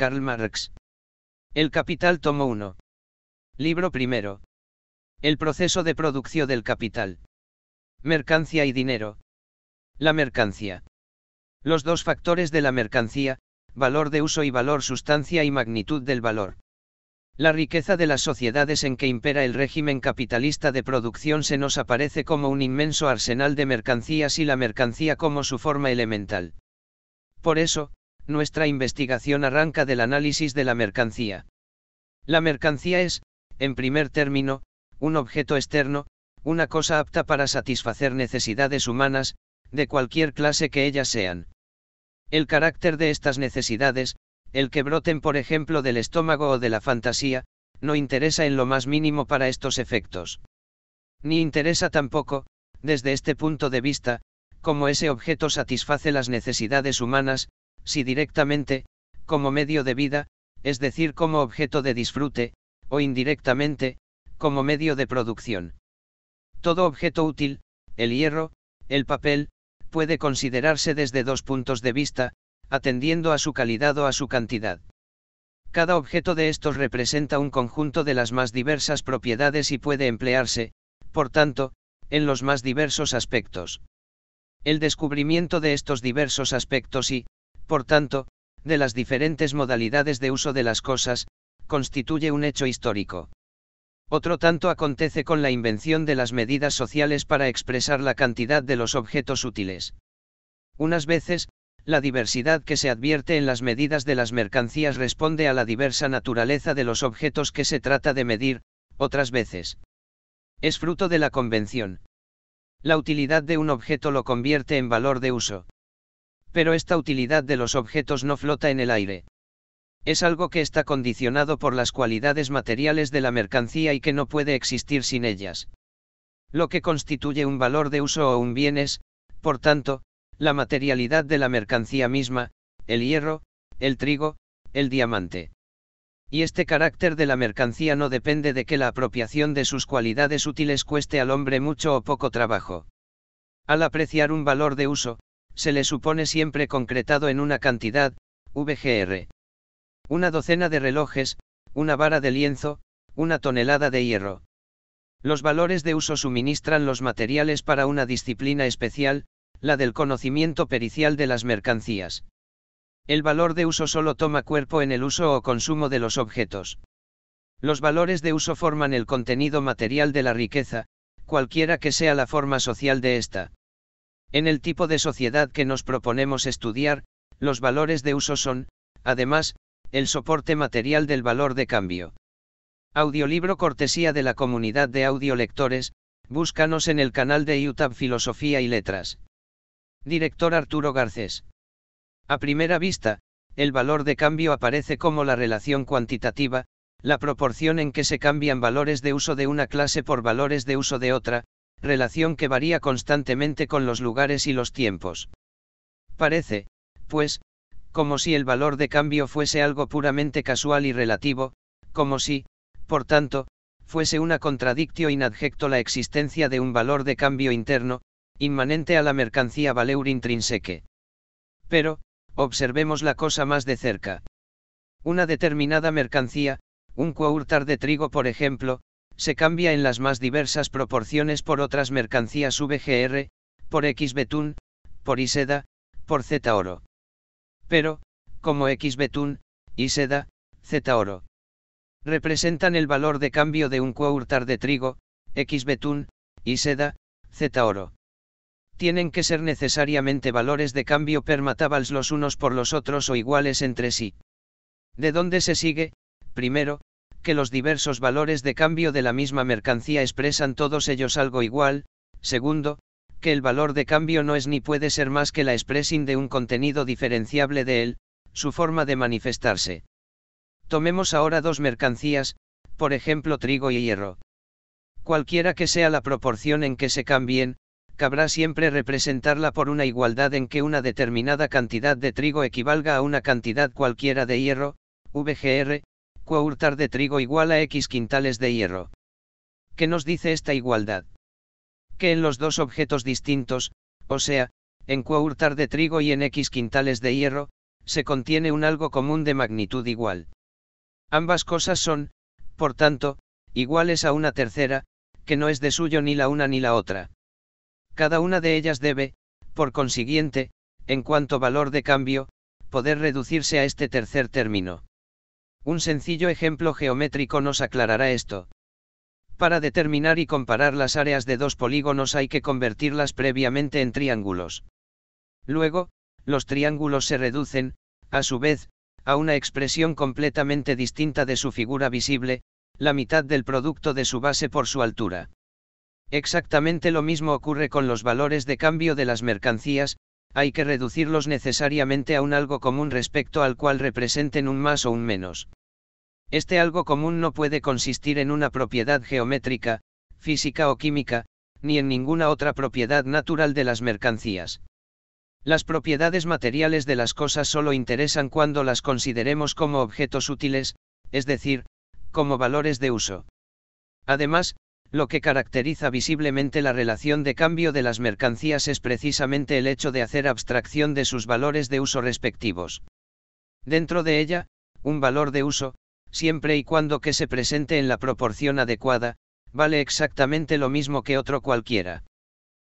Karl Marx. El Capital Tomo 1. Libro primero. El proceso de producción del capital. Mercancia y dinero. La mercancía. Los dos factores de la mercancía, valor de uso y valor sustancia y magnitud del valor. La riqueza de las sociedades en que impera el régimen capitalista de producción se nos aparece como un inmenso arsenal de mercancías y la mercancía como su forma elemental. Por eso, nuestra investigación arranca del análisis de la mercancía. La mercancía es, en primer término, un objeto externo, una cosa apta para satisfacer necesidades humanas, de cualquier clase que ellas sean. El carácter de estas necesidades, el que broten por ejemplo del estómago o de la fantasía, no interesa en lo más mínimo para estos efectos. Ni interesa tampoco, desde este punto de vista, cómo ese objeto satisface las necesidades humanas, si directamente, como medio de vida, es decir, como objeto de disfrute, o indirectamente, como medio de producción. Todo objeto útil, el hierro, el papel, puede considerarse desde dos puntos de vista, atendiendo a su calidad o a su cantidad. Cada objeto de estos representa un conjunto de las más diversas propiedades y puede emplearse, por tanto, en los más diversos aspectos. El descubrimiento de estos diversos aspectos y, por tanto, de las diferentes modalidades de uso de las cosas, constituye un hecho histórico. Otro tanto acontece con la invención de las medidas sociales para expresar la cantidad de los objetos útiles. Unas veces, la diversidad que se advierte en las medidas de las mercancías responde a la diversa naturaleza de los objetos que se trata de medir, otras veces. Es fruto de la convención. La utilidad de un objeto lo convierte en valor de uso pero esta utilidad de los objetos no flota en el aire. Es algo que está condicionado por las cualidades materiales de la mercancía y que no puede existir sin ellas. Lo que constituye un valor de uso o un bien es, por tanto, la materialidad de la mercancía misma, el hierro, el trigo, el diamante. Y este carácter de la mercancía no depende de que la apropiación de sus cualidades útiles cueste al hombre mucho o poco trabajo. Al apreciar un valor de uso, se le supone siempre concretado en una cantidad, VGR. Una docena de relojes, una vara de lienzo, una tonelada de hierro. Los valores de uso suministran los materiales para una disciplina especial, la del conocimiento pericial de las mercancías. El valor de uso solo toma cuerpo en el uso o consumo de los objetos. Los valores de uso forman el contenido material de la riqueza, cualquiera que sea la forma social de ésta. En el tipo de sociedad que nos proponemos estudiar, los valores de uso son, además, el soporte material del valor de cambio. Audiolibro cortesía de la comunidad de audiolectores, búscanos en el canal de YouTube Filosofía y Letras. Director Arturo Garcés. A primera vista, el valor de cambio aparece como la relación cuantitativa, la proporción en que se cambian valores de uso de una clase por valores de uso de otra, relación que varía constantemente con los lugares y los tiempos. Parece, pues, como si el valor de cambio fuese algo puramente casual y relativo, como si, por tanto, fuese una contradictio inadjecto la existencia de un valor de cambio interno, inmanente a la mercancía valeur intrinseque. Pero, observemos la cosa más de cerca. Una determinada mercancía, un cohurtar de trigo por ejemplo, se cambia en las más diversas proporciones por otras mercancías VGR, por X betún, por Y seda, por Z oro. Pero, como X betún, Y seda, Z oro. Representan el valor de cambio de un cuartar de trigo, X betún, Y seda, Z oro. Tienen que ser necesariamente valores de cambio permatables los unos por los otros o iguales entre sí. ¿De dónde se sigue, primero, que los diversos valores de cambio de la misma mercancía expresan todos ellos algo igual, segundo, que el valor de cambio no es ni puede ser más que la expresión de un contenido diferenciable de él, su forma de manifestarse. Tomemos ahora dos mercancías, por ejemplo trigo y hierro. Cualquiera que sea la proporción en que se cambien, cabrá siempre representarla por una igualdad en que una determinada cantidad de trigo equivalga a una cantidad cualquiera de hierro, VGR, cuartar de trigo igual a X quintales de hierro. ¿Qué nos dice esta igualdad? Que en los dos objetos distintos, o sea, en cuartar de trigo y en X quintales de hierro, se contiene un algo común de magnitud igual. Ambas cosas son, por tanto, iguales a una tercera, que no es de suyo ni la una ni la otra. Cada una de ellas debe, por consiguiente, en cuanto valor de cambio, poder reducirse a este tercer término. Un sencillo ejemplo geométrico nos aclarará esto. Para determinar y comparar las áreas de dos polígonos hay que convertirlas previamente en triángulos. Luego, los triángulos se reducen, a su vez, a una expresión completamente distinta de su figura visible, la mitad del producto de su base por su altura. Exactamente lo mismo ocurre con los valores de cambio de las mercancías, hay que reducirlos necesariamente a un algo común respecto al cual representen un más o un menos. Este algo común no puede consistir en una propiedad geométrica, física o química, ni en ninguna otra propiedad natural de las mercancías. Las propiedades materiales de las cosas solo interesan cuando las consideremos como objetos útiles, es decir, como valores de uso. Además, lo que caracteriza visiblemente la relación de cambio de las mercancías es precisamente el hecho de hacer abstracción de sus valores de uso respectivos. Dentro de ella, un valor de uso, siempre y cuando que se presente en la proporción adecuada, vale exactamente lo mismo que otro cualquiera.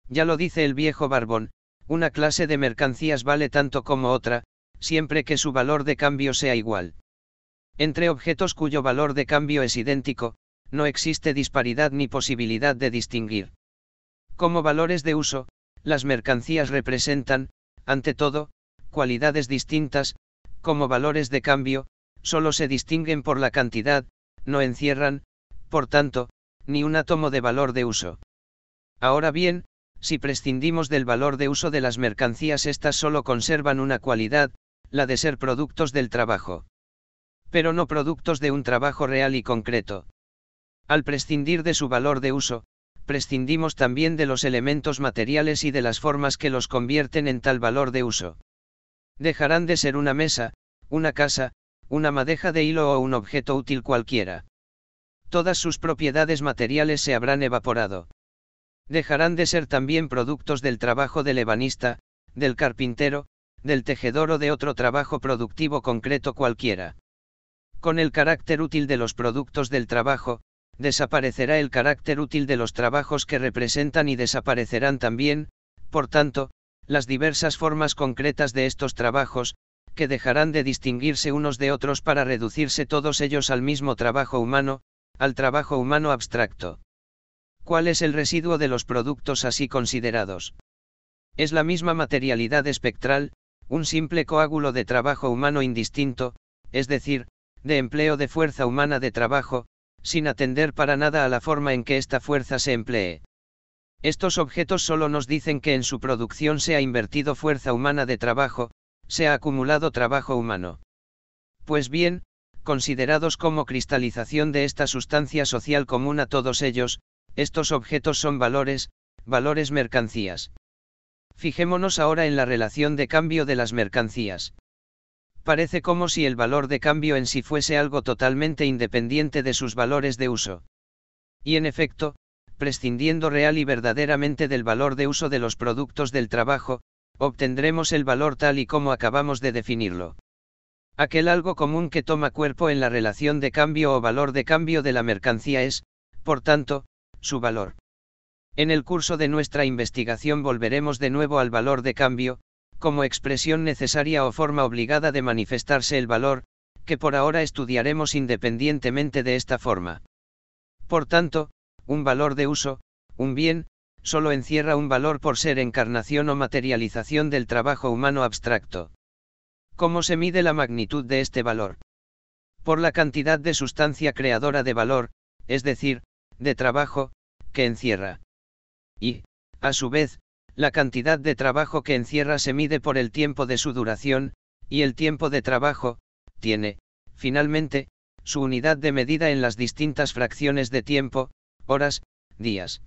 Ya lo dice el viejo Barbón, una clase de mercancías vale tanto como otra, siempre que su valor de cambio sea igual. Entre objetos cuyo valor de cambio es idéntico, no existe disparidad ni posibilidad de distinguir. Como valores de uso, las mercancías representan, ante todo, cualidades distintas, como valores de cambio, solo se distinguen por la cantidad, no encierran, por tanto, ni un átomo de valor de uso. Ahora bien, si prescindimos del valor de uso de las mercancías, estas solo conservan una cualidad, la de ser productos del trabajo. Pero no productos de un trabajo real y concreto. Al prescindir de su valor de uso, prescindimos también de los elementos materiales y de las formas que los convierten en tal valor de uso. Dejarán de ser una mesa, una casa, una madeja de hilo o un objeto útil cualquiera. Todas sus propiedades materiales se habrán evaporado. Dejarán de ser también productos del trabajo del ebanista, del carpintero, del tejedor o de otro trabajo productivo concreto cualquiera. Con el carácter útil de los productos del trabajo, desaparecerá el carácter útil de los trabajos que representan y desaparecerán también, por tanto, las diversas formas concretas de estos trabajos, que dejarán de distinguirse unos de otros para reducirse todos ellos al mismo trabajo humano, al trabajo humano abstracto. ¿Cuál es el residuo de los productos así considerados? Es la misma materialidad espectral, un simple coágulo de trabajo humano indistinto, es decir, de empleo de fuerza humana de trabajo, sin atender para nada a la forma en que esta fuerza se emplee. Estos objetos solo nos dicen que en su producción se ha invertido fuerza humana de trabajo, se ha acumulado trabajo humano. Pues bien, considerados como cristalización de esta sustancia social común a todos ellos, estos objetos son valores, valores mercancías. Fijémonos ahora en la relación de cambio de las mercancías parece como si el valor de cambio en sí fuese algo totalmente independiente de sus valores de uso. Y en efecto, prescindiendo real y verdaderamente del valor de uso de los productos del trabajo, obtendremos el valor tal y como acabamos de definirlo. Aquel algo común que toma cuerpo en la relación de cambio o valor de cambio de la mercancía es, por tanto, su valor. En el curso de nuestra investigación volveremos de nuevo al valor de cambio, como expresión necesaria o forma obligada de manifestarse el valor, que por ahora estudiaremos independientemente de esta forma. Por tanto, un valor de uso, un bien, solo encierra un valor por ser encarnación o materialización del trabajo humano abstracto. ¿Cómo se mide la magnitud de este valor? Por la cantidad de sustancia creadora de valor, es decir, de trabajo, que encierra. Y, a su vez, la cantidad de trabajo que encierra se mide por el tiempo de su duración, y el tiempo de trabajo, tiene, finalmente, su unidad de medida en las distintas fracciones de tiempo, horas, días.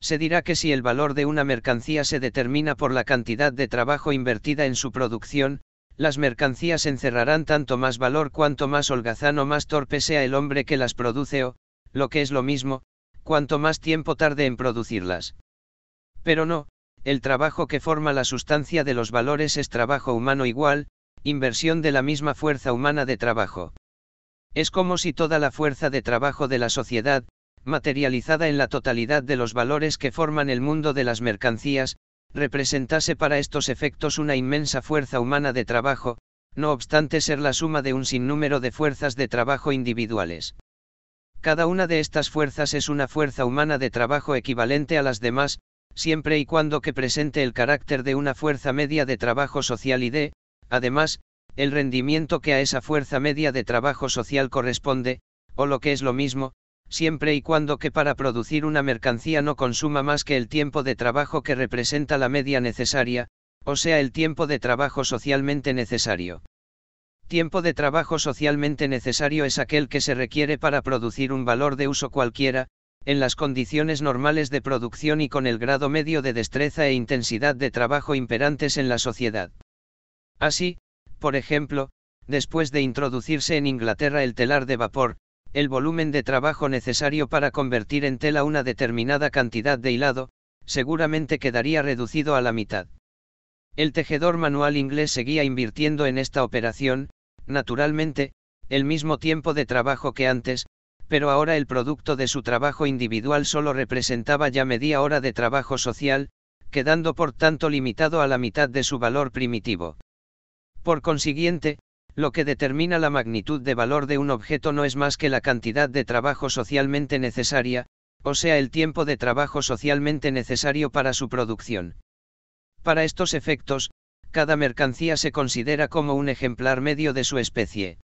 Se dirá que si el valor de una mercancía se determina por la cantidad de trabajo invertida en su producción, las mercancías encerrarán tanto más valor cuanto más holgazán o más torpe sea el hombre que las produce o, lo que es lo mismo, cuanto más tiempo tarde en producirlas. Pero no, el trabajo que forma la sustancia de los valores es trabajo humano igual, inversión de la misma fuerza humana de trabajo. Es como si toda la fuerza de trabajo de la sociedad, materializada en la totalidad de los valores que forman el mundo de las mercancías, representase para estos efectos una inmensa fuerza humana de trabajo, no obstante ser la suma de un sinnúmero de fuerzas de trabajo individuales. Cada una de estas fuerzas es una fuerza humana de trabajo equivalente a las demás, siempre y cuando que presente el carácter de una fuerza media de trabajo social y de, además, el rendimiento que a esa fuerza media de trabajo social corresponde, o lo que es lo mismo, siempre y cuando que para producir una mercancía no consuma más que el tiempo de trabajo que representa la media necesaria, o sea el tiempo de trabajo socialmente necesario. Tiempo de trabajo socialmente necesario es aquel que se requiere para producir un valor de uso cualquiera, en las condiciones normales de producción y con el grado medio de destreza e intensidad de trabajo imperantes en la sociedad. Así, por ejemplo, después de introducirse en Inglaterra el telar de vapor, el volumen de trabajo necesario para convertir en tela una determinada cantidad de hilado, seguramente quedaría reducido a la mitad. El tejedor manual inglés seguía invirtiendo en esta operación, naturalmente, el mismo tiempo de trabajo que antes, pero ahora el producto de su trabajo individual solo representaba ya media hora de trabajo social, quedando por tanto limitado a la mitad de su valor primitivo. Por consiguiente, lo que determina la magnitud de valor de un objeto no es más que la cantidad de trabajo socialmente necesaria, o sea el tiempo de trabajo socialmente necesario para su producción. Para estos efectos, cada mercancía se considera como un ejemplar medio de su especie.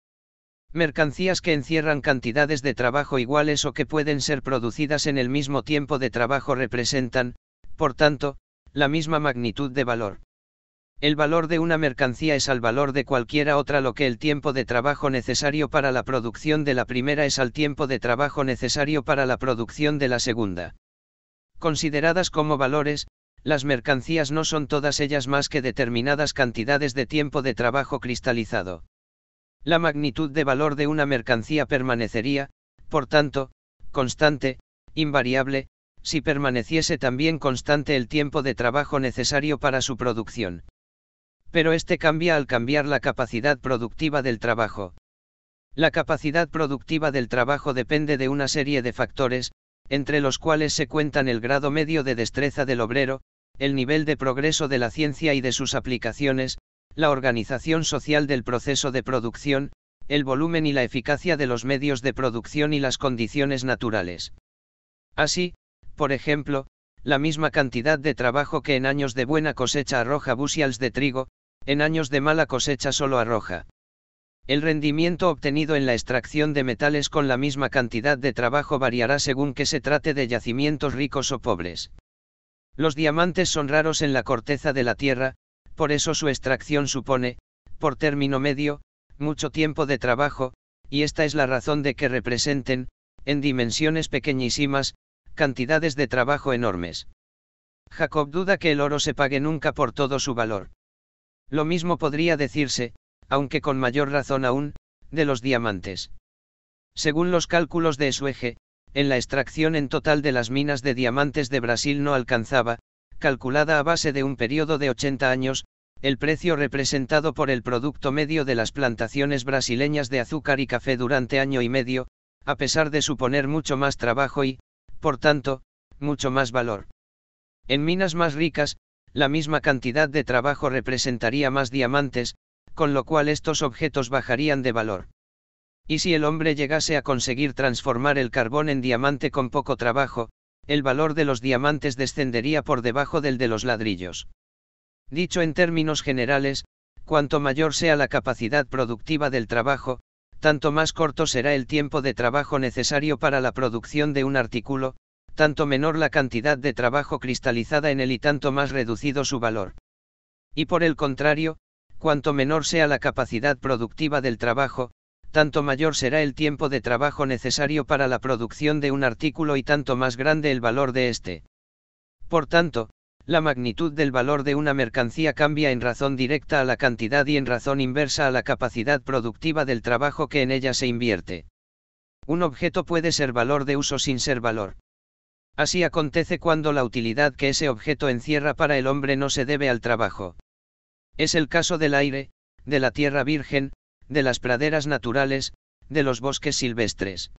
Mercancías que encierran cantidades de trabajo iguales o que pueden ser producidas en el mismo tiempo de trabajo representan, por tanto, la misma magnitud de valor. El valor de una mercancía es al valor de cualquiera otra lo que el tiempo de trabajo necesario para la producción de la primera es al tiempo de trabajo necesario para la producción de la segunda. Consideradas como valores, las mercancías no son todas ellas más que determinadas cantidades de tiempo de trabajo cristalizado. La magnitud de valor de una mercancía permanecería, por tanto, constante, invariable, si permaneciese también constante el tiempo de trabajo necesario para su producción. Pero este cambia al cambiar la capacidad productiva del trabajo. La capacidad productiva del trabajo depende de una serie de factores, entre los cuales se cuentan el grado medio de destreza del obrero, el nivel de progreso de la ciencia y de sus aplicaciones, la organización social del proceso de producción, el volumen y la eficacia de los medios de producción y las condiciones naturales. Así, por ejemplo, la misma cantidad de trabajo que en años de buena cosecha arroja bushels de trigo, en años de mala cosecha solo arroja. El rendimiento obtenido en la extracción de metales con la misma cantidad de trabajo variará según que se trate de yacimientos ricos o pobres. Los diamantes son raros en la corteza de la Tierra, por eso su extracción supone, por término medio, mucho tiempo de trabajo, y esta es la razón de que representen, en dimensiones pequeñísimas, cantidades de trabajo enormes. Jacob duda que el oro se pague nunca por todo su valor. Lo mismo podría decirse, aunque con mayor razón aún, de los diamantes. Según los cálculos de SUEGE, en la extracción en total de las minas de diamantes de Brasil no alcanzaba, calculada a base de un periodo de 80 años, el precio representado por el producto medio de las plantaciones brasileñas de azúcar y café durante año y medio, a pesar de suponer mucho más trabajo y, por tanto, mucho más valor. En minas más ricas, la misma cantidad de trabajo representaría más diamantes, con lo cual estos objetos bajarían de valor. Y si el hombre llegase a conseguir transformar el carbón en diamante con poco trabajo, el valor de los diamantes descendería por debajo del de los ladrillos. Dicho en términos generales, cuanto mayor sea la capacidad productiva del trabajo, tanto más corto será el tiempo de trabajo necesario para la producción de un artículo, tanto menor la cantidad de trabajo cristalizada en él y tanto más reducido su valor. Y por el contrario, cuanto menor sea la capacidad productiva del trabajo, tanto mayor será el tiempo de trabajo necesario para la producción de un artículo y tanto más grande el valor de éste. Por tanto, la magnitud del valor de una mercancía cambia en razón directa a la cantidad y en razón inversa a la capacidad productiva del trabajo que en ella se invierte. Un objeto puede ser valor de uso sin ser valor. Así acontece cuando la utilidad que ese objeto encierra para el hombre no se debe al trabajo. Es el caso del aire, de la tierra virgen, de las praderas naturales, de los bosques silvestres.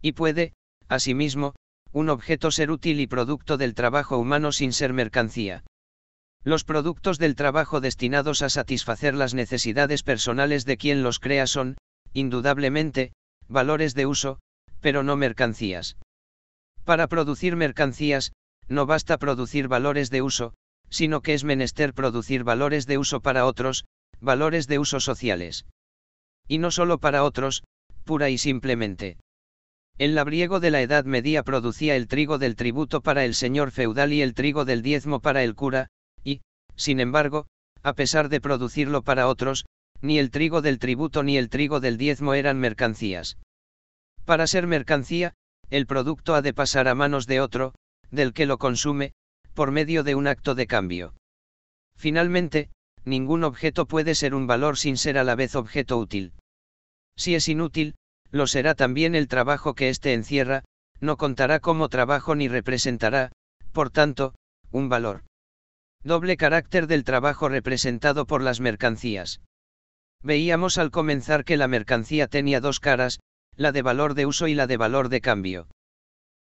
Y puede, asimismo, un objeto ser útil y producto del trabajo humano sin ser mercancía. Los productos del trabajo destinados a satisfacer las necesidades personales de quien los crea son, indudablemente, valores de uso, pero no mercancías. Para producir mercancías, no basta producir valores de uso, sino que es menester producir valores de uso para otros, valores de uso sociales y no solo para otros, pura y simplemente. El labriego de la Edad Media producía el trigo del tributo para el señor feudal y el trigo del diezmo para el cura, y, sin embargo, a pesar de producirlo para otros, ni el trigo del tributo ni el trigo del diezmo eran mercancías. Para ser mercancía, el producto ha de pasar a manos de otro, del que lo consume, por medio de un acto de cambio. Finalmente, ningún objeto puede ser un valor sin ser a la vez objeto útil. Si es inútil, lo será también el trabajo que éste encierra, no contará como trabajo ni representará, por tanto, un valor. Doble carácter del trabajo representado por las mercancías. Veíamos al comenzar que la mercancía tenía dos caras, la de valor de uso y la de valor de cambio.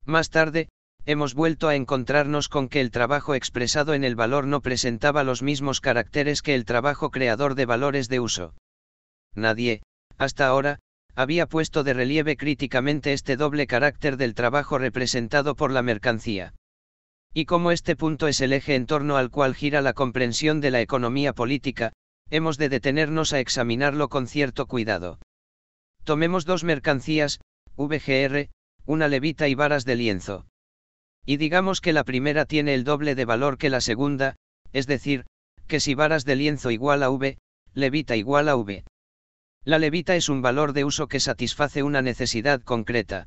Más tarde, hemos vuelto a encontrarnos con que el trabajo expresado en el valor no presentaba los mismos caracteres que el trabajo creador de valores de uso. Nadie, hasta ahora, había puesto de relieve críticamente este doble carácter del trabajo representado por la mercancía. Y como este punto es el eje en torno al cual gira la comprensión de la economía política, hemos de detenernos a examinarlo con cierto cuidado. Tomemos dos mercancías, VGR, una levita y varas de lienzo. Y digamos que la primera tiene el doble de valor que la segunda, es decir, que si varas de lienzo igual a V, levita igual a V. La levita es un valor de uso que satisface una necesidad concreta.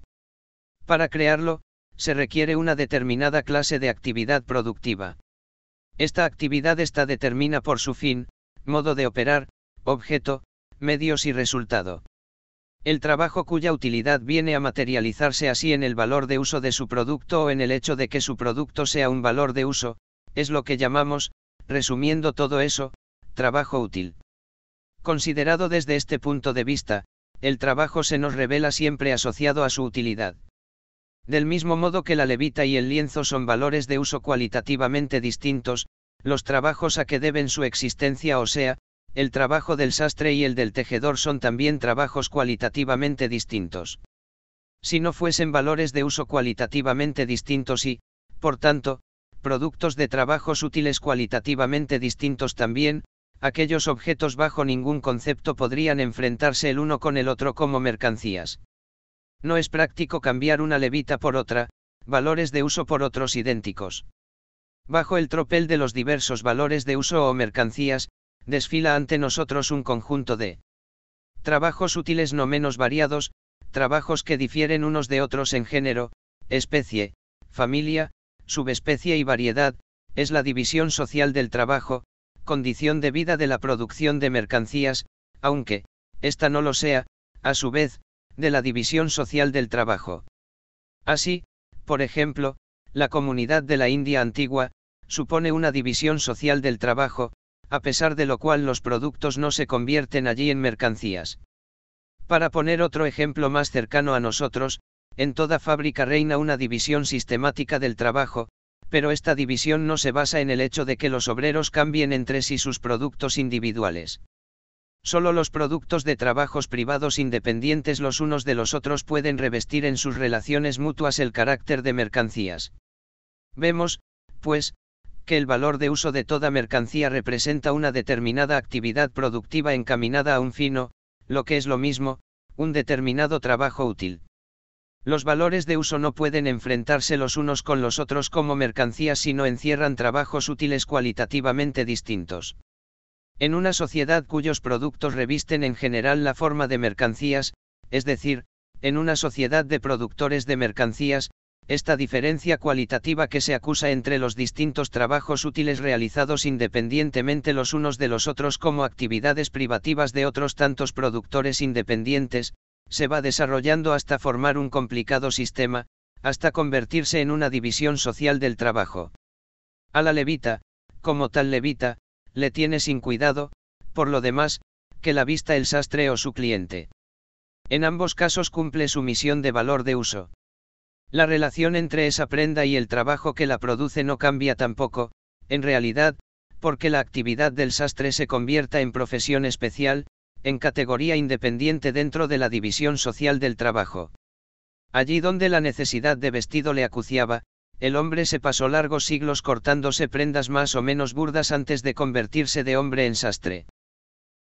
Para crearlo, se requiere una determinada clase de actividad productiva. Esta actividad está determina por su fin, modo de operar, objeto, medios y resultado. El trabajo cuya utilidad viene a materializarse así en el valor de uso de su producto o en el hecho de que su producto sea un valor de uso, es lo que llamamos, resumiendo todo eso, trabajo útil. Considerado desde este punto de vista, el trabajo se nos revela siempre asociado a su utilidad. Del mismo modo que la levita y el lienzo son valores de uso cualitativamente distintos, los trabajos a que deben su existencia o sea, el trabajo del sastre y el del tejedor son también trabajos cualitativamente distintos. Si no fuesen valores de uso cualitativamente distintos y, por tanto, productos de trabajos útiles cualitativamente distintos también, aquellos objetos bajo ningún concepto podrían enfrentarse el uno con el otro como mercancías. No es práctico cambiar una levita por otra, valores de uso por otros idénticos. Bajo el tropel de los diversos valores de uso o mercancías, desfila ante nosotros un conjunto de trabajos útiles no menos variados, trabajos que difieren unos de otros en género, especie, familia, subespecie y variedad, es la división social del trabajo, condición de vida de la producción de mercancías, aunque, esta no lo sea, a su vez, de la división social del trabajo. Así, por ejemplo, la comunidad de la India antigua, supone una división social del trabajo, a pesar de lo cual los productos no se convierten allí en mercancías. Para poner otro ejemplo más cercano a nosotros, en toda fábrica reina una división sistemática del trabajo, pero esta división no se basa en el hecho de que los obreros cambien entre sí sus productos individuales. Solo los productos de trabajos privados independientes los unos de los otros pueden revestir en sus relaciones mutuas el carácter de mercancías. Vemos, pues, que el valor de uso de toda mercancía representa una determinada actividad productiva encaminada a un fino, lo que es lo mismo, un determinado trabajo útil. Los valores de uso no pueden enfrentarse los unos con los otros como mercancías si no encierran trabajos útiles cualitativamente distintos. En una sociedad cuyos productos revisten en general la forma de mercancías, es decir, en una sociedad de productores de mercancías, esta diferencia cualitativa que se acusa entre los distintos trabajos útiles realizados independientemente los unos de los otros como actividades privativas de otros tantos productores independientes, se va desarrollando hasta formar un complicado sistema, hasta convertirse en una división social del trabajo. A la levita, como tal levita, le tiene sin cuidado, por lo demás, que la vista el sastre o su cliente. En ambos casos cumple su misión de valor de uso. La relación entre esa prenda y el trabajo que la produce no cambia tampoco, en realidad, porque la actividad del sastre se convierta en profesión especial, en categoría independiente dentro de la división social del trabajo. Allí donde la necesidad de vestido le acuciaba, el hombre se pasó largos siglos cortándose prendas más o menos burdas antes de convertirse de hombre en sastre.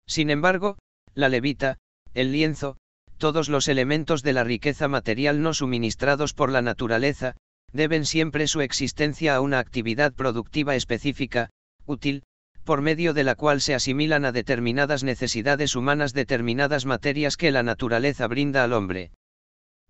Sin embargo, la levita, el lienzo, todos los elementos de la riqueza material no suministrados por la naturaleza, deben siempre su existencia a una actividad productiva específica, útil, por medio de la cual se asimilan a determinadas necesidades humanas determinadas materias que la naturaleza brinda al hombre.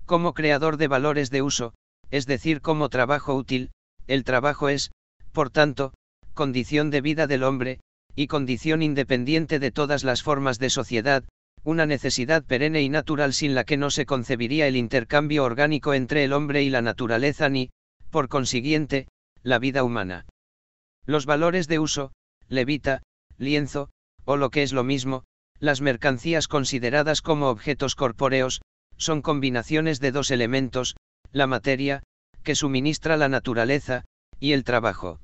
Como creador de valores de uso, es decir, como trabajo útil, el trabajo es, por tanto, condición de vida del hombre, y condición independiente de todas las formas de sociedad, una necesidad perenne y natural sin la que no se concebiría el intercambio orgánico entre el hombre y la naturaleza ni, por consiguiente, la vida humana. Los valores de uso, levita, lienzo, o lo que es lo mismo, las mercancías consideradas como objetos corpóreos, son combinaciones de dos elementos, la materia, que suministra la naturaleza, y el trabajo.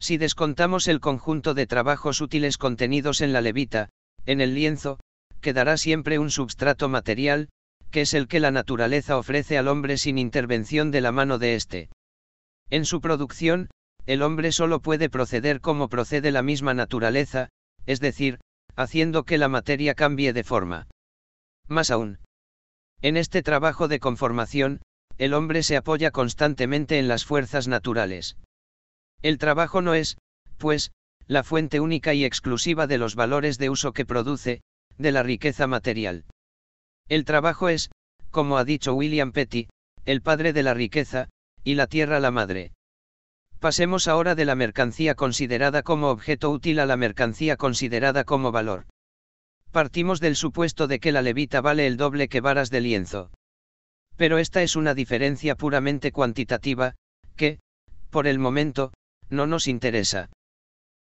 Si descontamos el conjunto de trabajos útiles contenidos en la levita, en el lienzo, quedará siempre un substrato material, que es el que la naturaleza ofrece al hombre sin intervención de la mano de éste. En su producción, el hombre solo puede proceder como procede la misma naturaleza, es decir, haciendo que la materia cambie de forma. Más aún. En este trabajo de conformación, el hombre se apoya constantemente en las fuerzas naturales. El trabajo no es, pues, la fuente única y exclusiva de los valores de uso que produce, de la riqueza material. El trabajo es, como ha dicho William Petty, el padre de la riqueza, y la tierra la madre. Pasemos ahora de la mercancía considerada como objeto útil a la mercancía considerada como valor. Partimos del supuesto de que la levita vale el doble que varas de lienzo. Pero esta es una diferencia puramente cuantitativa, que, por el momento, no nos interesa.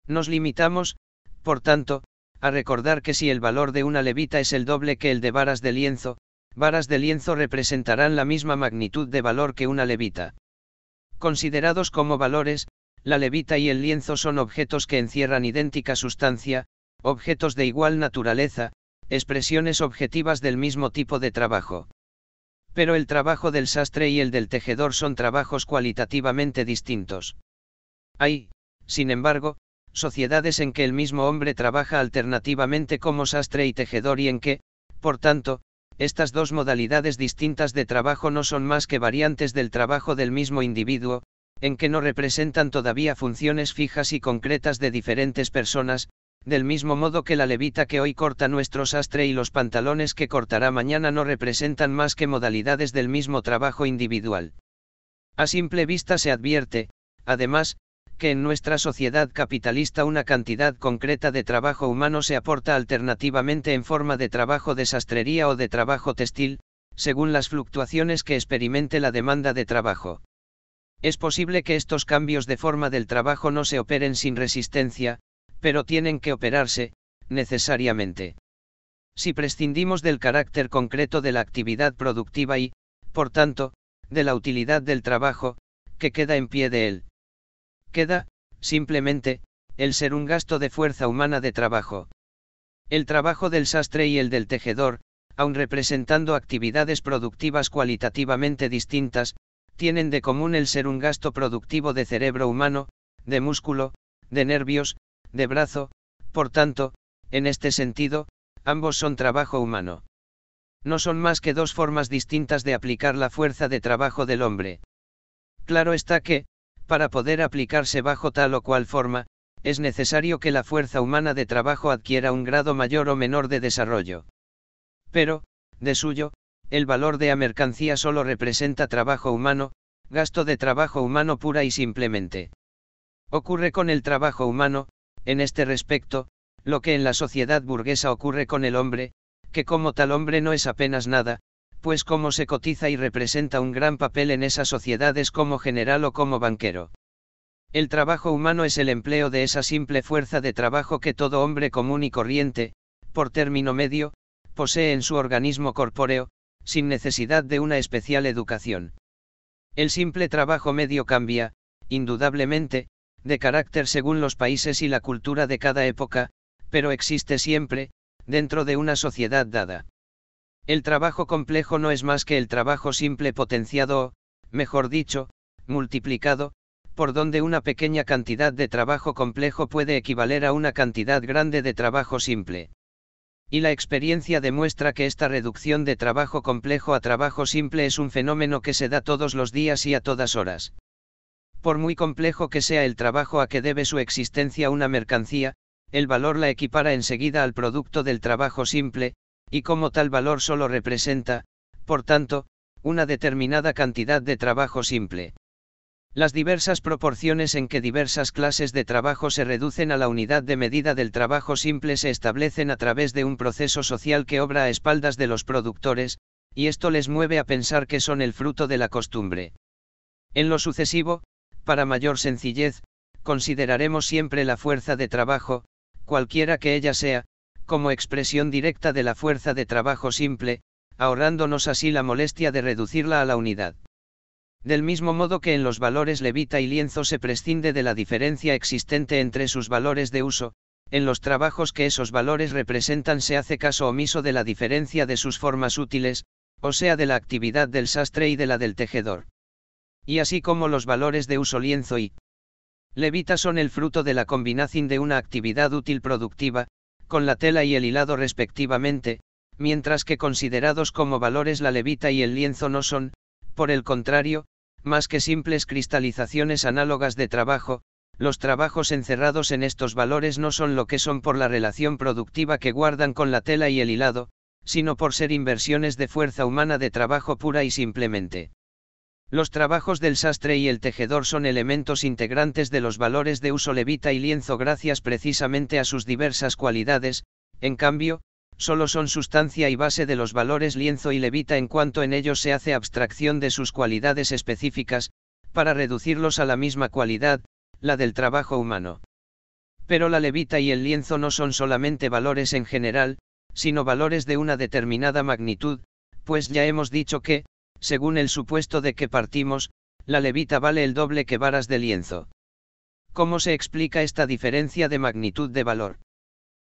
Nos limitamos, por tanto, a recordar que si el valor de una levita es el doble que el de varas de lienzo, varas de lienzo representarán la misma magnitud de valor que una levita. Considerados como valores, la levita y el lienzo son objetos que encierran idéntica sustancia, objetos de igual naturaleza, expresiones objetivas del mismo tipo de trabajo. Pero el trabajo del sastre y el del tejedor son trabajos cualitativamente distintos. Hay, sin embargo, sociedades en que el mismo hombre trabaja alternativamente como sastre y tejedor y en que, por tanto, estas dos modalidades distintas de trabajo no son más que variantes del trabajo del mismo individuo, en que no representan todavía funciones fijas y concretas de diferentes personas, del mismo modo que la levita que hoy corta nuestro sastre y los pantalones que cortará mañana no representan más que modalidades del mismo trabajo individual. A simple vista se advierte, además, que en nuestra sociedad capitalista una cantidad concreta de trabajo humano se aporta alternativamente en forma de trabajo de sastrería o de trabajo textil, según las fluctuaciones que experimente la demanda de trabajo. Es posible que estos cambios de forma del trabajo no se operen sin resistencia, pero tienen que operarse, necesariamente. Si prescindimos del carácter concreto de la actividad productiva y, por tanto, de la utilidad del trabajo, que queda en pie de él Queda, simplemente, el ser un gasto de fuerza humana de trabajo. El trabajo del sastre y el del tejedor, aun representando actividades productivas cualitativamente distintas, tienen de común el ser un gasto productivo de cerebro humano, de músculo, de nervios, de brazo, por tanto, en este sentido, ambos son trabajo humano. No son más que dos formas distintas de aplicar la fuerza de trabajo del hombre. Claro está que, para poder aplicarse bajo tal o cual forma, es necesario que la fuerza humana de trabajo adquiera un grado mayor o menor de desarrollo. Pero, de suyo, el valor de a mercancía solo representa trabajo humano, gasto de trabajo humano pura y simplemente. Ocurre con el trabajo humano, en este respecto, lo que en la sociedad burguesa ocurre con el hombre, que como tal hombre no es apenas nada, pues cómo se cotiza y representa un gran papel en esas sociedades como general o como banquero. El trabajo humano es el empleo de esa simple fuerza de trabajo que todo hombre común y corriente, por término medio, posee en su organismo corpóreo, sin necesidad de una especial educación. El simple trabajo medio cambia, indudablemente, de carácter según los países y la cultura de cada época, pero existe siempre, dentro de una sociedad dada. El trabajo complejo no es más que el trabajo simple potenciado o, mejor dicho, multiplicado, por donde una pequeña cantidad de trabajo complejo puede equivaler a una cantidad grande de trabajo simple. Y la experiencia demuestra que esta reducción de trabajo complejo a trabajo simple es un fenómeno que se da todos los días y a todas horas. Por muy complejo que sea el trabajo a que debe su existencia una mercancía, el valor la equipara enseguida al producto del trabajo simple, y como tal valor solo representa, por tanto, una determinada cantidad de trabajo simple. Las diversas proporciones en que diversas clases de trabajo se reducen a la unidad de medida del trabajo simple se establecen a través de un proceso social que obra a espaldas de los productores, y esto les mueve a pensar que son el fruto de la costumbre. En lo sucesivo, para mayor sencillez, consideraremos siempre la fuerza de trabajo, cualquiera que ella sea, como expresión directa de la fuerza de trabajo simple, ahorrándonos así la molestia de reducirla a la unidad. Del mismo modo que en los valores levita y lienzo se prescinde de la diferencia existente entre sus valores de uso, en los trabajos que esos valores representan se hace caso omiso de la diferencia de sus formas útiles, o sea de la actividad del sastre y de la del tejedor. Y así como los valores de uso lienzo y levita son el fruto de la combinación de una actividad útil productiva, con la tela y el hilado respectivamente, mientras que considerados como valores la levita y el lienzo no son, por el contrario, más que simples cristalizaciones análogas de trabajo, los trabajos encerrados en estos valores no son lo que son por la relación productiva que guardan con la tela y el hilado, sino por ser inversiones de fuerza humana de trabajo pura y simplemente. Los trabajos del sastre y el tejedor son elementos integrantes de los valores de uso levita y lienzo gracias precisamente a sus diversas cualidades, en cambio, solo son sustancia y base de los valores lienzo y levita en cuanto en ellos se hace abstracción de sus cualidades específicas, para reducirlos a la misma cualidad, la del trabajo humano. Pero la levita y el lienzo no son solamente valores en general, sino valores de una determinada magnitud, pues ya hemos dicho que, según el supuesto de que partimos, la levita vale el doble que varas de lienzo. ¿Cómo se explica esta diferencia de magnitud de valor?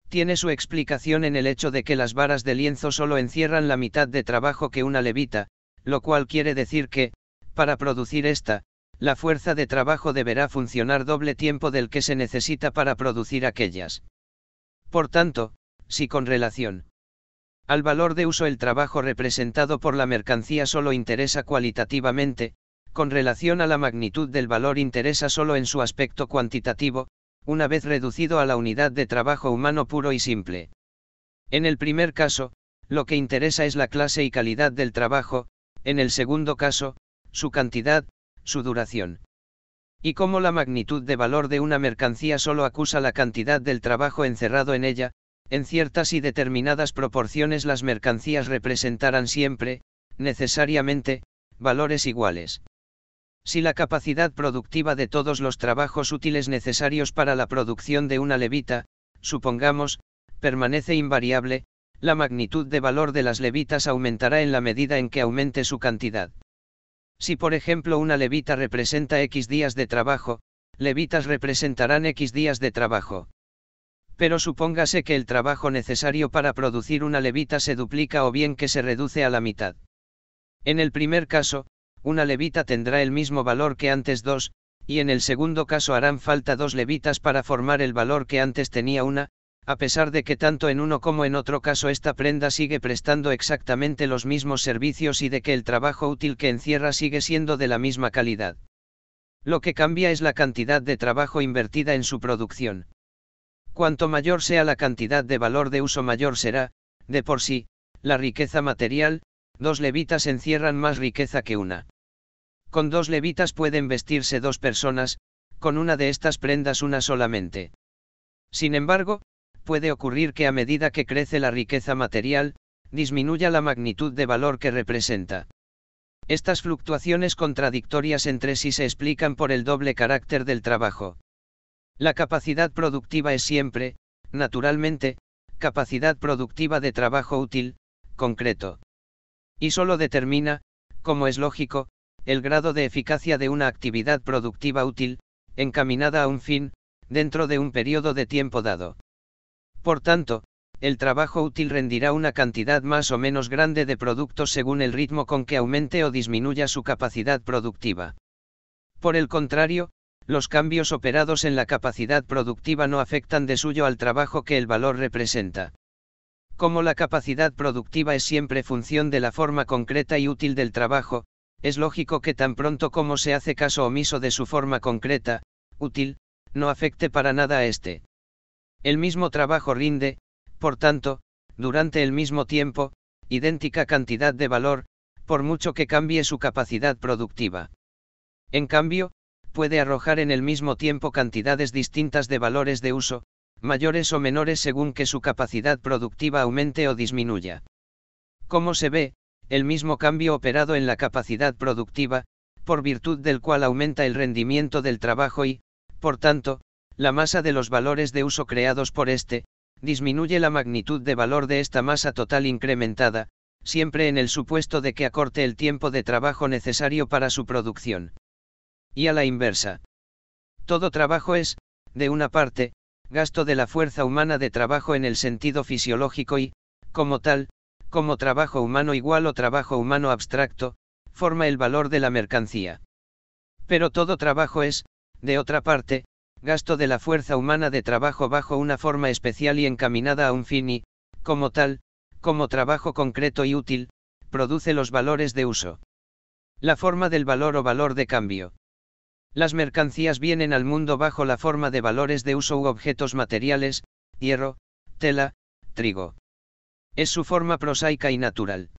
Tiene su explicación en el hecho de que las varas de lienzo solo encierran la mitad de trabajo que una levita, lo cual quiere decir que, para producir esta, la fuerza de trabajo deberá funcionar doble tiempo del que se necesita para producir aquellas. Por tanto, si con relación al valor de uso el trabajo representado por la mercancía solo interesa cualitativamente, con relación a la magnitud del valor interesa solo en su aspecto cuantitativo, una vez reducido a la unidad de trabajo humano puro y simple. En el primer caso, lo que interesa es la clase y calidad del trabajo, en el segundo caso, su cantidad, su duración. Y como la magnitud de valor de una mercancía solo acusa la cantidad del trabajo encerrado en ella, en ciertas y determinadas proporciones las mercancías representarán siempre, necesariamente, valores iguales. Si la capacidad productiva de todos los trabajos útiles necesarios para la producción de una levita, supongamos, permanece invariable, la magnitud de valor de las levitas aumentará en la medida en que aumente su cantidad. Si por ejemplo una levita representa X días de trabajo, levitas representarán X días de trabajo. Pero supóngase que el trabajo necesario para producir una levita se duplica o bien que se reduce a la mitad. En el primer caso, una levita tendrá el mismo valor que antes dos, y en el segundo caso harán falta dos levitas para formar el valor que antes tenía una, a pesar de que tanto en uno como en otro caso esta prenda sigue prestando exactamente los mismos servicios y de que el trabajo útil que encierra sigue siendo de la misma calidad. Lo que cambia es la cantidad de trabajo invertida en su producción. Cuanto mayor sea la cantidad de valor de uso mayor será, de por sí, la riqueza material, dos levitas encierran más riqueza que una. Con dos levitas pueden vestirse dos personas, con una de estas prendas una solamente. Sin embargo, puede ocurrir que a medida que crece la riqueza material, disminuya la magnitud de valor que representa. Estas fluctuaciones contradictorias entre sí se explican por el doble carácter del trabajo. La capacidad productiva es siempre, naturalmente, capacidad productiva de trabajo útil, concreto. Y solo determina, como es lógico, el grado de eficacia de una actividad productiva útil, encaminada a un fin, dentro de un periodo de tiempo dado. Por tanto, el trabajo útil rendirá una cantidad más o menos grande de productos según el ritmo con que aumente o disminuya su capacidad productiva. Por el contrario, los cambios operados en la capacidad productiva no afectan de suyo al trabajo que el valor representa. Como la capacidad productiva es siempre función de la forma concreta y útil del trabajo, es lógico que tan pronto como se hace caso omiso de su forma concreta, útil, no afecte para nada a este. El mismo trabajo rinde, por tanto, durante el mismo tiempo, idéntica cantidad de valor, por mucho que cambie su capacidad productiva. En cambio, puede arrojar en el mismo tiempo cantidades distintas de valores de uso, mayores o menores según que su capacidad productiva aumente o disminuya. Como se ve, el mismo cambio operado en la capacidad productiva, por virtud del cual aumenta el rendimiento del trabajo y, por tanto, la masa de los valores de uso creados por éste, disminuye la magnitud de valor de esta masa total incrementada, siempre en el supuesto de que acorte el tiempo de trabajo necesario para su producción y a la inversa. Todo trabajo es, de una parte, gasto de la fuerza humana de trabajo en el sentido fisiológico y, como tal, como trabajo humano igual o trabajo humano abstracto, forma el valor de la mercancía. Pero todo trabajo es, de otra parte, gasto de la fuerza humana de trabajo bajo una forma especial y encaminada a un fin y, como tal, como trabajo concreto y útil, produce los valores de uso. La forma del valor o valor de cambio. Las mercancías vienen al mundo bajo la forma de valores de uso u objetos materiales, hierro, tela, trigo. Es su forma prosaica y natural.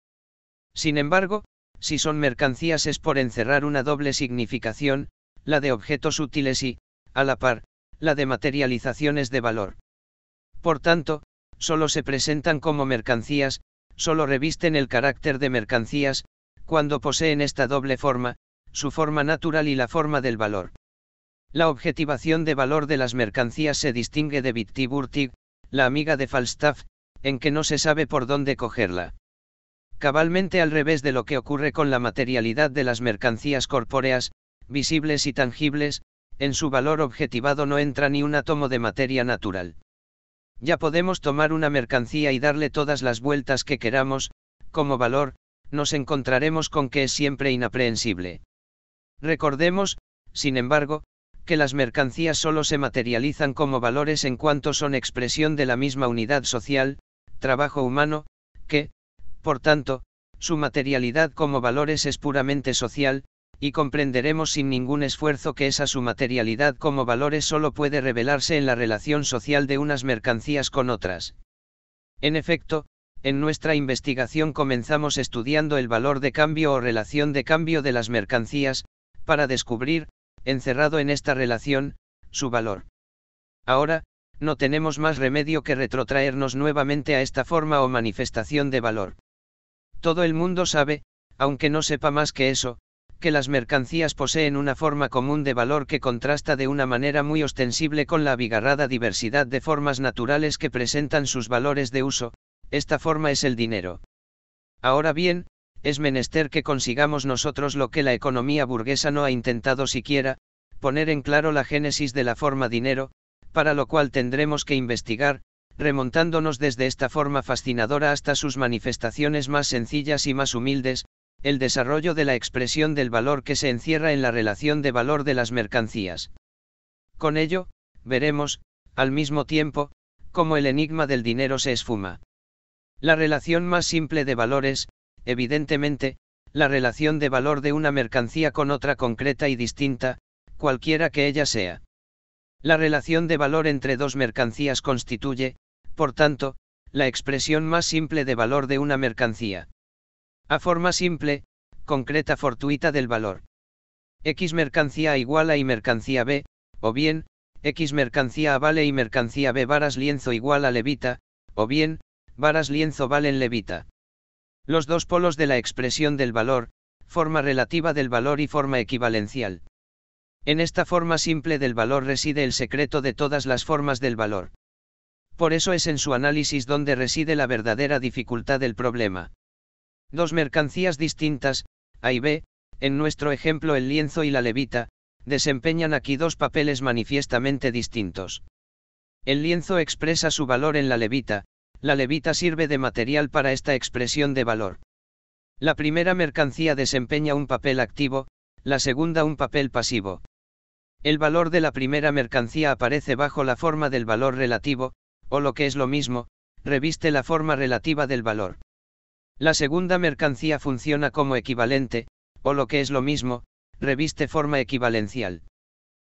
Sin embargo, si son mercancías es por encerrar una doble significación, la de objetos útiles y, a la par, la de materializaciones de valor. Por tanto, solo se presentan como mercancías, solo revisten el carácter de mercancías, cuando poseen esta doble forma, su forma natural y la forma del valor. La objetivación de valor de las mercancías se distingue de Burtig, la amiga de Falstaff, en que no se sabe por dónde cogerla. Cabalmente al revés de lo que ocurre con la materialidad de las mercancías corpóreas, visibles y tangibles, en su valor objetivado no entra ni un átomo de materia natural. Ya podemos tomar una mercancía y darle todas las vueltas que queramos, como valor, nos encontraremos con que es siempre inaprehensible. Recordemos, sin embargo, que las mercancías solo se materializan como valores en cuanto son expresión de la misma unidad social, trabajo humano, que, por tanto, su materialidad como valores es puramente social, y comprenderemos sin ningún esfuerzo que esa su materialidad como valores solo puede revelarse en la relación social de unas mercancías con otras. En efecto, en nuestra investigación comenzamos estudiando el valor de cambio o relación de cambio de las mercancías, para descubrir, encerrado en esta relación, su valor. Ahora, no tenemos más remedio que retrotraernos nuevamente a esta forma o manifestación de valor. Todo el mundo sabe, aunque no sepa más que eso, que las mercancías poseen una forma común de valor que contrasta de una manera muy ostensible con la abigarrada diversidad de formas naturales que presentan sus valores de uso, esta forma es el dinero. Ahora bien, es menester que consigamos nosotros lo que la economía burguesa no ha intentado siquiera, poner en claro la génesis de la forma dinero, para lo cual tendremos que investigar, remontándonos desde esta forma fascinadora hasta sus manifestaciones más sencillas y más humildes, el desarrollo de la expresión del valor que se encierra en la relación de valor de las mercancías. Con ello, veremos, al mismo tiempo, cómo el enigma del dinero se esfuma. La relación más simple de valores, evidentemente, la relación de valor de una mercancía con otra concreta y distinta, cualquiera que ella sea. La relación de valor entre dos mercancías constituye, por tanto, la expresión más simple de valor de una mercancía. A forma simple, concreta fortuita del valor. X mercancía igual a Y mercancía B, o bien, X mercancía A vale y mercancía B varas lienzo igual a levita, o bien, varas lienzo valen levita. Los dos polos de la expresión del valor, forma relativa del valor y forma equivalencial. En esta forma simple del valor reside el secreto de todas las formas del valor. Por eso es en su análisis donde reside la verdadera dificultad del problema. Dos mercancías distintas, A y B, en nuestro ejemplo el lienzo y la levita, desempeñan aquí dos papeles manifiestamente distintos. El lienzo expresa su valor en la levita, la levita sirve de material para esta expresión de valor. La primera mercancía desempeña un papel activo, la segunda un papel pasivo. El valor de la primera mercancía aparece bajo la forma del valor relativo, o lo que es lo mismo, reviste la forma relativa del valor. La segunda mercancía funciona como equivalente, o lo que es lo mismo, reviste forma equivalencial.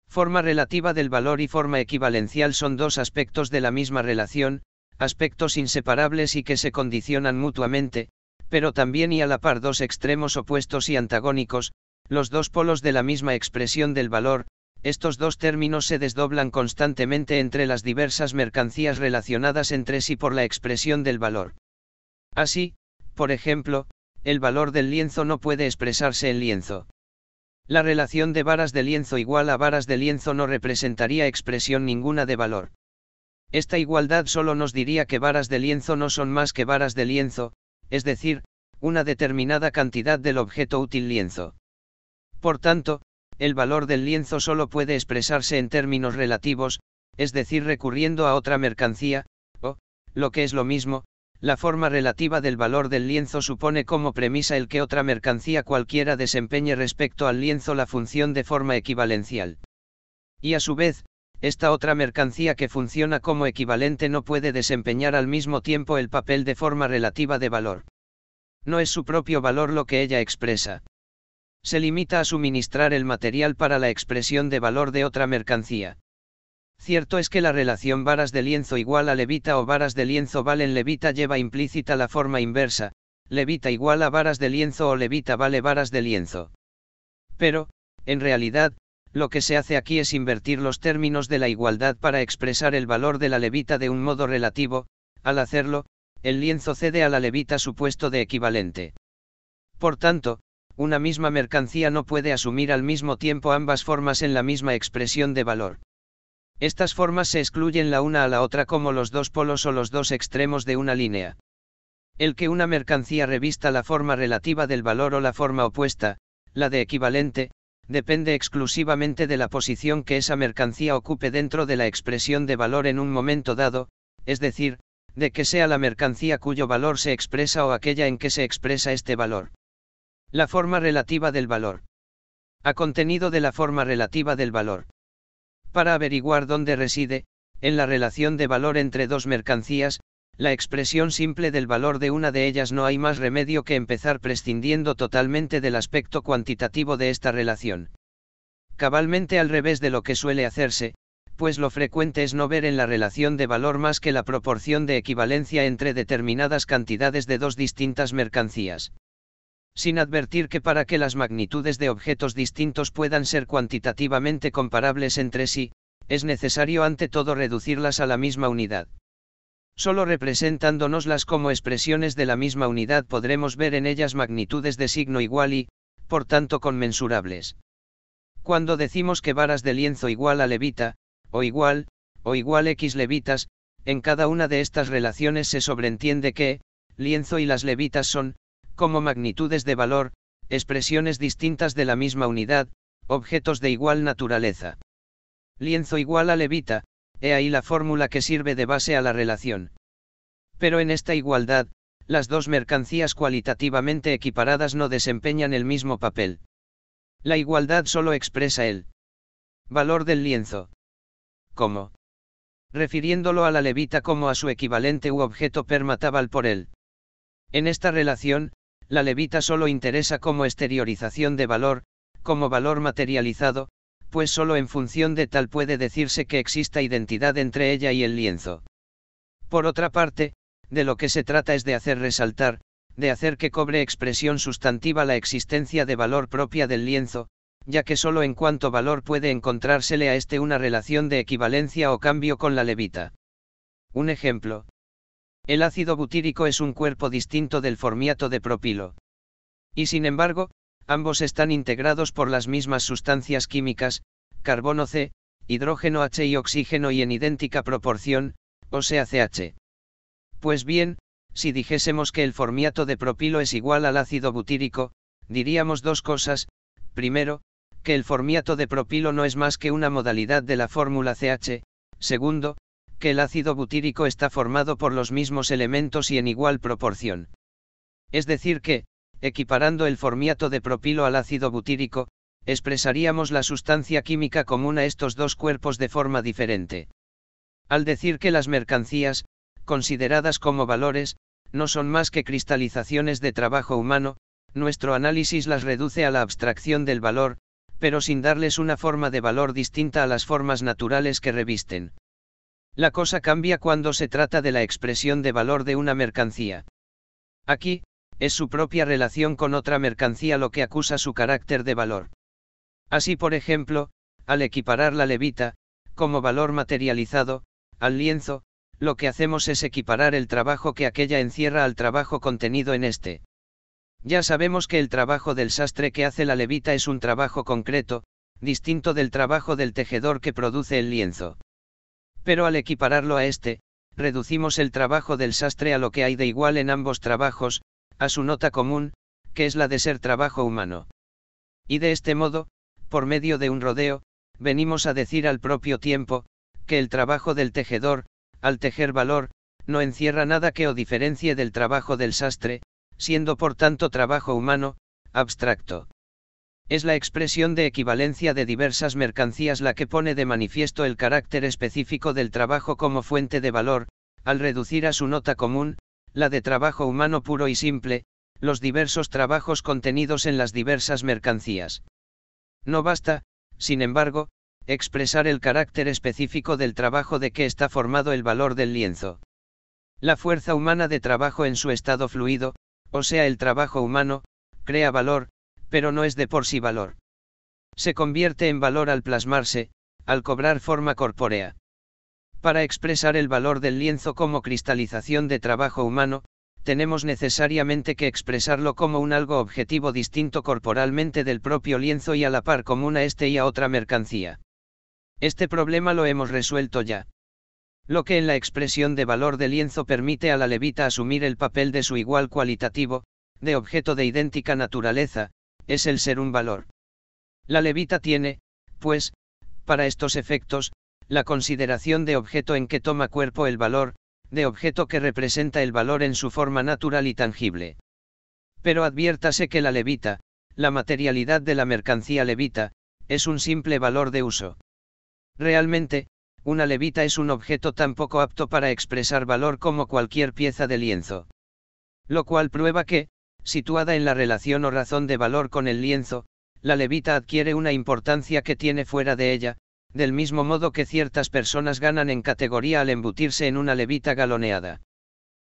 Forma relativa del valor y forma equivalencial son dos aspectos de la misma relación, aspectos inseparables y que se condicionan mutuamente, pero también y a la par dos extremos opuestos y antagónicos, los dos polos de la misma expresión del valor, estos dos términos se desdoblan constantemente entre las diversas mercancías relacionadas entre sí por la expresión del valor. Así, por ejemplo, el valor del lienzo no puede expresarse en lienzo. La relación de varas de lienzo igual a varas de lienzo no representaría expresión ninguna de valor. Esta igualdad solo nos diría que varas de lienzo no son más que varas de lienzo, es decir, una determinada cantidad del objeto útil lienzo. Por tanto, el valor del lienzo solo puede expresarse en términos relativos, es decir, recurriendo a otra mercancía, o, lo que es lo mismo, la forma relativa del valor del lienzo supone como premisa el que otra mercancía cualquiera desempeñe respecto al lienzo la función de forma equivalencial. Y a su vez, esta otra mercancía que funciona como equivalente no puede desempeñar al mismo tiempo el papel de forma relativa de valor. No es su propio valor lo que ella expresa. Se limita a suministrar el material para la expresión de valor de otra mercancía. Cierto es que la relación varas de lienzo igual a levita o varas de lienzo valen levita lleva implícita la forma inversa, levita igual a varas de lienzo o levita vale varas de lienzo. Pero, en realidad, lo que se hace aquí es invertir los términos de la igualdad para expresar el valor de la levita de un modo relativo, al hacerlo, el lienzo cede a la levita su puesto de equivalente. Por tanto, una misma mercancía no puede asumir al mismo tiempo ambas formas en la misma expresión de valor. Estas formas se excluyen la una a la otra como los dos polos o los dos extremos de una línea. El que una mercancía revista la forma relativa del valor o la forma opuesta, la de equivalente, depende exclusivamente de la posición que esa mercancía ocupe dentro de la expresión de valor en un momento dado, es decir, de que sea la mercancía cuyo valor se expresa o aquella en que se expresa este valor. La forma relativa del valor. A contenido de la forma relativa del valor. Para averiguar dónde reside, en la relación de valor entre dos mercancías, la expresión simple del valor de una de ellas no hay más remedio que empezar prescindiendo totalmente del aspecto cuantitativo de esta relación. Cabalmente al revés de lo que suele hacerse, pues lo frecuente es no ver en la relación de valor más que la proporción de equivalencia entre determinadas cantidades de dos distintas mercancías. Sin advertir que para que las magnitudes de objetos distintos puedan ser cuantitativamente comparables entre sí, es necesario ante todo reducirlas a la misma unidad. Solo representándonoslas como expresiones de la misma unidad podremos ver en ellas magnitudes de signo igual y, por tanto, conmensurables. Cuando decimos que varas de lienzo igual a levita, o igual, o igual x levitas, en cada una de estas relaciones se sobreentiende que, lienzo y las levitas son, como magnitudes de valor, expresiones distintas de la misma unidad, objetos de igual naturaleza. Lienzo igual a levita, He ahí la fórmula que sirve de base a la relación. Pero en esta igualdad, las dos mercancías cualitativamente equiparadas no desempeñan el mismo papel. La igualdad solo expresa el valor del lienzo. ¿Cómo? Refiriéndolo a la levita como a su equivalente u objeto permatabal por él. En esta relación, la levita solo interesa como exteriorización de valor, como valor materializado, pues solo en función de tal puede decirse que exista identidad entre ella y el lienzo. Por otra parte, de lo que se trata es de hacer resaltar, de hacer que cobre expresión sustantiva la existencia de valor propia del lienzo, ya que solo en cuanto valor puede encontrársele a este una relación de equivalencia o cambio con la levita. Un ejemplo. El ácido butírico es un cuerpo distinto del formiato de propilo. Y sin embargo, Ambos están integrados por las mismas sustancias químicas, carbono C, hidrógeno H y oxígeno y en idéntica proporción, o sea CH. Pues bien, si dijésemos que el formiato de propilo es igual al ácido butírico, diríamos dos cosas, primero, que el formiato de propilo no es más que una modalidad de la fórmula CH, segundo, que el ácido butírico está formado por los mismos elementos y en igual proporción. Es decir que, equiparando el formiato de propilo al ácido butírico, expresaríamos la sustancia química común a estos dos cuerpos de forma diferente. Al decir que las mercancías, consideradas como valores, no son más que cristalizaciones de trabajo humano, nuestro análisis las reduce a la abstracción del valor, pero sin darles una forma de valor distinta a las formas naturales que revisten. La cosa cambia cuando se trata de la expresión de valor de una mercancía. Aquí, es su propia relación con otra mercancía lo que acusa su carácter de valor. Así por ejemplo, al equiparar la levita, como valor materializado, al lienzo, lo que hacemos es equiparar el trabajo que aquella encierra al trabajo contenido en este. Ya sabemos que el trabajo del sastre que hace la levita es un trabajo concreto, distinto del trabajo del tejedor que produce el lienzo. Pero al equipararlo a este, reducimos el trabajo del sastre a lo que hay de igual en ambos trabajos, a su nota común, que es la de ser trabajo humano. Y de este modo, por medio de un rodeo, venimos a decir al propio tiempo, que el trabajo del tejedor, al tejer valor, no encierra nada que o diferencie del trabajo del sastre, siendo por tanto trabajo humano, abstracto. Es la expresión de equivalencia de diversas mercancías la que pone de manifiesto el carácter específico del trabajo como fuente de valor, al reducir a su nota común, la de trabajo humano puro y simple, los diversos trabajos contenidos en las diversas mercancías. No basta, sin embargo, expresar el carácter específico del trabajo de que está formado el valor del lienzo. La fuerza humana de trabajo en su estado fluido, o sea el trabajo humano, crea valor, pero no es de por sí valor. Se convierte en valor al plasmarse, al cobrar forma corpórea. Para expresar el valor del lienzo como cristalización de trabajo humano, tenemos necesariamente que expresarlo como un algo objetivo distinto corporalmente del propio lienzo y a la par común a este y a otra mercancía. Este problema lo hemos resuelto ya. Lo que en la expresión de valor de lienzo permite a la levita asumir el papel de su igual cualitativo, de objeto de idéntica naturaleza, es el ser un valor. La levita tiene, pues, para estos efectos, la consideración de objeto en que toma cuerpo el valor, de objeto que representa el valor en su forma natural y tangible. Pero adviértase que la levita, la materialidad de la mercancía levita, es un simple valor de uso. Realmente, una levita es un objeto tan poco apto para expresar valor como cualquier pieza de lienzo. Lo cual prueba que, situada en la relación o razón de valor con el lienzo, la levita adquiere una importancia que tiene fuera de ella, del mismo modo que ciertas personas ganan en categoría al embutirse en una levita galoneada.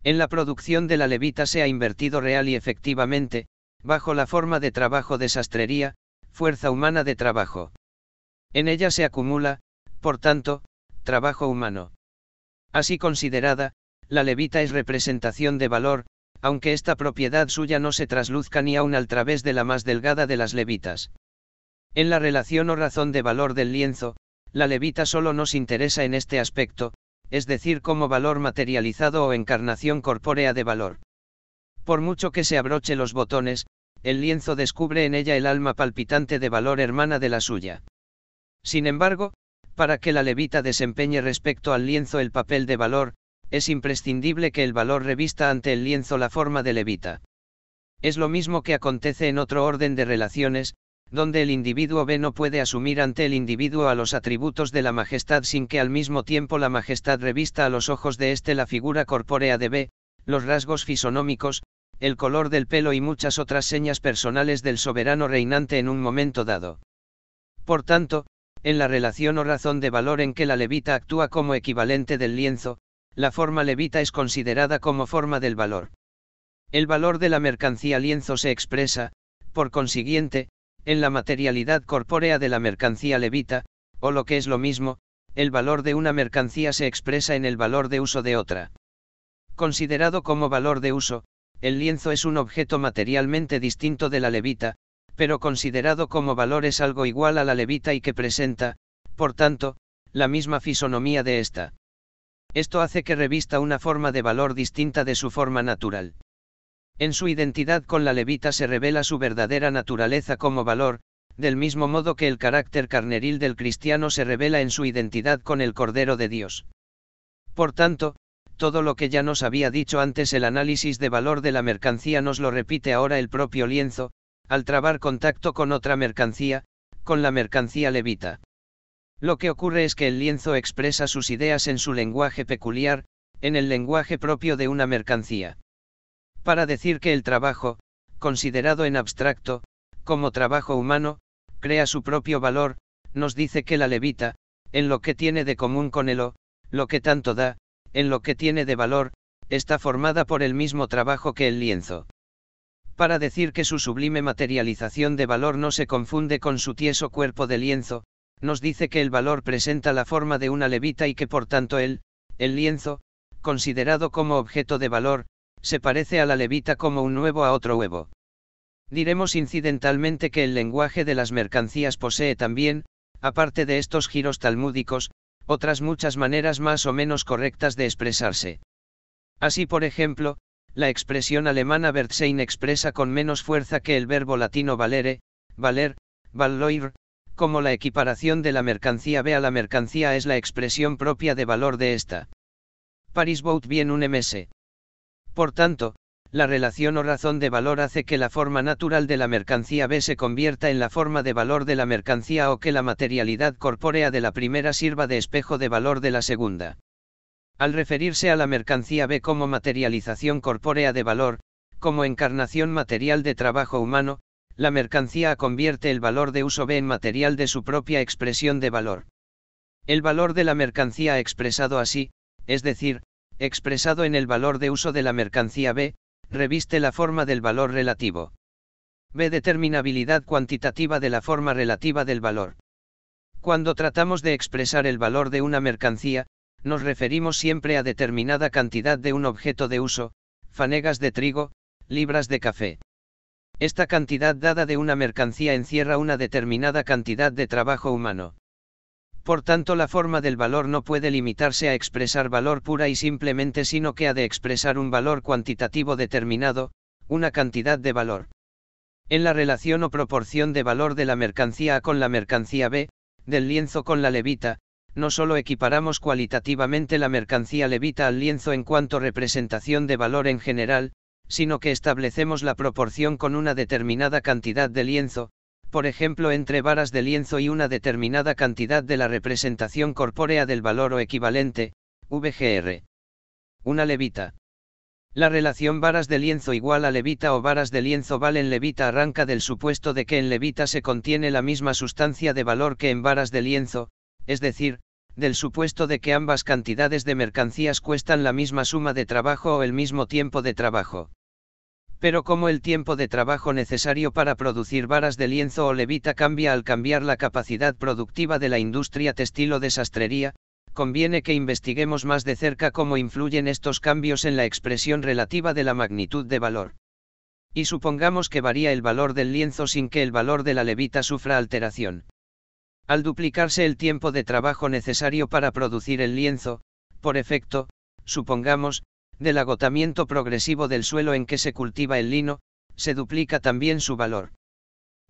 En la producción de la levita se ha invertido real y efectivamente, bajo la forma de trabajo de sastrería, fuerza humana de trabajo. En ella se acumula, por tanto, trabajo humano. Así considerada, la levita es representación de valor, aunque esta propiedad suya no se trasluzca ni aun al través de la más delgada de las levitas. En la relación o razón de valor del lienzo, la levita solo nos interesa en este aspecto, es decir, como valor materializado o encarnación corpórea de valor. Por mucho que se abroche los botones, el lienzo descubre en ella el alma palpitante de valor hermana de la suya. Sin embargo, para que la levita desempeñe respecto al lienzo el papel de valor, es imprescindible que el valor revista ante el lienzo la forma de levita. Es lo mismo que acontece en otro orden de relaciones, donde el individuo B no puede asumir ante el individuo a los atributos de la majestad sin que al mismo tiempo la majestad revista a los ojos de éste la figura corpórea de B, los rasgos fisonómicos, el color del pelo y muchas otras señas personales del soberano reinante en un momento dado. Por tanto, en la relación o razón de valor en que la levita actúa como equivalente del lienzo, la forma levita es considerada como forma del valor. El valor de la mercancía lienzo se expresa, por consiguiente, en la materialidad corpórea de la mercancía levita, o lo que es lo mismo, el valor de una mercancía se expresa en el valor de uso de otra. Considerado como valor de uso, el lienzo es un objeto materialmente distinto de la levita, pero considerado como valor es algo igual a la levita y que presenta, por tanto, la misma fisonomía de ésta. Esto hace que revista una forma de valor distinta de su forma natural. En su identidad con la levita se revela su verdadera naturaleza como valor, del mismo modo que el carácter carneril del cristiano se revela en su identidad con el Cordero de Dios. Por tanto, todo lo que ya nos había dicho antes el análisis de valor de la mercancía nos lo repite ahora el propio lienzo, al trabar contacto con otra mercancía, con la mercancía levita. Lo que ocurre es que el lienzo expresa sus ideas en su lenguaje peculiar, en el lenguaje propio de una mercancía para decir que el trabajo, considerado en abstracto, como trabajo humano, crea su propio valor, nos dice que la levita, en lo que tiene de común con el o, lo que tanto da, en lo que tiene de valor, está formada por el mismo trabajo que el lienzo. Para decir que su sublime materialización de valor no se confunde con su tieso cuerpo de lienzo, nos dice que el valor presenta la forma de una levita y que por tanto él, el lienzo, considerado como objeto de valor, se parece a la levita como un huevo a otro huevo. Diremos incidentalmente que el lenguaje de las mercancías posee también, aparte de estos giros talmúdicos, otras muchas maneras más o menos correctas de expresarse. Así por ejemplo, la expresión alemana Bertsein expresa con menos fuerza que el verbo latino valere, valer, valloir, como la equiparación de la mercancía B a la mercancía es la expresión propia de valor de esta. Paris Boat bien un MS. Por tanto, la relación o razón de valor hace que la forma natural de la mercancía B se convierta en la forma de valor de la mercancía o que la materialidad corpórea de la primera sirva de espejo de valor de la segunda. Al referirse a la mercancía B como materialización corpórea de valor, como encarnación material de trabajo humano, la mercancía A convierte el valor de uso B en material de su propia expresión de valor. El valor de la mercancía expresado así, es decir, expresado en el valor de uso de la mercancía B, reviste la forma del valor relativo. B. Determinabilidad cuantitativa de la forma relativa del valor. Cuando tratamos de expresar el valor de una mercancía, nos referimos siempre a determinada cantidad de un objeto de uso, fanegas de trigo, libras de café. Esta cantidad dada de una mercancía encierra una determinada cantidad de trabajo humano. Por tanto, la forma del valor no puede limitarse a expresar valor pura y simplemente, sino que ha de expresar un valor cuantitativo determinado, una cantidad de valor. En la relación o proporción de valor de la mercancía A con la mercancía B, del lienzo con la levita, no solo equiparamos cualitativamente la mercancía levita al lienzo en cuanto representación de valor en general, sino que establecemos la proporción con una determinada cantidad de lienzo, por ejemplo entre varas de lienzo y una determinada cantidad de la representación corpórea del valor o equivalente, VGR. Una levita. La relación varas de lienzo igual a levita o varas de lienzo valen levita arranca del supuesto de que en levita se contiene la misma sustancia de valor que en varas de lienzo, es decir, del supuesto de que ambas cantidades de mercancías cuestan la misma suma de trabajo o el mismo tiempo de trabajo pero como el tiempo de trabajo necesario para producir varas de lienzo o levita cambia al cambiar la capacidad productiva de la industria textil o de sastrería, conviene que investiguemos más de cerca cómo influyen estos cambios en la expresión relativa de la magnitud de valor. Y supongamos que varía el valor del lienzo sin que el valor de la levita sufra alteración. Al duplicarse el tiempo de trabajo necesario para producir el lienzo, por efecto, supongamos, del agotamiento progresivo del suelo en que se cultiva el lino, se duplica también su valor.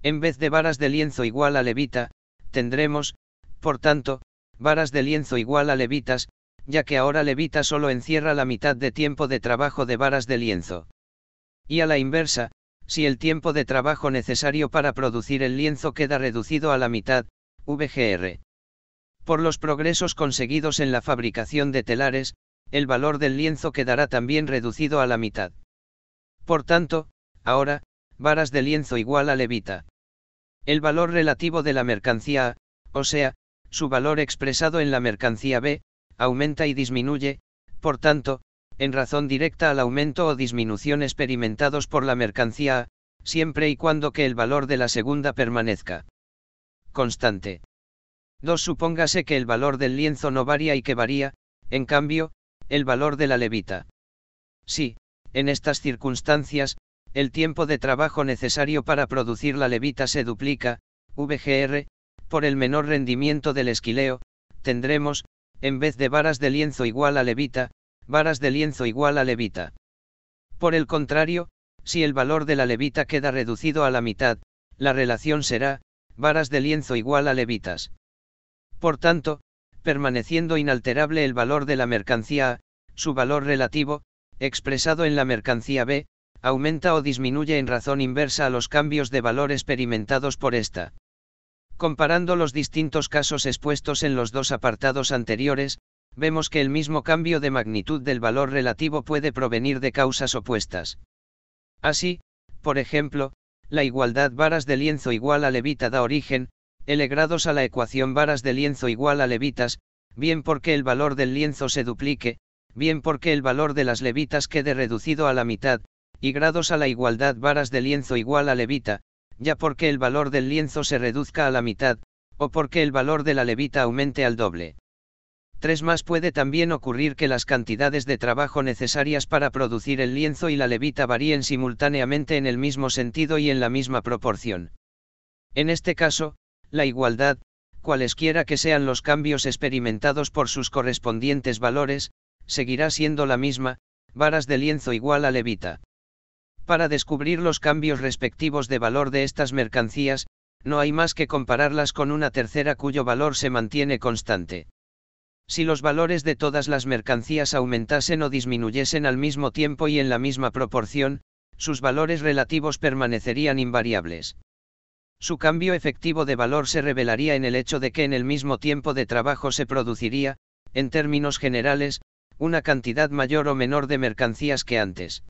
En vez de varas de lienzo igual a levita, tendremos, por tanto, varas de lienzo igual a levitas, ya que ahora levita solo encierra la mitad de tiempo de trabajo de varas de lienzo. Y a la inversa, si el tiempo de trabajo necesario para producir el lienzo queda reducido a la mitad, VGR. Por los progresos conseguidos en la fabricación de telares, el valor del lienzo quedará también reducido a la mitad. Por tanto, ahora, varas de lienzo igual a levita. El valor relativo de la mercancía A, o sea, su valor expresado en la mercancía B, aumenta y disminuye, por tanto, en razón directa al aumento o disminución experimentados por la mercancía A, siempre y cuando que el valor de la segunda permanezca constante. 2. Supóngase que el valor del lienzo no varía y que varía, en cambio, el valor de la levita. Si, en estas circunstancias, el tiempo de trabajo necesario para producir la levita se duplica, VGR, por el menor rendimiento del esquileo, tendremos, en vez de varas de lienzo igual a levita, varas de lienzo igual a levita. Por el contrario, si el valor de la levita queda reducido a la mitad, la relación será, varas de lienzo igual a levitas. Por tanto, permaneciendo inalterable el valor de la mercancía A, su valor relativo, expresado en la mercancía B, aumenta o disminuye en razón inversa a los cambios de valor experimentados por esta. Comparando los distintos casos expuestos en los dos apartados anteriores, vemos que el mismo cambio de magnitud del valor relativo puede provenir de causas opuestas. Así, por ejemplo, la igualdad varas de lienzo igual a levita da origen, L grados a la ecuación varas de lienzo igual a levitas, bien porque el valor del lienzo se duplique, bien porque el valor de las levitas quede reducido a la mitad, y grados a la igualdad varas de lienzo igual a levita, ya porque el valor del lienzo se reduzca a la mitad, o porque el valor de la levita aumente al doble. Tres más puede también ocurrir que las cantidades de trabajo necesarias para producir el lienzo y la levita varíen simultáneamente en el mismo sentido y en la misma proporción. En este caso, la igualdad, cualesquiera que sean los cambios experimentados por sus correspondientes valores, seguirá siendo la misma, varas de lienzo igual a levita. Para descubrir los cambios respectivos de valor de estas mercancías, no hay más que compararlas con una tercera cuyo valor se mantiene constante. Si los valores de todas las mercancías aumentasen o disminuyesen al mismo tiempo y en la misma proporción, sus valores relativos permanecerían invariables. Su cambio efectivo de valor se revelaría en el hecho de que en el mismo tiempo de trabajo se produciría, en términos generales, una cantidad mayor o menor de mercancías que antes.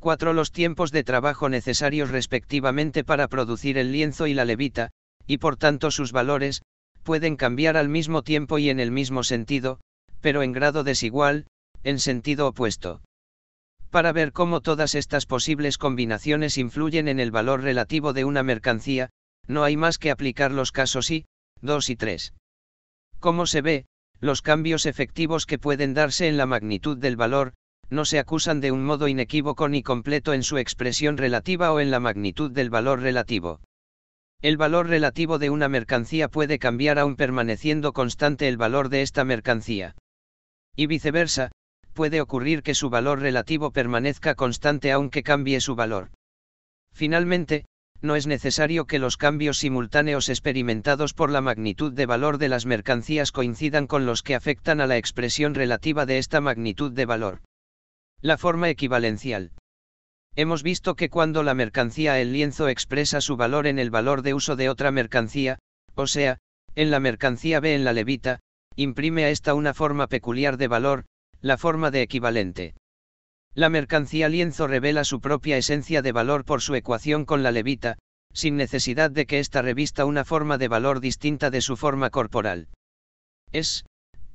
4. Los tiempos de trabajo necesarios respectivamente para producir el lienzo y la levita, y por tanto sus valores, pueden cambiar al mismo tiempo y en el mismo sentido, pero en grado desigual, en sentido opuesto para ver cómo todas estas posibles combinaciones influyen en el valor relativo de una mercancía, no hay más que aplicar los casos I, 2 y 3. Como se ve, los cambios efectivos que pueden darse en la magnitud del valor, no se acusan de un modo inequívoco ni completo en su expresión relativa o en la magnitud del valor relativo. El valor relativo de una mercancía puede cambiar aún permaneciendo constante el valor de esta mercancía. Y viceversa, puede ocurrir que su valor relativo permanezca constante aunque cambie su valor. Finalmente, no es necesario que los cambios simultáneos experimentados por la magnitud de valor de las mercancías coincidan con los que afectan a la expresión relativa de esta magnitud de valor. La forma equivalencial. Hemos visto que cuando la mercancía el lienzo expresa su valor en el valor de uso de otra mercancía, o sea, en la mercancía B en la levita, imprime a esta una forma peculiar de valor, la forma de equivalente. La mercancía lienzo revela su propia esencia de valor por su ecuación con la levita, sin necesidad de que ésta revista una forma de valor distinta de su forma corporal. Es,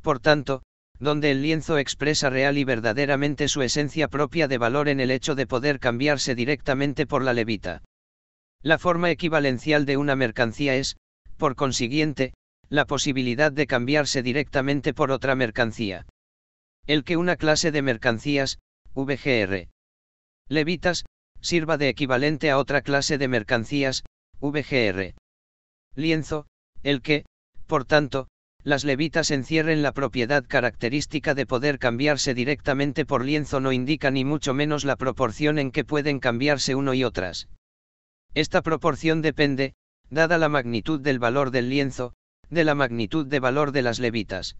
por tanto, donde el lienzo expresa real y verdaderamente su esencia propia de valor en el hecho de poder cambiarse directamente por la levita. La forma equivalencial de una mercancía es, por consiguiente, la posibilidad de cambiarse directamente por otra mercancía el que una clase de mercancías, VGR. Levitas, sirva de equivalente a otra clase de mercancías, VGR. Lienzo, el que, por tanto, las levitas encierren la propiedad característica de poder cambiarse directamente por lienzo no indica ni mucho menos la proporción en que pueden cambiarse uno y otras. Esta proporción depende, dada la magnitud del valor del lienzo, de la magnitud de valor de las levitas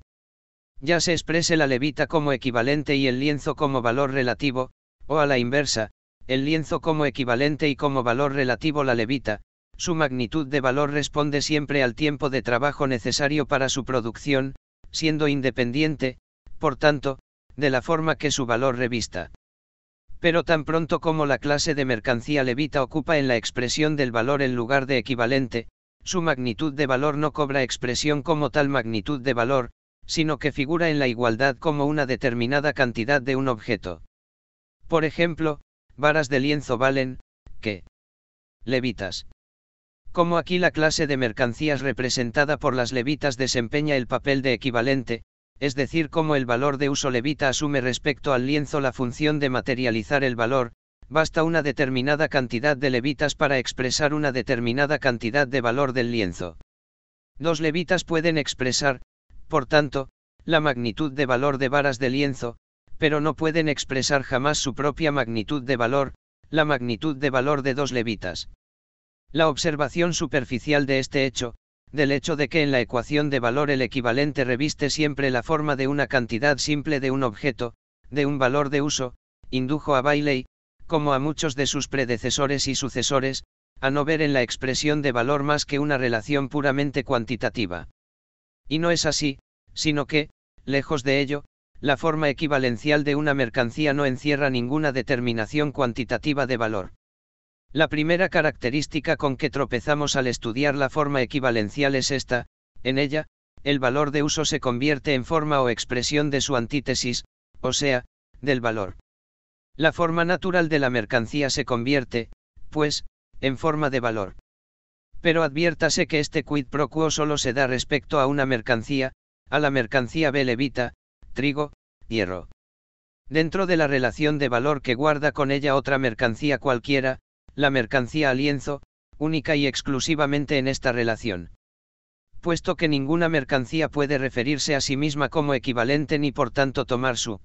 ya se exprese la levita como equivalente y el lienzo como valor relativo, o a la inversa, el lienzo como equivalente y como valor relativo la levita, su magnitud de valor responde siempre al tiempo de trabajo necesario para su producción, siendo independiente, por tanto, de la forma que su valor revista. Pero tan pronto como la clase de mercancía levita ocupa en la expresión del valor el lugar de equivalente, su magnitud de valor no cobra expresión como tal magnitud de valor, sino que figura en la igualdad como una determinada cantidad de un objeto. Por ejemplo, varas de lienzo valen, ¿qué? levitas. Como aquí la clase de mercancías representada por las levitas desempeña el papel de equivalente, es decir, como el valor de uso levita asume respecto al lienzo la función de materializar el valor, basta una determinada cantidad de levitas para expresar una determinada cantidad de valor del lienzo. Dos levitas pueden expresar, por tanto, la magnitud de valor de varas de lienzo, pero no pueden expresar jamás su propia magnitud de valor, la magnitud de valor de dos levitas. La observación superficial de este hecho, del hecho de que en la ecuación de valor el equivalente reviste siempre la forma de una cantidad simple de un objeto, de un valor de uso, indujo a Bailey, como a muchos de sus predecesores y sucesores, a no ver en la expresión de valor más que una relación puramente cuantitativa. Y no es así, sino que, lejos de ello, la forma equivalencial de una mercancía no encierra ninguna determinación cuantitativa de valor. La primera característica con que tropezamos al estudiar la forma equivalencial es esta, en ella, el valor de uso se convierte en forma o expresión de su antítesis, o sea, del valor. La forma natural de la mercancía se convierte, pues, en forma de valor. Pero adviértase que este quid pro quo solo se da respecto a una mercancía, a la mercancía B levita, trigo, hierro. Dentro de la relación de valor que guarda con ella otra mercancía cualquiera, la mercancía alienzo, única y exclusivamente en esta relación. Puesto que ninguna mercancía puede referirse a sí misma como equivalente ni por tanto tomar su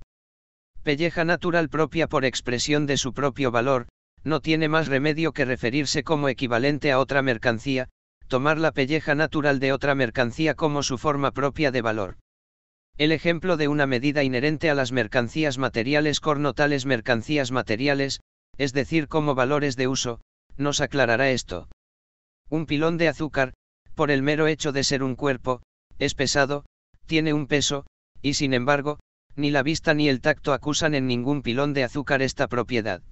pelleja natural propia por expresión de su propio valor, no tiene más remedio que referirse como equivalente a otra mercancía, tomar la pelleja natural de otra mercancía como su forma propia de valor. El ejemplo de una medida inherente a las mercancías materiales corno tales mercancías materiales, es decir, como valores de uso, nos aclarará esto. Un pilón de azúcar, por el mero hecho de ser un cuerpo, es pesado, tiene un peso, y sin embargo, ni la vista ni el tacto acusan en ningún pilón de azúcar esta propiedad.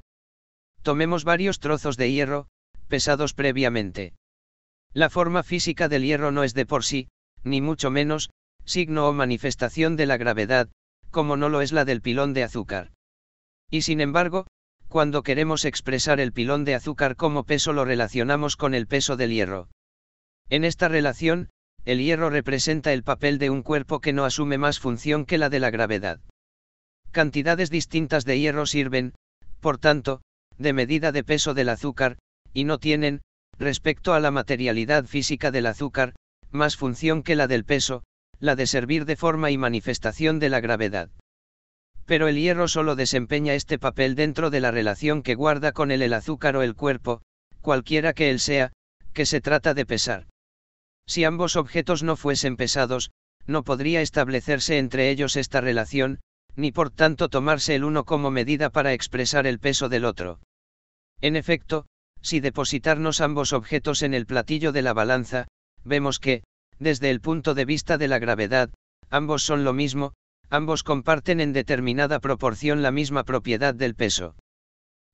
Tomemos varios trozos de hierro, pesados previamente. La forma física del hierro no es de por sí, ni mucho menos, signo o manifestación de la gravedad, como no lo es la del pilón de azúcar. Y sin embargo, cuando queremos expresar el pilón de azúcar como peso lo relacionamos con el peso del hierro. En esta relación, el hierro representa el papel de un cuerpo que no asume más función que la de la gravedad. Cantidades distintas de hierro sirven, por tanto, de medida de peso del azúcar, y no tienen, respecto a la materialidad física del azúcar, más función que la del peso, la de servir de forma y manifestación de la gravedad. Pero el hierro solo desempeña este papel dentro de la relación que guarda con él el azúcar o el cuerpo, cualquiera que él sea, que se trata de pesar. Si ambos objetos no fuesen pesados, no podría establecerse entre ellos esta relación, ni por tanto tomarse el uno como medida para expresar el peso del otro. En efecto, si depositarnos ambos objetos en el platillo de la balanza, vemos que, desde el punto de vista de la gravedad, ambos son lo mismo, ambos comparten en determinada proporción la misma propiedad del peso.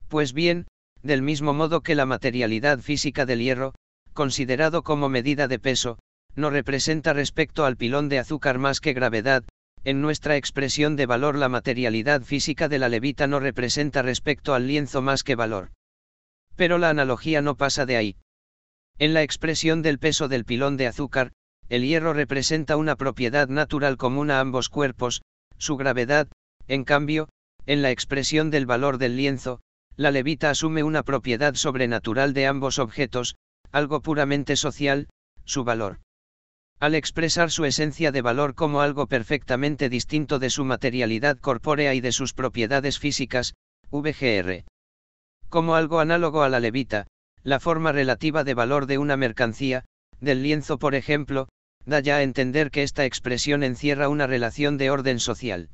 Pues bien, del mismo modo que la materialidad física del hierro, considerado como medida de peso, no representa respecto al pilón de azúcar más que gravedad, en nuestra expresión de valor la materialidad física de la levita no representa respecto al lienzo más que valor. Pero la analogía no pasa de ahí. En la expresión del peso del pilón de azúcar, el hierro representa una propiedad natural común a ambos cuerpos, su gravedad, en cambio, en la expresión del valor del lienzo, la levita asume una propiedad sobrenatural de ambos objetos, algo puramente social, su valor al expresar su esencia de valor como algo perfectamente distinto de su materialidad corpórea y de sus propiedades físicas, VGR. Como algo análogo a la levita, la forma relativa de valor de una mercancía, del lienzo por ejemplo, da ya a entender que esta expresión encierra una relación de orden social.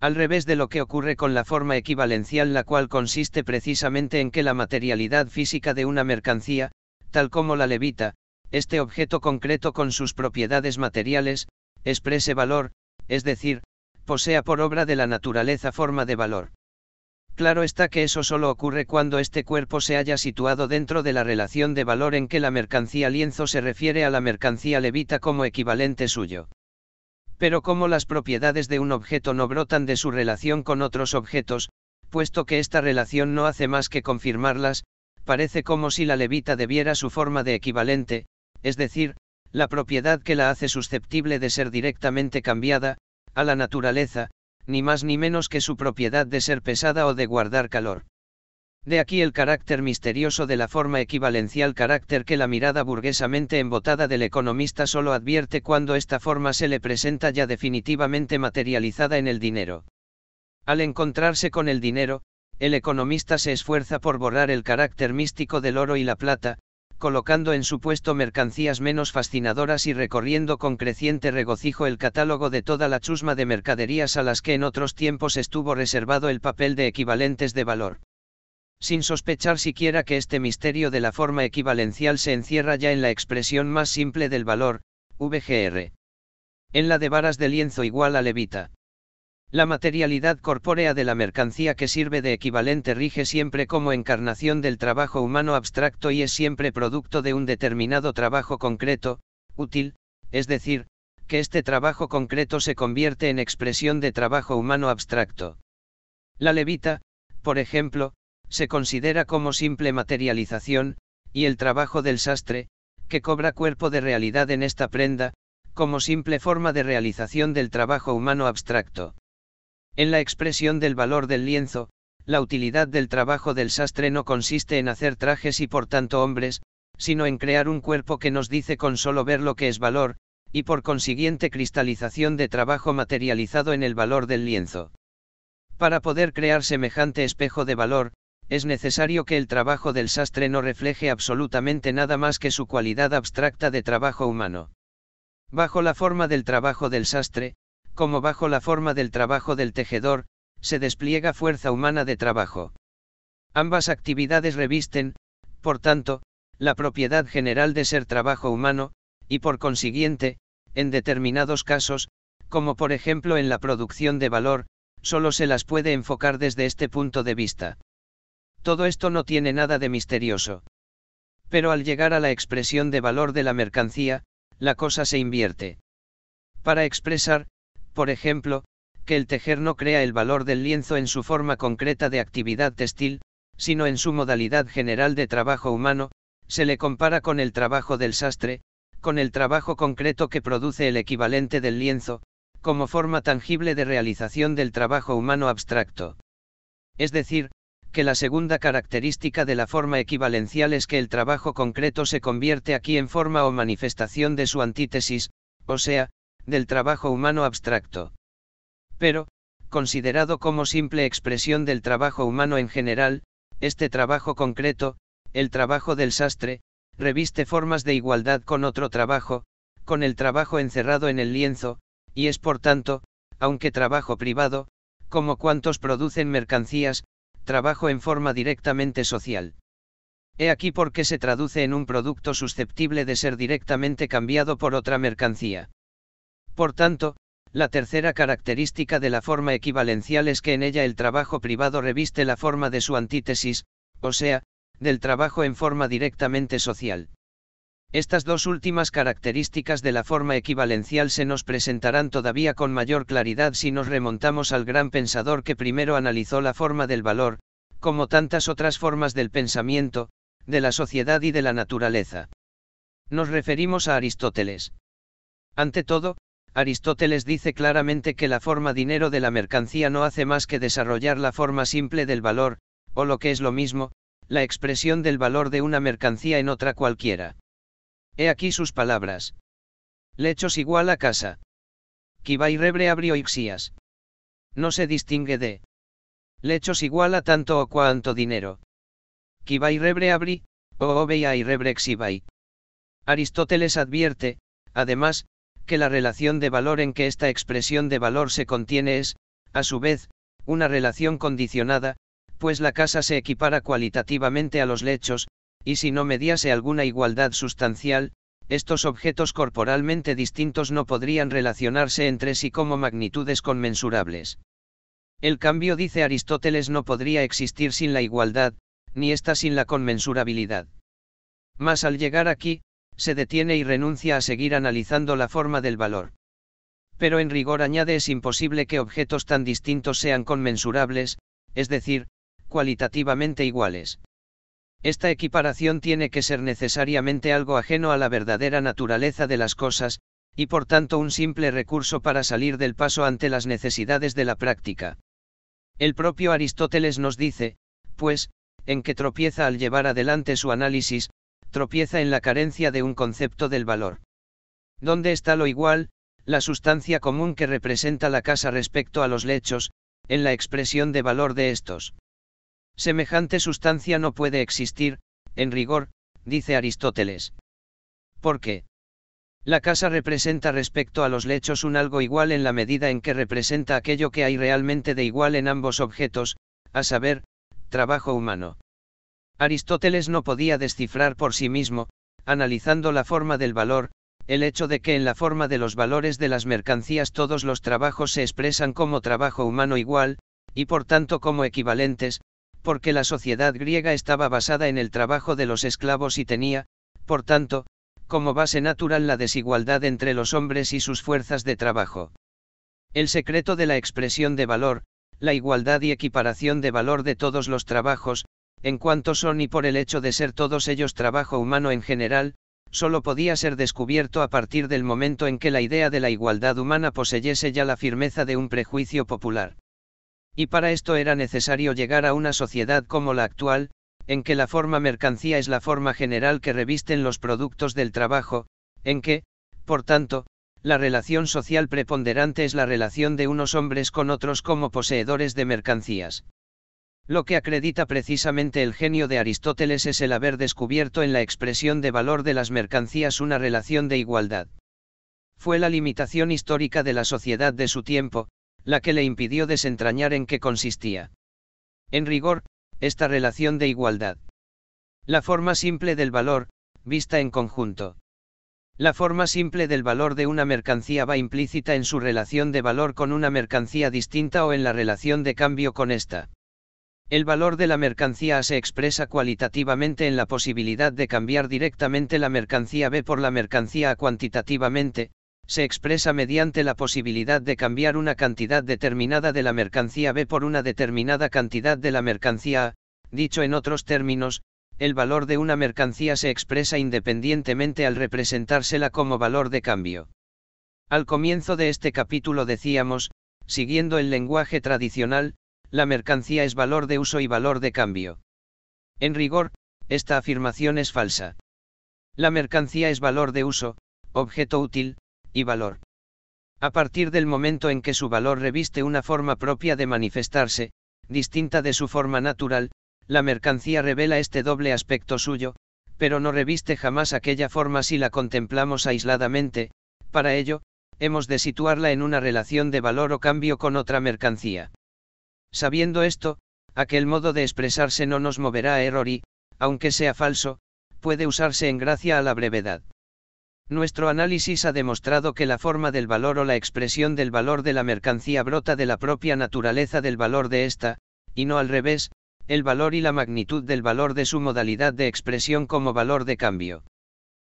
Al revés de lo que ocurre con la forma equivalencial la cual consiste precisamente en que la materialidad física de una mercancía, tal como la levita, este objeto concreto con sus propiedades materiales, exprese valor, es decir, posea por obra de la naturaleza forma de valor. Claro está que eso solo ocurre cuando este cuerpo se haya situado dentro de la relación de valor en que la mercancía lienzo se refiere a la mercancía levita como equivalente suyo. Pero como las propiedades de un objeto no brotan de su relación con otros objetos, puesto que esta relación no hace más que confirmarlas, parece como si la levita debiera su forma de equivalente, es decir, la propiedad que la hace susceptible de ser directamente cambiada, a la naturaleza, ni más ni menos que su propiedad de ser pesada o de guardar calor. De aquí el carácter misterioso de la forma equivalencial carácter que la mirada burguesamente embotada del economista solo advierte cuando esta forma se le presenta ya definitivamente materializada en el dinero. Al encontrarse con el dinero, el economista se esfuerza por borrar el carácter místico del oro y la plata, colocando en su puesto mercancías menos fascinadoras y recorriendo con creciente regocijo el catálogo de toda la chusma de mercaderías a las que en otros tiempos estuvo reservado el papel de equivalentes de valor. Sin sospechar siquiera que este misterio de la forma equivalencial se encierra ya en la expresión más simple del valor, VGR. En la de varas de lienzo igual a levita. La materialidad corpórea de la mercancía que sirve de equivalente rige siempre como encarnación del trabajo humano abstracto y es siempre producto de un determinado trabajo concreto, útil, es decir, que este trabajo concreto se convierte en expresión de trabajo humano abstracto. La levita, por ejemplo, se considera como simple materialización, y el trabajo del sastre, que cobra cuerpo de realidad en esta prenda, como simple forma de realización del trabajo humano abstracto. En la expresión del valor del lienzo, la utilidad del trabajo del sastre no consiste en hacer trajes y por tanto hombres, sino en crear un cuerpo que nos dice con solo ver lo que es valor, y por consiguiente cristalización de trabajo materializado en el valor del lienzo. Para poder crear semejante espejo de valor, es necesario que el trabajo del sastre no refleje absolutamente nada más que su cualidad abstracta de trabajo humano. Bajo la forma del trabajo del sastre, como bajo la forma del trabajo del tejedor, se despliega fuerza humana de trabajo. Ambas actividades revisten, por tanto, la propiedad general de ser trabajo humano, y por consiguiente, en determinados casos, como por ejemplo en la producción de valor, solo se las puede enfocar desde este punto de vista. Todo esto no tiene nada de misterioso. Pero al llegar a la expresión de valor de la mercancía, la cosa se invierte. Para expresar, por ejemplo, que el tejer no crea el valor del lienzo en su forma concreta de actividad textil, sino en su modalidad general de trabajo humano, se le compara con el trabajo del sastre, con el trabajo concreto que produce el equivalente del lienzo, como forma tangible de realización del trabajo humano abstracto. Es decir, que la segunda característica de la forma equivalencial es que el trabajo concreto se convierte aquí en forma o manifestación de su antítesis, o sea, del trabajo humano abstracto. Pero, considerado como simple expresión del trabajo humano en general, este trabajo concreto, el trabajo del sastre, reviste formas de igualdad con otro trabajo, con el trabajo encerrado en el lienzo, y es por tanto, aunque trabajo privado, como cuantos producen mercancías, trabajo en forma directamente social. He aquí por qué se traduce en un producto susceptible de ser directamente cambiado por otra mercancía. Por tanto, la tercera característica de la forma equivalencial es que en ella el trabajo privado reviste la forma de su antítesis, o sea, del trabajo en forma directamente social. Estas dos últimas características de la forma equivalencial se nos presentarán todavía con mayor claridad si nos remontamos al gran pensador que primero analizó la forma del valor, como tantas otras formas del pensamiento, de la sociedad y de la naturaleza. Nos referimos a Aristóteles. Ante todo, Aristóteles dice claramente que la forma dinero de la mercancía no hace más que desarrollar la forma simple del valor, o lo que es lo mismo, la expresión del valor de una mercancía en otra cualquiera. He aquí sus palabras. Lechos igual a casa. Kibai rebre o ixias. No se distingue de. Lechos igual a tanto o cuanto dinero. Kibai rebre abri, o obeia y rebre xibai. Aristóteles advierte, además, que la relación de valor en que esta expresión de valor se contiene es, a su vez, una relación condicionada, pues la casa se equipara cualitativamente a los lechos, y si no mediase alguna igualdad sustancial, estos objetos corporalmente distintos no podrían relacionarse entre sí como magnitudes conmensurables. El cambio, dice Aristóteles, no podría existir sin la igualdad, ni ésta sin la conmensurabilidad. Mas al llegar aquí, se detiene y renuncia a seguir analizando la forma del valor. Pero en rigor añade es imposible que objetos tan distintos sean conmensurables, es decir, cualitativamente iguales. Esta equiparación tiene que ser necesariamente algo ajeno a la verdadera naturaleza de las cosas, y por tanto un simple recurso para salir del paso ante las necesidades de la práctica. El propio Aristóteles nos dice, pues, en que tropieza al llevar adelante su análisis, tropieza en la carencia de un concepto del valor. ¿Dónde está lo igual, la sustancia común que representa la casa respecto a los lechos, en la expresión de valor de estos? Semejante sustancia no puede existir, en rigor, dice Aristóteles. ¿Por qué? La casa representa respecto a los lechos un algo igual en la medida en que representa aquello que hay realmente de igual en ambos objetos, a saber, trabajo humano. Aristóteles no podía descifrar por sí mismo, analizando la forma del valor, el hecho de que en la forma de los valores de las mercancías todos los trabajos se expresan como trabajo humano igual, y por tanto como equivalentes, porque la sociedad griega estaba basada en el trabajo de los esclavos y tenía, por tanto, como base natural la desigualdad entre los hombres y sus fuerzas de trabajo. El secreto de la expresión de valor, la igualdad y equiparación de valor de todos los trabajos, en cuanto son y por el hecho de ser todos ellos trabajo humano en general, solo podía ser descubierto a partir del momento en que la idea de la igualdad humana poseyese ya la firmeza de un prejuicio popular. Y para esto era necesario llegar a una sociedad como la actual, en que la forma mercancía es la forma general que revisten los productos del trabajo, en que, por tanto, la relación social preponderante es la relación de unos hombres con otros como poseedores de mercancías. Lo que acredita precisamente el genio de Aristóteles es el haber descubierto en la expresión de valor de las mercancías una relación de igualdad. Fue la limitación histórica de la sociedad de su tiempo, la que le impidió desentrañar en qué consistía. En rigor, esta relación de igualdad. La forma simple del valor, vista en conjunto. La forma simple del valor de una mercancía va implícita en su relación de valor con una mercancía distinta o en la relación de cambio con esta. El valor de la mercancía A se expresa cualitativamente en la posibilidad de cambiar directamente la mercancía B por la mercancía A cuantitativamente, se expresa mediante la posibilidad de cambiar una cantidad determinada de la mercancía B por una determinada cantidad de la mercancía A, dicho en otros términos, el valor de una mercancía se expresa independientemente al representársela como valor de cambio. Al comienzo de este capítulo decíamos, siguiendo el lenguaje tradicional, la mercancía es valor de uso y valor de cambio. En rigor, esta afirmación es falsa. La mercancía es valor de uso, objeto útil, y valor. A partir del momento en que su valor reviste una forma propia de manifestarse, distinta de su forma natural, la mercancía revela este doble aspecto suyo, pero no reviste jamás aquella forma si la contemplamos aisladamente, para ello, hemos de situarla en una relación de valor o cambio con otra mercancía. Sabiendo esto, aquel modo de expresarse no nos moverá a error y, aunque sea falso, puede usarse en gracia a la brevedad. Nuestro análisis ha demostrado que la forma del valor o la expresión del valor de la mercancía brota de la propia naturaleza del valor de ésta, y no al revés, el valor y la magnitud del valor de su modalidad de expresión como valor de cambio.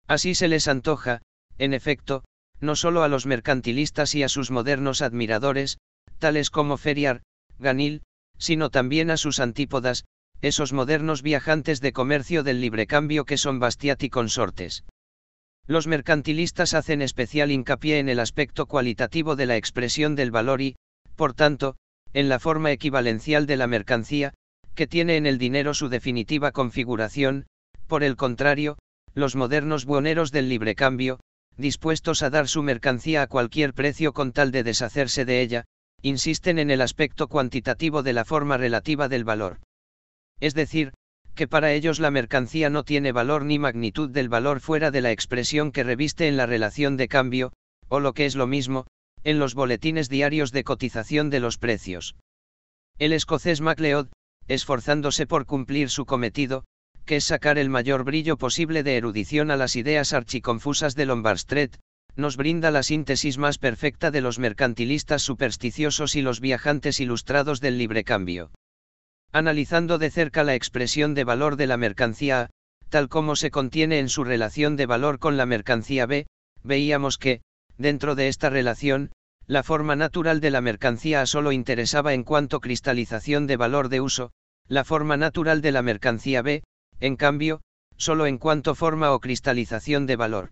Así se les antoja, en efecto, no solo a los mercantilistas y a sus modernos admiradores, tales como Ferriar, Ganil, sino también a sus antípodas, esos modernos viajantes de comercio del libre cambio que son Bastiat consortes. Los mercantilistas hacen especial hincapié en el aspecto cualitativo de la expresión del valor y, por tanto, en la forma equivalencial de la mercancía, que tiene en el dinero su definitiva configuración, por el contrario, los modernos buoneros del libre cambio, dispuestos a dar su mercancía a cualquier precio con tal de deshacerse de ella, insisten en el aspecto cuantitativo de la forma relativa del valor. Es decir, que para ellos la mercancía no tiene valor ni magnitud del valor fuera de la expresión que reviste en la relación de cambio, o lo que es lo mismo, en los boletines diarios de cotización de los precios. El escocés MacLeod, esforzándose por cumplir su cometido, que es sacar el mayor brillo posible de erudición a las ideas archiconfusas de Lombard Street, nos brinda la síntesis más perfecta de los mercantilistas supersticiosos y los viajantes ilustrados del libre cambio. Analizando de cerca la expresión de valor de la mercancía A, tal como se contiene en su relación de valor con la mercancía B, veíamos que, dentro de esta relación, la forma natural de la mercancía A solo interesaba en cuanto cristalización de valor de uso, la forma natural de la mercancía B, en cambio, solo en cuanto forma o cristalización de valor.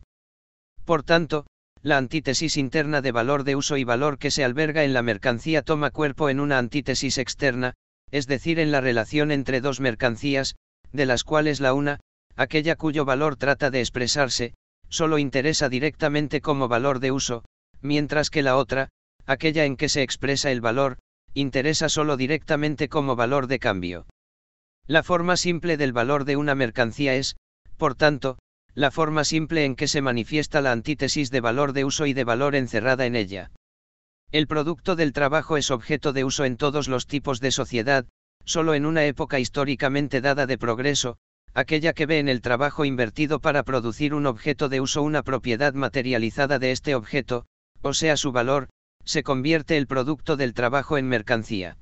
Por tanto, la antítesis interna de valor de uso y valor que se alberga en la mercancía toma cuerpo en una antítesis externa, es decir, en la relación entre dos mercancías, de las cuales la una, aquella cuyo valor trata de expresarse, solo interesa directamente como valor de uso, mientras que la otra, aquella en que se expresa el valor, interesa solo directamente como valor de cambio. La forma simple del valor de una mercancía es, por tanto, la forma simple en que se manifiesta la antítesis de valor de uso y de valor encerrada en ella. El producto del trabajo es objeto de uso en todos los tipos de sociedad, solo en una época históricamente dada de progreso, aquella que ve en el trabajo invertido para producir un objeto de uso una propiedad materializada de este objeto, o sea su valor, se convierte el producto del trabajo en mercancía.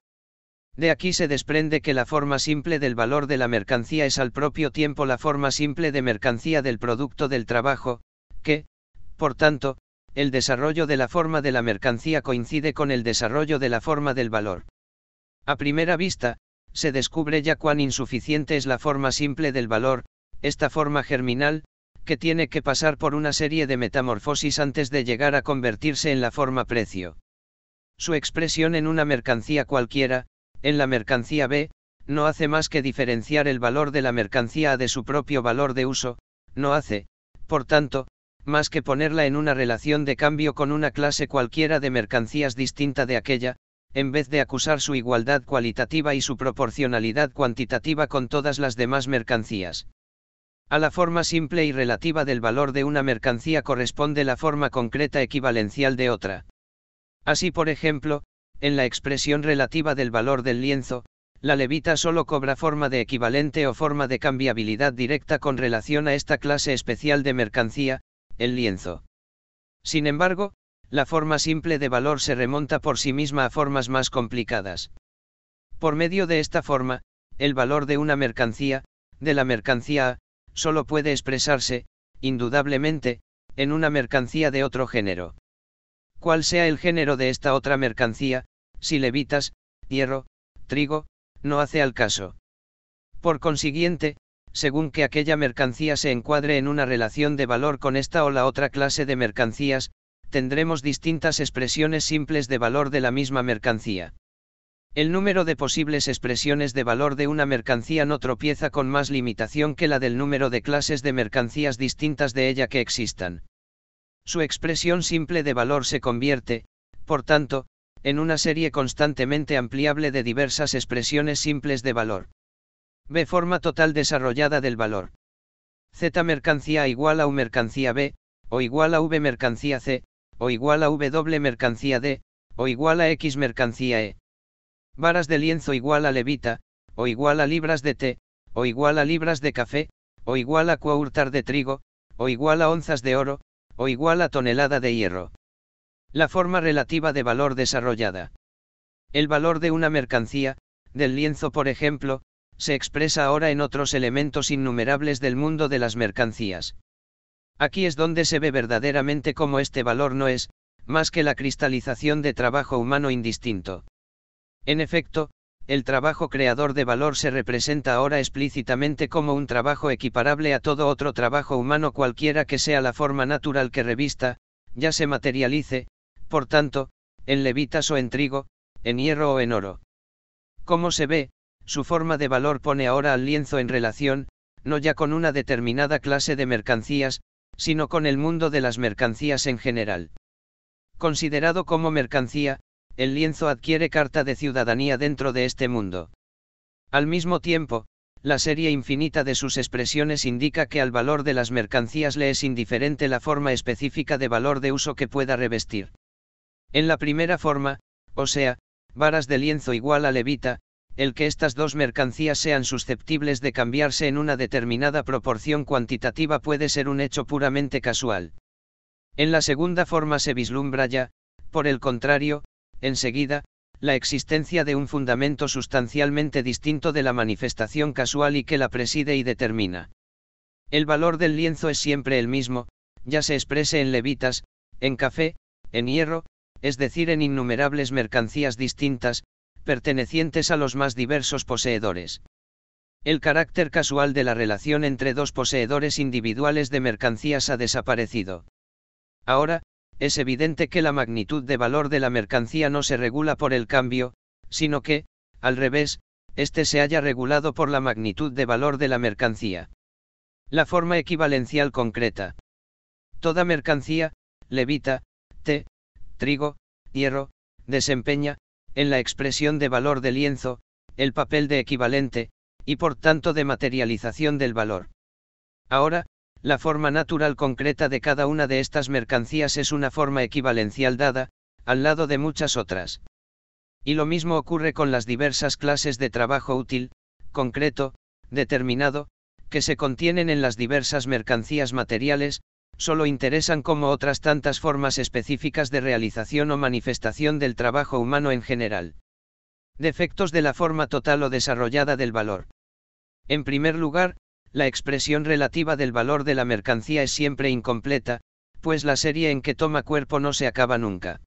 De aquí se desprende que la forma simple del valor de la mercancía es al propio tiempo la forma simple de mercancía del producto del trabajo, que, por tanto, el desarrollo de la forma de la mercancía coincide con el desarrollo de la forma del valor. A primera vista, se descubre ya cuán insuficiente es la forma simple del valor, esta forma germinal, que tiene que pasar por una serie de metamorfosis antes de llegar a convertirse en la forma precio. Su expresión en una mercancía cualquiera, en la mercancía B, no hace más que diferenciar el valor de la mercancía A de su propio valor de uso, no hace, por tanto, más que ponerla en una relación de cambio con una clase cualquiera de mercancías distinta de aquella, en vez de acusar su igualdad cualitativa y su proporcionalidad cuantitativa con todas las demás mercancías. A la forma simple y relativa del valor de una mercancía corresponde la forma concreta equivalencial de otra. Así por ejemplo, en la expresión relativa del valor del lienzo, la levita solo cobra forma de equivalente o forma de cambiabilidad directa con relación a esta clase especial de mercancía, el lienzo. Sin embargo, la forma simple de valor se remonta por sí misma a formas más complicadas. Por medio de esta forma, el valor de una mercancía, de la mercancía A, solo puede expresarse, indudablemente, en una mercancía de otro género cual sea el género de esta otra mercancía, si levitas, hierro, trigo, no hace al caso. Por consiguiente, según que aquella mercancía se encuadre en una relación de valor con esta o la otra clase de mercancías, tendremos distintas expresiones simples de valor de la misma mercancía. El número de posibles expresiones de valor de una mercancía no tropieza con más limitación que la del número de clases de mercancías distintas de ella que existan su expresión simple de valor se convierte, por tanto, en una serie constantemente ampliable de diversas expresiones simples de valor. B. Forma total desarrollada del valor. Z. Mercancía igual a U mercancía B, o igual a V mercancía C, o igual a W mercancía D, o igual a X mercancía E. Varas de lienzo igual a levita, o igual a libras de té, o igual a libras de café, o igual a hurtar de trigo, o igual a onzas de oro, o igual a tonelada de hierro. La forma relativa de valor desarrollada. El valor de una mercancía, del lienzo por ejemplo, se expresa ahora en otros elementos innumerables del mundo de las mercancías. Aquí es donde se ve verdaderamente cómo este valor no es, más que la cristalización de trabajo humano indistinto. En efecto, el trabajo creador de valor se representa ahora explícitamente como un trabajo equiparable a todo otro trabajo humano cualquiera que sea la forma natural que revista, ya se materialice, por tanto, en levitas o en trigo, en hierro o en oro. Como se ve, su forma de valor pone ahora al lienzo en relación, no ya con una determinada clase de mercancías, sino con el mundo de las mercancías en general. Considerado como mercancía, el lienzo adquiere carta de ciudadanía dentro de este mundo. Al mismo tiempo, la serie infinita de sus expresiones indica que al valor de las mercancías le es indiferente la forma específica de valor de uso que pueda revestir. En la primera forma, o sea, varas de lienzo igual a levita, el que estas dos mercancías sean susceptibles de cambiarse en una determinada proporción cuantitativa puede ser un hecho puramente casual. En la segunda forma se vislumbra ya, por el contrario, enseguida, la existencia de un fundamento sustancialmente distinto de la manifestación casual y que la preside y determina. El valor del lienzo es siempre el mismo, ya se exprese en levitas, en café, en hierro, es decir, en innumerables mercancías distintas, pertenecientes a los más diversos poseedores. El carácter casual de la relación entre dos poseedores individuales de mercancías ha desaparecido. Ahora, es evidente que la magnitud de valor de la mercancía no se regula por el cambio, sino que, al revés, éste se haya regulado por la magnitud de valor de la mercancía. La forma equivalencial concreta. Toda mercancía, levita, té, trigo, hierro, desempeña, en la expresión de valor de lienzo, el papel de equivalente, y por tanto de materialización del valor. Ahora, la forma natural concreta de cada una de estas mercancías es una forma equivalencial dada, al lado de muchas otras. Y lo mismo ocurre con las diversas clases de trabajo útil, concreto, determinado, que se contienen en las diversas mercancías materiales, solo interesan como otras tantas formas específicas de realización o manifestación del trabajo humano en general. Defectos de la forma total o desarrollada del valor. En primer lugar, la expresión relativa del valor de la mercancía es siempre incompleta, pues la serie en que toma cuerpo no se acaba nunca.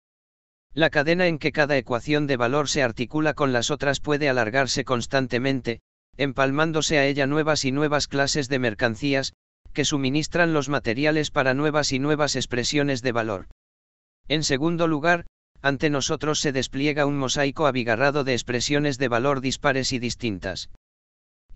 La cadena en que cada ecuación de valor se articula con las otras puede alargarse constantemente, empalmándose a ella nuevas y nuevas clases de mercancías, que suministran los materiales para nuevas y nuevas expresiones de valor. En segundo lugar, ante nosotros se despliega un mosaico abigarrado de expresiones de valor dispares y distintas.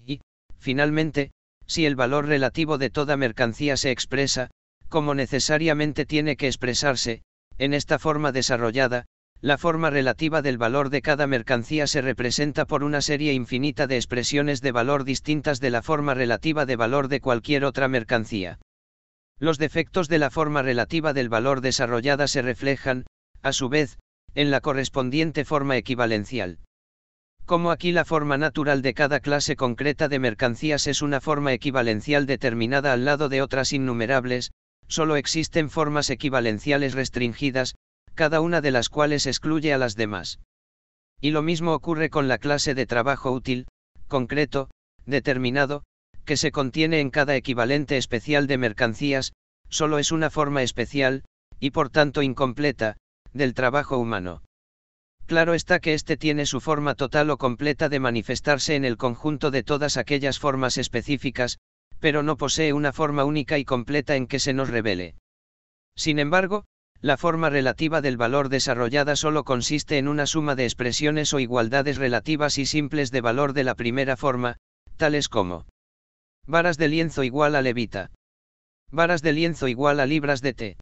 Y, finalmente, si el valor relativo de toda mercancía se expresa, como necesariamente tiene que expresarse, en esta forma desarrollada, la forma relativa del valor de cada mercancía se representa por una serie infinita de expresiones de valor distintas de la forma relativa de valor de cualquier otra mercancía. Los defectos de la forma relativa del valor desarrollada se reflejan, a su vez, en la correspondiente forma equivalencial. Como aquí la forma natural de cada clase concreta de mercancías es una forma equivalencial determinada al lado de otras innumerables, solo existen formas equivalenciales restringidas, cada una de las cuales excluye a las demás. Y lo mismo ocurre con la clase de trabajo útil, concreto, determinado, que se contiene en cada equivalente especial de mercancías, solo es una forma especial, y por tanto incompleta, del trabajo humano. Claro está que este tiene su forma total o completa de manifestarse en el conjunto de todas aquellas formas específicas, pero no posee una forma única y completa en que se nos revele. Sin embargo, la forma relativa del valor desarrollada solo consiste en una suma de expresiones o igualdades relativas y simples de valor de la primera forma, tales como varas de lienzo igual a levita, varas de lienzo igual a libras de té.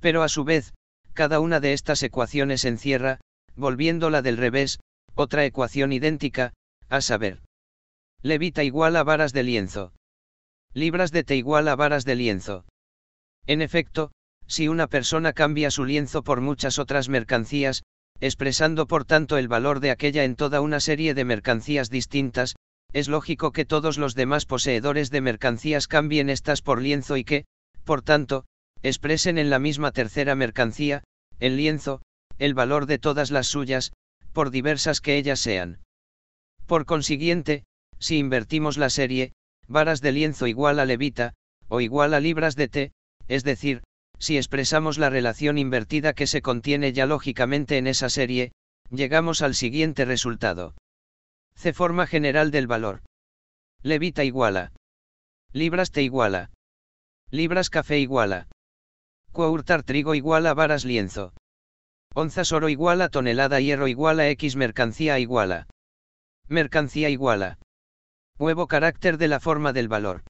Pero a su vez, cada una de estas ecuaciones encierra, volviéndola del revés, otra ecuación idéntica, a saber. Levita igual a varas de lienzo. Libras de te igual a varas de lienzo. En efecto, si una persona cambia su lienzo por muchas otras mercancías, expresando por tanto el valor de aquella en toda una serie de mercancías distintas, es lógico que todos los demás poseedores de mercancías cambien estas por lienzo y que, por tanto, expresen en la misma tercera mercancía, el lienzo, el valor de todas las suyas, por diversas que ellas sean. Por consiguiente, si invertimos la serie, varas de lienzo igual a levita, o igual a libras de té, es decir, si expresamos la relación invertida que se contiene ya lógicamente en esa serie, llegamos al siguiente resultado. C. Forma general del valor. Levita iguala. Libras igual iguala. Libras café iguala. Cohurtar trigo a varas lienzo. Onzas oro igual a tonelada hierro igual a X mercancía igual a. Mercancía igual a. Huevo carácter de la forma del valor.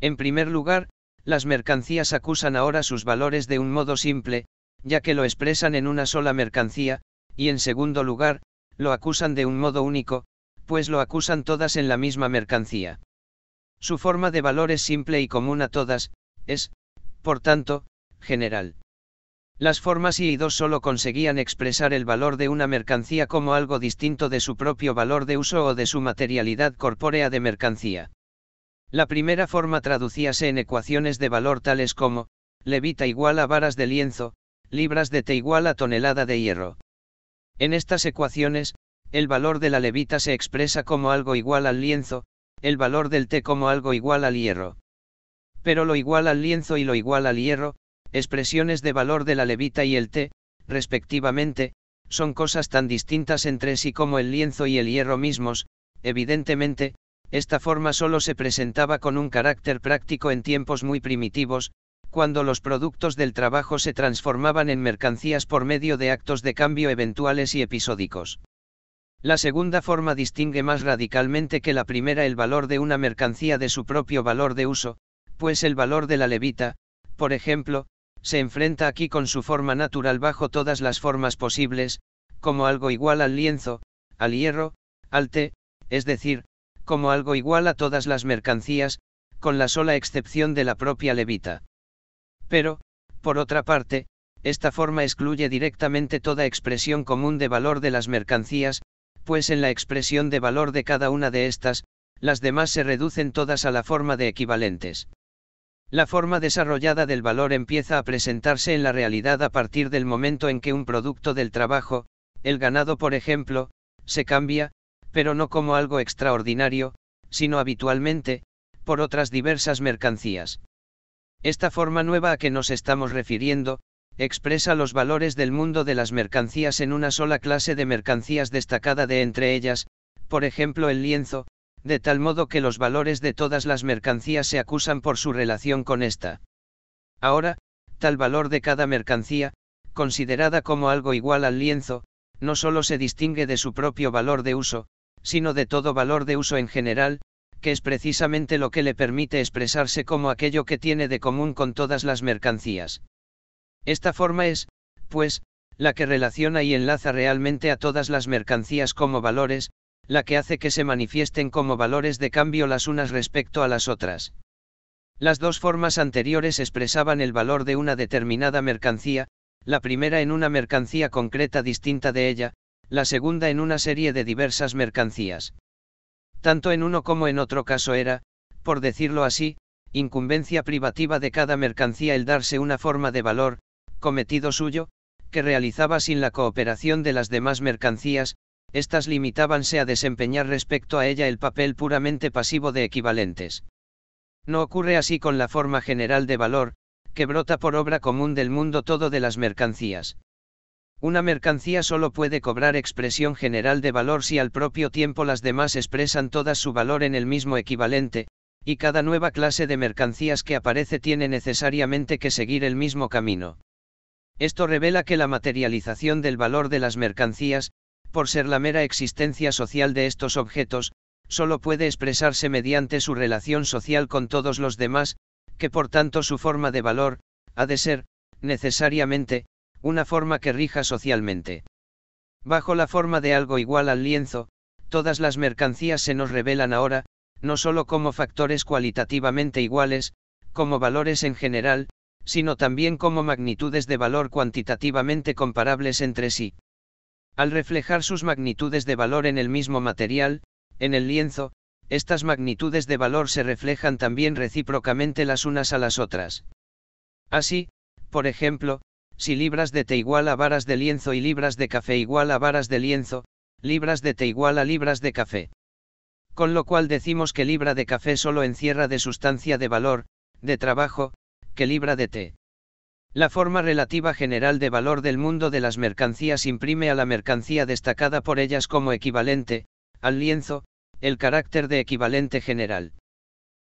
En primer lugar, las mercancías acusan ahora sus valores de un modo simple, ya que lo expresan en una sola mercancía, y en segundo lugar, lo acusan de un modo único, pues lo acusan todas en la misma mercancía. Su forma de valor es simple y común a todas, es, por tanto, general. Las formas y II solo conseguían expresar el valor de una mercancía como algo distinto de su propio valor de uso o de su materialidad corpórea de mercancía. La primera forma traducíase en ecuaciones de valor tales como, levita igual a varas de lienzo, libras de té igual a tonelada de hierro. En estas ecuaciones, el valor de la levita se expresa como algo igual al lienzo, el valor del té como algo igual al hierro. Pero lo igual al lienzo y lo igual al hierro, expresiones de valor de la levita y el té, respectivamente, son cosas tan distintas entre sí como el lienzo y el hierro mismos, evidentemente, esta forma solo se presentaba con un carácter práctico en tiempos muy primitivos, cuando los productos del trabajo se transformaban en mercancías por medio de actos de cambio eventuales y episódicos. La segunda forma distingue más radicalmente que la primera el valor de una mercancía de su propio valor de uso, pues el valor de la levita, por ejemplo, se enfrenta aquí con su forma natural bajo todas las formas posibles, como algo igual al lienzo, al hierro, al té, es decir, como algo igual a todas las mercancías, con la sola excepción de la propia levita. Pero, por otra parte, esta forma excluye directamente toda expresión común de valor de las mercancías, pues en la expresión de valor de cada una de estas, las demás se reducen todas a la forma de equivalentes. La forma desarrollada del valor empieza a presentarse en la realidad a partir del momento en que un producto del trabajo, el ganado por ejemplo, se cambia, pero no como algo extraordinario, sino habitualmente, por otras diversas mercancías. Esta forma nueva a que nos estamos refiriendo, expresa los valores del mundo de las mercancías en una sola clase de mercancías destacada de entre ellas, por ejemplo el lienzo, de tal modo que los valores de todas las mercancías se acusan por su relación con esta. Ahora, tal valor de cada mercancía, considerada como algo igual al lienzo, no solo se distingue de su propio valor de uso, sino de todo valor de uso en general, que es precisamente lo que le permite expresarse como aquello que tiene de común con todas las mercancías. Esta forma es, pues, la que relaciona y enlaza realmente a todas las mercancías como valores, la que hace que se manifiesten como valores de cambio las unas respecto a las otras. Las dos formas anteriores expresaban el valor de una determinada mercancía, la primera en una mercancía concreta distinta de ella, la segunda en una serie de diversas mercancías. Tanto en uno como en otro caso era, por decirlo así, incumbencia privativa de cada mercancía el darse una forma de valor, cometido suyo, que realizaba sin la cooperación de las demás mercancías, estas limitábanse a desempeñar respecto a ella el papel puramente pasivo de equivalentes. No ocurre así con la forma general de valor, que brota por obra común del mundo todo de las mercancías. Una mercancía solo puede cobrar expresión general de valor si al propio tiempo las demás expresan todas su valor en el mismo equivalente, y cada nueva clase de mercancías que aparece tiene necesariamente que seguir el mismo camino. Esto revela que la materialización del valor de las mercancías, por ser la mera existencia social de estos objetos, solo puede expresarse mediante su relación social con todos los demás, que por tanto su forma de valor, ha de ser, necesariamente, una forma que rija socialmente. Bajo la forma de algo igual al lienzo, todas las mercancías se nos revelan ahora, no solo como factores cualitativamente iguales, como valores en general, sino también como magnitudes de valor cuantitativamente comparables entre sí. Al reflejar sus magnitudes de valor en el mismo material, en el lienzo, estas magnitudes de valor se reflejan también recíprocamente las unas a las otras. Así, por ejemplo, si libras de té igual a varas de lienzo y libras de café igual a varas de lienzo, libras de té igual a libras de café. Con lo cual decimos que libra de café solo encierra de sustancia de valor, de trabajo, que libra de té. La forma relativa general de valor del mundo de las mercancías imprime a la mercancía destacada por ellas como equivalente, al lienzo, el carácter de equivalente general.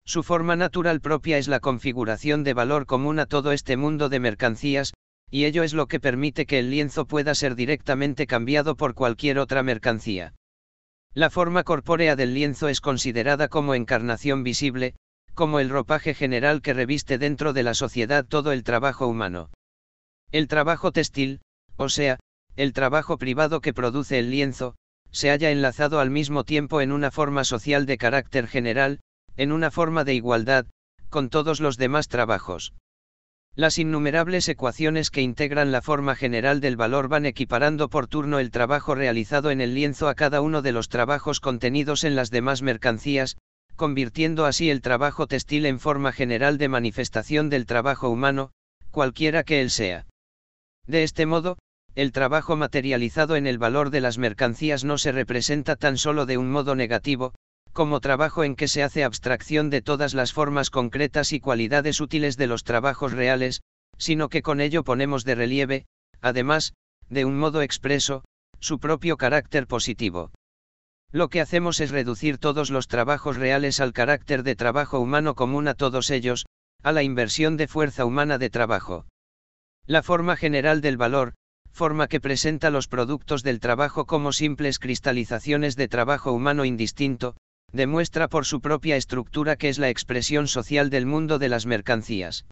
Su forma natural propia es la configuración de valor común a todo este mundo de mercancías, y ello es lo que permite que el lienzo pueda ser directamente cambiado por cualquier otra mercancía. La forma corpórea del lienzo es considerada como encarnación visible, como el ropaje general que reviste dentro de la sociedad todo el trabajo humano. El trabajo textil, o sea, el trabajo privado que produce el lienzo, se haya enlazado al mismo tiempo en una forma social de carácter general, en una forma de igualdad, con todos los demás trabajos. Las innumerables ecuaciones que integran la forma general del valor van equiparando por turno el trabajo realizado en el lienzo a cada uno de los trabajos contenidos en las demás mercancías, convirtiendo así el trabajo textil en forma general de manifestación del trabajo humano, cualquiera que él sea. De este modo, el trabajo materializado en el valor de las mercancías no se representa tan solo de un modo negativo, como trabajo en que se hace abstracción de todas las formas concretas y cualidades útiles de los trabajos reales, sino que con ello ponemos de relieve, además, de un modo expreso, su propio carácter positivo. Lo que hacemos es reducir todos los trabajos reales al carácter de trabajo humano común a todos ellos, a la inversión de fuerza humana de trabajo. La forma general del valor, forma que presenta los productos del trabajo como simples cristalizaciones de trabajo humano indistinto, demuestra por su propia estructura que es la expresión social del mundo de las mercancías.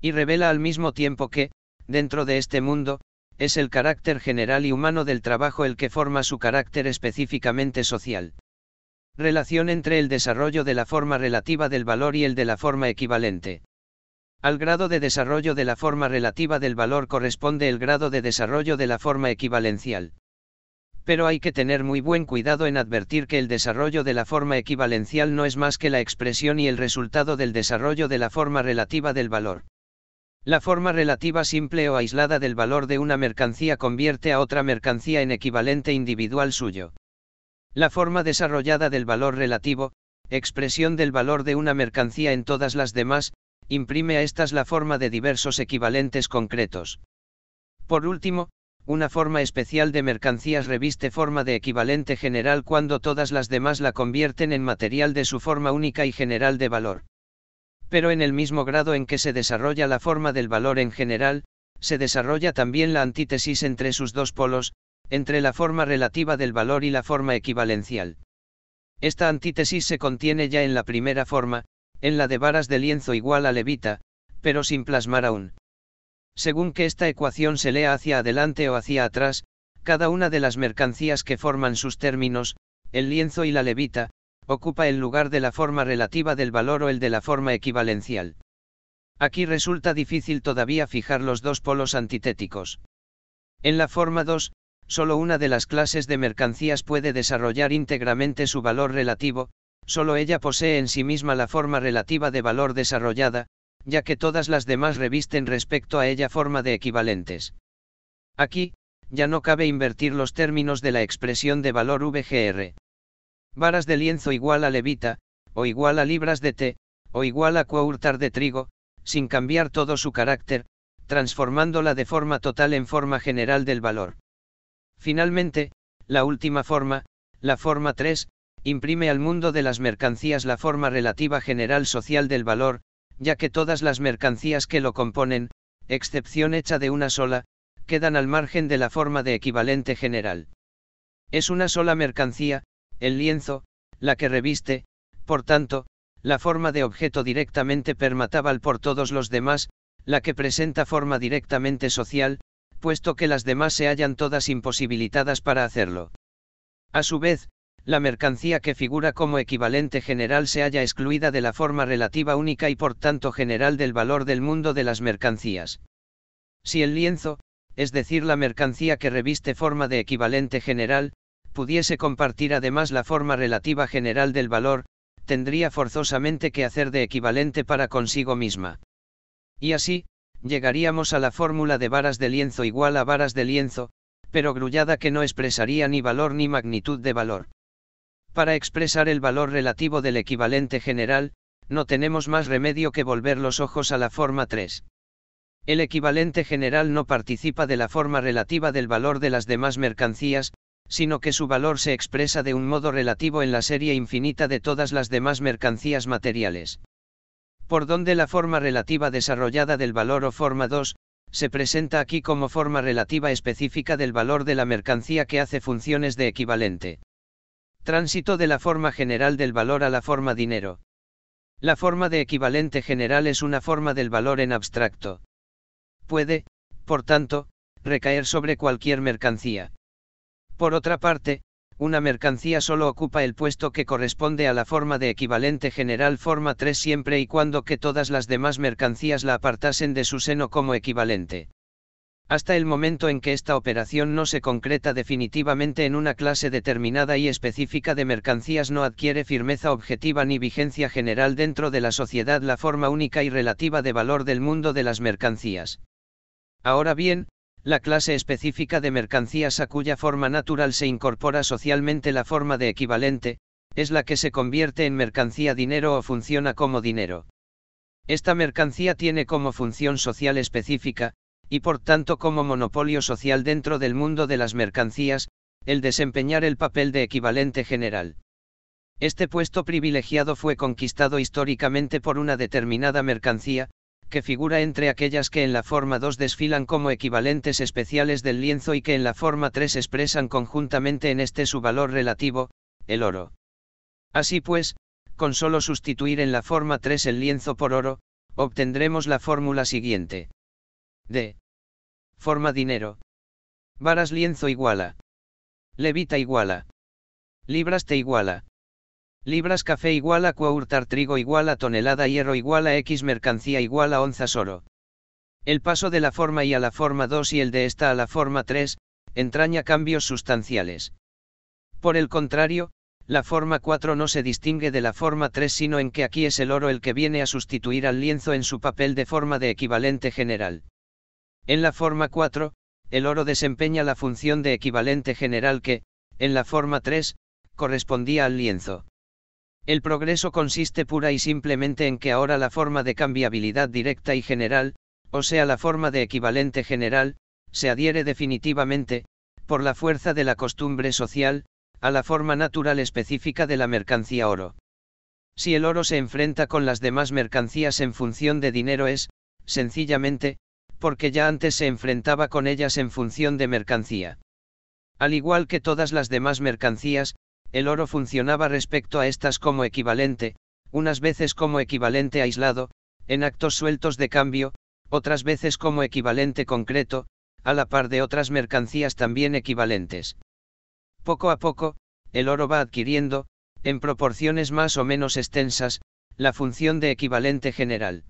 Y revela al mismo tiempo que, dentro de este mundo, es el carácter general y humano del trabajo el que forma su carácter específicamente social. Relación entre el desarrollo de la forma relativa del valor y el de la forma equivalente. Al grado de desarrollo de la forma relativa del valor corresponde el grado de desarrollo de la forma equivalencial. Pero hay que tener muy buen cuidado en advertir que el desarrollo de la forma equivalencial no es más que la expresión y el resultado del desarrollo de la forma relativa del valor. La forma relativa simple o aislada del valor de una mercancía convierte a otra mercancía en equivalente individual suyo. La forma desarrollada del valor relativo, expresión del valor de una mercancía en todas las demás, imprime a estas la forma de diversos equivalentes concretos. Por último, una forma especial de mercancías reviste forma de equivalente general cuando todas las demás la convierten en material de su forma única y general de valor pero en el mismo grado en que se desarrolla la forma del valor en general, se desarrolla también la antítesis entre sus dos polos, entre la forma relativa del valor y la forma equivalencial. Esta antítesis se contiene ya en la primera forma, en la de varas de lienzo igual a levita, pero sin plasmar aún. Según que esta ecuación se lea hacia adelante o hacia atrás, cada una de las mercancías que forman sus términos, el lienzo y la levita, ocupa el lugar de la forma relativa del valor o el de la forma equivalencial. Aquí resulta difícil todavía fijar los dos polos antitéticos. En la forma 2, solo una de las clases de mercancías puede desarrollar íntegramente su valor relativo, solo ella posee en sí misma la forma relativa de valor desarrollada, ya que todas las demás revisten respecto a ella forma de equivalentes. Aquí, ya no cabe invertir los términos de la expresión de valor VGR varas de lienzo igual a levita, o igual a libras de té, o igual a cuaurtar de trigo, sin cambiar todo su carácter, transformándola de forma total en forma general del valor. Finalmente, la última forma, la forma 3, imprime al mundo de las mercancías la forma relativa general social del valor, ya que todas las mercancías que lo componen, excepción hecha de una sola, quedan al margen de la forma de equivalente general. Es una sola mercancía, el lienzo, la que reviste, por tanto, la forma de objeto directamente permatabal por todos los demás, la que presenta forma directamente social, puesto que las demás se hallan todas imposibilitadas para hacerlo. A su vez, la mercancía que figura como equivalente general se halla excluida de la forma relativa única y por tanto general del valor del mundo de las mercancías. Si el lienzo, es decir, la mercancía que reviste forma de equivalente general, pudiese compartir además la forma relativa general del valor, tendría forzosamente que hacer de equivalente para consigo misma. Y así, llegaríamos a la fórmula de varas de lienzo igual a varas de lienzo, pero grullada que no expresaría ni valor ni magnitud de valor. Para expresar el valor relativo del equivalente general, no tenemos más remedio que volver los ojos a la forma 3. El equivalente general no participa de la forma relativa del valor de las demás mercancías, sino que su valor se expresa de un modo relativo en la serie infinita de todas las demás mercancías materiales. Por donde la forma relativa desarrollada del valor o forma 2, se presenta aquí como forma relativa específica del valor de la mercancía que hace funciones de equivalente. Tránsito de la forma general del valor a la forma dinero. La forma de equivalente general es una forma del valor en abstracto. Puede, por tanto, recaer sobre cualquier mercancía. Por otra parte, una mercancía solo ocupa el puesto que corresponde a la forma de equivalente general forma 3 siempre y cuando que todas las demás mercancías la apartasen de su seno como equivalente. Hasta el momento en que esta operación no se concreta definitivamente en una clase determinada y específica de mercancías no adquiere firmeza objetiva ni vigencia general dentro de la sociedad la forma única y relativa de valor del mundo de las mercancías. Ahora bien, la clase específica de mercancías a cuya forma natural se incorpora socialmente la forma de equivalente, es la que se convierte en mercancía dinero o funciona como dinero. Esta mercancía tiene como función social específica, y por tanto como monopolio social dentro del mundo de las mercancías, el desempeñar el papel de equivalente general. Este puesto privilegiado fue conquistado históricamente por una determinada mercancía, que figura entre aquellas que en la forma 2 desfilan como equivalentes especiales del lienzo y que en la forma 3 expresan conjuntamente en este su valor relativo, el oro. Así pues, con solo sustituir en la forma 3 el lienzo por oro, obtendremos la fórmula siguiente. D. Forma dinero. Varas lienzo iguala. Levita iguala. Libras te iguala. Libras café igual a hurtar trigo igual a tonelada hierro igual a X mercancía igual a onzas oro. El paso de la forma y a la forma 2 y el de esta a la forma 3, entraña cambios sustanciales. Por el contrario, la forma 4 no se distingue de la forma 3 sino en que aquí es el oro el que viene a sustituir al lienzo en su papel de forma de equivalente general. En la forma 4, el oro desempeña la función de equivalente general que, en la forma 3, correspondía al lienzo. El progreso consiste pura y simplemente en que ahora la forma de cambiabilidad directa y general, o sea la forma de equivalente general, se adhiere definitivamente, por la fuerza de la costumbre social, a la forma natural específica de la mercancía oro. Si el oro se enfrenta con las demás mercancías en función de dinero es, sencillamente, porque ya antes se enfrentaba con ellas en función de mercancía. Al igual que todas las demás mercancías, el oro funcionaba respecto a estas como equivalente, unas veces como equivalente aislado, en actos sueltos de cambio, otras veces como equivalente concreto, a la par de otras mercancías también equivalentes. Poco a poco, el oro va adquiriendo, en proporciones más o menos extensas, la función de equivalente general.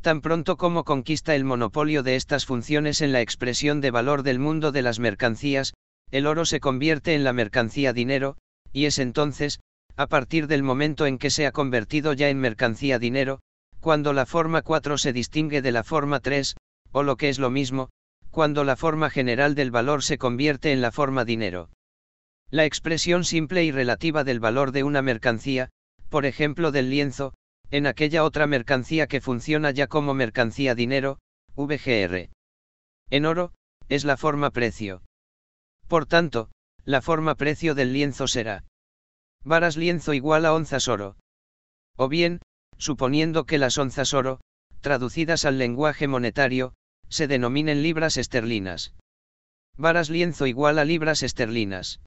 Tan pronto como conquista el monopolio de estas funciones en la expresión de valor del mundo de las mercancías, el oro se convierte en la mercancía dinero, y es entonces, a partir del momento en que se ha convertido ya en mercancía dinero, cuando la forma 4 se distingue de la forma 3, o lo que es lo mismo, cuando la forma general del valor se convierte en la forma dinero. La expresión simple y relativa del valor de una mercancía, por ejemplo del lienzo, en aquella otra mercancía que funciona ya como mercancía dinero, VGR. En oro, es la forma precio. Por tanto, la forma precio del lienzo será. Varas lienzo igual a onzas oro. O bien, suponiendo que las onzas oro, traducidas al lenguaje monetario, se denominen libras esterlinas. Varas lienzo igual a libras esterlinas.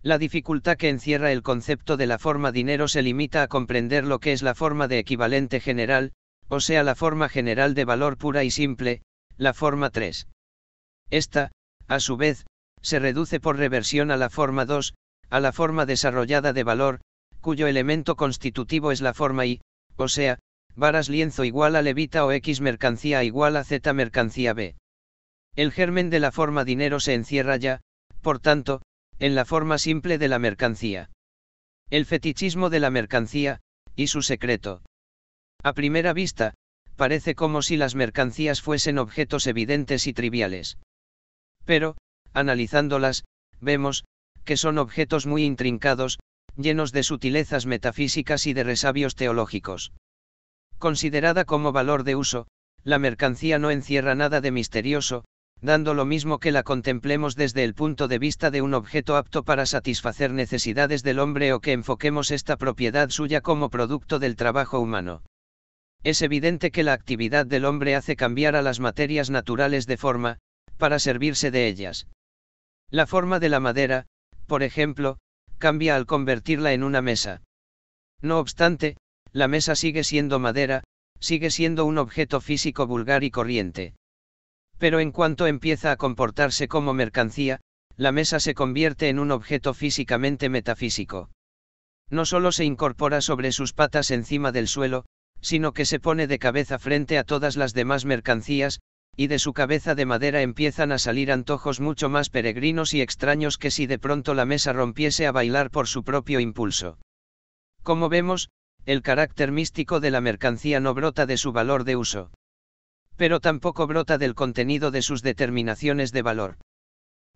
La dificultad que encierra el concepto de la forma dinero se limita a comprender lo que es la forma de equivalente general, o sea la forma general de valor pura y simple, la forma 3. Esta, a su vez, se reduce por reversión a la forma 2, a la forma desarrollada de valor, cuyo elemento constitutivo es la forma Y, o sea, varas lienzo igual a levita o X mercancía igual a Z mercancía B. El germen de la forma dinero se encierra ya, por tanto, en la forma simple de la mercancía. El fetichismo de la mercancía, y su secreto. A primera vista, parece como si las mercancías fuesen objetos evidentes y triviales. Pero, Analizándolas, vemos, que son objetos muy intrincados, llenos de sutilezas metafísicas y de resabios teológicos. Considerada como valor de uso, la mercancía no encierra nada de misterioso, dando lo mismo que la contemplemos desde el punto de vista de un objeto apto para satisfacer necesidades del hombre o que enfoquemos esta propiedad suya como producto del trabajo humano. Es evidente que la actividad del hombre hace cambiar a las materias naturales de forma, para servirse de ellas. La forma de la madera, por ejemplo, cambia al convertirla en una mesa. No obstante, la mesa sigue siendo madera, sigue siendo un objeto físico vulgar y corriente. Pero en cuanto empieza a comportarse como mercancía, la mesa se convierte en un objeto físicamente metafísico. No solo se incorpora sobre sus patas encima del suelo, sino que se pone de cabeza frente a todas las demás mercancías, y de su cabeza de madera empiezan a salir antojos mucho más peregrinos y extraños que si de pronto la mesa rompiese a bailar por su propio impulso. Como vemos, el carácter místico de la mercancía no brota de su valor de uso. Pero tampoco brota del contenido de sus determinaciones de valor.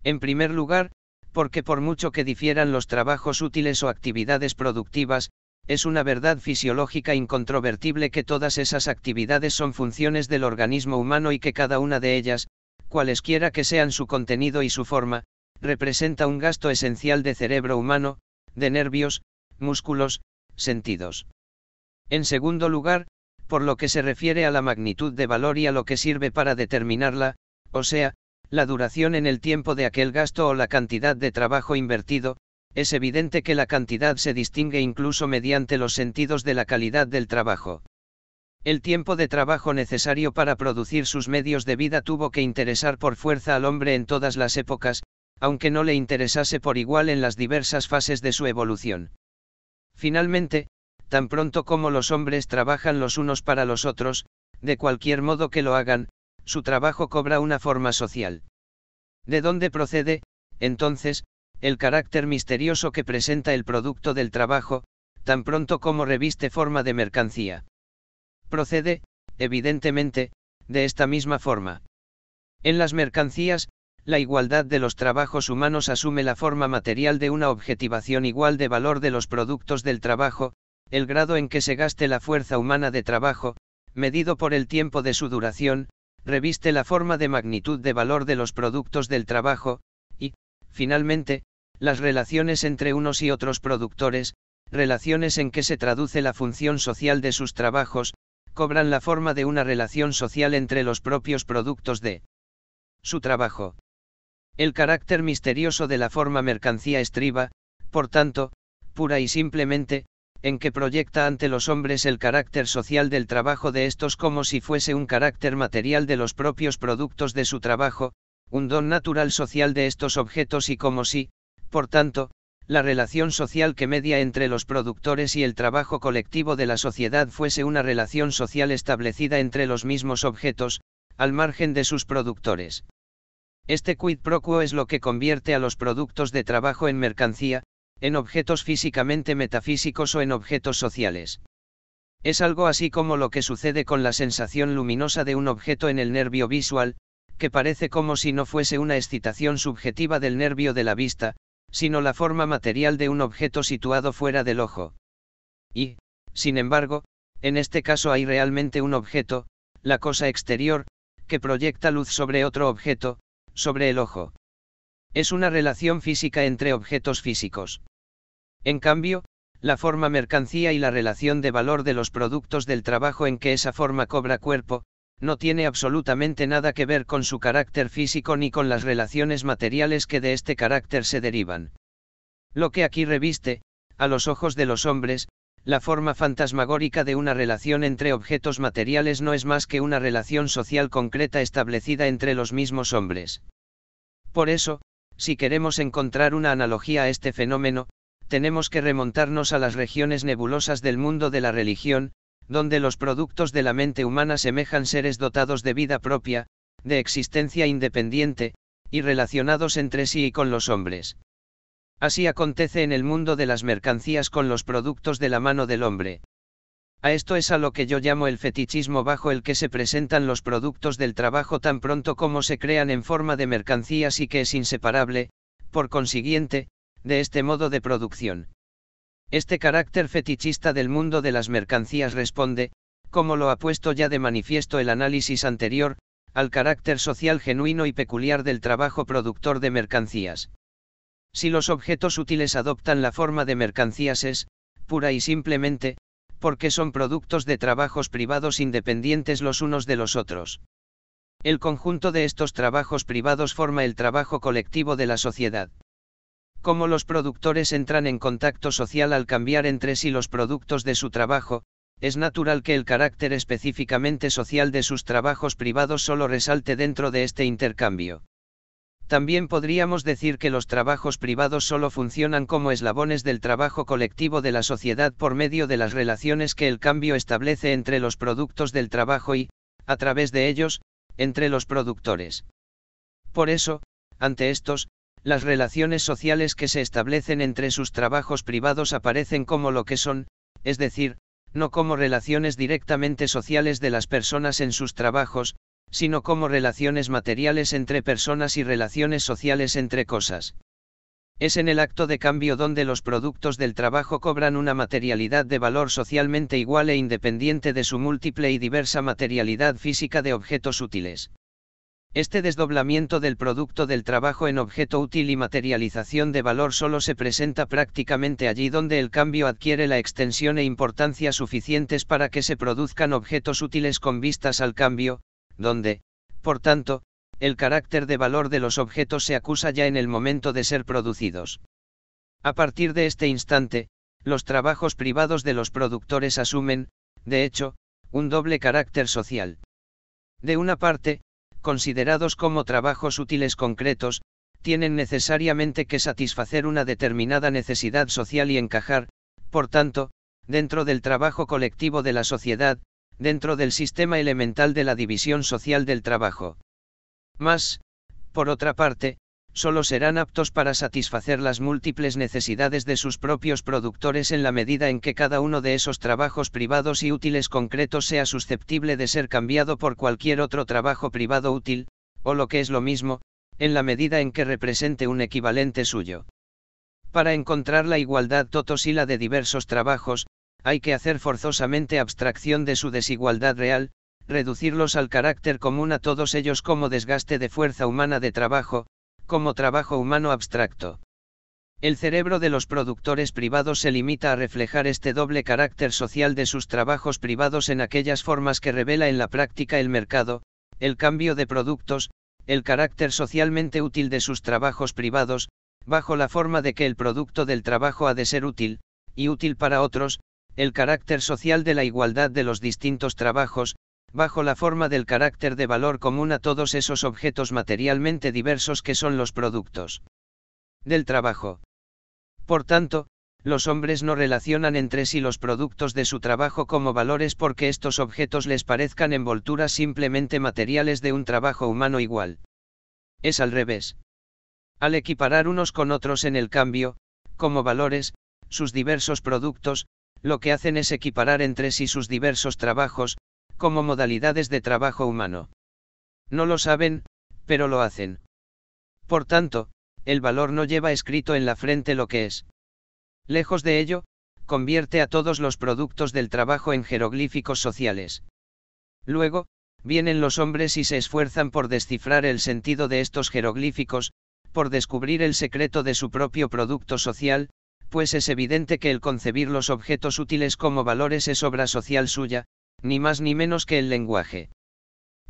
En primer lugar, porque por mucho que difieran los trabajos útiles o actividades productivas, es una verdad fisiológica incontrovertible que todas esas actividades son funciones del organismo humano y que cada una de ellas, cualesquiera que sean su contenido y su forma, representa un gasto esencial de cerebro humano, de nervios, músculos, sentidos. En segundo lugar, por lo que se refiere a la magnitud de valor y a lo que sirve para determinarla, o sea, la duración en el tiempo de aquel gasto o la cantidad de trabajo invertido, es evidente que la cantidad se distingue incluso mediante los sentidos de la calidad del trabajo. El tiempo de trabajo necesario para producir sus medios de vida tuvo que interesar por fuerza al hombre en todas las épocas, aunque no le interesase por igual en las diversas fases de su evolución. Finalmente, tan pronto como los hombres trabajan los unos para los otros, de cualquier modo que lo hagan, su trabajo cobra una forma social. ¿De dónde procede, entonces, el carácter misterioso que presenta el producto del trabajo, tan pronto como reviste forma de mercancía. Procede, evidentemente, de esta misma forma. En las mercancías, la igualdad de los trabajos humanos asume la forma material de una objetivación igual de valor de los productos del trabajo, el grado en que se gaste la fuerza humana de trabajo, medido por el tiempo de su duración, reviste la forma de magnitud de valor de los productos del trabajo, y, finalmente, las relaciones entre unos y otros productores, relaciones en que se traduce la función social de sus trabajos, cobran la forma de una relación social entre los propios productos de su trabajo. El carácter misterioso de la forma mercancía estriba, por tanto, pura y simplemente, en que proyecta ante los hombres el carácter social del trabajo de estos como si fuese un carácter material de los propios productos de su trabajo, un don natural social de estos objetos y como si, por tanto, la relación social que media entre los productores y el trabajo colectivo de la sociedad fuese una relación social establecida entre los mismos objetos, al margen de sus productores. Este quid pro quo es lo que convierte a los productos de trabajo en mercancía, en objetos físicamente metafísicos o en objetos sociales. Es algo así como lo que sucede con la sensación luminosa de un objeto en el nervio visual, que parece como si no fuese una excitación subjetiva del nervio de la vista, sino la forma material de un objeto situado fuera del ojo. Y, sin embargo, en este caso hay realmente un objeto, la cosa exterior, que proyecta luz sobre otro objeto, sobre el ojo. Es una relación física entre objetos físicos. En cambio, la forma mercancía y la relación de valor de los productos del trabajo en que esa forma cobra cuerpo, no tiene absolutamente nada que ver con su carácter físico ni con las relaciones materiales que de este carácter se derivan. Lo que aquí reviste, a los ojos de los hombres, la forma fantasmagórica de una relación entre objetos materiales no es más que una relación social concreta establecida entre los mismos hombres. Por eso, si queremos encontrar una analogía a este fenómeno, tenemos que remontarnos a las regiones nebulosas del mundo de la religión, donde los productos de la mente humana semejan seres dotados de vida propia, de existencia independiente, y relacionados entre sí y con los hombres. Así acontece en el mundo de las mercancías con los productos de la mano del hombre. A esto es a lo que yo llamo el fetichismo bajo el que se presentan los productos del trabajo tan pronto como se crean en forma de mercancías y que es inseparable, por consiguiente, de este modo de producción. Este carácter fetichista del mundo de las mercancías responde, como lo ha puesto ya de manifiesto el análisis anterior, al carácter social genuino y peculiar del trabajo productor de mercancías. Si los objetos útiles adoptan la forma de mercancías es, pura y simplemente, porque son productos de trabajos privados independientes los unos de los otros. El conjunto de estos trabajos privados forma el trabajo colectivo de la sociedad. Como los productores entran en contacto social al cambiar entre sí los productos de su trabajo, es natural que el carácter específicamente social de sus trabajos privados solo resalte dentro de este intercambio. También podríamos decir que los trabajos privados solo funcionan como eslabones del trabajo colectivo de la sociedad por medio de las relaciones que el cambio establece entre los productos del trabajo y, a través de ellos, entre los productores. Por eso, ante estos, las relaciones sociales que se establecen entre sus trabajos privados aparecen como lo que son, es decir, no como relaciones directamente sociales de las personas en sus trabajos, sino como relaciones materiales entre personas y relaciones sociales entre cosas. Es en el acto de cambio donde los productos del trabajo cobran una materialidad de valor socialmente igual e independiente de su múltiple y diversa materialidad física de objetos útiles. Este desdoblamiento del producto del trabajo en objeto útil y materialización de valor solo se presenta prácticamente allí donde el cambio adquiere la extensión e importancia suficientes para que se produzcan objetos útiles con vistas al cambio, donde, por tanto, el carácter de valor de los objetos se acusa ya en el momento de ser producidos. A partir de este instante, los trabajos privados de los productores asumen, de hecho, un doble carácter social. De una parte, considerados como trabajos útiles concretos, tienen necesariamente que satisfacer una determinada necesidad social y encajar, por tanto, dentro del trabajo colectivo de la sociedad, dentro del sistema elemental de la división social del trabajo. Más, por otra parte, solo serán aptos para satisfacer las múltiples necesidades de sus propios productores en la medida en que cada uno de esos trabajos privados y útiles concretos sea susceptible de ser cambiado por cualquier otro trabajo privado útil, o lo que es lo mismo, en la medida en que represente un equivalente suyo. Para encontrar la igualdad la de diversos trabajos, hay que hacer forzosamente abstracción de su desigualdad real, reducirlos al carácter común a todos ellos como desgaste de fuerza humana de trabajo, como trabajo humano abstracto. El cerebro de los productores privados se limita a reflejar este doble carácter social de sus trabajos privados en aquellas formas que revela en la práctica el mercado, el cambio de productos, el carácter socialmente útil de sus trabajos privados, bajo la forma de que el producto del trabajo ha de ser útil, y útil para otros, el carácter social de la igualdad de los distintos trabajos, bajo la forma del carácter de valor común a todos esos objetos materialmente diversos que son los productos del trabajo. Por tanto, los hombres no relacionan entre sí los productos de su trabajo como valores porque estos objetos les parezcan envolturas simplemente materiales de un trabajo humano igual. Es al revés. Al equiparar unos con otros en el cambio, como valores, sus diversos productos, lo que hacen es equiparar entre sí sus diversos trabajos, como modalidades de trabajo humano. No lo saben, pero lo hacen. Por tanto, el valor no lleva escrito en la frente lo que es. Lejos de ello, convierte a todos los productos del trabajo en jeroglíficos sociales. Luego, vienen los hombres y se esfuerzan por descifrar el sentido de estos jeroglíficos, por descubrir el secreto de su propio producto social, pues es evidente que el concebir los objetos útiles como valores es obra social suya, ni más ni menos que el lenguaje.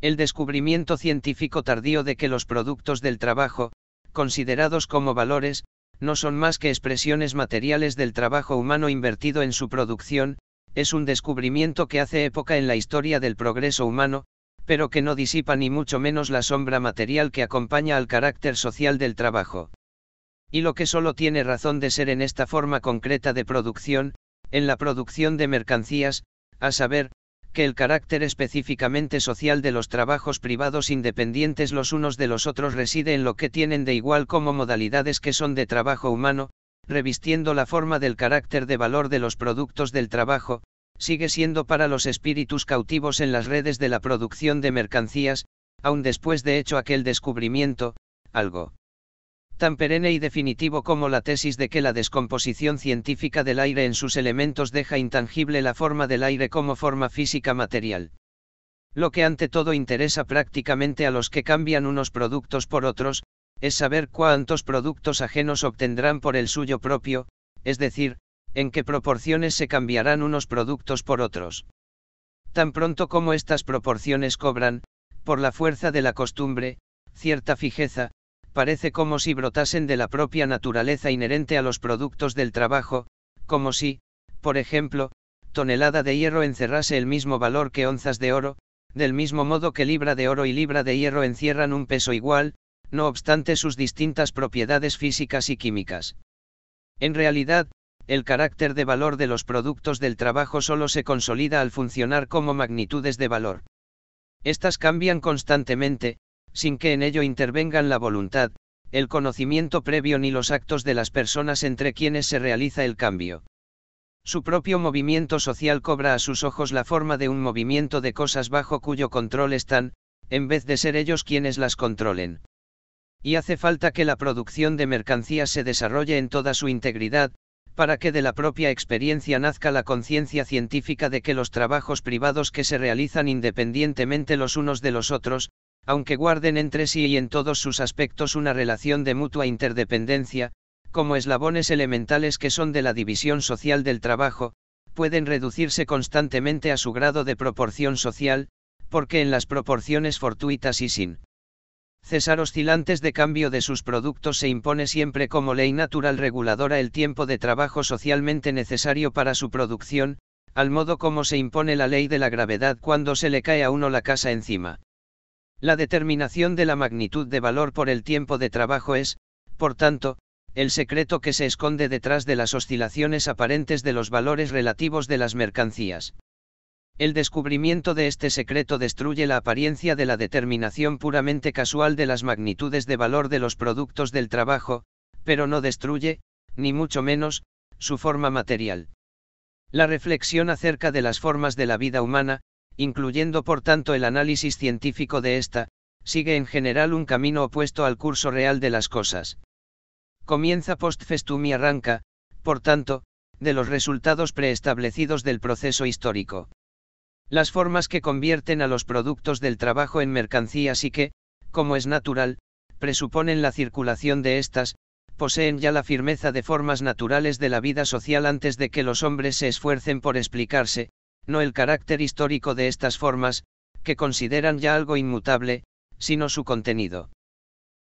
El descubrimiento científico tardío de que los productos del trabajo, considerados como valores, no son más que expresiones materiales del trabajo humano invertido en su producción, es un descubrimiento que hace época en la historia del progreso humano, pero que no disipa ni mucho menos la sombra material que acompaña al carácter social del trabajo. Y lo que solo tiene razón de ser en esta forma concreta de producción, en la producción de mercancías, a saber, que el carácter específicamente social de los trabajos privados independientes los unos de los otros reside en lo que tienen de igual como modalidades que son de trabajo humano, revistiendo la forma del carácter de valor de los productos del trabajo, sigue siendo para los espíritus cautivos en las redes de la producción de mercancías, aun después de hecho aquel descubrimiento, algo tan perenne y definitivo como la tesis de que la descomposición científica del aire en sus elementos deja intangible la forma del aire como forma física material. Lo que ante todo interesa prácticamente a los que cambian unos productos por otros, es saber cuántos productos ajenos obtendrán por el suyo propio, es decir, en qué proporciones se cambiarán unos productos por otros. Tan pronto como estas proporciones cobran, por la fuerza de la costumbre, cierta fijeza, parece como si brotasen de la propia naturaleza inherente a los productos del trabajo, como si, por ejemplo, tonelada de hierro encerrase el mismo valor que onzas de oro, del mismo modo que libra de oro y libra de hierro encierran un peso igual, no obstante sus distintas propiedades físicas y químicas. En realidad, el carácter de valor de los productos del trabajo solo se consolida al funcionar como magnitudes de valor. Estas cambian constantemente, sin que en ello intervengan la voluntad, el conocimiento previo ni los actos de las personas entre quienes se realiza el cambio. Su propio movimiento social cobra a sus ojos la forma de un movimiento de cosas bajo cuyo control están, en vez de ser ellos quienes las controlen. Y hace falta que la producción de mercancías se desarrolle en toda su integridad, para que de la propia experiencia nazca la conciencia científica de que los trabajos privados que se realizan independientemente los unos de los otros, aunque guarden entre sí y en todos sus aspectos una relación de mutua interdependencia, como eslabones elementales que son de la división social del trabajo, pueden reducirse constantemente a su grado de proporción social, porque en las proporciones fortuitas y sin cesar oscilantes de cambio de sus productos se impone siempre como ley natural reguladora el tiempo de trabajo socialmente necesario para su producción, al modo como se impone la ley de la gravedad cuando se le cae a uno la casa encima. La determinación de la magnitud de valor por el tiempo de trabajo es, por tanto, el secreto que se esconde detrás de las oscilaciones aparentes de los valores relativos de las mercancías. El descubrimiento de este secreto destruye la apariencia de la determinación puramente casual de las magnitudes de valor de los productos del trabajo, pero no destruye, ni mucho menos, su forma material. La reflexión acerca de las formas de la vida humana, incluyendo por tanto el análisis científico de ésta, sigue en general un camino opuesto al curso real de las cosas. Comienza post festum y arranca, por tanto, de los resultados preestablecidos del proceso histórico. Las formas que convierten a los productos del trabajo en mercancías y que, como es natural, presuponen la circulación de estas, poseen ya la firmeza de formas naturales de la vida social antes de que los hombres se esfuercen por explicarse, no el carácter histórico de estas formas, que consideran ya algo inmutable, sino su contenido.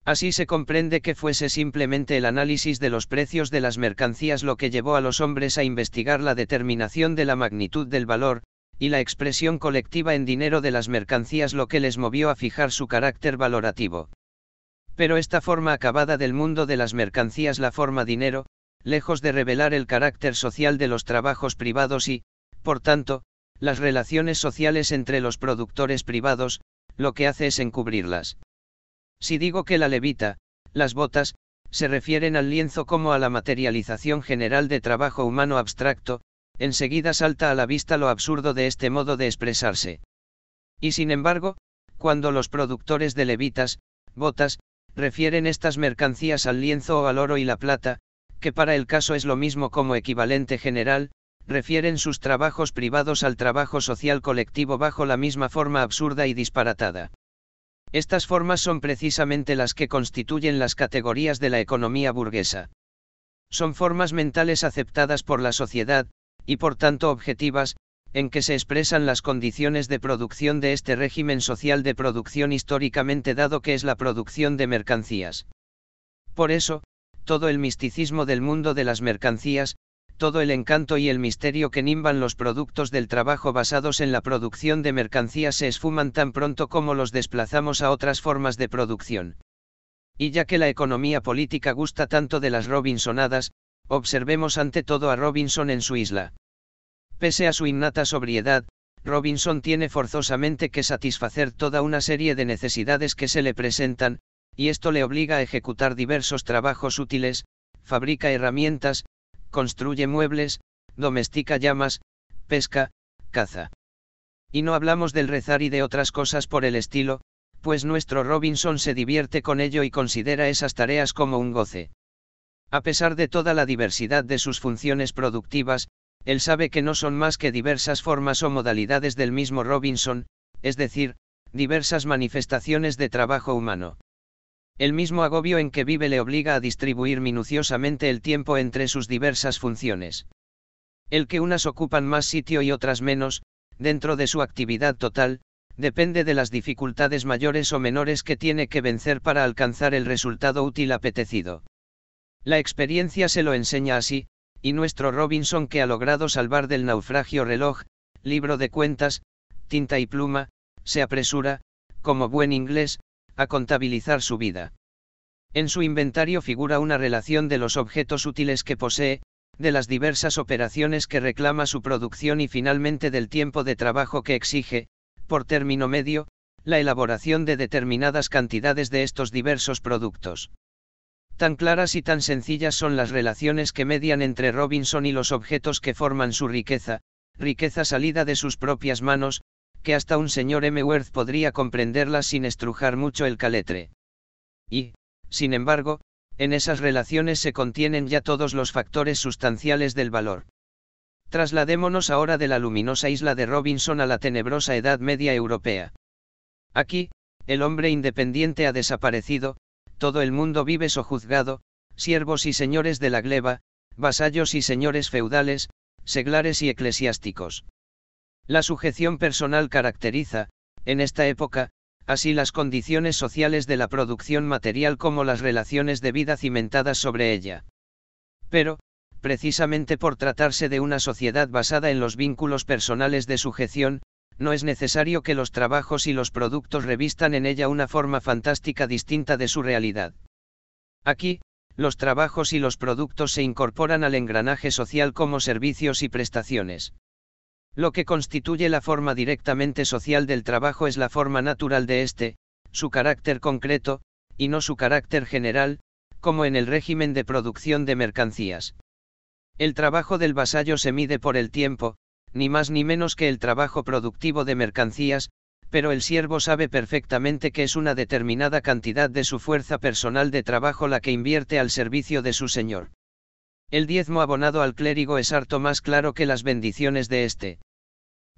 Así se comprende que fuese simplemente el análisis de los precios de las mercancías lo que llevó a los hombres a investigar la determinación de la magnitud del valor, y la expresión colectiva en dinero de las mercancías lo que les movió a fijar su carácter valorativo. Pero esta forma acabada del mundo de las mercancías, la forma dinero, lejos de revelar el carácter social de los trabajos privados y, por tanto, las relaciones sociales entre los productores privados, lo que hace es encubrirlas. Si digo que la levita, las botas, se refieren al lienzo como a la materialización general de trabajo humano abstracto, enseguida salta a la vista lo absurdo de este modo de expresarse. Y sin embargo, cuando los productores de levitas, botas, refieren estas mercancías al lienzo o al oro y la plata, que para el caso es lo mismo como equivalente general, refieren sus trabajos privados al trabajo social colectivo bajo la misma forma absurda y disparatada. Estas formas son precisamente las que constituyen las categorías de la economía burguesa. Son formas mentales aceptadas por la sociedad, y por tanto objetivas, en que se expresan las condiciones de producción de este régimen social de producción históricamente dado que es la producción de mercancías. Por eso, todo el misticismo del mundo de las mercancías, todo el encanto y el misterio que nimban los productos del trabajo basados en la producción de mercancías se esfuman tan pronto como los desplazamos a otras formas de producción. Y ya que la economía política gusta tanto de las Robinsonadas, observemos ante todo a Robinson en su isla. Pese a su innata sobriedad, Robinson tiene forzosamente que satisfacer toda una serie de necesidades que se le presentan, y esto le obliga a ejecutar diversos trabajos útiles, fabrica herramientas, construye muebles, domestica llamas, pesca, caza. Y no hablamos del rezar y de otras cosas por el estilo, pues nuestro Robinson se divierte con ello y considera esas tareas como un goce. A pesar de toda la diversidad de sus funciones productivas, él sabe que no son más que diversas formas o modalidades del mismo Robinson, es decir, diversas manifestaciones de trabajo humano. El mismo agobio en que vive le obliga a distribuir minuciosamente el tiempo entre sus diversas funciones. El que unas ocupan más sitio y otras menos, dentro de su actividad total, depende de las dificultades mayores o menores que tiene que vencer para alcanzar el resultado útil apetecido. La experiencia se lo enseña así, y nuestro Robinson que ha logrado salvar del naufragio reloj, libro de cuentas, tinta y pluma, se apresura, como buen inglés, a contabilizar su vida. En su inventario figura una relación de los objetos útiles que posee, de las diversas operaciones que reclama su producción y finalmente del tiempo de trabajo que exige, por término medio, la elaboración de determinadas cantidades de estos diversos productos. Tan claras y tan sencillas son las relaciones que median entre Robinson y los objetos que forman su riqueza, riqueza salida de sus propias manos, hasta un señor M. Worth podría comprenderla sin estrujar mucho el caletre. Y, sin embargo, en esas relaciones se contienen ya todos los factores sustanciales del valor. Trasladémonos ahora de la luminosa isla de Robinson a la tenebrosa Edad Media europea. Aquí, el hombre independiente ha desaparecido, todo el mundo vive sojuzgado, siervos y señores de la gleba, vasallos y señores feudales, seglares y eclesiásticos. La sujeción personal caracteriza, en esta época, así las condiciones sociales de la producción material como las relaciones de vida cimentadas sobre ella. Pero, precisamente por tratarse de una sociedad basada en los vínculos personales de sujeción, no es necesario que los trabajos y los productos revistan en ella una forma fantástica distinta de su realidad. Aquí, los trabajos y los productos se incorporan al engranaje social como servicios y prestaciones. Lo que constituye la forma directamente social del trabajo es la forma natural de éste, su carácter concreto, y no su carácter general, como en el régimen de producción de mercancías. El trabajo del vasallo se mide por el tiempo, ni más ni menos que el trabajo productivo de mercancías, pero el siervo sabe perfectamente que es una determinada cantidad de su fuerza personal de trabajo la que invierte al servicio de su señor. El diezmo abonado al clérigo es harto más claro que las bendiciones de éste.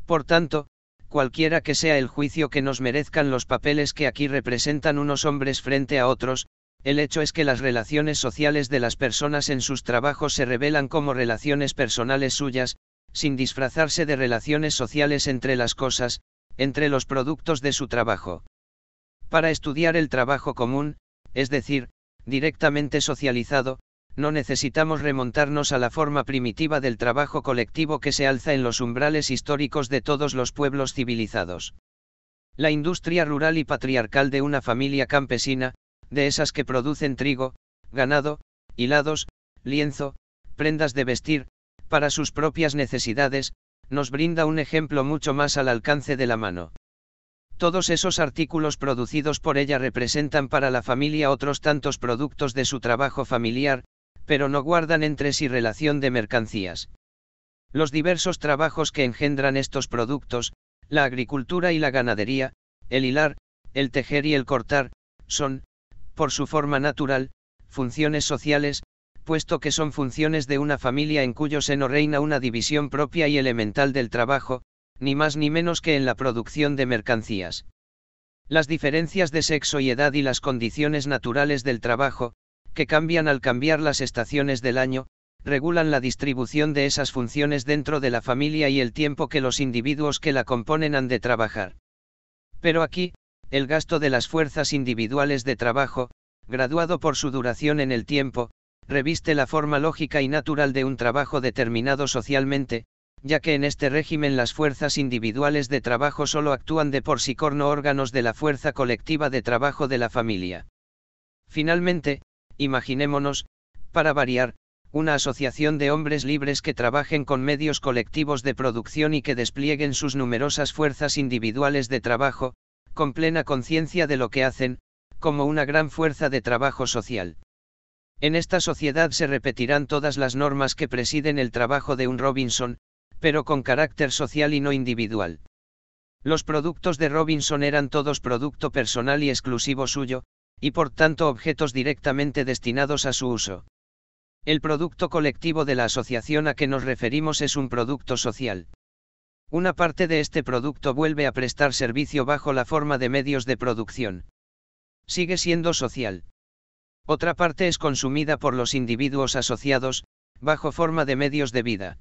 Por tanto, cualquiera que sea el juicio que nos merezcan los papeles que aquí representan unos hombres frente a otros, el hecho es que las relaciones sociales de las personas en sus trabajos se revelan como relaciones personales suyas, sin disfrazarse de relaciones sociales entre las cosas, entre los productos de su trabajo. Para estudiar el trabajo común, es decir, directamente socializado, no necesitamos remontarnos a la forma primitiva del trabajo colectivo que se alza en los umbrales históricos de todos los pueblos civilizados. La industria rural y patriarcal de una familia campesina, de esas que producen trigo, ganado, hilados, lienzo, prendas de vestir, para sus propias necesidades, nos brinda un ejemplo mucho más al alcance de la mano. Todos esos artículos producidos por ella representan para la familia otros tantos productos de su trabajo familiar, pero no guardan entre sí relación de mercancías. Los diversos trabajos que engendran estos productos, la agricultura y la ganadería, el hilar, el tejer y el cortar, son, por su forma natural, funciones sociales, puesto que son funciones de una familia en cuyo seno reina una división propia y elemental del trabajo, ni más ni menos que en la producción de mercancías. Las diferencias de sexo y edad y las condiciones naturales del trabajo, que cambian al cambiar las estaciones del año, regulan la distribución de esas funciones dentro de la familia y el tiempo que los individuos que la componen han de trabajar. Pero aquí, el gasto de las fuerzas individuales de trabajo, graduado por su duración en el tiempo, reviste la forma lógica y natural de un trabajo determinado socialmente, ya que en este régimen las fuerzas individuales de trabajo solo actúan de por sí corno órganos de la fuerza colectiva de trabajo de la familia. Finalmente, Imaginémonos, para variar, una asociación de hombres libres que trabajen con medios colectivos de producción y que desplieguen sus numerosas fuerzas individuales de trabajo, con plena conciencia de lo que hacen, como una gran fuerza de trabajo social. En esta sociedad se repetirán todas las normas que presiden el trabajo de un Robinson, pero con carácter social y no individual. Los productos de Robinson eran todos producto personal y exclusivo suyo, y por tanto objetos directamente destinados a su uso. El producto colectivo de la asociación a que nos referimos es un producto social. Una parte de este producto vuelve a prestar servicio bajo la forma de medios de producción. Sigue siendo social. Otra parte es consumida por los individuos asociados, bajo forma de medios de vida.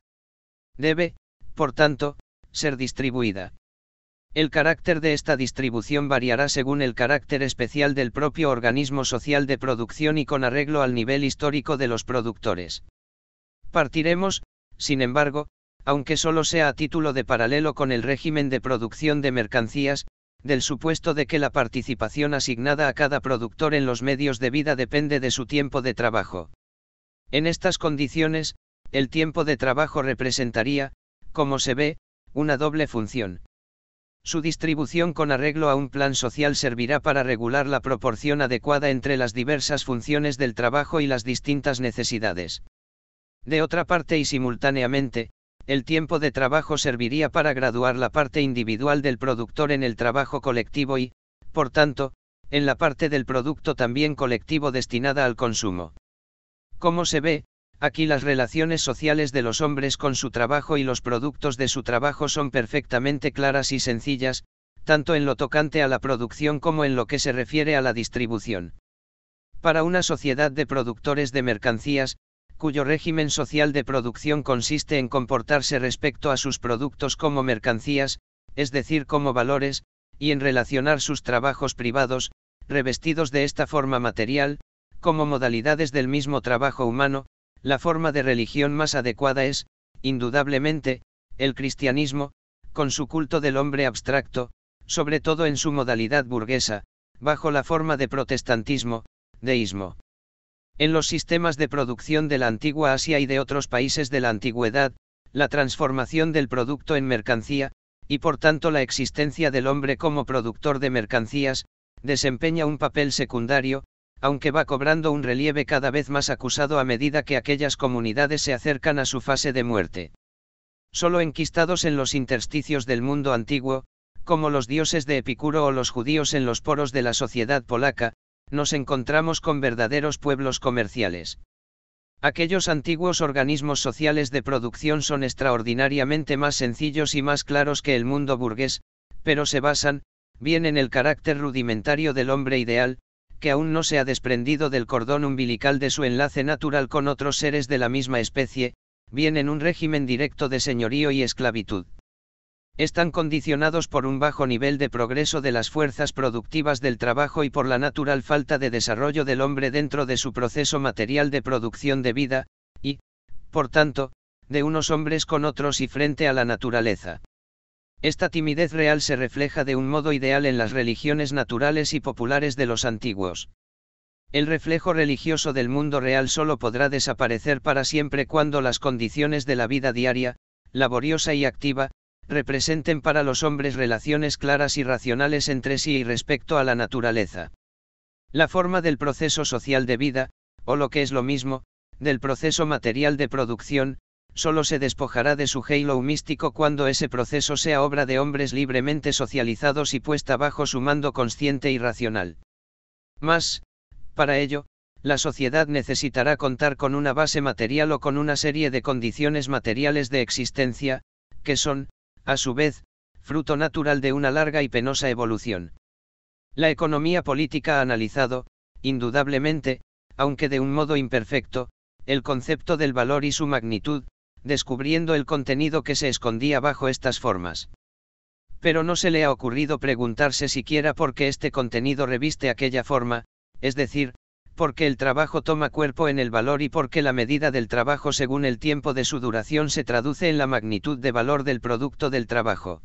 Debe, por tanto, ser distribuida. El carácter de esta distribución variará según el carácter especial del propio organismo social de producción y con arreglo al nivel histórico de los productores. Partiremos, sin embargo, aunque solo sea a título de paralelo con el régimen de producción de mercancías, del supuesto de que la participación asignada a cada productor en los medios de vida depende de su tiempo de trabajo. En estas condiciones, el tiempo de trabajo representaría, como se ve, una doble función. Su distribución con arreglo a un plan social servirá para regular la proporción adecuada entre las diversas funciones del trabajo y las distintas necesidades. De otra parte y simultáneamente, el tiempo de trabajo serviría para graduar la parte individual del productor en el trabajo colectivo y, por tanto, en la parte del producto también colectivo destinada al consumo. Como se ve, Aquí las relaciones sociales de los hombres con su trabajo y los productos de su trabajo son perfectamente claras y sencillas, tanto en lo tocante a la producción como en lo que se refiere a la distribución. Para una sociedad de productores de mercancías, cuyo régimen social de producción consiste en comportarse respecto a sus productos como mercancías, es decir, como valores, y en relacionar sus trabajos privados, revestidos de esta forma material, como modalidades del mismo trabajo humano, la forma de religión más adecuada es, indudablemente, el cristianismo, con su culto del hombre abstracto, sobre todo en su modalidad burguesa, bajo la forma de protestantismo, deísmo. En los sistemas de producción de la antigua Asia y de otros países de la antigüedad, la transformación del producto en mercancía, y por tanto la existencia del hombre como productor de mercancías, desempeña un papel secundario, aunque va cobrando un relieve cada vez más acusado a medida que aquellas comunidades se acercan a su fase de muerte. Solo enquistados en los intersticios del mundo antiguo, como los dioses de Epicuro o los judíos en los poros de la sociedad polaca, nos encontramos con verdaderos pueblos comerciales. Aquellos antiguos organismos sociales de producción son extraordinariamente más sencillos y más claros que el mundo burgués, pero se basan, bien en el carácter rudimentario del hombre ideal, que aún no se ha desprendido del cordón umbilical de su enlace natural con otros seres de la misma especie, vienen en un régimen directo de señorío y esclavitud. Están condicionados por un bajo nivel de progreso de las fuerzas productivas del trabajo y por la natural falta de desarrollo del hombre dentro de su proceso material de producción de vida, y, por tanto, de unos hombres con otros y frente a la naturaleza. Esta timidez real se refleja de un modo ideal en las religiones naturales y populares de los antiguos. El reflejo religioso del mundo real solo podrá desaparecer para siempre cuando las condiciones de la vida diaria, laboriosa y activa, representen para los hombres relaciones claras y racionales entre sí y respecto a la naturaleza. La forma del proceso social de vida, o lo que es lo mismo, del proceso material de producción, solo se despojará de su halo místico cuando ese proceso sea obra de hombres libremente socializados y puesta bajo su mando consciente y racional. Más, para ello, la sociedad necesitará contar con una base material o con una serie de condiciones materiales de existencia, que son, a su vez, fruto natural de una larga y penosa evolución. La economía política ha analizado, indudablemente, aunque de un modo imperfecto, el concepto del valor y su magnitud, descubriendo el contenido que se escondía bajo estas formas. Pero no se le ha ocurrido preguntarse siquiera por qué este contenido reviste aquella forma, es decir, por qué el trabajo toma cuerpo en el valor y por qué la medida del trabajo según el tiempo de su duración se traduce en la magnitud de valor del producto del trabajo.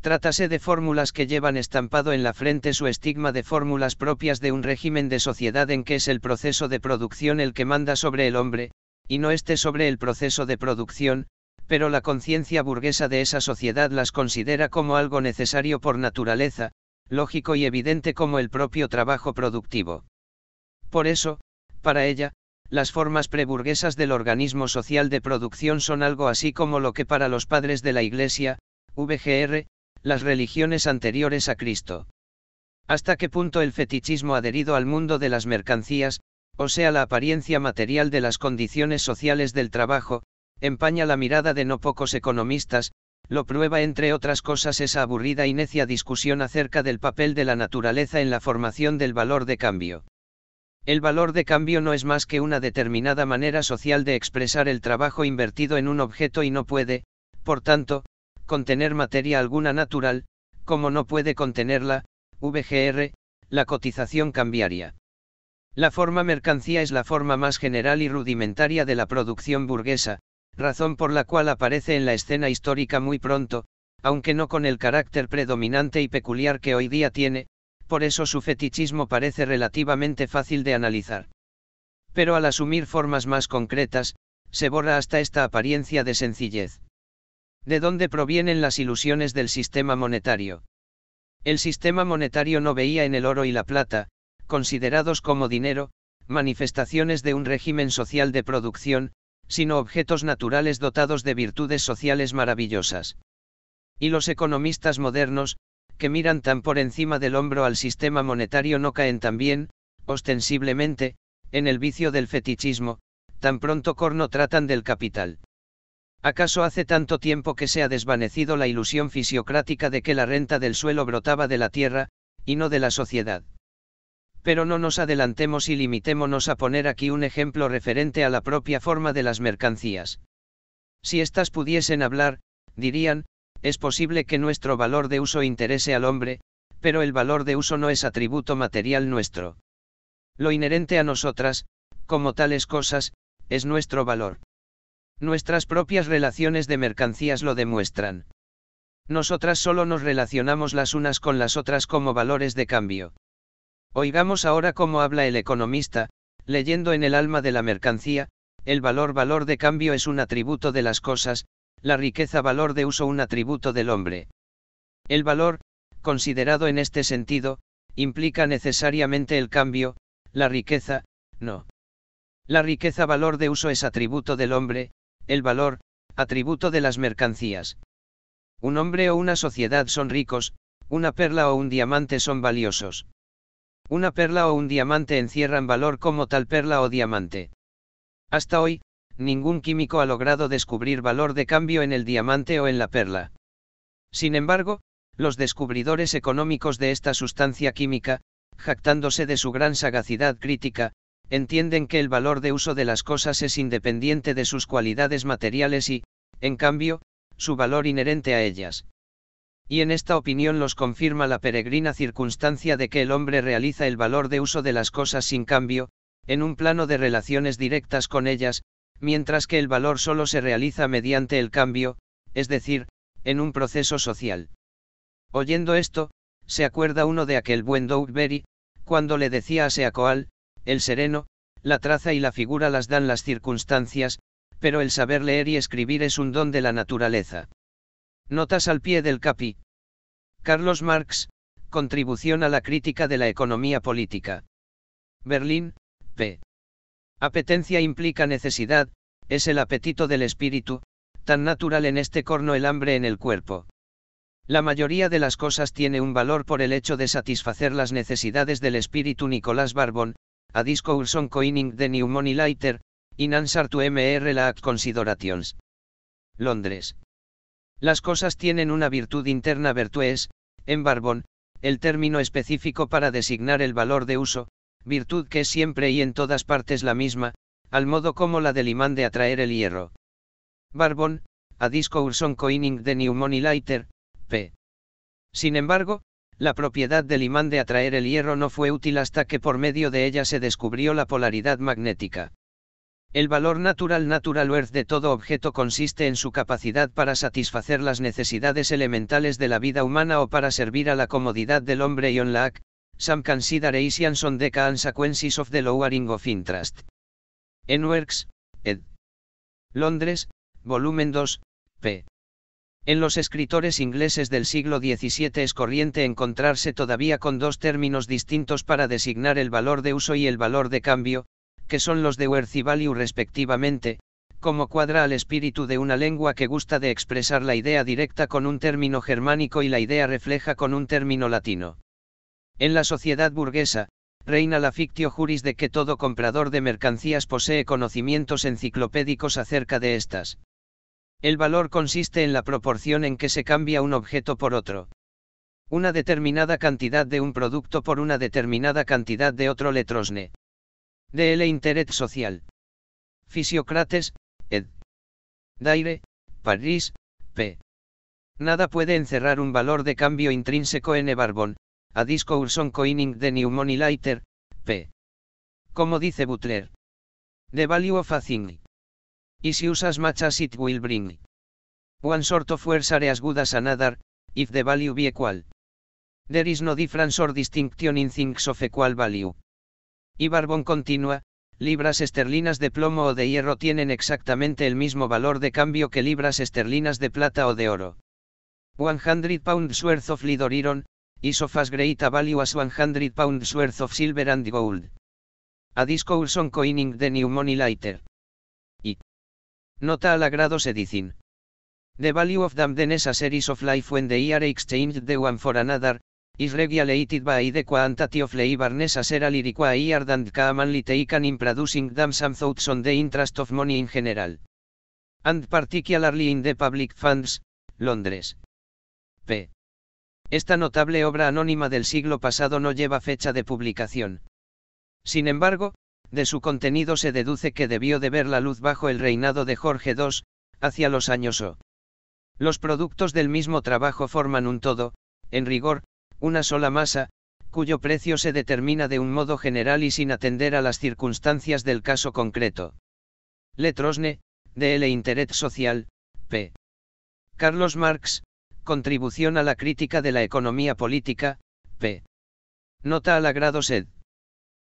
Trátase de fórmulas que llevan estampado en la frente su estigma de fórmulas propias de un régimen de sociedad en que es el proceso de producción el que manda sobre el hombre, y no esté sobre el proceso de producción, pero la conciencia burguesa de esa sociedad las considera como algo necesario por naturaleza, lógico y evidente como el propio trabajo productivo. Por eso, para ella, las formas preburguesas del organismo social de producción son algo así como lo que para los padres de la Iglesia, VGR, las religiones anteriores a Cristo. ¿Hasta qué punto el fetichismo adherido al mundo de las mercancías, o sea la apariencia material de las condiciones sociales del trabajo, empaña la mirada de no pocos economistas, lo prueba entre otras cosas esa aburrida y necia discusión acerca del papel de la naturaleza en la formación del valor de cambio. El valor de cambio no es más que una determinada manera social de expresar el trabajo invertido en un objeto y no puede, por tanto, contener materia alguna natural, como no puede contenerla, VGR, la cotización cambiaria. La forma mercancía es la forma más general y rudimentaria de la producción burguesa, razón por la cual aparece en la escena histórica muy pronto, aunque no con el carácter predominante y peculiar que hoy día tiene, por eso su fetichismo parece relativamente fácil de analizar. Pero al asumir formas más concretas, se borra hasta esta apariencia de sencillez. ¿De dónde provienen las ilusiones del sistema monetario? El sistema monetario no veía en el oro y la plata, considerados como dinero, manifestaciones de un régimen social de producción, sino objetos naturales dotados de virtudes sociales maravillosas. Y los economistas modernos, que miran tan por encima del hombro al sistema monetario no caen también, ostensiblemente, en el vicio del fetichismo, tan pronto corno tratan del capital. ¿Acaso hace tanto tiempo que se ha desvanecido la ilusión fisiocrática de que la renta del suelo brotaba de la tierra, y no de la sociedad? pero no nos adelantemos y limitémonos a poner aquí un ejemplo referente a la propia forma de las mercancías. Si éstas pudiesen hablar, dirían, es posible que nuestro valor de uso interese al hombre, pero el valor de uso no es atributo material nuestro. Lo inherente a nosotras, como tales cosas, es nuestro valor. Nuestras propias relaciones de mercancías lo demuestran. Nosotras solo nos relacionamos las unas con las otras como valores de cambio. Oigamos ahora cómo habla el economista, leyendo en el alma de la mercancía, el valor valor de cambio es un atributo de las cosas, la riqueza valor de uso un atributo del hombre. El valor, considerado en este sentido, implica necesariamente el cambio, la riqueza, no. La riqueza valor de uso es atributo del hombre, el valor, atributo de las mercancías. Un hombre o una sociedad son ricos, una perla o un diamante son valiosos. Una perla o un diamante encierran valor como tal perla o diamante. Hasta hoy, ningún químico ha logrado descubrir valor de cambio en el diamante o en la perla. Sin embargo, los descubridores económicos de esta sustancia química, jactándose de su gran sagacidad crítica, entienden que el valor de uso de las cosas es independiente de sus cualidades materiales y, en cambio, su valor inherente a ellas y en esta opinión los confirma la peregrina circunstancia de que el hombre realiza el valor de uso de las cosas sin cambio, en un plano de relaciones directas con ellas, mientras que el valor solo se realiza mediante el cambio, es decir, en un proceso social. Oyendo esto, se acuerda uno de aquel buen Berry, cuando le decía a Seacoal, el sereno, la traza y la figura las dan las circunstancias, pero el saber leer y escribir es un don de la naturaleza. Notas al pie del capi. Carlos Marx, Contribución a la crítica de la economía política. Berlín, p. Apetencia implica necesidad, es el apetito del espíritu, tan natural en este corno el hambre en el cuerpo. La mayoría de las cosas tiene un valor por el hecho de satisfacer las necesidades del espíritu. Nicolás Barbón, a Disco coining de new money Lighter, in answer to La Considerations. Londres. Las cosas tienen una virtud interna es, en Barbón, el término específico para designar el valor de uso, virtud que es siempre y en todas partes la misma, al modo como la del imán de atraer el hierro. Barbón, a disco Urson coining de new money p. Sin embargo, la propiedad del imán de atraer el hierro no fue útil hasta que por medio de ella se descubrió la polaridad magnética. El valor natural natural worth de todo objeto consiste en su capacidad para satisfacer las necesidades elementales de la vida humana o para servir a la comodidad del hombre y on lack, some considerations on the consequences of the lowering of interest. En Works, ed. Londres, volumen 2, p. En los escritores ingleses del siglo XVII es corriente encontrarse todavía con dos términos distintos para designar el valor de uso y el valor de cambio, que son los de Wercivaliu respectivamente, como cuadra al espíritu de una lengua que gusta de expresar la idea directa con un término germánico y la idea refleja con un término latino. En la sociedad burguesa, reina la fictio juris de que todo comprador de mercancías posee conocimientos enciclopédicos acerca de estas. El valor consiste en la proporción en que se cambia un objeto por otro. Una determinada cantidad de un producto por una determinada cantidad de otro letrosne. DL interés Social. Fisiocrates, ed. Daire, París, p. Nada puede encerrar un valor de cambio intrínseco en Ebarbon, a discourse coining the new money lighter, p. Como dice Butler. The value of a thing. Y si as much as it will bring. One sort of words are as good as another, if the value be equal. There is no difference or distinction in things of equal value y Barbón continua. libras esterlinas de plomo o de hierro tienen exactamente el mismo valor de cambio que libras esterlinas de plata o de oro. 100 pounds worth of lead or iron, is of as great a value as 100 pounds worth of silver and gold. A discourse on coining the new money lighter. Y. Nota al agrado edicin. The value of is a series of life when they are exchanged the one for another, Isregia leitit by the antati of ser aliriqua y ardant caaman liteican in producing dam some thoughts on the interest of money in general. And particularly in the public funds, Londres. P. Esta notable obra anónima del siglo pasado no lleva fecha de publicación. Sin embargo, de su contenido se deduce que debió de ver la luz bajo el reinado de Jorge II, hacia los años O. Los productos del mismo trabajo forman un todo, en rigor, una sola masa, cuyo precio se determina de un modo general y sin atender a las circunstancias del caso concreto. Letrosne, de L. Interés Social, p. Carlos Marx, Contribución a la crítica de la economía política, p. Nota al agrado sed.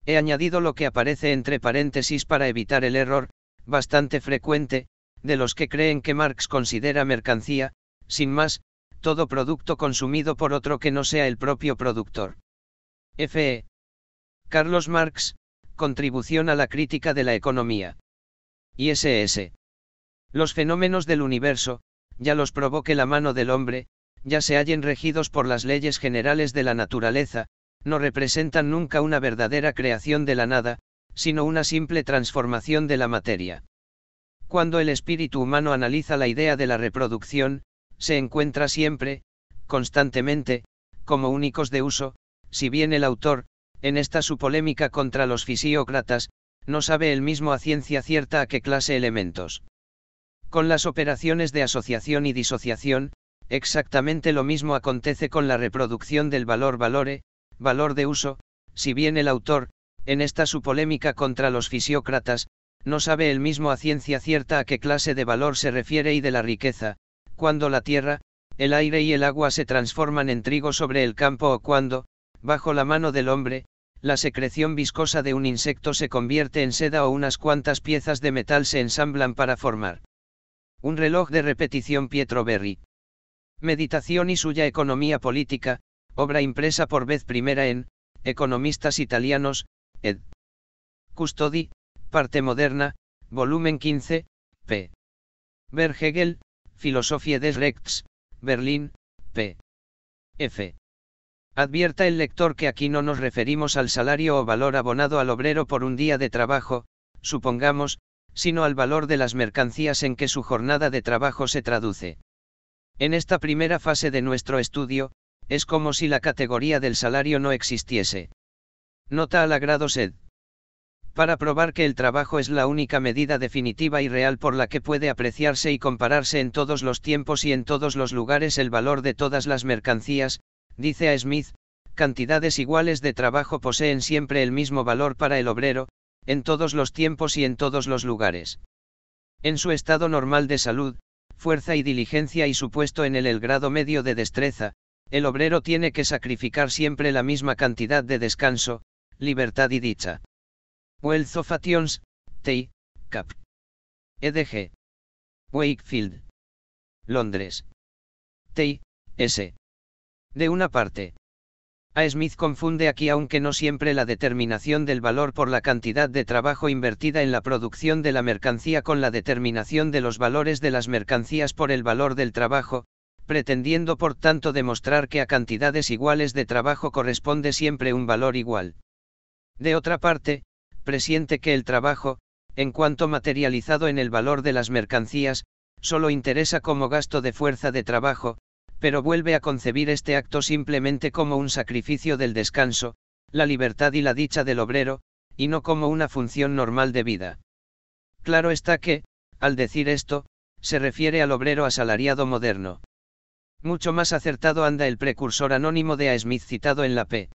He añadido lo que aparece entre paréntesis para evitar el error, bastante frecuente, de los que creen que Marx considera mercancía, sin más, todo producto consumido por otro que no sea el propio productor. F.E. Carlos Marx, Contribución a la crítica de la economía. ISS. Los fenómenos del universo, ya los provoque la mano del hombre, ya se hallen regidos por las leyes generales de la naturaleza, no representan nunca una verdadera creación de la nada, sino una simple transformación de la materia. Cuando el espíritu humano analiza la idea de la reproducción, se encuentra siempre, constantemente, como únicos de uso, si bien el autor, en esta su polémica contra los fisiócratas, no sabe el mismo a ciencia cierta a qué clase elementos. Con las operaciones de asociación y disociación, exactamente lo mismo acontece con la reproducción del valor valore, valor de uso, si bien el autor, en esta su polémica contra los fisiócratas, no sabe el mismo a ciencia cierta a qué clase de valor se refiere y de la riqueza, cuando la tierra, el aire y el agua se transforman en trigo sobre el campo o cuando, bajo la mano del hombre, la secreción viscosa de un insecto se convierte en seda o unas cuantas piezas de metal se ensamblan para formar. Un reloj de repetición Pietro Berri. Meditación y suya economía política, obra impresa por vez primera en, Economistas Italianos, ed. Custodi, parte moderna, volumen 15, p. Verhegel, Filosofie des Rechts, Berlín, p. f. Advierta el lector que aquí no nos referimos al salario o valor abonado al obrero por un día de trabajo, supongamos, sino al valor de las mercancías en que su jornada de trabajo se traduce. En esta primera fase de nuestro estudio, es como si la categoría del salario no existiese. Nota al agrado sed para probar que el trabajo es la única medida definitiva y real por la que puede apreciarse y compararse en todos los tiempos y en todos los lugares el valor de todas las mercancías, dice a Smith, cantidades iguales de trabajo poseen siempre el mismo valor para el obrero, en todos los tiempos y en todos los lugares. En su estado normal de salud, fuerza y diligencia y su puesto en el, el grado medio de destreza, el obrero tiene que sacrificar siempre la misma cantidad de descanso, libertad y dicha. Wealth of T. Cap. EDG. Wakefield. Londres. T. S. De una parte. A. Smith confunde aquí aunque no siempre la determinación del valor por la cantidad de trabajo invertida en la producción de la mercancía con la determinación de los valores de las mercancías por el valor del trabajo, pretendiendo por tanto demostrar que a cantidades iguales de trabajo corresponde siempre un valor igual. De otra parte, presiente que el trabajo, en cuanto materializado en el valor de las mercancías, solo interesa como gasto de fuerza de trabajo, pero vuelve a concebir este acto simplemente como un sacrificio del descanso, la libertad y la dicha del obrero, y no como una función normal de vida. Claro está que, al decir esto, se refiere al obrero asalariado moderno. Mucho más acertado anda el precursor anónimo de A. Smith citado en la P.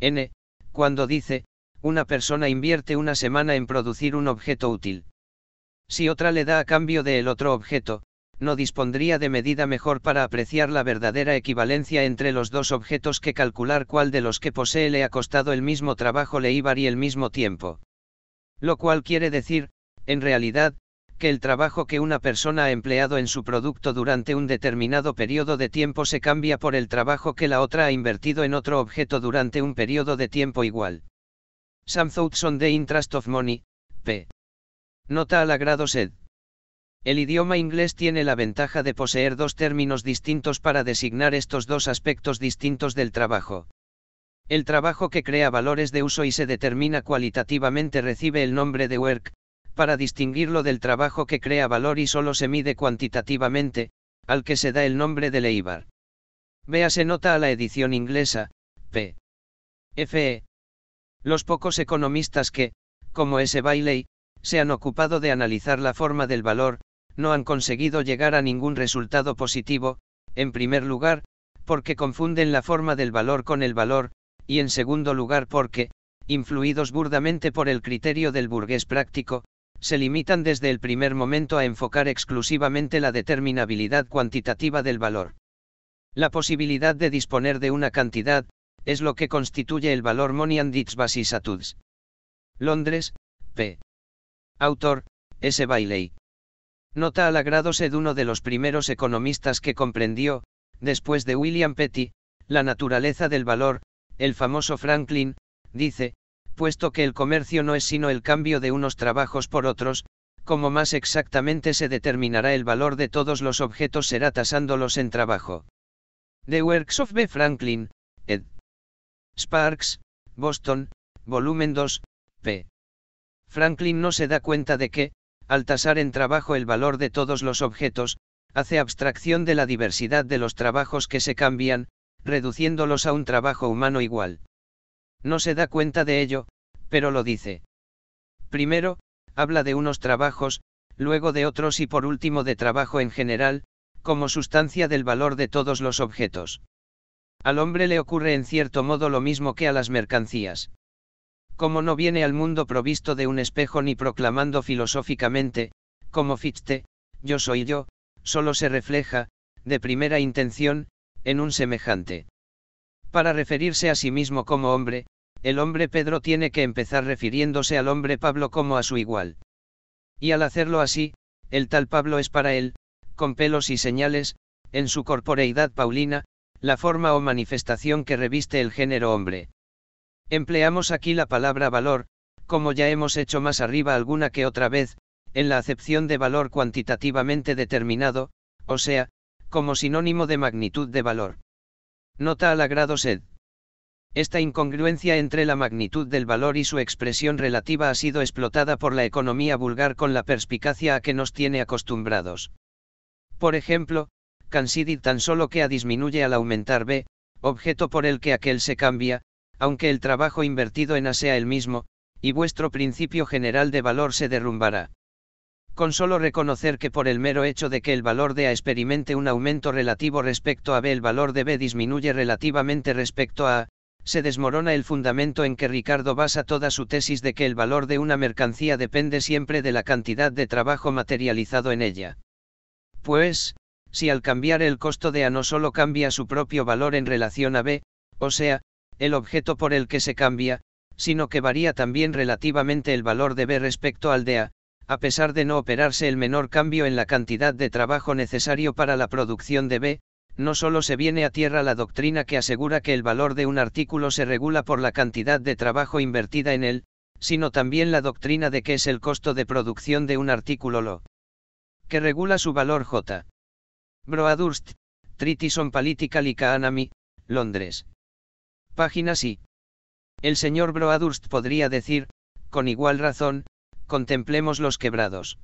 N, cuando dice, una persona invierte una semana en producir un objeto útil. Si otra le da a cambio de el otro objeto, no dispondría de medida mejor para apreciar la verdadera equivalencia entre los dos objetos que calcular cuál de los que posee le ha costado el mismo trabajo leíbar y el mismo tiempo. Lo cual quiere decir, en realidad, que el trabajo que una persona ha empleado en su producto durante un determinado periodo de tiempo se cambia por el trabajo que la otra ha invertido en otro objeto durante un periodo de tiempo igual. Some thoughts on the interest of money, p. Nota al agrado sed. El idioma inglés tiene la ventaja de poseer dos términos distintos para designar estos dos aspectos distintos del trabajo. El trabajo que crea valores de uso y se determina cualitativamente recibe el nombre de work, para distinguirlo del trabajo que crea valor y solo se mide cuantitativamente, al que se da el nombre de Leibar. Véase nota a la edición inglesa, p. FE, los pocos economistas que, como ese Bailey, se han ocupado de analizar la forma del valor, no han conseguido llegar a ningún resultado positivo, en primer lugar, porque confunden la forma del valor con el valor, y en segundo lugar porque, influidos burdamente por el criterio del burgués práctico, se limitan desde el primer momento a enfocar exclusivamente la determinabilidad cuantitativa del valor. La posibilidad de disponer de una cantidad, es lo que constituye el valor money and basis Londres, p. Autor, S. Bailey. Nota al agrado sed uno de los primeros economistas que comprendió, después de William Petty, la naturaleza del valor, el famoso Franklin, dice, puesto que el comercio no es sino el cambio de unos trabajos por otros, como más exactamente se determinará el valor de todos los objetos será tasándolos en trabajo. The Works of B. Franklin, ed. Sparks, Boston, volumen 2, p. Franklin no se da cuenta de que, al tasar en trabajo el valor de todos los objetos, hace abstracción de la diversidad de los trabajos que se cambian, reduciéndolos a un trabajo humano igual. No se da cuenta de ello, pero lo dice. Primero, habla de unos trabajos, luego de otros y por último de trabajo en general, como sustancia del valor de todos los objetos. Al hombre le ocurre en cierto modo lo mismo que a las mercancías. Como no viene al mundo provisto de un espejo ni proclamando filosóficamente, como Fichte, yo soy yo, solo se refleja, de primera intención, en un semejante. Para referirse a sí mismo como hombre, el hombre Pedro tiene que empezar refiriéndose al hombre Pablo como a su igual. Y al hacerlo así, el tal Pablo es para él, con pelos y señales, en su corporeidad Paulina, la forma o manifestación que reviste el género hombre. Empleamos aquí la palabra valor, como ya hemos hecho más arriba alguna que otra vez, en la acepción de valor cuantitativamente determinado, o sea, como sinónimo de magnitud de valor. Nota al agrado sed. Esta incongruencia entre la magnitud del valor y su expresión relativa ha sido explotada por la economía vulgar con la perspicacia a que nos tiene acostumbrados. Por ejemplo, Consider tan solo que A disminuye al aumentar B, objeto por el que aquel se cambia, aunque el trabajo invertido en A sea el mismo, y vuestro principio general de valor se derrumbará. Con solo reconocer que por el mero hecho de que el valor de A experimente un aumento relativo respecto a B el valor de B disminuye relativamente respecto a A, se desmorona el fundamento en que Ricardo basa toda su tesis de que el valor de una mercancía depende siempre de la cantidad de trabajo materializado en ella. Pues, si al cambiar el costo de A no solo cambia su propio valor en relación a B, o sea, el objeto por el que se cambia, sino que varía también relativamente el valor de B respecto al de A, a pesar de no operarse el menor cambio en la cantidad de trabajo necesario para la producción de B, no solo se viene a tierra la doctrina que asegura que el valor de un artículo se regula por la cantidad de trabajo invertida en él, sino también la doctrina de que es el costo de producción de un artículo lo que regula su valor J. Broadhurst, Tritis on Political Economy, Londres. Página sí. El señor Broadhurst podría decir, con igual razón, contemplemos los quebrados.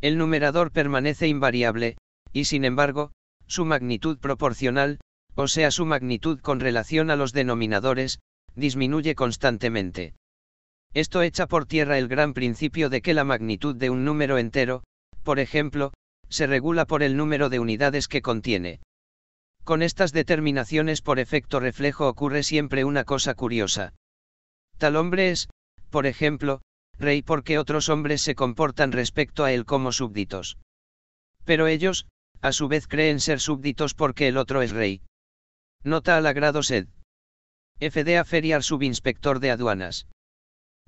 El numerador permanece invariable, y sin embargo, su magnitud proporcional, o sea su magnitud con relación a los denominadores, disminuye constantemente. Esto echa por tierra el gran principio de que la magnitud de un número entero, por ejemplo, se regula por el número de unidades que contiene. Con estas determinaciones por efecto reflejo ocurre siempre una cosa curiosa. Tal hombre es, por ejemplo, rey porque otros hombres se comportan respecto a él como súbditos. Pero ellos, a su vez creen ser súbditos porque el otro es rey. Nota al agrado sed. FDA Feriar Subinspector de Aduanas.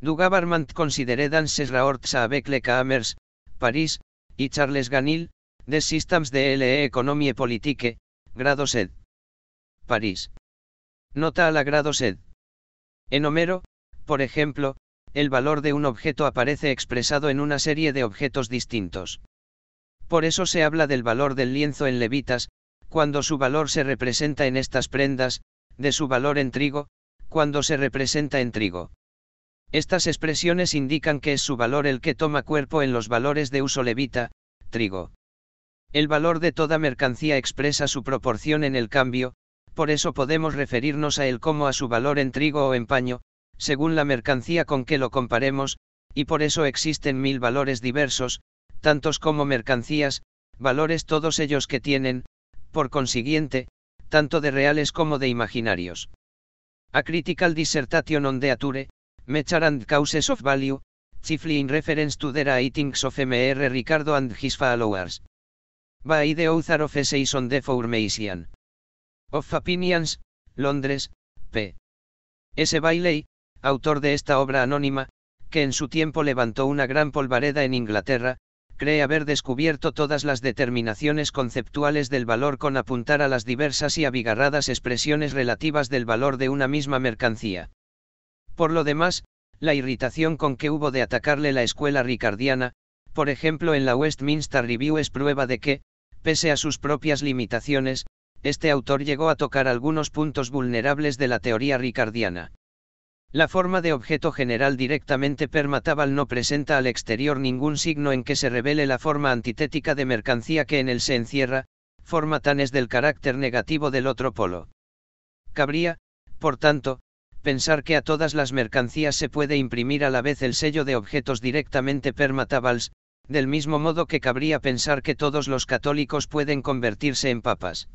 Du Government Considered sa Avec Le Camers, París, y Charles Ganil, de Systems de LE Economie Politique, grado sed. París. Nota a la grado sed. En Homero, por ejemplo, el valor de un objeto aparece expresado en una serie de objetos distintos. Por eso se habla del valor del lienzo en levitas, cuando su valor se representa en estas prendas, de su valor en trigo, cuando se representa en trigo. Estas expresiones indican que es su valor el que toma cuerpo en los valores de uso levita, trigo. El valor de toda mercancía expresa su proporción en el cambio, por eso podemos referirnos a él como a su valor en trigo o en paño, según la mercancía con que lo comparemos, y por eso existen mil valores diversos, tantos como mercancías, valores todos ellos que tienen, por consiguiente, tanto de reales como de imaginarios. A critical dissertation on the Mechar and causes of value, chiefly in reference to the writings of M.R. Ricardo and his followers. By the author of Essays on the Formation. Of Opinions, Londres, p. S. Bailey, autor de esta obra anónima, que en su tiempo levantó una gran polvareda en Inglaterra, cree haber descubierto todas las determinaciones conceptuales del valor con apuntar a las diversas y abigarradas expresiones relativas del valor de una misma mercancía. Por lo demás, la irritación con que hubo de atacarle la escuela ricardiana, por ejemplo en la Westminster Review es prueba de que, pese a sus propias limitaciones, este autor llegó a tocar algunos puntos vulnerables de la teoría ricardiana. La forma de objeto general directamente permatábal no presenta al exterior ningún signo en que se revele la forma antitética de mercancía que en él se encierra, forma tan es del carácter negativo del otro polo. Cabría, por tanto, pensar que a todas las mercancías se puede imprimir a la vez el sello de objetos directamente permatables, del mismo modo que cabría pensar que todos los católicos pueden convertirse en papas.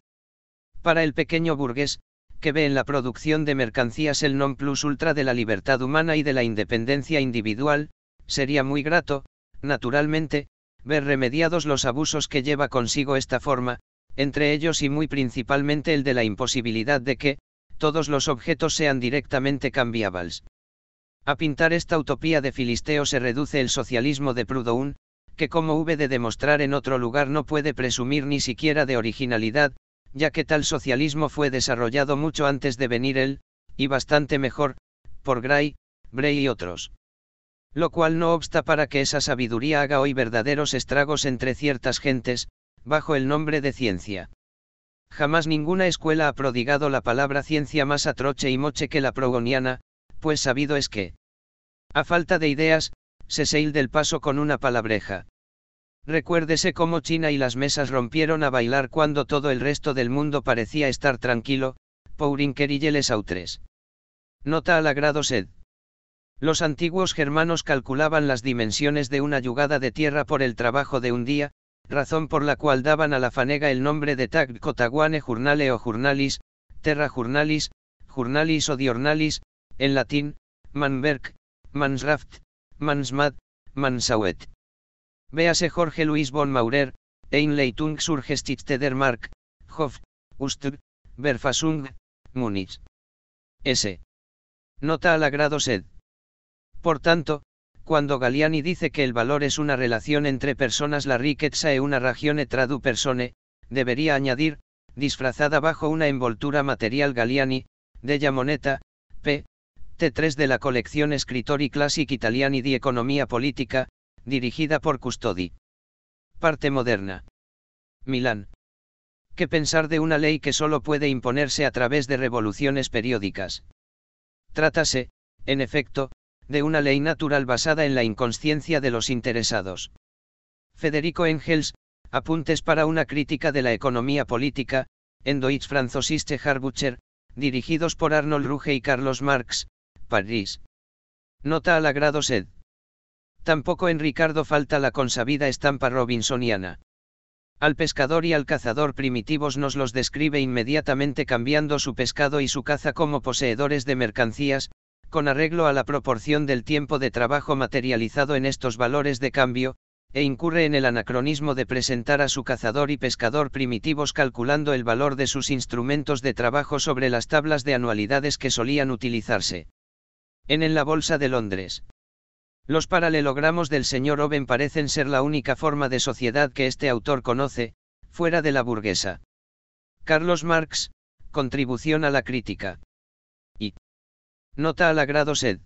Para el pequeño burgués, que ve en la producción de mercancías el non plus ultra de la libertad humana y de la independencia individual, sería muy grato, naturalmente, ver remediados los abusos que lleva consigo esta forma, entre ellos y muy principalmente el de la imposibilidad de que, todos los objetos sean directamente cambiables. A pintar esta utopía de Filisteo se reduce el socialismo de Proudhon, que como hube de demostrar en otro lugar no puede presumir ni siquiera de originalidad, ya que tal socialismo fue desarrollado mucho antes de venir él, y bastante mejor, por Gray, Bray y otros. Lo cual no obsta para que esa sabiduría haga hoy verdaderos estragos entre ciertas gentes, bajo el nombre de ciencia. Jamás ninguna escuela ha prodigado la palabra ciencia más atroche y moche que la progoniana, pues sabido es que, a falta de ideas, se seil del paso con una palabreja. Recuérdese cómo China y las mesas rompieron a bailar cuando todo el resto del mundo parecía estar tranquilo, les autres. Nota al agrado sed. Los antiguos germanos calculaban las dimensiones de una yugada de tierra por el trabajo de un día, razón por la cual daban a la fanega el nombre de tag cotaguane journale o journalis, terra journalis, journalis o diornalis, en latín, manberg, mansraft, mansmad, mansauet. Véase Jorge Luis von Maurer, Einleitung zur der Mark, Hof, Ust, Verfassung, Munich. S. Nota al agrado sed. Por tanto, cuando Galiani dice que el valor es una relación entre personas, la riqueza e una ragione tradu persone, debería añadir, disfrazada bajo una envoltura material galiani, della moneta, p. T3 de la colección Escritori Classic Italiani di Economía Política, dirigida por Custodi. Parte moderna. Milán. ¿Qué pensar de una ley que solo puede imponerse a través de revoluciones periódicas? Trátase, en efecto, de una ley natural basada en la inconsciencia de los interesados. Federico Engels, Apuntes para una crítica de la economía política, en Deutsch Französische Harbucher, dirigidos por Arnold Ruge y Carlos Marx, París. Nota al agrado sed. Tampoco en Ricardo falta la consabida estampa robinsoniana. Al pescador y al cazador primitivos nos los describe inmediatamente cambiando su pescado y su caza como poseedores de mercancías, con arreglo a la proporción del tiempo de trabajo materializado en estos valores de cambio, e incurre en el anacronismo de presentar a su cazador y pescador primitivos calculando el valor de sus instrumentos de trabajo sobre las tablas de anualidades que solían utilizarse. En, la Bolsa de Londres. Los paralelogramos del señor Owen parecen ser la única forma de sociedad que este autor conoce, fuera de la burguesa. Carlos Marx, Contribución a la crítica. Nota al agrado sed.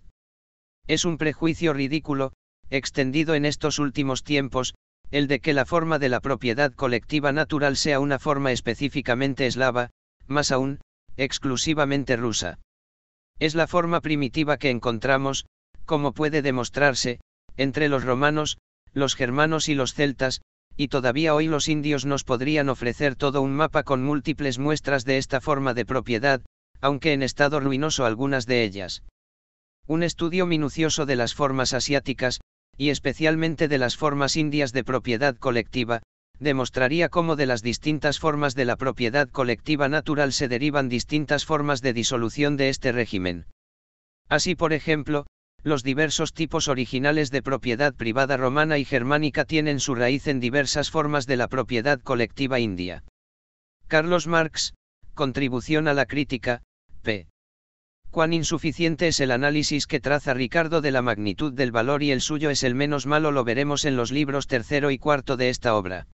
Es un prejuicio ridículo, extendido en estos últimos tiempos, el de que la forma de la propiedad colectiva natural sea una forma específicamente eslava, más aún, exclusivamente rusa. Es la forma primitiva que encontramos, como puede demostrarse, entre los romanos, los germanos y los celtas, y todavía hoy los indios nos podrían ofrecer todo un mapa con múltiples muestras de esta forma de propiedad, aunque en estado ruinoso algunas de ellas. Un estudio minucioso de las formas asiáticas, y especialmente de las formas indias de propiedad colectiva, demostraría cómo de las distintas formas de la propiedad colectiva natural se derivan distintas formas de disolución de este régimen. Así por ejemplo, los diversos tipos originales de propiedad privada romana y germánica tienen su raíz en diversas formas de la propiedad colectiva india. Carlos Marx, Contribución a la Crítica, p. Cuán insuficiente es el análisis que traza Ricardo de la magnitud del valor y el suyo es el menos malo lo veremos en los libros tercero y cuarto de esta obra.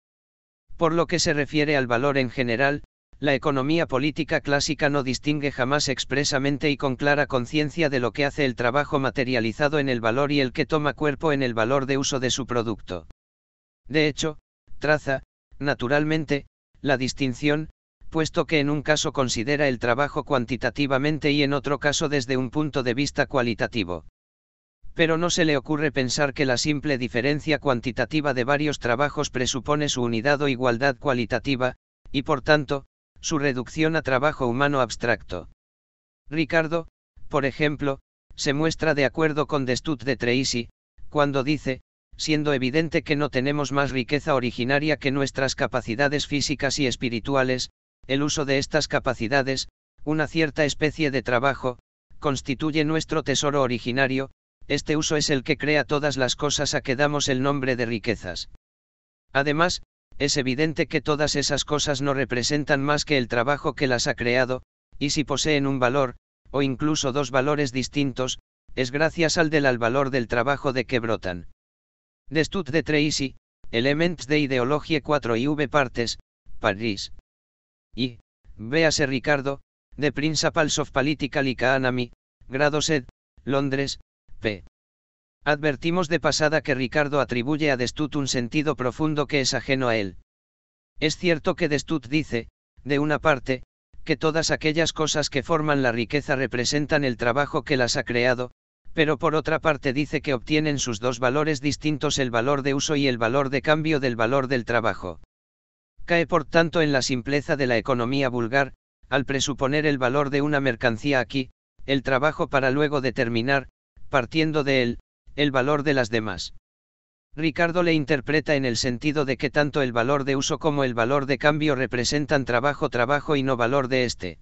Por lo que se refiere al valor en general, la economía política clásica no distingue jamás expresamente y con clara conciencia de lo que hace el trabajo materializado en el valor y el que toma cuerpo en el valor de uso de su producto. De hecho, traza, naturalmente, la distinción, puesto que en un caso considera el trabajo cuantitativamente y en otro caso desde un punto de vista cualitativo. Pero no se le ocurre pensar que la simple diferencia cuantitativa de varios trabajos presupone su unidad o igualdad cualitativa, y por tanto, su reducción a trabajo humano abstracto. Ricardo, por ejemplo, se muestra de acuerdo con Destut de Tracy, cuando dice, siendo evidente que no tenemos más riqueza originaria que nuestras capacidades físicas y espirituales, el uso de estas capacidades, una cierta especie de trabajo, constituye nuestro tesoro originario, este uso es el que crea todas las cosas a que damos el nombre de riquezas. Además, es evidente que todas esas cosas no representan más que el trabajo que las ha creado, y si poseen un valor, o incluso dos valores distintos, es gracias al del al valor del trabajo de que brotan. Destut de Tracy, Elements de Ideologie 4 y V Partes, París y, véase Ricardo, de Principles of Political Economy, grado SED, Londres, p. Advertimos de pasada que Ricardo atribuye a Destut un sentido profundo que es ajeno a él. Es cierto que Destut dice, de una parte, que todas aquellas cosas que forman la riqueza representan el trabajo que las ha creado, pero por otra parte dice que obtienen sus dos valores distintos el valor de uso y el valor de cambio del valor del trabajo. Cae por tanto en la simpleza de la economía vulgar, al presuponer el valor de una mercancía aquí, el trabajo para luego determinar, partiendo de él, el valor de las demás. Ricardo le interpreta en el sentido de que tanto el valor de uso como el valor de cambio representan trabajo-trabajo y no valor de éste.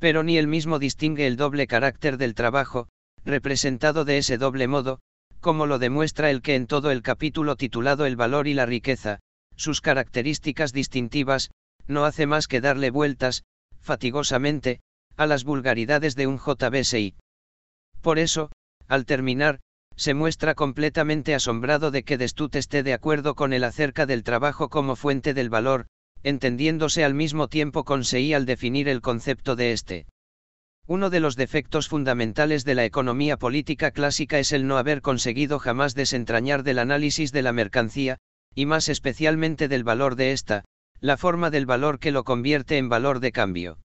Pero ni él mismo distingue el doble carácter del trabajo, representado de ese doble modo, como lo demuestra el que en todo el capítulo titulado El valor y la riqueza, sus características distintivas, no hace más que darle vueltas, fatigosamente, a las vulgaridades de un JBSI. Por eso, al terminar, se muestra completamente asombrado de que Destut esté de acuerdo con él acerca del trabajo como fuente del valor, entendiéndose al mismo tiempo con al definir el concepto de este. Uno de los defectos fundamentales de la economía política clásica es el no haber conseguido jamás desentrañar del análisis de la mercancía, y más especialmente del valor de esta, la forma del valor que lo convierte en valor de cambio.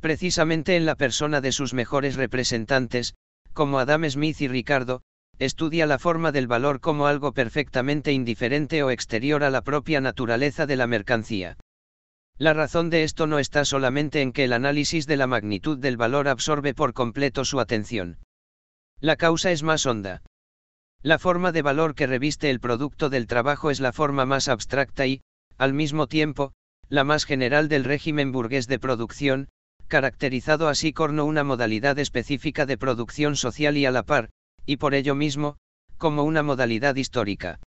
Precisamente en la persona de sus mejores representantes, como Adam Smith y Ricardo, estudia la forma del valor como algo perfectamente indiferente o exterior a la propia naturaleza de la mercancía. La razón de esto no está solamente en que el análisis de la magnitud del valor absorbe por completo su atención. La causa es más honda. La forma de valor que reviste el producto del trabajo es la forma más abstracta y, al mismo tiempo, la más general del régimen burgués de producción, caracterizado así corno una modalidad específica de producción social y a la par, y por ello mismo, como una modalidad histórica.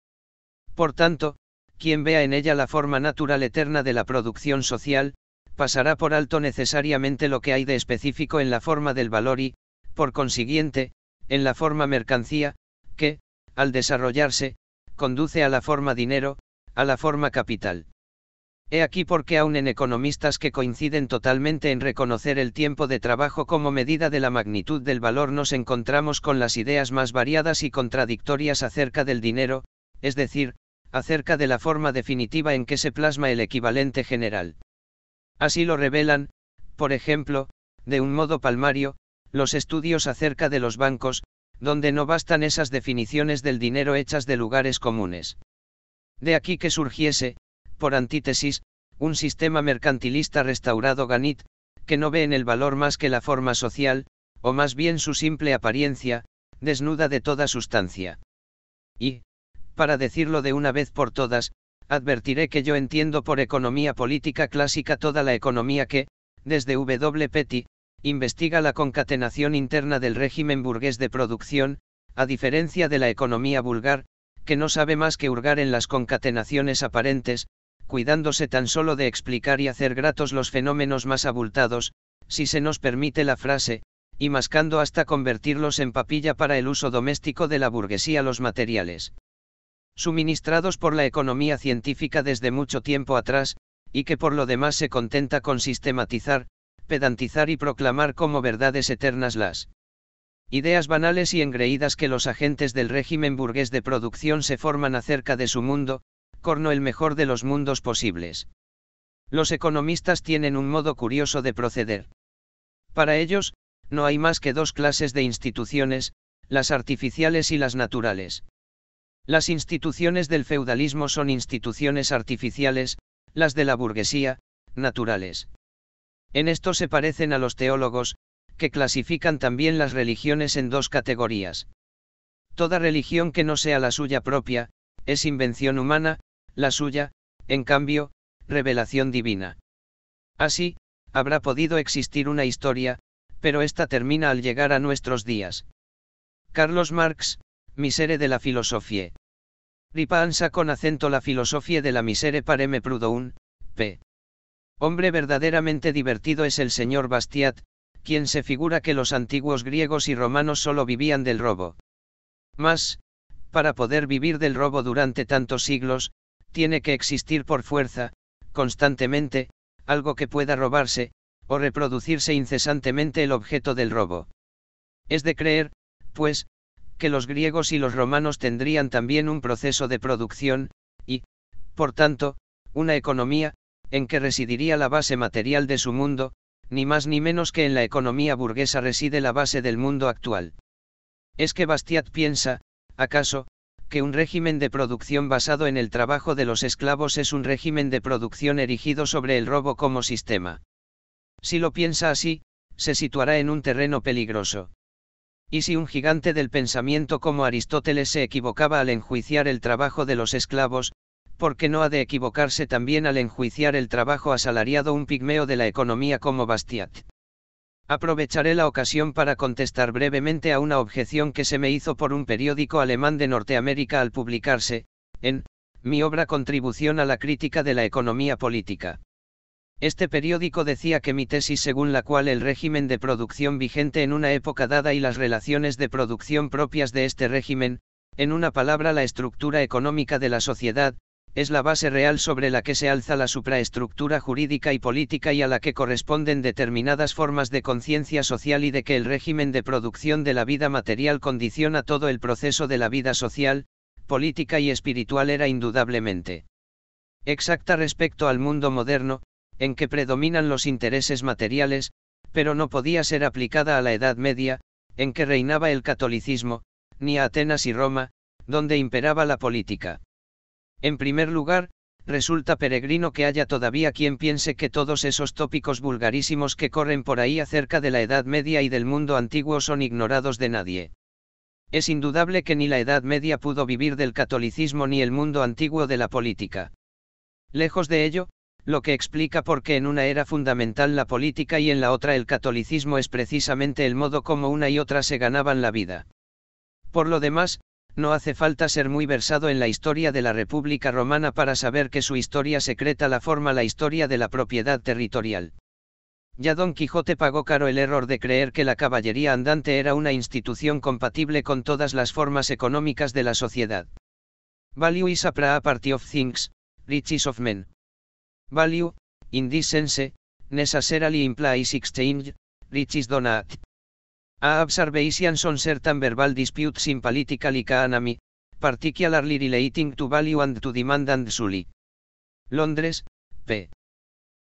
Por tanto, quien vea en ella la forma natural eterna de la producción social, pasará por alto necesariamente lo que hay de específico en la forma del valor y, por consiguiente, en la forma mercancía, que, al desarrollarse, conduce a la forma dinero, a la forma capital. He aquí porque aún en economistas que coinciden totalmente en reconocer el tiempo de trabajo como medida de la magnitud del valor nos encontramos con las ideas más variadas y contradictorias acerca del dinero, es decir, acerca de la forma definitiva en que se plasma el equivalente general. Así lo revelan, por ejemplo, de un modo palmario, los estudios acerca de los bancos, donde no bastan esas definiciones del dinero hechas de lugares comunes. De aquí que surgiese, por antítesis, un sistema mercantilista restaurado Ganit, que no ve en el valor más que la forma social, o más bien su simple apariencia, desnuda de toda sustancia. Y, para decirlo de una vez por todas, advertiré que yo entiendo por economía política clásica toda la economía que, desde W. Petty, investiga la concatenación interna del régimen burgués de producción, a diferencia de la economía vulgar, que no sabe más que hurgar en las concatenaciones aparentes, cuidándose tan solo de explicar y hacer gratos los fenómenos más abultados, si se nos permite la frase, y mascando hasta convertirlos en papilla para el uso doméstico de la burguesía los materiales suministrados por la economía científica desde mucho tiempo atrás, y que por lo demás se contenta con sistematizar, pedantizar y proclamar como verdades eternas las ideas banales y engreídas que los agentes del régimen burgués de producción se forman acerca de su mundo, corno el mejor de los mundos posibles. Los economistas tienen un modo curioso de proceder. Para ellos, no hay más que dos clases de instituciones, las artificiales y las naturales. Las instituciones del feudalismo son instituciones artificiales, las de la burguesía, naturales. En esto se parecen a los teólogos, que clasifican también las religiones en dos categorías. Toda religión que no sea la suya propia, es invención humana, la suya, en cambio, revelación divina. Así, habrá podido existir una historia, pero esta termina al llegar a nuestros días. Carlos Marx, Misere de la filosofie. Ripansa con acento la filosofie de la misere pareme un p. Hombre verdaderamente divertido es el señor Bastiat, quien se figura que los antiguos griegos y romanos solo vivían del robo. Mas, para poder vivir del robo durante tantos siglos, tiene que existir por fuerza, constantemente, algo que pueda robarse, o reproducirse incesantemente el objeto del robo. Es de creer, pues, que los griegos y los romanos tendrían también un proceso de producción, y, por tanto, una economía, en que residiría la base material de su mundo, ni más ni menos que en la economía burguesa reside la base del mundo actual. Es que Bastiat piensa, acaso, que un régimen de producción basado en el trabajo de los esclavos es un régimen de producción erigido sobre el robo como sistema. Si lo piensa así, se situará en un terreno peligroso. Y si un gigante del pensamiento como Aristóteles se equivocaba al enjuiciar el trabajo de los esclavos, porque no ha de equivocarse también al enjuiciar el trabajo asalariado un pigmeo de la economía como Bastiat. Aprovecharé la ocasión para contestar brevemente a una objeción que se me hizo por un periódico alemán de Norteamérica al publicarse, en, mi obra Contribución a la crítica de la economía política. Este periódico decía que mi tesis según la cual el régimen de producción vigente en una época dada y las relaciones de producción propias de este régimen, en una palabra la estructura económica de la sociedad, es la base real sobre la que se alza la supraestructura jurídica y política y a la que corresponden determinadas formas de conciencia social y de que el régimen de producción de la vida material condiciona todo el proceso de la vida social, política y espiritual era indudablemente exacta respecto al mundo moderno, en que predominan los intereses materiales, pero no podía ser aplicada a la Edad Media, en que reinaba el catolicismo, ni a Atenas y Roma, donde imperaba la política. En primer lugar, resulta peregrino que haya todavía quien piense que todos esos tópicos vulgarísimos que corren por ahí acerca de la Edad Media y del mundo antiguo son ignorados de nadie. Es indudable que ni la Edad Media pudo vivir del catolicismo ni el mundo antiguo de la política. Lejos de ello, lo que explica por qué en una era fundamental la política y en la otra el catolicismo es precisamente el modo como una y otra se ganaban la vida. Por lo demás, no hace falta ser muy versado en la historia de la República Romana para saber que su historia secreta la forma la historia de la propiedad territorial. Ya Don Quijote pagó caro el error de creer que la caballería andante era una institución compatible con todas las formas económicas de la sociedad. Value is a party of things, riches of men. Value, in this sense, necessarily implies exchange, riches donat. A son on certain verbal disputes in political anami, particularly relating to value and to demand and sully. Londres, p.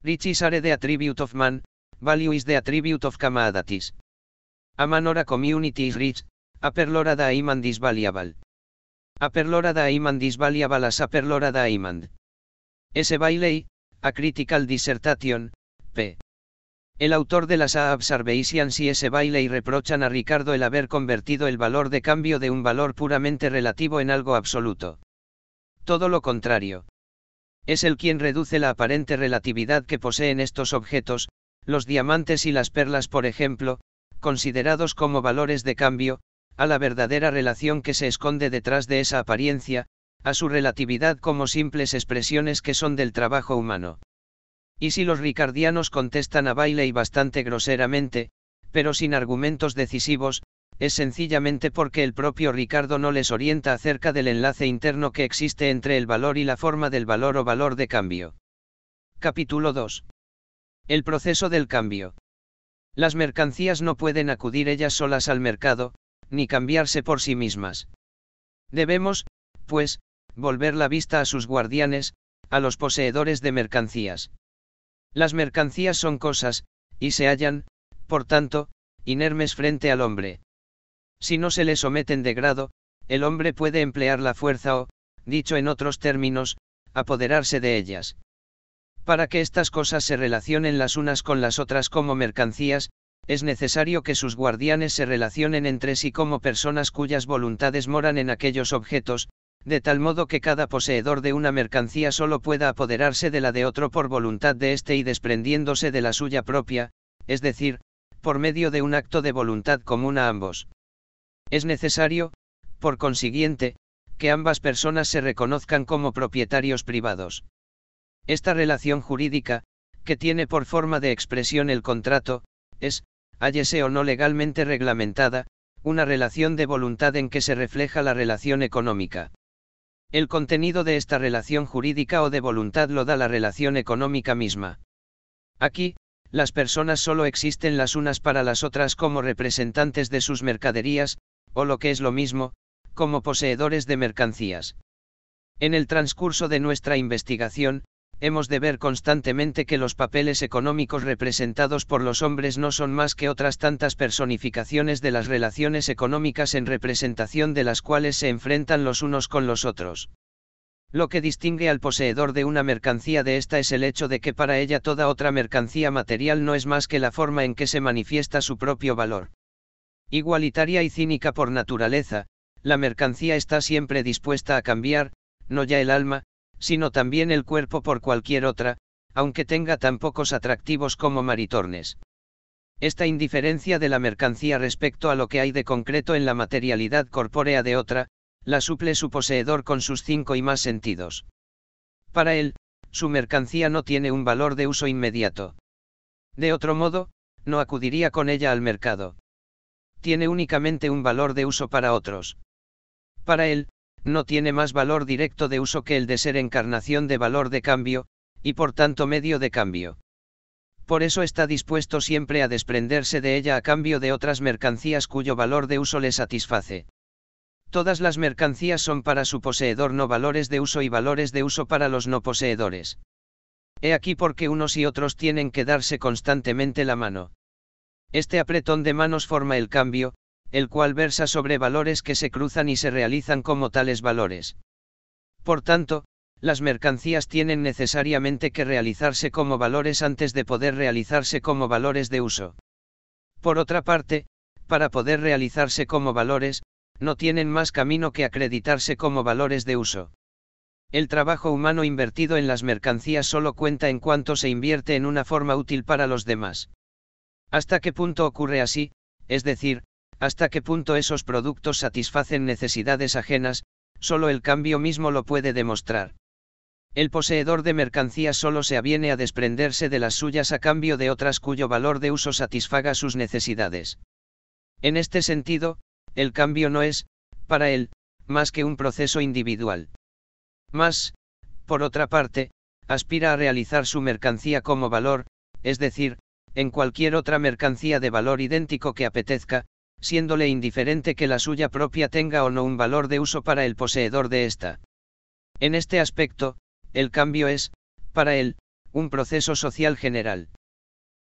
is are the attribute of man, value is the attribute of commodities. A man community is rich, a perlora da demand is A perlora da demand is as a perlora da S. Bailey, a critical dissertation, p. El autor de las AAPS si ese baile y reprochan a Ricardo el haber convertido el valor de cambio de un valor puramente relativo en algo absoluto. Todo lo contrario. Es el quien reduce la aparente relatividad que poseen estos objetos, los diamantes y las perlas por ejemplo, considerados como valores de cambio, a la verdadera relación que se esconde detrás de esa apariencia, a su relatividad como simples expresiones que son del trabajo humano. Y si los ricardianos contestan a baile y bastante groseramente, pero sin argumentos decisivos, es sencillamente porque el propio Ricardo no les orienta acerca del enlace interno que existe entre el valor y la forma del valor o valor de cambio. Capítulo 2. El proceso del cambio. Las mercancías no pueden acudir ellas solas al mercado, ni cambiarse por sí mismas. Debemos, pues, volver la vista a sus guardianes, a los poseedores de mercancías. Las mercancías son cosas, y se hallan, por tanto, inermes frente al hombre. Si no se le someten de grado, el hombre puede emplear la fuerza o, dicho en otros términos, apoderarse de ellas. Para que estas cosas se relacionen las unas con las otras como mercancías, es necesario que sus guardianes se relacionen entre sí como personas cuyas voluntades moran en aquellos objetos, de tal modo que cada poseedor de una mercancía solo pueda apoderarse de la de otro por voluntad de éste y desprendiéndose de la suya propia, es decir, por medio de un acto de voluntad común a ambos. Es necesario, por consiguiente, que ambas personas se reconozcan como propietarios privados. Esta relación jurídica, que tiene por forma de expresión el contrato, es, hállese o no legalmente reglamentada, una relación de voluntad en que se refleja la relación económica. El contenido de esta relación jurídica o de voluntad lo da la relación económica misma. Aquí, las personas solo existen las unas para las otras como representantes de sus mercaderías, o lo que es lo mismo, como poseedores de mercancías. En el transcurso de nuestra investigación, hemos de ver constantemente que los papeles económicos representados por los hombres no son más que otras tantas personificaciones de las relaciones económicas en representación de las cuales se enfrentan los unos con los otros. Lo que distingue al poseedor de una mercancía de esta es el hecho de que para ella toda otra mercancía material no es más que la forma en que se manifiesta su propio valor. Igualitaria y cínica por naturaleza, la mercancía está siempre dispuesta a cambiar, no ya el alma, sino también el cuerpo por cualquier otra, aunque tenga tan pocos atractivos como maritornes. Esta indiferencia de la mercancía respecto a lo que hay de concreto en la materialidad corpórea de otra, la suple su poseedor con sus cinco y más sentidos. Para él, su mercancía no tiene un valor de uso inmediato. De otro modo, no acudiría con ella al mercado. Tiene únicamente un valor de uso para otros. Para él, no tiene más valor directo de uso que el de ser encarnación de valor de cambio, y por tanto medio de cambio. Por eso está dispuesto siempre a desprenderse de ella a cambio de otras mercancías cuyo valor de uso le satisface. Todas las mercancías son para su poseedor no valores de uso y valores de uso para los no poseedores. He aquí porque unos y otros tienen que darse constantemente la mano. Este apretón de manos forma el cambio, el cual versa sobre valores que se cruzan y se realizan como tales valores. Por tanto, las mercancías tienen necesariamente que realizarse como valores antes de poder realizarse como valores de uso. Por otra parte, para poder realizarse como valores, no tienen más camino que acreditarse como valores de uso. El trabajo humano invertido en las mercancías solo cuenta en cuanto se invierte en una forma útil para los demás. ¿Hasta qué punto ocurre así? Es decir, hasta qué punto esos productos satisfacen necesidades ajenas, solo el cambio mismo lo puede demostrar. El poseedor de mercancías solo se aviene a desprenderse de las suyas a cambio de otras cuyo valor de uso satisfaga sus necesidades. En este sentido, el cambio no es, para él, más que un proceso individual. Más, por otra parte, aspira a realizar su mercancía como valor, es decir, en cualquier otra mercancía de valor idéntico que apetezca, siéndole indiferente que la suya propia tenga o no un valor de uso para el poseedor de ésta. En este aspecto, el cambio es, para él, un proceso social general.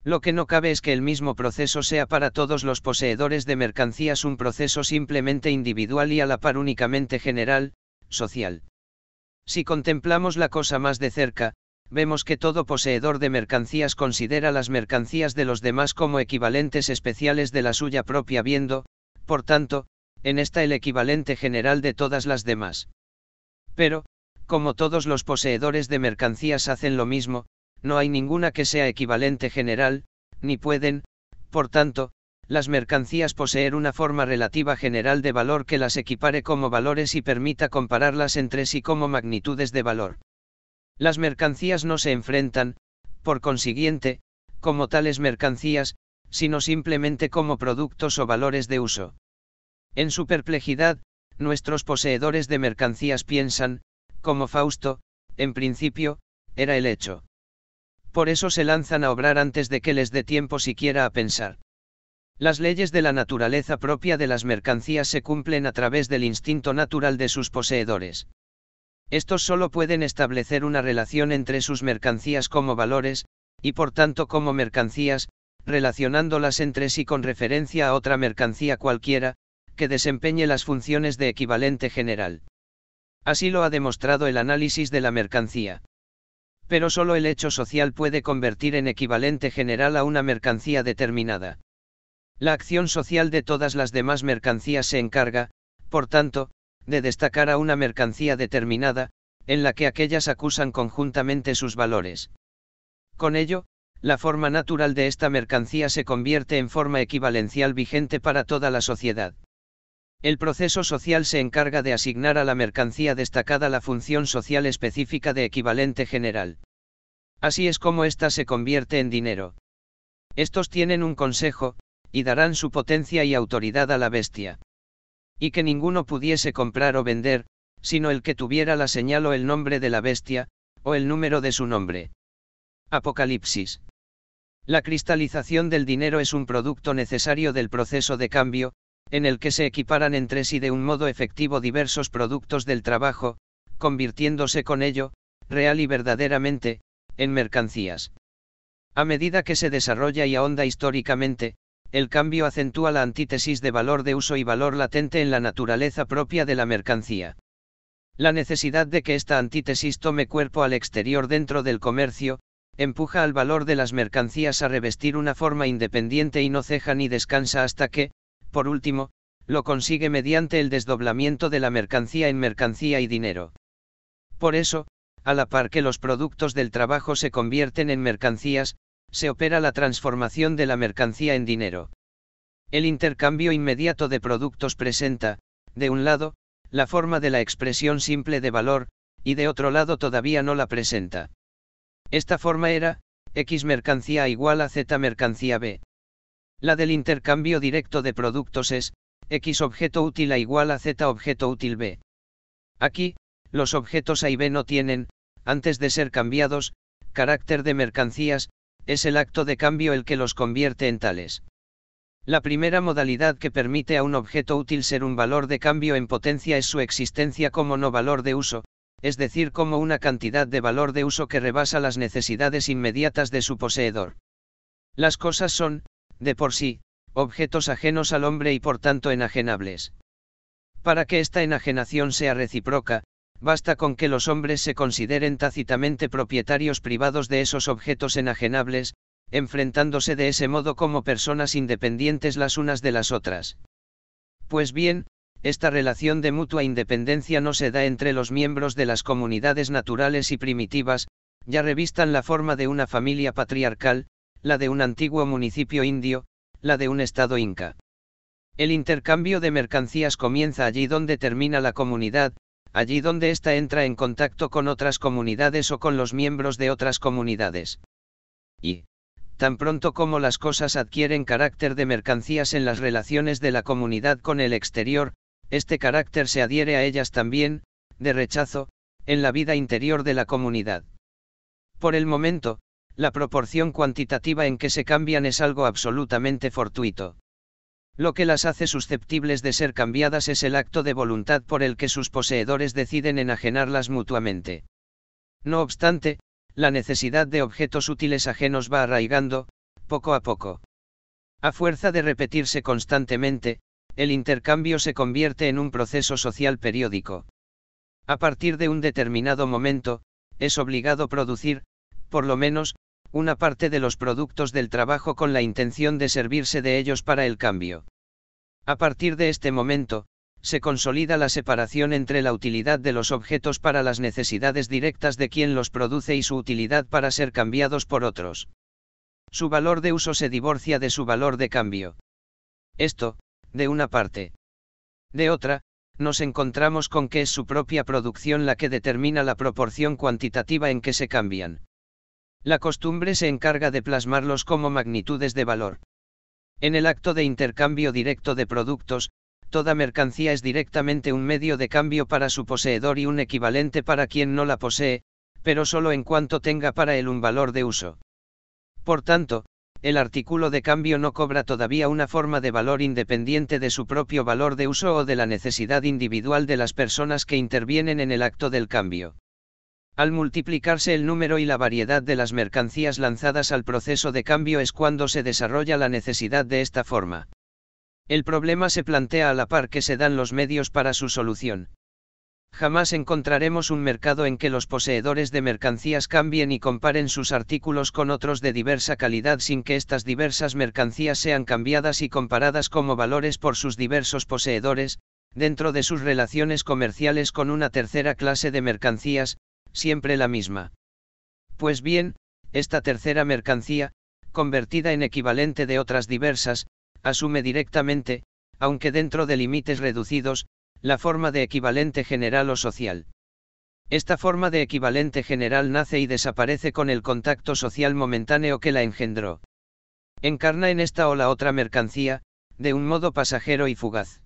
Lo que no cabe es que el mismo proceso sea para todos los poseedores de mercancías un proceso simplemente individual y a la par únicamente general, social. Si contemplamos la cosa más de cerca, vemos que todo poseedor de mercancías considera las mercancías de los demás como equivalentes especiales de la suya propia viendo, por tanto, en esta el equivalente general de todas las demás. Pero, como todos los poseedores de mercancías hacen lo mismo, no hay ninguna que sea equivalente general, ni pueden, por tanto, las mercancías poseer una forma relativa general de valor que las equipare como valores y permita compararlas entre sí como magnitudes de valor. Las mercancías no se enfrentan, por consiguiente, como tales mercancías, sino simplemente como productos o valores de uso. En su perplejidad, nuestros poseedores de mercancías piensan, como Fausto, en principio, era el hecho. Por eso se lanzan a obrar antes de que les dé tiempo siquiera a pensar. Las leyes de la naturaleza propia de las mercancías se cumplen a través del instinto natural de sus poseedores. Estos solo pueden establecer una relación entre sus mercancías como valores, y por tanto como mercancías, relacionándolas entre sí con referencia a otra mercancía cualquiera, que desempeñe las funciones de equivalente general. Así lo ha demostrado el análisis de la mercancía. Pero solo el hecho social puede convertir en equivalente general a una mercancía determinada. La acción social de todas las demás mercancías se encarga, por tanto, de destacar a una mercancía determinada, en la que aquellas acusan conjuntamente sus valores. Con ello, la forma natural de esta mercancía se convierte en forma equivalencial vigente para toda la sociedad. El proceso social se encarga de asignar a la mercancía destacada la función social específica de equivalente general. Así es como ésta se convierte en dinero. Estos tienen un consejo, y darán su potencia y autoridad a la bestia y que ninguno pudiese comprar o vender, sino el que tuviera la señal o el nombre de la bestia, o el número de su nombre. Apocalipsis. La cristalización del dinero es un producto necesario del proceso de cambio, en el que se equiparan entre sí de un modo efectivo diversos productos del trabajo, convirtiéndose con ello, real y verdaderamente, en mercancías. A medida que se desarrolla y ahonda históricamente, el cambio acentúa la antítesis de valor de uso y valor latente en la naturaleza propia de la mercancía. La necesidad de que esta antítesis tome cuerpo al exterior dentro del comercio, empuja al valor de las mercancías a revestir una forma independiente y no ceja ni descansa hasta que, por último, lo consigue mediante el desdoblamiento de la mercancía en mercancía y dinero. Por eso, a la par que los productos del trabajo se convierten en mercancías, se opera la transformación de la mercancía en dinero. El intercambio inmediato de productos presenta, de un lado, la forma de la expresión simple de valor, y de otro lado todavía no la presenta. Esta forma era, X mercancía igual a Z mercancía B. La del intercambio directo de productos es, X objeto útil A igual a Z objeto útil B. Aquí, los objetos A y B no tienen, antes de ser cambiados, carácter de mercancías, es el acto de cambio el que los convierte en tales. La primera modalidad que permite a un objeto útil ser un valor de cambio en potencia es su existencia como no valor de uso, es decir, como una cantidad de valor de uso que rebasa las necesidades inmediatas de su poseedor. Las cosas son, de por sí, objetos ajenos al hombre y por tanto enajenables. Para que esta enajenación sea recíproca, basta con que los hombres se consideren tácitamente propietarios privados de esos objetos enajenables, enfrentándose de ese modo como personas independientes las unas de las otras. Pues bien, esta relación de mutua independencia no se da entre los miembros de las comunidades naturales y primitivas, ya revistan la forma de una familia patriarcal, la de un antiguo municipio indio, la de un estado inca. El intercambio de mercancías comienza allí donde termina la comunidad, allí donde ésta entra en contacto con otras comunidades o con los miembros de otras comunidades. Y, tan pronto como las cosas adquieren carácter de mercancías en las relaciones de la comunidad con el exterior, este carácter se adhiere a ellas también, de rechazo, en la vida interior de la comunidad. Por el momento, la proporción cuantitativa en que se cambian es algo absolutamente fortuito. Lo que las hace susceptibles de ser cambiadas es el acto de voluntad por el que sus poseedores deciden enajenarlas mutuamente. No obstante, la necesidad de objetos útiles ajenos va arraigando, poco a poco. A fuerza de repetirse constantemente, el intercambio se convierte en un proceso social periódico. A partir de un determinado momento, es obligado producir, por lo menos, una parte de los productos del trabajo con la intención de servirse de ellos para el cambio. A partir de este momento, se consolida la separación entre la utilidad de los objetos para las necesidades directas de quien los produce y su utilidad para ser cambiados por otros. Su valor de uso se divorcia de su valor de cambio. Esto, de una parte. De otra, nos encontramos con que es su propia producción la que determina la proporción cuantitativa en que se cambian. La costumbre se encarga de plasmarlos como magnitudes de valor. En el acto de intercambio directo de productos, toda mercancía es directamente un medio de cambio para su poseedor y un equivalente para quien no la posee, pero solo en cuanto tenga para él un valor de uso. Por tanto, el artículo de cambio no cobra todavía una forma de valor independiente de su propio valor de uso o de la necesidad individual de las personas que intervienen en el acto del cambio. Al multiplicarse el número y la variedad de las mercancías lanzadas al proceso de cambio es cuando se desarrolla la necesidad de esta forma. El problema se plantea a la par que se dan los medios para su solución. Jamás encontraremos un mercado en que los poseedores de mercancías cambien y comparen sus artículos con otros de diversa calidad sin que estas diversas mercancías sean cambiadas y comparadas como valores por sus diversos poseedores, dentro de sus relaciones comerciales con una tercera clase de mercancías, siempre la misma. Pues bien, esta tercera mercancía, convertida en equivalente de otras diversas, asume directamente, aunque dentro de límites reducidos, la forma de equivalente general o social. Esta forma de equivalente general nace y desaparece con el contacto social momentáneo que la engendró. Encarna en esta o la otra mercancía, de un modo pasajero y fugaz.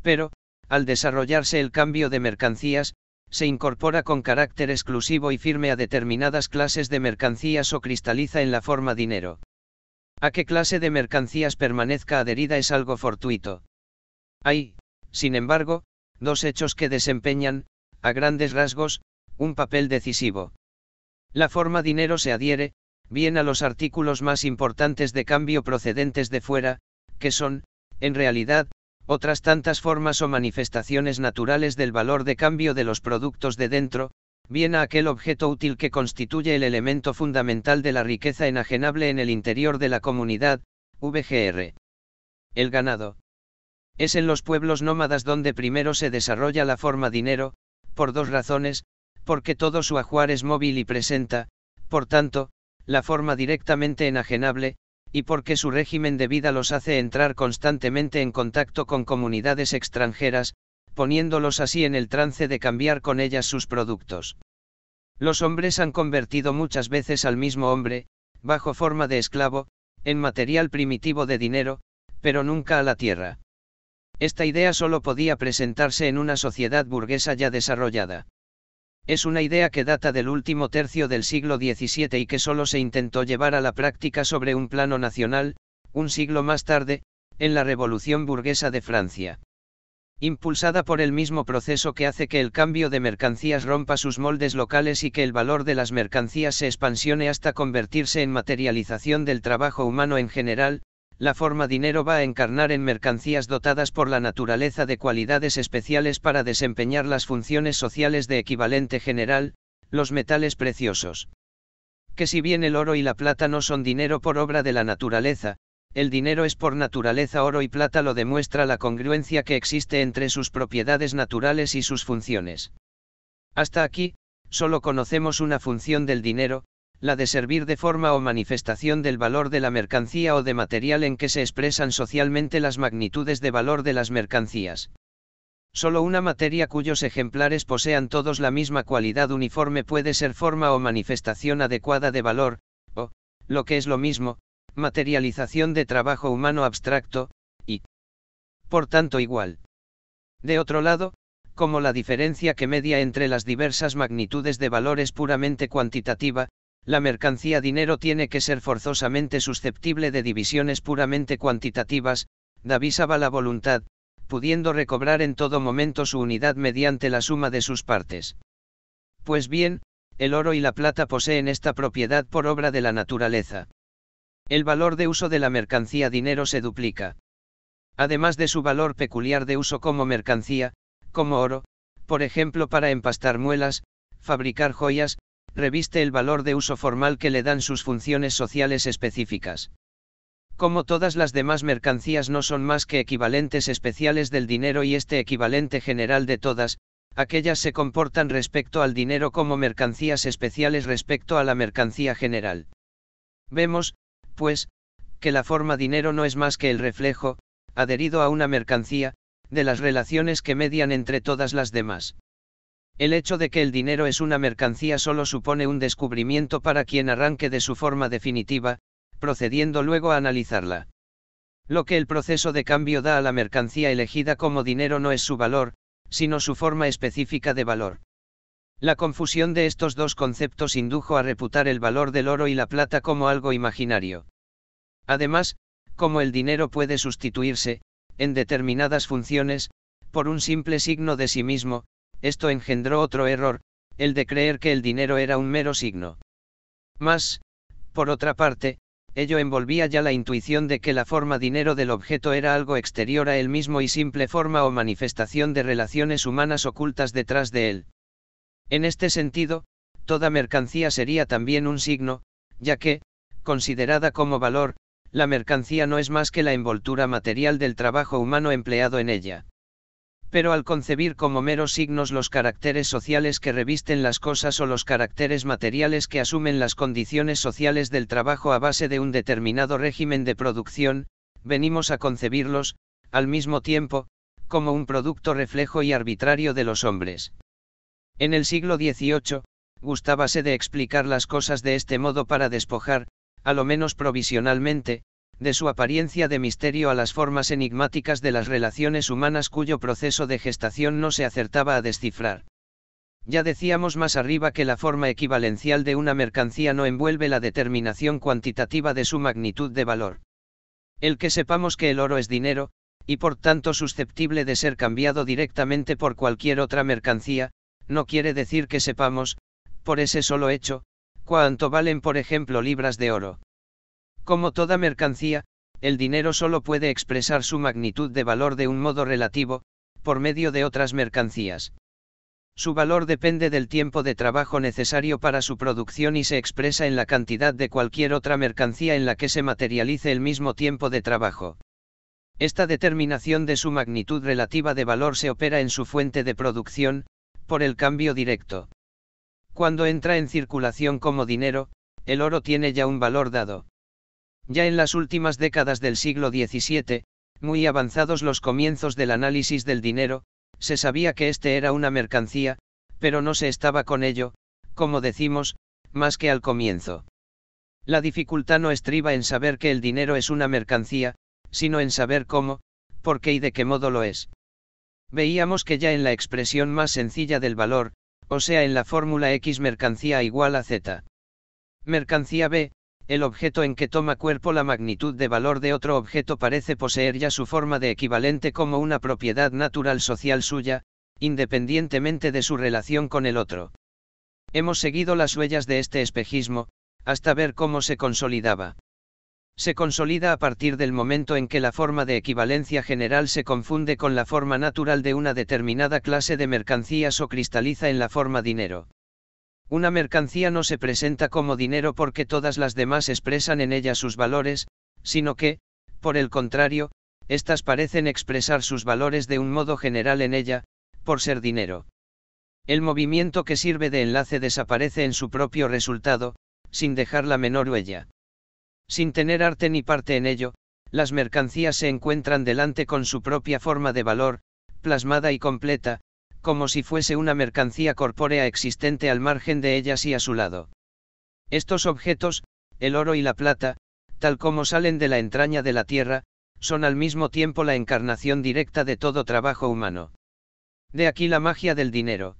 Pero, al desarrollarse el cambio de mercancías, se incorpora con carácter exclusivo y firme a determinadas clases de mercancías o cristaliza en la forma dinero. A qué clase de mercancías permanezca adherida es algo fortuito. Hay, sin embargo, dos hechos que desempeñan, a grandes rasgos, un papel decisivo. La forma dinero se adhiere, bien a los artículos más importantes de cambio procedentes de fuera, que son, en realidad, otras tantas formas o manifestaciones naturales del valor de cambio de los productos de dentro, viene a aquel objeto útil que constituye el elemento fundamental de la riqueza enajenable en el interior de la comunidad, VGR. El ganado. Es en los pueblos nómadas donde primero se desarrolla la forma dinero, por dos razones, porque todo su ajuar es móvil y presenta, por tanto, la forma directamente enajenable, y porque su régimen de vida los hace entrar constantemente en contacto con comunidades extranjeras, poniéndolos así en el trance de cambiar con ellas sus productos. Los hombres han convertido muchas veces al mismo hombre, bajo forma de esclavo, en material primitivo de dinero, pero nunca a la tierra. Esta idea solo podía presentarse en una sociedad burguesa ya desarrollada. Es una idea que data del último tercio del siglo XVII y que solo se intentó llevar a la práctica sobre un plano nacional, un siglo más tarde, en la Revolución burguesa de Francia. Impulsada por el mismo proceso que hace que el cambio de mercancías rompa sus moldes locales y que el valor de las mercancías se expansione hasta convertirse en materialización del trabajo humano en general, la forma dinero va a encarnar en mercancías dotadas por la naturaleza de cualidades especiales para desempeñar las funciones sociales de equivalente general, los metales preciosos. Que si bien el oro y la plata no son dinero por obra de la naturaleza, el dinero es por naturaleza oro y plata lo demuestra la congruencia que existe entre sus propiedades naturales y sus funciones. Hasta aquí, solo conocemos una función del dinero, la de servir de forma o manifestación del valor de la mercancía o de material en que se expresan socialmente las magnitudes de valor de las mercancías. Solo una materia cuyos ejemplares posean todos la misma cualidad uniforme puede ser forma o manifestación adecuada de valor, o, lo que es lo mismo, materialización de trabajo humano abstracto, y, por tanto, igual. De otro lado, como la diferencia que media entre las diversas magnitudes de valor es puramente cuantitativa, la mercancía dinero tiene que ser forzosamente susceptible de divisiones puramente cuantitativas, davisaba la voluntad, pudiendo recobrar en todo momento su unidad mediante la suma de sus partes. Pues bien, el oro y la plata poseen esta propiedad por obra de la naturaleza. El valor de uso de la mercancía dinero se duplica. Además de su valor peculiar de uso como mercancía, como oro, por ejemplo para empastar muelas, fabricar joyas, reviste el valor de uso formal que le dan sus funciones sociales específicas. Como todas las demás mercancías no son más que equivalentes especiales del dinero y este equivalente general de todas, aquellas se comportan respecto al dinero como mercancías especiales respecto a la mercancía general. Vemos, pues, que la forma dinero no es más que el reflejo, adherido a una mercancía, de las relaciones que median entre todas las demás. El hecho de que el dinero es una mercancía solo supone un descubrimiento para quien arranque de su forma definitiva, procediendo luego a analizarla. Lo que el proceso de cambio da a la mercancía elegida como dinero no es su valor, sino su forma específica de valor. La confusión de estos dos conceptos indujo a reputar el valor del oro y la plata como algo imaginario. Además, como el dinero puede sustituirse, en determinadas funciones, por un simple signo de sí mismo, esto engendró otro error, el de creer que el dinero era un mero signo. Mas, por otra parte, ello envolvía ya la intuición de que la forma dinero del objeto era algo exterior a él mismo y simple forma o manifestación de relaciones humanas ocultas detrás de él. En este sentido, toda mercancía sería también un signo, ya que, considerada como valor, la mercancía no es más que la envoltura material del trabajo humano empleado en ella pero al concebir como meros signos los caracteres sociales que revisten las cosas o los caracteres materiales que asumen las condiciones sociales del trabajo a base de un determinado régimen de producción, venimos a concebirlos, al mismo tiempo, como un producto reflejo y arbitrario de los hombres. En el siglo XVIII, gustábase de explicar las cosas de este modo para despojar, a lo menos provisionalmente, de su apariencia de misterio a las formas enigmáticas de las relaciones humanas cuyo proceso de gestación no se acertaba a descifrar. Ya decíamos más arriba que la forma equivalencial de una mercancía no envuelve la determinación cuantitativa de su magnitud de valor. El que sepamos que el oro es dinero, y por tanto susceptible de ser cambiado directamente por cualquier otra mercancía, no quiere decir que sepamos, por ese solo hecho, cuánto valen por ejemplo libras de oro. Como toda mercancía, el dinero solo puede expresar su magnitud de valor de un modo relativo, por medio de otras mercancías. Su valor depende del tiempo de trabajo necesario para su producción y se expresa en la cantidad de cualquier otra mercancía en la que se materialice el mismo tiempo de trabajo. Esta determinación de su magnitud relativa de valor se opera en su fuente de producción, por el cambio directo. Cuando entra en circulación como dinero, el oro tiene ya un valor dado. Ya en las últimas décadas del siglo XVII, muy avanzados los comienzos del análisis del dinero, se sabía que éste era una mercancía, pero no se estaba con ello, como decimos, más que al comienzo. La dificultad no estriba en saber que el dinero es una mercancía, sino en saber cómo, por qué y de qué modo lo es. Veíamos que ya en la expresión más sencilla del valor, o sea en la fórmula X mercancía igual a Z. Mercancía B, el objeto en que toma cuerpo la magnitud de valor de otro objeto parece poseer ya su forma de equivalente como una propiedad natural social suya, independientemente de su relación con el otro. Hemos seguido las huellas de este espejismo, hasta ver cómo se consolidaba. Se consolida a partir del momento en que la forma de equivalencia general se confunde con la forma natural de una determinada clase de mercancías o cristaliza en la forma dinero. Una mercancía no se presenta como dinero porque todas las demás expresan en ella sus valores, sino que, por el contrario, éstas parecen expresar sus valores de un modo general en ella, por ser dinero. El movimiento que sirve de enlace desaparece en su propio resultado, sin dejar la menor huella. Sin tener arte ni parte en ello, las mercancías se encuentran delante con su propia forma de valor, plasmada y completa, como si fuese una mercancía corpórea existente al margen de ellas y a su lado. Estos objetos, el oro y la plata, tal como salen de la entraña de la tierra, son al mismo tiempo la encarnación directa de todo trabajo humano. De aquí la magia del dinero.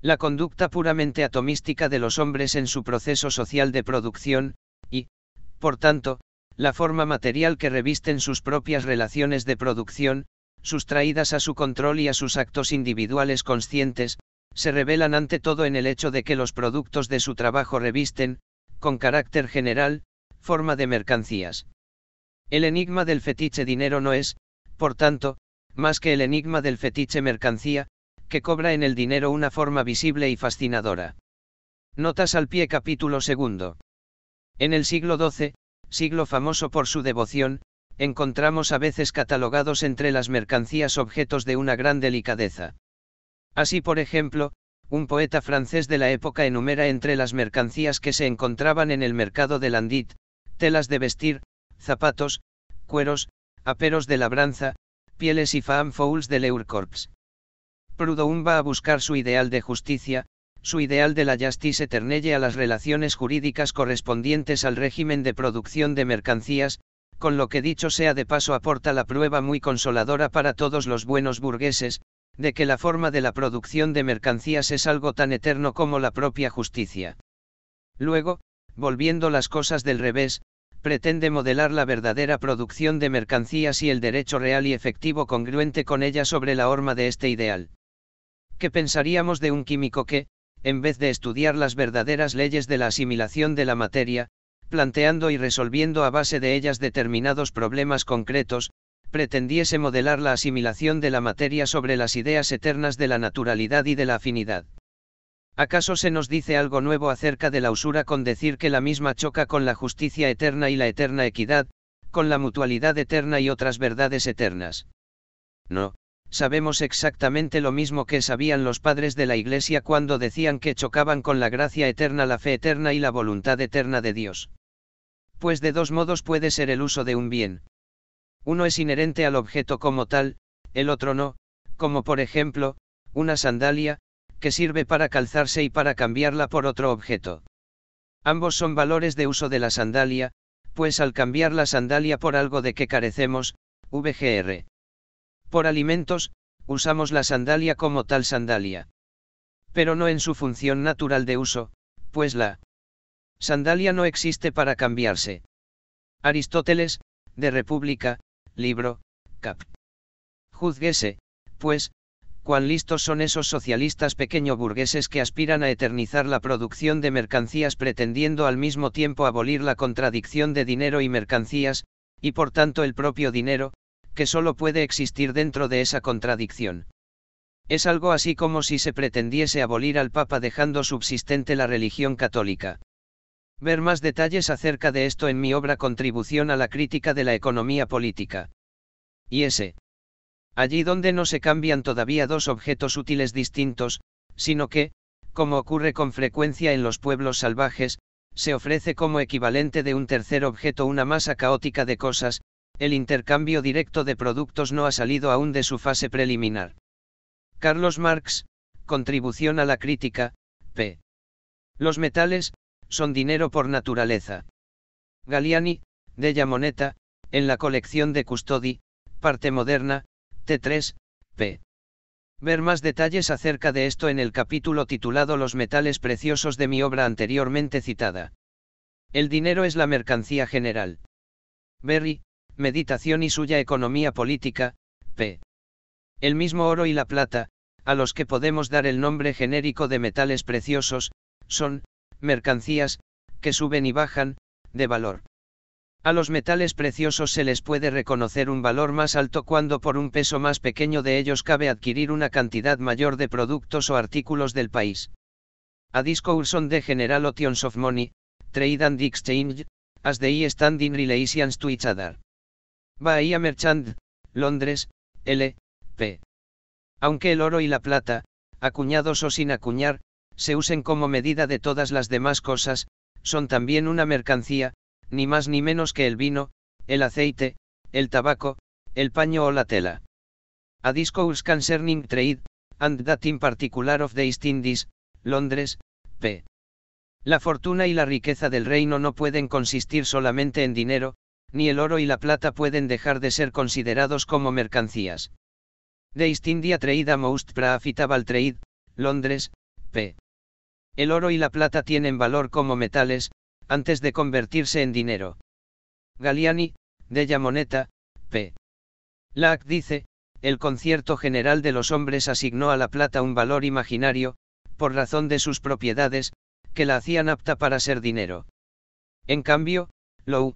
La conducta puramente atomística de los hombres en su proceso social de producción, y, por tanto, la forma material que revisten sus propias relaciones de producción, sustraídas a su control y a sus actos individuales conscientes, se revelan ante todo en el hecho de que los productos de su trabajo revisten, con carácter general, forma de mercancías. El enigma del fetiche dinero no es, por tanto, más que el enigma del fetiche mercancía, que cobra en el dinero una forma visible y fascinadora. Notas al pie capítulo segundo. En el siglo XII, siglo famoso por su devoción, encontramos a veces catalogados entre las mercancías objetos de una gran delicadeza. Así por ejemplo, un poeta francés de la época enumera entre las mercancías que se encontraban en el mercado de Landit, telas de vestir, zapatos, cueros, aperos de labranza, pieles y fan fouls de Leurcorps. Proudhon va a buscar su ideal de justicia, su ideal de la justice eternelle a las relaciones jurídicas correspondientes al régimen de producción de mercancías, con lo que dicho sea de paso aporta la prueba muy consoladora para todos los buenos burgueses, de que la forma de la producción de mercancías es algo tan eterno como la propia justicia. Luego, volviendo las cosas del revés, pretende modelar la verdadera producción de mercancías y el derecho real y efectivo congruente con ella sobre la horma de este ideal. ¿Qué pensaríamos de un químico que, en vez de estudiar las verdaderas leyes de la asimilación de la materia, planteando y resolviendo a base de ellas determinados problemas concretos, pretendiese modelar la asimilación de la materia sobre las ideas eternas de la naturalidad y de la afinidad. ¿Acaso se nos dice algo nuevo acerca de la usura con decir que la misma choca con la justicia eterna y la eterna equidad, con la mutualidad eterna y otras verdades eternas? No, sabemos exactamente lo mismo que sabían los padres de la Iglesia cuando decían que chocaban con la gracia eterna la fe eterna y la voluntad eterna de Dios pues de dos modos puede ser el uso de un bien. Uno es inherente al objeto como tal, el otro no, como por ejemplo, una sandalia, que sirve para calzarse y para cambiarla por otro objeto. Ambos son valores de uso de la sandalia, pues al cambiar la sandalia por algo de que carecemos, VGR. Por alimentos, usamos la sandalia como tal sandalia. Pero no en su función natural de uso, pues la Sandalia no existe para cambiarse. Aristóteles, de República, libro, cap. Juzguese, pues, cuán listos son esos socialistas pequeño burgueses que aspiran a eternizar la producción de mercancías pretendiendo al mismo tiempo abolir la contradicción de dinero y mercancías, y por tanto el propio dinero, que solo puede existir dentro de esa contradicción. Es algo así como si se pretendiese abolir al Papa dejando subsistente la religión católica. Ver más detalles acerca de esto en mi obra Contribución a la crítica de la economía política. Y ese. Allí donde no se cambian todavía dos objetos útiles distintos, sino que, como ocurre con frecuencia en los pueblos salvajes, se ofrece como equivalente de un tercer objeto una masa caótica de cosas, el intercambio directo de productos no ha salido aún de su fase preliminar. Carlos Marx, Contribución a la crítica, p. Los metales, son dinero por naturaleza. galiani Della Moneta, en la colección de Custodi, parte moderna, T3, p. Ver más detalles acerca de esto en el capítulo titulado Los metales preciosos de mi obra anteriormente citada. El dinero es la mercancía general. Berry, Meditación y suya economía política, p. El mismo oro y la plata, a los que podemos dar el nombre genérico de metales preciosos, son, mercancías, que suben y bajan, de valor. A los metales preciosos se les puede reconocer un valor más alto cuando por un peso más pequeño de ellos cabe adquirir una cantidad mayor de productos o artículos del país. A discourse de general options of money, trade and exchange, as they stand in relations to each other. Bahía Merchant, Londres, L. P. Aunque el oro y la plata, acuñados o sin acuñar, se usen como medida de todas las demás cosas, son también una mercancía, ni más ni menos que el vino, el aceite, el tabaco, el paño o la tela. A discourse concerning trade, and that in particular of the East Indies, Londres, p. La fortuna y la riqueza del reino no pueden consistir solamente en dinero, ni el oro y la plata pueden dejar de ser considerados como mercancías. The East India Trade Most Profitable Trade, Londres, p. El oro y la plata tienen valor como metales, antes de convertirse en dinero. Galiani, Della Moneta, p. Lack dice, el concierto general de los hombres asignó a la plata un valor imaginario, por razón de sus propiedades, que la hacían apta para ser dinero. En cambio, Low,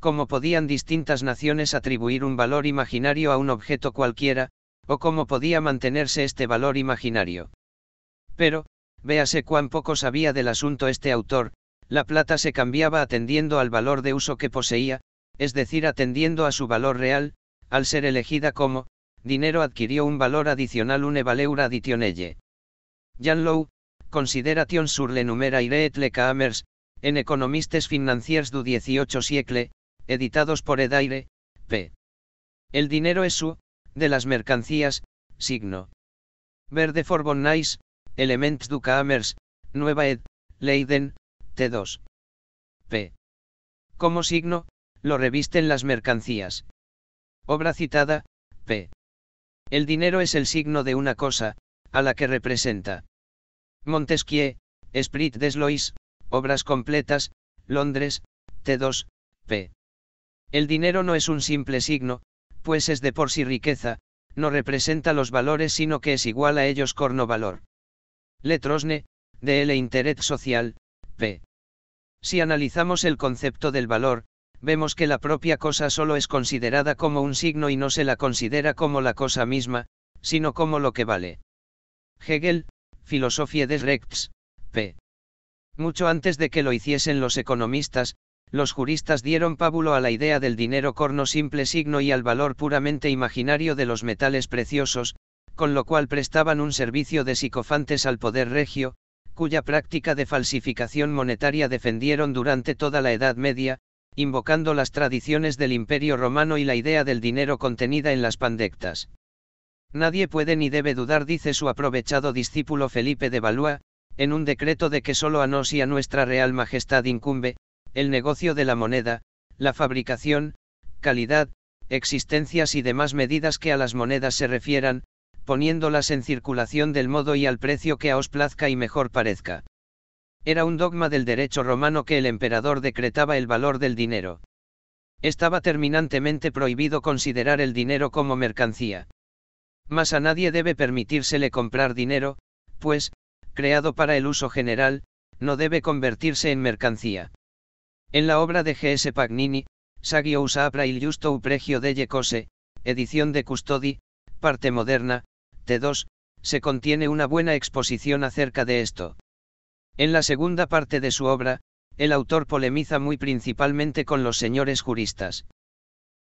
¿cómo podían distintas naciones atribuir un valor imaginario a un objeto cualquiera, o cómo podía mantenerse este valor imaginario. Pero, Véase cuán poco sabía del asunto este autor, la plata se cambiaba atendiendo al valor de uso que poseía, es decir, atendiendo a su valor real, al ser elegida como, dinero adquirió un valor adicional une valeura additionelle. Jan Lowe, Consideration sur le numeraire et le commerce, en Economistes financiers du 18 siècle, editados por Edaire, p. El dinero es su, de las mercancías, signo. Verde Forbonnais, Elements du Kamers, Nueva Ed, Leiden, T2. P. Como signo, lo revisten las mercancías. Obra citada, P. El dinero es el signo de una cosa, a la que representa. Montesquieu, Esprit des Lois, Obras completas, Londres, T2, P. El dinero no es un simple signo, pues es de por sí riqueza, no representa los valores sino que es igual a ellos corno valor. Letrosne, de el interés social, p. Si analizamos el concepto del valor, vemos que la propia cosa solo es considerada como un signo y no se la considera como la cosa misma, sino como lo que vale. Hegel, Filosofía des Rechts, p. Mucho antes de que lo hiciesen los economistas, los juristas dieron pábulo a la idea del dinero corno simple signo y al valor puramente imaginario de los metales preciosos, con lo cual prestaban un servicio de psicofantes al poder regio, cuya práctica de falsificación monetaria defendieron durante toda la Edad Media, invocando las tradiciones del Imperio Romano y la idea del dinero contenida en las pandectas. Nadie puede ni debe dudar, dice su aprovechado discípulo Felipe de Valois, en un decreto de que solo a nos y a nuestra Real Majestad incumbe, el negocio de la moneda, la fabricación, calidad, existencias y demás medidas que a las monedas se refieran, poniéndolas en circulación del modo y al precio que a os plazca y mejor parezca. Era un dogma del derecho romano que el emperador decretaba el valor del dinero. Estaba terminantemente prohibido considerar el dinero como mercancía. Mas a nadie debe permitírsele comprar dinero, pues, creado para el uso general, no debe convertirse en mercancía. En la obra de G.S. Pagnini, Sagio usapra il giusto pregio de cose, edición de Custodi, parte moderna, se contiene una buena exposición acerca de esto. En la segunda parte de su obra, el autor polemiza muy principalmente con los señores juristas.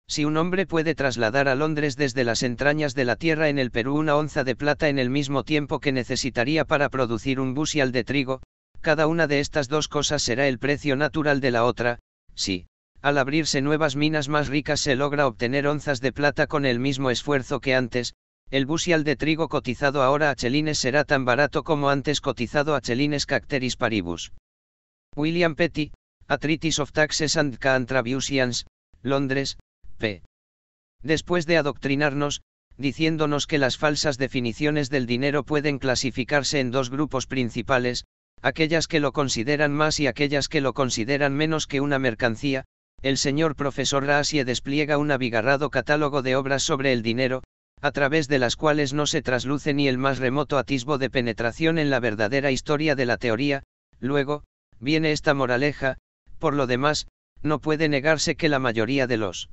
Si un hombre puede trasladar a Londres desde las entrañas de la tierra en el Perú una onza de plata en el mismo tiempo que necesitaría para producir un busial de trigo, cada una de estas dos cosas será el precio natural de la otra, si, al abrirse nuevas minas más ricas se logra obtener onzas de plata con el mismo esfuerzo que antes, el busial de trigo cotizado ahora a chelines será tan barato como antes cotizado a chelines cacteris paribus. William Petty, Atritis of Taxes and Contributions, Londres, p. Después de adoctrinarnos, diciéndonos que las falsas definiciones del dinero pueden clasificarse en dos grupos principales, aquellas que lo consideran más y aquellas que lo consideran menos que una mercancía, el señor profesor Raasie despliega un abigarrado catálogo de obras sobre el dinero, a través de las cuales no se trasluce ni el más remoto atisbo de penetración en la verdadera historia de la teoría, luego, viene esta moraleja, por lo demás, no puede negarse que la mayoría de los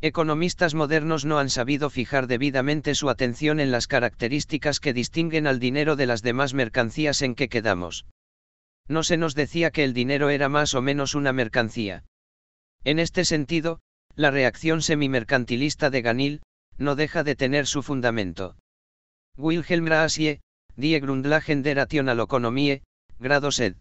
economistas modernos no han sabido fijar debidamente su atención en las características que distinguen al dinero de las demás mercancías en que quedamos. No se nos decía que el dinero era más o menos una mercancía. En este sentido, la reacción semi-mercantilista de Ganil, no deja de tener su fundamento. Wilhelm Raasie, Die Grundlagen der Rationalökonomie, grado sed.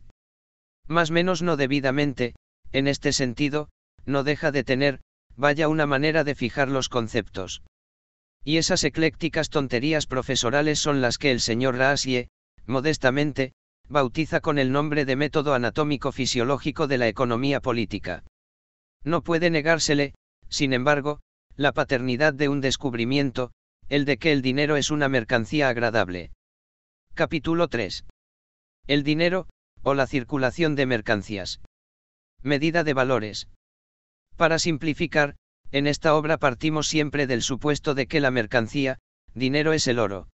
Más menos no debidamente, en este sentido, no deja de tener, vaya una manera de fijar los conceptos. Y esas eclécticas tonterías profesorales son las que el señor Raasie, modestamente, bautiza con el nombre de método anatómico-fisiológico de la economía política. No puede negársele, sin embargo, la paternidad de un descubrimiento, el de que el dinero es una mercancía agradable. Capítulo 3. El dinero, o la circulación de mercancías. Medida de valores. Para simplificar, en esta obra partimos siempre del supuesto de que la mercancía, dinero es el oro.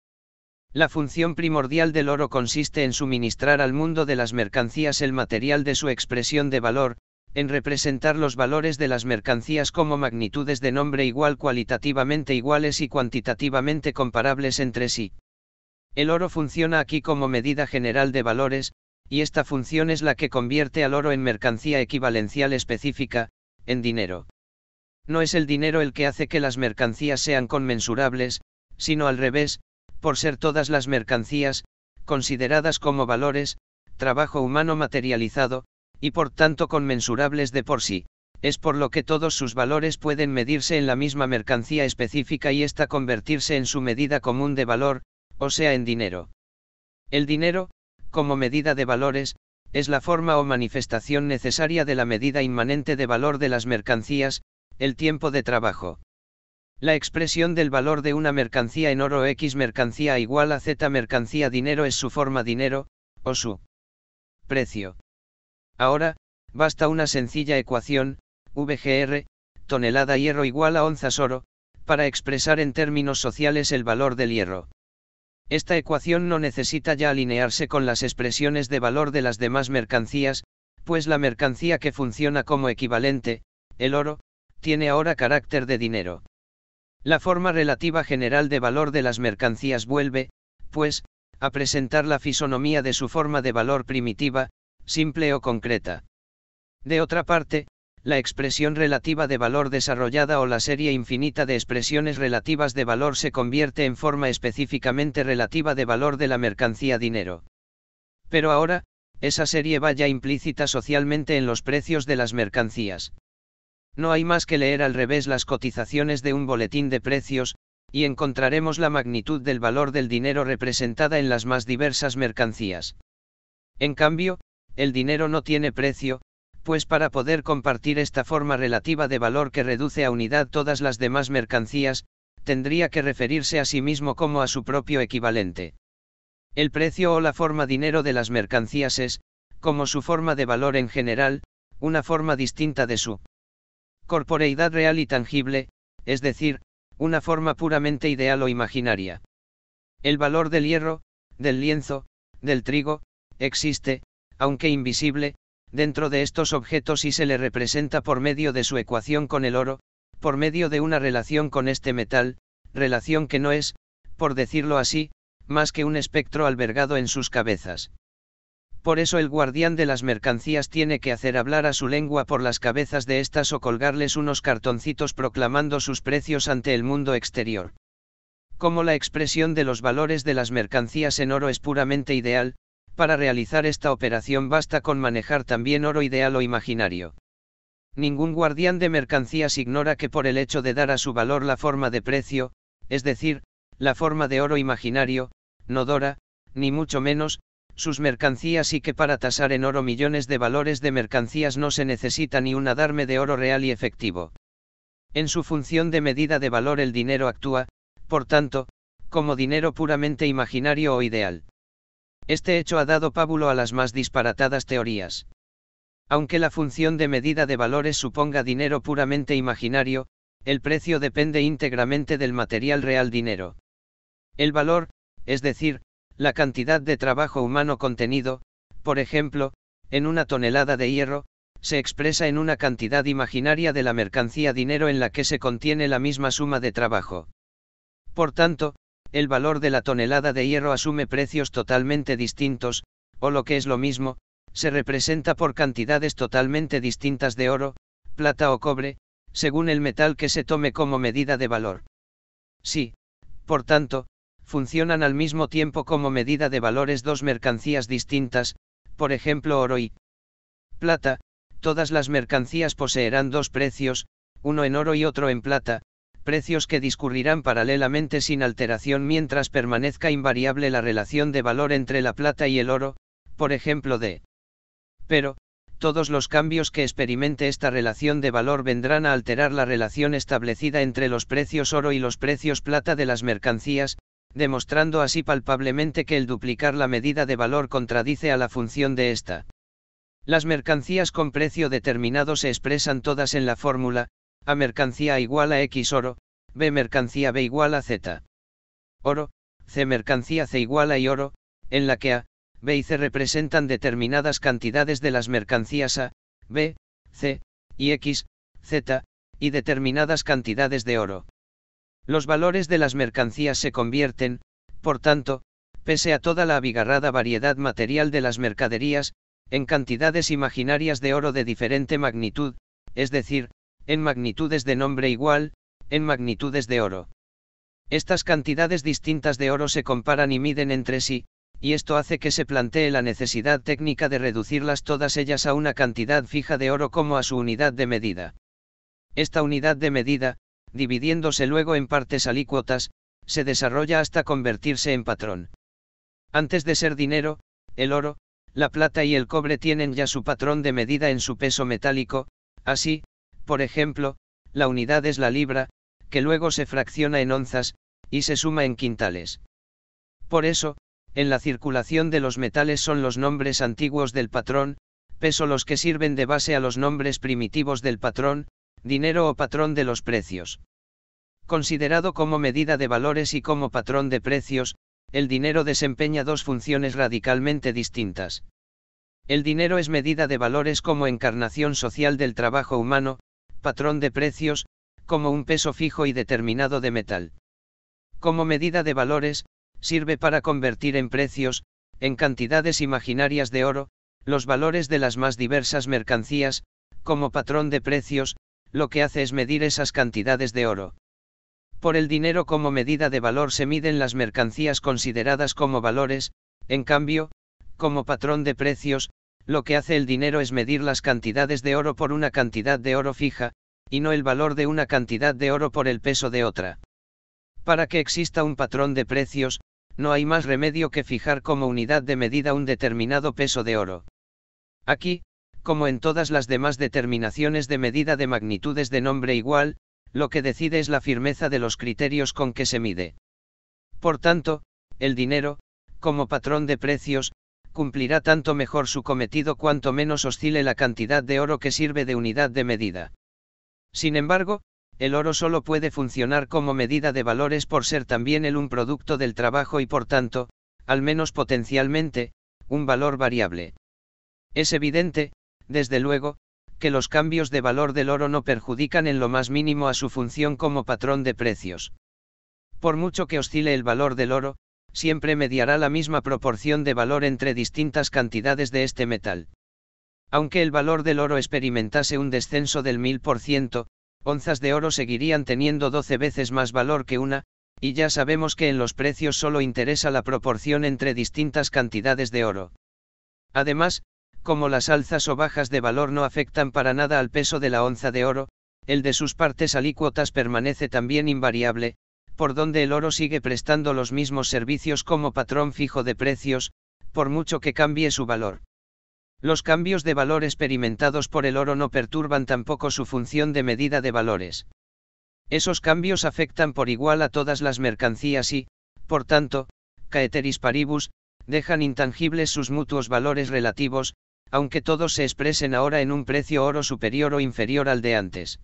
La función primordial del oro consiste en suministrar al mundo de las mercancías el material de su expresión de valor, en representar los valores de las mercancías como magnitudes de nombre igual cualitativamente iguales y cuantitativamente comparables entre sí. El oro funciona aquí como medida general de valores, y esta función es la que convierte al oro en mercancía equivalencial específica, en dinero. No es el dinero el que hace que las mercancías sean conmensurables, sino al revés, por ser todas las mercancías, consideradas como valores, trabajo humano materializado, y por tanto conmensurables de por sí, es por lo que todos sus valores pueden medirse en la misma mercancía específica y ésta convertirse en su medida común de valor, o sea en dinero. El dinero, como medida de valores, es la forma o manifestación necesaria de la medida inmanente de valor de las mercancías, el tiempo de trabajo. La expresión del valor de una mercancía en oro X mercancía igual a Z mercancía dinero es su forma dinero, o su precio. Ahora, basta una sencilla ecuación, VGR, tonelada hierro igual a onzas oro, para expresar en términos sociales el valor del hierro. Esta ecuación no necesita ya alinearse con las expresiones de valor de las demás mercancías, pues la mercancía que funciona como equivalente, el oro, tiene ahora carácter de dinero. La forma relativa general de valor de las mercancías vuelve, pues, a presentar la fisonomía de su forma de valor primitiva, simple o concreta. De otra parte, la expresión relativa de valor desarrollada o la serie infinita de expresiones relativas de valor se convierte en forma específicamente relativa de valor de la mercancía dinero. Pero ahora, esa serie va ya implícita socialmente en los precios de las mercancías. No hay más que leer al revés las cotizaciones de un boletín de precios, y encontraremos la magnitud del valor del dinero representada en las más diversas mercancías. En cambio, el dinero no tiene precio, pues para poder compartir esta forma relativa de valor que reduce a unidad todas las demás mercancías, tendría que referirse a sí mismo como a su propio equivalente. El precio o la forma dinero de las mercancías es, como su forma de valor en general, una forma distinta de su corporeidad real y tangible, es decir, una forma puramente ideal o imaginaria. El valor del hierro, del lienzo, del trigo, existe, aunque invisible, dentro de estos objetos y se le representa por medio de su ecuación con el oro, por medio de una relación con este metal, relación que no es, por decirlo así, más que un espectro albergado en sus cabezas. Por eso el guardián de las mercancías tiene que hacer hablar a su lengua por las cabezas de estas o colgarles unos cartoncitos proclamando sus precios ante el mundo exterior. Como la expresión de los valores de las mercancías en oro es puramente ideal, para realizar esta operación basta con manejar también oro ideal o imaginario. Ningún guardián de mercancías ignora que por el hecho de dar a su valor la forma de precio, es decir, la forma de oro imaginario, no dora, ni mucho menos, sus mercancías y que para tasar en oro millones de valores de mercancías no se necesita ni un adarme de oro real y efectivo. En su función de medida de valor el dinero actúa, por tanto, como dinero puramente imaginario o ideal. Este hecho ha dado pábulo a las más disparatadas teorías. Aunque la función de medida de valores suponga dinero puramente imaginario, el precio depende íntegramente del material real dinero. El valor, es decir, la cantidad de trabajo humano contenido, por ejemplo, en una tonelada de hierro, se expresa en una cantidad imaginaria de la mercancía dinero en la que se contiene la misma suma de trabajo. Por tanto, el valor de la tonelada de hierro asume precios totalmente distintos, o lo que es lo mismo, se representa por cantidades totalmente distintas de oro, plata o cobre, según el metal que se tome como medida de valor. Sí, por tanto, funcionan al mismo tiempo como medida de valores dos mercancías distintas, por ejemplo oro y plata, todas las mercancías poseerán dos precios, uno en oro y otro en plata, precios que discurrirán paralelamente sin alteración mientras permanezca invariable la relación de valor entre la plata y el oro, por ejemplo de. Pero, todos los cambios que experimente esta relación de valor vendrán a alterar la relación establecida entre los precios oro y los precios plata de las mercancías, demostrando así palpablemente que el duplicar la medida de valor contradice a la función de esta. Las mercancías con precio determinado se expresan todas en la fórmula, a mercancía igual a X oro, B mercancía B igual a Z. Oro, C mercancía C igual a Y oro, en la que A, B y C representan determinadas cantidades de las mercancías A, B, C, y X, Z, y determinadas cantidades de oro. Los valores de las mercancías se convierten, por tanto, pese a toda la abigarrada variedad material de las mercaderías, en cantidades imaginarias de oro de diferente magnitud, es decir, en magnitudes de nombre igual, en magnitudes de oro. Estas cantidades distintas de oro se comparan y miden entre sí, y esto hace que se plantee la necesidad técnica de reducirlas todas ellas a una cantidad fija de oro como a su unidad de medida. Esta unidad de medida, dividiéndose luego en partes alícuotas, se desarrolla hasta convertirse en patrón. Antes de ser dinero, el oro, la plata y el cobre tienen ya su patrón de medida en su peso metálico, así, por ejemplo, la unidad es la libra, que luego se fracciona en onzas, y se suma en quintales. Por eso, en la circulación de los metales son los nombres antiguos del patrón, peso los que sirven de base a los nombres primitivos del patrón, dinero o patrón de los precios. Considerado como medida de valores y como patrón de precios, el dinero desempeña dos funciones radicalmente distintas. El dinero es medida de valores como encarnación social del trabajo humano, patrón de precios, como un peso fijo y determinado de metal. Como medida de valores, sirve para convertir en precios, en cantidades imaginarias de oro, los valores de las más diversas mercancías, como patrón de precios, lo que hace es medir esas cantidades de oro. Por el dinero como medida de valor se miden las mercancías consideradas como valores, en cambio, como patrón de precios, lo que hace el dinero es medir las cantidades de oro por una cantidad de oro fija, y no el valor de una cantidad de oro por el peso de otra. Para que exista un patrón de precios, no hay más remedio que fijar como unidad de medida un determinado peso de oro. Aquí, como en todas las demás determinaciones de medida de magnitudes de nombre igual, lo que decide es la firmeza de los criterios con que se mide. Por tanto, el dinero, como patrón de precios, cumplirá tanto mejor su cometido cuanto menos oscile la cantidad de oro que sirve de unidad de medida. Sin embargo, el oro solo puede funcionar como medida de valores por ser también el un producto del trabajo y por tanto, al menos potencialmente, un valor variable. Es evidente, desde luego, que los cambios de valor del oro no perjudican en lo más mínimo a su función como patrón de precios. Por mucho que oscile el valor del oro, siempre mediará la misma proporción de valor entre distintas cantidades de este metal. Aunque el valor del oro experimentase un descenso del 1000%, onzas de oro seguirían teniendo 12 veces más valor que una, y ya sabemos que en los precios solo interesa la proporción entre distintas cantidades de oro. Además, como las alzas o bajas de valor no afectan para nada al peso de la onza de oro, el de sus partes alícuotas permanece también invariable, por donde el oro sigue prestando los mismos servicios como patrón fijo de precios, por mucho que cambie su valor. Los cambios de valor experimentados por el oro no perturban tampoco su función de medida de valores. Esos cambios afectan por igual a todas las mercancías y, por tanto, caeteris paribus, dejan intangibles sus mutuos valores relativos, aunque todos se expresen ahora en un precio oro superior o inferior al de antes.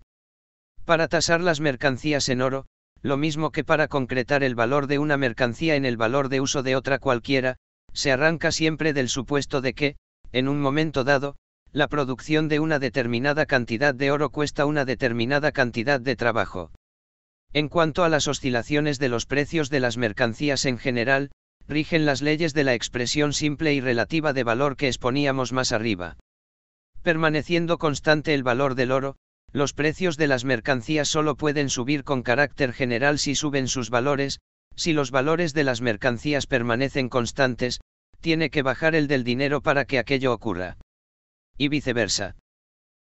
Para tasar las mercancías en oro, lo mismo que para concretar el valor de una mercancía en el valor de uso de otra cualquiera, se arranca siempre del supuesto de que, en un momento dado, la producción de una determinada cantidad de oro cuesta una determinada cantidad de trabajo. En cuanto a las oscilaciones de los precios de las mercancías en general, rigen las leyes de la expresión simple y relativa de valor que exponíamos más arriba. Permaneciendo constante el valor del oro, los precios de las mercancías solo pueden subir con carácter general si suben sus valores, si los valores de las mercancías permanecen constantes, tiene que bajar el del dinero para que aquello ocurra. Y viceversa.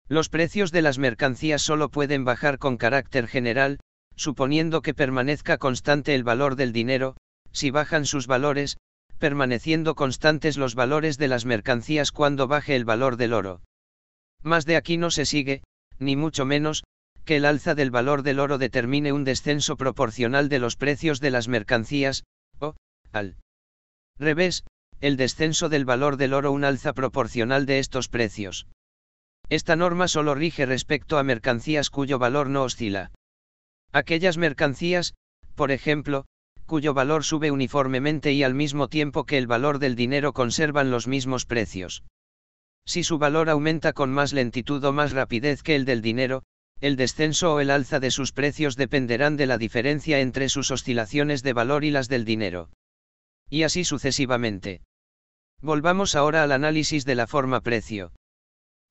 Los precios de las mercancías solo pueden bajar con carácter general, suponiendo que permanezca constante el valor del dinero, si bajan sus valores, permaneciendo constantes los valores de las mercancías cuando baje el valor del oro. Más de aquí no se sigue, ni mucho menos, que el alza del valor del oro determine un descenso proporcional de los precios de las mercancías, o, al revés, el descenso del valor del oro un alza proporcional de estos precios. Esta norma solo rige respecto a mercancías cuyo valor no oscila. Aquellas mercancías, por ejemplo, cuyo valor sube uniformemente y al mismo tiempo que el valor del dinero conservan los mismos precios. Si su valor aumenta con más lentitud o más rapidez que el del dinero, el descenso o el alza de sus precios dependerán de la diferencia entre sus oscilaciones de valor y las del dinero. Y así sucesivamente. Volvamos ahora al análisis de la forma precio.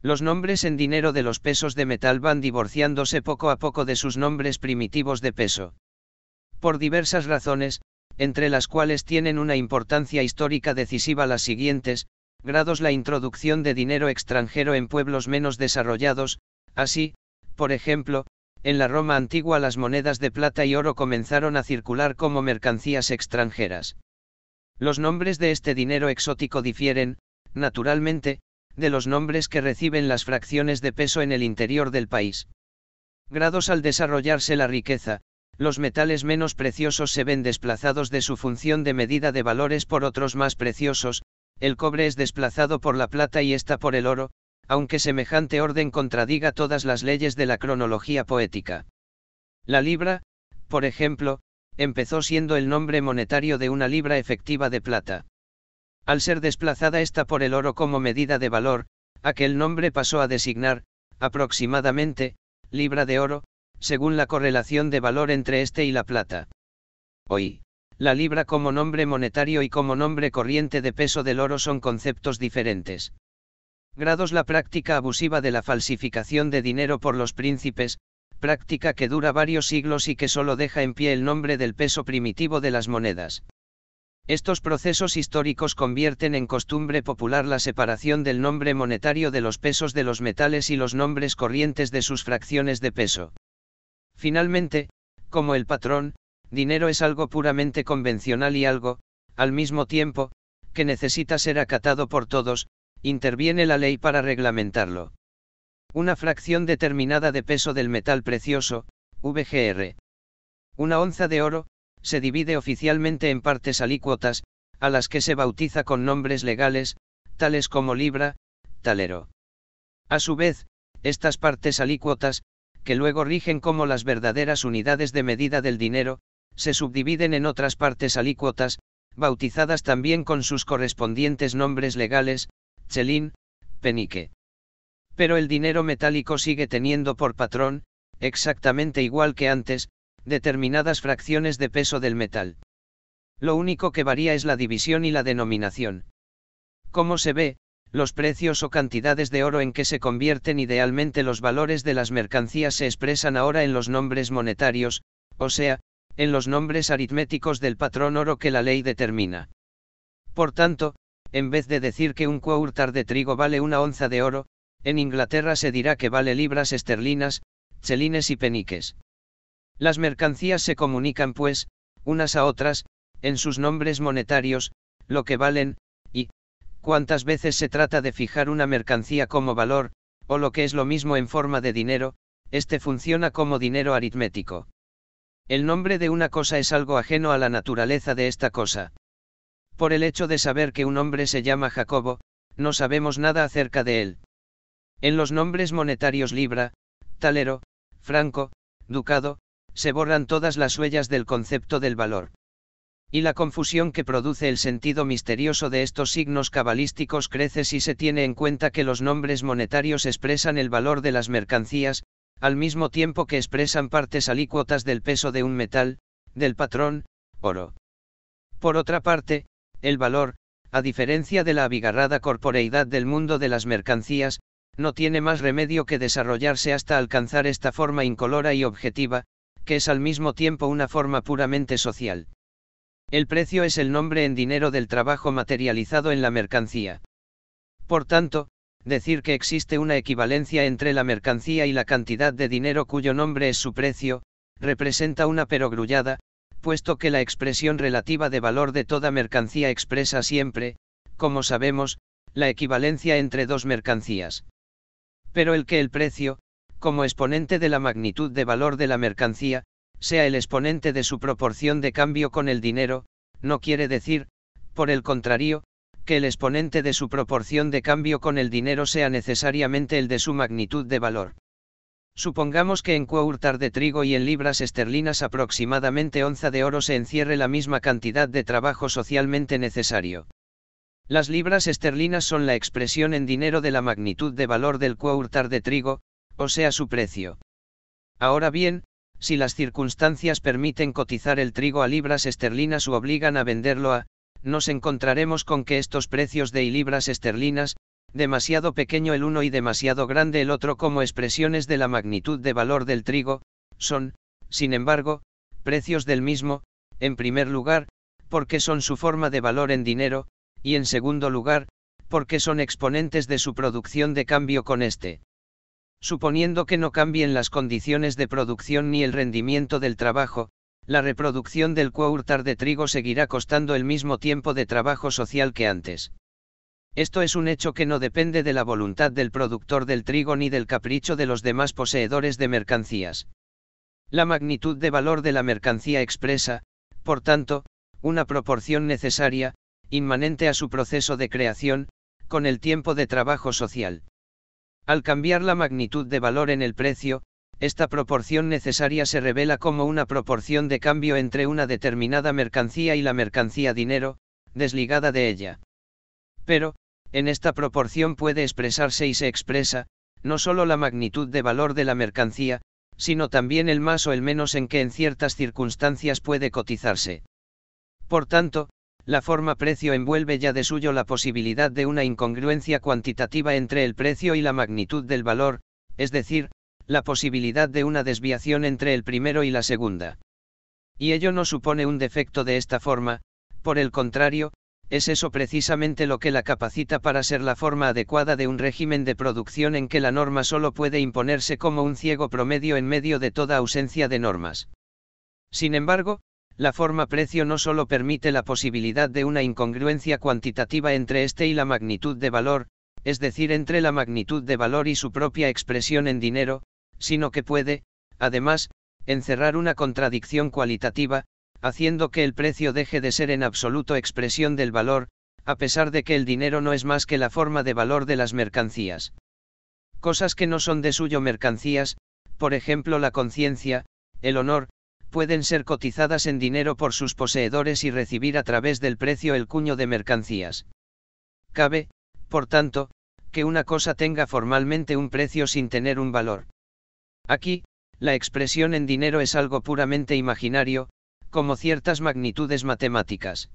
Los nombres en dinero de los pesos de metal van divorciándose poco a poco de sus nombres primitivos de peso. Por diversas razones, entre las cuales tienen una importancia histórica decisiva las siguientes, grados la introducción de dinero extranjero en pueblos menos desarrollados, así, por ejemplo, en la Roma antigua las monedas de plata y oro comenzaron a circular como mercancías extranjeras. Los nombres de este dinero exótico difieren, naturalmente, de los nombres que reciben las fracciones de peso en el interior del país. Grados al desarrollarse la riqueza, los metales menos preciosos se ven desplazados de su función de medida de valores por otros más preciosos, el cobre es desplazado por la plata y esta por el oro, aunque semejante orden contradiga todas las leyes de la cronología poética. La libra, por ejemplo, empezó siendo el nombre monetario de una libra efectiva de plata. Al ser desplazada esta por el oro como medida de valor, aquel nombre pasó a designar, aproximadamente, libra de oro, según la correlación de valor entre este y la plata. Hoy, la libra como nombre monetario y como nombre corriente de peso del oro son conceptos diferentes. Grados La práctica abusiva de la falsificación de dinero por los príncipes, práctica que dura varios siglos y que solo deja en pie el nombre del peso primitivo de las monedas. Estos procesos históricos convierten en costumbre popular la separación del nombre monetario de los pesos de los metales y los nombres corrientes de sus fracciones de peso. Finalmente, como el patrón, Dinero es algo puramente convencional y algo, al mismo tiempo, que necesita ser acatado por todos, interviene la ley para reglamentarlo. Una fracción determinada de peso del metal precioso, VGR. Una onza de oro, se divide oficialmente en partes alícuotas, a las que se bautiza con nombres legales, tales como libra, talero. A su vez, estas partes alícuotas, que luego rigen como las verdaderas unidades de medida del dinero, se subdividen en otras partes alícuotas, bautizadas también con sus correspondientes nombres legales, chelín, penique. Pero el dinero metálico sigue teniendo por patrón, exactamente igual que antes, determinadas fracciones de peso del metal. Lo único que varía es la división y la denominación. Como se ve, los precios o cantidades de oro en que se convierten idealmente los valores de las mercancías se expresan ahora en los nombres monetarios, o sea, en los nombres aritméticos del patrón oro que la ley determina. Por tanto, en vez de decir que un cuartar de trigo vale una onza de oro, en Inglaterra se dirá que vale libras esterlinas, chelines y peniques. Las mercancías se comunican pues, unas a otras, en sus nombres monetarios, lo que valen, y, cuántas veces se trata de fijar una mercancía como valor, o lo que es lo mismo en forma de dinero, este funciona como dinero aritmético. El nombre de una cosa es algo ajeno a la naturaleza de esta cosa. Por el hecho de saber que un hombre se llama Jacobo, no sabemos nada acerca de él. En los nombres monetarios libra, talero, franco, ducado, se borran todas las huellas del concepto del valor. Y la confusión que produce el sentido misterioso de estos signos cabalísticos crece si se tiene en cuenta que los nombres monetarios expresan el valor de las mercancías, al mismo tiempo que expresan partes alícuotas del peso de un metal, del patrón, oro. Por otra parte, el valor, a diferencia de la abigarrada corporeidad del mundo de las mercancías, no tiene más remedio que desarrollarse hasta alcanzar esta forma incolora y objetiva, que es al mismo tiempo una forma puramente social. El precio es el nombre en dinero del trabajo materializado en la mercancía. Por tanto, decir que existe una equivalencia entre la mercancía y la cantidad de dinero cuyo nombre es su precio, representa una perogrullada, puesto que la expresión relativa de valor de toda mercancía expresa siempre, como sabemos, la equivalencia entre dos mercancías. Pero el que el precio, como exponente de la magnitud de valor de la mercancía, sea el exponente de su proporción de cambio con el dinero, no quiere decir, por el contrario, que el exponente de su proporción de cambio con el dinero sea necesariamente el de su magnitud de valor. Supongamos que en cuartar de trigo y en libras esterlinas aproximadamente onza de oro se encierre la misma cantidad de trabajo socialmente necesario. Las libras esterlinas son la expresión en dinero de la magnitud de valor del cuartar de trigo, o sea su precio. Ahora bien, si las circunstancias permiten cotizar el trigo a libras esterlinas u obligan a venderlo a nos encontraremos con que estos precios de y libras esterlinas, demasiado pequeño el uno y demasiado grande el otro como expresiones de la magnitud de valor del trigo, son, sin embargo, precios del mismo, en primer lugar, porque son su forma de valor en dinero, y en segundo lugar, porque son exponentes de su producción de cambio con este. Suponiendo que no cambien las condiciones de producción ni el rendimiento del trabajo, la reproducción del hurtar de trigo seguirá costando el mismo tiempo de trabajo social que antes. Esto es un hecho que no depende de la voluntad del productor del trigo ni del capricho de los demás poseedores de mercancías. La magnitud de valor de la mercancía expresa, por tanto, una proporción necesaria, inmanente a su proceso de creación, con el tiempo de trabajo social. Al cambiar la magnitud de valor en el precio, esta proporción necesaria se revela como una proporción de cambio entre una determinada mercancía y la mercancía dinero, desligada de ella. Pero, en esta proporción puede expresarse y se expresa, no solo la magnitud de valor de la mercancía, sino también el más o el menos en que en ciertas circunstancias puede cotizarse. Por tanto, la forma precio envuelve ya de suyo la posibilidad de una incongruencia cuantitativa entre el precio y la magnitud del valor, es decir, la posibilidad de una desviación entre el primero y la segunda. Y ello no supone un defecto de esta forma, por el contrario, es eso precisamente lo que la capacita para ser la forma adecuada de un régimen de producción en que la norma solo puede imponerse como un ciego promedio en medio de toda ausencia de normas. Sin embargo, la forma precio no solo permite la posibilidad de una incongruencia cuantitativa entre este y la magnitud de valor, es decir, entre la magnitud de valor y su propia expresión en dinero, sino que puede, además, encerrar una contradicción cualitativa, haciendo que el precio deje de ser en absoluto expresión del valor, a pesar de que el dinero no es más que la forma de valor de las mercancías. Cosas que no son de suyo mercancías, por ejemplo la conciencia, el honor, pueden ser cotizadas en dinero por sus poseedores y recibir a través del precio el cuño de mercancías. Cabe, por tanto, que una cosa tenga formalmente un precio sin tener un valor. Aquí, la expresión en dinero es algo puramente imaginario, como ciertas magnitudes matemáticas.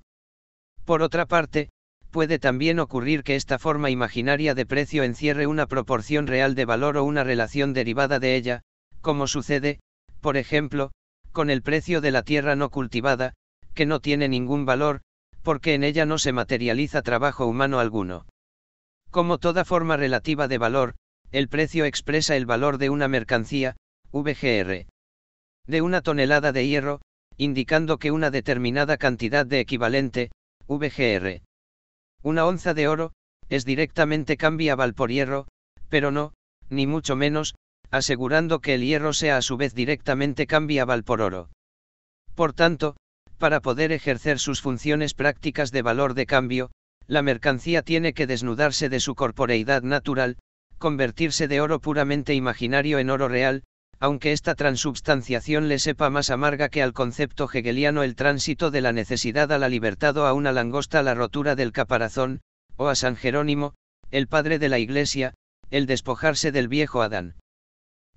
Por otra parte, puede también ocurrir que esta forma imaginaria de precio encierre una proporción real de valor o una relación derivada de ella, como sucede, por ejemplo, con el precio de la tierra no cultivada, que no tiene ningún valor, porque en ella no se materializa trabajo humano alguno. Como toda forma relativa de valor, el precio expresa el valor de una mercancía, VGR, de una tonelada de hierro, indicando que una determinada cantidad de equivalente, VGR, una onza de oro, es directamente cambiable por hierro, pero no, ni mucho menos, asegurando que el hierro sea a su vez directamente cambiable por oro. Por tanto, para poder ejercer sus funciones prácticas de valor de cambio, la mercancía tiene que desnudarse de su corporeidad natural, convertirse de oro puramente imaginario en oro real, aunque esta transubstanciación le sepa más amarga que al concepto hegeliano el tránsito de la necesidad a la libertad o a una langosta la rotura del caparazón, o a San Jerónimo, el padre de la Iglesia, el despojarse del viejo Adán.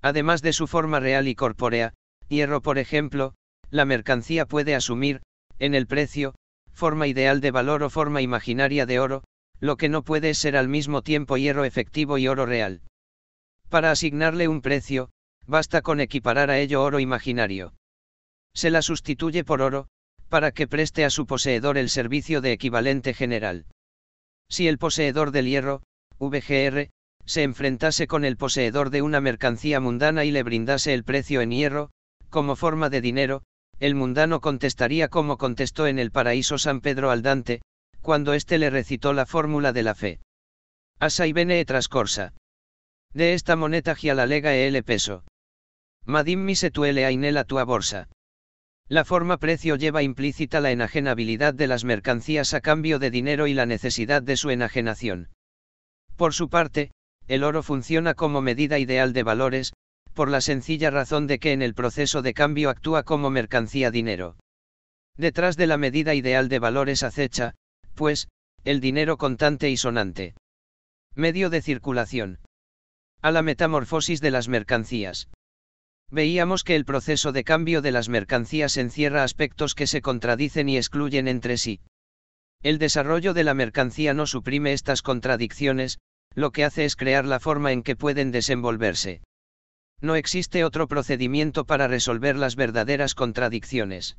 Además de su forma real y corpórea, hierro por ejemplo, la mercancía puede asumir, en el precio, forma ideal de valor o forma imaginaria de oro, lo que no puede ser al mismo tiempo hierro efectivo y oro real. Para asignarle un precio, basta con equiparar a ello oro imaginario. Se la sustituye por oro, para que preste a su poseedor el servicio de equivalente general. Si el poseedor del hierro, VGR, se enfrentase con el poseedor de una mercancía mundana y le brindase el precio en hierro, como forma de dinero, el mundano contestaría como contestó en el paraíso San Pedro al Dante, cuando éste le recitó la fórmula de la fe. Asa y bene trascorsa. De esta moneta gia alega lega e l peso. Madim se tuele a inela tua borsa. La forma precio lleva implícita la enajenabilidad de las mercancías a cambio de dinero y la necesidad de su enajenación. Por su parte, el oro funciona como medida ideal de valores, por la sencilla razón de que en el proceso de cambio actúa como mercancía dinero. Detrás de la medida ideal de valores acecha, pues, el dinero contante y sonante. Medio de circulación. A la metamorfosis de las mercancías. Veíamos que el proceso de cambio de las mercancías encierra aspectos que se contradicen y excluyen entre sí. El desarrollo de la mercancía no suprime estas contradicciones, lo que hace es crear la forma en que pueden desenvolverse. No existe otro procedimiento para resolver las verdaderas contradicciones.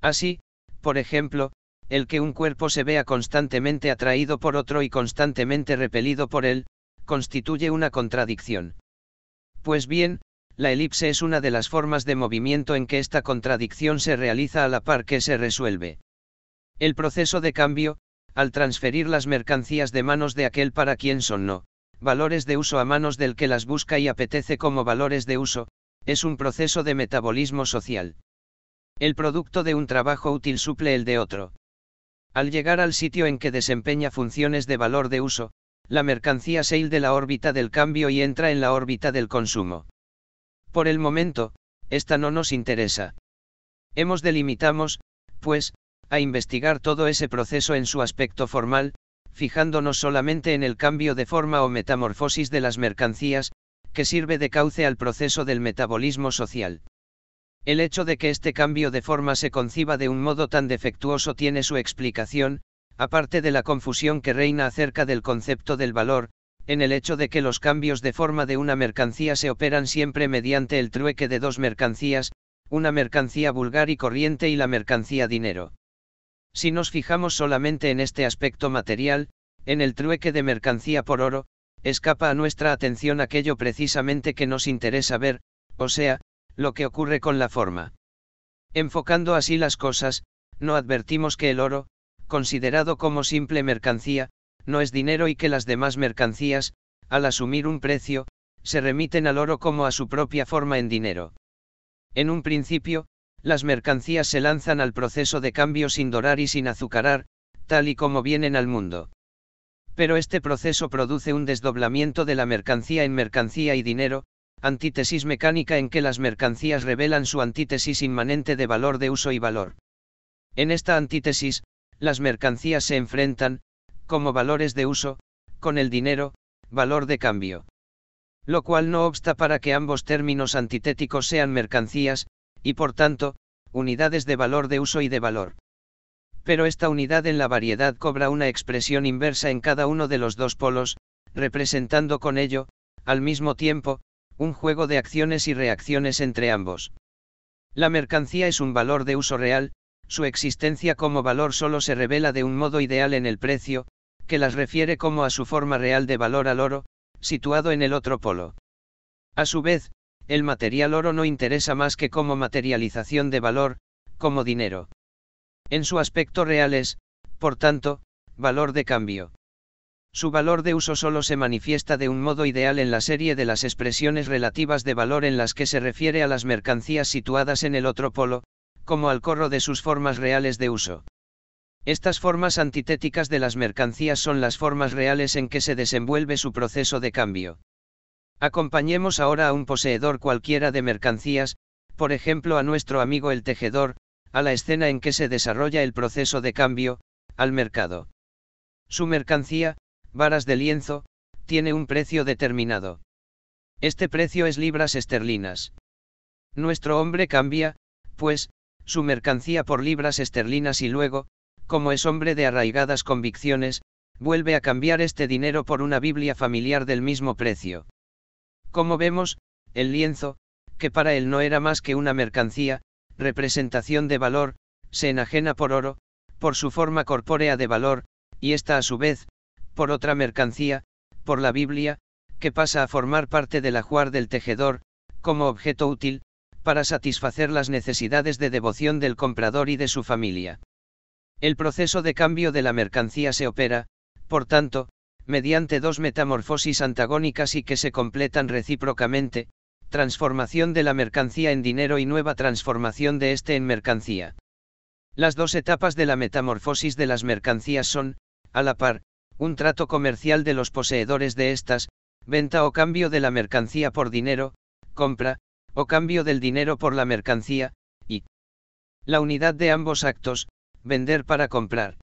Así, por ejemplo, el que un cuerpo se vea constantemente atraído por otro y constantemente repelido por él, constituye una contradicción. Pues bien, la elipse es una de las formas de movimiento en que esta contradicción se realiza a la par que se resuelve. El proceso de cambio, al transferir las mercancías de manos de aquel para quien son no, valores de uso a manos del que las busca y apetece como valores de uso, es un proceso de metabolismo social. El producto de un trabajo útil suple el de otro. Al llegar al sitio en que desempeña funciones de valor de uso, la mercancía se de la órbita del cambio y entra en la órbita del consumo. Por el momento, esta no nos interesa. Hemos delimitamos, pues, a investigar todo ese proceso en su aspecto formal, fijándonos solamente en el cambio de forma o metamorfosis de las mercancías, que sirve de cauce al proceso del metabolismo social. El hecho de que este cambio de forma se conciba de un modo tan defectuoso tiene su explicación, aparte de la confusión que reina acerca del concepto del valor, en el hecho de que los cambios de forma de una mercancía se operan siempre mediante el trueque de dos mercancías, una mercancía vulgar y corriente y la mercancía dinero. Si nos fijamos solamente en este aspecto material, en el trueque de mercancía por oro, escapa a nuestra atención aquello precisamente que nos interesa ver, o sea, lo que ocurre con la forma. Enfocando así las cosas, no advertimos que el oro, considerado como simple mercancía, no es dinero y que las demás mercancías, al asumir un precio, se remiten al oro como a su propia forma en dinero. En un principio, las mercancías se lanzan al proceso de cambio sin dorar y sin azucarar, tal y como vienen al mundo. Pero este proceso produce un desdoblamiento de la mercancía en mercancía y dinero, Antítesis mecánica en que las mercancías revelan su antítesis inmanente de valor de uso y valor. En esta antítesis, las mercancías se enfrentan, como valores de uso, con el dinero, valor de cambio. Lo cual no obsta para que ambos términos antitéticos sean mercancías, y por tanto, unidades de valor de uso y de valor. Pero esta unidad en la variedad cobra una expresión inversa en cada uno de los dos polos, representando con ello, al mismo tiempo, un juego de acciones y reacciones entre ambos. La mercancía es un valor de uso real, su existencia como valor solo se revela de un modo ideal en el precio, que las refiere como a su forma real de valor al oro, situado en el otro polo. A su vez, el material oro no interesa más que como materialización de valor, como dinero. En su aspecto real es, por tanto, valor de cambio. Su valor de uso solo se manifiesta de un modo ideal en la serie de las expresiones relativas de valor en las que se refiere a las mercancías situadas en el otro polo, como al corro de sus formas reales de uso. Estas formas antitéticas de las mercancías son las formas reales en que se desenvuelve su proceso de cambio. Acompañemos ahora a un poseedor cualquiera de mercancías, por ejemplo a nuestro amigo el tejedor, a la escena en que se desarrolla el proceso de cambio, al mercado. Su mercancía, varas de lienzo, tiene un precio determinado. Este precio es libras esterlinas. Nuestro hombre cambia, pues, su mercancía por libras esterlinas y luego, como es hombre de arraigadas convicciones, vuelve a cambiar este dinero por una Biblia familiar del mismo precio. Como vemos, el lienzo, que para él no era más que una mercancía, representación de valor, se enajena por oro, por su forma corpórea de valor, y esta a su vez, por otra mercancía, por la Biblia, que pasa a formar parte del ajuar del tejedor, como objeto útil, para satisfacer las necesidades de devoción del comprador y de su familia. El proceso de cambio de la mercancía se opera, por tanto, mediante dos metamorfosis antagónicas y que se completan recíprocamente, transformación de la mercancía en dinero y nueva transformación de éste en mercancía. Las dos etapas de la metamorfosis de las mercancías son, a la par, un trato comercial de los poseedores de estas, venta o cambio de la mercancía por dinero, compra, o cambio del dinero por la mercancía, y la unidad de ambos actos, vender para comprar.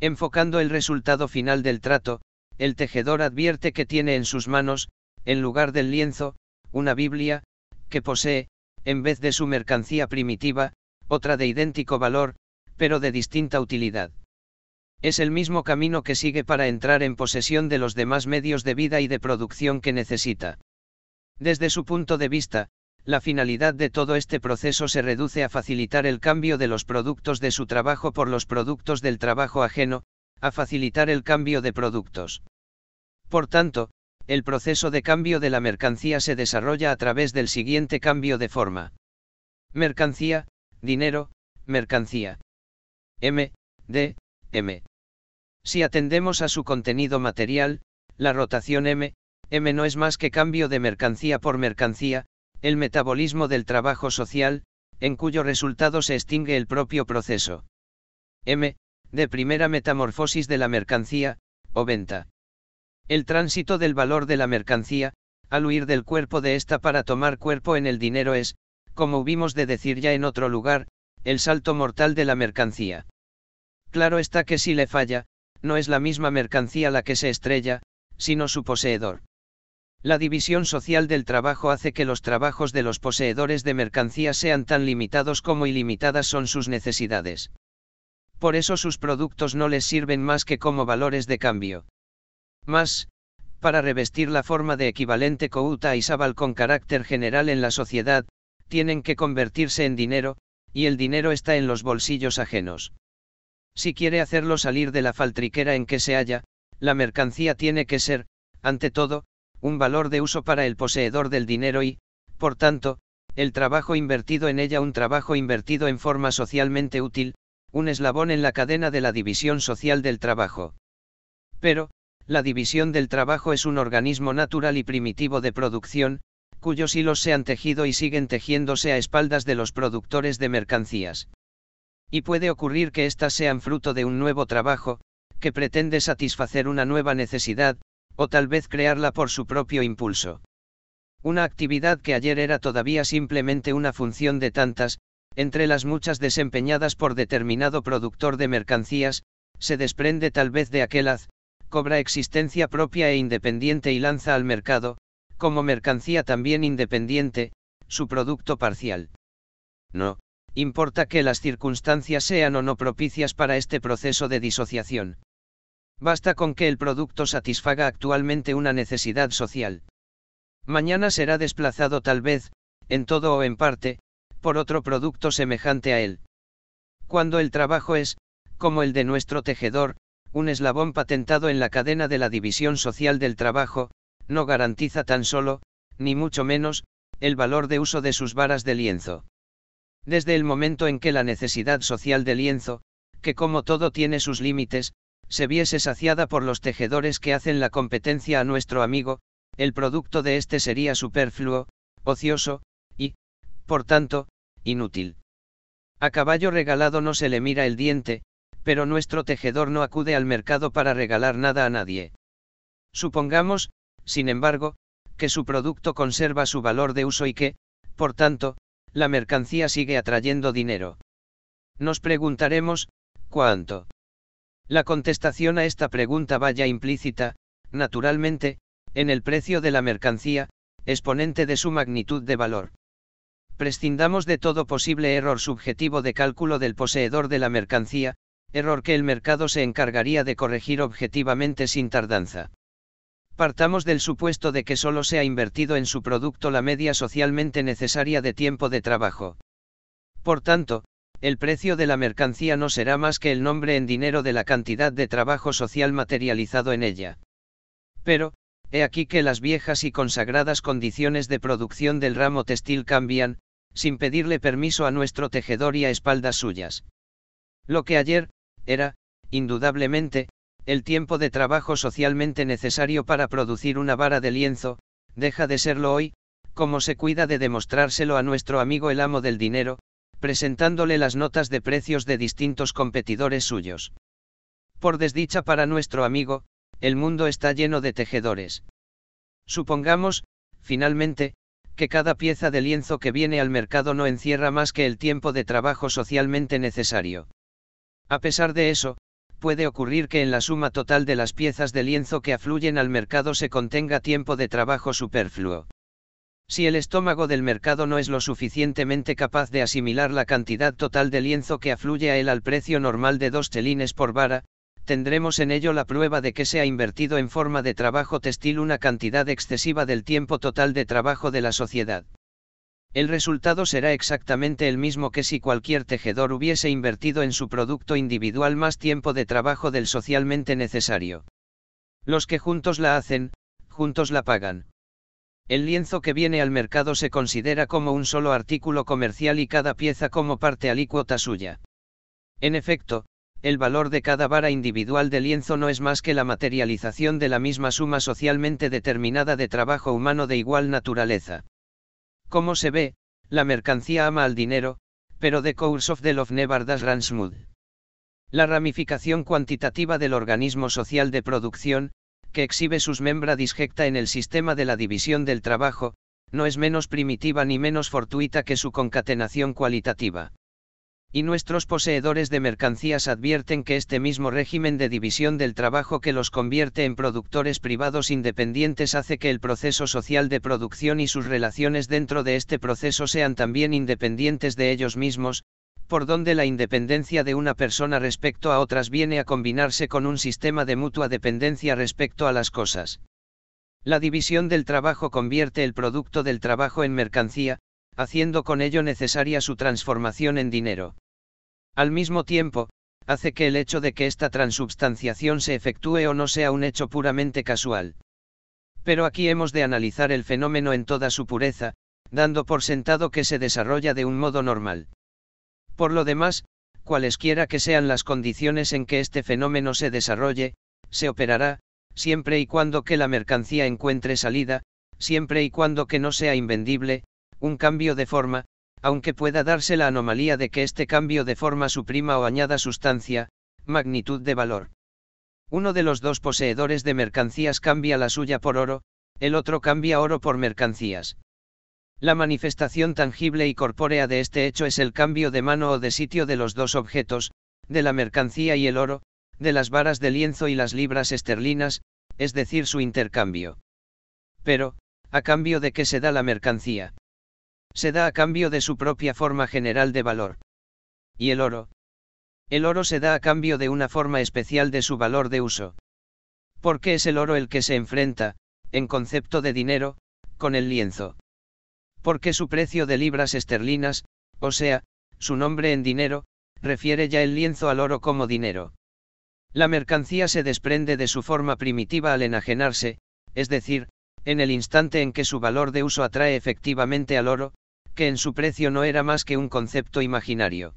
Enfocando el resultado final del trato, el tejedor advierte que tiene en sus manos, en lugar del lienzo, una Biblia, que posee, en vez de su mercancía primitiva, otra de idéntico valor, pero de distinta utilidad. Es el mismo camino que sigue para entrar en posesión de los demás medios de vida y de producción que necesita. Desde su punto de vista, la finalidad de todo este proceso se reduce a facilitar el cambio de los productos de su trabajo por los productos del trabajo ajeno, a facilitar el cambio de productos. Por tanto, el proceso de cambio de la mercancía se desarrolla a través del siguiente cambio de forma. Mercancía, dinero, mercancía. M, D, m. Si atendemos a su contenido material, la rotación m, m no es más que cambio de mercancía por mercancía, el metabolismo del trabajo social, en cuyo resultado se extingue el propio proceso. m, de primera metamorfosis de la mercancía, o venta. El tránsito del valor de la mercancía, al huir del cuerpo de esta para tomar cuerpo en el dinero es, como hubimos de decir ya en otro lugar, el salto mortal de la mercancía. Claro está que si le falla, no es la misma mercancía la que se estrella, sino su poseedor. La división social del trabajo hace que los trabajos de los poseedores de mercancías sean tan limitados como ilimitadas son sus necesidades. Por eso sus productos no les sirven más que como valores de cambio. Más, para revestir la forma de equivalente Couta y Sabal con carácter general en la sociedad, tienen que convertirse en dinero, y el dinero está en los bolsillos ajenos. Si quiere hacerlo salir de la faltriquera en que se halla, la mercancía tiene que ser, ante todo, un valor de uso para el poseedor del dinero y, por tanto, el trabajo invertido en ella un trabajo invertido en forma socialmente útil, un eslabón en la cadena de la división social del trabajo. Pero, la división del trabajo es un organismo natural y primitivo de producción, cuyos hilos se han tejido y siguen tejiéndose a espaldas de los productores de mercancías. Y puede ocurrir que éstas sean fruto de un nuevo trabajo, que pretende satisfacer una nueva necesidad, o tal vez crearla por su propio impulso. Una actividad que ayer era todavía simplemente una función de tantas, entre las muchas desempeñadas por determinado productor de mercancías, se desprende tal vez de aquel haz, cobra existencia propia e independiente y lanza al mercado, como mercancía también independiente, su producto parcial. No importa que las circunstancias sean o no propicias para este proceso de disociación. Basta con que el producto satisfaga actualmente una necesidad social. Mañana será desplazado tal vez, en todo o en parte, por otro producto semejante a él. Cuando el trabajo es, como el de nuestro tejedor, un eslabón patentado en la cadena de la división social del trabajo, no garantiza tan solo, ni mucho menos, el valor de uso de sus varas de lienzo. Desde el momento en que la necesidad social de lienzo, que como todo tiene sus límites, se viese saciada por los tejedores que hacen la competencia a nuestro amigo, el producto de este sería superfluo, ocioso, y, por tanto, inútil. A caballo regalado no se le mira el diente, pero nuestro tejedor no acude al mercado para regalar nada a nadie. Supongamos, sin embargo, que su producto conserva su valor de uso y que, por tanto, la mercancía sigue atrayendo dinero. Nos preguntaremos, ¿cuánto? La contestación a esta pregunta vaya implícita, naturalmente, en el precio de la mercancía, exponente de su magnitud de valor. Prescindamos de todo posible error subjetivo de cálculo del poseedor de la mercancía, error que el mercado se encargaría de corregir objetivamente sin tardanza. Partamos del supuesto de que solo se ha invertido en su producto la media socialmente necesaria de tiempo de trabajo. Por tanto, el precio de la mercancía no será más que el nombre en dinero de la cantidad de trabajo social materializado en ella. Pero, he aquí que las viejas y consagradas condiciones de producción del ramo textil cambian, sin pedirle permiso a nuestro tejedor y a espaldas suyas. Lo que ayer, era, indudablemente, el tiempo de trabajo socialmente necesario para producir una vara de lienzo, deja de serlo hoy, como se cuida de demostrárselo a nuestro amigo el amo del dinero, presentándole las notas de precios de distintos competidores suyos. Por desdicha para nuestro amigo, el mundo está lleno de tejedores. Supongamos, finalmente, que cada pieza de lienzo que viene al mercado no encierra más que el tiempo de trabajo socialmente necesario. A pesar de eso, puede ocurrir que en la suma total de las piezas de lienzo que afluyen al mercado se contenga tiempo de trabajo superfluo. Si el estómago del mercado no es lo suficientemente capaz de asimilar la cantidad total de lienzo que afluye a él al precio normal de dos chelines por vara, tendremos en ello la prueba de que se ha invertido en forma de trabajo textil una cantidad excesiva del tiempo total de trabajo de la sociedad. El resultado será exactamente el mismo que si cualquier tejedor hubiese invertido en su producto individual más tiempo de trabajo del socialmente necesario. Los que juntos la hacen, juntos la pagan. El lienzo que viene al mercado se considera como un solo artículo comercial y cada pieza como parte alícuota suya. En efecto, el valor de cada vara individual de lienzo no es más que la materialización de la misma suma socialmente determinada de trabajo humano de igual naturaleza. Como se ve, la mercancía ama al dinero, pero de course of the love never does run smooth. La ramificación cuantitativa del organismo social de producción, que exhibe sus membra disjecta en el sistema de la división del trabajo, no es menos primitiva ni menos fortuita que su concatenación cualitativa y nuestros poseedores de mercancías advierten que este mismo régimen de división del trabajo que los convierte en productores privados independientes hace que el proceso social de producción y sus relaciones dentro de este proceso sean también independientes de ellos mismos, por donde la independencia de una persona respecto a otras viene a combinarse con un sistema de mutua dependencia respecto a las cosas. La división del trabajo convierte el producto del trabajo en mercancía, haciendo con ello necesaria su transformación en dinero. Al mismo tiempo, hace que el hecho de que esta transubstanciación se efectúe o no sea un hecho puramente casual. Pero aquí hemos de analizar el fenómeno en toda su pureza, dando por sentado que se desarrolla de un modo normal. Por lo demás, cualesquiera que sean las condiciones en que este fenómeno se desarrolle, se operará, siempre y cuando que la mercancía encuentre salida, siempre y cuando que no sea invendible, un cambio de forma, aunque pueda darse la anomalía de que este cambio de forma suprima o añada sustancia, magnitud de valor. Uno de los dos poseedores de mercancías cambia la suya por oro, el otro cambia oro por mercancías. La manifestación tangible y corpórea de este hecho es el cambio de mano o de sitio de los dos objetos, de la mercancía y el oro, de las varas de lienzo y las libras esterlinas, es decir, su intercambio. Pero, ¿a cambio de qué se da la mercancía? se da a cambio de su propia forma general de valor. Y el oro. El oro se da a cambio de una forma especial de su valor de uso. qué es el oro el que se enfrenta, en concepto de dinero, con el lienzo. Porque su precio de libras esterlinas, o sea, su nombre en dinero, refiere ya el lienzo al oro como dinero. La mercancía se desprende de su forma primitiva al enajenarse, es decir, en el instante en que su valor de uso atrae efectivamente al oro, que en su precio no era más que un concepto imaginario.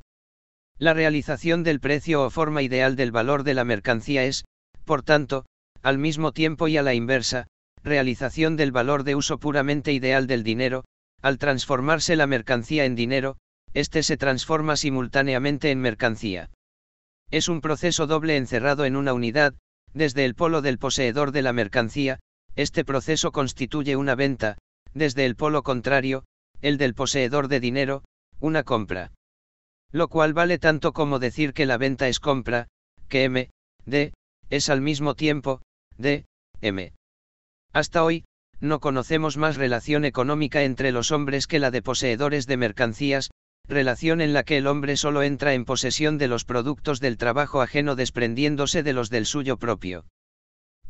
La realización del precio o forma ideal del valor de la mercancía es, por tanto, al mismo tiempo y a la inversa, realización del valor de uso puramente ideal del dinero, al transformarse la mercancía en dinero, éste se transforma simultáneamente en mercancía. Es un proceso doble encerrado en una unidad, desde el polo del poseedor de la mercancía, este proceso constituye una venta, desde el polo contrario, el del poseedor de dinero, una compra. Lo cual vale tanto como decir que la venta es compra, que M, D, es al mismo tiempo, D, M. Hasta hoy, no conocemos más relación económica entre los hombres que la de poseedores de mercancías, relación en la que el hombre solo entra en posesión de los productos del trabajo ajeno desprendiéndose de los del suyo propio.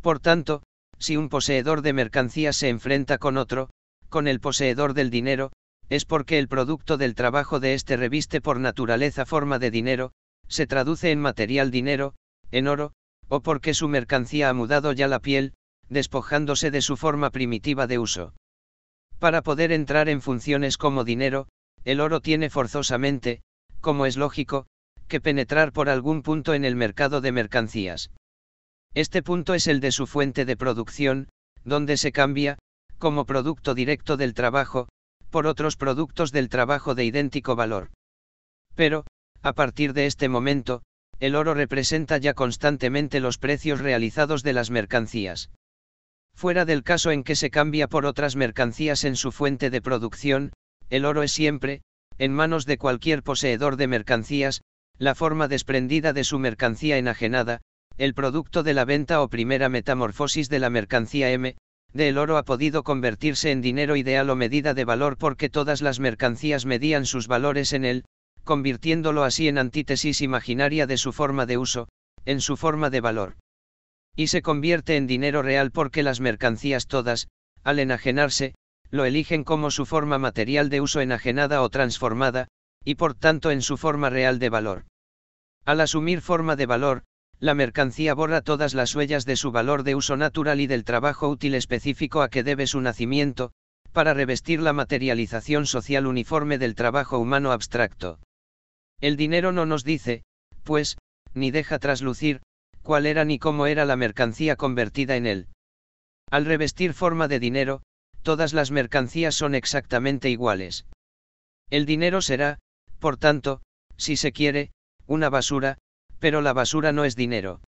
Por tanto, si un poseedor de mercancías se enfrenta con otro, con el poseedor del dinero, es porque el producto del trabajo de este reviste por naturaleza forma de dinero, se traduce en material dinero, en oro, o porque su mercancía ha mudado ya la piel, despojándose de su forma primitiva de uso. Para poder entrar en funciones como dinero, el oro tiene forzosamente, como es lógico, que penetrar por algún punto en el mercado de mercancías. Este punto es el de su fuente de producción, donde se cambia, como producto directo del trabajo, por otros productos del trabajo de idéntico valor. Pero, a partir de este momento, el oro representa ya constantemente los precios realizados de las mercancías. Fuera del caso en que se cambia por otras mercancías en su fuente de producción, el oro es siempre, en manos de cualquier poseedor de mercancías, la forma desprendida de su mercancía enajenada, el producto de la venta o primera metamorfosis de la mercancía M, del oro ha podido convertirse en dinero ideal o medida de valor porque todas las mercancías medían sus valores en él, convirtiéndolo así en antítesis imaginaria de su forma de uso, en su forma de valor. Y se convierte en dinero real porque las mercancías todas, al enajenarse, lo eligen como su forma material de uso enajenada o transformada, y por tanto en su forma real de valor. Al asumir forma de valor, la mercancía borra todas las huellas de su valor de uso natural y del trabajo útil específico a que debe su nacimiento, para revestir la materialización social uniforme del trabajo humano abstracto. El dinero no nos dice, pues, ni deja traslucir, cuál era ni cómo era la mercancía convertida en él. Al revestir forma de dinero, todas las mercancías son exactamente iguales. El dinero será, por tanto, si se quiere, una basura, pero la basura no es dinero.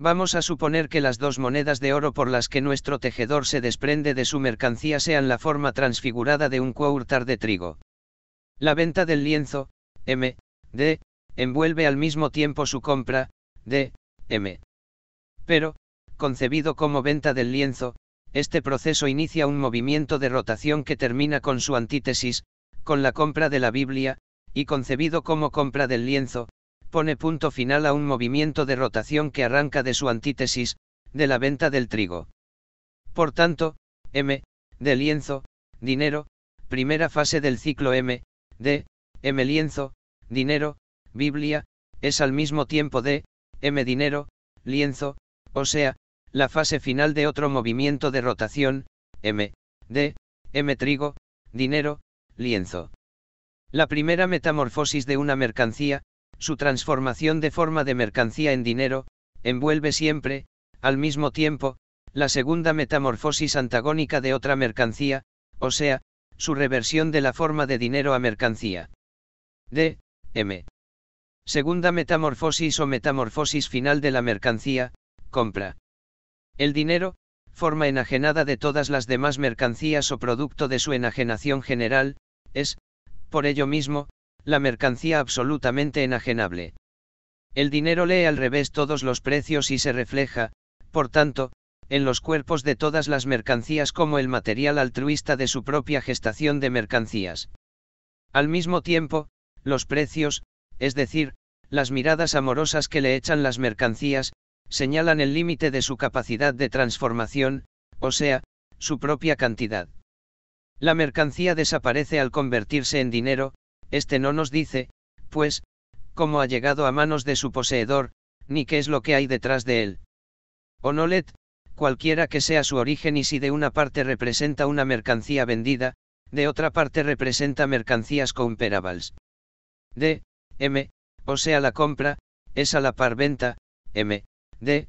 Vamos a suponer que las dos monedas de oro por las que nuestro tejedor se desprende de su mercancía sean la forma transfigurada de un cuartar de trigo. La venta del lienzo, M, D, envuelve al mismo tiempo su compra, D, M. Pero, concebido como venta del lienzo, este proceso inicia un movimiento de rotación que termina con su antítesis, con la compra de la Biblia, y concebido como compra del lienzo, pone punto final a un movimiento de rotación que arranca de su antítesis, de la venta del trigo. Por tanto, M, de lienzo, dinero, primera fase del ciclo M, de, M lienzo, dinero, Biblia, es al mismo tiempo de, M dinero, lienzo, o sea, la fase final de otro movimiento de rotación, M, de, M trigo, dinero, lienzo. La primera metamorfosis de una mercancía, su transformación de forma de mercancía en dinero, envuelve siempre, al mismo tiempo, la segunda metamorfosis antagónica de otra mercancía, o sea, su reversión de la forma de dinero a mercancía. D. M. Segunda metamorfosis o metamorfosis final de la mercancía, compra. El dinero, forma enajenada de todas las demás mercancías o producto de su enajenación general, es, por ello mismo, la mercancía absolutamente enajenable. El dinero lee al revés todos los precios y se refleja, por tanto, en los cuerpos de todas las mercancías como el material altruista de su propia gestación de mercancías. Al mismo tiempo, los precios, es decir, las miradas amorosas que le echan las mercancías, señalan el límite de su capacidad de transformación, o sea, su propia cantidad. La mercancía desaparece al convertirse en dinero, este no nos dice, pues, cómo ha llegado a manos de su poseedor, ni qué es lo que hay detrás de él. O let, cualquiera que sea su origen y si de una parte representa una mercancía vendida, de otra parte representa mercancías comparables. D. M. O sea la compra, es a la par venta, M. D.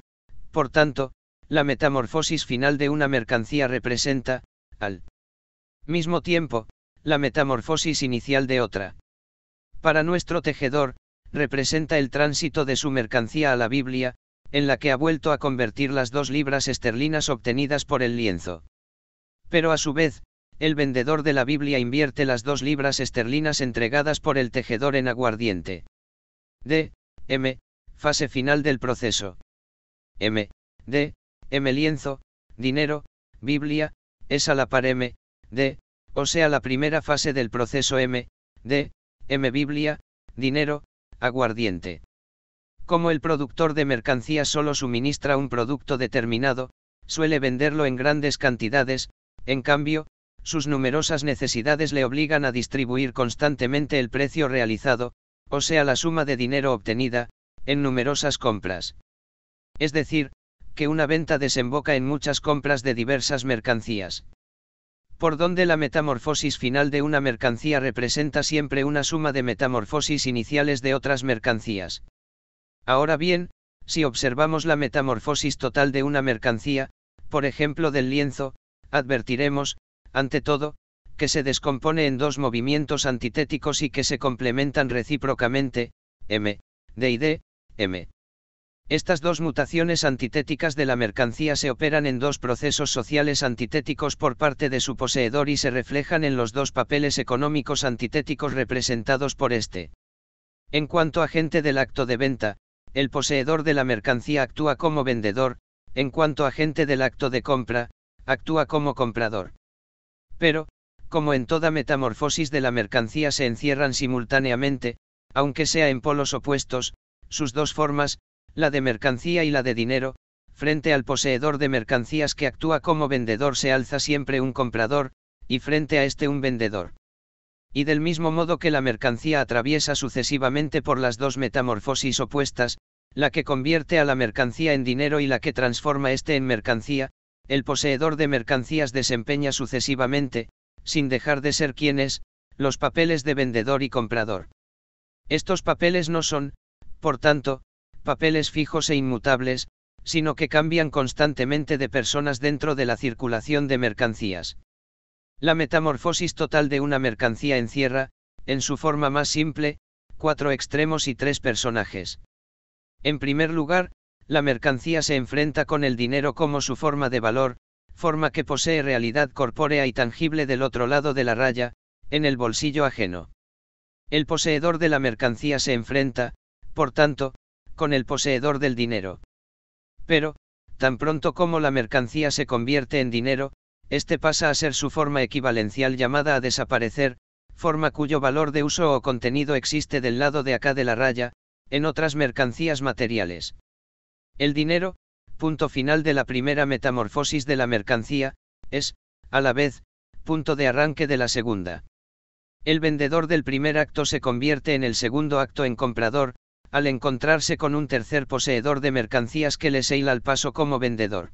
Por tanto, la metamorfosis final de una mercancía representa, al mismo tiempo, la metamorfosis inicial de otra. Para nuestro tejedor, representa el tránsito de su mercancía a la Biblia, en la que ha vuelto a convertir las dos libras esterlinas obtenidas por el lienzo. Pero a su vez, el vendedor de la Biblia invierte las dos libras esterlinas entregadas por el tejedor en aguardiente. D. M. Fase final del proceso. M. D. M. Lienzo, dinero, Biblia, es a la par M. D. O sea, la primera fase del proceso M, D, M Biblia, dinero, aguardiente. Como el productor de mercancías solo suministra un producto determinado, suele venderlo en grandes cantidades, en cambio, sus numerosas necesidades le obligan a distribuir constantemente el precio realizado, o sea la suma de dinero obtenida, en numerosas compras. Es decir, que una venta desemboca en muchas compras de diversas mercancías por donde la metamorfosis final de una mercancía representa siempre una suma de metamorfosis iniciales de otras mercancías. Ahora bien, si observamos la metamorfosis total de una mercancía, por ejemplo del lienzo, advertiremos, ante todo, que se descompone en dos movimientos antitéticos y que se complementan recíprocamente, m, d y d, m. Estas dos mutaciones antitéticas de la mercancía se operan en dos procesos sociales antitéticos por parte de su poseedor y se reflejan en los dos papeles económicos antitéticos representados por este. En cuanto agente del acto de venta, el poseedor de la mercancía actúa como vendedor, en cuanto agente del acto de compra, actúa como comprador. Pero, como en toda metamorfosis de la mercancía se encierran simultáneamente, aunque sea en polos opuestos, sus dos formas, la de mercancía y la de dinero, frente al poseedor de mercancías que actúa como vendedor se alza siempre un comprador, y frente a este un vendedor. Y del mismo modo que la mercancía atraviesa sucesivamente por las dos metamorfosis opuestas, la que convierte a la mercancía en dinero y la que transforma éste en mercancía, el poseedor de mercancías desempeña sucesivamente, sin dejar de ser quien es, los papeles de vendedor y comprador. Estos papeles no son, por tanto, papeles fijos e inmutables, sino que cambian constantemente de personas dentro de la circulación de mercancías. La metamorfosis total de una mercancía encierra, en su forma más simple, cuatro extremos y tres personajes. En primer lugar, la mercancía se enfrenta con el dinero como su forma de valor, forma que posee realidad corpórea y tangible del otro lado de la raya, en el bolsillo ajeno. El poseedor de la mercancía se enfrenta, por tanto, con el poseedor del dinero. Pero, tan pronto como la mercancía se convierte en dinero, este pasa a ser su forma equivalencial llamada a desaparecer, forma cuyo valor de uso o contenido existe del lado de acá de la raya, en otras mercancías materiales. El dinero, punto final de la primera metamorfosis de la mercancía, es, a la vez, punto de arranque de la segunda. El vendedor del primer acto se convierte en el segundo acto en comprador, al encontrarse con un tercer poseedor de mercancías que le seila al paso como vendedor.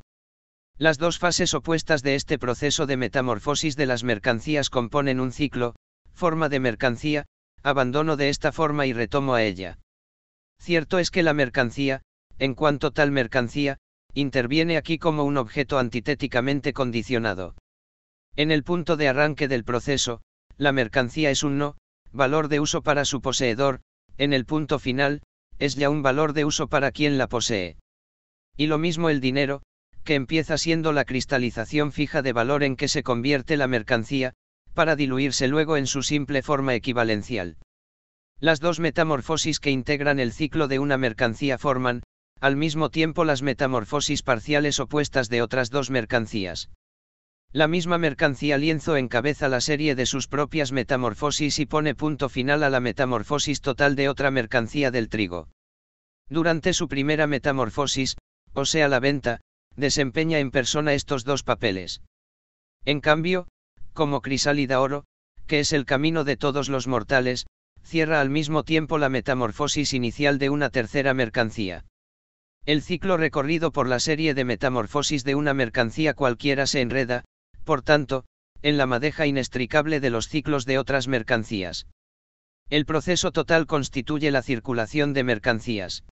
Las dos fases opuestas de este proceso de metamorfosis de las mercancías componen un ciclo, forma de mercancía, abandono de esta forma y retomo a ella. Cierto es que la mercancía, en cuanto tal mercancía, interviene aquí como un objeto antitéticamente condicionado. En el punto de arranque del proceso, la mercancía es un no, valor de uso para su poseedor, en el punto final, es ya un valor de uso para quien la posee. Y lo mismo el dinero, que empieza siendo la cristalización fija de valor en que se convierte la mercancía, para diluirse luego en su simple forma equivalencial. Las dos metamorfosis que integran el ciclo de una mercancía forman, al mismo tiempo, las metamorfosis parciales opuestas de otras dos mercancías. La misma mercancía lienzo encabeza la serie de sus propias metamorfosis y pone punto final a la metamorfosis total de otra mercancía del trigo. Durante su primera metamorfosis, o sea la venta, desempeña en persona estos dos papeles. En cambio, como crisálida oro, que es el camino de todos los mortales, cierra al mismo tiempo la metamorfosis inicial de una tercera mercancía. El ciclo recorrido por la serie de metamorfosis de una mercancía cualquiera se enreda, por tanto, en la madeja inextricable de los ciclos de otras mercancías. El proceso total constituye la circulación de mercancías.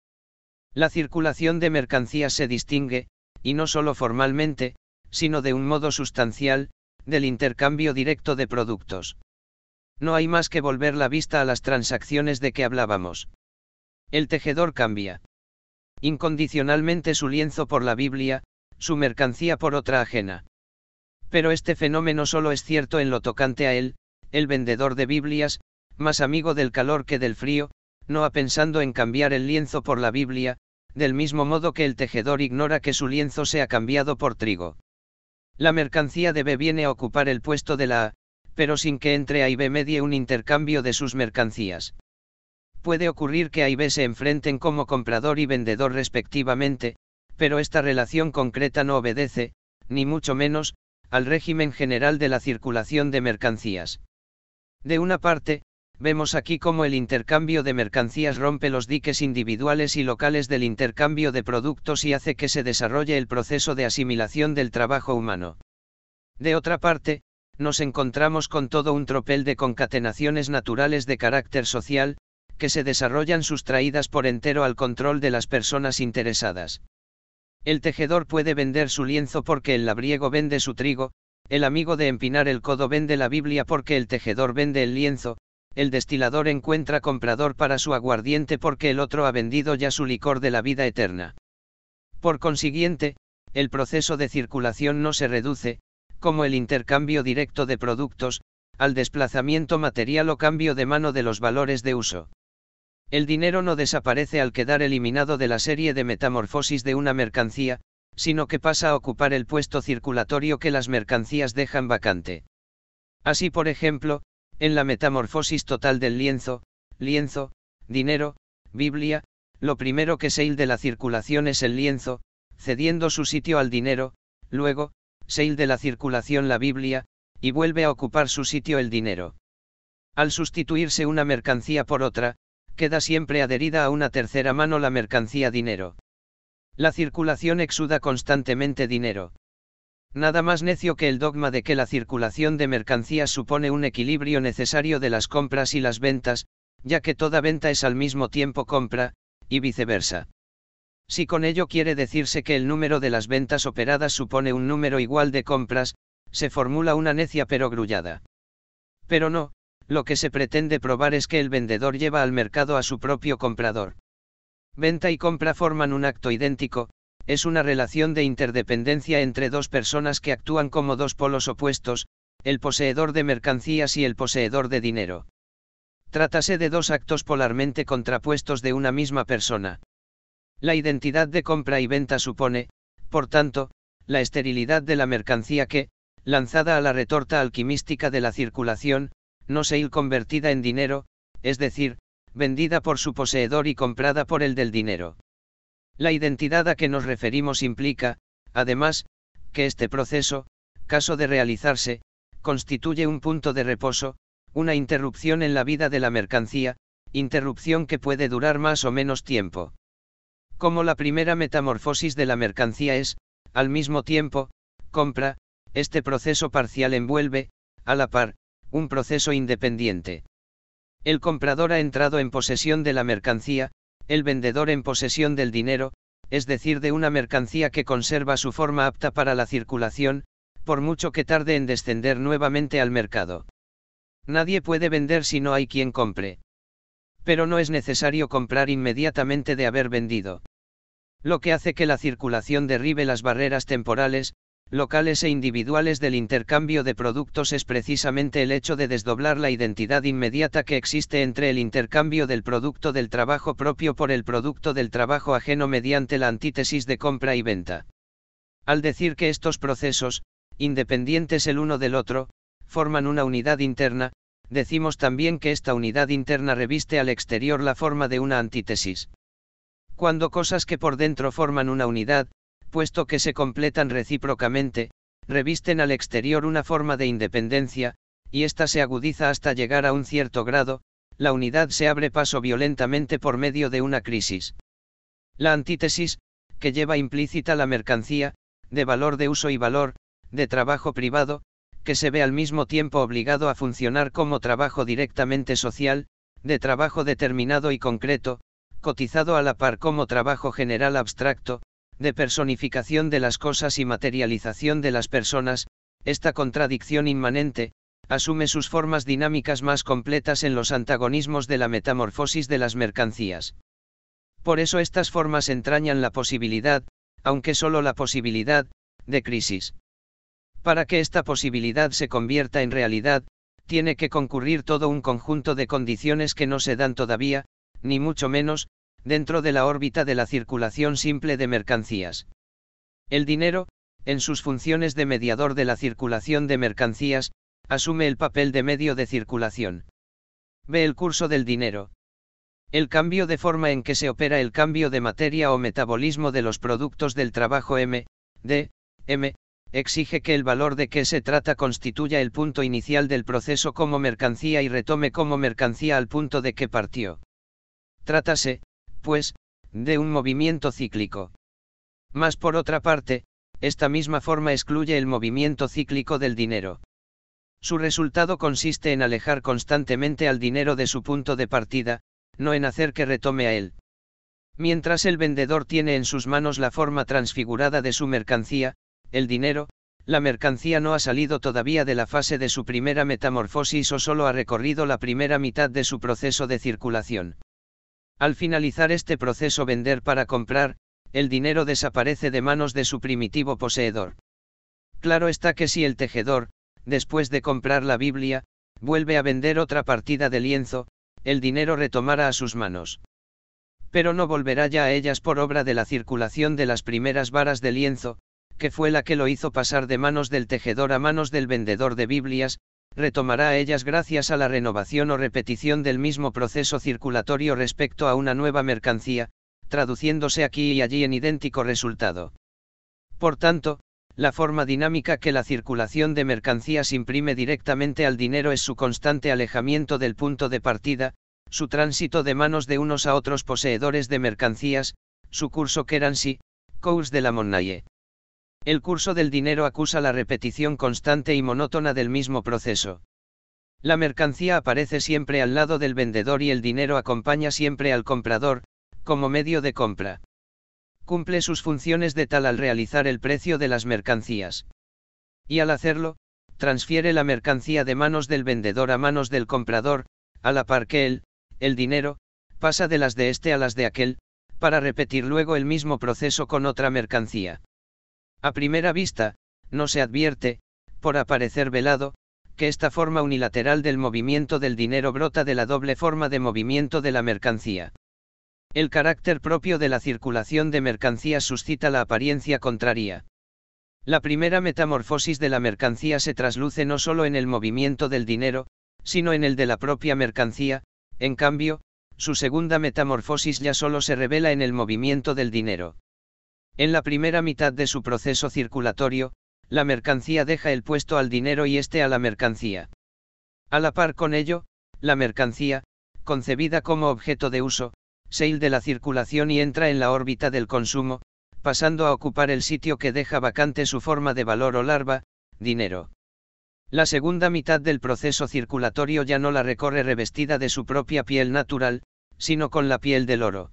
La circulación de mercancías se distingue, y no solo formalmente, sino de un modo sustancial, del intercambio directo de productos. No hay más que volver la vista a las transacciones de que hablábamos. El tejedor cambia. Incondicionalmente su lienzo por la Biblia, su mercancía por otra ajena. Pero este fenómeno solo es cierto en lo tocante a él, el vendedor de Biblias, más amigo del calor que del frío, no ha pensando en cambiar el lienzo por la Biblia, del mismo modo que el tejedor ignora que su lienzo sea cambiado por trigo. La mercancía de B viene a ocupar el puesto de la A, pero sin que entre A y B medie un intercambio de sus mercancías. Puede ocurrir que A y B se enfrenten como comprador y vendedor respectivamente, pero esta relación concreta no obedece, ni mucho menos, al régimen general de la circulación de mercancías. De una parte, vemos aquí cómo el intercambio de mercancías rompe los diques individuales y locales del intercambio de productos y hace que se desarrolle el proceso de asimilación del trabajo humano. De otra parte, nos encontramos con todo un tropel de concatenaciones naturales de carácter social, que se desarrollan sustraídas por entero al control de las personas interesadas. El tejedor puede vender su lienzo porque el labriego vende su trigo, el amigo de empinar el codo vende la Biblia porque el tejedor vende el lienzo, el destilador encuentra comprador para su aguardiente porque el otro ha vendido ya su licor de la vida eterna. Por consiguiente, el proceso de circulación no se reduce, como el intercambio directo de productos, al desplazamiento material o cambio de mano de los valores de uso. El dinero no desaparece al quedar eliminado de la serie de metamorfosis de una mercancía, sino que pasa a ocupar el puesto circulatorio que las mercancías dejan vacante. Así por ejemplo, en la metamorfosis total del lienzo, lienzo, dinero, Biblia, lo primero que se de la circulación es el lienzo, cediendo su sitio al dinero, luego, se de la circulación la Biblia, y vuelve a ocupar su sitio el dinero. Al sustituirse una mercancía por otra, queda siempre adherida a una tercera mano la mercancía dinero. La circulación exuda constantemente dinero. Nada más necio que el dogma de que la circulación de mercancías supone un equilibrio necesario de las compras y las ventas, ya que toda venta es al mismo tiempo compra, y viceversa. Si con ello quiere decirse que el número de las ventas operadas supone un número igual de compras, se formula una necia pero grullada. Pero no, lo que se pretende probar es que el vendedor lleva al mercado a su propio comprador. Venta y compra forman un acto idéntico, es una relación de interdependencia entre dos personas que actúan como dos polos opuestos, el poseedor de mercancías y el poseedor de dinero. Trátase de dos actos polarmente contrapuestos de una misma persona. La identidad de compra y venta supone, por tanto, la esterilidad de la mercancía que, lanzada a la retorta alquimística de la circulación, no se ir convertida en dinero, es decir, vendida por su poseedor y comprada por el del dinero. La identidad a que nos referimos implica, además, que este proceso, caso de realizarse, constituye un punto de reposo, una interrupción en la vida de la mercancía, interrupción que puede durar más o menos tiempo. Como la primera metamorfosis de la mercancía es, al mismo tiempo, compra, este proceso parcial envuelve, a la par, un proceso independiente. El comprador ha entrado en posesión de la mercancía, el vendedor en posesión del dinero, es decir, de una mercancía que conserva su forma apta para la circulación, por mucho que tarde en descender nuevamente al mercado. Nadie puede vender si no hay quien compre. Pero no es necesario comprar inmediatamente de haber vendido. Lo que hace que la circulación derribe las barreras temporales, locales e individuales del intercambio de productos es precisamente el hecho de desdoblar la identidad inmediata que existe entre el intercambio del producto del trabajo propio por el producto del trabajo ajeno mediante la antítesis de compra y venta. Al decir que estos procesos, independientes el uno del otro, forman una unidad interna, decimos también que esta unidad interna reviste al exterior la forma de una antítesis. Cuando cosas que por dentro forman una unidad, puesto que se completan recíprocamente, revisten al exterior una forma de independencia, y ésta se agudiza hasta llegar a un cierto grado, la unidad se abre paso violentamente por medio de una crisis. La antítesis, que lleva implícita la mercancía, de valor de uso y valor, de trabajo privado, que se ve al mismo tiempo obligado a funcionar como trabajo directamente social, de trabajo determinado y concreto, cotizado a la par como trabajo general abstracto, de personificación de las cosas y materialización de las personas, esta contradicción inmanente, asume sus formas dinámicas más completas en los antagonismos de la metamorfosis de las mercancías. Por eso estas formas entrañan la posibilidad, aunque solo la posibilidad, de crisis. Para que esta posibilidad se convierta en realidad, tiene que concurrir todo un conjunto de condiciones que no se dan todavía, ni mucho menos, dentro de la órbita de la circulación simple de mercancías. El dinero, en sus funciones de mediador de la circulación de mercancías, asume el papel de medio de circulación. Ve el curso del dinero. El cambio de forma en que se opera el cambio de materia o metabolismo de los productos del trabajo M, D, M, exige que el valor de que se trata constituya el punto inicial del proceso como mercancía y retome como mercancía al punto de que partió. Trátase, pues, de un movimiento cíclico. Mas por otra parte, esta misma forma excluye el movimiento cíclico del dinero. Su resultado consiste en alejar constantemente al dinero de su punto de partida, no en hacer que retome a él. Mientras el vendedor tiene en sus manos la forma transfigurada de su mercancía, el dinero, la mercancía no ha salido todavía de la fase de su primera metamorfosis o solo ha recorrido la primera mitad de su proceso de circulación. Al finalizar este proceso vender para comprar, el dinero desaparece de manos de su primitivo poseedor. Claro está que si el tejedor, después de comprar la Biblia, vuelve a vender otra partida de lienzo, el dinero retomará a sus manos. Pero no volverá ya a ellas por obra de la circulación de las primeras varas de lienzo, que fue la que lo hizo pasar de manos del tejedor a manos del vendedor de Biblias, retomará ellas gracias a la renovación o repetición del mismo proceso circulatorio respecto a una nueva mercancía, traduciéndose aquí y allí en idéntico resultado. Por tanto, la forma dinámica que la circulación de mercancías imprime directamente al dinero es su constante alejamiento del punto de partida, su tránsito de manos de unos a otros poseedores de mercancías, su curso sí cours de la monnaie. El curso del dinero acusa la repetición constante y monótona del mismo proceso. La mercancía aparece siempre al lado del vendedor y el dinero acompaña siempre al comprador, como medio de compra. Cumple sus funciones de tal al realizar el precio de las mercancías. Y al hacerlo, transfiere la mercancía de manos del vendedor a manos del comprador, a la par que él, el dinero, pasa de las de este a las de aquel, para repetir luego el mismo proceso con otra mercancía. A primera vista, no se advierte, por aparecer velado, que esta forma unilateral del movimiento del dinero brota de la doble forma de movimiento de la mercancía. El carácter propio de la circulación de mercancías suscita la apariencia contraria. La primera metamorfosis de la mercancía se trasluce no solo en el movimiento del dinero, sino en el de la propia mercancía, en cambio, su segunda metamorfosis ya solo se revela en el movimiento del dinero. En la primera mitad de su proceso circulatorio, la mercancía deja el puesto al dinero y este a la mercancía. A la par con ello, la mercancía, concebida como objeto de uso, se de la circulación y entra en la órbita del consumo, pasando a ocupar el sitio que deja vacante su forma de valor o larva, dinero. La segunda mitad del proceso circulatorio ya no la recorre revestida de su propia piel natural, sino con la piel del oro.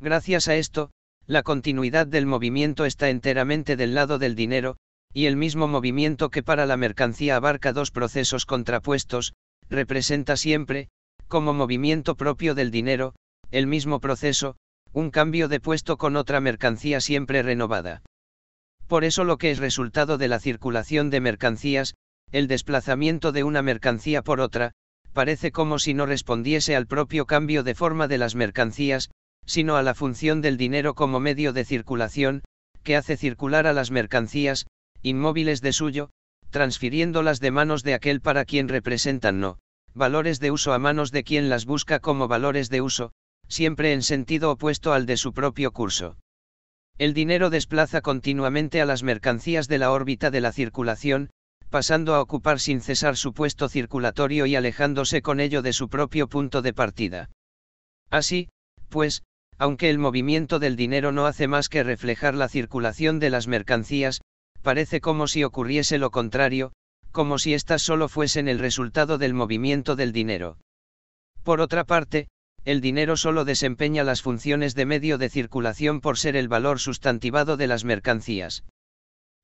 Gracias a esto, la continuidad del movimiento está enteramente del lado del dinero, y el mismo movimiento que para la mercancía abarca dos procesos contrapuestos, representa siempre, como movimiento propio del dinero, el mismo proceso, un cambio de puesto con otra mercancía siempre renovada. Por eso lo que es resultado de la circulación de mercancías, el desplazamiento de una mercancía por otra, parece como si no respondiese al propio cambio de forma de las mercancías, sino a la función del dinero como medio de circulación, que hace circular a las mercancías, inmóviles de suyo, transfiriéndolas de manos de aquel para quien representan no, valores de uso a manos de quien las busca como valores de uso, siempre en sentido opuesto al de su propio curso. El dinero desplaza continuamente a las mercancías de la órbita de la circulación, pasando a ocupar sin cesar su puesto circulatorio y alejándose con ello de su propio punto de partida. Así, pues, aunque el movimiento del dinero no hace más que reflejar la circulación de las mercancías, parece como si ocurriese lo contrario, como si éstas solo fuesen el resultado del movimiento del dinero. Por otra parte, el dinero solo desempeña las funciones de medio de circulación por ser el valor sustantivado de las mercancías.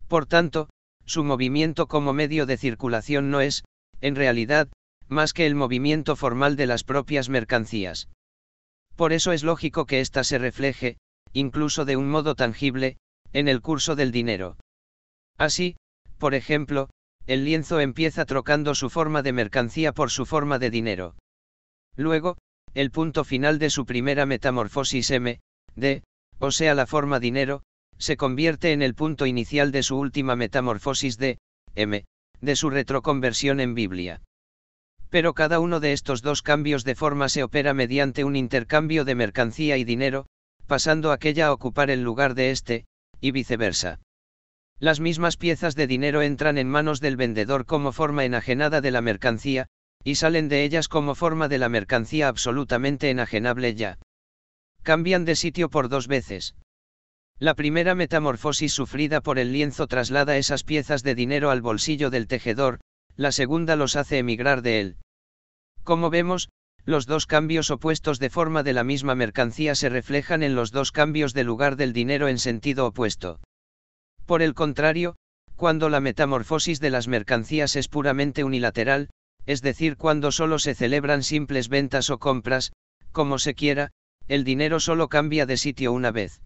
Por tanto, su movimiento como medio de circulación no es, en realidad, más que el movimiento formal de las propias mercancías. Por eso es lógico que ésta se refleje, incluso de un modo tangible, en el curso del dinero. Así, por ejemplo, el lienzo empieza trocando su forma de mercancía por su forma de dinero. Luego, el punto final de su primera metamorfosis M, D, o sea la forma dinero, se convierte en el punto inicial de su última metamorfosis D, M, de su retroconversión en Biblia. Pero cada uno de estos dos cambios de forma se opera mediante un intercambio de mercancía y dinero, pasando aquella a ocupar el lugar de este, y viceversa. Las mismas piezas de dinero entran en manos del vendedor como forma enajenada de la mercancía, y salen de ellas como forma de la mercancía absolutamente enajenable ya. Cambian de sitio por dos veces. La primera metamorfosis sufrida por el lienzo traslada esas piezas de dinero al bolsillo del tejedor, la segunda los hace emigrar de él. Como vemos, los dos cambios opuestos de forma de la misma mercancía se reflejan en los dos cambios de lugar del dinero en sentido opuesto. Por el contrario, cuando la metamorfosis de las mercancías es puramente unilateral, es decir, cuando solo se celebran simples ventas o compras, como se quiera, el dinero solo cambia de sitio una vez.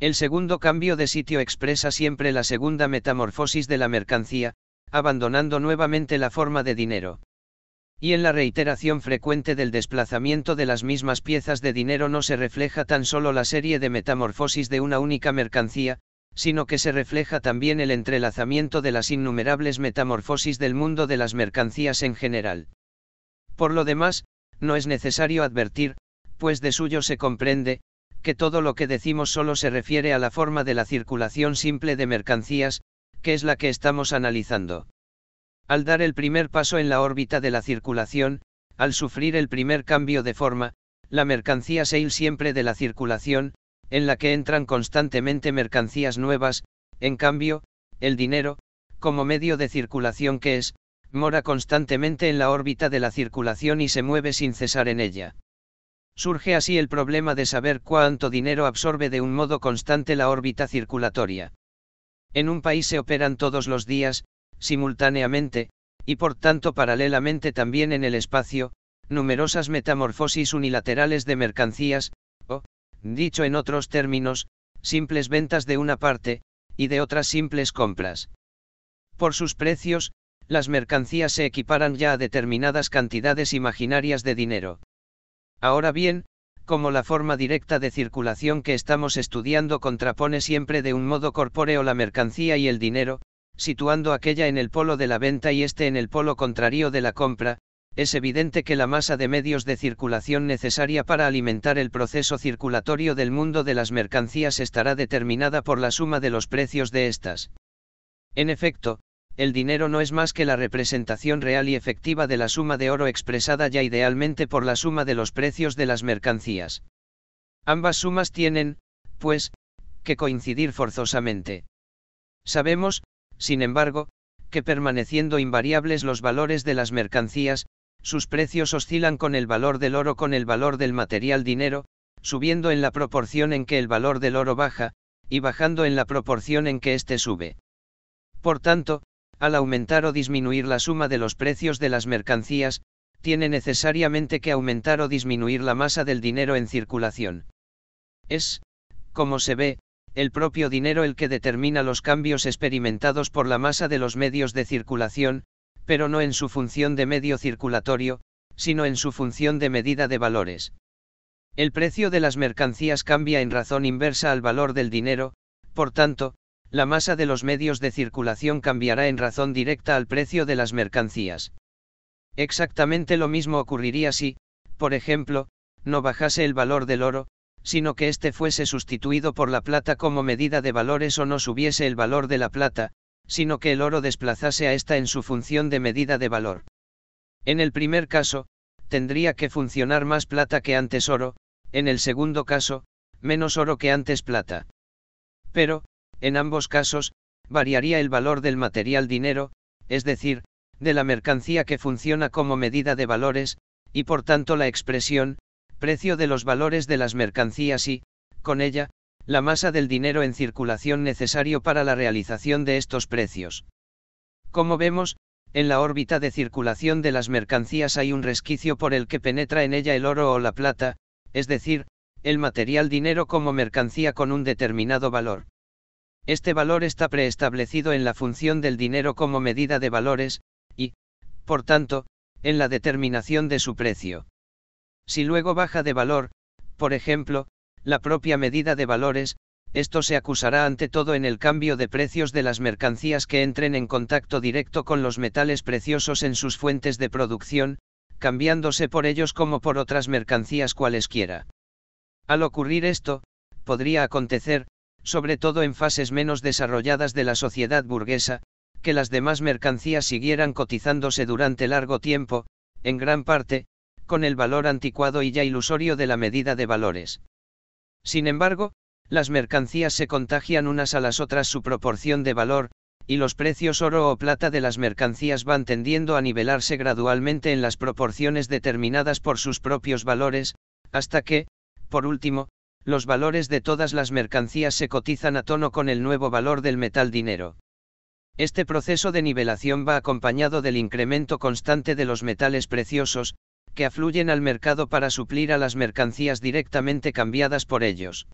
El segundo cambio de sitio expresa siempre la segunda metamorfosis de la mercancía, abandonando nuevamente la forma de dinero. Y en la reiteración frecuente del desplazamiento de las mismas piezas de dinero no se refleja tan solo la serie de metamorfosis de una única mercancía, sino que se refleja también el entrelazamiento de las innumerables metamorfosis del mundo de las mercancías en general. Por lo demás, no es necesario advertir, pues de suyo se comprende, que todo lo que decimos solo se refiere a la forma de la circulación simple de mercancías, que es la que estamos analizando. Al dar el primer paso en la órbita de la circulación, al sufrir el primer cambio de forma, la mercancía sale siempre de la circulación, en la que entran constantemente mercancías nuevas, en cambio, el dinero, como medio de circulación que es, mora constantemente en la órbita de la circulación y se mueve sin cesar en ella. Surge así el problema de saber cuánto dinero absorbe de un modo constante la órbita circulatoria. En un país se operan todos los días, simultáneamente, y por tanto paralelamente también en el espacio, numerosas metamorfosis unilaterales de mercancías, o, dicho en otros términos, simples ventas de una parte, y de otras simples compras. Por sus precios, las mercancías se equiparan ya a determinadas cantidades imaginarias de dinero. Ahora bien, como la forma directa de circulación que estamos estudiando contrapone siempre de un modo corpóreo la mercancía y el dinero, situando aquella en el polo de la venta y este en el polo contrario de la compra, es evidente que la masa de medios de circulación necesaria para alimentar el proceso circulatorio del mundo de las mercancías estará determinada por la suma de los precios de estas. En efecto, el dinero no es más que la representación real y efectiva de la suma de oro expresada ya idealmente por la suma de los precios de las mercancías. Ambas sumas tienen, pues, que coincidir forzosamente. Sabemos, sin embargo, que permaneciendo invariables los valores de las mercancías, sus precios oscilan con el valor del oro con el valor del material dinero, subiendo en la proporción en que el valor del oro baja, y bajando en la proporción en que éste sube. Por tanto, al aumentar o disminuir la suma de los precios de las mercancías, tiene necesariamente que aumentar o disminuir la masa del dinero en circulación. Es, como se ve, el propio dinero el que determina los cambios experimentados por la masa de los medios de circulación, pero no en su función de medio circulatorio, sino en su función de medida de valores. El precio de las mercancías cambia en razón inversa al valor del dinero, por tanto, la masa de los medios de circulación cambiará en razón directa al precio de las mercancías. Exactamente lo mismo ocurriría si, por ejemplo, no bajase el valor del oro, sino que éste fuese sustituido por la plata como medida de valores o no subiese el valor de la plata, sino que el oro desplazase a esta en su función de medida de valor. En el primer caso, tendría que funcionar más plata que antes oro, en el segundo caso, menos oro que antes plata. Pero, en ambos casos, variaría el valor del material dinero, es decir, de la mercancía que funciona como medida de valores, y por tanto la expresión, precio de los valores de las mercancías y, con ella, la masa del dinero en circulación necesario para la realización de estos precios. Como vemos, en la órbita de circulación de las mercancías hay un resquicio por el que penetra en ella el oro o la plata, es decir, el material dinero como mercancía con un determinado valor. Este valor está preestablecido en la función del dinero como medida de valores, y, por tanto, en la determinación de su precio. Si luego baja de valor, por ejemplo, la propia medida de valores, esto se acusará ante todo en el cambio de precios de las mercancías que entren en contacto directo con los metales preciosos en sus fuentes de producción, cambiándose por ellos como por otras mercancías cualesquiera. Al ocurrir esto, podría acontecer, sobre todo en fases menos desarrolladas de la sociedad burguesa, que las demás mercancías siguieran cotizándose durante largo tiempo, en gran parte, con el valor anticuado y ya ilusorio de la medida de valores. Sin embargo, las mercancías se contagian unas a las otras su proporción de valor, y los precios oro o plata de las mercancías van tendiendo a nivelarse gradualmente en las proporciones determinadas por sus propios valores, hasta que, por último, los valores de todas las mercancías se cotizan a tono con el nuevo valor del metal dinero. Este proceso de nivelación va acompañado del incremento constante de los metales preciosos, que afluyen al mercado para suplir a las mercancías directamente cambiadas por ellos.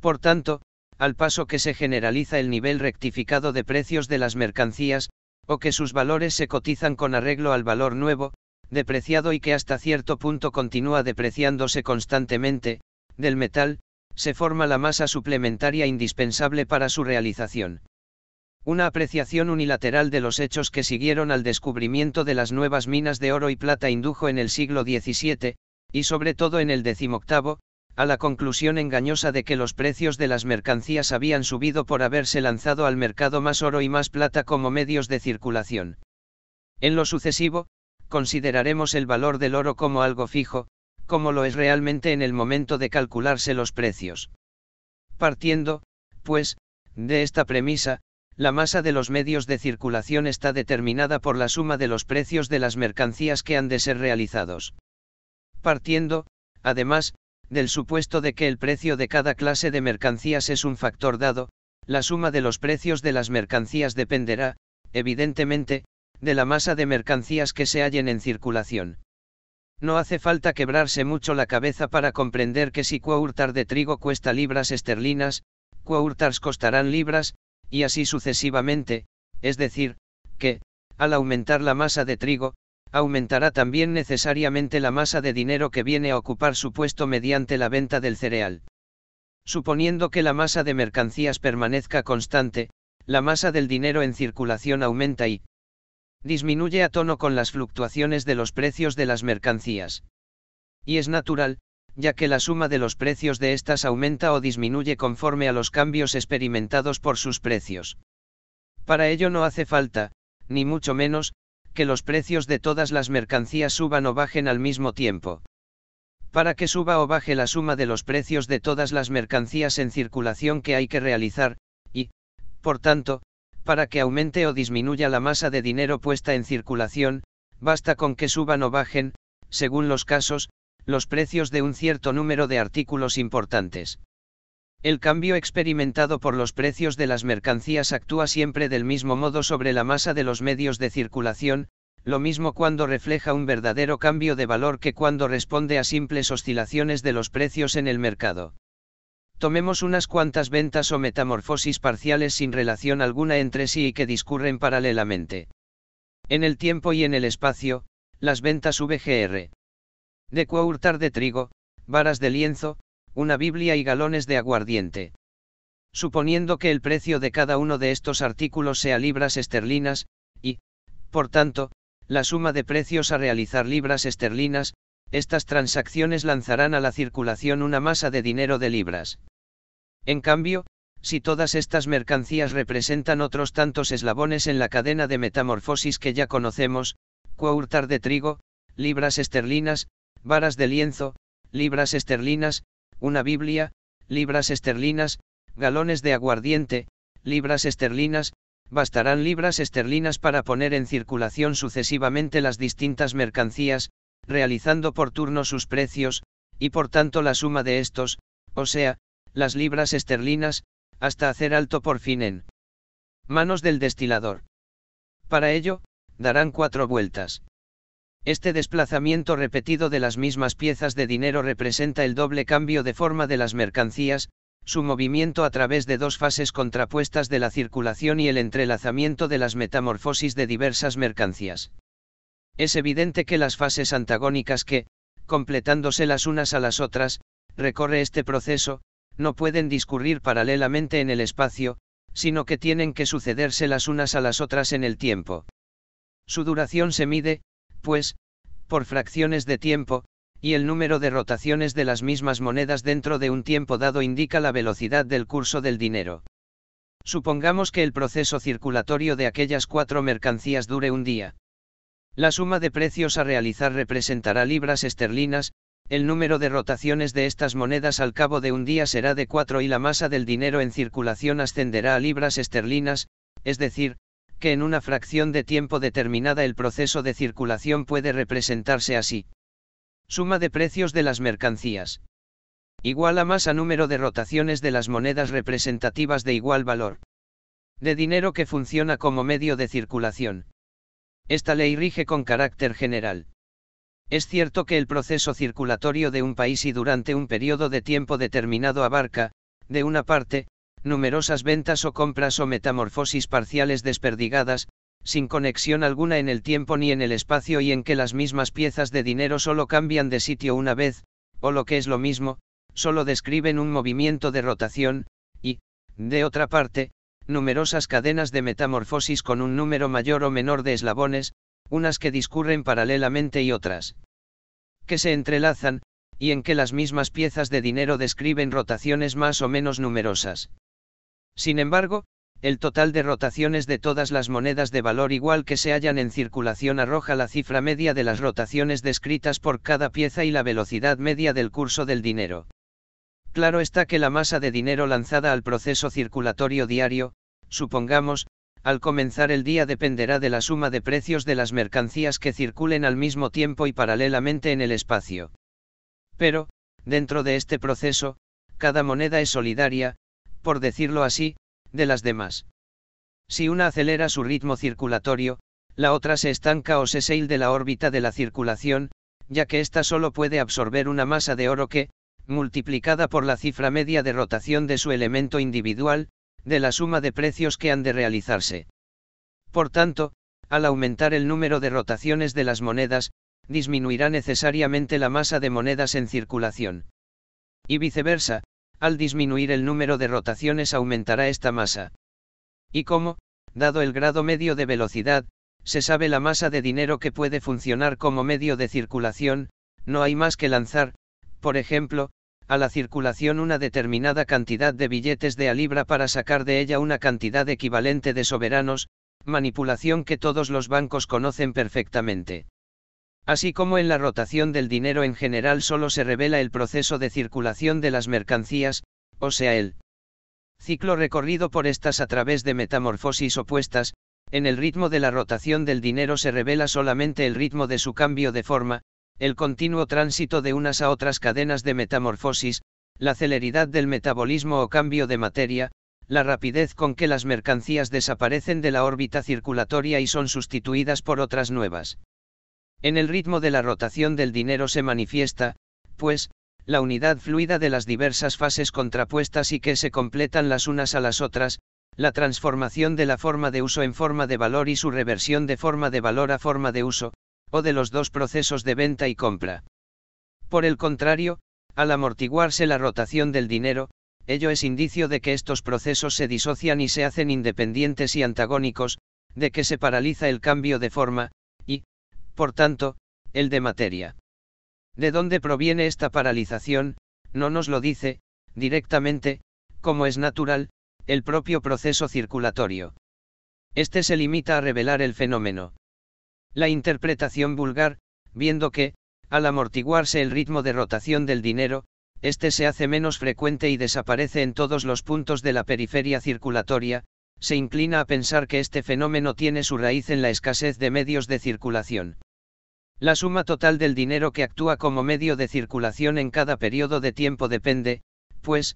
Por tanto, al paso que se generaliza el nivel rectificado de precios de las mercancías, o que sus valores se cotizan con arreglo al valor nuevo, depreciado y que hasta cierto punto continúa depreciándose constantemente, del metal, se forma la masa suplementaria indispensable para su realización. Una apreciación unilateral de los hechos que siguieron al descubrimiento de las nuevas minas de oro y plata indujo en el siglo XVII, y sobre todo en el XVIII, a la conclusión engañosa de que los precios de las mercancías habían subido por haberse lanzado al mercado más oro y más plata como medios de circulación. En lo sucesivo, consideraremos el valor del oro como algo fijo, como lo es realmente en el momento de calcularse los precios. Partiendo, pues, de esta premisa, la masa de los medios de circulación está determinada por la suma de los precios de las mercancías que han de ser realizados. Partiendo, además, del supuesto de que el precio de cada clase de mercancías es un factor dado, la suma de los precios de las mercancías dependerá, evidentemente, de la masa de mercancías que se hallen en circulación. No hace falta quebrarse mucho la cabeza para comprender que si cuaurtar de trigo cuesta libras esterlinas, cuaurtars costarán libras, y así sucesivamente, es decir, que, al aumentar la masa de trigo, aumentará también necesariamente la masa de dinero que viene a ocupar su puesto mediante la venta del cereal. Suponiendo que la masa de mercancías permanezca constante, la masa del dinero en circulación aumenta y, disminuye a tono con las fluctuaciones de los precios de las mercancías. Y es natural, ya que la suma de los precios de estas aumenta o disminuye conforme a los cambios experimentados por sus precios. Para ello no hace falta, ni mucho menos, que los precios de todas las mercancías suban o bajen al mismo tiempo. Para que suba o baje la suma de los precios de todas las mercancías en circulación que hay que realizar, y, por tanto, para que aumente o disminuya la masa de dinero puesta en circulación, basta con que suban o bajen, según los casos, los precios de un cierto número de artículos importantes. El cambio experimentado por los precios de las mercancías actúa siempre del mismo modo sobre la masa de los medios de circulación, lo mismo cuando refleja un verdadero cambio de valor que cuando responde a simples oscilaciones de los precios en el mercado. Tomemos unas cuantas ventas o metamorfosis parciales sin relación alguna entre sí y que discurren paralelamente. En el tiempo y en el espacio, las ventas VGR. De cohurtar de trigo, varas de lienzo, una Biblia y galones de aguardiente. Suponiendo que el precio de cada uno de estos artículos sea libras esterlinas, y, por tanto, la suma de precios a realizar libras esterlinas, estas transacciones lanzarán a la circulación una masa de dinero de libras. En cambio, si todas estas mercancías representan otros tantos eslabones en la cadena de metamorfosis que ya conocemos, hurtar de trigo, libras esterlinas, varas de lienzo, libras esterlinas, una Biblia, libras esterlinas, galones de aguardiente, libras esterlinas, bastarán libras esterlinas para poner en circulación sucesivamente las distintas mercancías, realizando por turno sus precios, y por tanto la suma de estos, o sea, las libras esterlinas, hasta hacer alto por fin en manos del destilador. Para ello, darán cuatro vueltas. Este desplazamiento repetido de las mismas piezas de dinero representa el doble cambio de forma de las mercancías, su movimiento a través de dos fases contrapuestas de la circulación y el entrelazamiento de las metamorfosis de diversas mercancías. Es evidente que las fases antagónicas que, completándose las unas a las otras, recorre este proceso, no pueden discurrir paralelamente en el espacio, sino que tienen que sucederse las unas a las otras en el tiempo. Su duración se mide, pues, por fracciones de tiempo, y el número de rotaciones de las mismas monedas dentro de un tiempo dado indica la velocidad del curso del dinero. Supongamos que el proceso circulatorio de aquellas cuatro mercancías dure un día. La suma de precios a realizar representará libras esterlinas, el número de rotaciones de estas monedas al cabo de un día será de 4 y la masa del dinero en circulación ascenderá a libras esterlinas, es decir, que en una fracción de tiempo determinada el proceso de circulación puede representarse así. Suma de precios de las mercancías. Igual a masa número de rotaciones de las monedas representativas de igual valor. De dinero que funciona como medio de circulación. Esta ley rige con carácter general. Es cierto que el proceso circulatorio de un país y durante un periodo de tiempo determinado abarca, de una parte, numerosas ventas o compras o metamorfosis parciales desperdigadas, sin conexión alguna en el tiempo ni en el espacio y en que las mismas piezas de dinero solo cambian de sitio una vez, o lo que es lo mismo, solo describen un movimiento de rotación, y, de otra parte, numerosas cadenas de metamorfosis con un número mayor o menor de eslabones, unas que discurren paralelamente y otras que se entrelazan, y en que las mismas piezas de dinero describen rotaciones más o menos numerosas. Sin embargo, el total de rotaciones de todas las monedas de valor igual que se hallan en circulación arroja la cifra media de las rotaciones descritas por cada pieza y la velocidad media del curso del dinero. Claro está que la masa de dinero lanzada al proceso circulatorio diario, supongamos, al comenzar el día dependerá de la suma de precios de las mercancías que circulen al mismo tiempo y paralelamente en el espacio. Pero, dentro de este proceso, cada moneda es solidaria, por decirlo así, de las demás. Si una acelera su ritmo circulatorio, la otra se estanca o se sale de la órbita de la circulación, ya que ésta solo puede absorber una masa de oro que, multiplicada por la cifra media de rotación de su elemento individual, de la suma de precios que han de realizarse. Por tanto, al aumentar el número de rotaciones de las monedas, disminuirá necesariamente la masa de monedas en circulación. Y viceversa, al disminuir el número de rotaciones aumentará esta masa. Y como, dado el grado medio de velocidad, se sabe la masa de dinero que puede funcionar como medio de circulación, no hay más que lanzar, por ejemplo, a la circulación una determinada cantidad de billetes de a libra para sacar de ella una cantidad equivalente de soberanos, manipulación que todos los bancos conocen perfectamente. Así como en la rotación del dinero en general solo se revela el proceso de circulación de las mercancías, o sea el ciclo recorrido por estas a través de metamorfosis opuestas, en el ritmo de la rotación del dinero se revela solamente el ritmo de su cambio de forma, el continuo tránsito de unas a otras cadenas de metamorfosis, la celeridad del metabolismo o cambio de materia, la rapidez con que las mercancías desaparecen de la órbita circulatoria y son sustituidas por otras nuevas. En el ritmo de la rotación del dinero se manifiesta, pues, la unidad fluida de las diversas fases contrapuestas y que se completan las unas a las otras, la transformación de la forma de uso en forma de valor y su reversión de forma de valor a forma de uso, o de los dos procesos de venta y compra. Por el contrario, al amortiguarse la rotación del dinero, ello es indicio de que estos procesos se disocian y se hacen independientes y antagónicos, de que se paraliza el cambio de forma, y, por tanto, el de materia. ¿De dónde proviene esta paralización? No nos lo dice, directamente, como es natural, el propio proceso circulatorio. Este se limita a revelar el fenómeno. La interpretación vulgar, viendo que, al amortiguarse el ritmo de rotación del dinero, este se hace menos frecuente y desaparece en todos los puntos de la periferia circulatoria, se inclina a pensar que este fenómeno tiene su raíz en la escasez de medios de circulación. La suma total del dinero que actúa como medio de circulación en cada periodo de tiempo depende, pues,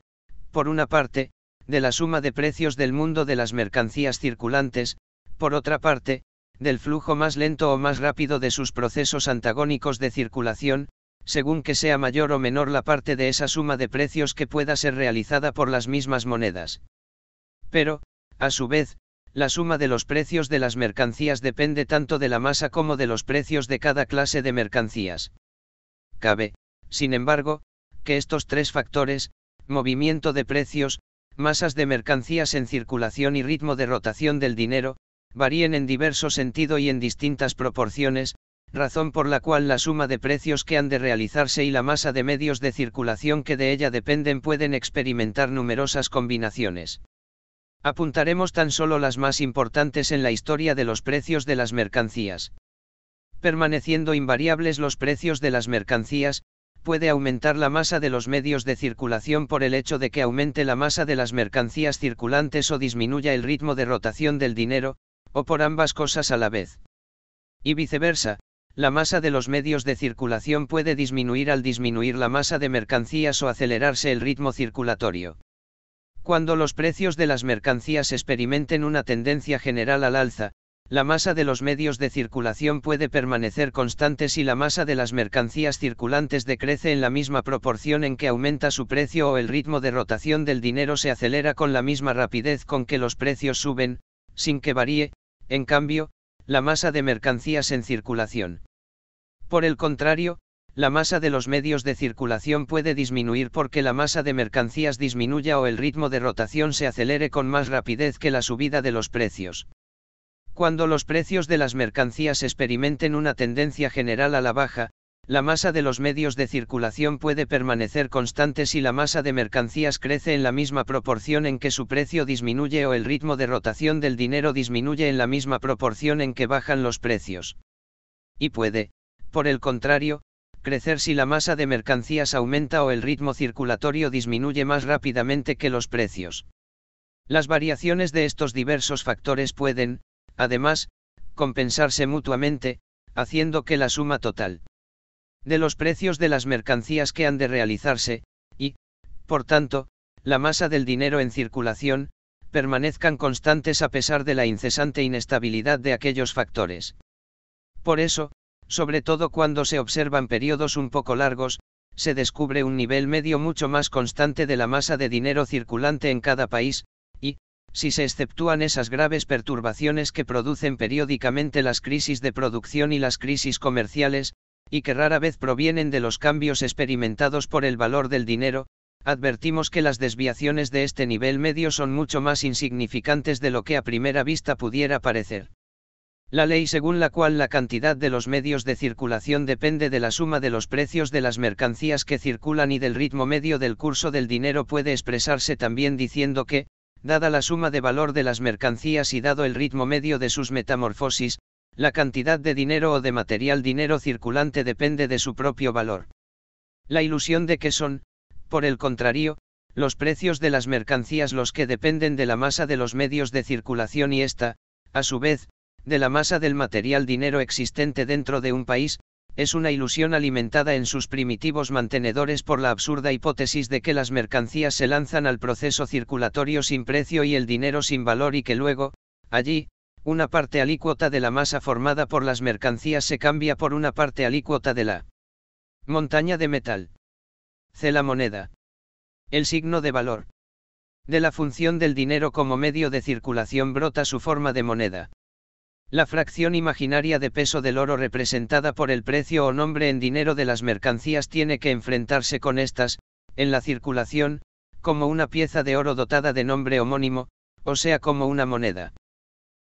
por una parte, de la suma de precios del mundo de las mercancías circulantes, por otra parte, del flujo más lento o más rápido de sus procesos antagónicos de circulación, según que sea mayor o menor la parte de esa suma de precios que pueda ser realizada por las mismas monedas. Pero, a su vez, la suma de los precios de las mercancías depende tanto de la masa como de los precios de cada clase de mercancías. Cabe, sin embargo, que estos tres factores, movimiento de precios, masas de mercancías en circulación y ritmo de rotación del dinero, varíen en diverso sentido y en distintas proporciones, razón por la cual la suma de precios que han de realizarse y la masa de medios de circulación que de ella dependen pueden experimentar numerosas combinaciones. Apuntaremos tan solo las más importantes en la historia de los precios de las mercancías. Permaneciendo invariables los precios de las mercancías, puede aumentar la masa de los medios de circulación por el hecho de que aumente la masa de las mercancías circulantes o disminuya el ritmo de rotación del dinero, o por ambas cosas a la vez. Y viceversa, la masa de los medios de circulación puede disminuir al disminuir la masa de mercancías o acelerarse el ritmo circulatorio. Cuando los precios de las mercancías experimenten una tendencia general al alza, la masa de los medios de circulación puede permanecer constante si la masa de las mercancías circulantes decrece en la misma proporción en que aumenta su precio o el ritmo de rotación del dinero se acelera con la misma rapidez con que los precios suben, sin que varíe, en cambio, la masa de mercancías en circulación. Por el contrario, la masa de los medios de circulación puede disminuir porque la masa de mercancías disminuya o el ritmo de rotación se acelere con más rapidez que la subida de los precios. Cuando los precios de las mercancías experimenten una tendencia general a la baja, la masa de los medios de circulación puede permanecer constante si la masa de mercancías crece en la misma proporción en que su precio disminuye o el ritmo de rotación del dinero disminuye en la misma proporción en que bajan los precios. Y puede, por el contrario, crecer si la masa de mercancías aumenta o el ritmo circulatorio disminuye más rápidamente que los precios. Las variaciones de estos diversos factores pueden, además, compensarse mutuamente, haciendo que la suma total de los precios de las mercancías que han de realizarse, y, por tanto, la masa del dinero en circulación, permanezcan constantes a pesar de la incesante inestabilidad de aquellos factores. Por eso, sobre todo cuando se observan periodos un poco largos, se descubre un nivel medio mucho más constante de la masa de dinero circulante en cada país, y, si se exceptúan esas graves perturbaciones que producen periódicamente las crisis de producción y las crisis comerciales, y que rara vez provienen de los cambios experimentados por el valor del dinero, advertimos que las desviaciones de este nivel medio son mucho más insignificantes de lo que a primera vista pudiera parecer. La ley según la cual la cantidad de los medios de circulación depende de la suma de los precios de las mercancías que circulan y del ritmo medio del curso del dinero puede expresarse también diciendo que, dada la suma de valor de las mercancías y dado el ritmo medio de sus metamorfosis, la cantidad de dinero o de material dinero circulante depende de su propio valor. La ilusión de que son, por el contrario, los precios de las mercancías los que dependen de la masa de los medios de circulación y esta, a su vez, de la masa del material dinero existente dentro de un país, es una ilusión alimentada en sus primitivos mantenedores por la absurda hipótesis de que las mercancías se lanzan al proceso circulatorio sin precio y el dinero sin valor y que luego, allí, una parte alícuota de la masa formada por las mercancías se cambia por una parte alícuota de la montaña de metal. C. La moneda. El signo de valor. De la función del dinero como medio de circulación brota su forma de moneda. La fracción imaginaria de peso del oro representada por el precio o nombre en dinero de las mercancías tiene que enfrentarse con estas, en la circulación, como una pieza de oro dotada de nombre homónimo, o sea como una moneda.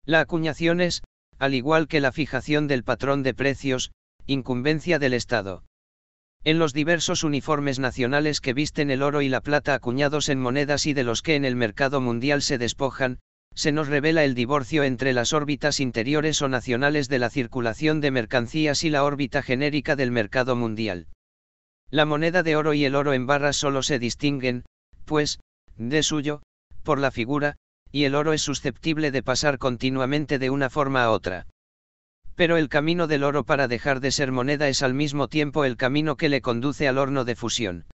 La acuñación es, al igual que la fijación del patrón de precios, incumbencia del Estado. En los diversos uniformes nacionales que visten el oro y la plata acuñados en monedas y de los que en el mercado mundial se despojan, se nos revela el divorcio entre las órbitas interiores o nacionales de la circulación de mercancías y la órbita genérica del mercado mundial. La moneda de oro y el oro en barras solo se distinguen, pues, de suyo, por la figura, y el oro es susceptible de pasar continuamente de una forma a otra. Pero el camino del oro para dejar de ser moneda es al mismo tiempo el camino que le conduce al horno de fusión.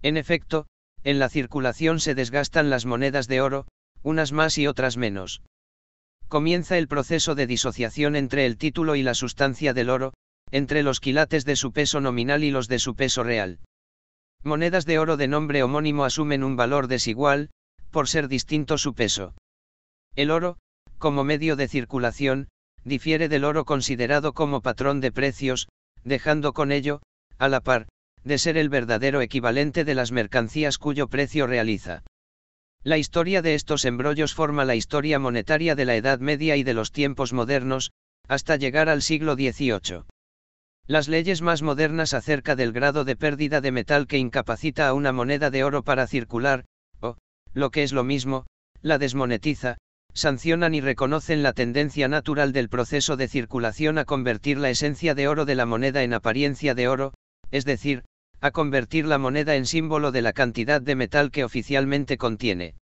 En efecto, en la circulación se desgastan las monedas de oro, unas más y otras menos. Comienza el proceso de disociación entre el título y la sustancia del oro, entre los quilates de su peso nominal y los de su peso real. Monedas de oro de nombre homónimo asumen un valor desigual, por ser distinto su peso. El oro, como medio de circulación, difiere del oro considerado como patrón de precios, dejando con ello, a la par, de ser el verdadero equivalente de las mercancías cuyo precio realiza. La historia de estos embrollos forma la historia monetaria de la Edad Media y de los tiempos modernos, hasta llegar al siglo XVIII. Las leyes más modernas acerca del grado de pérdida de metal que incapacita a una moneda de oro para circular, lo que es lo mismo, la desmonetiza, sancionan y reconocen la tendencia natural del proceso de circulación a convertir la esencia de oro de la moneda en apariencia de oro, es decir, a convertir la moneda en símbolo de la cantidad de metal que oficialmente contiene.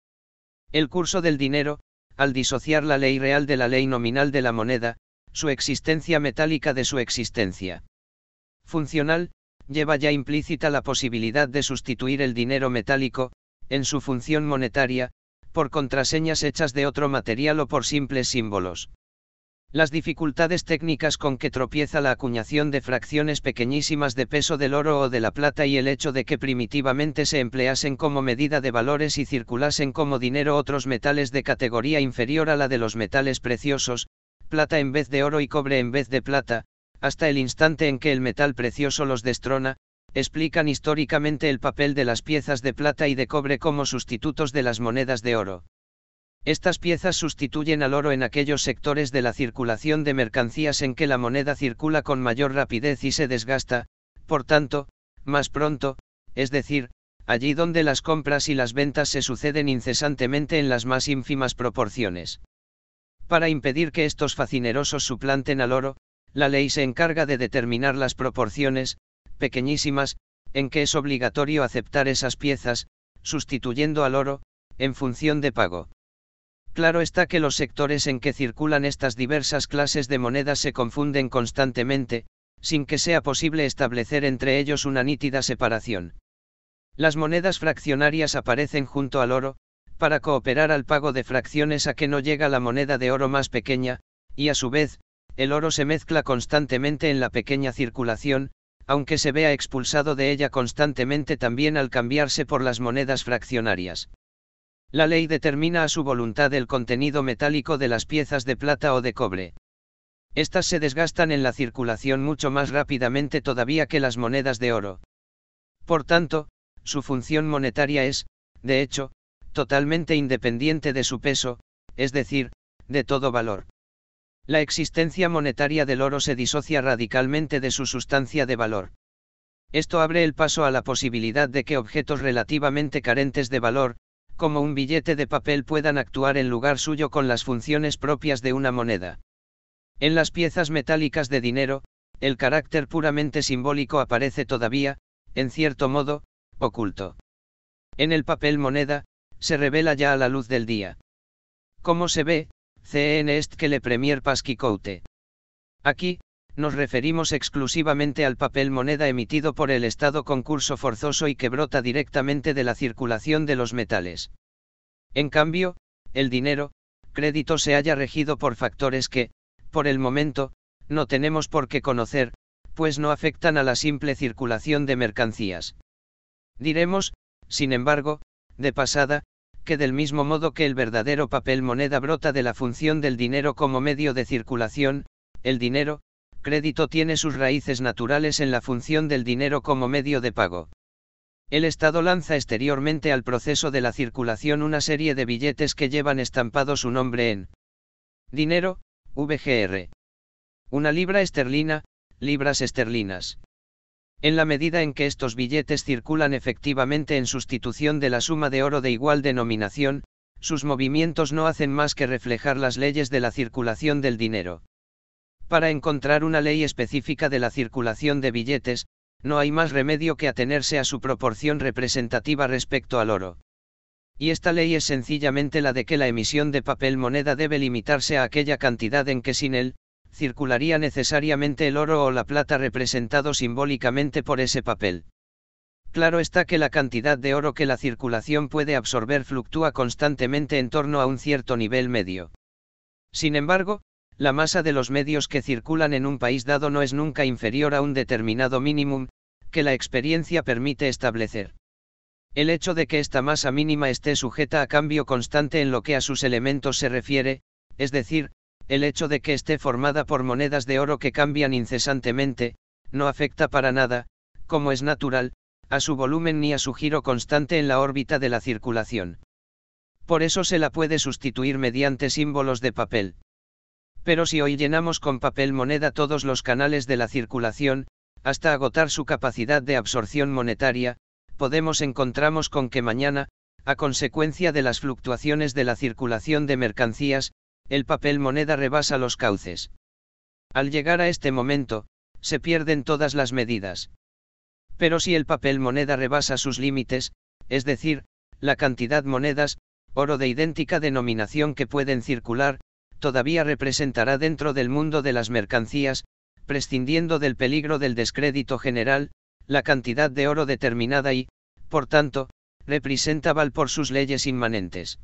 El curso del dinero, al disociar la ley real de la ley nominal de la moneda, su existencia metálica de su existencia funcional, lleva ya implícita la posibilidad de sustituir el dinero metálico, en su función monetaria, por contraseñas hechas de otro material o por simples símbolos. Las dificultades técnicas con que tropieza la acuñación de fracciones pequeñísimas de peso del oro o de la plata y el hecho de que primitivamente se empleasen como medida de valores y circulasen como dinero otros metales de categoría inferior a la de los metales preciosos, plata en vez de oro y cobre en vez de plata, hasta el instante en que el metal precioso los destrona, explican históricamente el papel de las piezas de plata y de cobre como sustitutos de las monedas de oro. Estas piezas sustituyen al oro en aquellos sectores de la circulación de mercancías en que la moneda circula con mayor rapidez y se desgasta, por tanto, más pronto, es decir, allí donde las compras y las ventas se suceden incesantemente en las más ínfimas proporciones. Para impedir que estos facinerosos suplanten al oro, la ley se encarga de determinar las proporciones, pequeñísimas, en que es obligatorio aceptar esas piezas, sustituyendo al oro, en función de pago. Claro está que los sectores en que circulan estas diversas clases de monedas se confunden constantemente, sin que sea posible establecer entre ellos una nítida separación. Las monedas fraccionarias aparecen junto al oro, para cooperar al pago de fracciones a que no llega la moneda de oro más pequeña, y a su vez, el oro se mezcla constantemente en la pequeña circulación, aunque se vea expulsado de ella constantemente también al cambiarse por las monedas fraccionarias. La ley determina a su voluntad el contenido metálico de las piezas de plata o de cobre. Estas se desgastan en la circulación mucho más rápidamente todavía que las monedas de oro. Por tanto, su función monetaria es, de hecho, totalmente independiente de su peso, es decir, de todo valor. La existencia monetaria del oro se disocia radicalmente de su sustancia de valor. Esto abre el paso a la posibilidad de que objetos relativamente carentes de valor, como un billete de papel, puedan actuar en lugar suyo con las funciones propias de una moneda. En las piezas metálicas de dinero, el carácter puramente simbólico aparece todavía, en cierto modo, oculto. En el papel moneda, se revela ya a la luz del día. ¿Cómo se ve, CN que le Premier Pasquicoute. Aquí, nos referimos exclusivamente al papel moneda emitido por el Estado concurso forzoso y que brota directamente de la circulación de los metales. En cambio, el dinero, crédito se haya regido por factores que, por el momento, no tenemos por qué conocer, pues no afectan a la simple circulación de mercancías. Diremos, sin embargo, de pasada, que del mismo modo que el verdadero papel moneda brota de la función del dinero como medio de circulación, el dinero, crédito tiene sus raíces naturales en la función del dinero como medio de pago. El Estado lanza exteriormente al proceso de la circulación una serie de billetes que llevan estampado su nombre en dinero, VGR. Una libra esterlina, libras esterlinas en la medida en que estos billetes circulan efectivamente en sustitución de la suma de oro de igual denominación, sus movimientos no hacen más que reflejar las leyes de la circulación del dinero. Para encontrar una ley específica de la circulación de billetes, no hay más remedio que atenerse a su proporción representativa respecto al oro. Y esta ley es sencillamente la de que la emisión de papel moneda debe limitarse a aquella cantidad en que sin él, circularía necesariamente el oro o la plata representado simbólicamente por ese papel. Claro está que la cantidad de oro que la circulación puede absorber fluctúa constantemente en torno a un cierto nivel medio. Sin embargo, la masa de los medios que circulan en un país dado no es nunca inferior a un determinado mínimo, que la experiencia permite establecer. El hecho de que esta masa mínima esté sujeta a cambio constante en lo que a sus elementos se refiere, es decir, el hecho de que esté formada por monedas de oro que cambian incesantemente, no afecta para nada, como es natural, a su volumen ni a su giro constante en la órbita de la circulación. Por eso se la puede sustituir mediante símbolos de papel. Pero si hoy llenamos con papel moneda todos los canales de la circulación, hasta agotar su capacidad de absorción monetaria, podemos encontramos con que mañana, a consecuencia de las fluctuaciones de la circulación de mercancías, el papel moneda rebasa los cauces. Al llegar a este momento, se pierden todas las medidas. Pero si el papel moneda rebasa sus límites, es decir, la cantidad monedas, oro de idéntica denominación que pueden circular, todavía representará dentro del mundo de las mercancías, prescindiendo del peligro del descrédito general, la cantidad de oro determinada y, por tanto, representa val por sus leyes inmanentes.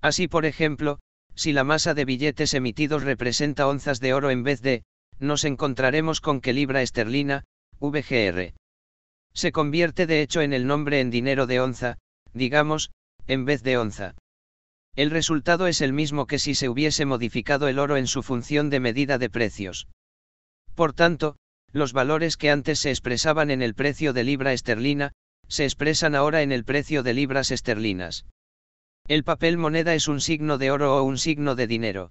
Así por ejemplo, si la masa de billetes emitidos representa onzas de oro en vez de, nos encontraremos con que libra esterlina, VGR. Se convierte de hecho en el nombre en dinero de onza, digamos, en vez de onza. El resultado es el mismo que si se hubiese modificado el oro en su función de medida de precios. Por tanto, los valores que antes se expresaban en el precio de libra esterlina, se expresan ahora en el precio de libras esterlinas. El papel moneda es un signo de oro o un signo de dinero.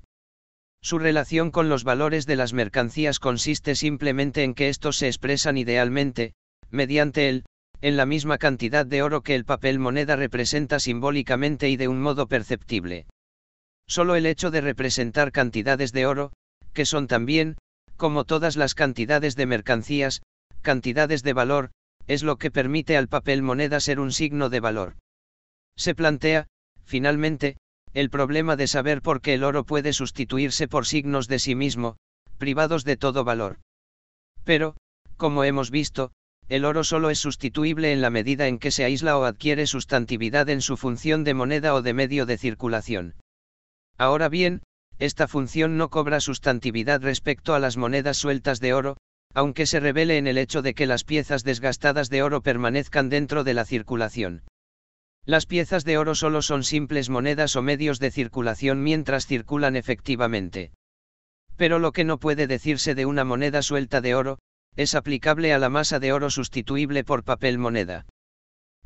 Su relación con los valores de las mercancías consiste simplemente en que estos se expresan idealmente, mediante él, en la misma cantidad de oro que el papel moneda representa simbólicamente y de un modo perceptible. Solo el hecho de representar cantidades de oro, que son también, como todas las cantidades de mercancías, cantidades de valor, es lo que permite al papel moneda ser un signo de valor. Se plantea, Finalmente, el problema de saber por qué el oro puede sustituirse por signos de sí mismo, privados de todo valor. Pero, como hemos visto, el oro solo es sustituible en la medida en que se aísla o adquiere sustantividad en su función de moneda o de medio de circulación. Ahora bien, esta función no cobra sustantividad respecto a las monedas sueltas de oro, aunque se revele en el hecho de que las piezas desgastadas de oro permanezcan dentro de la circulación. Las piezas de oro solo son simples monedas o medios de circulación mientras circulan efectivamente. Pero lo que no puede decirse de una moneda suelta de oro, es aplicable a la masa de oro sustituible por papel moneda.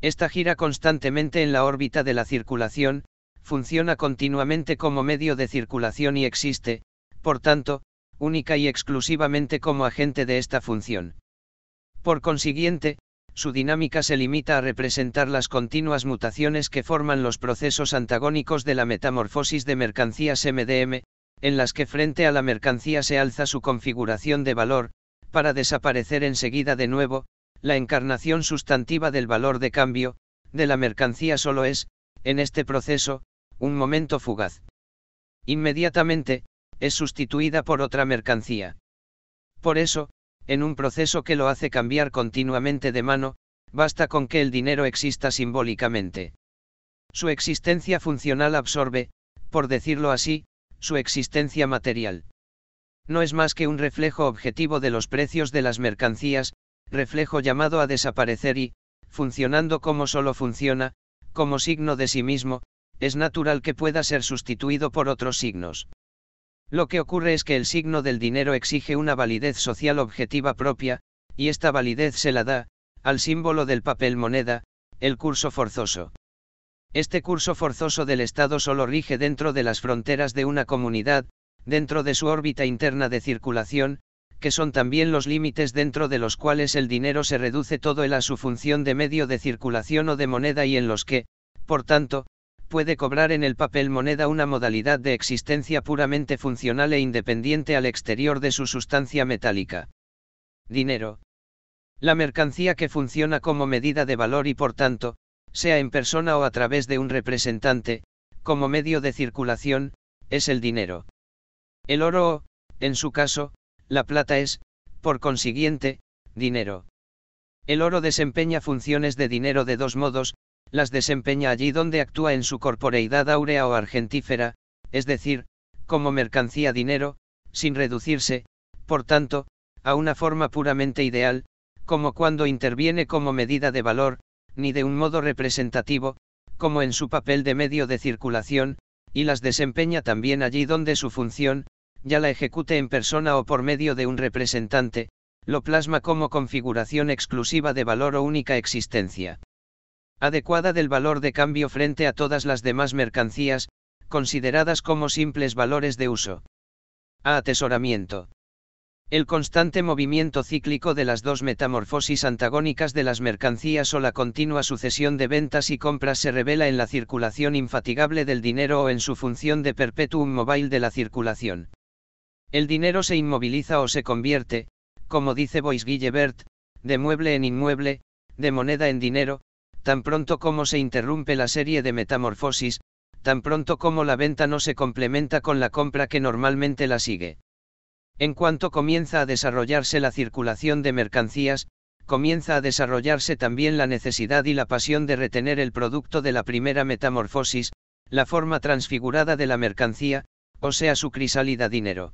Esta gira constantemente en la órbita de la circulación, funciona continuamente como medio de circulación y existe, por tanto, única y exclusivamente como agente de esta función. Por consiguiente, su dinámica se limita a representar las continuas mutaciones que forman los procesos antagónicos de la metamorfosis de mercancías MDM, en las que frente a la mercancía se alza su configuración de valor, para desaparecer enseguida de nuevo, la encarnación sustantiva del valor de cambio, de la mercancía solo es, en este proceso, un momento fugaz. Inmediatamente, es sustituida por otra mercancía. Por eso, en un proceso que lo hace cambiar continuamente de mano, basta con que el dinero exista simbólicamente. Su existencia funcional absorbe, por decirlo así, su existencia material. No es más que un reflejo objetivo de los precios de las mercancías, reflejo llamado a desaparecer y, funcionando como solo funciona, como signo de sí mismo, es natural que pueda ser sustituido por otros signos. Lo que ocurre es que el signo del dinero exige una validez social objetiva propia, y esta validez se la da, al símbolo del papel moneda, el curso forzoso. Este curso forzoso del Estado solo rige dentro de las fronteras de una comunidad, dentro de su órbita interna de circulación, que son también los límites dentro de los cuales el dinero se reduce todo el a su función de medio de circulación o de moneda y en los que, por tanto, puede cobrar en el papel moneda una modalidad de existencia puramente funcional e independiente al exterior de su sustancia metálica. Dinero. La mercancía que funciona como medida de valor y por tanto, sea en persona o a través de un representante, como medio de circulación, es el dinero. El oro en su caso, la plata es, por consiguiente, dinero. El oro desempeña funciones de dinero de dos modos, las desempeña allí donde actúa en su corporeidad áurea o argentífera, es decir, como mercancía dinero, sin reducirse, por tanto, a una forma puramente ideal, como cuando interviene como medida de valor, ni de un modo representativo, como en su papel de medio de circulación, y las desempeña también allí donde su función, ya la ejecute en persona o por medio de un representante, lo plasma como configuración exclusiva de valor o única existencia adecuada del valor de cambio frente a todas las demás mercancías, consideradas como simples valores de uso. A atesoramiento. El constante movimiento cíclico de las dos metamorfosis antagónicas de las mercancías o la continua sucesión de ventas y compras se revela en la circulación infatigable del dinero o en su función de perpetuum mobile de la circulación. El dinero se inmoviliza o se convierte, como dice Bois Guillebert, de mueble en inmueble, de moneda en dinero, Tan pronto como se interrumpe la serie de metamorfosis, tan pronto como la venta no se complementa con la compra que normalmente la sigue. En cuanto comienza a desarrollarse la circulación de mercancías, comienza a desarrollarse también la necesidad y la pasión de retener el producto de la primera metamorfosis, la forma transfigurada de la mercancía, o sea su crisálida dinero.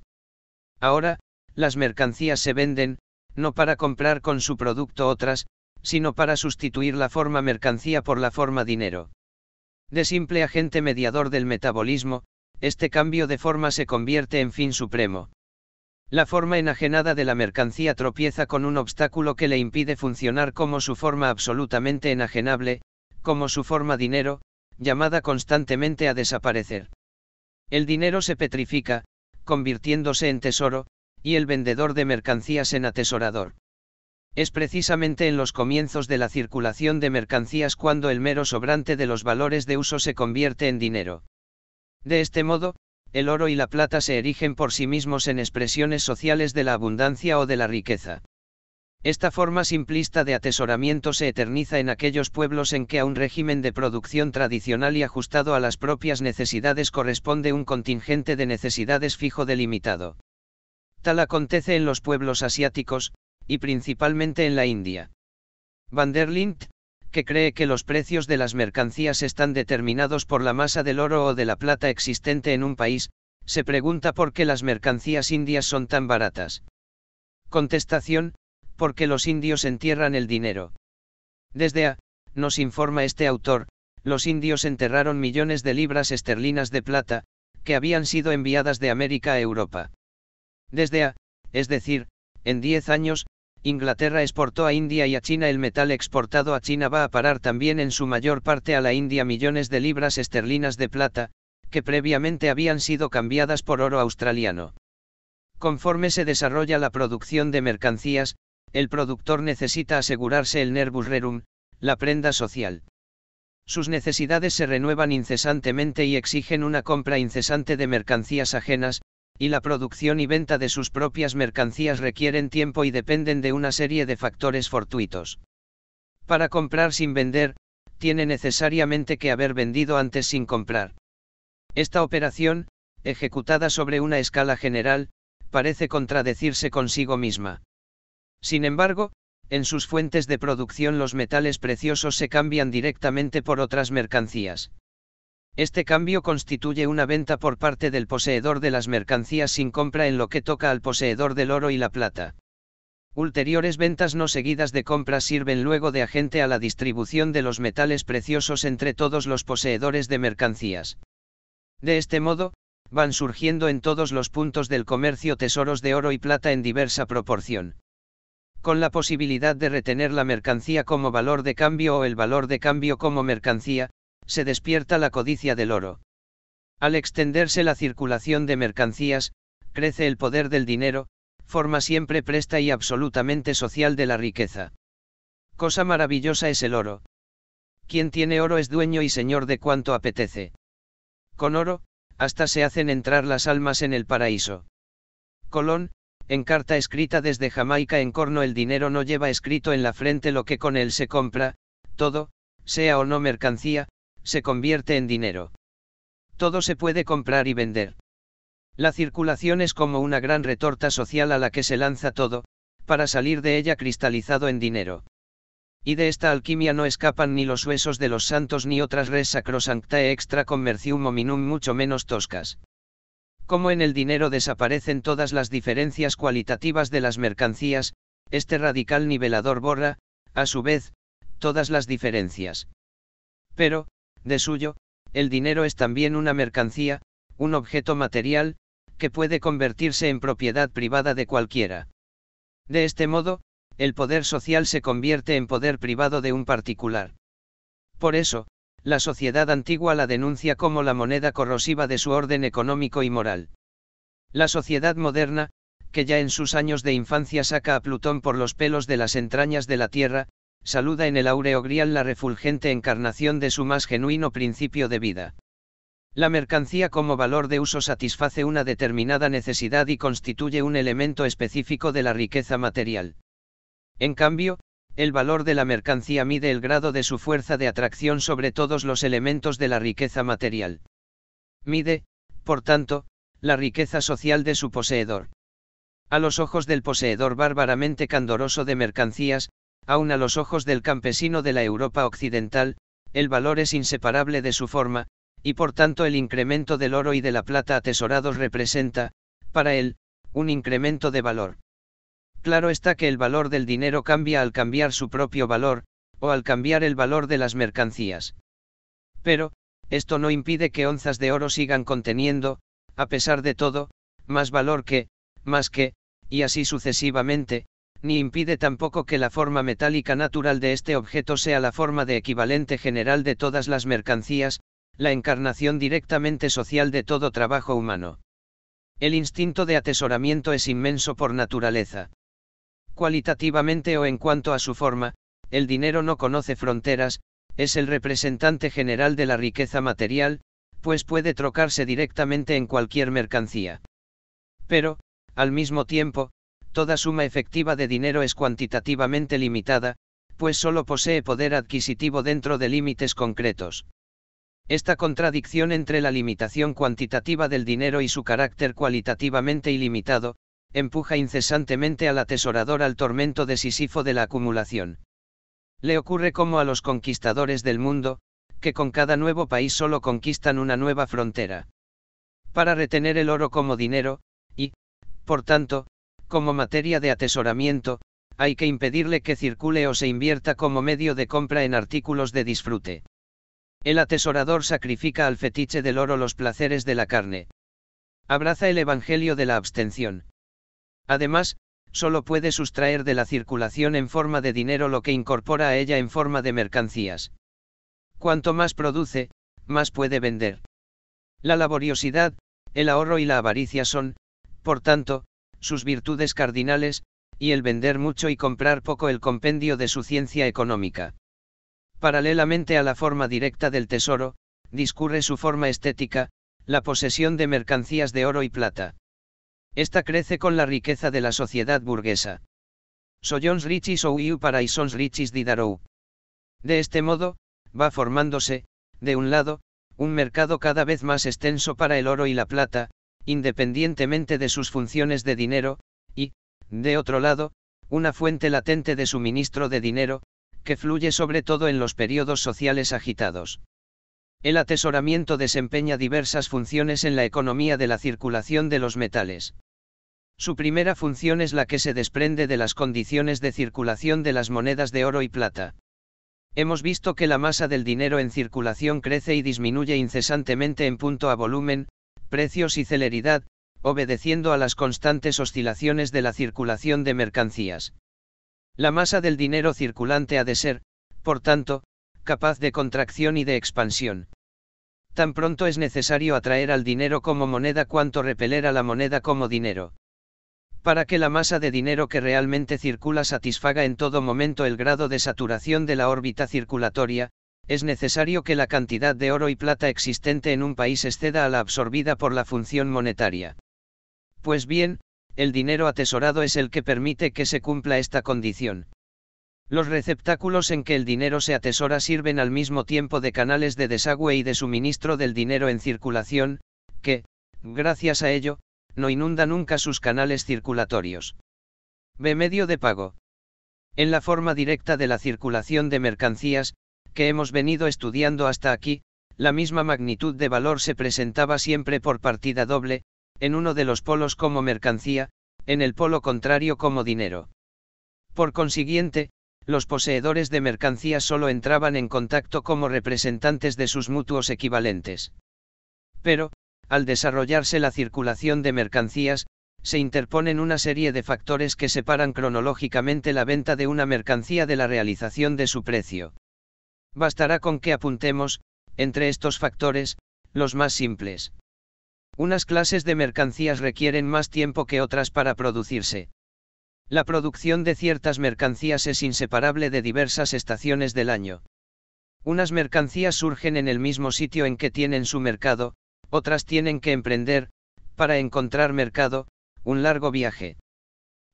Ahora, las mercancías se venden, no para comprar con su producto otras, sino para sustituir la forma mercancía por la forma dinero. De simple agente mediador del metabolismo, este cambio de forma se convierte en fin supremo. La forma enajenada de la mercancía tropieza con un obstáculo que le impide funcionar como su forma absolutamente enajenable, como su forma dinero, llamada constantemente a desaparecer. El dinero se petrifica, convirtiéndose en tesoro, y el vendedor de mercancías en atesorador. Es precisamente en los comienzos de la circulación de mercancías cuando el mero sobrante de los valores de uso se convierte en dinero. De este modo, el oro y la plata se erigen por sí mismos en expresiones sociales de la abundancia o de la riqueza. Esta forma simplista de atesoramiento se eterniza en aquellos pueblos en que a un régimen de producción tradicional y ajustado a las propias necesidades corresponde un contingente de necesidades fijo delimitado. Tal acontece en los pueblos asiáticos, y principalmente en la India. Van que cree que los precios de las mercancías están determinados por la masa del oro o de la plata existente en un país, se pregunta por qué las mercancías indias son tan baratas. Contestación, porque los indios entierran el dinero. Desde A, nos informa este autor, los indios enterraron millones de libras esterlinas de plata, que habían sido enviadas de América a Europa. Desde A, es decir, en 10 años, Inglaterra exportó a India y a China el metal exportado a China va a parar también en su mayor parte a la India millones de libras esterlinas de plata, que previamente habían sido cambiadas por oro australiano. Conforme se desarrolla la producción de mercancías, el productor necesita asegurarse el nervus rerum, la prenda social. Sus necesidades se renuevan incesantemente y exigen una compra incesante de mercancías ajenas, y la producción y venta de sus propias mercancías requieren tiempo y dependen de una serie de factores fortuitos. Para comprar sin vender, tiene necesariamente que haber vendido antes sin comprar. Esta operación, ejecutada sobre una escala general, parece contradecirse consigo misma. Sin embargo, en sus fuentes de producción los metales preciosos se cambian directamente por otras mercancías. Este cambio constituye una venta por parte del poseedor de las mercancías sin compra en lo que toca al poseedor del oro y la plata. Ulteriores ventas no seguidas de compras sirven luego de agente a la distribución de los metales preciosos entre todos los poseedores de mercancías. De este modo, van surgiendo en todos los puntos del comercio tesoros de oro y plata en diversa proporción. Con la posibilidad de retener la mercancía como valor de cambio o el valor de cambio como mercancía, se despierta la codicia del oro. Al extenderse la circulación de mercancías, crece el poder del dinero, forma siempre presta y absolutamente social de la riqueza. Cosa maravillosa es el oro. Quien tiene oro es dueño y señor de cuanto apetece. Con oro, hasta se hacen entrar las almas en el paraíso. Colón, en carta escrita desde Jamaica en Corno el dinero no lleva escrito en la frente lo que con él se compra, todo, sea o no mercancía, se convierte en dinero. Todo se puede comprar y vender. La circulación es como una gran retorta social a la que se lanza todo, para salir de ella cristalizado en dinero. Y de esta alquimia no escapan ni los huesos de los santos ni otras res sacrosanctae extra commercium hominum mucho menos toscas. Como en el dinero desaparecen todas las diferencias cualitativas de las mercancías, este radical nivelador borra, a su vez, todas las diferencias. Pero, de suyo, el dinero es también una mercancía, un objeto material, que puede convertirse en propiedad privada de cualquiera. De este modo, el poder social se convierte en poder privado de un particular. Por eso, la sociedad antigua la denuncia como la moneda corrosiva de su orden económico y moral. La sociedad moderna, que ya en sus años de infancia saca a Plutón por los pelos de las entrañas de la Tierra, saluda en el áureo grial la refulgente encarnación de su más genuino principio de vida. La mercancía como valor de uso satisface una determinada necesidad y constituye un elemento específico de la riqueza material. En cambio, el valor de la mercancía mide el grado de su fuerza de atracción sobre todos los elementos de la riqueza material. Mide, por tanto, la riqueza social de su poseedor. A los ojos del poseedor bárbaramente candoroso de mercancías, Aun a los ojos del campesino de la Europa occidental, el valor es inseparable de su forma, y por tanto el incremento del oro y de la plata atesorados representa, para él, un incremento de valor. Claro está que el valor del dinero cambia al cambiar su propio valor, o al cambiar el valor de las mercancías. Pero, esto no impide que onzas de oro sigan conteniendo, a pesar de todo, más valor que, más que, y así sucesivamente, ni impide tampoco que la forma metálica natural de este objeto sea la forma de equivalente general de todas las mercancías, la encarnación directamente social de todo trabajo humano. El instinto de atesoramiento es inmenso por naturaleza. Cualitativamente o en cuanto a su forma, el dinero no conoce fronteras, es el representante general de la riqueza material, pues puede trocarse directamente en cualquier mercancía. Pero, al mismo tiempo, toda suma efectiva de dinero es cuantitativamente limitada, pues solo posee poder adquisitivo dentro de límites concretos. Esta contradicción entre la limitación cuantitativa del dinero y su carácter cualitativamente ilimitado, empuja incesantemente al atesorador al tormento de Sisifo de la acumulación. Le ocurre como a los conquistadores del mundo, que con cada nuevo país solo conquistan una nueva frontera. Para retener el oro como dinero, y, por tanto, como materia de atesoramiento, hay que impedirle que circule o se invierta como medio de compra en artículos de disfrute. El atesorador sacrifica al fetiche del oro los placeres de la carne. Abraza el Evangelio de la abstención. Además, solo puede sustraer de la circulación en forma de dinero lo que incorpora a ella en forma de mercancías. Cuanto más produce, más puede vender. La laboriosidad, el ahorro y la avaricia son, por tanto, sus virtudes cardinales, y el vender mucho y comprar poco el compendio de su ciencia económica. Paralelamente a la forma directa del tesoro, discurre su forma estética, la posesión de mercancías de oro y plata. Esta crece con la riqueza de la sociedad burguesa. Soyons riches ou iu para sons riches didarou. De este modo, va formándose, de un lado, un mercado cada vez más extenso para el oro y la plata, independientemente de sus funciones de dinero, y, de otro lado, una fuente latente de suministro de dinero, que fluye sobre todo en los periodos sociales agitados. El atesoramiento desempeña diversas funciones en la economía de la circulación de los metales. Su primera función es la que se desprende de las condiciones de circulación de las monedas de oro y plata. Hemos visto que la masa del dinero en circulación crece y disminuye incesantemente en punto a volumen, precios y celeridad, obedeciendo a las constantes oscilaciones de la circulación de mercancías. La masa del dinero circulante ha de ser, por tanto, capaz de contracción y de expansión. Tan pronto es necesario atraer al dinero como moneda cuanto repeler a la moneda como dinero. Para que la masa de dinero que realmente circula satisfaga en todo momento el grado de saturación de la órbita circulatoria, es necesario que la cantidad de oro y plata existente en un país exceda a la absorbida por la función monetaria. Pues bien, el dinero atesorado es el que permite que se cumpla esta condición. Los receptáculos en que el dinero se atesora sirven al mismo tiempo de canales de desagüe y de suministro del dinero en circulación, que, gracias a ello, no inunda nunca sus canales circulatorios. B. Medio de pago. En la forma directa de la circulación de mercancías, que hemos venido estudiando hasta aquí, la misma magnitud de valor se presentaba siempre por partida doble, en uno de los polos como mercancía, en el polo contrario como dinero. Por consiguiente, los poseedores de mercancías solo entraban en contacto como representantes de sus mutuos equivalentes. Pero, al desarrollarse la circulación de mercancías, se interponen una serie de factores que separan cronológicamente la venta de una mercancía de la realización de su precio. Bastará con que apuntemos, entre estos factores, los más simples. Unas clases de mercancías requieren más tiempo que otras para producirse. La producción de ciertas mercancías es inseparable de diversas estaciones del año. Unas mercancías surgen en el mismo sitio en que tienen su mercado, otras tienen que emprender, para encontrar mercado, un largo viaje.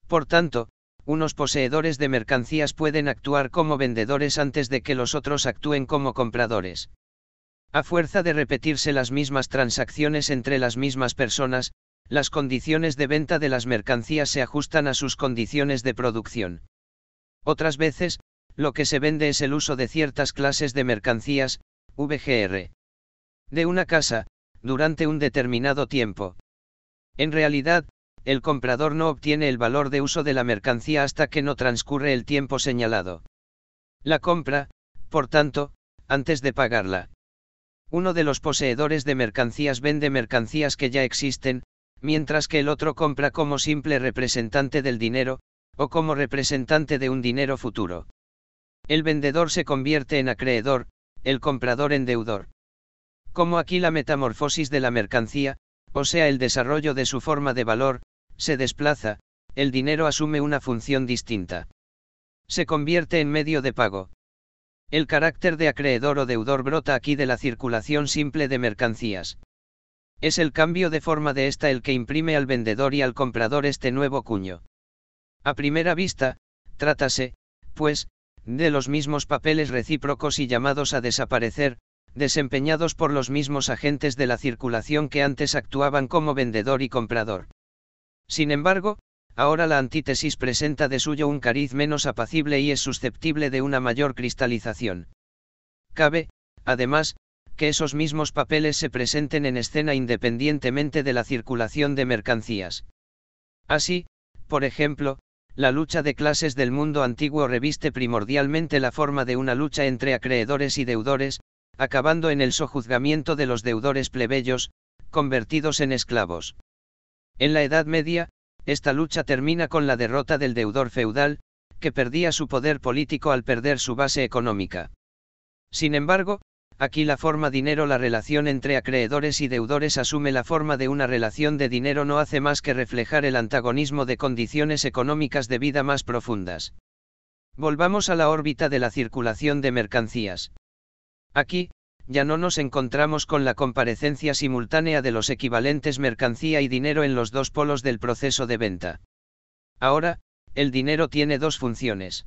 Por tanto, unos poseedores de mercancías pueden actuar como vendedores antes de que los otros actúen como compradores. A fuerza de repetirse las mismas transacciones entre las mismas personas, las condiciones de venta de las mercancías se ajustan a sus condiciones de producción. Otras veces, lo que se vende es el uso de ciertas clases de mercancías, VGR. De una casa, durante un determinado tiempo. En realidad, el comprador no obtiene el valor de uso de la mercancía hasta que no transcurre el tiempo señalado. La compra, por tanto, antes de pagarla. Uno de los poseedores de mercancías vende mercancías que ya existen, mientras que el otro compra como simple representante del dinero, o como representante de un dinero futuro. El vendedor se convierte en acreedor, el comprador en deudor. Como aquí la metamorfosis de la mercancía, o sea el desarrollo de su forma de valor, se desplaza, el dinero asume una función distinta. Se convierte en medio de pago. El carácter de acreedor o deudor brota aquí de la circulación simple de mercancías. Es el cambio de forma de esta el que imprime al vendedor y al comprador este nuevo cuño. A primera vista, trátase, pues, de los mismos papeles recíprocos y llamados a desaparecer, desempeñados por los mismos agentes de la circulación que antes actuaban como vendedor y comprador. Sin embargo, ahora la antítesis presenta de suyo un cariz menos apacible y es susceptible de una mayor cristalización. Cabe, además, que esos mismos papeles se presenten en escena independientemente de la circulación de mercancías. Así, por ejemplo, la lucha de clases del mundo antiguo reviste primordialmente la forma de una lucha entre acreedores y deudores, acabando en el sojuzgamiento de los deudores plebeyos, convertidos en esclavos. En la Edad Media, esta lucha termina con la derrota del deudor feudal, que perdía su poder político al perder su base económica. Sin embargo, aquí la forma dinero la relación entre acreedores y deudores asume la forma de una relación de dinero no hace más que reflejar el antagonismo de condiciones económicas de vida más profundas. Volvamos a la órbita de la circulación de mercancías. Aquí, ya no nos encontramos con la comparecencia simultánea de los equivalentes mercancía y dinero en los dos polos del proceso de venta. Ahora, el dinero tiene dos funciones.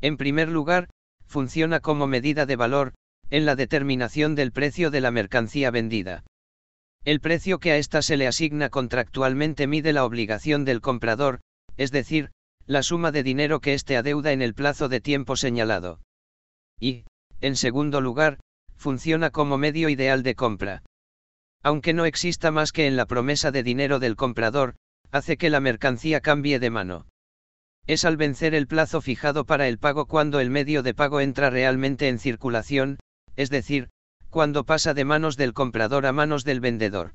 En primer lugar, funciona como medida de valor, en la determinación del precio de la mercancía vendida. El precio que a ésta se le asigna contractualmente mide la obligación del comprador, es decir, la suma de dinero que éste adeuda en el plazo de tiempo señalado. Y, en segundo lugar, funciona como medio ideal de compra. Aunque no exista más que en la promesa de dinero del comprador, hace que la mercancía cambie de mano. Es al vencer el plazo fijado para el pago cuando el medio de pago entra realmente en circulación, es decir, cuando pasa de manos del comprador a manos del vendedor.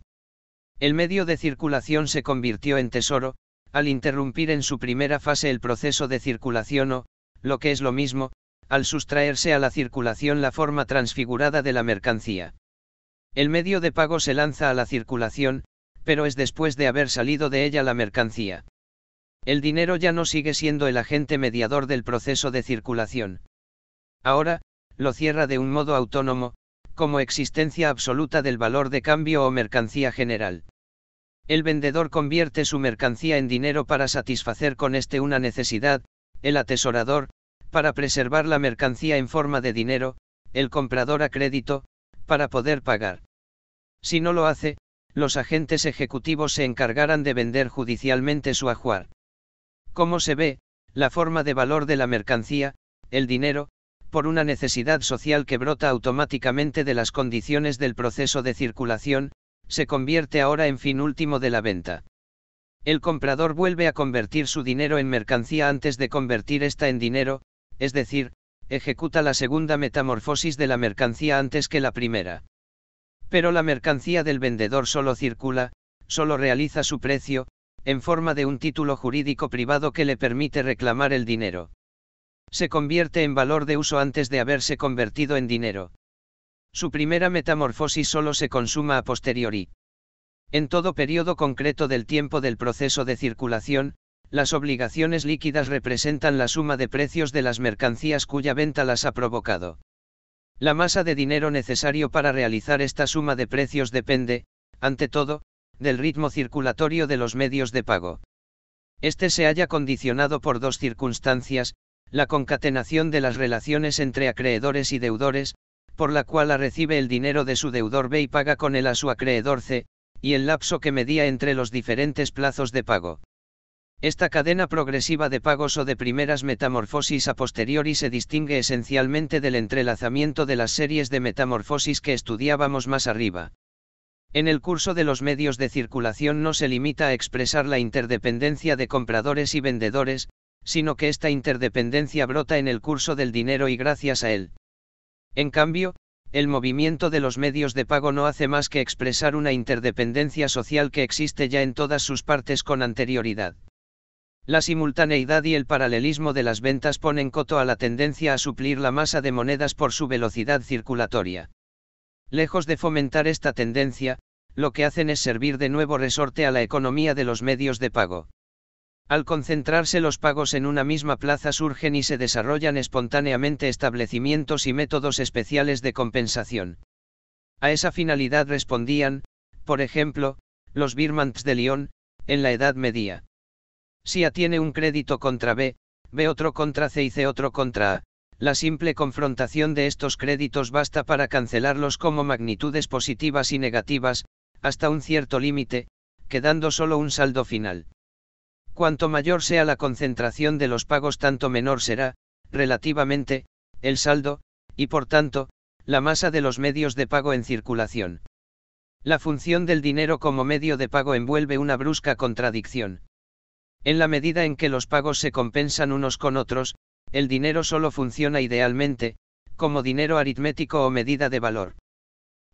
El medio de circulación se convirtió en tesoro, al interrumpir en su primera fase el proceso de circulación o, lo que es lo mismo, al sustraerse a la circulación la forma transfigurada de la mercancía. El medio de pago se lanza a la circulación, pero es después de haber salido de ella la mercancía. El dinero ya no sigue siendo el agente mediador del proceso de circulación. Ahora, lo cierra de un modo autónomo, como existencia absoluta del valor de cambio o mercancía general. El vendedor convierte su mercancía en dinero para satisfacer con este una necesidad, el atesorador, para preservar la mercancía en forma de dinero, el comprador a crédito, para poder pagar. Si no lo hace, los agentes ejecutivos se encargarán de vender judicialmente su ajuar. Como se ve, la forma de valor de la mercancía, el dinero, por una necesidad social que brota automáticamente de las condiciones del proceso de circulación, se convierte ahora en fin último de la venta. El comprador vuelve a convertir su dinero en mercancía antes de convertir esta en dinero, es decir, ejecuta la segunda metamorfosis de la mercancía antes que la primera. Pero la mercancía del vendedor solo circula, solo realiza su precio, en forma de un título jurídico privado que le permite reclamar el dinero. Se convierte en valor de uso antes de haberse convertido en dinero. Su primera metamorfosis solo se consuma a posteriori. En todo periodo concreto del tiempo del proceso de circulación, las obligaciones líquidas representan la suma de precios de las mercancías cuya venta las ha provocado. La masa de dinero necesario para realizar esta suma de precios depende, ante todo, del ritmo circulatorio de los medios de pago. Este se halla condicionado por dos circunstancias, la concatenación de las relaciones entre acreedores y deudores, por la cual A recibe el dinero de su deudor B y paga con él a su acreedor C, y el lapso que medía entre los diferentes plazos de pago. Esta cadena progresiva de pagos o de primeras metamorfosis a posteriori se distingue esencialmente del entrelazamiento de las series de metamorfosis que estudiábamos más arriba. En el curso de los medios de circulación no se limita a expresar la interdependencia de compradores y vendedores, sino que esta interdependencia brota en el curso del dinero y gracias a él. En cambio, el movimiento de los medios de pago no hace más que expresar una interdependencia social que existe ya en todas sus partes con anterioridad. La simultaneidad y el paralelismo de las ventas ponen coto a la tendencia a suplir la masa de monedas por su velocidad circulatoria. Lejos de fomentar esta tendencia, lo que hacen es servir de nuevo resorte a la economía de los medios de pago. Al concentrarse los pagos en una misma plaza surgen y se desarrollan espontáneamente establecimientos y métodos especiales de compensación. A esa finalidad respondían, por ejemplo, los Birmans de Lyon, en la Edad Media. Si A tiene un crédito contra B, B otro contra C y C otro contra A. La simple confrontación de estos créditos basta para cancelarlos como magnitudes positivas y negativas, hasta un cierto límite, quedando solo un saldo final. Cuanto mayor sea la concentración de los pagos, tanto menor será, relativamente, el saldo, y por tanto, la masa de los medios de pago en circulación. La función del dinero como medio de pago envuelve una brusca contradicción. En la medida en que los pagos se compensan unos con otros, el dinero solo funciona idealmente, como dinero aritmético o medida de valor.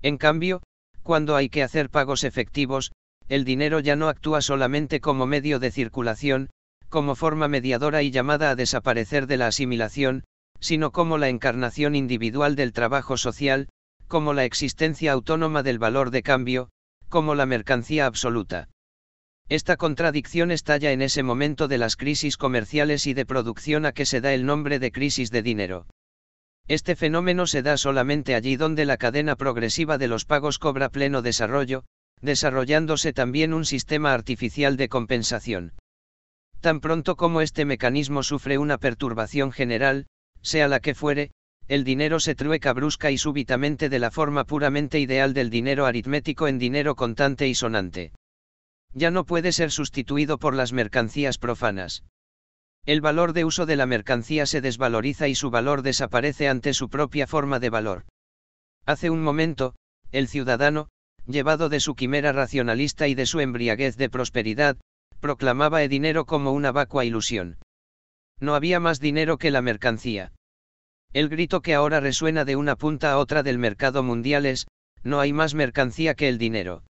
En cambio, cuando hay que hacer pagos efectivos, el dinero ya no actúa solamente como medio de circulación, como forma mediadora y llamada a desaparecer de la asimilación, sino como la encarnación individual del trabajo social, como la existencia autónoma del valor de cambio, como la mercancía absoluta. Esta contradicción estalla en ese momento de las crisis comerciales y de producción a que se da el nombre de crisis de dinero. Este fenómeno se da solamente allí donde la cadena progresiva de los pagos cobra pleno desarrollo, desarrollándose también un sistema artificial de compensación. Tan pronto como este mecanismo sufre una perturbación general, sea la que fuere, el dinero se trueca brusca y súbitamente de la forma puramente ideal del dinero aritmético en dinero contante y sonante ya no puede ser sustituido por las mercancías profanas. El valor de uso de la mercancía se desvaloriza y su valor desaparece ante su propia forma de valor. Hace un momento, el ciudadano, llevado de su quimera racionalista y de su embriaguez de prosperidad, proclamaba el dinero como una vacua ilusión. No había más dinero que la mercancía. El grito que ahora resuena de una punta a otra del mercado mundial es, no hay más mercancía que el dinero.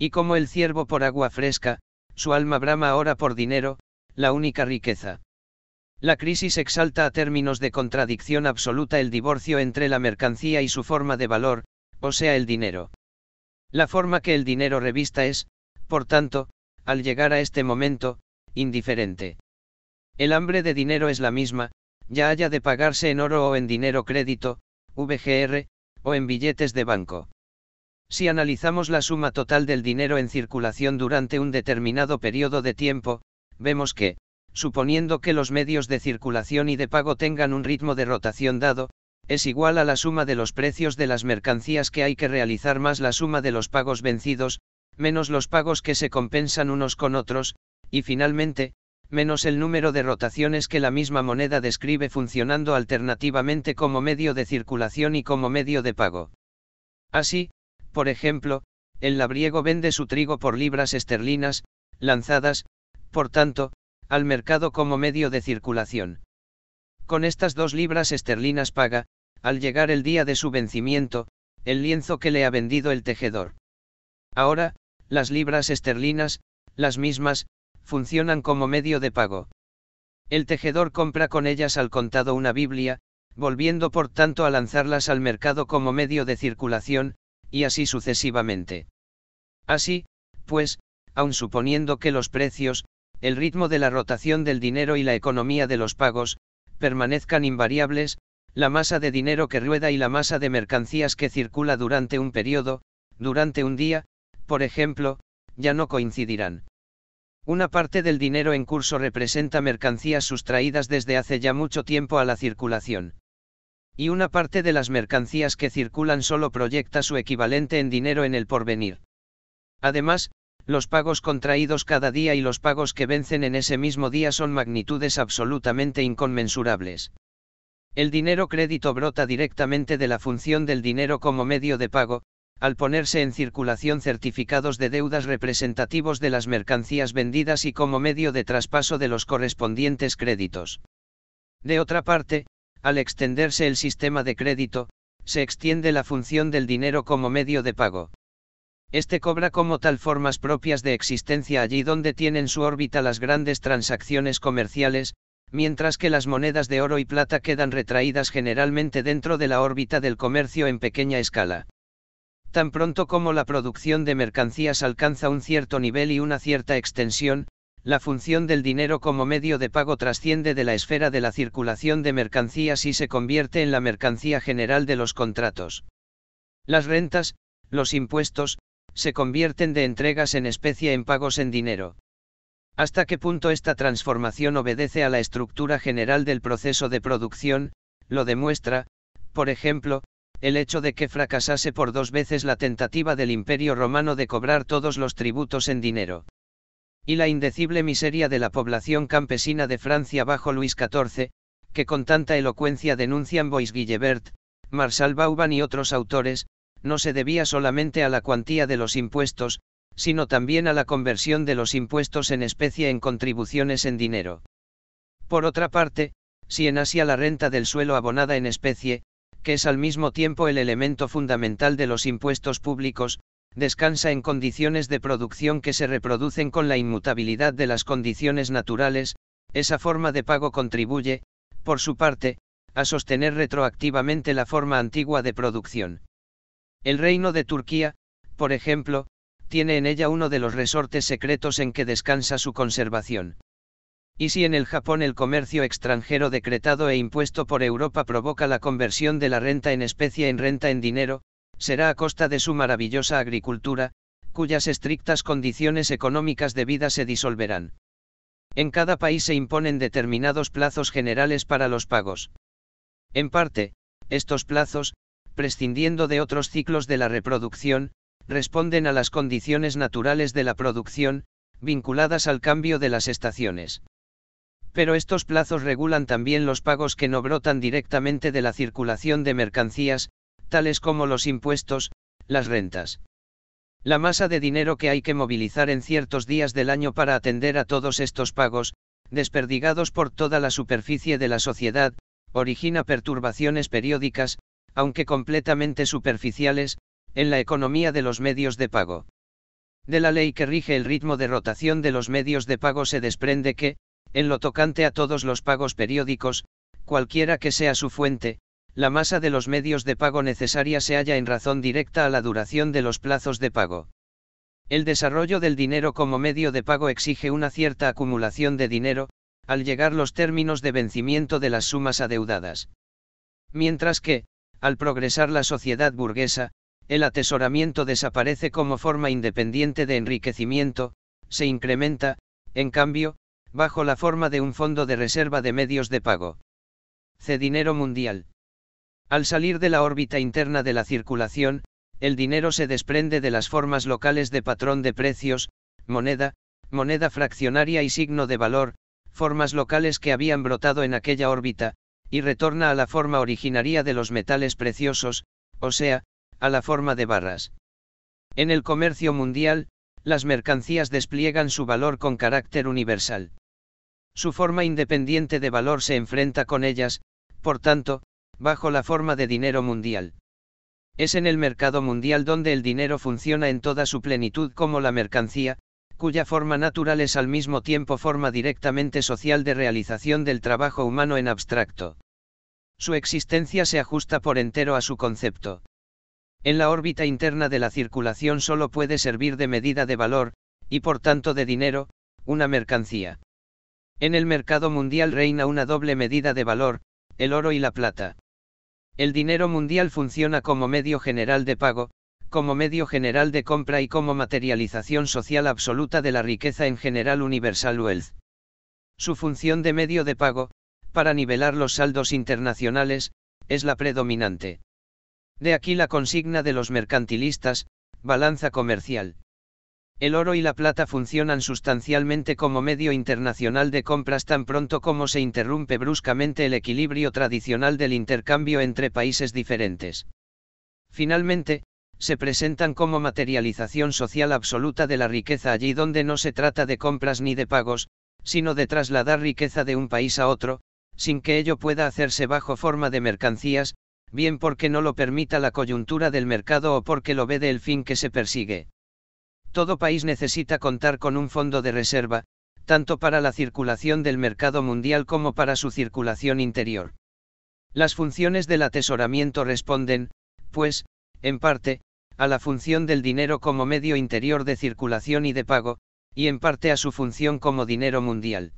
Y como el ciervo por agua fresca, su alma brama ahora por dinero, la única riqueza. La crisis exalta a términos de contradicción absoluta el divorcio entre la mercancía y su forma de valor, o sea el dinero. La forma que el dinero revista es, por tanto, al llegar a este momento, indiferente. El hambre de dinero es la misma, ya haya de pagarse en oro o en dinero crédito, VGR, o en billetes de banco. Si analizamos la suma total del dinero en circulación durante un determinado periodo de tiempo, vemos que, suponiendo que los medios de circulación y de pago tengan un ritmo de rotación dado, es igual a la suma de los precios de las mercancías que hay que realizar más la suma de los pagos vencidos, menos los pagos que se compensan unos con otros, y finalmente, menos el número de rotaciones que la misma moneda describe funcionando alternativamente como medio de circulación y como medio de pago. Así, por ejemplo, el labriego vende su trigo por libras esterlinas, lanzadas, por tanto, al mercado como medio de circulación. Con estas dos libras esterlinas paga, al llegar el día de su vencimiento, el lienzo que le ha vendido el tejedor. Ahora, las libras esterlinas, las mismas, funcionan como medio de pago. El tejedor compra con ellas al contado una Biblia, volviendo por tanto a lanzarlas al mercado como medio de circulación, y así sucesivamente. Así, pues, aun suponiendo que los precios, el ritmo de la rotación del dinero y la economía de los pagos, permanezcan invariables, la masa de dinero que rueda y la masa de mercancías que circula durante un periodo, durante un día, por ejemplo, ya no coincidirán. Una parte del dinero en curso representa mercancías sustraídas desde hace ya mucho tiempo a la circulación y una parte de las mercancías que circulan solo proyecta su equivalente en dinero en el porvenir. Además, los pagos contraídos cada día y los pagos que vencen en ese mismo día son magnitudes absolutamente inconmensurables. El dinero crédito brota directamente de la función del dinero como medio de pago, al ponerse en circulación certificados de deudas representativos de las mercancías vendidas y como medio de traspaso de los correspondientes créditos. De otra parte, al extenderse el sistema de crédito, se extiende la función del dinero como medio de pago. Este cobra como tal formas propias de existencia allí donde tienen su órbita las grandes transacciones comerciales, mientras que las monedas de oro y plata quedan retraídas generalmente dentro de la órbita del comercio en pequeña escala. Tan pronto como la producción de mercancías alcanza un cierto nivel y una cierta extensión, la función del dinero como medio de pago trasciende de la esfera de la circulación de mercancías y se convierte en la mercancía general de los contratos. Las rentas, los impuestos, se convierten de entregas en especie en pagos en dinero. ¿Hasta qué punto esta transformación obedece a la estructura general del proceso de producción? Lo demuestra, por ejemplo, el hecho de que fracasase por dos veces la tentativa del Imperio romano de cobrar todos los tributos en dinero y la indecible miseria de la población campesina de Francia bajo Luis XIV, que con tanta elocuencia denuncian Bois Guillebert, Marshal Bauban y otros autores, no se debía solamente a la cuantía de los impuestos, sino también a la conversión de los impuestos en especie en contribuciones en dinero. Por otra parte, si en Asia la renta del suelo abonada en especie, que es al mismo tiempo el elemento fundamental de los impuestos públicos, descansa en condiciones de producción que se reproducen con la inmutabilidad de las condiciones naturales, esa forma de pago contribuye, por su parte, a sostener retroactivamente la forma antigua de producción. El reino de Turquía, por ejemplo, tiene en ella uno de los resortes secretos en que descansa su conservación. Y si en el Japón el comercio extranjero decretado e impuesto por Europa provoca la conversión de la renta en especie en renta en dinero, será a costa de su maravillosa agricultura, cuyas estrictas condiciones económicas de vida se disolverán. En cada país se imponen determinados plazos generales para los pagos. En parte, estos plazos, prescindiendo de otros ciclos de la reproducción, responden a las condiciones naturales de la producción, vinculadas al cambio de las estaciones. Pero estos plazos regulan también los pagos que no brotan directamente de la circulación de mercancías, tales como los impuestos, las rentas. La masa de dinero que hay que movilizar en ciertos días del año para atender a todos estos pagos, desperdigados por toda la superficie de la sociedad, origina perturbaciones periódicas, aunque completamente superficiales, en la economía de los medios de pago. De la ley que rige el ritmo de rotación de los medios de pago se desprende que, en lo tocante a todos los pagos periódicos, cualquiera que sea su fuente, la masa de los medios de pago necesaria se halla en razón directa a la duración de los plazos de pago. El desarrollo del dinero como medio de pago exige una cierta acumulación de dinero, al llegar los términos de vencimiento de las sumas adeudadas. Mientras que, al progresar la sociedad burguesa, el atesoramiento desaparece como forma independiente de enriquecimiento, se incrementa, en cambio, bajo la forma de un fondo de reserva de medios de pago. C. Dinero mundial. Al salir de la órbita interna de la circulación, el dinero se desprende de las formas locales de patrón de precios, moneda, moneda fraccionaria y signo de valor, formas locales que habían brotado en aquella órbita, y retorna a la forma originaria de los metales preciosos, o sea, a la forma de barras. En el comercio mundial, las mercancías despliegan su valor con carácter universal. Su forma independiente de valor se enfrenta con ellas, por tanto, bajo la forma de dinero mundial. Es en el mercado mundial donde el dinero funciona en toda su plenitud como la mercancía, cuya forma natural es al mismo tiempo forma directamente social de realización del trabajo humano en abstracto. Su existencia se ajusta por entero a su concepto. En la órbita interna de la circulación solo puede servir de medida de valor, y por tanto de dinero, una mercancía. En el mercado mundial reina una doble medida de valor, el oro y la plata. El dinero mundial funciona como medio general de pago, como medio general de compra y como materialización social absoluta de la riqueza en general universal wealth. Su función de medio de pago, para nivelar los saldos internacionales, es la predominante. De aquí la consigna de los mercantilistas, balanza comercial. El oro y la plata funcionan sustancialmente como medio internacional de compras tan pronto como se interrumpe bruscamente el equilibrio tradicional del intercambio entre países diferentes. Finalmente, se presentan como materialización social absoluta de la riqueza allí donde no se trata de compras ni de pagos, sino de trasladar riqueza de un país a otro, sin que ello pueda hacerse bajo forma de mercancías, bien porque no lo permita la coyuntura del mercado o porque lo ve el fin que se persigue. Todo país necesita contar con un fondo de reserva, tanto para la circulación del mercado mundial como para su circulación interior. Las funciones del atesoramiento responden, pues, en parte, a la función del dinero como medio interior de circulación y de pago, y en parte a su función como dinero mundial.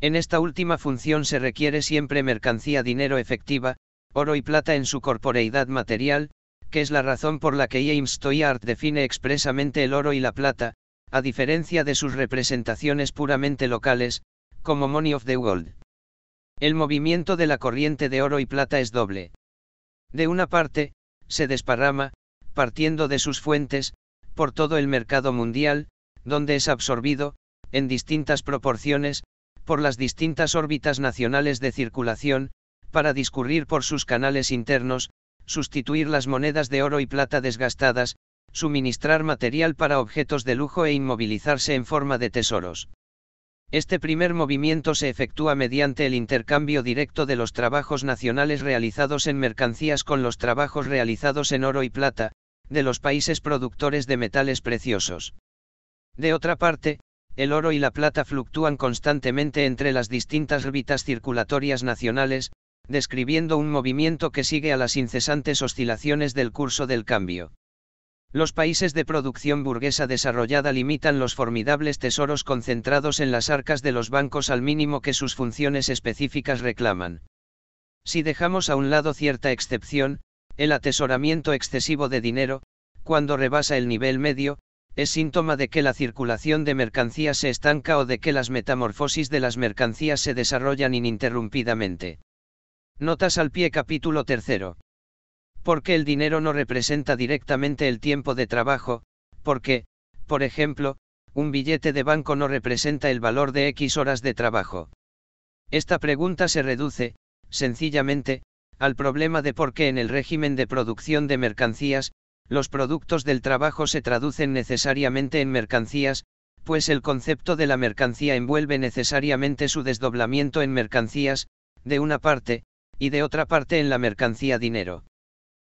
En esta última función se requiere siempre mercancía dinero efectiva, oro y plata en su corporeidad material, que es la razón por la que James Toyart define expresamente el oro y la plata, a diferencia de sus representaciones puramente locales, como Money of the World. El movimiento de la corriente de oro y plata es doble. De una parte, se desparrama, partiendo de sus fuentes, por todo el mercado mundial, donde es absorbido, en distintas proporciones, por las distintas órbitas nacionales de circulación, para discurrir por sus canales internos, sustituir las monedas de oro y plata desgastadas, suministrar material para objetos de lujo e inmovilizarse en forma de tesoros. Este primer movimiento se efectúa mediante el intercambio directo de los trabajos nacionales realizados en mercancías con los trabajos realizados en oro y plata, de los países productores de metales preciosos. De otra parte, el oro y la plata fluctúan constantemente entre las distintas órbitas circulatorias nacionales, describiendo un movimiento que sigue a las incesantes oscilaciones del curso del cambio. Los países de producción burguesa desarrollada limitan los formidables tesoros concentrados en las arcas de los bancos al mínimo que sus funciones específicas reclaman. Si dejamos a un lado cierta excepción, el atesoramiento excesivo de dinero, cuando rebasa el nivel medio, es síntoma de que la circulación de mercancías se estanca o de que las metamorfosis de las mercancías se desarrollan ininterrumpidamente. Notas al pie capítulo tercero. qué el dinero no representa directamente el tiempo de trabajo, porque, por ejemplo, un billete de banco no representa el valor de X horas de trabajo. Esta pregunta se reduce, sencillamente, al problema de por qué en el régimen de producción de mercancías, los productos del trabajo se traducen necesariamente en mercancías, pues el concepto de la mercancía envuelve necesariamente su desdoblamiento en mercancías, de una parte, y de otra parte en la mercancía dinero.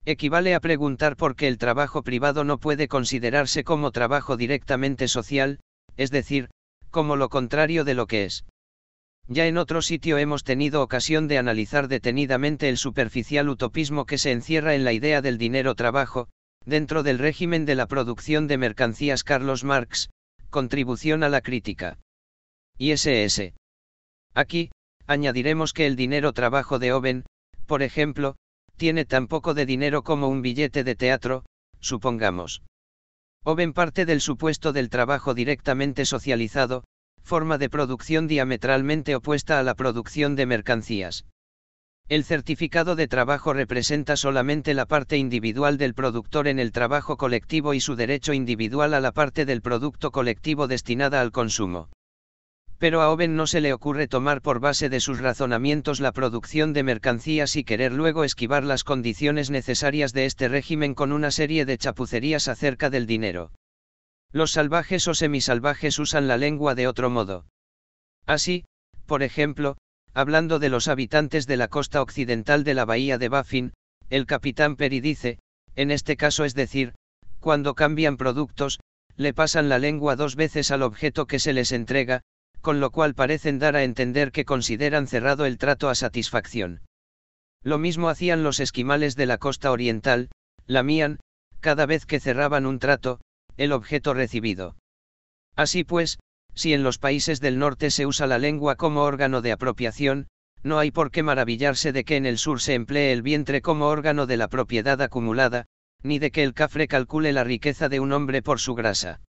Equivale a preguntar por qué el trabajo privado no puede considerarse como trabajo directamente social, es decir, como lo contrario de lo que es. Ya en otro sitio hemos tenido ocasión de analizar detenidamente el superficial utopismo que se encierra en la idea del dinero-trabajo, dentro del régimen de la producción de mercancías Carlos Marx, contribución a la crítica. ISS. Aquí, Añadiremos que el dinero trabajo de Oven, por ejemplo, tiene tan poco de dinero como un billete de teatro, supongamos. Oven parte del supuesto del trabajo directamente socializado, forma de producción diametralmente opuesta a la producción de mercancías. El certificado de trabajo representa solamente la parte individual del productor en el trabajo colectivo y su derecho individual a la parte del producto colectivo destinada al consumo pero a Owen no se le ocurre tomar por base de sus razonamientos la producción de mercancías y querer luego esquivar las condiciones necesarias de este régimen con una serie de chapucerías acerca del dinero. Los salvajes o semisalvajes usan la lengua de otro modo. Así, por ejemplo, hablando de los habitantes de la costa occidental de la bahía de Baffin, el capitán Perry dice, en este caso es decir, cuando cambian productos, le pasan la lengua dos veces al objeto que se les entrega, con lo cual parecen dar a entender que consideran cerrado el trato a satisfacción. Lo mismo hacían los esquimales de la costa oriental, lamían, cada vez que cerraban un trato, el objeto recibido. Así pues, si en los países del norte se usa la lengua como órgano de apropiación, no hay por qué maravillarse de que en el sur se emplee el vientre como órgano de la propiedad acumulada, ni de que el cafre calcule la riqueza de un hombre por su grasa.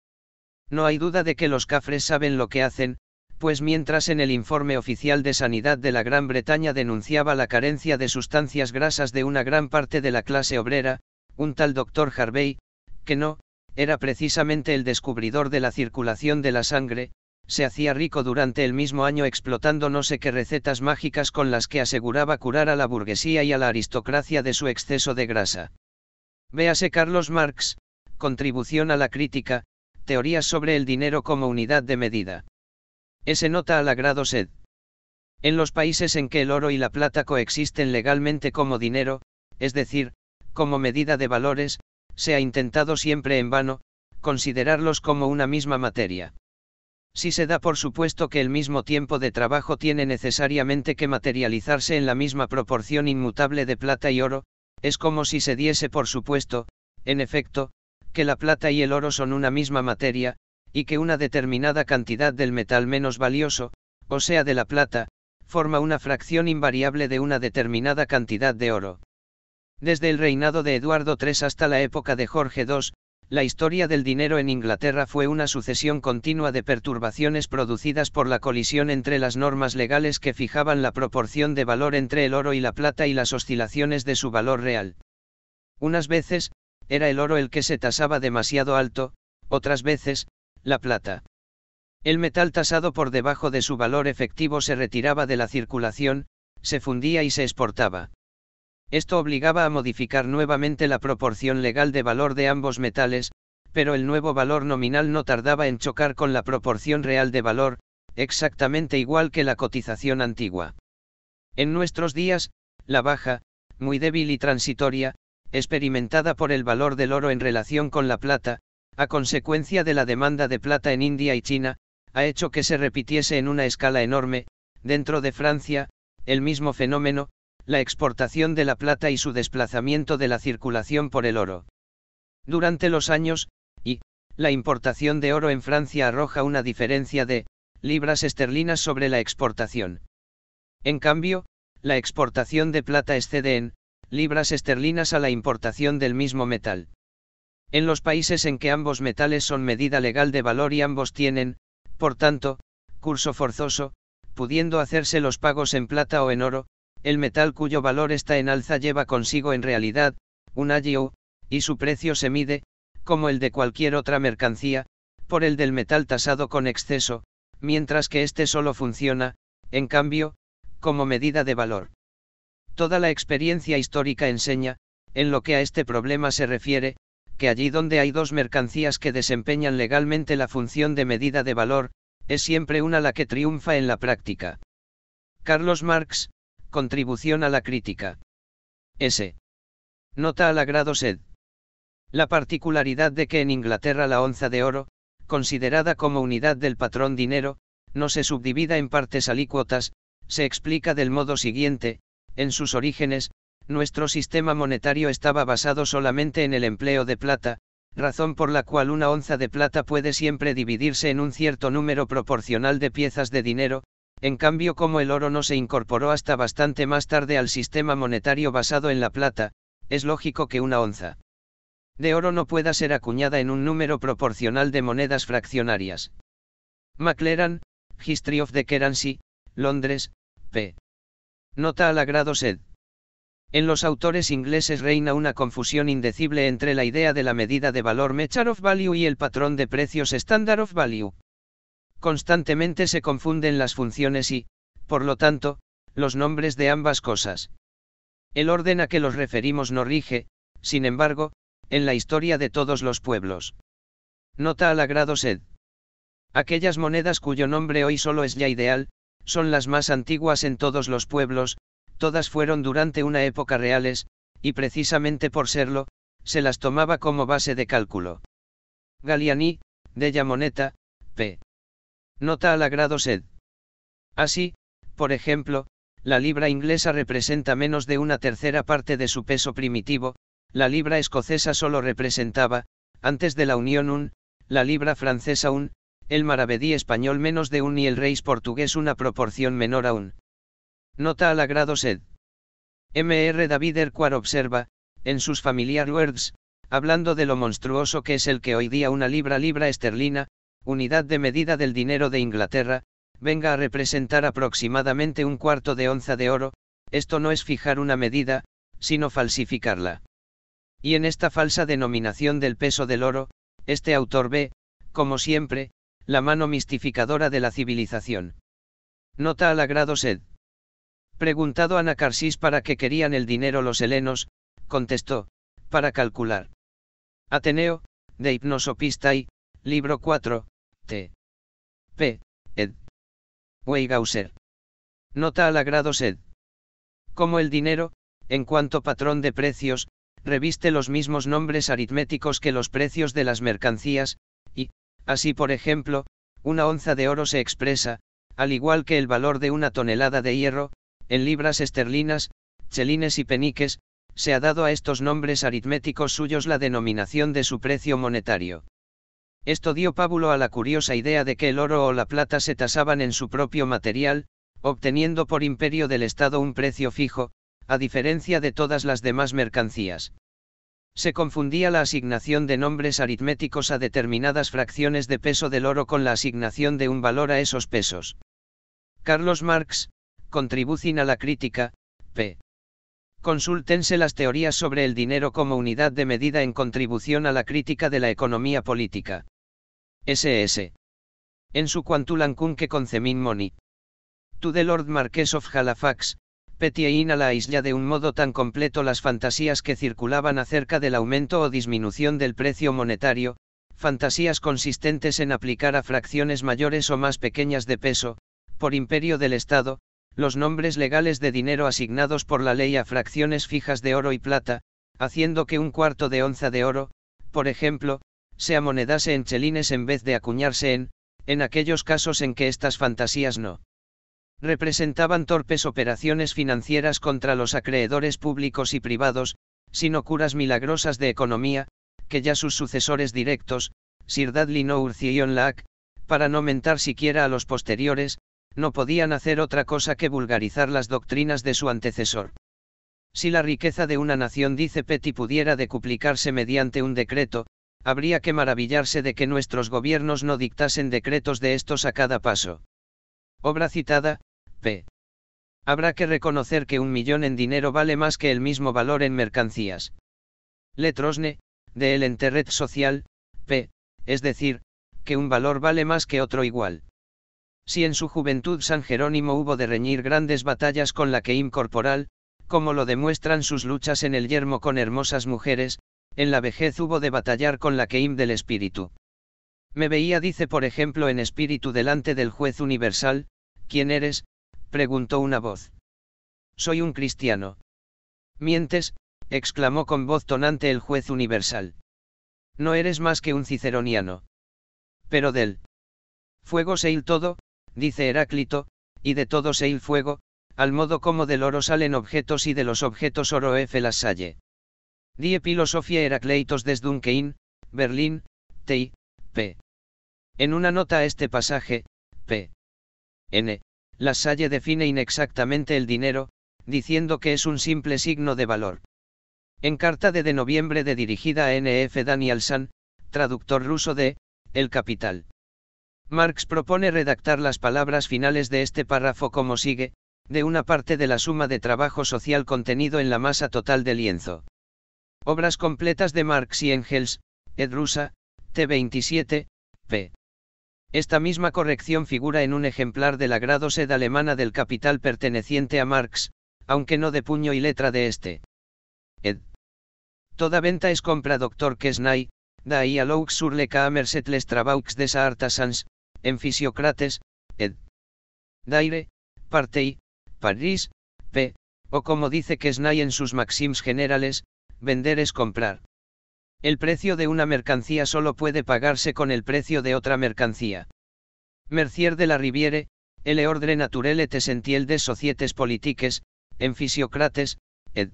No hay duda de que los cafres saben lo que hacen, pues mientras en el informe oficial de sanidad de la Gran Bretaña denunciaba la carencia de sustancias grasas de una gran parte de la clase obrera, un tal doctor Harvey, que no, era precisamente el descubridor de la circulación de la sangre, se hacía rico durante el mismo año explotando no sé qué recetas mágicas con las que aseguraba curar a la burguesía y a la aristocracia de su exceso de grasa. Véase Carlos Marx, Contribución a la crítica, Teorías sobre el dinero como unidad de medida. Ese eh, nota al agrado sed. En los países en que el oro y la plata coexisten legalmente como dinero, es decir, como medida de valores, se ha intentado siempre en vano, considerarlos como una misma materia. Si se da por supuesto que el mismo tiempo de trabajo tiene necesariamente que materializarse en la misma proporción inmutable de plata y oro, es como si se diese por supuesto, en efecto, que la plata y el oro son una misma materia, y que una determinada cantidad del metal menos valioso, o sea de la plata, forma una fracción invariable de una determinada cantidad de oro. Desde el reinado de Eduardo III hasta la época de Jorge II, la historia del dinero en Inglaterra fue una sucesión continua de perturbaciones producidas por la colisión entre las normas legales que fijaban la proporción de valor entre el oro y la plata y las oscilaciones de su valor real. Unas veces, era el oro el que se tasaba demasiado alto, otras veces, la plata. El metal tasado por debajo de su valor efectivo se retiraba de la circulación, se fundía y se exportaba. Esto obligaba a modificar nuevamente la proporción legal de valor de ambos metales, pero el nuevo valor nominal no tardaba en chocar con la proporción real de valor, exactamente igual que la cotización antigua. En nuestros días, la baja, muy débil y transitoria, experimentada por el valor del oro en relación con la plata, a consecuencia de la demanda de plata en India y China, ha hecho que se repitiese en una escala enorme, dentro de Francia, el mismo fenómeno, la exportación de la plata y su desplazamiento de la circulación por el oro. Durante los años, y, la importación de oro en Francia arroja una diferencia de, libras esterlinas sobre la exportación. En cambio, la exportación de plata excede en, libras esterlinas a la importación del mismo metal. En los países en que ambos metales son medida legal de valor y ambos tienen, por tanto, curso forzoso, pudiendo hacerse los pagos en plata o en oro, el metal cuyo valor está en alza lleva consigo en realidad, un ayo y su precio se mide, como el de cualquier otra mercancía, por el del metal tasado con exceso, mientras que este solo funciona, en cambio, como medida de valor. Toda la experiencia histórica enseña, en lo que a este problema se refiere, allí donde hay dos mercancías que desempeñan legalmente la función de medida de valor, es siempre una la que triunfa en la práctica. Carlos Marx, Contribución a la crítica. S. Nota al agrado sed. La particularidad de que en Inglaterra la onza de oro, considerada como unidad del patrón dinero, no se subdivida en partes alícuotas, se explica del modo siguiente, en sus orígenes, nuestro sistema monetario estaba basado solamente en el empleo de plata, razón por la cual una onza de plata puede siempre dividirse en un cierto número proporcional de piezas de dinero, en cambio como el oro no se incorporó hasta bastante más tarde al sistema monetario basado en la plata, es lógico que una onza de oro no pueda ser acuñada en un número proporcional de monedas fraccionarias. McLaren, History of the Currency, Londres, p. Nota al agrado sed. En los autores ingleses reina una confusión indecible entre la idea de la medida de valor Mechar of Value y el patrón de precios Standard of Value. Constantemente se confunden las funciones y, por lo tanto, los nombres de ambas cosas. El orden a que los referimos no rige, sin embargo, en la historia de todos los pueblos. Nota al agrado sed. Aquellas monedas cuyo nombre hoy solo es ya ideal, son las más antiguas en todos los pueblos, Todas fueron durante una época reales, y precisamente por serlo, se las tomaba como base de cálculo. Galiani, de moneta, p. Nota al agrado sed. Así, por ejemplo, la libra inglesa representa menos de una tercera parte de su peso primitivo, la libra escocesa solo representaba, antes de la Unión un, la libra francesa un, el maravedí español menos de un y el reis portugués una proporción menor aún. Nota al agrado sed. M.R. David Erquar observa, en sus familiar words, hablando de lo monstruoso que es el que hoy día una libra libra esterlina, unidad de medida del dinero de Inglaterra, venga a representar aproximadamente un cuarto de onza de oro, esto no es fijar una medida, sino falsificarla. Y en esta falsa denominación del peso del oro, este autor ve, como siempre, la mano mistificadora de la civilización. Nota al agrado sed. Preguntado a Nacarsis para qué querían el dinero los helenos, contestó, para calcular. Ateneo, de y, libro 4, T. P. Ed. Weigauser. Nota al agrado sed. Como el dinero, en cuanto patrón de precios, reviste los mismos nombres aritméticos que los precios de las mercancías, y, así por ejemplo, una onza de oro se expresa, al igual que el valor de una tonelada de hierro, en libras esterlinas, chelines y peniques, se ha dado a estos nombres aritméticos suyos la denominación de su precio monetario. Esto dio pábulo a la curiosa idea de que el oro o la plata se tasaban en su propio material, obteniendo por imperio del Estado un precio fijo, a diferencia de todas las demás mercancías. Se confundía la asignación de nombres aritméticos a determinadas fracciones de peso del oro con la asignación de un valor a esos pesos. Carlos Marx, Contribucin a la crítica, p. Consúltense las teorías sobre el dinero como unidad de medida en contribución a la crítica de la economía política. SS. En su quantulan que concemin moni. To the Lord Marquess of Halifax, Petiein a la isla de un modo tan completo las fantasías que circulaban acerca del aumento o disminución del precio monetario, fantasías consistentes en aplicar a fracciones mayores o más pequeñas de peso, por imperio del Estado, los nombres legales de dinero asignados por la ley a fracciones fijas de oro y plata, haciendo que un cuarto de onza de oro, por ejemplo, se amonedase en chelines en vez de acuñarse en, en aquellos casos en que estas fantasías no representaban torpes operaciones financieras contra los acreedores públicos y privados, sino curas milagrosas de economía, que ya sus sucesores directos, Sir Dudley No y John para no mentar siquiera a los posteriores, no podían hacer otra cosa que vulgarizar las doctrinas de su antecesor. Si la riqueza de una nación, dice Petty, pudiera decuplicarse mediante un decreto, habría que maravillarse de que nuestros gobiernos no dictasen decretos de estos a cada paso. Obra citada, p. Habrá que reconocer que un millón en dinero vale más que el mismo valor en mercancías. Letrosne, de el Enterret Social, p. Es decir, que un valor vale más que otro igual. Si en su juventud San Jerónimo hubo de reñir grandes batallas con la queim corporal, como lo demuestran sus luchas en el yermo con hermosas mujeres, en la vejez hubo de batallar con la queim del espíritu. Me veía, dice por ejemplo, en espíritu delante del juez universal, ¿quién eres? preguntó una voz. Soy un cristiano. Mientes, exclamó con voz tonante el juez universal. No eres más que un ciceroniano. Pero del fuego se il todo, dice Heráclito, y de todo se il fuego, al modo como del oro salen objetos y de los objetos oro F. las salle. Die Philosophie Heracleitos des Dunkein, Berlín, T, p. En una nota a este pasaje, p. n. La Salle define inexactamente el dinero, diciendo que es un simple signo de valor. En carta de de noviembre de dirigida a NF San, traductor ruso de El Capital. Marx propone redactar las palabras finales de este párrafo como sigue, de una parte de la suma de trabajo social contenido en la masa total de lienzo. Obras completas de Marx y Engels, ed. Rusa, T27, p. Esta misma corrección figura en un ejemplar de la grado sed alemana del capital perteneciente a Marx, aunque no de puño y letra de este. Ed. Toda venta es compra doctor Kesnay, da i a sur le kamerset les trabaux des artasans, en Fisiocrates, ed. Daire, parte i, París, p. O como dice Kesnay en sus maxims generales, vender es comprar. El precio de una mercancía solo puede pagarse con el precio de otra mercancía. Mercier de la Riviere, el Ordre naturelle te sentiel de societes politiques, en Fisiocrates, ed.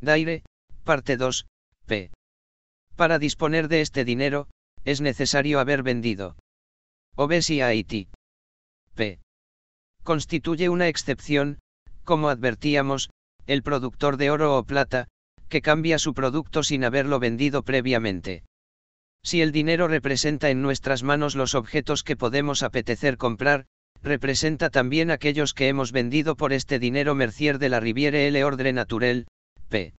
Daire, parte 2, p. Para disponer de este dinero, es necesario haber vendido. Haití. P. Constituye una excepción, como advertíamos, el productor de oro o plata, que cambia su producto sin haberlo vendido previamente. Si el dinero representa en nuestras manos los objetos que podemos apetecer comprar, representa también aquellos que hemos vendido por este dinero mercier de la Riviere L. Ordre Naturel, p.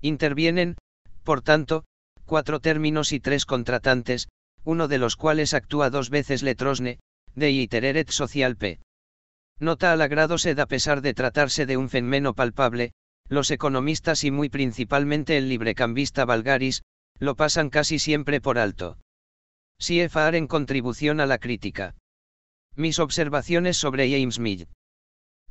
Intervienen, por tanto, cuatro términos y tres contratantes, uno de los cuales actúa dos veces Letrosne, de Itereret Social P. Nota al agrado sed a pesar de tratarse de un fenmeno palpable, los economistas y muy principalmente el librecambista Valgaris, lo pasan casi siempre por alto. FAR en contribución a la crítica. Mis observaciones sobre James Mill.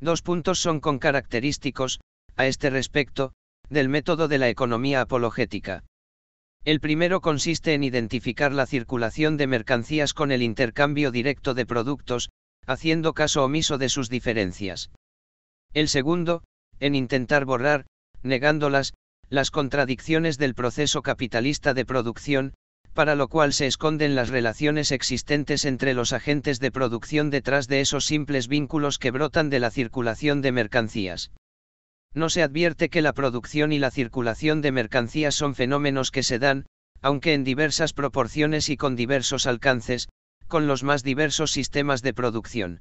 Dos puntos son con característicos, a este respecto, del método de la economía apologética. El primero consiste en identificar la circulación de mercancías con el intercambio directo de productos, haciendo caso omiso de sus diferencias. El segundo, en intentar borrar, negándolas, las contradicciones del proceso capitalista de producción, para lo cual se esconden las relaciones existentes entre los agentes de producción detrás de esos simples vínculos que brotan de la circulación de mercancías. No se advierte que la producción y la circulación de mercancías son fenómenos que se dan, aunque en diversas proporciones y con diversos alcances, con los más diversos sistemas de producción.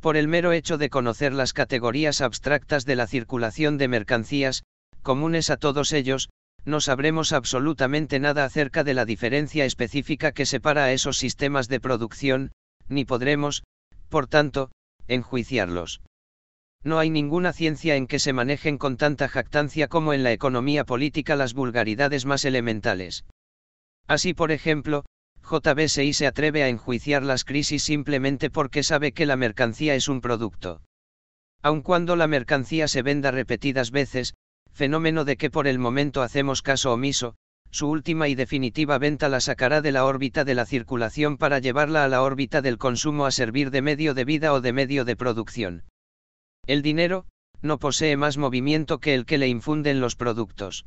Por el mero hecho de conocer las categorías abstractas de la circulación de mercancías, comunes a todos ellos, no sabremos absolutamente nada acerca de la diferencia específica que separa a esos sistemas de producción, ni podremos, por tanto, enjuiciarlos. No hay ninguna ciencia en que se manejen con tanta jactancia como en la economía política las vulgaridades más elementales. Así por ejemplo, JBSI se atreve a enjuiciar las crisis simplemente porque sabe que la mercancía es un producto. Aun cuando la mercancía se venda repetidas veces, fenómeno de que por el momento hacemos caso omiso, su última y definitiva venta la sacará de la órbita de la circulación para llevarla a la órbita del consumo a servir de medio de vida o de medio de producción. El dinero, no posee más movimiento que el que le infunden los productos.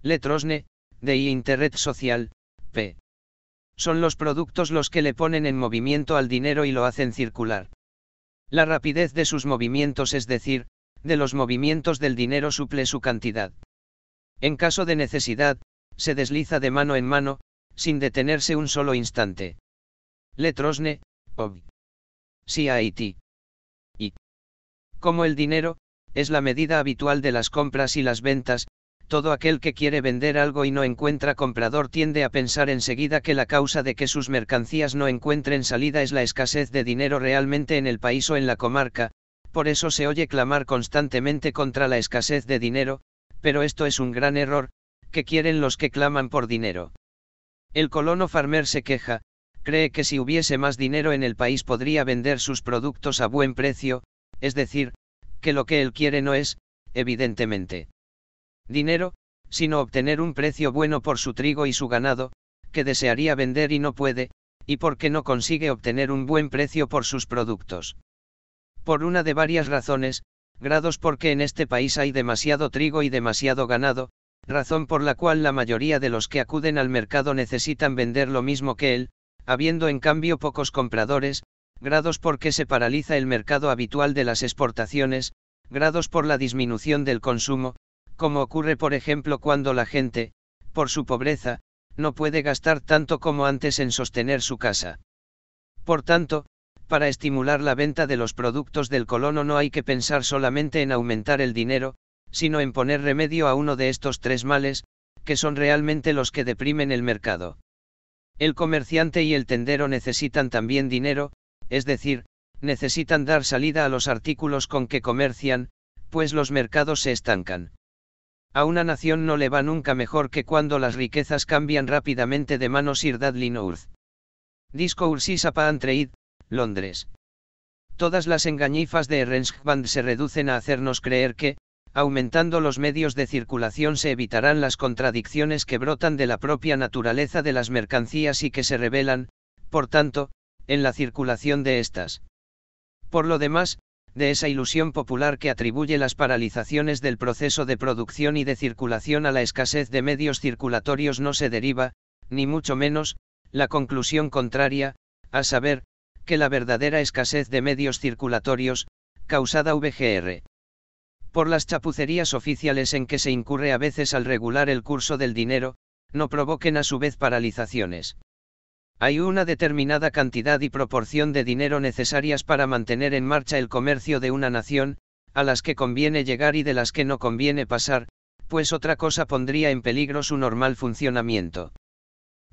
Letrosne, de Internet Social, p. Son los productos los que le ponen en movimiento al dinero y lo hacen circular. La rapidez de sus movimientos, es decir, de los movimientos del dinero suple su cantidad. En caso de necesidad, se desliza de mano en mano, sin detenerse un solo instante. Letrosne, ob. CIT. Como el dinero, es la medida habitual de las compras y las ventas, todo aquel que quiere vender algo y no encuentra comprador tiende a pensar enseguida que la causa de que sus mercancías no encuentren salida es la escasez de dinero realmente en el país o en la comarca, por eso se oye clamar constantemente contra la escasez de dinero, pero esto es un gran error, que quieren los que claman por dinero. El colono farmer se queja, cree que si hubiese más dinero en el país podría vender sus productos a buen precio, es decir, que lo que él quiere no es, evidentemente, dinero, sino obtener un precio bueno por su trigo y su ganado, que desearía vender y no puede, y porque no consigue obtener un buen precio por sus productos. Por una de varias razones, grados porque en este país hay demasiado trigo y demasiado ganado, razón por la cual la mayoría de los que acuden al mercado necesitan vender lo mismo que él, habiendo en cambio pocos compradores, grados porque se paraliza el mercado habitual de las exportaciones, grados por la disminución del consumo, como ocurre por ejemplo cuando la gente, por su pobreza, no puede gastar tanto como antes en sostener su casa. Por tanto, para estimular la venta de los productos del colono no hay que pensar solamente en aumentar el dinero, sino en poner remedio a uno de estos tres males, que son realmente los que deprimen el mercado. El comerciante y el tendero necesitan también dinero, es decir, necesitan dar salida a los artículos con que comercian, pues los mercados se estancan. A una nación no le va nunca mejor que cuando las riquezas cambian rápidamente de manos Irdad Linourth. Disco Ursisa Paantreid, Londres. Todas las engañifas de Rensband se reducen a hacernos creer que, aumentando los medios de circulación se evitarán las contradicciones que brotan de la propia naturaleza de las mercancías y que se revelan, por tanto, en la circulación de estas. Por lo demás, de esa ilusión popular que atribuye las paralizaciones del proceso de producción y de circulación a la escasez de medios circulatorios no se deriva, ni mucho menos, la conclusión contraria, a saber, que la verdadera escasez de medios circulatorios, causada VGR. Por las chapucerías oficiales en que se incurre a veces al regular el curso del dinero, no provoquen a su vez paralizaciones. Hay una determinada cantidad y proporción de dinero necesarias para mantener en marcha el comercio de una nación, a las que conviene llegar y de las que no conviene pasar, pues otra cosa pondría en peligro su normal funcionamiento.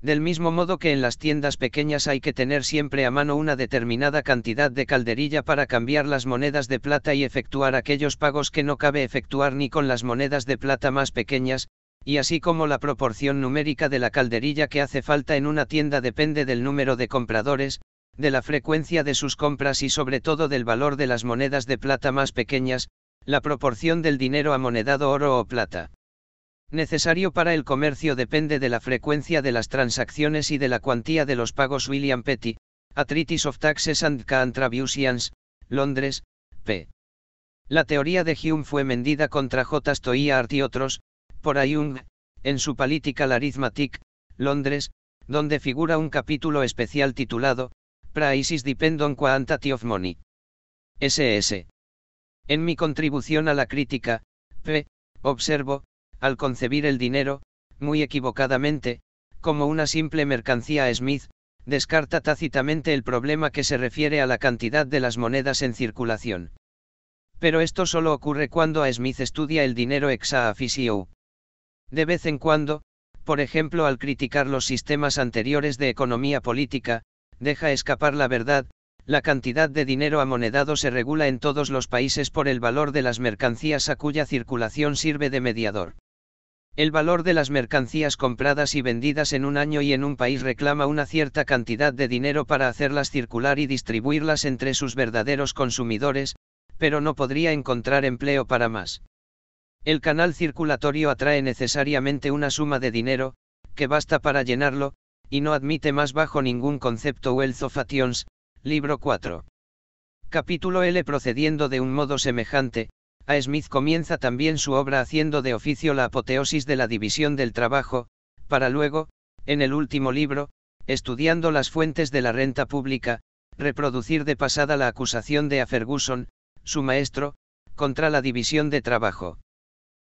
Del mismo modo que en las tiendas pequeñas hay que tener siempre a mano una determinada cantidad de calderilla para cambiar las monedas de plata y efectuar aquellos pagos que no cabe efectuar ni con las monedas de plata más pequeñas, y así como la proporción numérica de la calderilla que hace falta en una tienda depende del número de compradores, de la frecuencia de sus compras y sobre todo del valor de las monedas de plata más pequeñas, la proporción del dinero amonedado oro o plata. Necesario para el comercio depende de la frecuencia de las transacciones y de la cuantía de los pagos William Petty, A of Taxes and Contributions, Londres, p. La teoría de Hume fue mendida contra J. Stoyart y otros, por Ayung, en su Political Arithmetic, Londres, donde figura un capítulo especial titulado, Prices Depend on Quantity of Money. SS. En mi contribución a la crítica, P. Observo, al concebir el dinero, muy equivocadamente, como una simple mercancía Smith, descarta tácitamente el problema que se refiere a la cantidad de las monedas en circulación. Pero esto solo ocurre cuando a Smith estudia el dinero ex a de vez en cuando, por ejemplo al criticar los sistemas anteriores de economía política, deja escapar la verdad, la cantidad de dinero amonedado se regula en todos los países por el valor de las mercancías a cuya circulación sirve de mediador. El valor de las mercancías compradas y vendidas en un año y en un país reclama una cierta cantidad de dinero para hacerlas circular y distribuirlas entre sus verdaderos consumidores, pero no podría encontrar empleo para más. El canal circulatorio atrae necesariamente una suma de dinero, que basta para llenarlo, y no admite más bajo ningún concepto Wealth of libro 4. Capítulo L. Procediendo de un modo semejante, a Smith comienza también su obra haciendo de oficio la apoteosis de la división del trabajo, para luego, en el último libro, estudiando las fuentes de la renta pública, reproducir de pasada la acusación de a Ferguson, su maestro, contra la división de trabajo.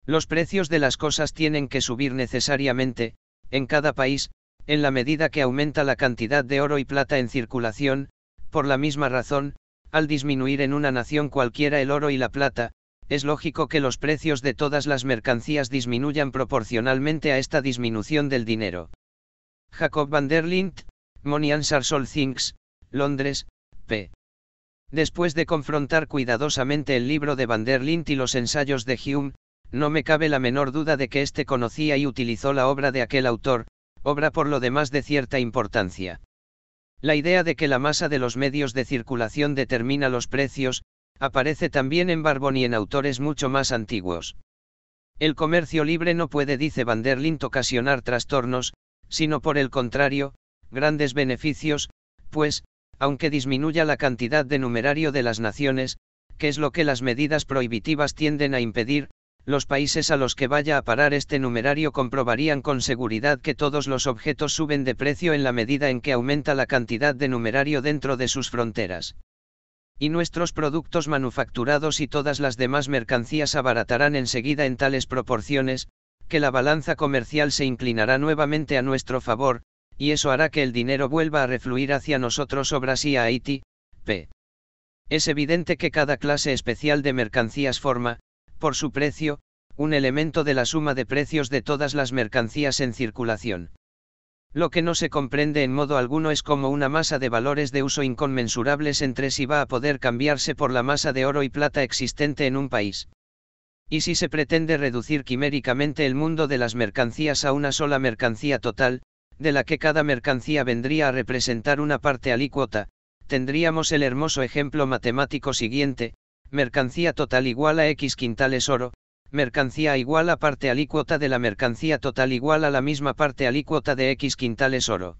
Los precios de las cosas tienen que subir necesariamente, en cada país, en la medida que aumenta la cantidad de oro y plata en circulación, por la misma razón, al disminuir en una nación cualquiera el oro y la plata, es lógico que los precios de todas las mercancías disminuyan proporcionalmente a esta disminución del dinero. Jacob van der Lint, Money Things, Londres, p. Después de confrontar cuidadosamente el libro de van der Lindt y los ensayos de Hume, no me cabe la menor duda de que éste conocía y utilizó la obra de aquel autor, obra por lo demás de cierta importancia. La idea de que la masa de los medios de circulación determina los precios, aparece también en Barbón y en autores mucho más antiguos. El comercio libre no puede, dice Van der ocasionar trastornos, sino por el contrario, grandes beneficios, pues, aunque disminuya la cantidad de numerario de las naciones, que es lo que las medidas prohibitivas tienden a impedir, los países a los que vaya a parar este numerario comprobarían con seguridad que todos los objetos suben de precio en la medida en que aumenta la cantidad de numerario dentro de sus fronteras. Y nuestros productos manufacturados y todas las demás mercancías abaratarán enseguida en tales proporciones, que la balanza comercial se inclinará nuevamente a nuestro favor, y eso hará que el dinero vuelva a refluir hacia nosotros o Brasil a Haití, p. Es evidente que cada clase especial de mercancías forma, por su precio, un elemento de la suma de precios de todas las mercancías en circulación. Lo que no se comprende en modo alguno es cómo una masa de valores de uso inconmensurables entre sí va a poder cambiarse por la masa de oro y plata existente en un país. Y si se pretende reducir quiméricamente el mundo de las mercancías a una sola mercancía total, de la que cada mercancía vendría a representar una parte alícuota, tendríamos el hermoso ejemplo matemático siguiente, mercancía total igual a X quintales oro, mercancía igual a parte alícuota de la mercancía total igual a la misma parte alícuota de X quintales oro.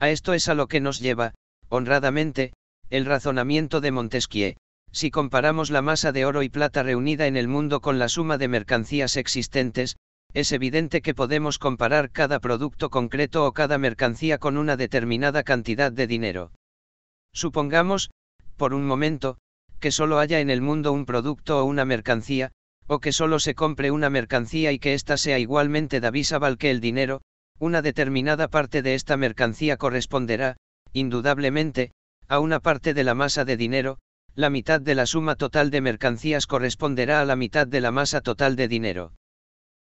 A esto es a lo que nos lleva, honradamente, el razonamiento de Montesquieu, si comparamos la masa de oro y plata reunida en el mundo con la suma de mercancías existentes, es evidente que podemos comparar cada producto concreto o cada mercancía con una determinada cantidad de dinero. Supongamos, por un momento, que solo haya en el mundo un producto o una mercancía, o que solo se compre una mercancía y que ésta sea igualmente davisable que el dinero, una determinada parte de esta mercancía corresponderá, indudablemente, a una parte de la masa de dinero, la mitad de la suma total de mercancías corresponderá a la mitad de la masa total de dinero.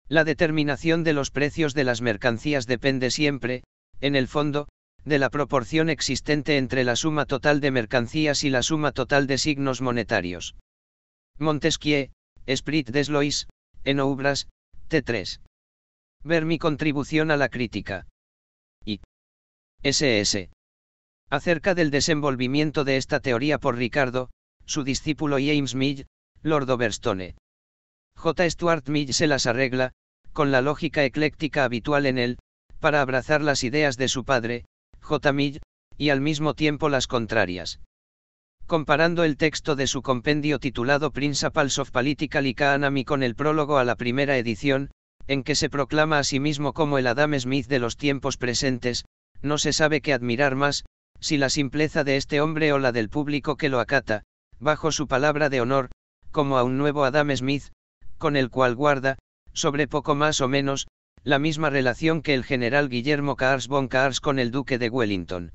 La determinación de los precios de las mercancías depende siempre, en el fondo, de la proporción existente entre la suma total de mercancías y la suma total de signos monetarios. Montesquieu, Esprit des Lois, en Obras, T3. Ver mi contribución a la crítica. Y. SS. Acerca del desenvolvimiento de esta teoría por Ricardo, su discípulo James Mill, Lord Overstone. J. Stuart Mill se las arregla, con la lógica ecléctica habitual en él, para abrazar las ideas de su padre, J. Mill, y al mismo tiempo las contrarias. Comparando el texto de su compendio titulado Principles of Political Economy con el prólogo a la primera edición, en que se proclama a sí mismo como el Adam Smith de los tiempos presentes, no se sabe qué admirar más, si la simpleza de este hombre o la del público que lo acata, bajo su palabra de honor, como a un nuevo Adam Smith, con el cual guarda, sobre poco más o menos, la misma relación que el general Guillermo Caars von Caars con el duque de Wellington.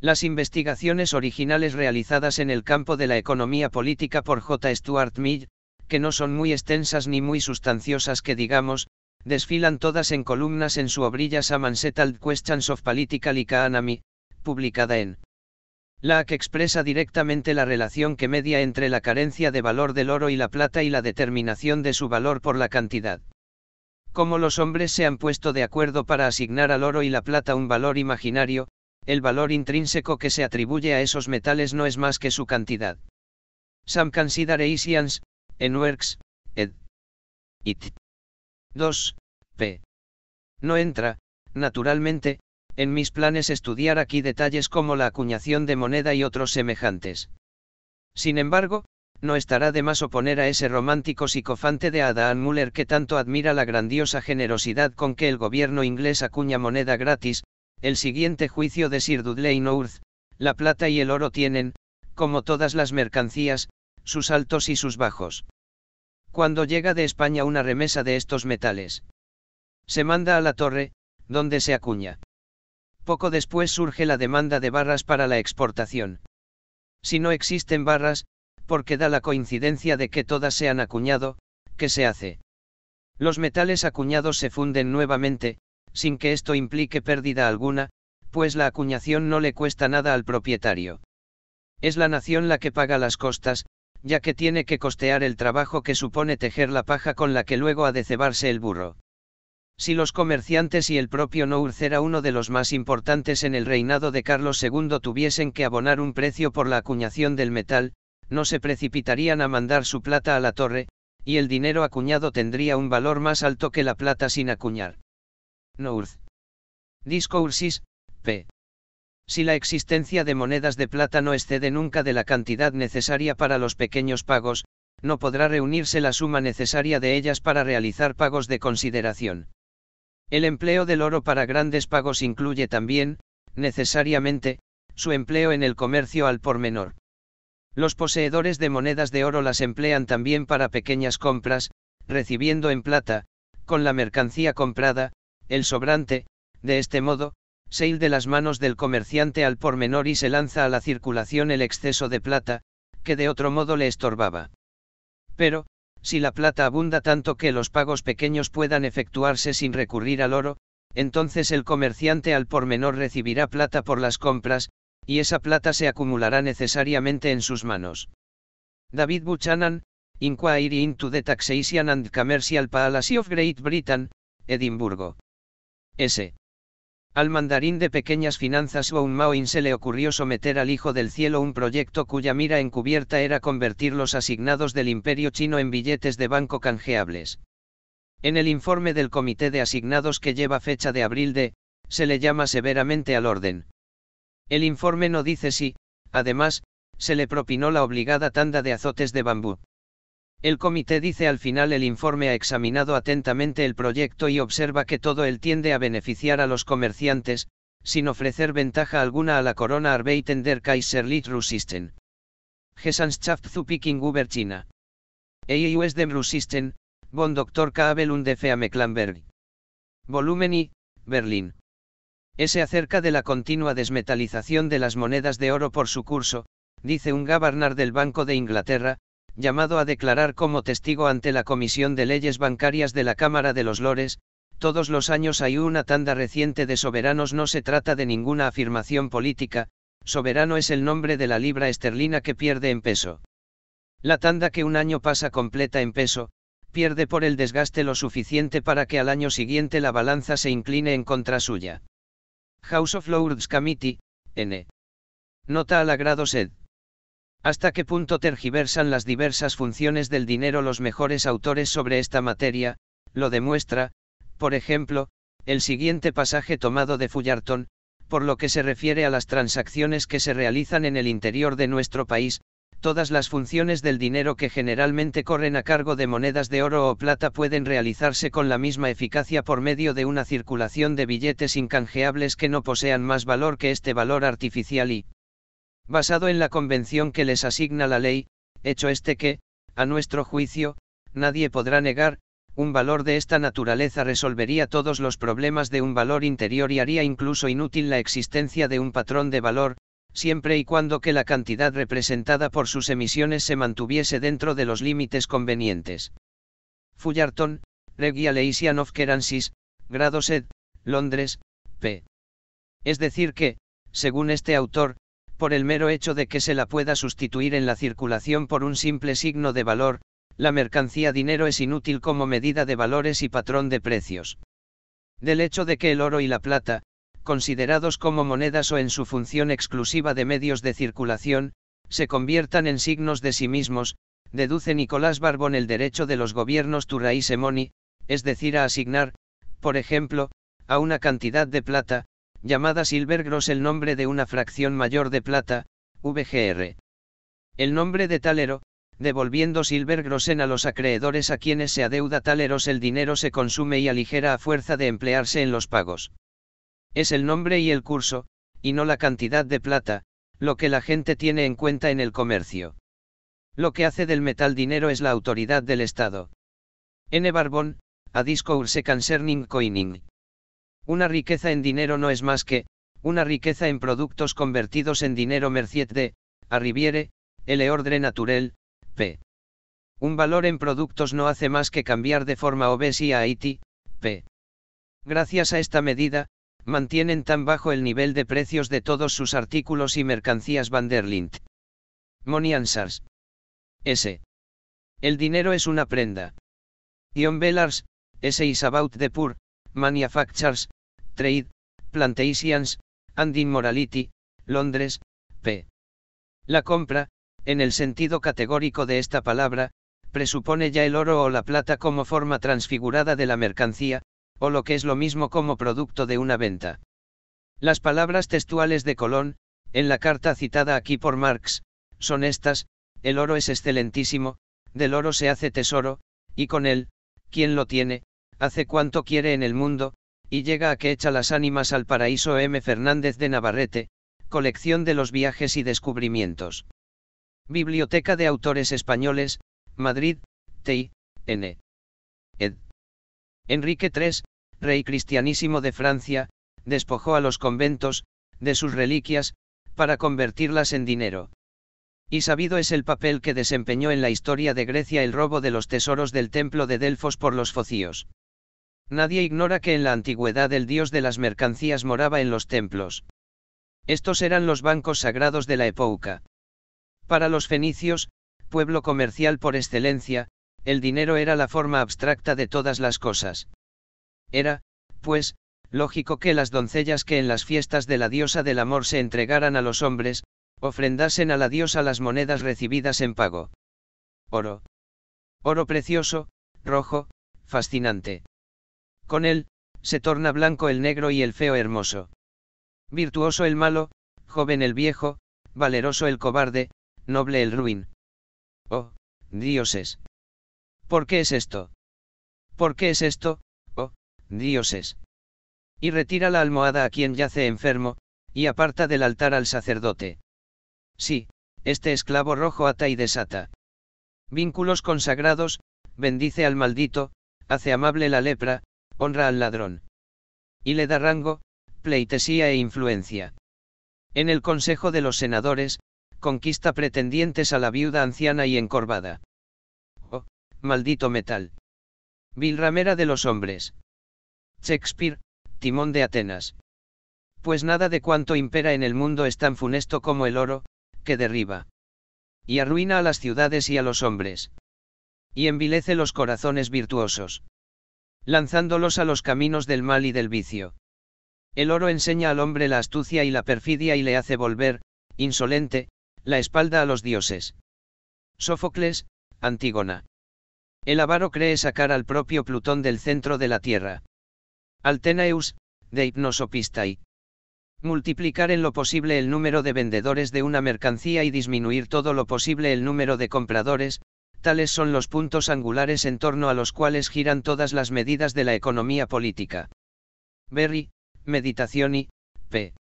Las investigaciones originales realizadas en el campo de la economía política por J. Stuart Mill, que no son muy extensas ni muy sustanciosas que digamos, desfilan todas en columnas en su obrilla Some Questions of Political Economy, publicada en la que expresa directamente la relación que media entre la carencia de valor del oro y la plata y la determinación de su valor por la cantidad. Como los hombres se han puesto de acuerdo para asignar al oro y la plata un valor imaginario, el valor intrínseco que se atribuye a esos metales no es más que su cantidad. Some considerations, en works, ed. It. 2. P. No entra, naturalmente, en mis planes estudiar aquí detalles como la acuñación de moneda y otros semejantes. Sin embargo, no estará de más oponer a ese romántico psicofante de Adán Muller que tanto admira la grandiosa generosidad con que el gobierno inglés acuña moneda gratis, el siguiente juicio de Sir Dudley North, la plata y el oro tienen, como todas las mercancías, sus altos y sus bajos. Cuando llega de España una remesa de estos metales, se manda a la torre, donde se acuña. Poco después surge la demanda de barras para la exportación. Si no existen barras, porque da la coincidencia de que todas se han acuñado, ¿qué se hace? Los metales acuñados se funden nuevamente, sin que esto implique pérdida alguna, pues la acuñación no le cuesta nada al propietario. Es la nación la que paga las costas, ya que tiene que costear el trabajo que supone tejer la paja con la que luego ha de cebarse el burro. Si los comerciantes y el propio Nourz era uno de los más importantes en el reinado de Carlos II tuviesen que abonar un precio por la acuñación del metal, no se precipitarían a mandar su plata a la torre, y el dinero acuñado tendría un valor más alto que la plata sin acuñar. Nourth. Discoursis, p. Si la existencia de monedas de plata no excede nunca de la cantidad necesaria para los pequeños pagos, no podrá reunirse la suma necesaria de ellas para realizar pagos de consideración. El empleo del oro para grandes pagos incluye también, necesariamente, su empleo en el comercio al por menor. Los poseedores de monedas de oro las emplean también para pequeñas compras, recibiendo en plata, con la mercancía comprada, el sobrante, de este modo, se de las manos del comerciante al por menor y se lanza a la circulación el exceso de plata, que de otro modo le estorbaba. Pero, si la plata abunda tanto que los pagos pequeños puedan efectuarse sin recurrir al oro, entonces el comerciante al por menor recibirá plata por las compras, y esa plata se acumulará necesariamente en sus manos. David Buchanan, Inquiry into the Taxation and Commercial Palace of Great Britain, Edimburgo. S. Al mandarín de pequeñas finanzas Wong Maoin se le ocurrió someter al Hijo del Cielo un proyecto cuya mira encubierta era convertir los asignados del Imperio Chino en billetes de banco canjeables. En el informe del Comité de Asignados que lleva fecha de abril de, se le llama severamente al orden. El informe no dice si, además, se le propinó la obligada tanda de azotes de bambú. El comité dice al final el informe ha examinado atentamente el proyecto y observa que todo él tiende a beneficiar a los comerciantes, sin ofrecer ventaja alguna a la corona Arbeitender der Kaiserlich Gesandtschaft zu Peking über China. EIUS dem Russisten, von Dr. Kabel und Feame Volumen I, Berlín. Ese acerca de la continua desmetalización de las monedas de oro por su curso, dice un gabarnar del Banco de Inglaterra, llamado a declarar como testigo ante la Comisión de Leyes Bancarias de la Cámara de los Lores, todos los años hay una tanda reciente de soberanos no se trata de ninguna afirmación política, soberano es el nombre de la libra esterlina que pierde en peso. La tanda que un año pasa completa en peso, pierde por el desgaste lo suficiente para que al año siguiente la balanza se incline en contra suya. House of Lords Committee, N. Nota al agrado sed. ¿Hasta qué punto tergiversan las diversas funciones del dinero los mejores autores sobre esta materia? Lo demuestra, por ejemplo, el siguiente pasaje tomado de Fullarton, por lo que se refiere a las transacciones que se realizan en el interior de nuestro país, todas las funciones del dinero que generalmente corren a cargo de monedas de oro o plata pueden realizarse con la misma eficacia por medio de una circulación de billetes incanjeables que no posean más valor que este valor artificial y, basado en la convención que les asigna la ley, hecho este que, a nuestro juicio, nadie podrá negar, un valor de esta naturaleza resolvería todos los problemas de un valor interior y haría incluso inútil la existencia de un patrón de valor, siempre y cuando que la cantidad representada por sus emisiones se mantuviese dentro de los límites convenientes. Fullarton, Regia Leisian of Keransis, grado sed, Londres, p. Es decir que, según este autor, por el mero hecho de que se la pueda sustituir en la circulación por un simple signo de valor, la mercancía dinero es inútil como medida de valores y patrón de precios. Del hecho de que el oro y la plata, considerados como monedas o en su función exclusiva de medios de circulación, se conviertan en signos de sí mismos, deduce Nicolás Barbón el derecho de los gobiernos turraísemoni, es decir, a asignar, por ejemplo, a una cantidad de plata, llamada silver el nombre de una fracción mayor de plata, VGR. El nombre de talero, devolviendo silver en a los acreedores a quienes se adeuda taleros el dinero se consume y aligera a fuerza de emplearse en los pagos. Es el nombre y el curso, y no la cantidad de plata, lo que la gente tiene en cuenta en el comercio. Lo que hace del metal dinero es la autoridad del Estado. N. Barbón, A Discourse Concerning Coining. Una riqueza en dinero no es más que, una riqueza en productos convertidos en dinero Merced de, riviere, L. Ordre Naturel, p. Un valor en productos no hace más que cambiar de forma obesia a Haití, p. Gracias a esta medida, mantienen tan bajo el nivel de precios de todos sus artículos y mercancías Van der Money Answers. S. El dinero es una prenda. Ion Bellars, S. is about the poor, manufactures, trade, plantations, and immorality, Londres, p. La compra, en el sentido categórico de esta palabra, presupone ya el oro o la plata como forma transfigurada de la mercancía, o lo que es lo mismo como producto de una venta. Las palabras textuales de Colón, en la carta citada aquí por Marx, son estas, el oro es excelentísimo, del oro se hace tesoro, y con él, quien lo tiene, hace cuanto quiere en el mundo, y llega a que echa las ánimas al paraíso M. Fernández de Navarrete, colección de los viajes y descubrimientos. Biblioteca de Autores Españoles, Madrid, N. E. Enrique III, rey cristianísimo de Francia, despojó a los conventos, de sus reliquias, para convertirlas en dinero. Y sabido es el papel que desempeñó en la historia de Grecia el robo de los tesoros del templo de Delfos por los focíos. Nadie ignora que en la antigüedad el dios de las mercancías moraba en los templos. Estos eran los bancos sagrados de la época. Para los fenicios, pueblo comercial por excelencia, el dinero era la forma abstracta de todas las cosas. Era, pues, lógico que las doncellas que en las fiestas de la diosa del amor se entregaran a los hombres, ofrendasen a la diosa las monedas recibidas en pago. Oro. Oro precioso, rojo, fascinante. Con él, se torna blanco el negro y el feo hermoso. Virtuoso el malo, joven el viejo, valeroso el cobarde, noble el ruin. Oh, dioses. ¿Por qué es esto? ¿Por qué es esto, oh, dioses? Y retira la almohada a quien yace enfermo, y aparta del altar al sacerdote. Sí, este esclavo rojo ata y desata. Vínculos consagrados, bendice al maldito, hace amable la lepra, honra al ladrón. Y le da rango, pleitesía e influencia. En el Consejo de los Senadores, conquista pretendientes a la viuda anciana y encorvada maldito metal. Vil ramera de los hombres. Shakespeare, Timón de Atenas. Pues nada de cuanto impera en el mundo es tan funesto como el oro, que derriba. Y arruina a las ciudades y a los hombres. Y envilece los corazones virtuosos. Lanzándolos a los caminos del mal y del vicio. El oro enseña al hombre la astucia y la perfidia y le hace volver, insolente, la espalda a los dioses. Sófocles, Antígona. El avaro cree sacar al propio Plutón del centro de la Tierra. Altenaeus, de y Multiplicar en lo posible el número de vendedores de una mercancía y disminuir todo lo posible el número de compradores, tales son los puntos angulares en torno a los cuales giran todas las medidas de la economía política. Berry, Meditación y, p.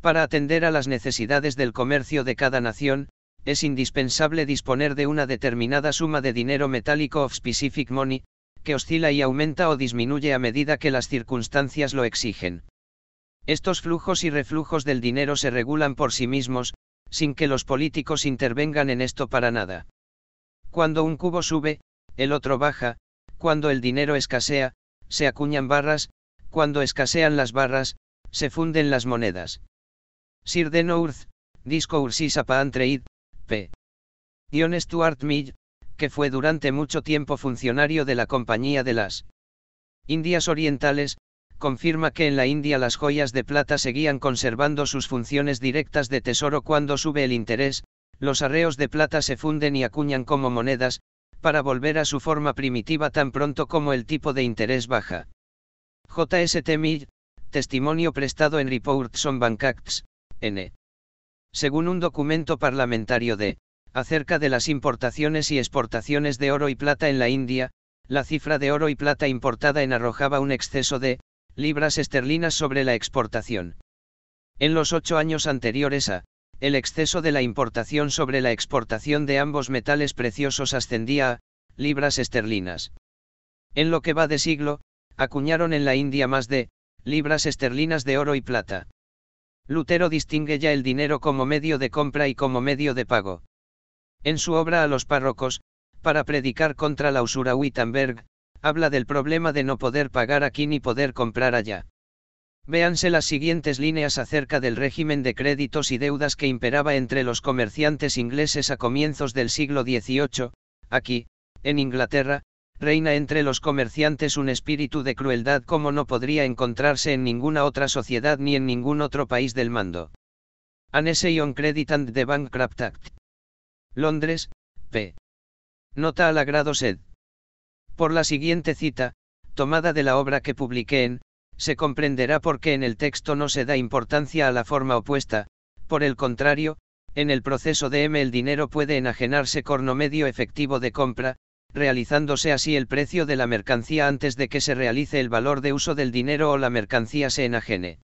Para atender a las necesidades del comercio de cada nación, es indispensable disponer de una determinada suma de dinero metálico of specific money, que oscila y aumenta o disminuye a medida que las circunstancias lo exigen. Estos flujos y reflujos del dinero se regulan por sí mismos, sin que los políticos intervengan en esto para nada. Cuando un cubo sube, el otro baja, cuando el dinero escasea, se acuñan barras, cuando escasean las barras, se funden las monedas. Sir Denourth, Discourses Apa Trade, P. Stuart Mill, que fue durante mucho tiempo funcionario de la Compañía de las Indias Orientales, confirma que en la India las joyas de plata seguían conservando sus funciones directas de tesoro cuando sube el interés, los arreos de plata se funden y acuñan como monedas, para volver a su forma primitiva tan pronto como el tipo de interés baja. J.S.T. Mill, testimonio prestado en Reports on Bank Acts, N según un documento parlamentario de, acerca de las importaciones y exportaciones de oro y plata en la India, la cifra de oro y plata importada en arrojaba un exceso de, libras esterlinas sobre la exportación. En los ocho años anteriores a, el exceso de la importación sobre la exportación de ambos metales preciosos ascendía a, libras esterlinas. En lo que va de siglo, acuñaron en la India más de, libras esterlinas de oro y plata. Lutero distingue ya el dinero como medio de compra y como medio de pago. En su obra a los párrocos, para predicar contra la usura Wittenberg, habla del problema de no poder pagar aquí ni poder comprar allá. Véanse las siguientes líneas acerca del régimen de créditos y deudas que imperaba entre los comerciantes ingleses a comienzos del siglo XVIII, aquí, en Inglaterra, reina entre los comerciantes un espíritu de crueldad como no podría encontrarse en ninguna otra sociedad ni en ningún otro país del mando. An Essay on Credit and the Bankrupt Act. Londres, p. Nota al agrado sed. Por la siguiente cita, tomada de la obra que publiqué en, se comprenderá por qué en el texto no se da importancia a la forma opuesta, por el contrario, en el proceso de M el dinero puede enajenarse corno medio efectivo de compra, realizándose así el precio de la mercancía antes de que se realice el valor de uso del dinero o la mercancía se enajene.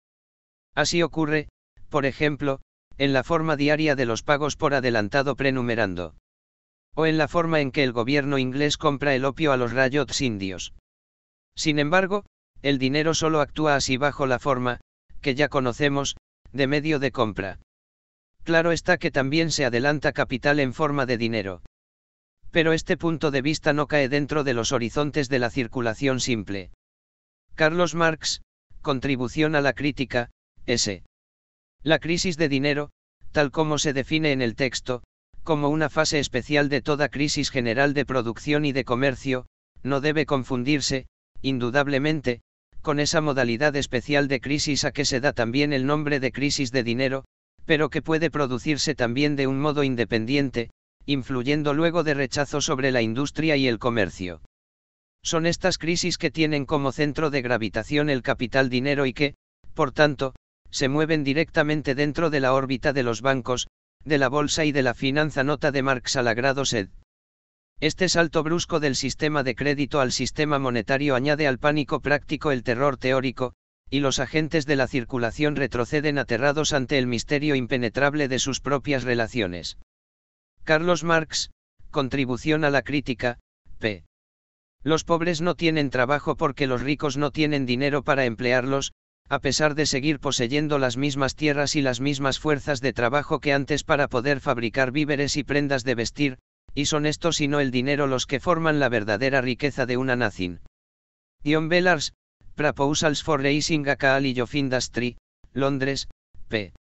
Así ocurre, por ejemplo, en la forma diaria de los pagos por adelantado prenumerando. O en la forma en que el gobierno inglés compra el opio a los rayots indios. Sin embargo, el dinero solo actúa así bajo la forma, que ya conocemos, de medio de compra. Claro está que también se adelanta capital en forma de dinero pero este punto de vista no cae dentro de los horizontes de la circulación simple. Carlos Marx, Contribución a la crítica, S. La crisis de dinero, tal como se define en el texto, como una fase especial de toda crisis general de producción y de comercio, no debe confundirse, indudablemente, con esa modalidad especial de crisis a que se da también el nombre de crisis de dinero, pero que puede producirse también de un modo independiente, influyendo luego de rechazo sobre la industria y el comercio. Son estas crisis que tienen como centro de gravitación el capital dinero y que, por tanto, se mueven directamente dentro de la órbita de los bancos, de la bolsa y de la finanza nota de Marx a sed. Este salto brusco del sistema de crédito al sistema monetario añade al pánico práctico el terror teórico, y los agentes de la circulación retroceden aterrados ante el misterio impenetrable de sus propias relaciones. Carlos Marx, Contribución a la Crítica, p. Los pobres no tienen trabajo porque los ricos no tienen dinero para emplearlos, a pesar de seguir poseyendo las mismas tierras y las mismas fuerzas de trabajo que antes para poder fabricar víveres y prendas de vestir, y son estos y no el dinero los que forman la verdadera riqueza de una nación. Dion Bellars, Proposals for Raising a Industry, Londres, p.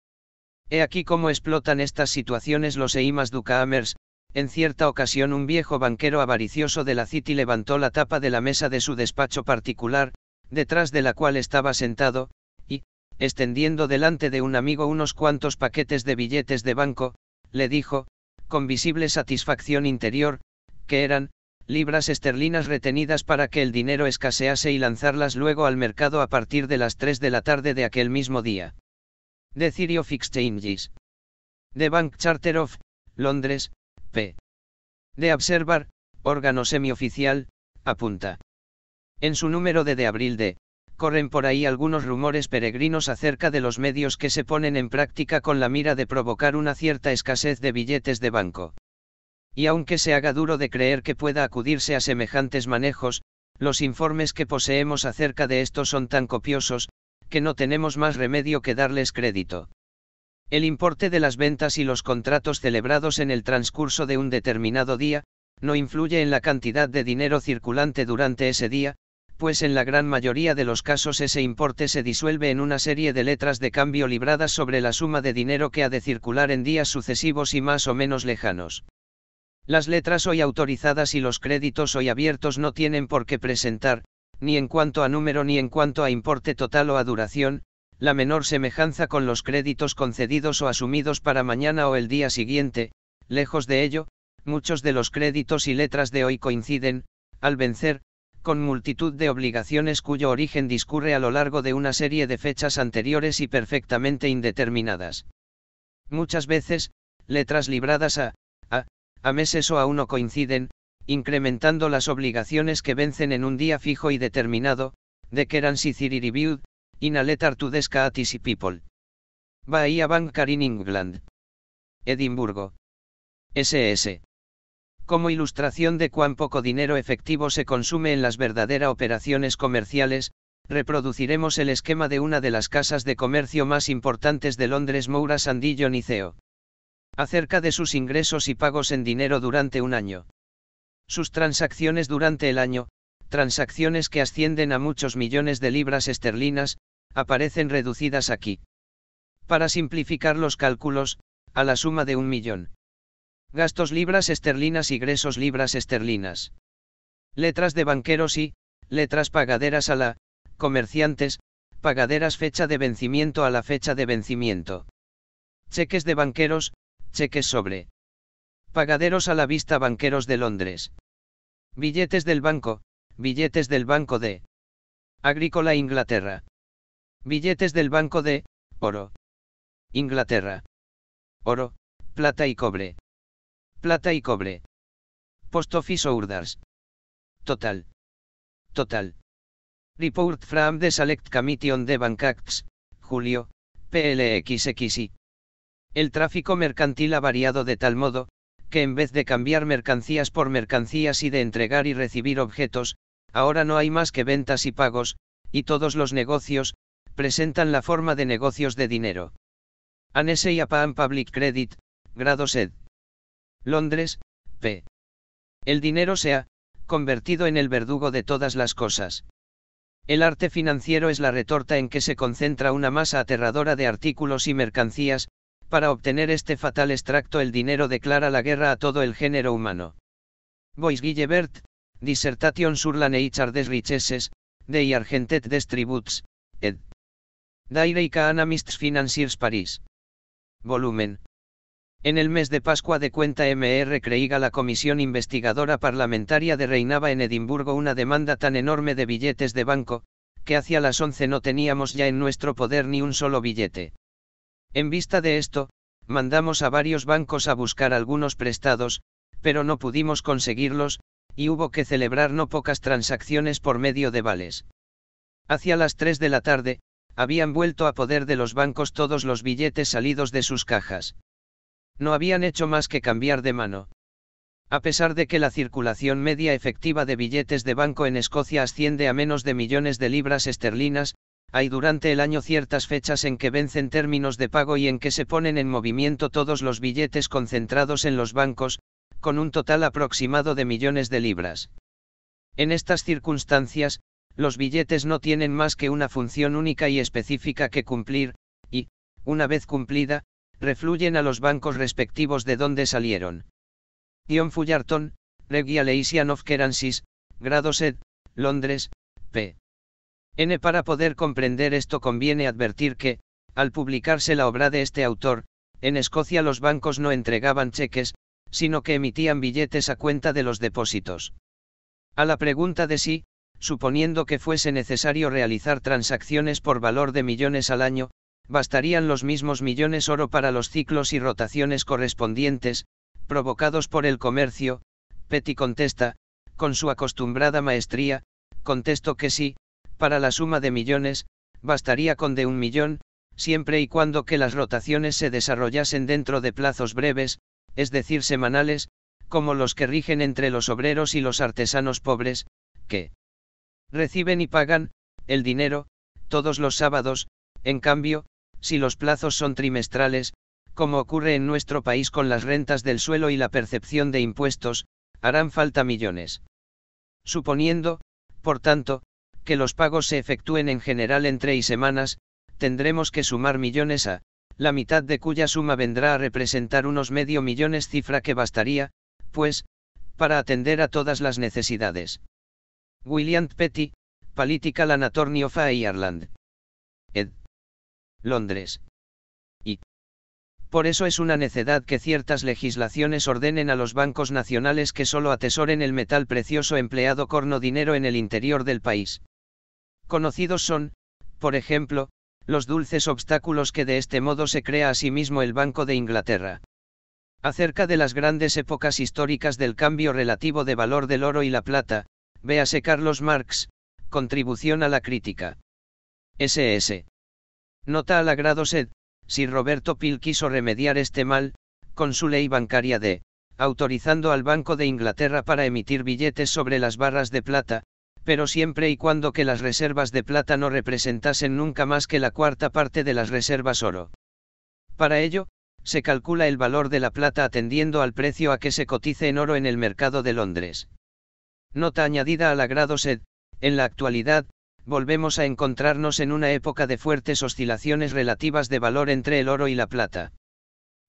He aquí cómo explotan estas situaciones los Eimas Ducamers, en cierta ocasión un viejo banquero avaricioso de la City levantó la tapa de la mesa de su despacho particular, detrás de la cual estaba sentado, y, extendiendo delante de un amigo unos cuantos paquetes de billetes de banco, le dijo, con visible satisfacción interior, que eran, libras esterlinas retenidas para que el dinero escasease y lanzarlas luego al mercado a partir de las 3 de la tarde de aquel mismo día. The Sirio of Bank Charter of, Londres, p. The Observer, órgano semioficial, apunta. En su número de de abril de, corren por ahí algunos rumores peregrinos acerca de los medios que se ponen en práctica con la mira de provocar una cierta escasez de billetes de banco. Y aunque se haga duro de creer que pueda acudirse a semejantes manejos, los informes que poseemos acerca de esto son tan copiosos, que no tenemos más remedio que darles crédito. El importe de las ventas y los contratos celebrados en el transcurso de un determinado día, no influye en la cantidad de dinero circulante durante ese día, pues en la gran mayoría de los casos ese importe se disuelve en una serie de letras de cambio libradas sobre la suma de dinero que ha de circular en días sucesivos y más o menos lejanos. Las letras hoy autorizadas y los créditos hoy abiertos no tienen por qué presentar, ni en cuanto a número ni en cuanto a importe total o a duración, la menor semejanza con los créditos concedidos o asumidos para mañana o el día siguiente, lejos de ello, muchos de los créditos y letras de hoy coinciden, al vencer, con multitud de obligaciones cuyo origen discurre a lo largo de una serie de fechas anteriores y perfectamente indeterminadas. Muchas veces, letras libradas a, a, a meses o a uno coinciden, incrementando las obligaciones que vencen en un día fijo y determinado, de que Reviewed, in a letter People. Bahía Bank in England. Edimburgo. SS. Como ilustración de cuán poco dinero efectivo se consume en las verdaderas operaciones comerciales, reproduciremos el esquema de una de las casas de comercio más importantes de Londres, Moura Sandillo Niceo. Acerca de sus ingresos y pagos en dinero durante un año sus transacciones durante el año, transacciones que ascienden a muchos millones de libras esterlinas, aparecen reducidas aquí. Para simplificar los cálculos, a la suma de un millón. Gastos libras esterlinas y ingresos libras esterlinas. Letras de banqueros y, letras pagaderas a la, comerciantes, pagaderas fecha de vencimiento a la fecha de vencimiento. Cheques de banqueros, cheques sobre. Pagaderos a la vista banqueros de Londres. Billetes del banco, billetes del banco de Agrícola Inglaterra. Billetes del banco de Oro. Inglaterra. Oro, plata y cobre. Plata y cobre. Post Office Orders. Total. Total. Report from the Select Committee on the Bank Acts, Julio, PLXXI. El tráfico mercantil ha variado de tal modo, que en vez de cambiar mercancías por mercancías y de entregar y recibir objetos, ahora no hay más que ventas y pagos, y todos los negocios, presentan la forma de negocios de dinero. An y Public Credit, grado SED. Londres, p. El dinero se ha convertido en el verdugo de todas las cosas. El arte financiero es la retorta en que se concentra una masa aterradora de artículos y mercancías, para obtener este fatal extracto el dinero declara la guerra a todo el género humano. Bois Guillebert, Dissertation sur la nature des richesses, de Argentet des tributs, ed. Daireika Anamists Financiers Paris. Volumen. En el mes de Pascua de cuenta MR Creiga la comisión investigadora parlamentaria de reinaba en Edimburgo una demanda tan enorme de billetes de banco, que hacia las 11 no teníamos ya en nuestro poder ni un solo billete. En vista de esto, mandamos a varios bancos a buscar algunos prestados, pero no pudimos conseguirlos, y hubo que celebrar no pocas transacciones por medio de vales. Hacia las 3 de la tarde, habían vuelto a poder de los bancos todos los billetes salidos de sus cajas. No habían hecho más que cambiar de mano. A pesar de que la circulación media efectiva de billetes de banco en Escocia asciende a menos de millones de libras esterlinas, hay durante el año ciertas fechas en que vencen términos de pago y en que se ponen en movimiento todos los billetes concentrados en los bancos, con un total aproximado de millones de libras. En estas circunstancias, los billetes no tienen más que una función única y específica que cumplir, y, una vez cumplida, refluyen a los bancos respectivos de donde salieron. Ion Fullarton, Regia Leisian of Keransis, grado sed, Londres, p. N. Para poder comprender esto conviene advertir que, al publicarse la obra de este autor, en Escocia los bancos no entregaban cheques, sino que emitían billetes a cuenta de los depósitos. A la pregunta de si, suponiendo que fuese necesario realizar transacciones por valor de millones al año, bastarían los mismos millones oro para los ciclos y rotaciones correspondientes, provocados por el comercio, Petty contesta, con su acostumbrada maestría, contesto que sí, para la suma de millones, bastaría con de un millón, siempre y cuando que las rotaciones se desarrollasen dentro de plazos breves, es decir, semanales, como los que rigen entre los obreros y los artesanos pobres, que reciben y pagan, el dinero, todos los sábados, en cambio, si los plazos son trimestrales, como ocurre en nuestro país con las rentas del suelo y la percepción de impuestos, harán falta millones. Suponiendo, por tanto, que los pagos se efectúen en general en tres semanas, tendremos que sumar millones a, la mitad de cuya suma vendrá a representar unos medio millones cifra que bastaría, pues, para atender a todas las necesidades. William Petty, Political Anatomy of Ireland. Ed. Londres. Y. Por eso es una necedad que ciertas legislaciones ordenen a los bancos nacionales que solo atesoren el metal precioso empleado corno dinero en el interior del país. Conocidos son, por ejemplo, los dulces obstáculos que de este modo se crea a sí mismo el Banco de Inglaterra. Acerca de las grandes épocas históricas del cambio relativo de valor del oro y la plata, véase Carlos Marx, Contribución a la crítica. SS. Nota al agrado sed, si Roberto Peel quiso remediar este mal, con su ley bancaria de, autorizando al Banco de Inglaterra para emitir billetes sobre las barras de plata, pero siempre y cuando que las reservas de plata no representasen nunca más que la cuarta parte de las reservas oro. Para ello, se calcula el valor de la plata atendiendo al precio a que se cotice en oro en el mercado de Londres. Nota añadida al agrado sed, en la actualidad, volvemos a encontrarnos en una época de fuertes oscilaciones relativas de valor entre el oro y la plata.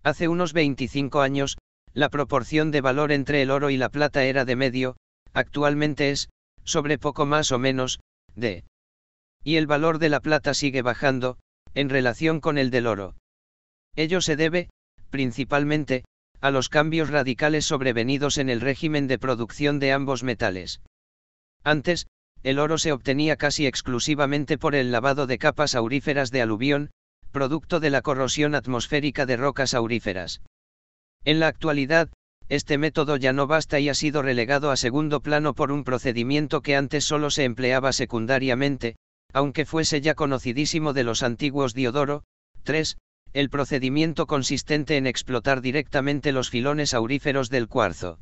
Hace unos 25 años, la proporción de valor entre el oro y la plata era de medio, actualmente es, sobre poco más o menos, de. Y el valor de la plata sigue bajando, en relación con el del oro. Ello se debe, principalmente, a los cambios radicales sobrevenidos en el régimen de producción de ambos metales. Antes, el oro se obtenía casi exclusivamente por el lavado de capas auríferas de aluvión, producto de la corrosión atmosférica de rocas auríferas. En la actualidad, este método ya no basta y ha sido relegado a segundo plano por un procedimiento que antes solo se empleaba secundariamente, aunque fuese ya conocidísimo de los antiguos Diodoro. 3. El procedimiento consistente en explotar directamente los filones auríferos del cuarzo.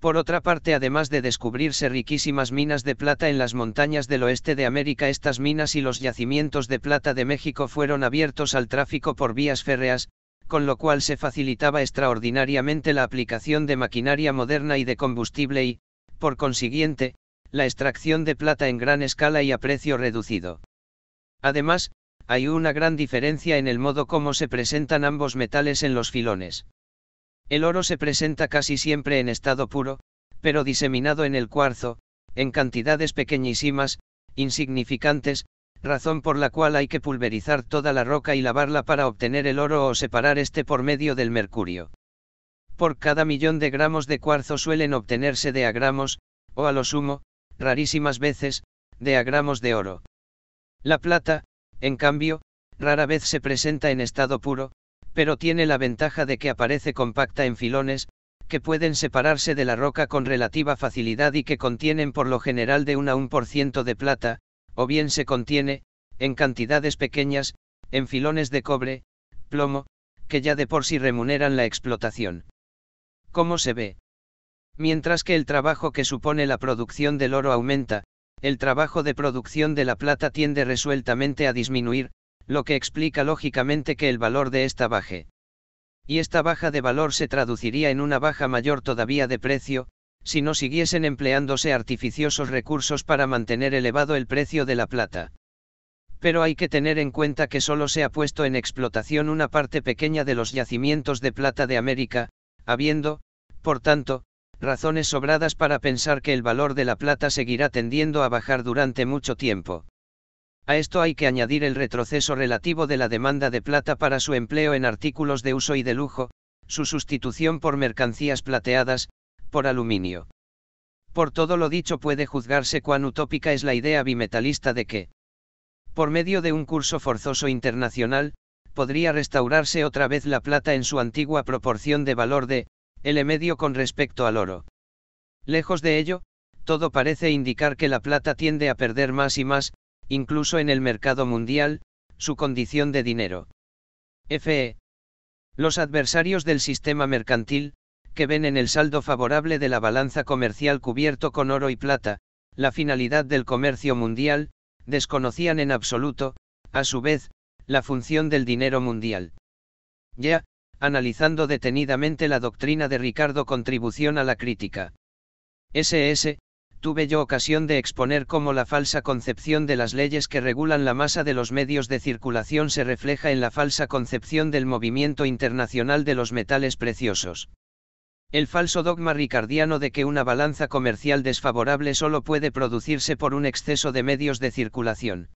Por otra parte, además de descubrirse riquísimas minas de plata en las montañas del oeste de América, estas minas y los yacimientos de plata de México fueron abiertos al tráfico por vías férreas, con lo cual se facilitaba extraordinariamente la aplicación de maquinaria moderna y de combustible y, por consiguiente, la extracción de plata en gran escala y a precio reducido. Además, hay una gran diferencia en el modo como se presentan ambos metales en los filones. El oro se presenta casi siempre en estado puro, pero diseminado en el cuarzo, en cantidades pequeñísimas, insignificantes, razón por la cual hay que pulverizar toda la roca y lavarla para obtener el oro o separar este por medio del mercurio. Por cada millón de gramos de cuarzo suelen obtenerse de a gramos, o a lo sumo, rarísimas veces, de a gramos de oro. La plata, en cambio, rara vez se presenta en estado puro, pero tiene la ventaja de que aparece compacta en filones, que pueden separarse de la roca con relativa facilidad y que contienen por lo general de un a 1% de plata, o bien se contiene, en cantidades pequeñas, en filones de cobre, plomo, que ya de por sí remuneran la explotación. ¿Cómo se ve? Mientras que el trabajo que supone la producción del oro aumenta, el trabajo de producción de la plata tiende resueltamente a disminuir, lo que explica lógicamente que el valor de esta baje. Y esta baja de valor se traduciría en una baja mayor todavía de precio, si no siguiesen empleándose artificiosos recursos para mantener elevado el precio de la plata. Pero hay que tener en cuenta que solo se ha puesto en explotación una parte pequeña de los yacimientos de plata de América, habiendo, por tanto, razones sobradas para pensar que el valor de la plata seguirá tendiendo a bajar durante mucho tiempo. A esto hay que añadir el retroceso relativo de la demanda de plata para su empleo en artículos de uso y de lujo, su sustitución por mercancías plateadas, por aluminio. Por todo lo dicho puede juzgarse cuán utópica es la idea bimetalista de que, por medio de un curso forzoso internacional, podría restaurarse otra vez la plata en su antigua proporción de valor de, L medio con respecto al oro. Lejos de ello, todo parece indicar que la plata tiende a perder más y más, incluso en el mercado mundial, su condición de dinero. FE. Los adversarios del sistema mercantil, que ven en el saldo favorable de la balanza comercial cubierto con oro y plata, la finalidad del comercio mundial, desconocían en absoluto, a su vez, la función del dinero mundial. Ya, analizando detenidamente la doctrina de Ricardo Contribución a la crítica. SS, tuve yo ocasión de exponer cómo la falsa concepción de las leyes que regulan la masa de los medios de circulación se refleja en la falsa concepción del movimiento internacional de los metales preciosos. El falso dogma ricardiano de que una balanza comercial desfavorable solo puede producirse por un exceso de medios de circulación.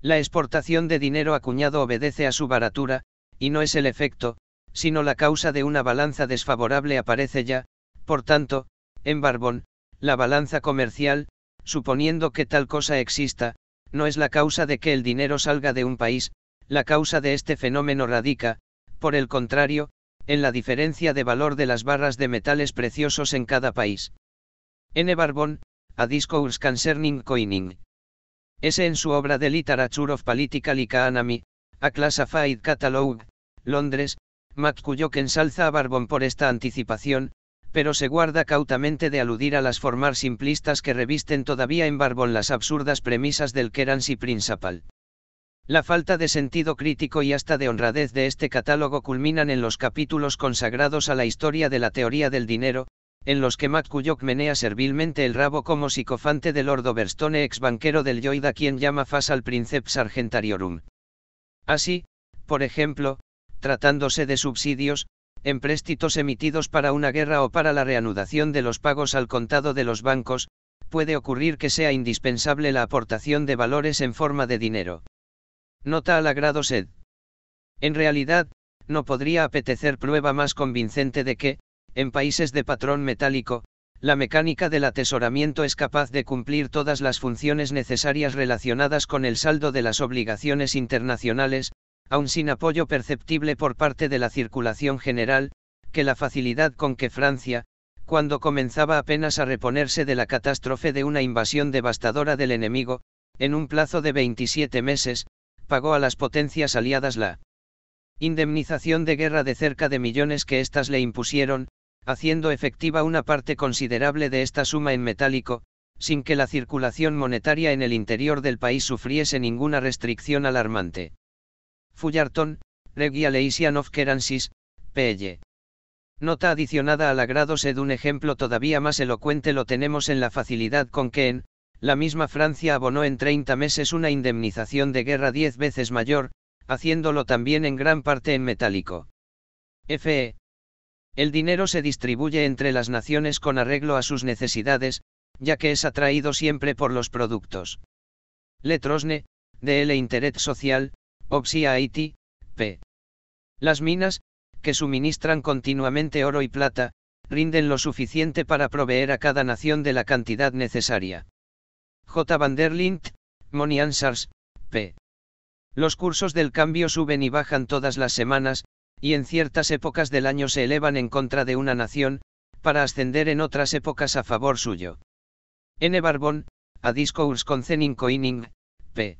La exportación de dinero acuñado obedece a su baratura, y no es el efecto, sino la causa de una balanza desfavorable aparece ya, por tanto, en Barbón, la balanza comercial, suponiendo que tal cosa exista, no es la causa de que el dinero salga de un país, la causa de este fenómeno radica, por el contrario, en la diferencia de valor de las barras de metales preciosos en cada país. N. Barbon, A Discourse Concerning Coining. S. en su obra de Literature of Political Economy, A Classified Catalogue, Londres, Max ensalza a Barbon por esta anticipación, pero se guarda cautamente de aludir a las formar simplistas que revisten todavía en Barbon las absurdas premisas del Keransi Principal. La falta de sentido crítico y hasta de honradez de este catálogo culminan en los capítulos consagrados a la historia de la teoría del dinero, en los que Matt menea servilmente el rabo como psicofante del Lord Overstone ex banquero del Joida, quien llama fas al Princeps Argentariorum. Así, por ejemplo, tratándose de subsidios, empréstitos emitidos para una guerra o para la reanudación de los pagos al contado de los bancos, puede ocurrir que sea indispensable la aportación de valores en forma de dinero. Nota al agrado sed. En realidad, no podría apetecer prueba más convincente de que, en países de patrón metálico, la mecánica del atesoramiento es capaz de cumplir todas las funciones necesarias relacionadas con el saldo de las obligaciones internacionales, aun sin apoyo perceptible por parte de la circulación general, que la facilidad con que Francia, cuando comenzaba apenas a reponerse de la catástrofe de una invasión devastadora del enemigo, en un plazo de 27 meses, pagó a las potencias aliadas la indemnización de guerra de cerca de millones que éstas le impusieron, haciendo efectiva una parte considerable de esta suma en metálico, sin que la circulación monetaria en el interior del país sufriese ninguna restricción alarmante. Fullarton, Regia Leisian of Keransis, Pelle. Nota adicionada al agrado sed un ejemplo todavía más elocuente lo tenemos en la facilidad con que en la misma Francia abonó en 30 meses una indemnización de guerra 10 veces mayor, haciéndolo también en gran parte en metálico. FE. El dinero se distribuye entre las naciones con arreglo a sus necesidades, ya que es atraído siempre por los productos. Letrosne, DL Interet Social, OPSI Haiti, p. Las minas, que suministran continuamente oro y plata, rinden lo suficiente para proveer a cada nación de la cantidad necesaria. J. van der Lint, Money p. Los cursos del cambio suben y bajan todas las semanas, y en ciertas épocas del año se elevan en contra de una nación, para ascender en otras épocas a favor suyo. N. Barbón, A con Zenin Coining, p.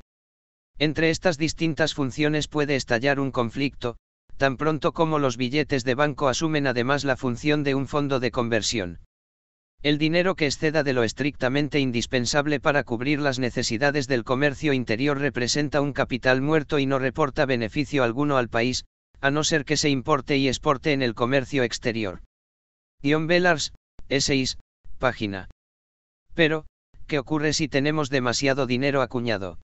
Entre estas distintas funciones puede estallar un conflicto, tan pronto como los billetes de banco asumen además la función de un fondo de conversión. El dinero que exceda de lo estrictamente indispensable para cubrir las necesidades del comercio interior representa un capital muerto y no reporta beneficio alguno al país, a no ser que se importe y exporte en el comercio exterior. Dion Velars, s página. Pero, ¿qué ocurre si tenemos demasiado dinero acuñado?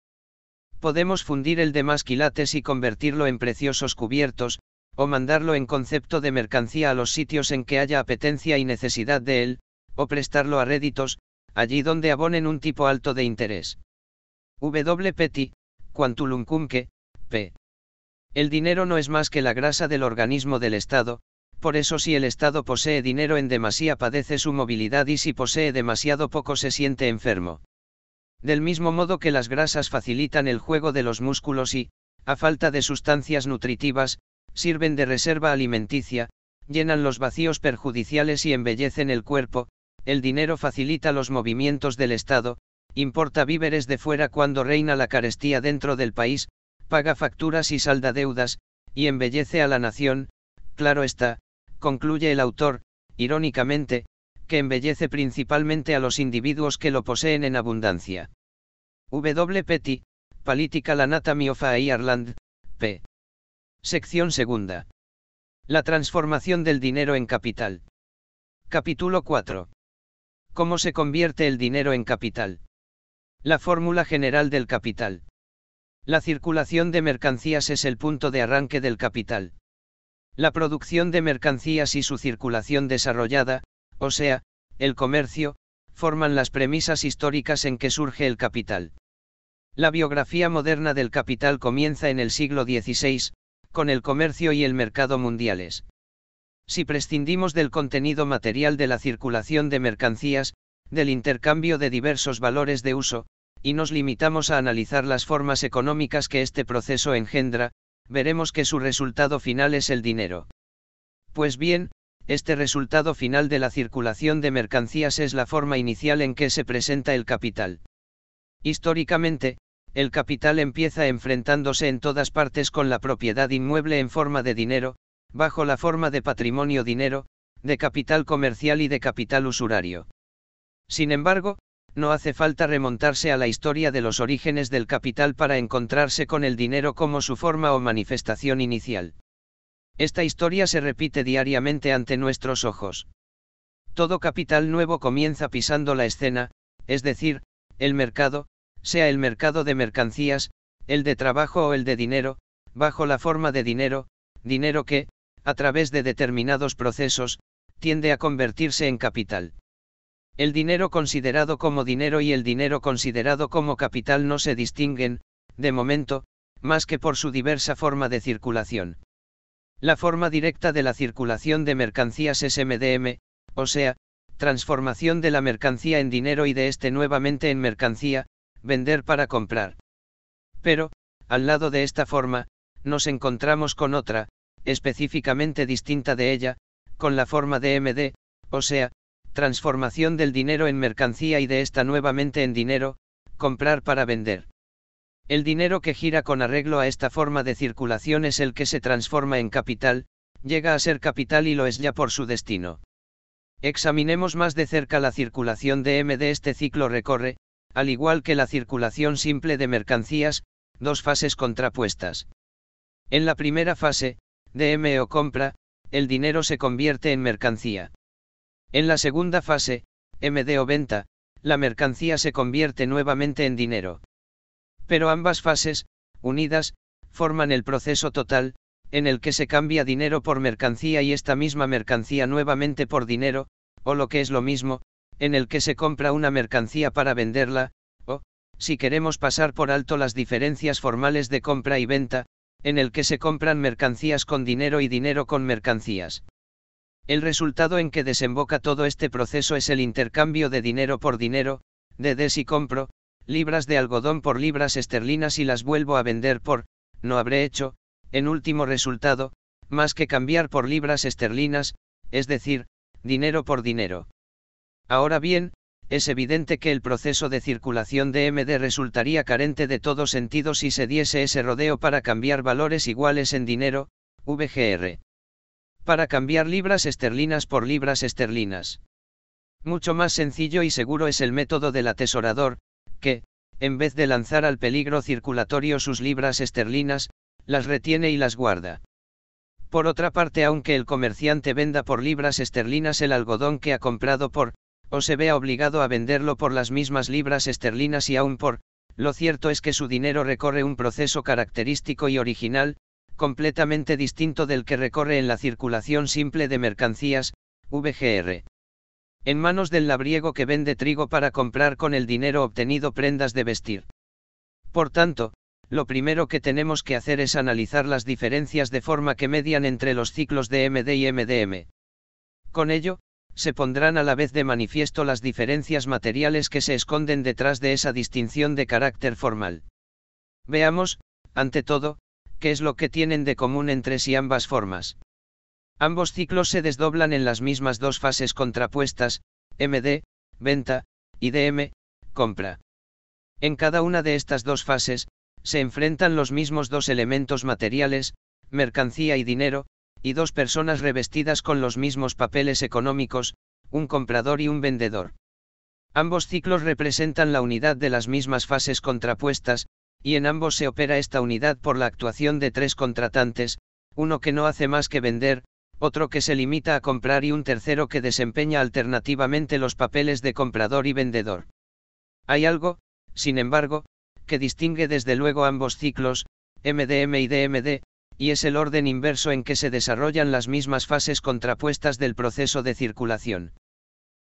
Podemos fundir el demás quilates y convertirlo en preciosos cubiertos, o mandarlo en concepto de mercancía a los sitios en que haya apetencia y necesidad de él, o prestarlo a réditos, allí donde abonen un tipo alto de interés. W. Petty, Quantulumcumque, p. El dinero no es más que la grasa del organismo del Estado, por eso si el Estado posee dinero en demasía padece su movilidad y si posee demasiado poco se siente enfermo. Del mismo modo que las grasas facilitan el juego de los músculos y, a falta de sustancias nutritivas, sirven de reserva alimenticia, llenan los vacíos perjudiciales y embellecen el cuerpo, el dinero facilita los movimientos del Estado, importa víveres de fuera cuando reina la carestía dentro del país, paga facturas y salda deudas, y embellece a la nación, claro está, concluye el autor, irónicamente, que embellece principalmente a los individuos que lo poseen en abundancia. W. Petty, Política Anatomy of Ireland, p. Sección segunda. La transformación del dinero en capital. Capítulo 4. ¿Cómo se convierte el dinero en capital? La fórmula general del capital. La circulación de mercancías es el punto de arranque del capital. La producción de mercancías y su circulación desarrollada, o sea, el comercio, forman las premisas históricas en que surge el capital. La biografía moderna del capital comienza en el siglo XVI, con el comercio y el mercado mundiales. Si prescindimos del contenido material de la circulación de mercancías, del intercambio de diversos valores de uso, y nos limitamos a analizar las formas económicas que este proceso engendra, veremos que su resultado final es el dinero. Pues bien, este resultado final de la circulación de mercancías es la forma inicial en que se presenta el capital. Históricamente, el capital empieza enfrentándose en todas partes con la propiedad inmueble en forma de dinero, bajo la forma de patrimonio dinero, de capital comercial y de capital usurario. Sin embargo, no hace falta remontarse a la historia de los orígenes del capital para encontrarse con el dinero como su forma o manifestación inicial. Esta historia se repite diariamente ante nuestros ojos. Todo capital nuevo comienza pisando la escena, es decir, el mercado, sea el mercado de mercancías, el de trabajo o el de dinero, bajo la forma de dinero, dinero que, a través de determinados procesos, tiende a convertirse en capital. El dinero considerado como dinero y el dinero considerado como capital no se distinguen, de momento, más que por su diversa forma de circulación. La forma directa de la circulación de mercancías es MDM, o sea, transformación de la mercancía en dinero y de este nuevamente en mercancía, vender para comprar. Pero, al lado de esta forma, nos encontramos con otra, específicamente distinta de ella, con la forma de MD, o sea, transformación del dinero en mercancía y de esta nuevamente en dinero, comprar para vender. El dinero que gira con arreglo a esta forma de circulación es el que se transforma en capital, llega a ser capital y lo es ya por su destino. Examinemos más de cerca la circulación de MD, este ciclo recorre, al igual que la circulación simple de mercancías, dos fases contrapuestas. En la primera fase, DM o compra, el dinero se convierte en mercancía. En la segunda fase, MD o venta, la mercancía se convierte nuevamente en dinero. Pero ambas fases, unidas, forman el proceso total, en el que se cambia dinero por mercancía y esta misma mercancía nuevamente por dinero, o lo que es lo mismo, en el que se compra una mercancía para venderla, o, si queremos pasar por alto las diferencias formales de compra y venta, en el que se compran mercancías con dinero y dinero con mercancías. El resultado en que desemboca todo este proceso es el intercambio de dinero por dinero, de des y compro, libras de algodón por libras esterlinas y las vuelvo a vender por, no habré hecho, en último resultado, más que cambiar por libras esterlinas, es decir, dinero por dinero. Ahora bien, es evidente que el proceso de circulación de MD resultaría carente de todo sentido si se diese ese rodeo para cambiar valores iguales en dinero, VGR. Para cambiar libras esterlinas por libras esterlinas. Mucho más sencillo y seguro es el método del atesorador, que, en vez de lanzar al peligro circulatorio sus libras esterlinas, las retiene y las guarda. Por otra parte, aunque el comerciante venda por libras esterlinas el algodón que ha comprado por o se vea obligado a venderlo por las mismas libras esterlinas y aún por, lo cierto es que su dinero recorre un proceso característico y original, completamente distinto del que recorre en la circulación simple de mercancías, VGR. En manos del labriego que vende trigo para comprar con el dinero obtenido prendas de vestir. Por tanto, lo primero que tenemos que hacer es analizar las diferencias de forma que median entre los ciclos de MD y MDM. Con ello, se pondrán a la vez de manifiesto las diferencias materiales que se esconden detrás de esa distinción de carácter formal. Veamos, ante todo, qué es lo que tienen de común entre sí ambas formas. Ambos ciclos se desdoblan en las mismas dos fases contrapuestas, MD, venta, y DM, compra. En cada una de estas dos fases, se enfrentan los mismos dos elementos materiales, mercancía y dinero, y dos personas revestidas con los mismos papeles económicos, un comprador y un vendedor. Ambos ciclos representan la unidad de las mismas fases contrapuestas, y en ambos se opera esta unidad por la actuación de tres contratantes, uno que no hace más que vender, otro que se limita a comprar y un tercero que desempeña alternativamente los papeles de comprador y vendedor. Hay algo, sin embargo, que distingue desde luego ambos ciclos, MDM y DMD, y es el orden inverso en que se desarrollan las mismas fases contrapuestas del proceso de circulación.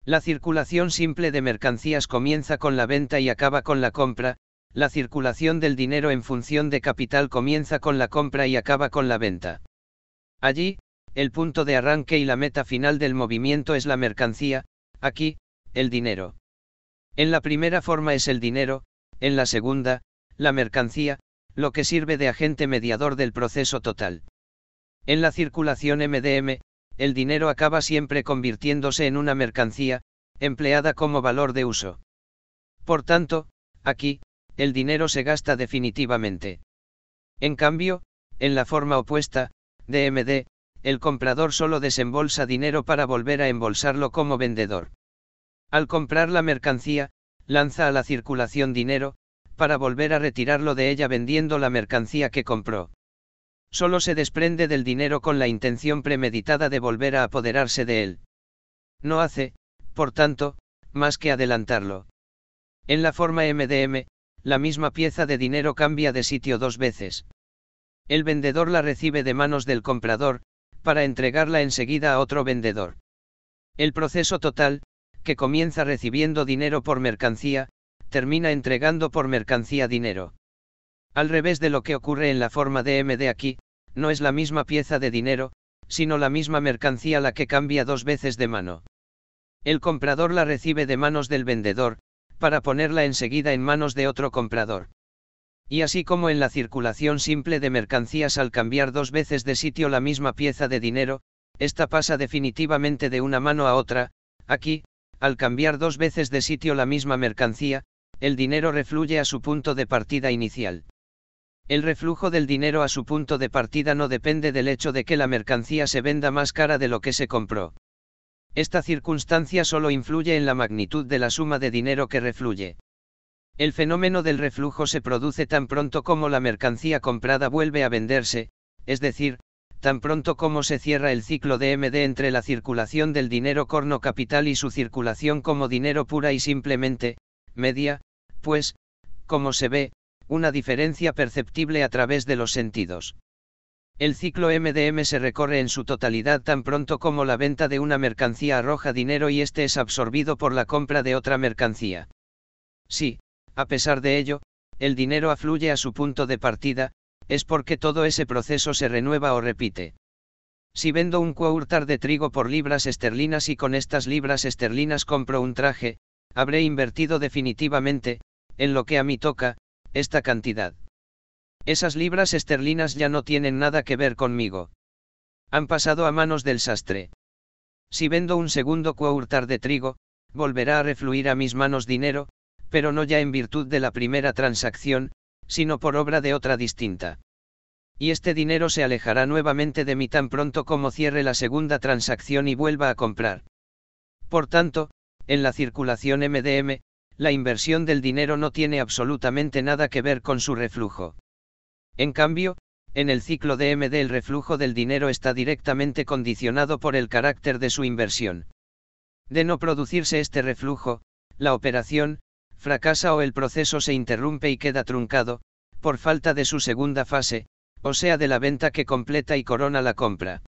La circulación simple de mercancías comienza con la venta y acaba con la compra, la circulación del dinero en función de capital comienza con la compra y acaba con la venta. Allí, el punto de arranque y la meta final del movimiento es la mercancía, aquí, el dinero. En la primera forma es el dinero, en la segunda, la mercancía, lo que sirve de agente mediador del proceso total. En la circulación MDM, el dinero acaba siempre convirtiéndose en una mercancía, empleada como valor de uso. Por tanto, aquí, el dinero se gasta definitivamente. En cambio, en la forma opuesta, DMD, el comprador solo desembolsa dinero para volver a embolsarlo como vendedor. Al comprar la mercancía, lanza a la circulación dinero, para volver a retirarlo de ella vendiendo la mercancía que compró. Solo se desprende del dinero con la intención premeditada de volver a apoderarse de él. No hace, por tanto, más que adelantarlo. En la forma MDM, la misma pieza de dinero cambia de sitio dos veces. El vendedor la recibe de manos del comprador, para entregarla enseguida a otro vendedor. El proceso total, que comienza recibiendo dinero por mercancía, termina entregando por mercancía dinero. Al revés de lo que ocurre en la forma de MD aquí, no es la misma pieza de dinero, sino la misma mercancía la que cambia dos veces de mano. El comprador la recibe de manos del vendedor, para ponerla enseguida en manos de otro comprador. Y así como en la circulación simple de mercancías al cambiar dos veces de sitio la misma pieza de dinero, esta pasa definitivamente de una mano a otra, aquí, al cambiar dos veces de sitio la misma mercancía, el dinero refluye a su punto de partida inicial. El reflujo del dinero a su punto de partida no depende del hecho de que la mercancía se venda más cara de lo que se compró. Esta circunstancia solo influye en la magnitud de la suma de dinero que refluye. El fenómeno del reflujo se produce tan pronto como la mercancía comprada vuelve a venderse, es decir, tan pronto como se cierra el ciclo de MD entre la circulación del dinero corno capital y su circulación como dinero pura y simplemente, media, pues, como se ve, una diferencia perceptible a través de los sentidos. El ciclo MDM se recorre en su totalidad tan pronto como la venta de una mercancía arroja dinero y este es absorbido por la compra de otra mercancía. Si, a pesar de ello, el dinero afluye a su punto de partida, es porque todo ese proceso se renueva o repite. Si vendo un cuartar de trigo por libras esterlinas y con estas libras esterlinas compro un traje, habré invertido definitivamente, en lo que a mí toca, esta cantidad. Esas libras esterlinas ya no tienen nada que ver conmigo. Han pasado a manos del sastre. Si vendo un segundo cuartar de trigo, volverá a refluir a mis manos dinero, pero no ya en virtud de la primera transacción, sino por obra de otra distinta. Y este dinero se alejará nuevamente de mí tan pronto como cierre la segunda transacción y vuelva a comprar. Por tanto, en la circulación MDM, la inversión del dinero no tiene absolutamente nada que ver con su reflujo. En cambio, en el ciclo de MD el reflujo del dinero está directamente condicionado por el carácter de su inversión. De no producirse este reflujo, la operación, fracasa o el proceso se interrumpe y queda truncado, por falta de su segunda fase, o sea de la venta que completa y corona la compra.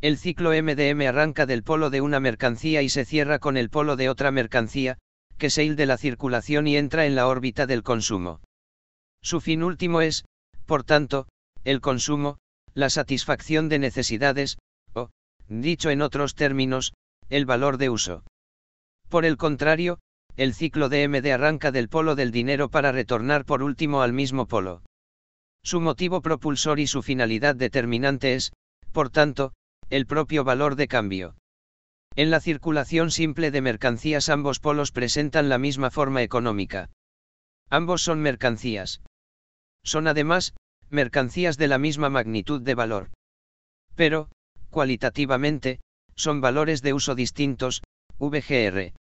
El ciclo MDM arranca del polo de una mercancía y se cierra con el polo de otra mercancía, que se de la circulación y entra en la órbita del consumo. Su fin último es, por tanto, el consumo, la satisfacción de necesidades, o, dicho en otros términos, el valor de uso. Por el contrario, el ciclo de MD arranca del polo del dinero para retornar por último al mismo polo. Su motivo propulsor y su finalidad determinante es, por tanto, el propio valor de cambio. En la circulación simple de mercancías ambos polos presentan la misma forma económica. Ambos son mercancías. Son además, mercancías de la misma magnitud de valor. Pero, cualitativamente, son valores de uso distintos, VGR.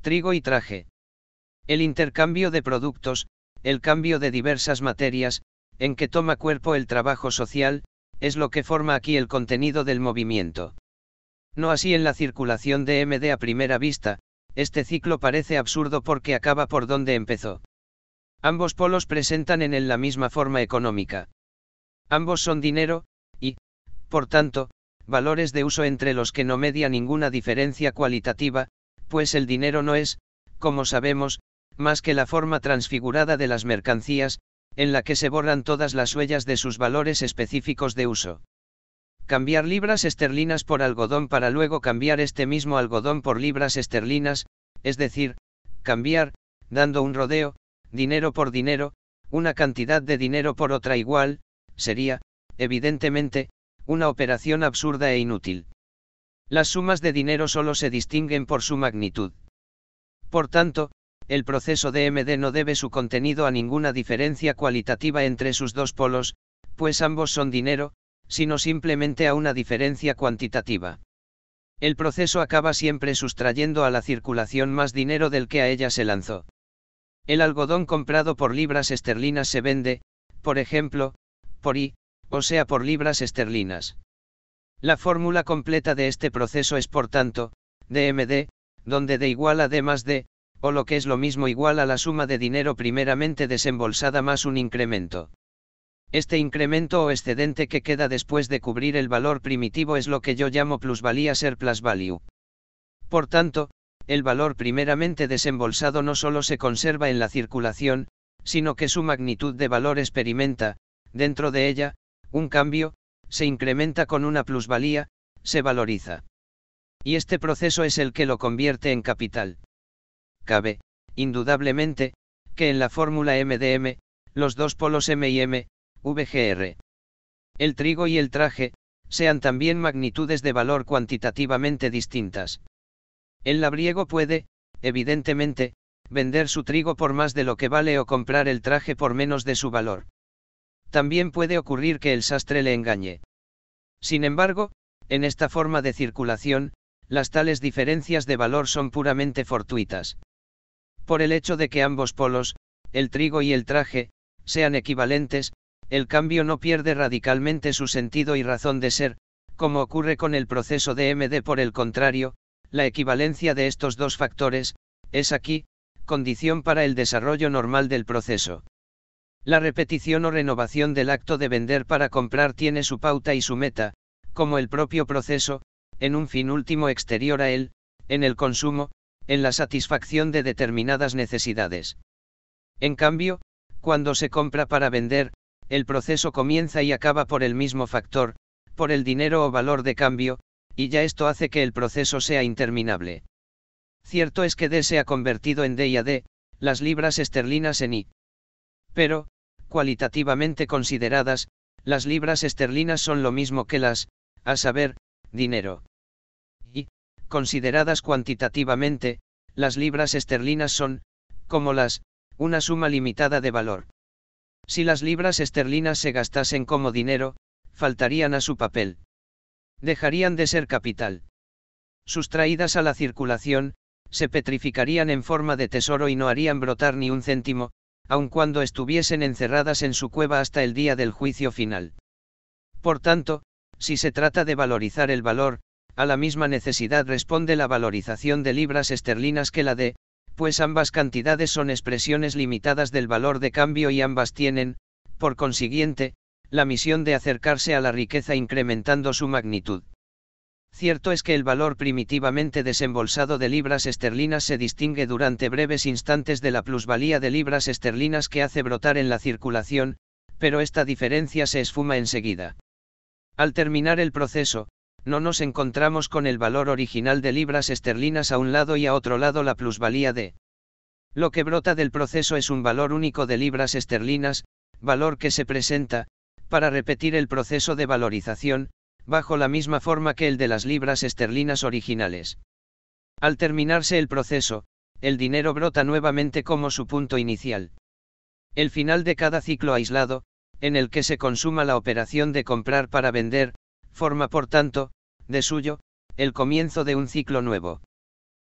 Trigo y traje. El intercambio de productos, el cambio de diversas materias, en que toma cuerpo el trabajo social, es lo que forma aquí el contenido del movimiento. No así en la circulación de MD a primera vista, este ciclo parece absurdo porque acaba por donde empezó. Ambos polos presentan en él la misma forma económica. Ambos son dinero, y, por tanto, valores de uso entre los que no media ninguna diferencia cualitativa, pues el dinero no es, como sabemos, más que la forma transfigurada de las mercancías, en la que se borran todas las huellas de sus valores específicos de uso cambiar libras esterlinas por algodón para luego cambiar este mismo algodón por libras esterlinas, es decir, cambiar, dando un rodeo, dinero por dinero, una cantidad de dinero por otra igual, sería, evidentemente, una operación absurda e inútil. Las sumas de dinero solo se distinguen por su magnitud. Por tanto, el proceso de MD no debe su contenido a ninguna diferencia cualitativa entre sus dos polos, pues ambos son dinero, sino simplemente a una diferencia cuantitativa. El proceso acaba siempre sustrayendo a la circulación más dinero del que a ella se lanzó. El algodón comprado por libras esterlinas se vende, por ejemplo, por I, o sea por libras esterlinas. La fórmula completa de este proceso es por tanto, DMD, donde D igual a D más D, o lo que es lo mismo igual a la suma de dinero primeramente desembolsada más un incremento. Este incremento o excedente que queda después de cubrir el valor primitivo es lo que yo llamo plusvalía ser plusvalue. Por tanto, el valor primeramente desembolsado no solo se conserva en la circulación, sino que su magnitud de valor experimenta, dentro de ella, un cambio, se incrementa con una plusvalía, se valoriza. Y este proceso es el que lo convierte en capital. Cabe, indudablemente, que en la fórmula MDM, los dos polos M y M, VGR. El trigo y el traje, sean también magnitudes de valor cuantitativamente distintas. El labriego puede, evidentemente, vender su trigo por más de lo que vale o comprar el traje por menos de su valor. También puede ocurrir que el sastre le engañe. Sin embargo, en esta forma de circulación, las tales diferencias de valor son puramente fortuitas. Por el hecho de que ambos polos, el trigo y el traje, sean equivalentes, el cambio no pierde radicalmente su sentido y razón de ser, como ocurre con el proceso de MD por el contrario, la equivalencia de estos dos factores, es aquí, condición para el desarrollo normal del proceso. La repetición o renovación del acto de vender para comprar tiene su pauta y su meta, como el propio proceso, en un fin último exterior a él, en el consumo, en la satisfacción de determinadas necesidades. En cambio, cuando se compra para vender, el proceso comienza y acaba por el mismo factor, por el dinero o valor de cambio, y ya esto hace que el proceso sea interminable. Cierto es que D se ha convertido en D y a D, las libras esterlinas en I. Pero, cualitativamente consideradas, las libras esterlinas son lo mismo que las, a saber, dinero. Y, consideradas cuantitativamente, las libras esterlinas son, como las, una suma limitada de valor. Si las libras esterlinas se gastasen como dinero, faltarían a su papel. Dejarían de ser capital. Sustraídas a la circulación, se petrificarían en forma de tesoro y no harían brotar ni un céntimo, aun cuando estuviesen encerradas en su cueva hasta el día del juicio final. Por tanto, si se trata de valorizar el valor, a la misma necesidad responde la valorización de libras esterlinas que la de pues ambas cantidades son expresiones limitadas del valor de cambio y ambas tienen, por consiguiente, la misión de acercarse a la riqueza incrementando su magnitud. Cierto es que el valor primitivamente desembolsado de libras esterlinas se distingue durante breves instantes de la plusvalía de libras esterlinas que hace brotar en la circulación, pero esta diferencia se esfuma enseguida. Al terminar el proceso, no nos encontramos con el valor original de libras esterlinas a un lado y a otro lado la plusvalía de. Lo que brota del proceso es un valor único de libras esterlinas, valor que se presenta, para repetir el proceso de valorización, bajo la misma forma que el de las libras esterlinas originales. Al terminarse el proceso, el dinero brota nuevamente como su punto inicial. El final de cada ciclo aislado, en el que se consuma la operación de comprar para vender, forma por tanto, de suyo, el comienzo de un ciclo nuevo.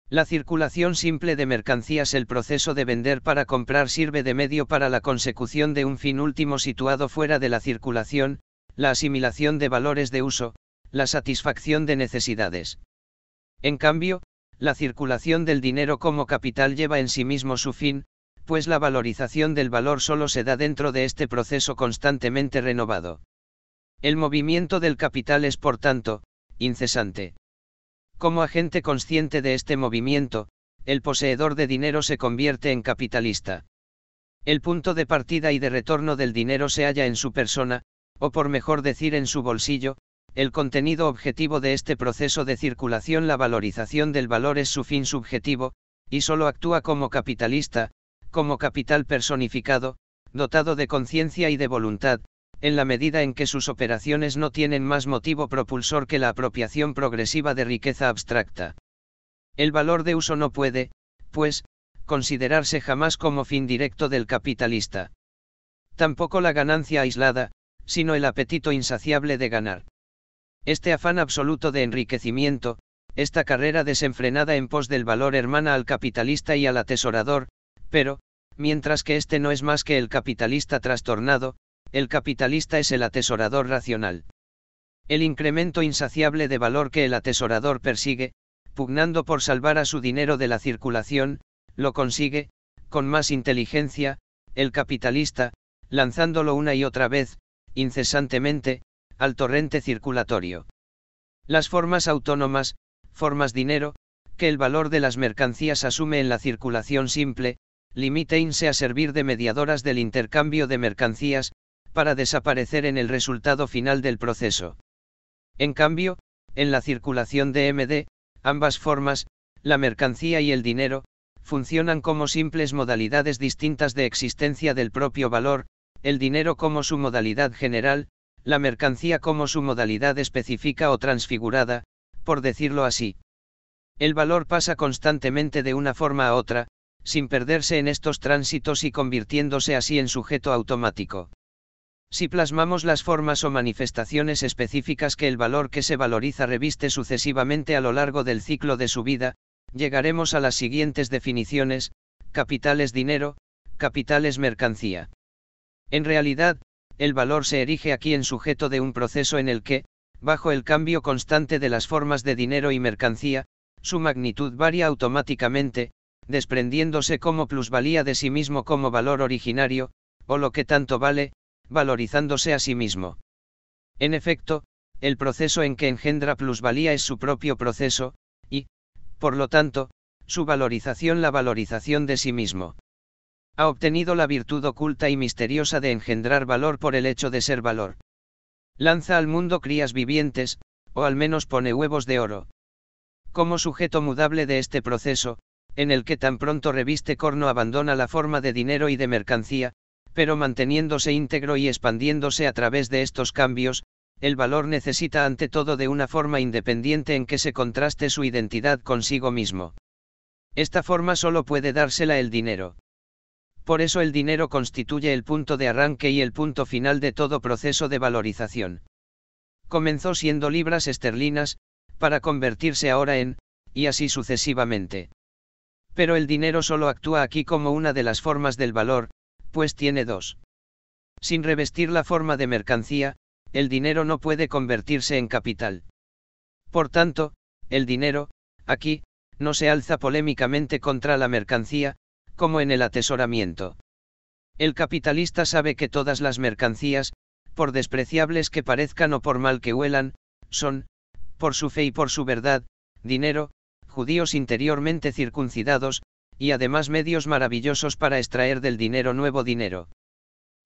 La circulación simple de mercancías, el proceso de vender para comprar sirve de medio para la consecución de un fin último situado fuera de la circulación, la asimilación de valores de uso, la satisfacción de necesidades. En cambio, la circulación del dinero como capital lleva en sí mismo su fin, pues la valorización del valor solo se da dentro de este proceso constantemente renovado. El movimiento del capital es por tanto, incesante. Como agente consciente de este movimiento, el poseedor de dinero se convierte en capitalista. El punto de partida y de retorno del dinero se halla en su persona, o por mejor decir en su bolsillo, el contenido objetivo de este proceso de circulación, la valorización del valor es su fin subjetivo, y solo actúa como capitalista, como capital personificado, dotado de conciencia y de voluntad, en la medida en que sus operaciones no tienen más motivo propulsor que la apropiación progresiva de riqueza abstracta. El valor de uso no puede, pues, considerarse jamás como fin directo del capitalista. Tampoco la ganancia aislada, sino el apetito insaciable de ganar. Este afán absoluto de enriquecimiento, esta carrera desenfrenada en pos del valor hermana al capitalista y al atesorador, pero, mientras que este no es más que el capitalista trastornado, el capitalista es el atesorador racional. El incremento insaciable de valor que el atesorador persigue, pugnando por salvar a su dinero de la circulación, lo consigue, con más inteligencia, el capitalista, lanzándolo una y otra vez, incesantemente, al torrente circulatorio. Las formas autónomas, formas dinero, que el valor de las mercancías asume en la circulación simple, limítense a servir de mediadoras del intercambio de mercancías, para desaparecer en el resultado final del proceso. En cambio, en la circulación de MD, ambas formas, la mercancía y el dinero, funcionan como simples modalidades distintas de existencia del propio valor, el dinero como su modalidad general, la mercancía como su modalidad específica o transfigurada, por decirlo así. El valor pasa constantemente de una forma a otra, sin perderse en estos tránsitos y convirtiéndose así en sujeto automático. Si plasmamos las formas o manifestaciones específicas que el valor que se valoriza reviste sucesivamente a lo largo del ciclo de su vida, llegaremos a las siguientes definiciones, capital es dinero, capital es mercancía. En realidad, el valor se erige aquí en sujeto de un proceso en el que, bajo el cambio constante de las formas de dinero y mercancía, su magnitud varía automáticamente, desprendiéndose como plusvalía de sí mismo como valor originario, o lo que tanto vale, valorizándose a sí mismo. En efecto, el proceso en que engendra plusvalía es su propio proceso, y, por lo tanto, su valorización la valorización de sí mismo. Ha obtenido la virtud oculta y misteriosa de engendrar valor por el hecho de ser valor. Lanza al mundo crías vivientes, o al menos pone huevos de oro. Como sujeto mudable de este proceso, en el que tan pronto reviste corno abandona la forma de dinero y de mercancía, pero manteniéndose íntegro y expandiéndose a través de estos cambios, el valor necesita ante todo de una forma independiente en que se contraste su identidad consigo mismo. Esta forma solo puede dársela el dinero. Por eso el dinero constituye el punto de arranque y el punto final de todo proceso de valorización. Comenzó siendo libras esterlinas, para convertirse ahora en, y así sucesivamente. Pero el dinero solo actúa aquí como una de las formas del valor, pues tiene dos. Sin revestir la forma de mercancía, el dinero no puede convertirse en capital. Por tanto, el dinero, aquí, no se alza polémicamente contra la mercancía, como en el atesoramiento. El capitalista sabe que todas las mercancías, por despreciables que parezcan o por mal que huelan, son, por su fe y por su verdad, dinero, judíos interiormente circuncidados, y además medios maravillosos para extraer del dinero nuevo dinero.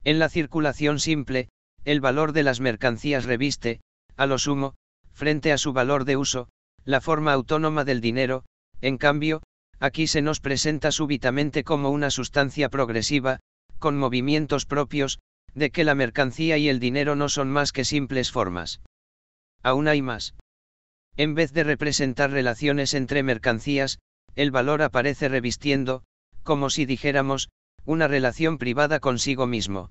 En la circulación simple, el valor de las mercancías reviste, a lo sumo, frente a su valor de uso, la forma autónoma del dinero, en cambio, aquí se nos presenta súbitamente como una sustancia progresiva, con movimientos propios, de que la mercancía y el dinero no son más que simples formas. Aún hay más. En vez de representar relaciones entre mercancías, el valor aparece revistiendo, como si dijéramos, una relación privada consigo mismo.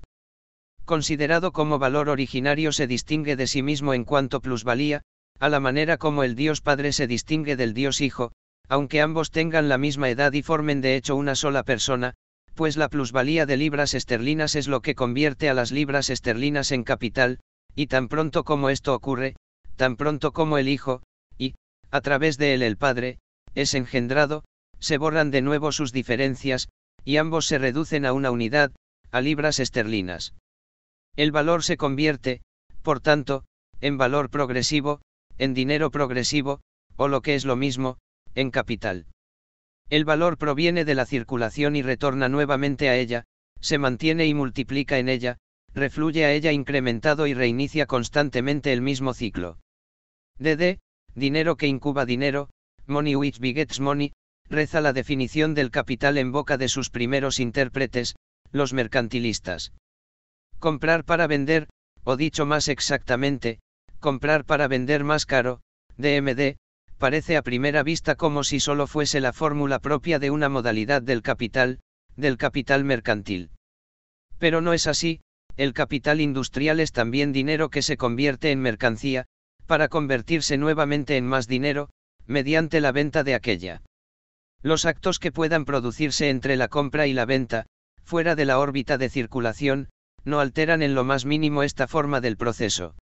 Considerado como valor originario se distingue de sí mismo en cuanto plusvalía, a la manera como el Dios Padre se distingue del Dios Hijo, aunque ambos tengan la misma edad y formen de hecho una sola persona, pues la plusvalía de libras esterlinas es lo que convierte a las libras esterlinas en capital, y tan pronto como esto ocurre, tan pronto como el Hijo, y, a través de él el Padre, es engendrado, se borran de nuevo sus diferencias, y ambos se reducen a una unidad, a libras esterlinas. El valor se convierte, por tanto, en valor progresivo, en dinero progresivo, o lo que es lo mismo, en capital. El valor proviene de la circulación y retorna nuevamente a ella, se mantiene y multiplica en ella, refluye a ella incrementado y reinicia constantemente el mismo ciclo. DD, dinero que incuba dinero, Money which begets money, reza la definición del capital en boca de sus primeros intérpretes, los mercantilistas. Comprar para vender, o dicho más exactamente, comprar para vender más caro, DMD, parece a primera vista como si solo fuese la fórmula propia de una modalidad del capital, del capital mercantil. Pero no es así, el capital industrial es también dinero que se convierte en mercancía, para convertirse nuevamente en más dinero, mediante la venta de aquella. Los actos que puedan producirse entre la compra y la venta, fuera de la órbita de circulación, no alteran en lo más mínimo esta forma del proceso.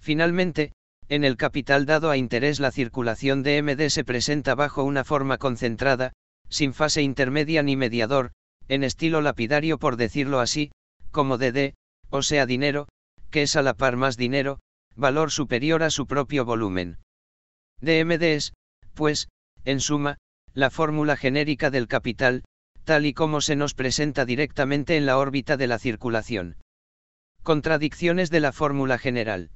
Finalmente, en el capital dado a interés la circulación de MD se presenta bajo una forma concentrada, sin fase intermedia ni mediador, en estilo lapidario por decirlo así, como DD, o sea dinero, que es a la par más dinero, valor superior a su propio volumen. DMD es, pues, en suma, la fórmula genérica del capital, tal y como se nos presenta directamente en la órbita de la circulación. Contradicciones de la fórmula general.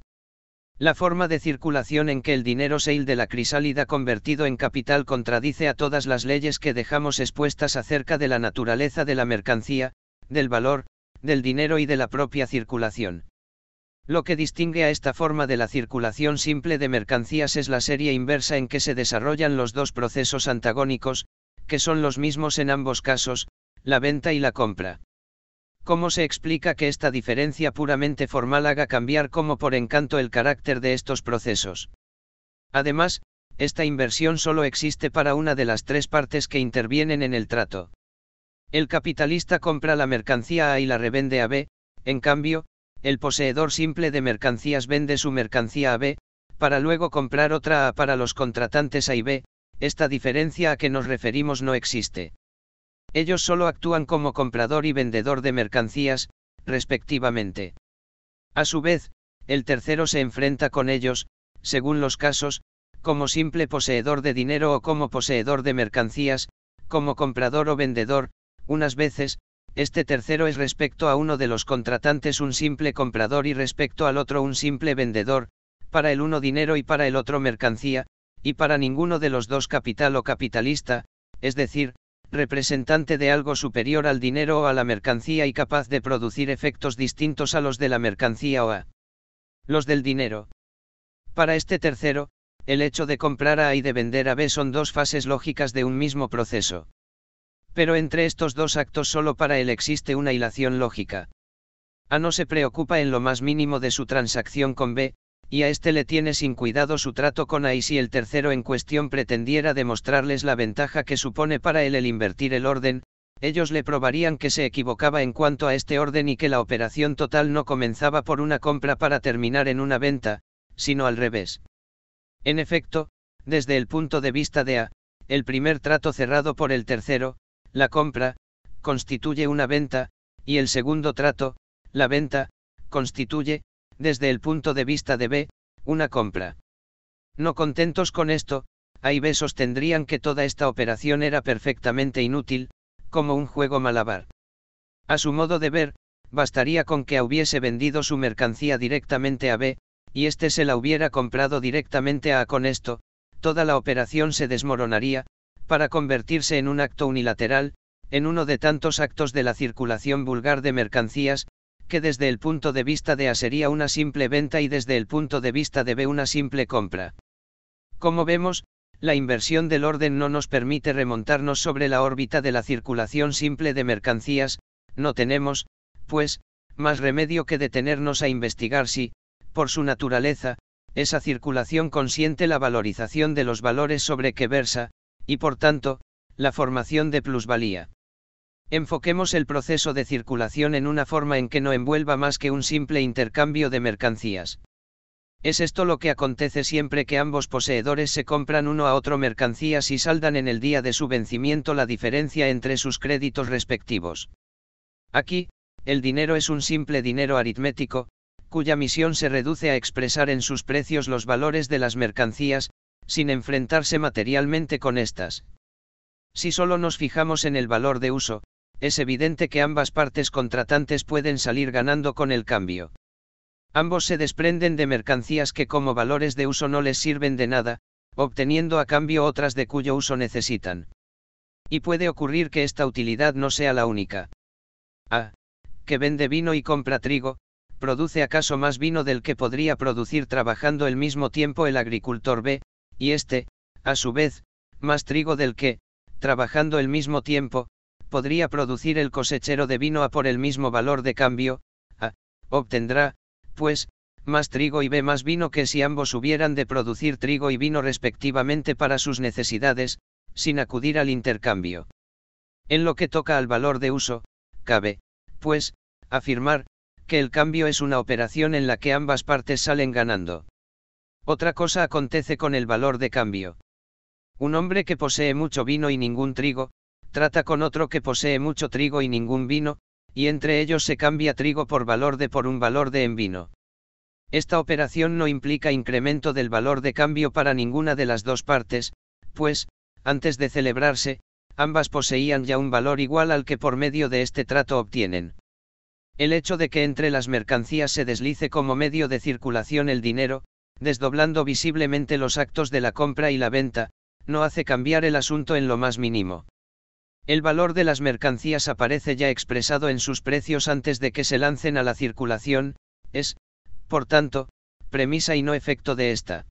La forma de circulación en que el dinero se de la crisálida convertido en capital contradice a todas las leyes que dejamos expuestas acerca de la naturaleza de la mercancía, del valor, del dinero y de la propia circulación. Lo que distingue a esta forma de la circulación simple de mercancías es la serie inversa en que se desarrollan los dos procesos antagónicos, que son los mismos en ambos casos, la venta y la compra. ¿Cómo se explica que esta diferencia puramente formal haga cambiar como por encanto el carácter de estos procesos? Además, esta inversión solo existe para una de las tres partes que intervienen en el trato. El capitalista compra la mercancía A y la revende a B, en cambio, el poseedor simple de mercancías vende su mercancía a B, para luego comprar otra A para los contratantes A y B, esta diferencia a que nos referimos no existe. Ellos solo actúan como comprador y vendedor de mercancías, respectivamente. A su vez, el tercero se enfrenta con ellos, según los casos, como simple poseedor de dinero o como poseedor de mercancías, como comprador o vendedor, unas veces, este tercero es respecto a uno de los contratantes un simple comprador y respecto al otro un simple vendedor, para el uno dinero y para el otro mercancía, y para ninguno de los dos capital o capitalista, es decir, representante de algo superior al dinero o a la mercancía y capaz de producir efectos distintos a los de la mercancía o a los del dinero. Para este tercero, el hecho de comprar A y de vender a B son dos fases lógicas de un mismo proceso. Pero entre estos dos actos solo para él existe una hilación lógica. A no se preocupa en lo más mínimo de su transacción con B, y a este le tiene sin cuidado su trato con A y si el tercero en cuestión pretendiera demostrarles la ventaja que supone para él el invertir el orden, ellos le probarían que se equivocaba en cuanto a este orden y que la operación total no comenzaba por una compra para terminar en una venta, sino al revés. En efecto, desde el punto de vista de A, el primer trato cerrado por el tercero, la compra, constituye una venta, y el segundo trato, la venta, constituye, desde el punto de vista de B, una compra. No contentos con esto, A y B sostendrían que toda esta operación era perfectamente inútil, como un juego malabar. A su modo de ver, bastaría con que hubiese vendido su mercancía directamente a B, y este se la hubiera comprado directamente a A con esto, toda la operación se desmoronaría, para convertirse en un acto unilateral, en uno de tantos actos de la circulación vulgar de mercancías, que desde el punto de vista de A sería una simple venta y desde el punto de vista de B una simple compra. Como vemos, la inversión del orden no nos permite remontarnos sobre la órbita de la circulación simple de mercancías, no tenemos, pues, más remedio que detenernos a investigar si, por su naturaleza, esa circulación consiente la valorización de los valores sobre que versa, y por tanto, la formación de plusvalía. Enfoquemos el proceso de circulación en una forma en que no envuelva más que un simple intercambio de mercancías. Es esto lo que acontece siempre que ambos poseedores se compran uno a otro mercancías y saldan en el día de su vencimiento la diferencia entre sus créditos respectivos. Aquí, el dinero es un simple dinero aritmético, cuya misión se reduce a expresar en sus precios los valores de las mercancías, sin enfrentarse materialmente con estas. Si solo nos fijamos en el valor de uso, es evidente que ambas partes contratantes pueden salir ganando con el cambio. Ambos se desprenden de mercancías que como valores de uso no les sirven de nada, obteniendo a cambio otras de cuyo uso necesitan. Y puede ocurrir que esta utilidad no sea la única. A. Ah, que vende vino y compra trigo, produce acaso más vino del que podría producir trabajando el mismo tiempo el agricultor B, y este, a su vez, más trigo del que, trabajando el mismo tiempo, podría producir el cosechero de vino A por el mismo valor de cambio, A, obtendrá, pues, más trigo y B más vino que si ambos hubieran de producir trigo y vino respectivamente para sus necesidades, sin acudir al intercambio. En lo que toca al valor de uso, cabe, pues, afirmar, que el cambio es una operación en la que ambas partes salen ganando. Otra cosa acontece con el valor de cambio. Un hombre que posee mucho vino y ningún trigo, trata con otro que posee mucho trigo y ningún vino, y entre ellos se cambia trigo por valor de por un valor de en vino. Esta operación no implica incremento del valor de cambio para ninguna de las dos partes, pues, antes de celebrarse, ambas poseían ya un valor igual al que por medio de este trato obtienen. El hecho de que entre las mercancías se deslice como medio de circulación el dinero, desdoblando visiblemente los actos de la compra y la venta, no hace cambiar el asunto en lo más mínimo. El valor de las mercancías aparece ya expresado en sus precios antes de que se lancen a la circulación, es, por tanto, premisa y no efecto de esta.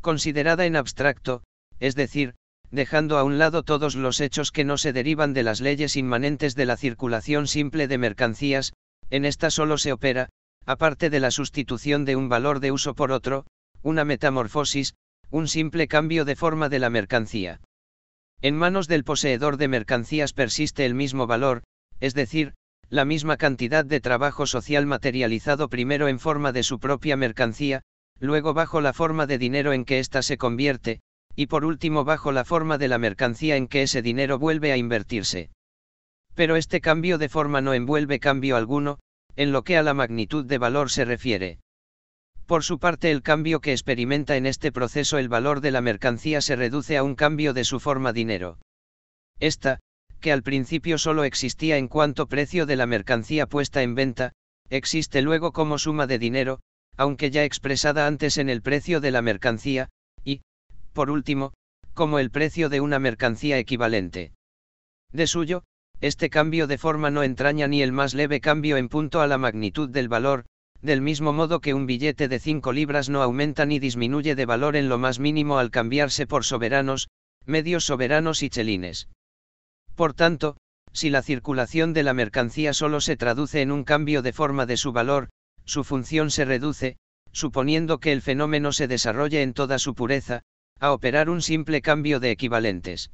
Considerada en abstracto, es decir, dejando a un lado todos los hechos que no se derivan de las leyes inmanentes de la circulación simple de mercancías, en esta solo se opera, aparte de la sustitución de un valor de uso por otro, una metamorfosis, un simple cambio de forma de la mercancía. En manos del poseedor de mercancías persiste el mismo valor, es decir, la misma cantidad de trabajo social materializado primero en forma de su propia mercancía, luego bajo la forma de dinero en que ésta se convierte, y por último bajo la forma de la mercancía en que ese dinero vuelve a invertirse. Pero este cambio de forma no envuelve cambio alguno, en lo que a la magnitud de valor se refiere. Por su parte, el cambio que experimenta en este proceso el valor de la mercancía se reduce a un cambio de su forma dinero. Esta, que al principio solo existía en cuanto precio de la mercancía puesta en venta, existe luego como suma de dinero, aunque ya expresada antes en el precio de la mercancía, y, por último, como el precio de una mercancía equivalente. De suyo, este cambio de forma no entraña ni el más leve cambio en punto a la magnitud del valor, del mismo modo que un billete de 5 libras no aumenta ni disminuye de valor en lo más mínimo al cambiarse por soberanos, medios soberanos y chelines. Por tanto, si la circulación de la mercancía solo se traduce en un cambio de forma de su valor, su función se reduce, suponiendo que el fenómeno se desarrolle en toda su pureza, a operar un simple cambio de equivalentes.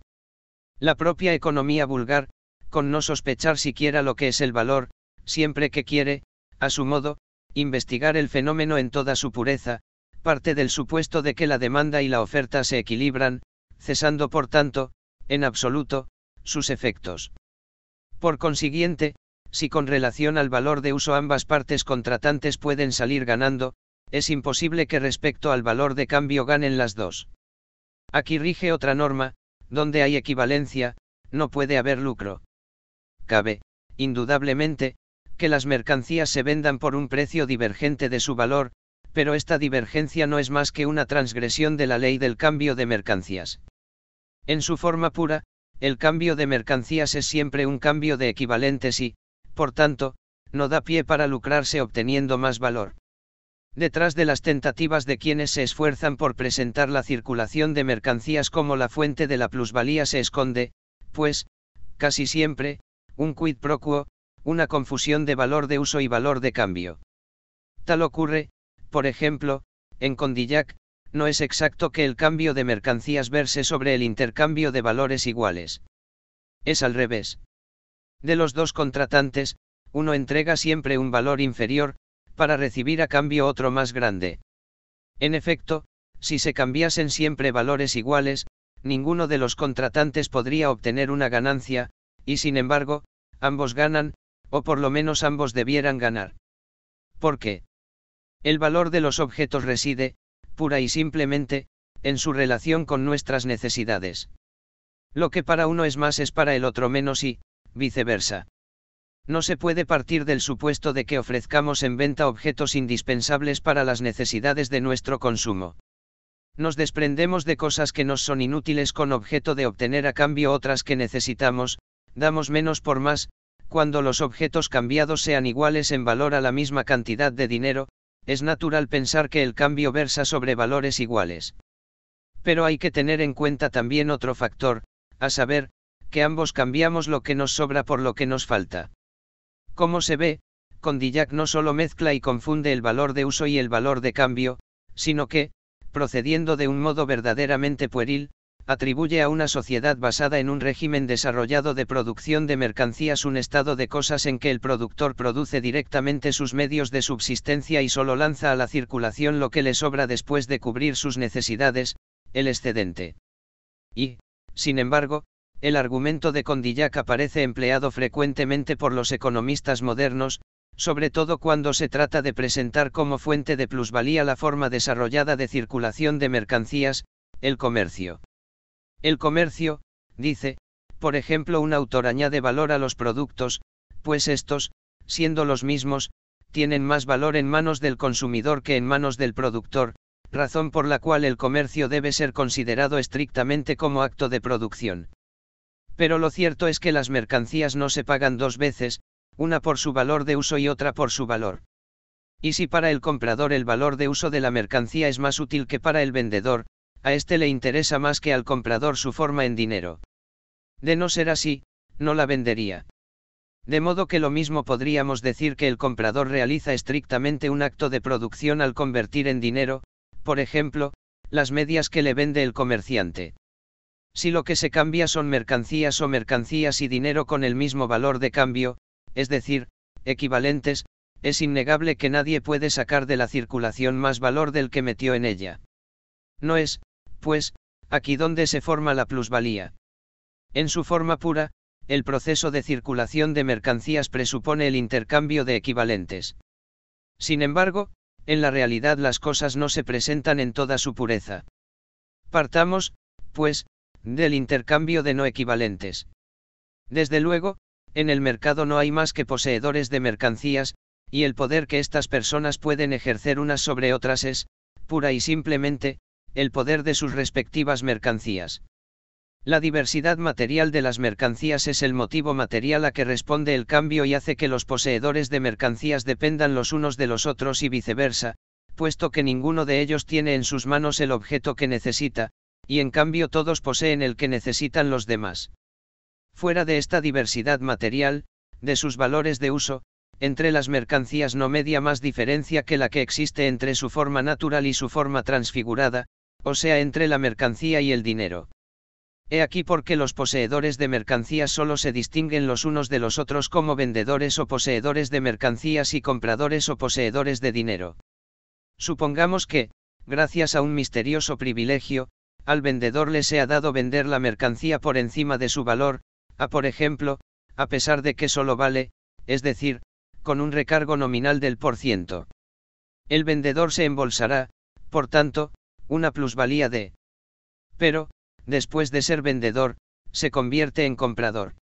La propia economía vulgar, con no sospechar siquiera lo que es el valor, siempre que quiere, a su modo, investigar el fenómeno en toda su pureza, parte del supuesto de que la demanda y la oferta se equilibran, cesando por tanto, en absoluto, sus efectos. Por consiguiente, si con relación al valor de uso ambas partes contratantes pueden salir ganando, es imposible que respecto al valor de cambio ganen las dos. Aquí rige otra norma, donde hay equivalencia, no puede haber lucro cabe, indudablemente, que las mercancías se vendan por un precio divergente de su valor, pero esta divergencia no es más que una transgresión de la ley del cambio de mercancías. En su forma pura, el cambio de mercancías es siempre un cambio de equivalentes y, por tanto, no da pie para lucrarse obteniendo más valor. Detrás de las tentativas de quienes se esfuerzan por presentar la circulación de mercancías como la fuente de la plusvalía se esconde, pues, casi siempre, un quid pro quo, una confusión de valor de uso y valor de cambio. Tal ocurre, por ejemplo, en Condillac, no es exacto que el cambio de mercancías verse sobre el intercambio de valores iguales. Es al revés. De los dos contratantes, uno entrega siempre un valor inferior, para recibir a cambio otro más grande. En efecto, si se cambiasen siempre valores iguales, ninguno de los contratantes podría obtener una ganancia, y sin embargo, ambos ganan, o por lo menos ambos debieran ganar. ¿Por qué? El valor de los objetos reside, pura y simplemente, en su relación con nuestras necesidades. Lo que para uno es más es para el otro menos y, viceversa. No se puede partir del supuesto de que ofrezcamos en venta objetos indispensables para las necesidades de nuestro consumo. Nos desprendemos de cosas que nos son inútiles con objeto de obtener a cambio otras que necesitamos, Damos menos por más, cuando los objetos cambiados sean iguales en valor a la misma cantidad de dinero, es natural pensar que el cambio versa sobre valores iguales. Pero hay que tener en cuenta también otro factor, a saber, que ambos cambiamos lo que nos sobra por lo que nos falta. Como se ve, Condillac no solo mezcla y confunde el valor de uso y el valor de cambio, sino que, procediendo de un modo verdaderamente pueril, atribuye a una sociedad basada en un régimen desarrollado de producción de mercancías un estado de cosas en que el productor produce directamente sus medios de subsistencia y solo lanza a la circulación lo que le sobra después de cubrir sus necesidades, el excedente. Y, sin embargo, el argumento de Condillac aparece empleado frecuentemente por los economistas modernos, sobre todo cuando se trata de presentar como fuente de plusvalía la forma desarrollada de circulación de mercancías, el comercio. El comercio, dice, por ejemplo, un autor añade valor a los productos, pues estos, siendo los mismos, tienen más valor en manos del consumidor que en manos del productor, razón por la cual el comercio debe ser considerado estrictamente como acto de producción. Pero lo cierto es que las mercancías no se pagan dos veces, una por su valor de uso y otra por su valor. Y si para el comprador el valor de uso de la mercancía es más útil que para el vendedor, a este le interesa más que al comprador su forma en dinero. De no ser así, no la vendería. De modo que lo mismo podríamos decir que el comprador realiza estrictamente un acto de producción al convertir en dinero, por ejemplo, las medias que le vende el comerciante. Si lo que se cambia son mercancías o mercancías y dinero con el mismo valor de cambio, es decir, equivalentes, es innegable que nadie puede sacar de la circulación más valor del que metió en ella. No es, pues, aquí donde se forma la plusvalía. En su forma pura, el proceso de circulación de mercancías presupone el intercambio de equivalentes. Sin embargo, en la realidad las cosas no se presentan en toda su pureza. Partamos, pues, del intercambio de no equivalentes. Desde luego, en el mercado no hay más que poseedores de mercancías, y el poder que estas personas pueden ejercer unas sobre otras es, pura y simplemente, el poder de sus respectivas mercancías. La diversidad material de las mercancías es el motivo material a que responde el cambio y hace que los poseedores de mercancías dependan los unos de los otros y viceversa, puesto que ninguno de ellos tiene en sus manos el objeto que necesita, y en cambio todos poseen el que necesitan los demás. Fuera de esta diversidad material, de sus valores de uso, entre las mercancías no media más diferencia que la que existe entre su forma natural y su forma transfigurada, o sea entre la mercancía y el dinero. He aquí por qué los poseedores de mercancías solo se distinguen los unos de los otros como vendedores o poseedores de mercancías y compradores o poseedores de dinero. Supongamos que, gracias a un misterioso privilegio, al vendedor le sea dado vender la mercancía por encima de su valor, a por ejemplo, a pesar de que solo vale, es decir, con un recargo nominal del por ciento. El vendedor se embolsará, por tanto, una plusvalía de. Pero, después de ser vendedor, se convierte en comprador.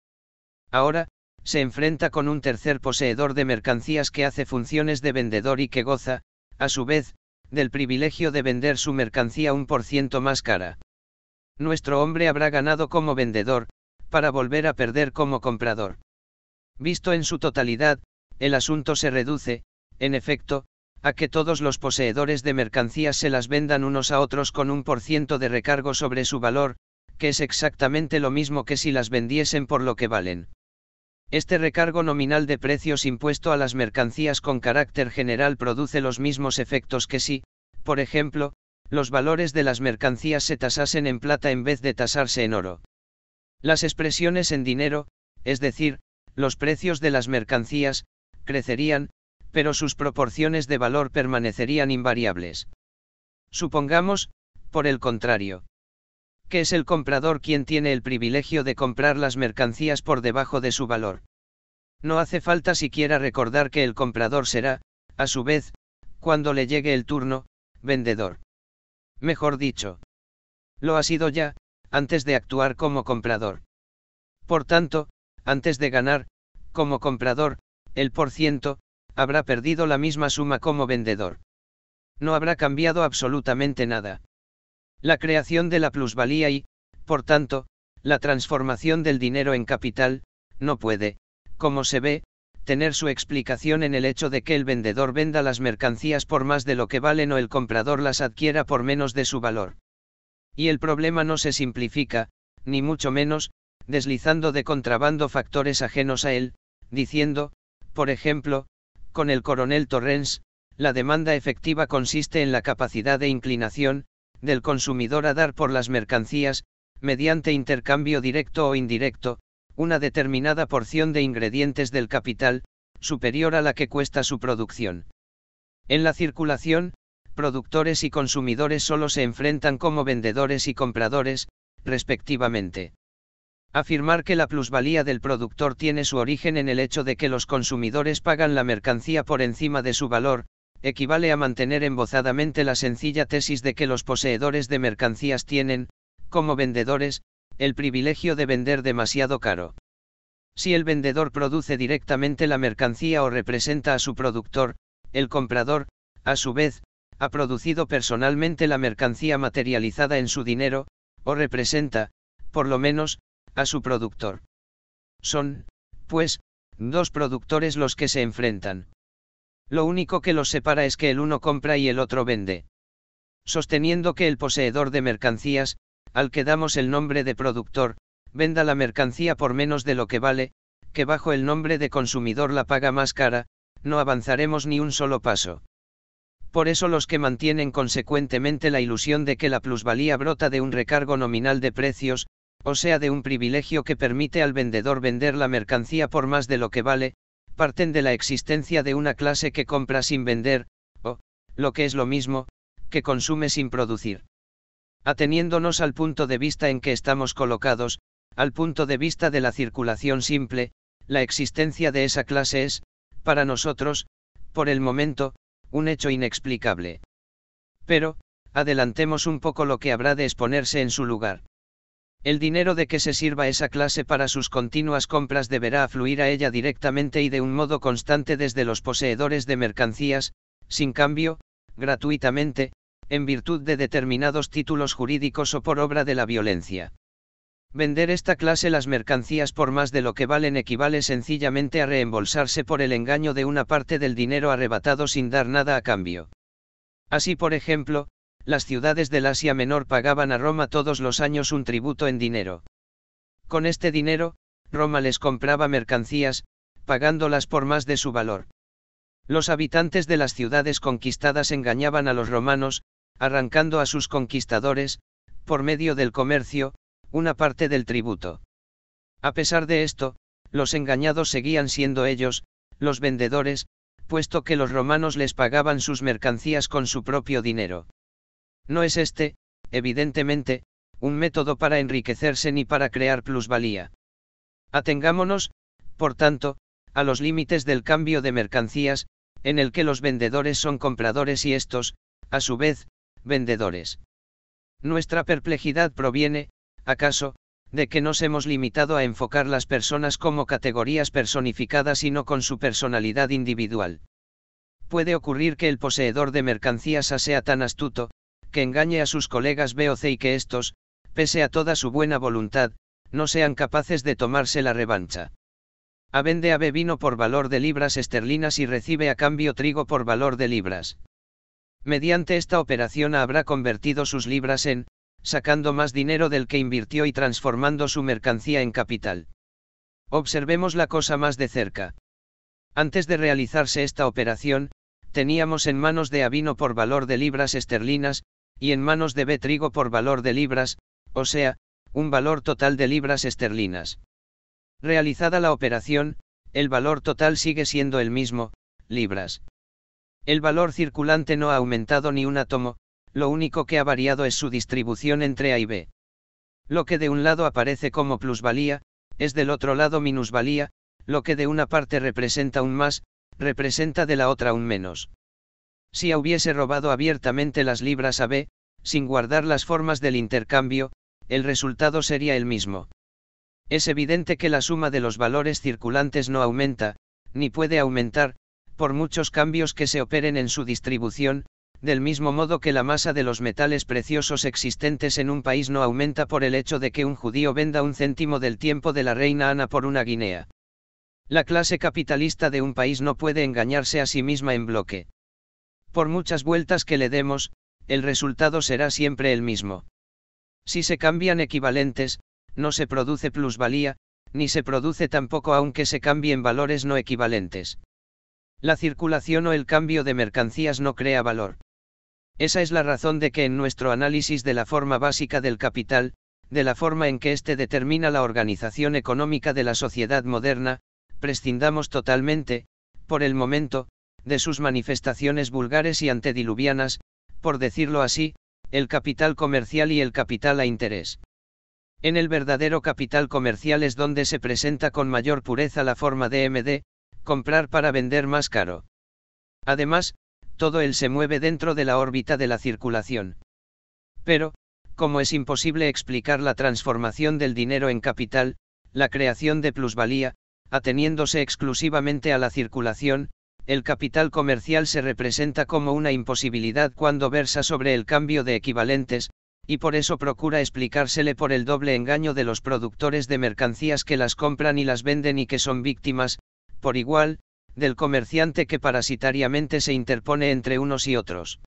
Ahora, se enfrenta con un tercer poseedor de mercancías que hace funciones de vendedor y que goza, a su vez, del privilegio de vender su mercancía un por ciento más cara. Nuestro hombre habrá ganado como vendedor, para volver a perder como comprador. Visto en su totalidad, el asunto se reduce, en efecto, a que todos los poseedores de mercancías se las vendan unos a otros con un por ciento de recargo sobre su valor, que es exactamente lo mismo que si las vendiesen por lo que valen. Este recargo nominal de precios impuesto a las mercancías con carácter general produce los mismos efectos que si, por ejemplo, los valores de las mercancías se tasasen en plata en vez de tasarse en oro. Las expresiones en dinero, es decir, los precios de las mercancías, crecerían, pero sus proporciones de valor permanecerían invariables. Supongamos, por el contrario, que es el comprador quien tiene el privilegio de comprar las mercancías por debajo de su valor. No hace falta siquiera recordar que el comprador será, a su vez, cuando le llegue el turno, vendedor. Mejor dicho, lo ha sido ya, antes de actuar como comprador. Por tanto, antes de ganar, como comprador, el por ciento, habrá perdido la misma suma como vendedor. No habrá cambiado absolutamente nada. La creación de la plusvalía y, por tanto, la transformación del dinero en capital, no puede, como se ve, tener su explicación en el hecho de que el vendedor venda las mercancías por más de lo que valen o el comprador las adquiera por menos de su valor. Y el problema no se simplifica, ni mucho menos, deslizando de contrabando factores ajenos a él, diciendo, por ejemplo, con el coronel Torrens, la demanda efectiva consiste en la capacidad de inclinación, del consumidor a dar por las mercancías, mediante intercambio directo o indirecto, una determinada porción de ingredientes del capital, superior a la que cuesta su producción. En la circulación, productores y consumidores solo se enfrentan como vendedores y compradores, respectivamente. Afirmar que la plusvalía del productor tiene su origen en el hecho de que los consumidores pagan la mercancía por encima de su valor, equivale a mantener embozadamente la sencilla tesis de que los poseedores de mercancías tienen, como vendedores, el privilegio de vender demasiado caro. Si el vendedor produce directamente la mercancía o representa a su productor, el comprador, a su vez, ha producido personalmente la mercancía materializada en su dinero, o representa, por lo menos, a su productor. Son, pues, dos productores los que se enfrentan. Lo único que los separa es que el uno compra y el otro vende. Sosteniendo que el poseedor de mercancías, al que damos el nombre de productor, venda la mercancía por menos de lo que vale, que bajo el nombre de consumidor la paga más cara, no avanzaremos ni un solo paso. Por eso los que mantienen consecuentemente la ilusión de que la plusvalía brota de un recargo nominal de precios, o sea de un privilegio que permite al vendedor vender la mercancía por más de lo que vale, parten de la existencia de una clase que compra sin vender, o, lo que es lo mismo, que consume sin producir. Ateniéndonos al punto de vista en que estamos colocados, al punto de vista de la circulación simple, la existencia de esa clase es, para nosotros, por el momento, un hecho inexplicable. Pero, adelantemos un poco lo que habrá de exponerse en su lugar. El dinero de que se sirva esa clase para sus continuas compras deberá afluir a ella directamente y de un modo constante desde los poseedores de mercancías, sin cambio, gratuitamente, en virtud de determinados títulos jurídicos o por obra de la violencia. Vender esta clase las mercancías por más de lo que valen equivale sencillamente a reembolsarse por el engaño de una parte del dinero arrebatado sin dar nada a cambio. Así por ejemplo, las ciudades del Asia Menor pagaban a Roma todos los años un tributo en dinero. Con este dinero, Roma les compraba mercancías, pagándolas por más de su valor. Los habitantes de las ciudades conquistadas engañaban a los romanos, arrancando a sus conquistadores, por medio del comercio, una parte del tributo. A pesar de esto, los engañados seguían siendo ellos, los vendedores, puesto que los romanos les pagaban sus mercancías con su propio dinero. No es este, evidentemente, un método para enriquecerse ni para crear plusvalía. Atengámonos, por tanto, a los límites del cambio de mercancías, en el que los vendedores son compradores y estos, a su vez, vendedores. Nuestra perplejidad proviene, acaso, de que nos hemos limitado a enfocar las personas como categorías personificadas y no con su personalidad individual. Puede ocurrir que el poseedor de mercancías sea tan astuto, que engañe a sus colegas BOC y que estos, pese a toda su buena voluntad, no sean capaces de tomarse la revancha. Avende AB vino por valor de libras esterlinas y recibe a cambio trigo por valor de libras. Mediante esta operación habrá convertido sus libras en, sacando más dinero del que invirtió y transformando su mercancía en capital. Observemos la cosa más de cerca. Antes de realizarse esta operación, teníamos en manos de Avino por valor de libras esterlinas, y en manos de B trigo por valor de libras, o sea, un valor total de libras esterlinas. Realizada la operación, el valor total sigue siendo el mismo, libras. El valor circulante no ha aumentado ni un átomo, lo único que ha variado es su distribución entre A y B. Lo que de un lado aparece como plusvalía, es del otro lado minusvalía, lo que de una parte representa un más, representa de la otra un menos si hubiese robado abiertamente las libras a B, sin guardar las formas del intercambio, el resultado sería el mismo. Es evidente que la suma de los valores circulantes no aumenta, ni puede aumentar, por muchos cambios que se operen en su distribución, del mismo modo que la masa de los metales preciosos existentes en un país no aumenta por el hecho de que un judío venda un céntimo del tiempo de la reina Ana por una guinea. La clase capitalista de un país no puede engañarse a sí misma en bloque. Por muchas vueltas que le demos, el resultado será siempre el mismo. Si se cambian equivalentes, no se produce plusvalía, ni se produce tampoco aunque se cambien valores no equivalentes. La circulación o el cambio de mercancías no crea valor. Esa es la razón de que en nuestro análisis de la forma básica del capital, de la forma en que éste determina la organización económica de la sociedad moderna, prescindamos totalmente, por el momento, de sus manifestaciones vulgares y antediluvianas, por decirlo así, el capital comercial y el capital a interés. En el verdadero capital comercial es donde se presenta con mayor pureza la forma de MD, comprar para vender más caro. Además, todo él se mueve dentro de la órbita de la circulación. Pero, como es imposible explicar la transformación del dinero en capital, la creación de plusvalía, ateniéndose exclusivamente a la circulación, el capital comercial se representa como una imposibilidad cuando versa sobre el cambio de equivalentes, y por eso procura explicársele por el doble engaño de los productores de mercancías que las compran y las venden y que son víctimas, por igual, del comerciante que parasitariamente se interpone entre unos y otros.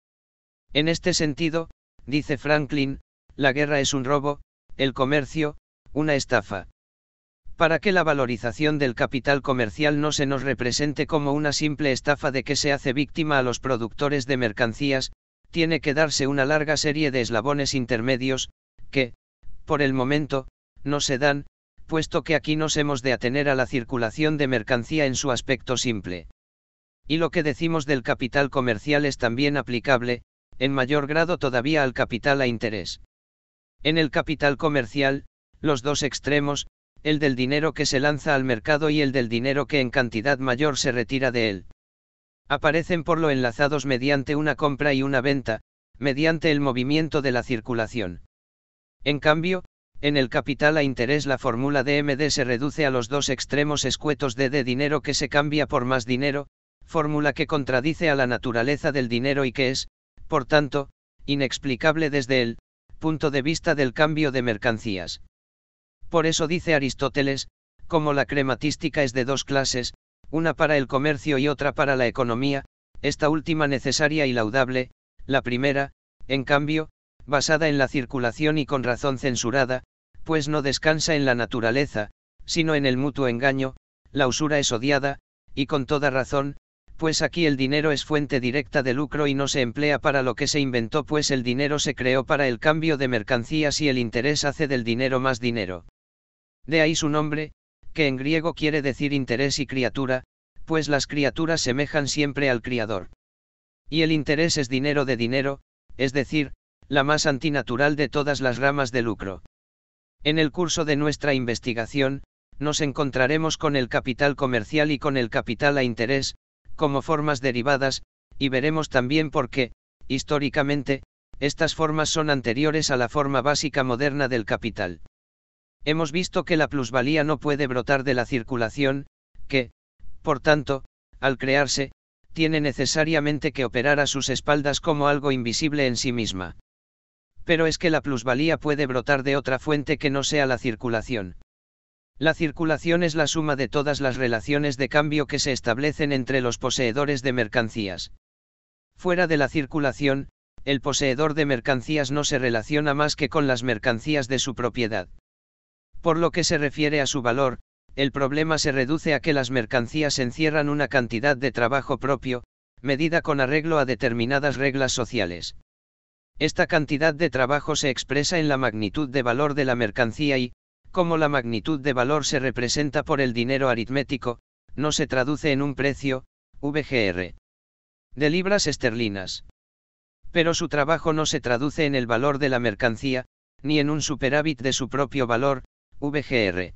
En este sentido, dice Franklin, la guerra es un robo, el comercio, una estafa para que la valorización del capital comercial no se nos represente como una simple estafa de que se hace víctima a los productores de mercancías, tiene que darse una larga serie de eslabones intermedios, que, por el momento, no se dan, puesto que aquí nos hemos de atener a la circulación de mercancía en su aspecto simple. Y lo que decimos del capital comercial es también aplicable, en mayor grado todavía al capital a interés. En el capital comercial, los dos extremos, el del dinero que se lanza al mercado y el del dinero que en cantidad mayor se retira de él. Aparecen por lo enlazados mediante una compra y una venta, mediante el movimiento de la circulación. En cambio, en el capital a interés la fórmula de MD se reduce a los dos extremos escuetos de de dinero que se cambia por más dinero, fórmula que contradice a la naturaleza del dinero y que es, por tanto, inexplicable desde el punto de vista del cambio de mercancías. Por eso dice Aristóteles, como la crematística es de dos clases, una para el comercio y otra para la economía, esta última necesaria y laudable, la primera, en cambio, basada en la circulación y con razón censurada, pues no descansa en la naturaleza, sino en el mutuo engaño, la usura es odiada, y con toda razón, pues aquí el dinero es fuente directa de lucro y no se emplea para lo que se inventó, pues el dinero se creó para el cambio de mercancías y el interés hace del dinero más dinero. De ahí su nombre, que en griego quiere decir interés y criatura, pues las criaturas semejan siempre al Criador. Y el interés es dinero de dinero, es decir, la más antinatural de todas las ramas de lucro. En el curso de nuestra investigación, nos encontraremos con el capital comercial y con el capital a interés, como formas derivadas, y veremos también por qué, históricamente, estas formas son anteriores a la forma básica moderna del capital. Hemos visto que la plusvalía no puede brotar de la circulación, que, por tanto, al crearse, tiene necesariamente que operar a sus espaldas como algo invisible en sí misma. Pero es que la plusvalía puede brotar de otra fuente que no sea la circulación. La circulación es la suma de todas las relaciones de cambio que se establecen entre los poseedores de mercancías. Fuera de la circulación, el poseedor de mercancías no se relaciona más que con las mercancías de su propiedad. Por lo que se refiere a su valor, el problema se reduce a que las mercancías encierran una cantidad de trabajo propio, medida con arreglo a determinadas reglas sociales. Esta cantidad de trabajo se expresa en la magnitud de valor de la mercancía y, como la magnitud de valor se representa por el dinero aritmético, no se traduce en un precio, VGR. De libras esterlinas. Pero su trabajo no se traduce en el valor de la mercancía, ni en un superávit de su propio valor, VGR.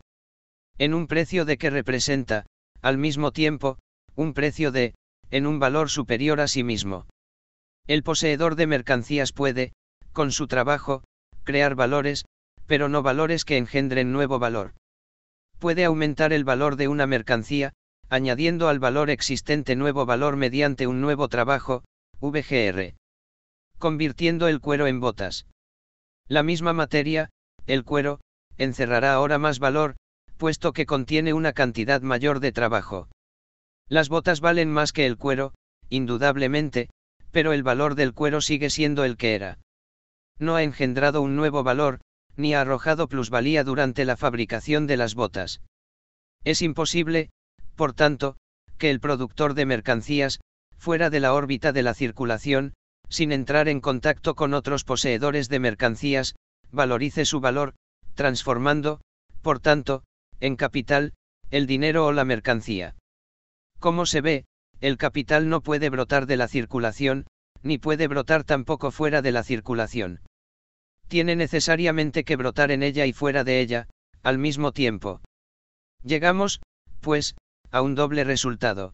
En un precio de que representa, al mismo tiempo, un precio de, en un valor superior a sí mismo. El poseedor de mercancías puede, con su trabajo, crear valores, pero no valores que engendren nuevo valor. Puede aumentar el valor de una mercancía, añadiendo al valor existente nuevo valor mediante un nuevo trabajo, VGR. Convirtiendo el cuero en botas. La misma materia, el cuero, encerrará ahora más valor, puesto que contiene una cantidad mayor de trabajo. Las botas valen más que el cuero, indudablemente, pero el valor del cuero sigue siendo el que era. No ha engendrado un nuevo valor, ni ha arrojado plusvalía durante la fabricación de las botas. Es imposible, por tanto, que el productor de mercancías, fuera de la órbita de la circulación, sin entrar en contacto con otros poseedores de mercancías, valorice su valor, transformando, por tanto, en capital, el dinero o la mercancía. Como se ve, el capital no puede brotar de la circulación, ni puede brotar tampoco fuera de la circulación. Tiene necesariamente que brotar en ella y fuera de ella, al mismo tiempo. Llegamos, pues, a un doble resultado.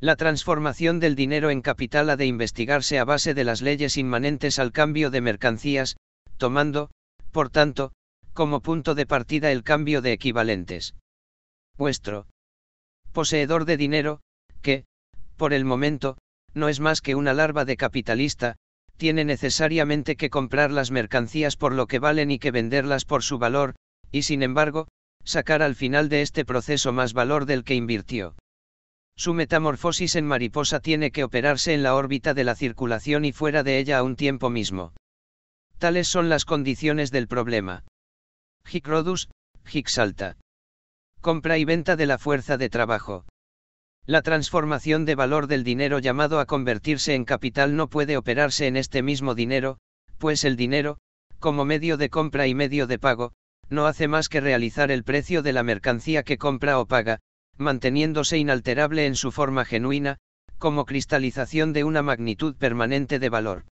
La transformación del dinero en capital ha de investigarse a base de las leyes inmanentes al cambio de mercancías, tomando, por tanto, como punto de partida el cambio de equivalentes. Vuestro poseedor de dinero, que, por el momento, no es más que una larva de capitalista, tiene necesariamente que comprar las mercancías por lo que valen y que venderlas por su valor, y sin embargo, sacar al final de este proceso más valor del que invirtió. Su metamorfosis en mariposa tiene que operarse en la órbita de la circulación y fuera de ella a un tiempo mismo. Tales son las condiciones del problema. Hic Rodus, Hic Salta. Compra y venta de la fuerza de trabajo. La transformación de valor del dinero llamado a convertirse en capital no puede operarse en este mismo dinero, pues el dinero, como medio de compra y medio de pago, no hace más que realizar el precio de la mercancía que compra o paga, manteniéndose inalterable en su forma genuina, como cristalización de una magnitud permanente de valor.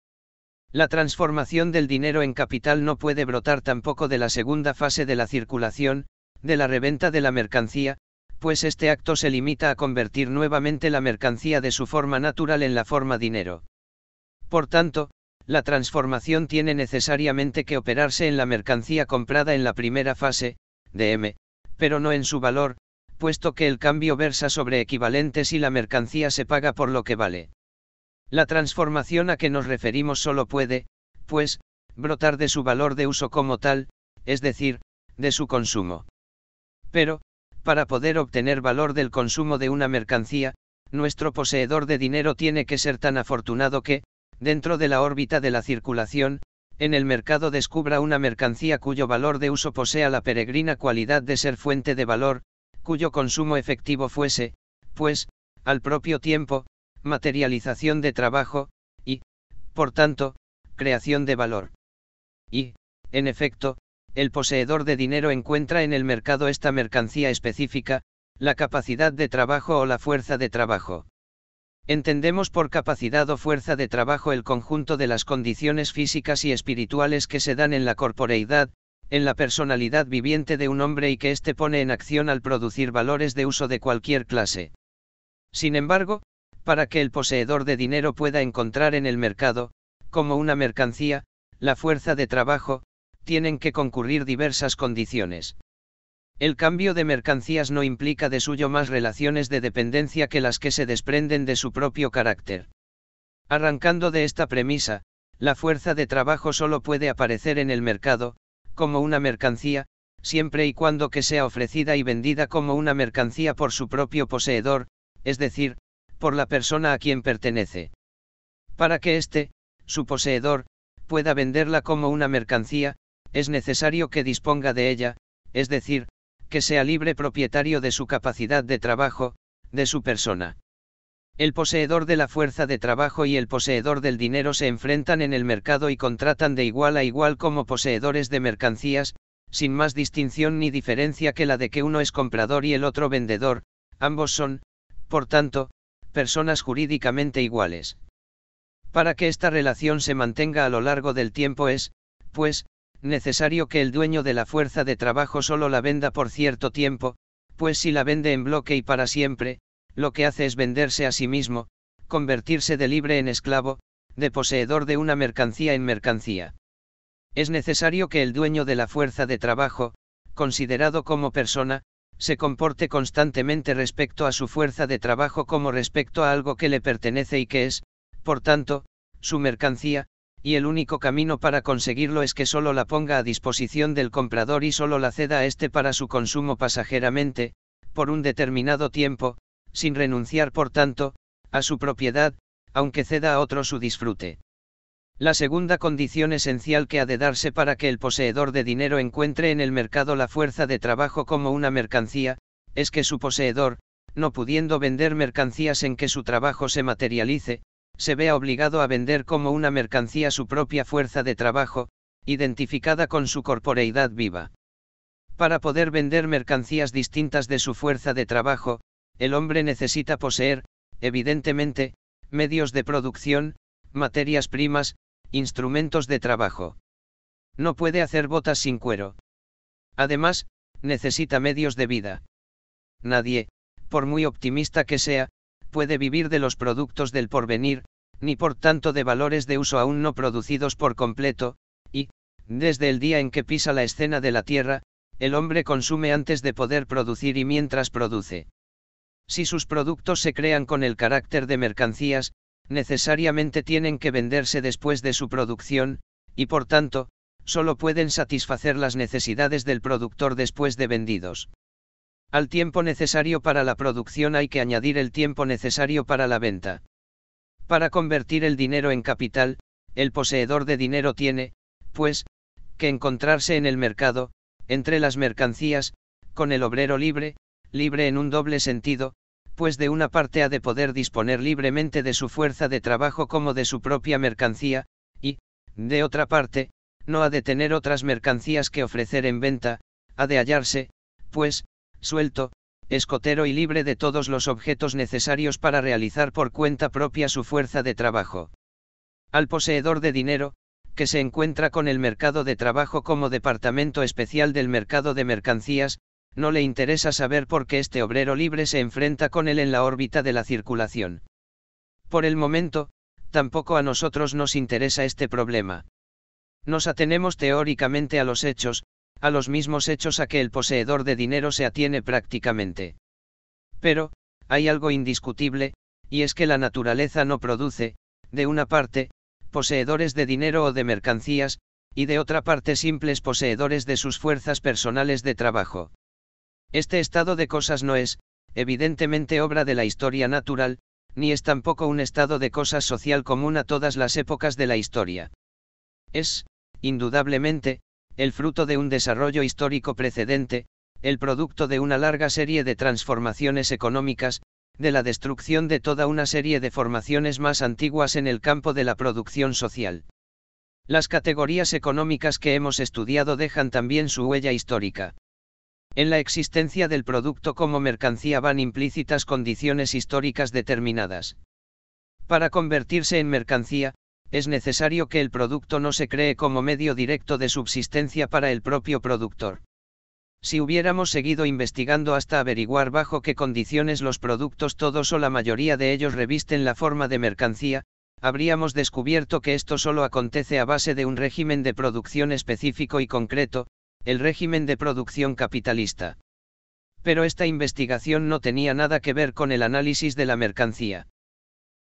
La transformación del dinero en capital no puede brotar tampoco de la segunda fase de la circulación, de la reventa de la mercancía, pues este acto se limita a convertir nuevamente la mercancía de su forma natural en la forma dinero. Por tanto, la transformación tiene necesariamente que operarse en la mercancía comprada en la primera fase, DM, pero no en su valor, puesto que el cambio versa sobre equivalentes y la mercancía se paga por lo que vale. La transformación a que nos referimos solo puede, pues, brotar de su valor de uso como tal, es decir, de su consumo. Pero, para poder obtener valor del consumo de una mercancía, nuestro poseedor de dinero tiene que ser tan afortunado que, dentro de la órbita de la circulación, en el mercado descubra una mercancía cuyo valor de uso posea la peregrina cualidad de ser fuente de valor, cuyo consumo efectivo fuese, pues, al propio tiempo, materialización de trabajo, y, por tanto, creación de valor. Y, en efecto, el poseedor de dinero encuentra en el mercado esta mercancía específica, la capacidad de trabajo o la fuerza de trabajo. Entendemos por capacidad o fuerza de trabajo el conjunto de las condiciones físicas y espirituales que se dan en la corporeidad, en la personalidad viviente de un hombre y que éste pone en acción al producir valores de uso de cualquier clase. Sin embargo, para que el poseedor de dinero pueda encontrar en el mercado, como una mercancía, la fuerza de trabajo, tienen que concurrir diversas condiciones. El cambio de mercancías no implica de suyo más relaciones de dependencia que las que se desprenden de su propio carácter. Arrancando de esta premisa, la fuerza de trabajo solo puede aparecer en el mercado, como una mercancía, siempre y cuando que sea ofrecida y vendida como una mercancía por su propio poseedor, es decir, por la persona a quien pertenece. Para que éste, su poseedor, pueda venderla como una mercancía, es necesario que disponga de ella, es decir, que sea libre propietario de su capacidad de trabajo, de su persona. El poseedor de la fuerza de trabajo y el poseedor del dinero se enfrentan en el mercado y contratan de igual a igual como poseedores de mercancías, sin más distinción ni diferencia que la de que uno es comprador y el otro vendedor, ambos son, por tanto, personas jurídicamente iguales. Para que esta relación se mantenga a lo largo del tiempo es, pues, necesario que el dueño de la fuerza de trabajo solo la venda por cierto tiempo, pues si la vende en bloque y para siempre, lo que hace es venderse a sí mismo, convertirse de libre en esclavo, de poseedor de una mercancía en mercancía. Es necesario que el dueño de la fuerza de trabajo, considerado como persona, se comporte constantemente respecto a su fuerza de trabajo como respecto a algo que le pertenece y que es, por tanto, su mercancía, y el único camino para conseguirlo es que solo la ponga a disposición del comprador y solo la ceda a éste para su consumo pasajeramente, por un determinado tiempo, sin renunciar por tanto, a su propiedad, aunque ceda a otro su disfrute. La segunda condición esencial que ha de darse para que el poseedor de dinero encuentre en el mercado la fuerza de trabajo como una mercancía, es que su poseedor, no pudiendo vender mercancías en que su trabajo se materialice, se vea obligado a vender como una mercancía su propia fuerza de trabajo, identificada con su corporeidad viva. Para poder vender mercancías distintas de su fuerza de trabajo, el hombre necesita poseer, evidentemente, medios de producción, materias primas, Instrumentos de trabajo. No puede hacer botas sin cuero. Además, necesita medios de vida. Nadie, por muy optimista que sea, puede vivir de los productos del porvenir, ni por tanto de valores de uso aún no producidos por completo, y, desde el día en que pisa la escena de la Tierra, el hombre consume antes de poder producir y mientras produce. Si sus productos se crean con el carácter de mercancías, necesariamente tienen que venderse después de su producción, y por tanto, solo pueden satisfacer las necesidades del productor después de vendidos. Al tiempo necesario para la producción hay que añadir el tiempo necesario para la venta. Para convertir el dinero en capital, el poseedor de dinero tiene, pues, que encontrarse en el mercado, entre las mercancías, con el obrero libre, libre en un doble sentido, pues de una parte ha de poder disponer libremente de su fuerza de trabajo como de su propia mercancía, y, de otra parte, no ha de tener otras mercancías que ofrecer en venta, ha de hallarse, pues, suelto, escotero y libre de todos los objetos necesarios para realizar por cuenta propia su fuerza de trabajo. Al poseedor de dinero, que se encuentra con el mercado de trabajo como departamento especial del mercado de mercancías, no le interesa saber por qué este obrero libre se enfrenta con él en la órbita de la circulación. Por el momento, tampoco a nosotros nos interesa este problema. Nos atenemos teóricamente a los hechos, a los mismos hechos a que el poseedor de dinero se atiene prácticamente. Pero, hay algo indiscutible, y es que la naturaleza no produce, de una parte, poseedores de dinero o de mercancías, y de otra parte simples poseedores de sus fuerzas personales de trabajo. Este estado de cosas no es, evidentemente, obra de la historia natural, ni es tampoco un estado de cosas social común a todas las épocas de la historia. Es, indudablemente, el fruto de un desarrollo histórico precedente, el producto de una larga serie de transformaciones económicas, de la destrucción de toda una serie de formaciones más antiguas en el campo de la producción social. Las categorías económicas que hemos estudiado dejan también su huella histórica. En la existencia del producto como mercancía van implícitas condiciones históricas determinadas. Para convertirse en mercancía, es necesario que el producto no se cree como medio directo de subsistencia para el propio productor. Si hubiéramos seguido investigando hasta averiguar bajo qué condiciones los productos todos o la mayoría de ellos revisten la forma de mercancía, habríamos descubierto que esto solo acontece a base de un régimen de producción específico y concreto, el régimen de producción capitalista. Pero esta investigación no tenía nada que ver con el análisis de la mercancía.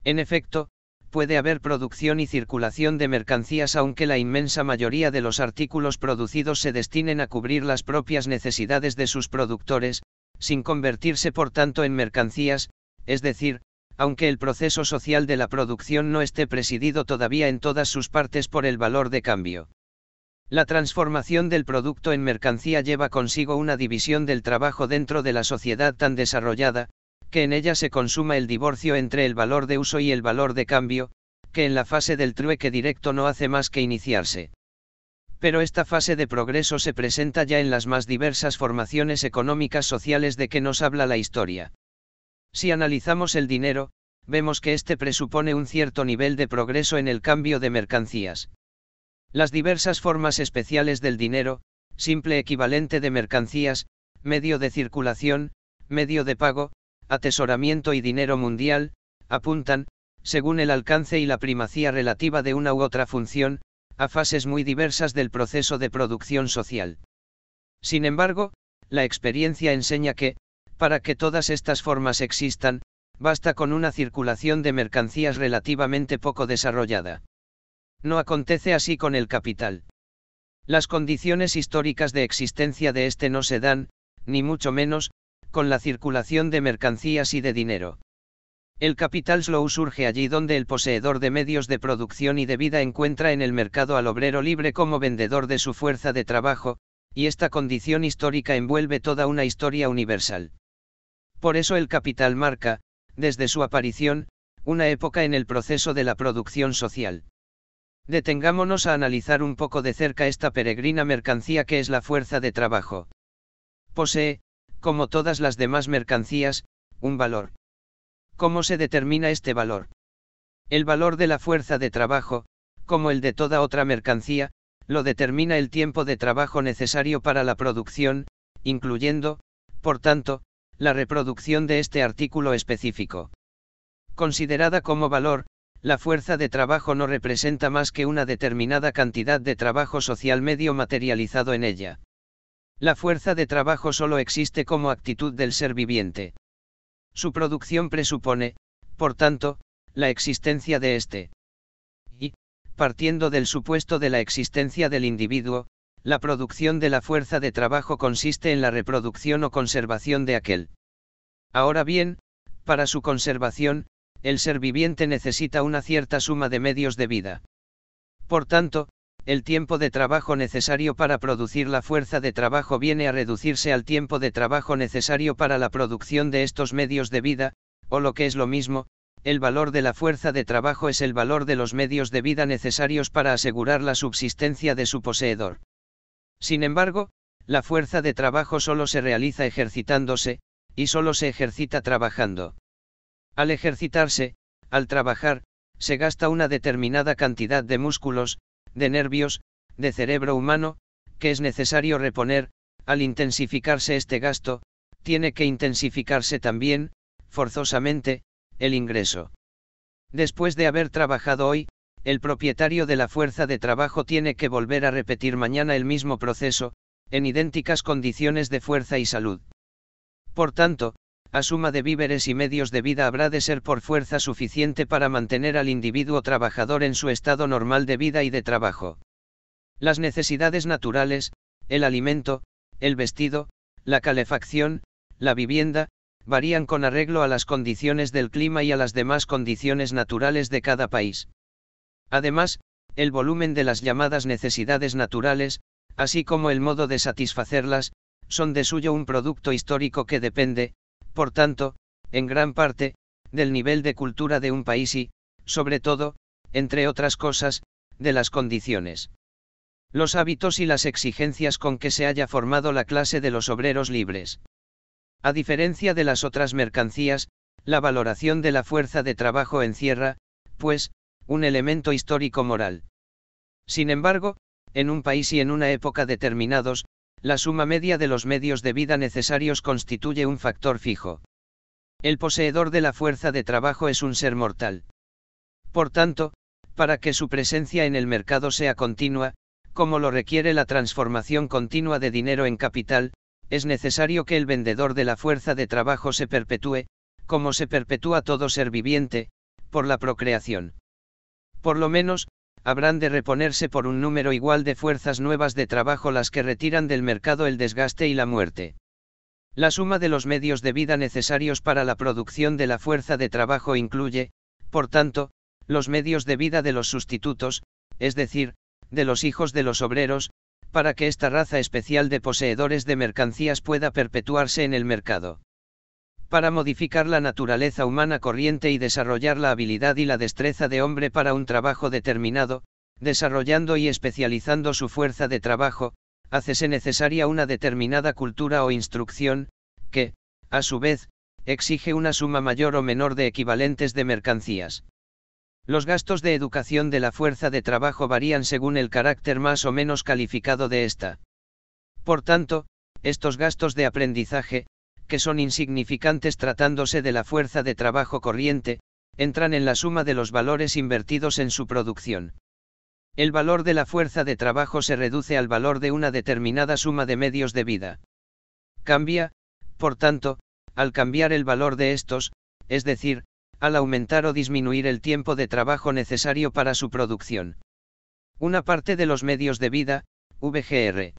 En efecto, puede haber producción y circulación de mercancías aunque la inmensa mayoría de los artículos producidos se destinen a cubrir las propias necesidades de sus productores, sin convertirse por tanto en mercancías, es decir, aunque el proceso social de la producción no esté presidido todavía en todas sus partes por el valor de cambio. La transformación del producto en mercancía lleva consigo una división del trabajo dentro de la sociedad tan desarrollada, que en ella se consuma el divorcio entre el valor de uso y el valor de cambio, que en la fase del trueque directo no hace más que iniciarse. Pero esta fase de progreso se presenta ya en las más diversas formaciones económicas sociales de que nos habla la historia. Si analizamos el dinero, vemos que este presupone un cierto nivel de progreso en el cambio de mercancías. Las diversas formas especiales del dinero, simple equivalente de mercancías, medio de circulación, medio de pago, atesoramiento y dinero mundial, apuntan, según el alcance y la primacía relativa de una u otra función, a fases muy diversas del proceso de producción social. Sin embargo, la experiencia enseña que, para que todas estas formas existan, basta con una circulación de mercancías relativamente poco desarrollada. No acontece así con el capital. Las condiciones históricas de existencia de este no se dan, ni mucho menos, con la circulación de mercancías y de dinero. El capital slow surge allí donde el poseedor de medios de producción y de vida encuentra en el mercado al obrero libre como vendedor de su fuerza de trabajo, y esta condición histórica envuelve toda una historia universal. Por eso el capital marca, desde su aparición, una época en el proceso de la producción social. Detengámonos a analizar un poco de cerca esta peregrina mercancía que es la fuerza de trabajo. Posee, como todas las demás mercancías, un valor. ¿Cómo se determina este valor? El valor de la fuerza de trabajo, como el de toda otra mercancía, lo determina el tiempo de trabajo necesario para la producción, incluyendo, por tanto, la reproducción de este artículo específico. Considerada como valor, la fuerza de trabajo no representa más que una determinada cantidad de trabajo social medio materializado en ella. La fuerza de trabajo solo existe como actitud del ser viviente. Su producción presupone, por tanto, la existencia de éste. Y, partiendo del supuesto de la existencia del individuo, la producción de la fuerza de trabajo consiste en la reproducción o conservación de aquel. Ahora bien, para su conservación, el ser viviente necesita una cierta suma de medios de vida. Por tanto, el tiempo de trabajo necesario para producir la fuerza de trabajo viene a reducirse al tiempo de trabajo necesario para la producción de estos medios de vida, o lo que es lo mismo, el valor de la fuerza de trabajo es el valor de los medios de vida necesarios para asegurar la subsistencia de su poseedor. Sin embargo, la fuerza de trabajo solo se realiza ejercitándose, y solo se ejercita trabajando. Al ejercitarse, al trabajar, se gasta una determinada cantidad de músculos, de nervios, de cerebro humano, que es necesario reponer, al intensificarse este gasto, tiene que intensificarse también, forzosamente, el ingreso. Después de haber trabajado hoy, el propietario de la fuerza de trabajo tiene que volver a repetir mañana el mismo proceso, en idénticas condiciones de fuerza y salud. Por tanto, a suma de víveres y medios de vida habrá de ser por fuerza suficiente para mantener al individuo trabajador en su estado normal de vida y de trabajo. Las necesidades naturales, el alimento, el vestido, la calefacción, la vivienda, varían con arreglo a las condiciones del clima y a las demás condiciones naturales de cada país. Además, el volumen de las llamadas necesidades naturales, así como el modo de satisfacerlas, son de suyo un producto histórico que depende, por tanto, en gran parte, del nivel de cultura de un país y, sobre todo, entre otras cosas, de las condiciones. Los hábitos y las exigencias con que se haya formado la clase de los obreros libres. A diferencia de las otras mercancías, la valoración de la fuerza de trabajo encierra, pues, un elemento histórico moral. Sin embargo, en un país y en una época determinados, la suma media de los medios de vida necesarios constituye un factor fijo. El poseedor de la fuerza de trabajo es un ser mortal. Por tanto, para que su presencia en el mercado sea continua, como lo requiere la transformación continua de dinero en capital, es necesario que el vendedor de la fuerza de trabajo se perpetúe, como se perpetúa todo ser viviente, por la procreación. Por lo menos, habrán de reponerse por un número igual de fuerzas nuevas de trabajo las que retiran del mercado el desgaste y la muerte. La suma de los medios de vida necesarios para la producción de la fuerza de trabajo incluye, por tanto, los medios de vida de los sustitutos, es decir, de los hijos de los obreros, para que esta raza especial de poseedores de mercancías pueda perpetuarse en el mercado para modificar la naturaleza humana corriente y desarrollar la habilidad y la destreza de hombre para un trabajo determinado, desarrollando y especializando su fuerza de trabajo, hacese necesaria una determinada cultura o instrucción, que, a su vez, exige una suma mayor o menor de equivalentes de mercancías. Los gastos de educación de la fuerza de trabajo varían según el carácter más o menos calificado de ésta. Por tanto, estos gastos de aprendizaje, que son insignificantes tratándose de la fuerza de trabajo corriente, entran en la suma de los valores invertidos en su producción. El valor de la fuerza de trabajo se reduce al valor de una determinada suma de medios de vida. Cambia, por tanto, al cambiar el valor de estos, es decir, al aumentar o disminuir el tiempo de trabajo necesario para su producción. Una parte de los medios de vida, VGR.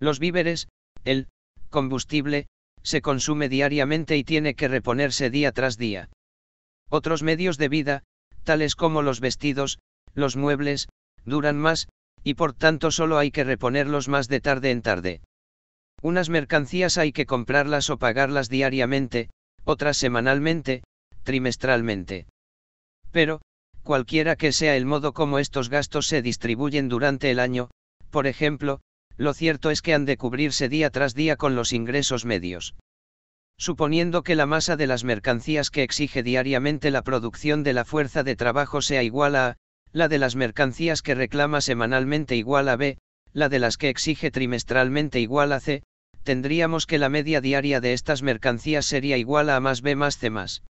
Los víveres, el combustible, se consume diariamente y tiene que reponerse día tras día. Otros medios de vida, tales como los vestidos, los muebles, duran más, y por tanto solo hay que reponerlos más de tarde en tarde. Unas mercancías hay que comprarlas o pagarlas diariamente, otras semanalmente, trimestralmente. Pero, cualquiera que sea el modo como estos gastos se distribuyen durante el año, por ejemplo, lo cierto es que han de cubrirse día tras día con los ingresos medios. Suponiendo que la masa de las mercancías que exige diariamente la producción de la fuerza de trabajo sea igual a A, la de las mercancías que reclama semanalmente igual a B, la de las que exige trimestralmente igual a C, tendríamos que la media diaria de estas mercancías sería igual a A más B más C más.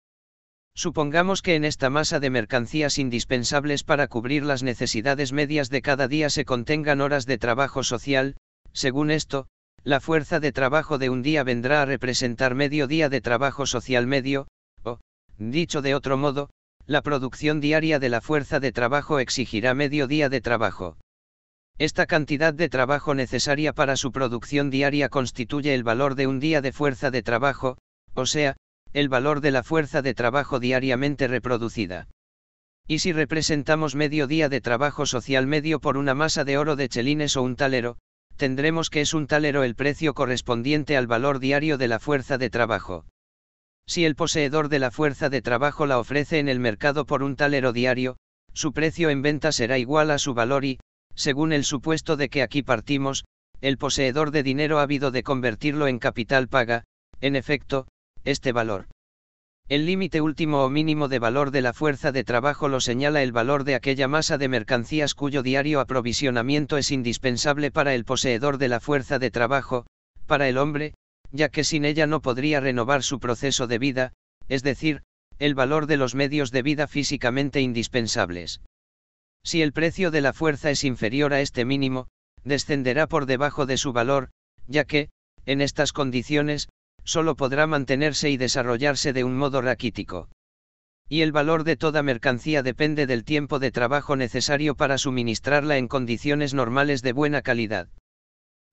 Supongamos que en esta masa de mercancías indispensables para cubrir las necesidades medias de cada día se contengan horas de trabajo social, según esto, la fuerza de trabajo de un día vendrá a representar medio día de trabajo social medio, o, dicho de otro modo, la producción diaria de la fuerza de trabajo exigirá medio día de trabajo. Esta cantidad de trabajo necesaria para su producción diaria constituye el valor de un día de fuerza de trabajo, o sea, el valor de la fuerza de trabajo diariamente reproducida. Y si representamos medio día de trabajo social medio por una masa de oro de chelines o un talero, tendremos que es un talero el precio correspondiente al valor diario de la fuerza de trabajo. Si el poseedor de la fuerza de trabajo la ofrece en el mercado por un talero diario, su precio en venta será igual a su valor y, según el supuesto de que aquí partimos, el poseedor de dinero habido de convertirlo en capital paga, en efecto, este valor. El límite último o mínimo de valor de la fuerza de trabajo lo señala el valor de aquella masa de mercancías cuyo diario aprovisionamiento es indispensable para el poseedor de la fuerza de trabajo, para el hombre, ya que sin ella no podría renovar su proceso de vida, es decir, el valor de los medios de vida físicamente indispensables. Si el precio de la fuerza es inferior a este mínimo, descenderá por debajo de su valor, ya que, en estas condiciones, solo podrá mantenerse y desarrollarse de un modo raquítico. Y el valor de toda mercancía depende del tiempo de trabajo necesario para suministrarla en condiciones normales de buena calidad.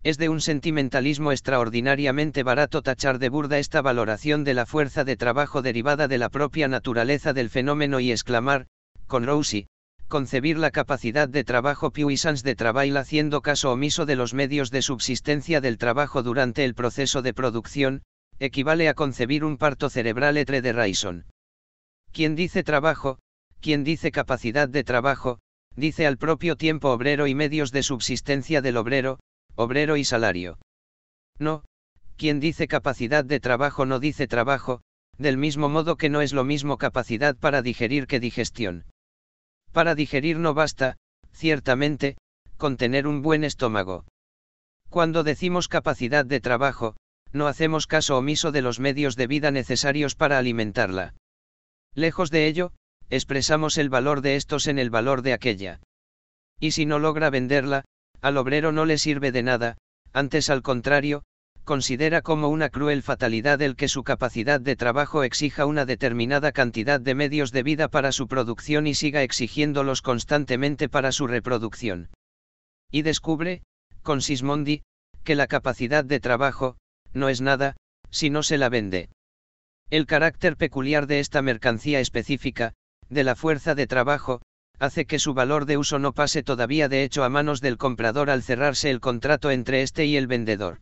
Es de un sentimentalismo extraordinariamente barato tachar de burda esta valoración de la fuerza de trabajo derivada de la propia naturaleza del fenómeno y exclamar, con Rousey, concebir la capacidad de trabajo puissance de trabajo haciendo caso omiso de los medios de subsistencia del trabajo durante el proceso de producción, equivale a concebir un parto cerebral etre de Raison. Quien dice trabajo, quien dice capacidad de trabajo, dice al propio tiempo obrero y medios de subsistencia del obrero, obrero y salario. No, quien dice capacidad de trabajo no dice trabajo, del mismo modo que no es lo mismo capacidad para digerir que digestión. Para digerir no basta, ciertamente, con tener un buen estómago. Cuando decimos capacidad de trabajo, no hacemos caso omiso de los medios de vida necesarios para alimentarla. Lejos de ello, expresamos el valor de estos en el valor de aquella. Y si no logra venderla, al obrero no le sirve de nada, antes al contrario, considera como una cruel fatalidad el que su capacidad de trabajo exija una determinada cantidad de medios de vida para su producción y siga exigiéndolos constantemente para su reproducción. Y descubre, con Sismondi, que la capacidad de trabajo, no es nada, si no se la vende. El carácter peculiar de esta mercancía específica, de la fuerza de trabajo, hace que su valor de uso no pase todavía de hecho a manos del comprador al cerrarse el contrato entre éste y el vendedor.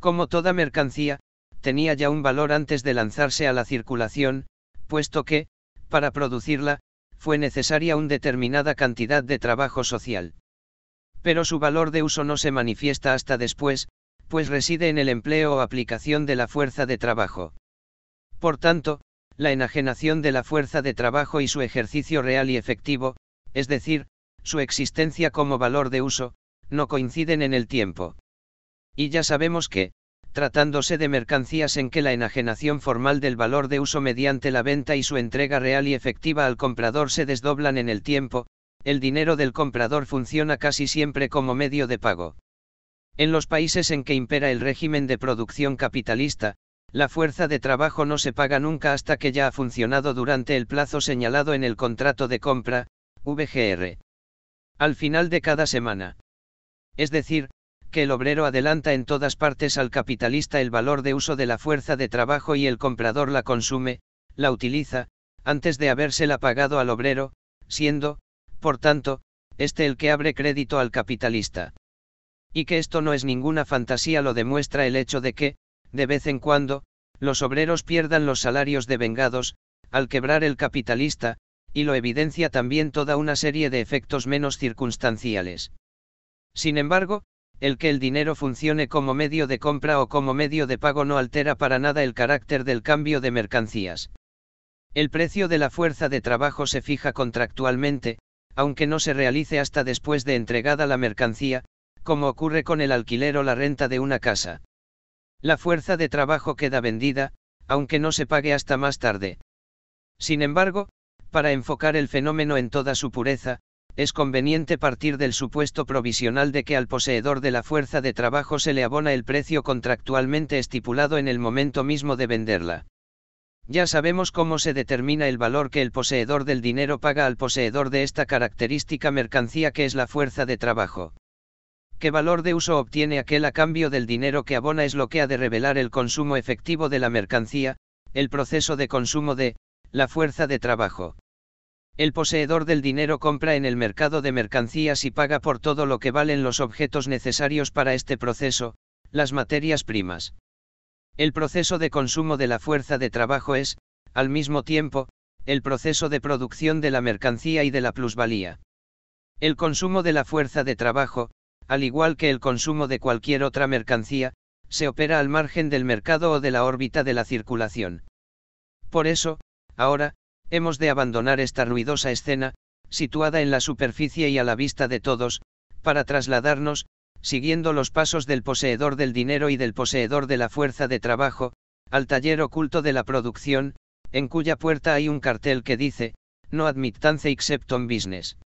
Como toda mercancía, tenía ya un valor antes de lanzarse a la circulación, puesto que, para producirla, fue necesaria una determinada cantidad de trabajo social. Pero su valor de uso no se manifiesta hasta después, pues reside en el empleo o aplicación de la fuerza de trabajo. Por tanto, la enajenación de la fuerza de trabajo y su ejercicio real y efectivo, es decir, su existencia como valor de uso, no coinciden en el tiempo. Y ya sabemos que, tratándose de mercancías en que la enajenación formal del valor de uso mediante la venta y su entrega real y efectiva al comprador se desdoblan en el tiempo, el dinero del comprador funciona casi siempre como medio de pago. En los países en que impera el régimen de producción capitalista, la fuerza de trabajo no se paga nunca hasta que ya ha funcionado durante el plazo señalado en el contrato de compra, VGR. Al final de cada semana. Es decir, que el obrero adelanta en todas partes al capitalista el valor de uso de la fuerza de trabajo y el comprador la consume, la utiliza, antes de habérsela pagado al obrero, siendo, por tanto, este el que abre crédito al capitalista. Y que esto no es ninguna fantasía lo demuestra el hecho de que, de vez en cuando, los obreros pierdan los salarios de vengados, al quebrar el capitalista, y lo evidencia también toda una serie de efectos menos circunstanciales. Sin embargo, el que el dinero funcione como medio de compra o como medio de pago no altera para nada el carácter del cambio de mercancías. El precio de la fuerza de trabajo se fija contractualmente, aunque no se realice hasta después de entregada la mercancía, como ocurre con el alquiler o la renta de una casa. La fuerza de trabajo queda vendida, aunque no se pague hasta más tarde. Sin embargo, para enfocar el fenómeno en toda su pureza, es conveniente partir del supuesto provisional de que al poseedor de la fuerza de trabajo se le abona el precio contractualmente estipulado en el momento mismo de venderla. Ya sabemos cómo se determina el valor que el poseedor del dinero paga al poseedor de esta característica mercancía que es la fuerza de trabajo. ¿Qué valor de uso obtiene aquel a cambio del dinero que abona es lo que ha de revelar el consumo efectivo de la mercancía, el proceso de consumo de, la fuerza de trabajo? El poseedor del dinero compra en el mercado de mercancías y paga por todo lo que valen los objetos necesarios para este proceso, las materias primas. El proceso de consumo de la fuerza de trabajo es, al mismo tiempo, el proceso de producción de la mercancía y de la plusvalía. El consumo de la fuerza de trabajo, al igual que el consumo de cualquier otra mercancía, se opera al margen del mercado o de la órbita de la circulación. Por eso, ahora, hemos de abandonar esta ruidosa escena, situada en la superficie y a la vista de todos, para trasladarnos, siguiendo los pasos del poseedor del dinero y del poseedor de la fuerza de trabajo, al taller oculto de la producción, en cuya puerta hay un cartel que dice, no admittance except on business.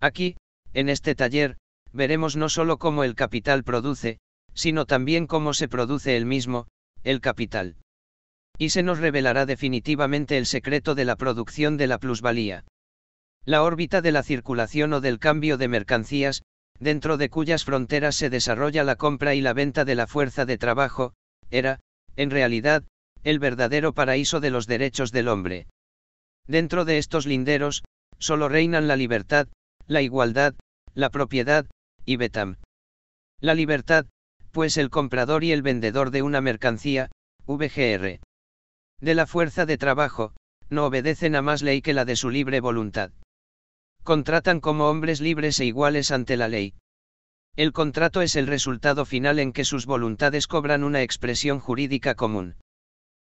Aquí, en este taller, veremos no solo cómo el capital produce, sino también cómo se produce el mismo, el capital. Y se nos revelará definitivamente el secreto de la producción de la plusvalía. La órbita de la circulación o del cambio de mercancías, dentro de cuyas fronteras se desarrolla la compra y la venta de la fuerza de trabajo, era, en realidad, el verdadero paraíso de los derechos del hombre. Dentro de estos linderos, solo reinan la libertad, la igualdad, la propiedad, y Betam. La libertad, pues el comprador y el vendedor de una mercancía, VGR. De la fuerza de trabajo, no obedecen a más ley que la de su libre voluntad. Contratan como hombres libres e iguales ante la ley. El contrato es el resultado final en que sus voluntades cobran una expresión jurídica común.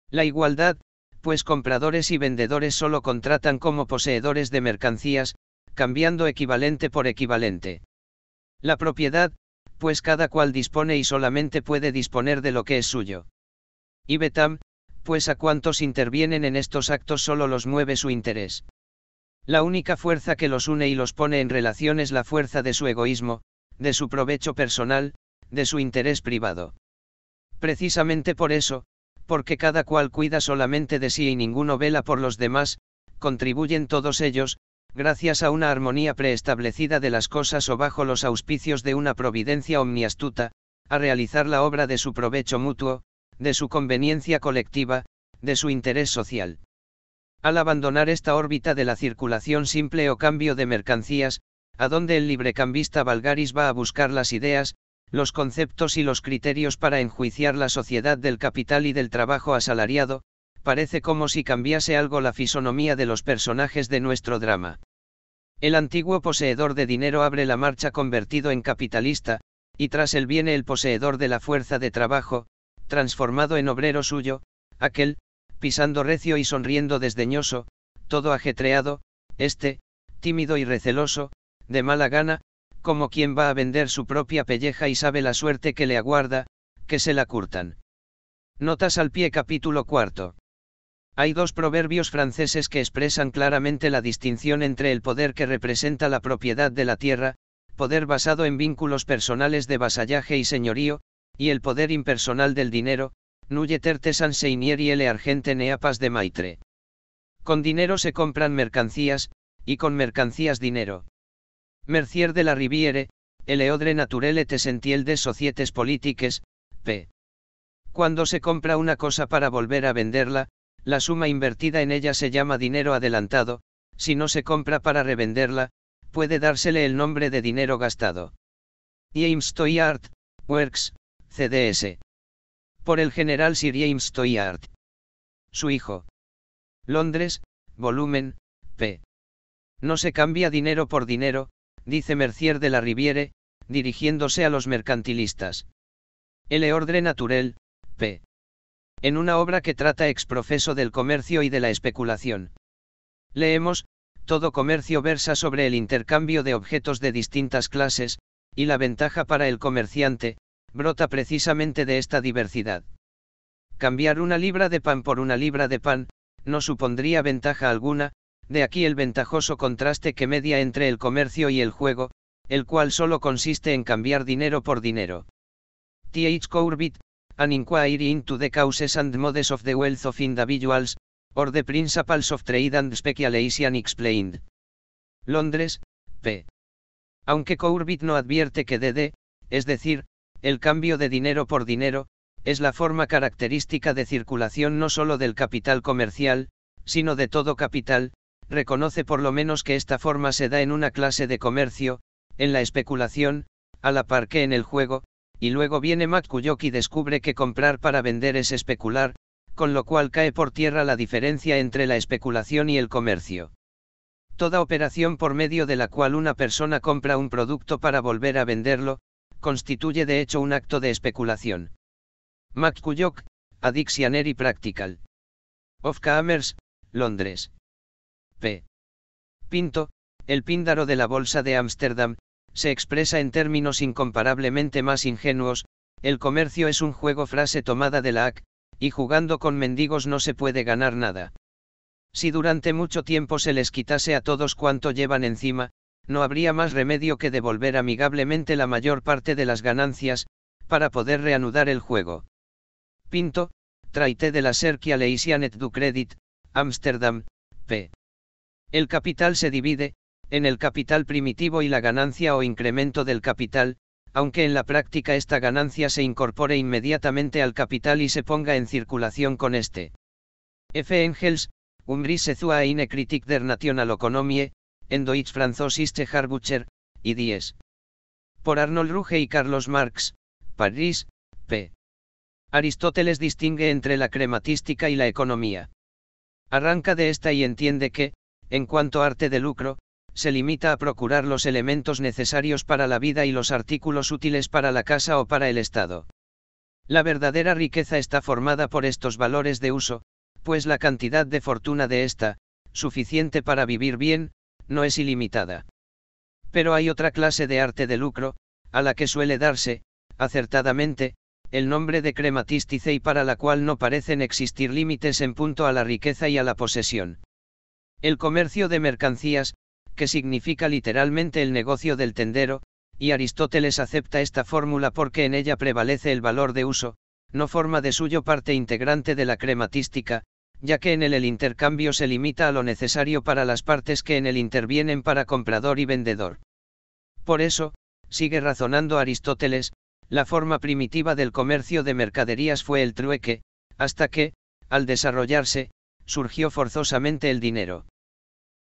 La igualdad, pues compradores y vendedores solo contratan como poseedores de mercancías, cambiando equivalente por equivalente. La propiedad, pues cada cual dispone y solamente puede disponer de lo que es suyo. Y Betam, pues a cuantos intervienen en estos actos solo los mueve su interés. La única fuerza que los une y los pone en relación es la fuerza de su egoísmo, de su provecho personal, de su interés privado. Precisamente por eso, porque cada cual cuida solamente de sí y ninguno vela por los demás, contribuyen todos ellos, gracias a una armonía preestablecida de las cosas o bajo los auspicios de una providencia omniastuta, a realizar la obra de su provecho mutuo, de su conveniencia colectiva, de su interés social. Al abandonar esta órbita de la circulación simple o cambio de mercancías, a donde el librecambista Valgaris va a buscar las ideas, los conceptos y los criterios para enjuiciar la sociedad del capital y del trabajo asalariado, parece como si cambiase algo la fisonomía de los personajes de nuestro drama. El antiguo poseedor de dinero abre la marcha convertido en capitalista, y tras él viene el poseedor de la fuerza de trabajo, transformado en obrero suyo, aquel, pisando recio y sonriendo desdeñoso, todo ajetreado, este, tímido y receloso, de mala gana, como quien va a vender su propia pelleja y sabe la suerte que le aguarda, que se la curtan. Notas al pie capítulo cuarto. Hay dos proverbios franceses que expresan claramente la distinción entre el poder que representa la propiedad de la tierra, poder basado en vínculos personales de vasallaje y señorío, y el poder impersonal del dinero, nulle tertesan y le argente neapas de maitre. Con dinero se compran mercancías, y con mercancías dinero. Mercier de la Riviere, Eleodre naturele sentiel de societes politiques, p. Cuando se compra una cosa para volver a venderla, la suma invertida en ella se llama dinero adelantado, si no se compra para revenderla, puede dársele el nombre de dinero gastado. James Toyart, Works, CDS. Por el general Sir James Toyart. Su hijo. Londres, volumen, p. No se cambia dinero por dinero, dice Mercier de la Riviere, dirigiéndose a los mercantilistas. L. Ordre Naturel, p en una obra que trata exprofeso del comercio y de la especulación. Leemos, todo comercio versa sobre el intercambio de objetos de distintas clases, y la ventaja para el comerciante, brota precisamente de esta diversidad. Cambiar una libra de pan por una libra de pan, no supondría ventaja alguna, de aquí el ventajoso contraste que media entre el comercio y el juego, el cual solo consiste en cambiar dinero por dinero. T. H. An inquiry into the causes and modes of the wealth of individuals, or the principles of trade and speculation explained. Londres, p. Aunque Courbit no advierte que DD, es decir, el cambio de dinero por dinero, es la forma característica de circulación no solo del capital comercial, sino de todo capital, reconoce por lo menos que esta forma se da en una clase de comercio, en la especulación, a la par que en el juego, y luego viene Makuyoki y descubre que comprar para vender es especular, con lo cual cae por tierra la diferencia entre la especulación y el comercio. Toda operación por medio de la cual una persona compra un producto para volver a venderlo, constituye de hecho un acto de especulación. Makuyok, addictionary Adictionary Practical. Of Londres. P. Pinto, el píndaro de la Bolsa de Ámsterdam, se expresa en términos incomparablemente más ingenuos, el comercio es un juego frase tomada de la AC, y jugando con mendigos no se puede ganar nada. Si durante mucho tiempo se les quitase a todos cuanto llevan encima, no habría más remedio que devolver amigablemente la mayor parte de las ganancias, para poder reanudar el juego. Pinto, Traité de la Serquia Leisianet du Credit, Amsterdam, p. El capital se divide, en el capital primitivo y la ganancia o incremento del capital, aunque en la práctica esta ganancia se incorpore inmediatamente al capital y se ponga en circulación con este. F. Engels, Umbrise Zua eine Kritik der Nationalökonomie, en Deutsch französische Harbucher, y 10. Por Arnold Ruge y Carlos Marx, París, p. Aristóteles distingue entre la crematística y la economía. Arranca de esta y entiende que, en cuanto arte de lucro, se limita a procurar los elementos necesarios para la vida y los artículos útiles para la casa o para el Estado. La verdadera riqueza está formada por estos valores de uso, pues la cantidad de fortuna de esta, suficiente para vivir bien, no es ilimitada. Pero hay otra clase de arte de lucro, a la que suele darse, acertadamente, el nombre de crematístice y para la cual no parecen existir límites en punto a la riqueza y a la posesión. El comercio de mercancías, que significa literalmente el negocio del tendero, y Aristóteles acepta esta fórmula porque en ella prevalece el valor de uso, no forma de suyo parte integrante de la crematística, ya que en él el intercambio se limita a lo necesario para las partes que en él intervienen para comprador y vendedor. Por eso, sigue razonando Aristóteles, la forma primitiva del comercio de mercaderías fue el trueque, hasta que, al desarrollarse, surgió forzosamente el dinero.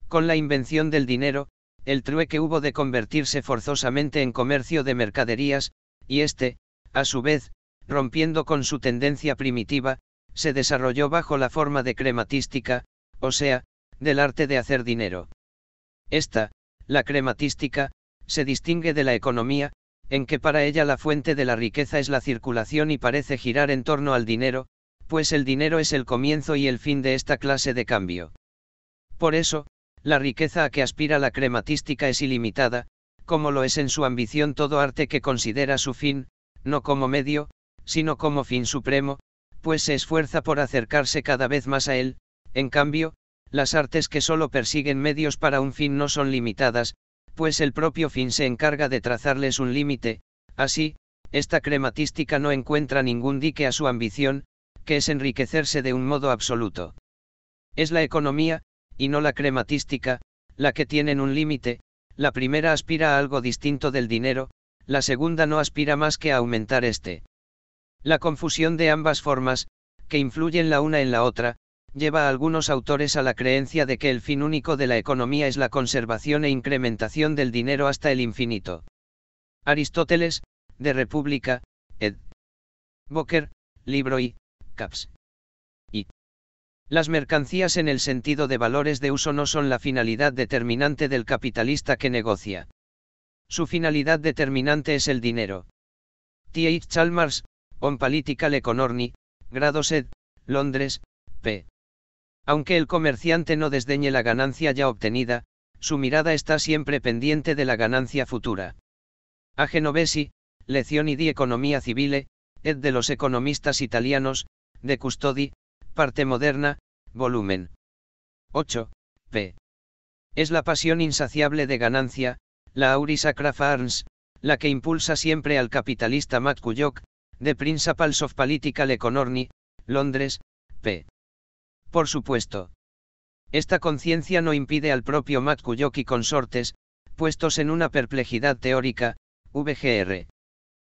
Con la invención del dinero, el trueque hubo de convertirse forzosamente en comercio de mercaderías, y este, a su vez, rompiendo con su tendencia primitiva, se desarrolló bajo la forma de crematística, o sea, del arte de hacer dinero. Esta, la crematística, se distingue de la economía, en que para ella la fuente de la riqueza es la circulación y parece girar en torno al dinero, pues el dinero es el comienzo y el fin de esta clase de cambio. Por eso, la riqueza a que aspira la crematística es ilimitada, como lo es en su ambición todo arte que considera su fin, no como medio, sino como fin supremo, pues se esfuerza por acercarse cada vez más a él, en cambio, las artes que solo persiguen medios para un fin no son limitadas, pues el propio fin se encarga de trazarles un límite, así, esta crematística no encuentra ningún dique a su ambición, que es enriquecerse de un modo absoluto. Es la economía, y no la crematística, la que tienen un límite, la primera aspira a algo distinto del dinero, la segunda no aspira más que a aumentar este. La confusión de ambas formas, que influyen la una en la otra, lleva a algunos autores a la creencia de que el fin único de la economía es la conservación e incrementación del dinero hasta el infinito. Aristóteles, de República, ed. Boker, libro y, caps. Las mercancías en el sentido de valores de uso no son la finalidad determinante del capitalista que negocia. Su finalidad determinante es el dinero. T. H. Chalmers, On Political Economy, grado ed, Londres, p. Aunque el comerciante no desdeñe la ganancia ya obtenida, su mirada está siempre pendiente de la ganancia futura. A Genovesi, Lezioni di Economia Civile, ed de los economistas italianos, de Custodi, Parte moderna, volumen 8, p. Es la pasión insaciable de ganancia, la Aurisa Arms, la que impulsa siempre al capitalista Matt Kuyok, de Principles of Political Economy, Londres, p. Por supuesto. Esta conciencia no impide al propio Matt y consortes, puestos en una perplejidad teórica, VGR.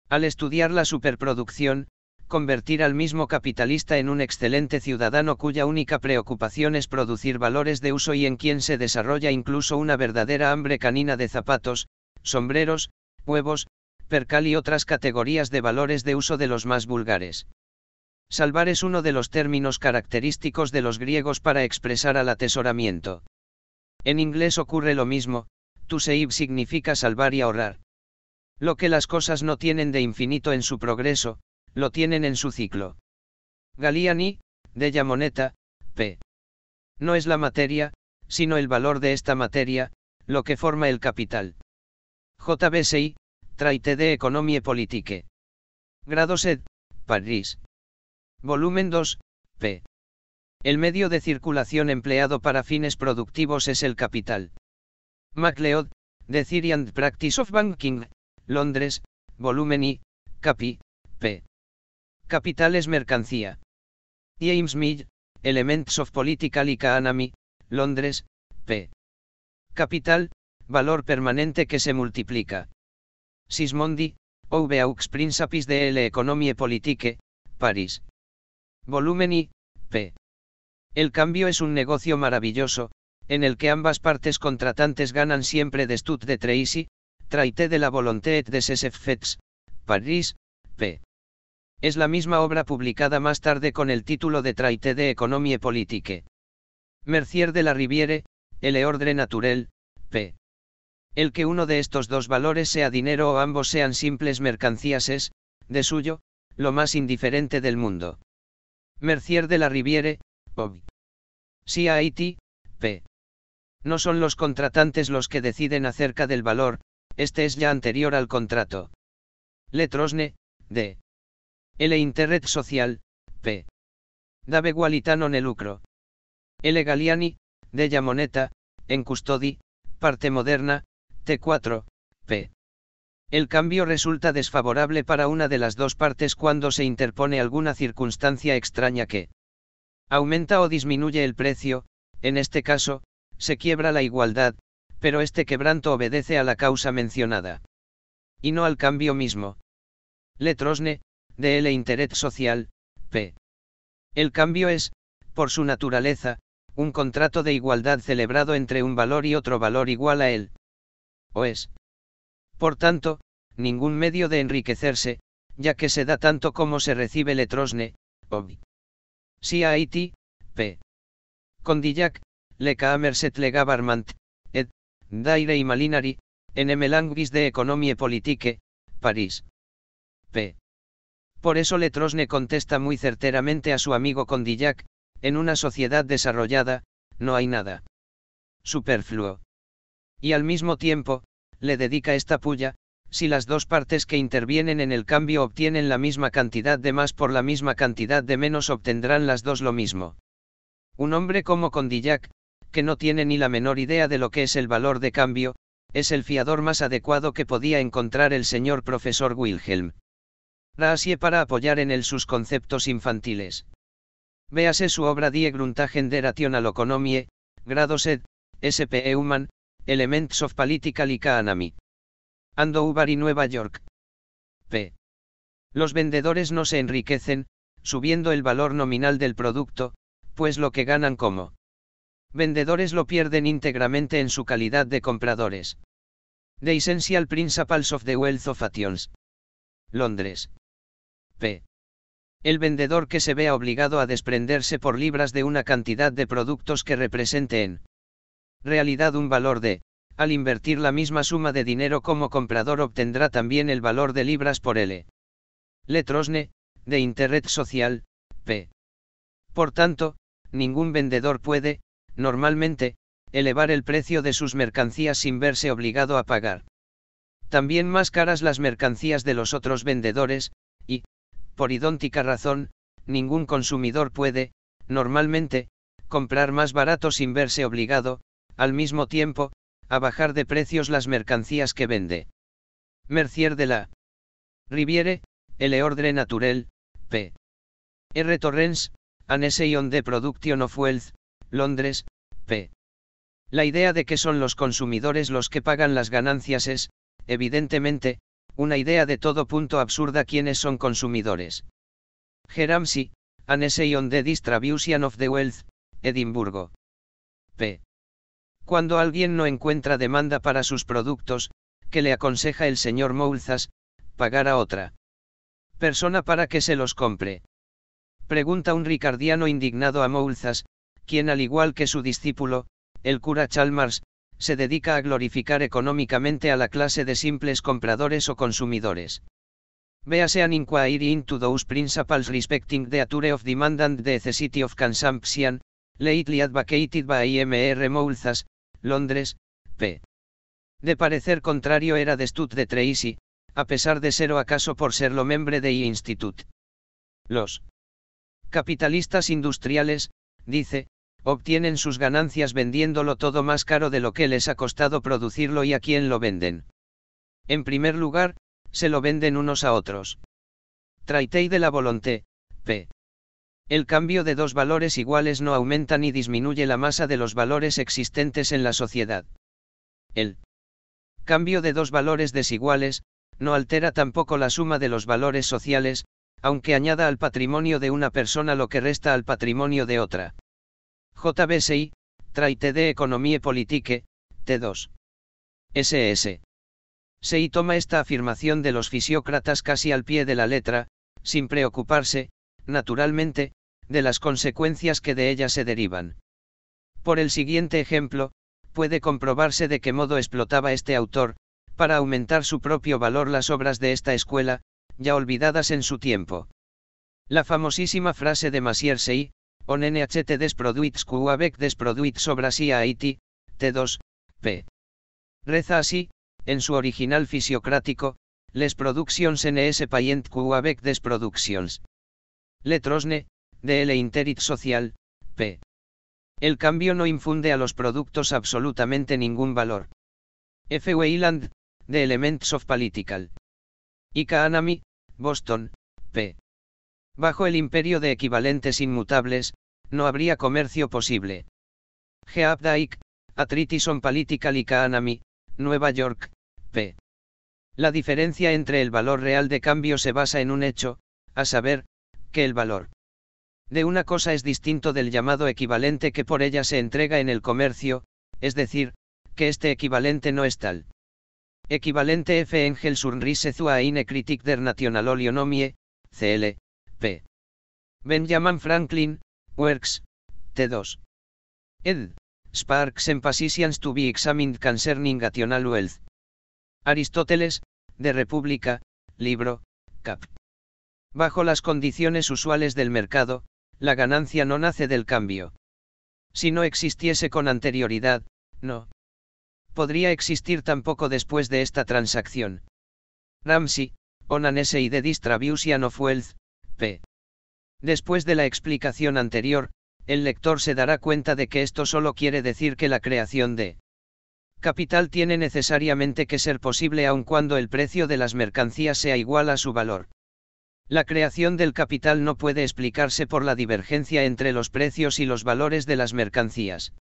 Al estudiar la superproducción, convertir al mismo capitalista en un excelente ciudadano cuya única preocupación es producir valores de uso y en quien se desarrolla incluso una verdadera hambre canina de zapatos, sombreros, huevos, percal y otras categorías de valores de uso de los más vulgares. Salvar es uno de los términos característicos de los griegos para expresar al atesoramiento. En inglés ocurre lo mismo, to significa salvar y ahorrar. Lo que las cosas no tienen de infinito en su progreso, lo tienen en su ciclo. Galiani, de Moneta, p. No es la materia, sino el valor de esta materia, lo que forma el capital. JBSI, Traité de Economie Politique. Grado sed, París. Volumen 2, p. El medio de circulación empleado para fines productivos es el capital. MacLeod, The Theory and Practice of Banking, Londres, volumen I, capi, p. Capital es mercancía. James Mill, Elements of Political Economy, Londres, p. Capital, valor permanente que se multiplica. Sismondi, Ove aux Principis de l'Economie Politique, París. Volumen I, p. El cambio es un negocio maravilloso, en el que ambas partes contratantes ganan siempre de Stud de Tracy, Traité de la Volonté et des effets, París, p. Es la misma obra publicada más tarde con el título de Traité de Economie Politique. Mercier de la Riviere, El Ordre Naturel, p. El que uno de estos dos valores sea dinero o ambos sean simples mercancías es, de suyo, lo más indiferente del mundo. Mercier de la Riviere, ob. Si p. No son los contratantes los que deciden acerca del valor, este es ya anterior al contrato. Letrosne, d. L Internet Social, P. Dave Gualitano ne lucro. L Galiani, Della Moneta, en custodi, parte moderna, T4, P. El cambio resulta desfavorable para una de las dos partes cuando se interpone alguna circunstancia extraña que aumenta o disminuye el precio, en este caso, se quiebra la igualdad, pero este quebranto obedece a la causa mencionada. Y no al cambio mismo. Letrosne, de e interés social, p. El cambio es, por su naturaleza, un contrato de igualdad celebrado entre un valor y otro valor igual a él. O es. Por tanto, ningún medio de enriquecerse, ya que se da tanto como se recibe letrosne, obvi. Si a p. Condillac, le camerset le gabarmant, et, daire y malinari, en Languis de economie politique, París. p. Por eso Letrosne contesta muy certeramente a su amigo Condillac, en una sociedad desarrollada, no hay nada superfluo. Y al mismo tiempo, le dedica esta puya, si las dos partes que intervienen en el cambio obtienen la misma cantidad de más por la misma cantidad de menos obtendrán las dos lo mismo. Un hombre como Condillac, que no tiene ni la menor idea de lo que es el valor de cambio, es el fiador más adecuado que podía encontrar el señor profesor Wilhelm. Gracias para apoyar en él sus conceptos infantiles. Véase su obra Die Grundtagen der grado sed, S.P.E. Human, Elements of Political Economy. Andover y Nueva York. P. Los vendedores no se enriquecen, subiendo el valor nominal del producto, pues lo que ganan como vendedores lo pierden íntegramente en su calidad de compradores. The Essential Principles of the Wealth of Actions. Londres p. El vendedor que se vea obligado a desprenderse por libras de una cantidad de productos que represente en realidad un valor de, al invertir la misma suma de dinero como comprador obtendrá también el valor de libras por L. Letrosne, de Internet Social, p. Por tanto, ningún vendedor puede, normalmente, elevar el precio de sus mercancías sin verse obligado a pagar. También más caras las mercancías de los otros vendedores, por idóntica razón, ningún consumidor puede, normalmente, comprar más barato sin verse obligado, al mismo tiempo, a bajar de precios las mercancías que vende. Mercier de la Riviere, le Ordre Naturel, p. R. Torrens, Anseion de Production of Wealth, Londres, p. La idea de que son los consumidores los que pagan las ganancias es, evidentemente, una idea de todo punto absurda quienes son consumidores. Geramsi, An Essay on the Distribution of the Wealth, Edimburgo. P. Cuando alguien no encuentra demanda para sus productos, que le aconseja el señor Moulzas, pagar a otra persona para que se los compre. Pregunta un ricardiano indignado a Moulzas, quien al igual que su discípulo, el cura Chalmers, se dedica a glorificar económicamente a la clase de simples compradores o consumidores. Véase an inquiry into those principles respecting the ature of demand and the necessity of consumption, lately advocated by IMR Moulzas, Londres, p. De parecer contrario era de Stud de Tracy, a pesar de ser o acaso por serlo lo membre de I Institute. Los capitalistas industriales, dice, obtienen sus ganancias vendiéndolo todo más caro de lo que les ha costado producirlo y a quién lo venden. En primer lugar, se lo venden unos a otros. Traitei de la volonté, p. El cambio de dos valores iguales no aumenta ni disminuye la masa de los valores existentes en la sociedad. El cambio de dos valores desiguales, no altera tampoco la suma de los valores sociales, aunque añada al patrimonio de una persona lo que resta al patrimonio de otra. JBSI, Traité de Economie Politique, T2. SS. Sei toma esta afirmación de los fisiócratas casi al pie de la letra, sin preocuparse, naturalmente, de las consecuencias que de ella se derivan. Por el siguiente ejemplo, puede comprobarse de qué modo explotaba este autor, para aumentar su propio valor las obras de esta escuela, ya olvidadas en su tiempo. La famosísima frase de Massier Sey, On NHT Desproduits produits e Desproduits sobrasia des Haiti, T2, p. Reza así, en su original fisiocrático, les productions NS Payent QAVEC Desproductions. des Letrosne, DL interit social, p. El cambio no infunde a los productos absolutamente ningún valor. F. Weyland, de Elements of Political. Ika Anami, Boston, p. Bajo el imperio de equivalentes inmutables, no habría comercio posible. Geabdaik, Atritison Atritis on Nueva York, p. La diferencia entre el valor real de cambio se basa en un hecho, a saber, que el valor de una cosa es distinto del llamado equivalente que por ella se entrega en el comercio, es decir, que este equivalente no es tal. Equivalente F. Engel Sunrise der Nationalolionomie, CL, p. Benjamin Franklin, Works, T2. Ed. Sparks and to be Examined Concerning National Wealth. Aristóteles, de República, libro, cap. Bajo las condiciones usuales del mercado, la ganancia no nace del cambio. Si no existiese con anterioridad, no. Podría existir tampoco después de esta transacción. Ramsey, Onanese an de Distribution of Wealth, Después de la explicación anterior, el lector se dará cuenta de que esto solo quiere decir que la creación de capital tiene necesariamente que ser posible aun cuando el precio de las mercancías sea igual a su valor. La creación del capital no puede explicarse por la divergencia entre los precios y los valores de las mercancías.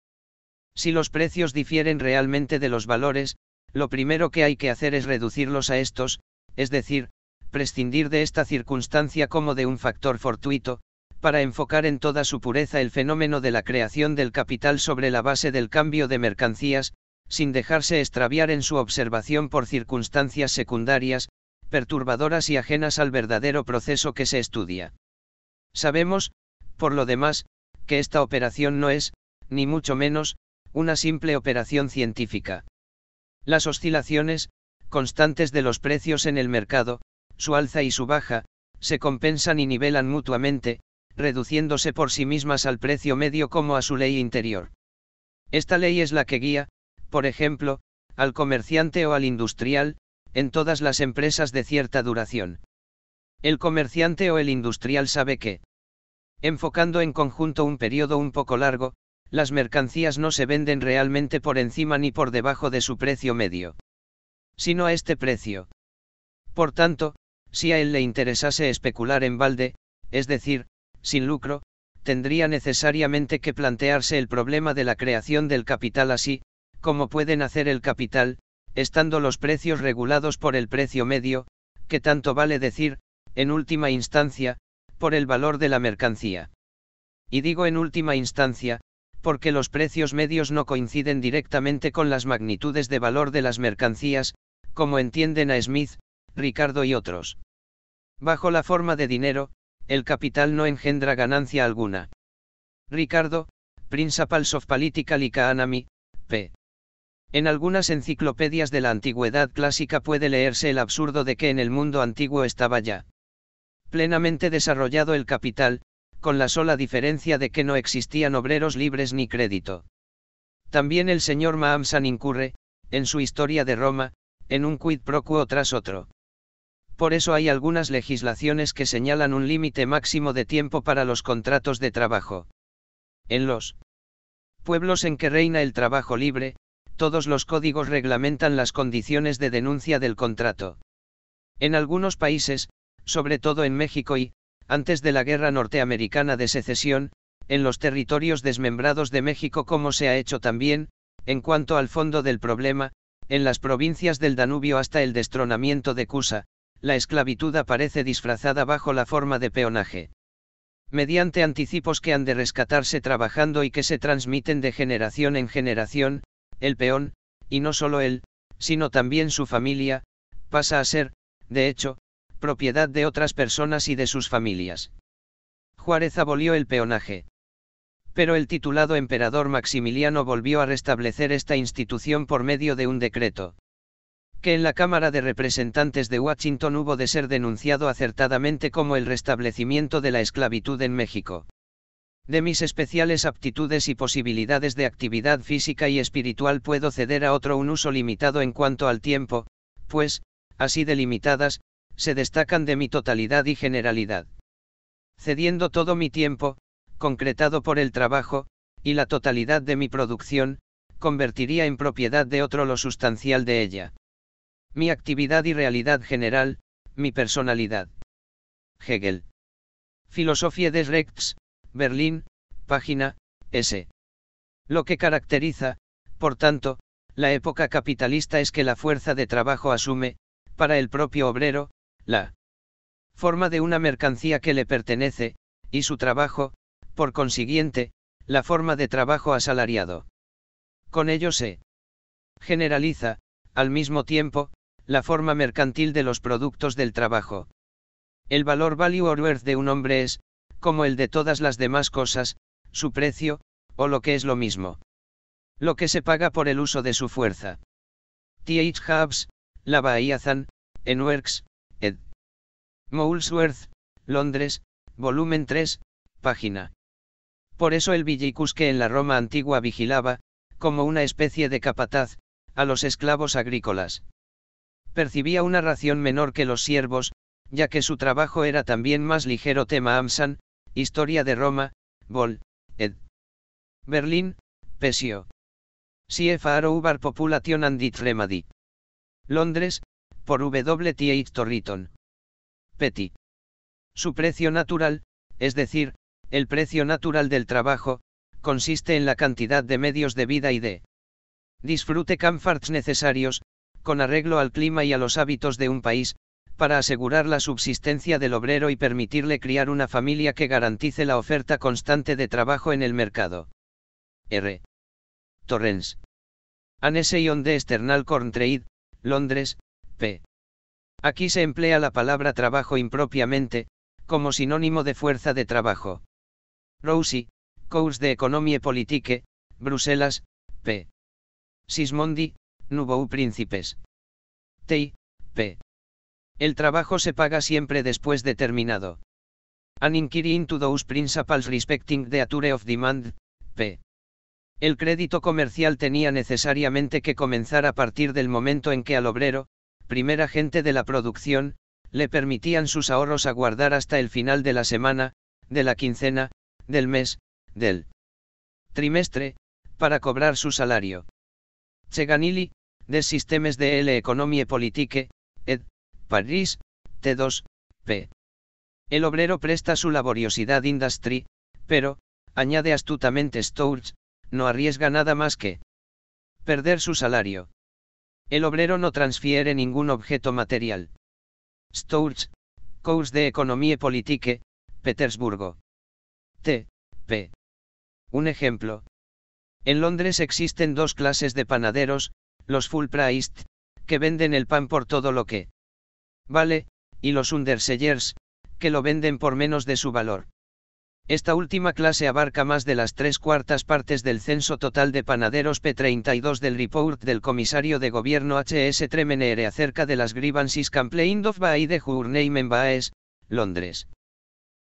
Si los precios difieren realmente de los valores, lo primero que hay que hacer es reducirlos a estos, es decir, prescindir de esta circunstancia como de un factor fortuito, para enfocar en toda su pureza el fenómeno de la creación del capital sobre la base del cambio de mercancías, sin dejarse extraviar en su observación por circunstancias secundarias, perturbadoras y ajenas al verdadero proceso que se estudia. Sabemos, por lo demás, que esta operación no es, ni mucho menos, una simple operación científica. Las oscilaciones, constantes de los precios en el mercado, su alza y su baja, se compensan y nivelan mutuamente, reduciéndose por sí mismas al precio medio como a su ley interior. Esta ley es la que guía, por ejemplo, al comerciante o al industrial, en todas las empresas de cierta duración. El comerciante o el industrial sabe que, enfocando en conjunto un periodo un poco largo, las mercancías no se venden realmente por encima ni por debajo de su precio medio, sino a este precio. Por tanto, si a él le interesase especular en balde, es decir, sin lucro, tendría necesariamente que plantearse el problema de la creación del capital así, como pueden hacer el capital, estando los precios regulados por el precio medio, que tanto vale decir, en última instancia, por el valor de la mercancía. Y digo en última instancia, porque los precios medios no coinciden directamente con las magnitudes de valor de las mercancías, como entienden a Smith, Ricardo y otros. Bajo la forma de dinero, el capital no engendra ganancia alguna. Ricardo, Principles of Political Economy, p. En algunas enciclopedias de la antigüedad clásica puede leerse el absurdo de que en el mundo antiguo estaba ya plenamente desarrollado el capital, con la sola diferencia de que no existían obreros libres ni crédito. También el señor Mahamsan incurre, en su historia de Roma, en un quid pro quo tras otro. Por eso hay algunas legislaciones que señalan un límite máximo de tiempo para los contratos de trabajo. En los pueblos en que reina el trabajo libre, todos los códigos reglamentan las condiciones de denuncia del contrato. En algunos países, sobre todo en México y, antes de la guerra norteamericana de secesión, en los territorios desmembrados de México como se ha hecho también, en cuanto al fondo del problema, en las provincias del Danubio hasta el destronamiento de Cusa, la esclavitud aparece disfrazada bajo la forma de peonaje. Mediante anticipos que han de rescatarse trabajando y que se transmiten de generación en generación, el peón, y no solo él, sino también su familia, pasa a ser, de hecho, propiedad de otras personas y de sus familias. Juárez abolió el peonaje. Pero el titulado emperador Maximiliano volvió a restablecer esta institución por medio de un decreto que en la Cámara de Representantes de Washington hubo de ser denunciado acertadamente como el restablecimiento de la esclavitud en México. De mis especiales aptitudes y posibilidades de actividad física y espiritual puedo ceder a otro un uso limitado en cuanto al tiempo, pues, así delimitadas, se destacan de mi totalidad y generalidad. Cediendo todo mi tiempo, concretado por el trabajo, y la totalidad de mi producción, convertiría en propiedad de otro lo sustancial de ella mi actividad y realidad general, mi personalidad. Hegel. Filosofía des Rechts, Berlín, página, S. Lo que caracteriza, por tanto, la época capitalista es que la fuerza de trabajo asume, para el propio obrero, la forma de una mercancía que le pertenece, y su trabajo, por consiguiente, la forma de trabajo asalariado. Con ello se generaliza, al mismo tiempo, la forma mercantil de los productos del trabajo. El valor value or worth de un hombre es, como el de todas las demás cosas, su precio, o lo que es lo mismo. Lo que se paga por el uso de su fuerza. TH Hubs, La en Works, ed. Molesworth, Londres, volumen 3, página. Por eso el villicus que en la Roma antigua vigilaba, como una especie de capataz, a los esclavos agrícolas percibía una ración menor que los siervos, ya que su trabajo era también más ligero. Tema Amsan, Historia de Roma, Vol. ed. Berlín, Pesio. CFA Population and its Londres, por W. T. Torriton. Petty. Su precio natural, es decir, el precio natural del trabajo, consiste en la cantidad de medios de vida y de disfrute canfarts necesarios, con arreglo al clima y a los hábitos de un país, para asegurar la subsistencia del obrero y permitirle criar una familia que garantice la oferta constante de trabajo en el mercado. R. Torrens. An de on External Corn Trade, Londres, p. Aquí se emplea la palabra trabajo impropiamente, como sinónimo de fuerza de trabajo. Rousy, Cours de Economie Politique, Bruselas, p. Sismondi, Nubou Príncipes. T. P. El trabajo se paga siempre después de terminado. An inquiry into those principles respecting the ature of demand, p. El crédito comercial tenía necesariamente que comenzar a partir del momento en que al obrero, primer agente de la producción, le permitían sus ahorros aguardar hasta el final de la semana, de la quincena, del mes, del trimestre, para cobrar su salario. Cheganili, des sistemes de l'économie politique, ed, París, T2, p. El obrero presta su laboriosidad industry, pero, añade astutamente Stouch, no arriesga nada más que perder su salario. El obrero no transfiere ningún objeto material. Stouch, Cours de Economie Politique, Petersburgo. T. P. Un ejemplo. En Londres existen dos clases de panaderos, los full priced, que venden el pan por todo lo que vale, y los undersellers, que lo venden por menos de su valor. Esta última clase abarca más de las tres cuartas partes del censo total de panaderos P32 del report del comisario de gobierno H.S. Tremenere acerca de las grievances complained of by the en Baes, Londres.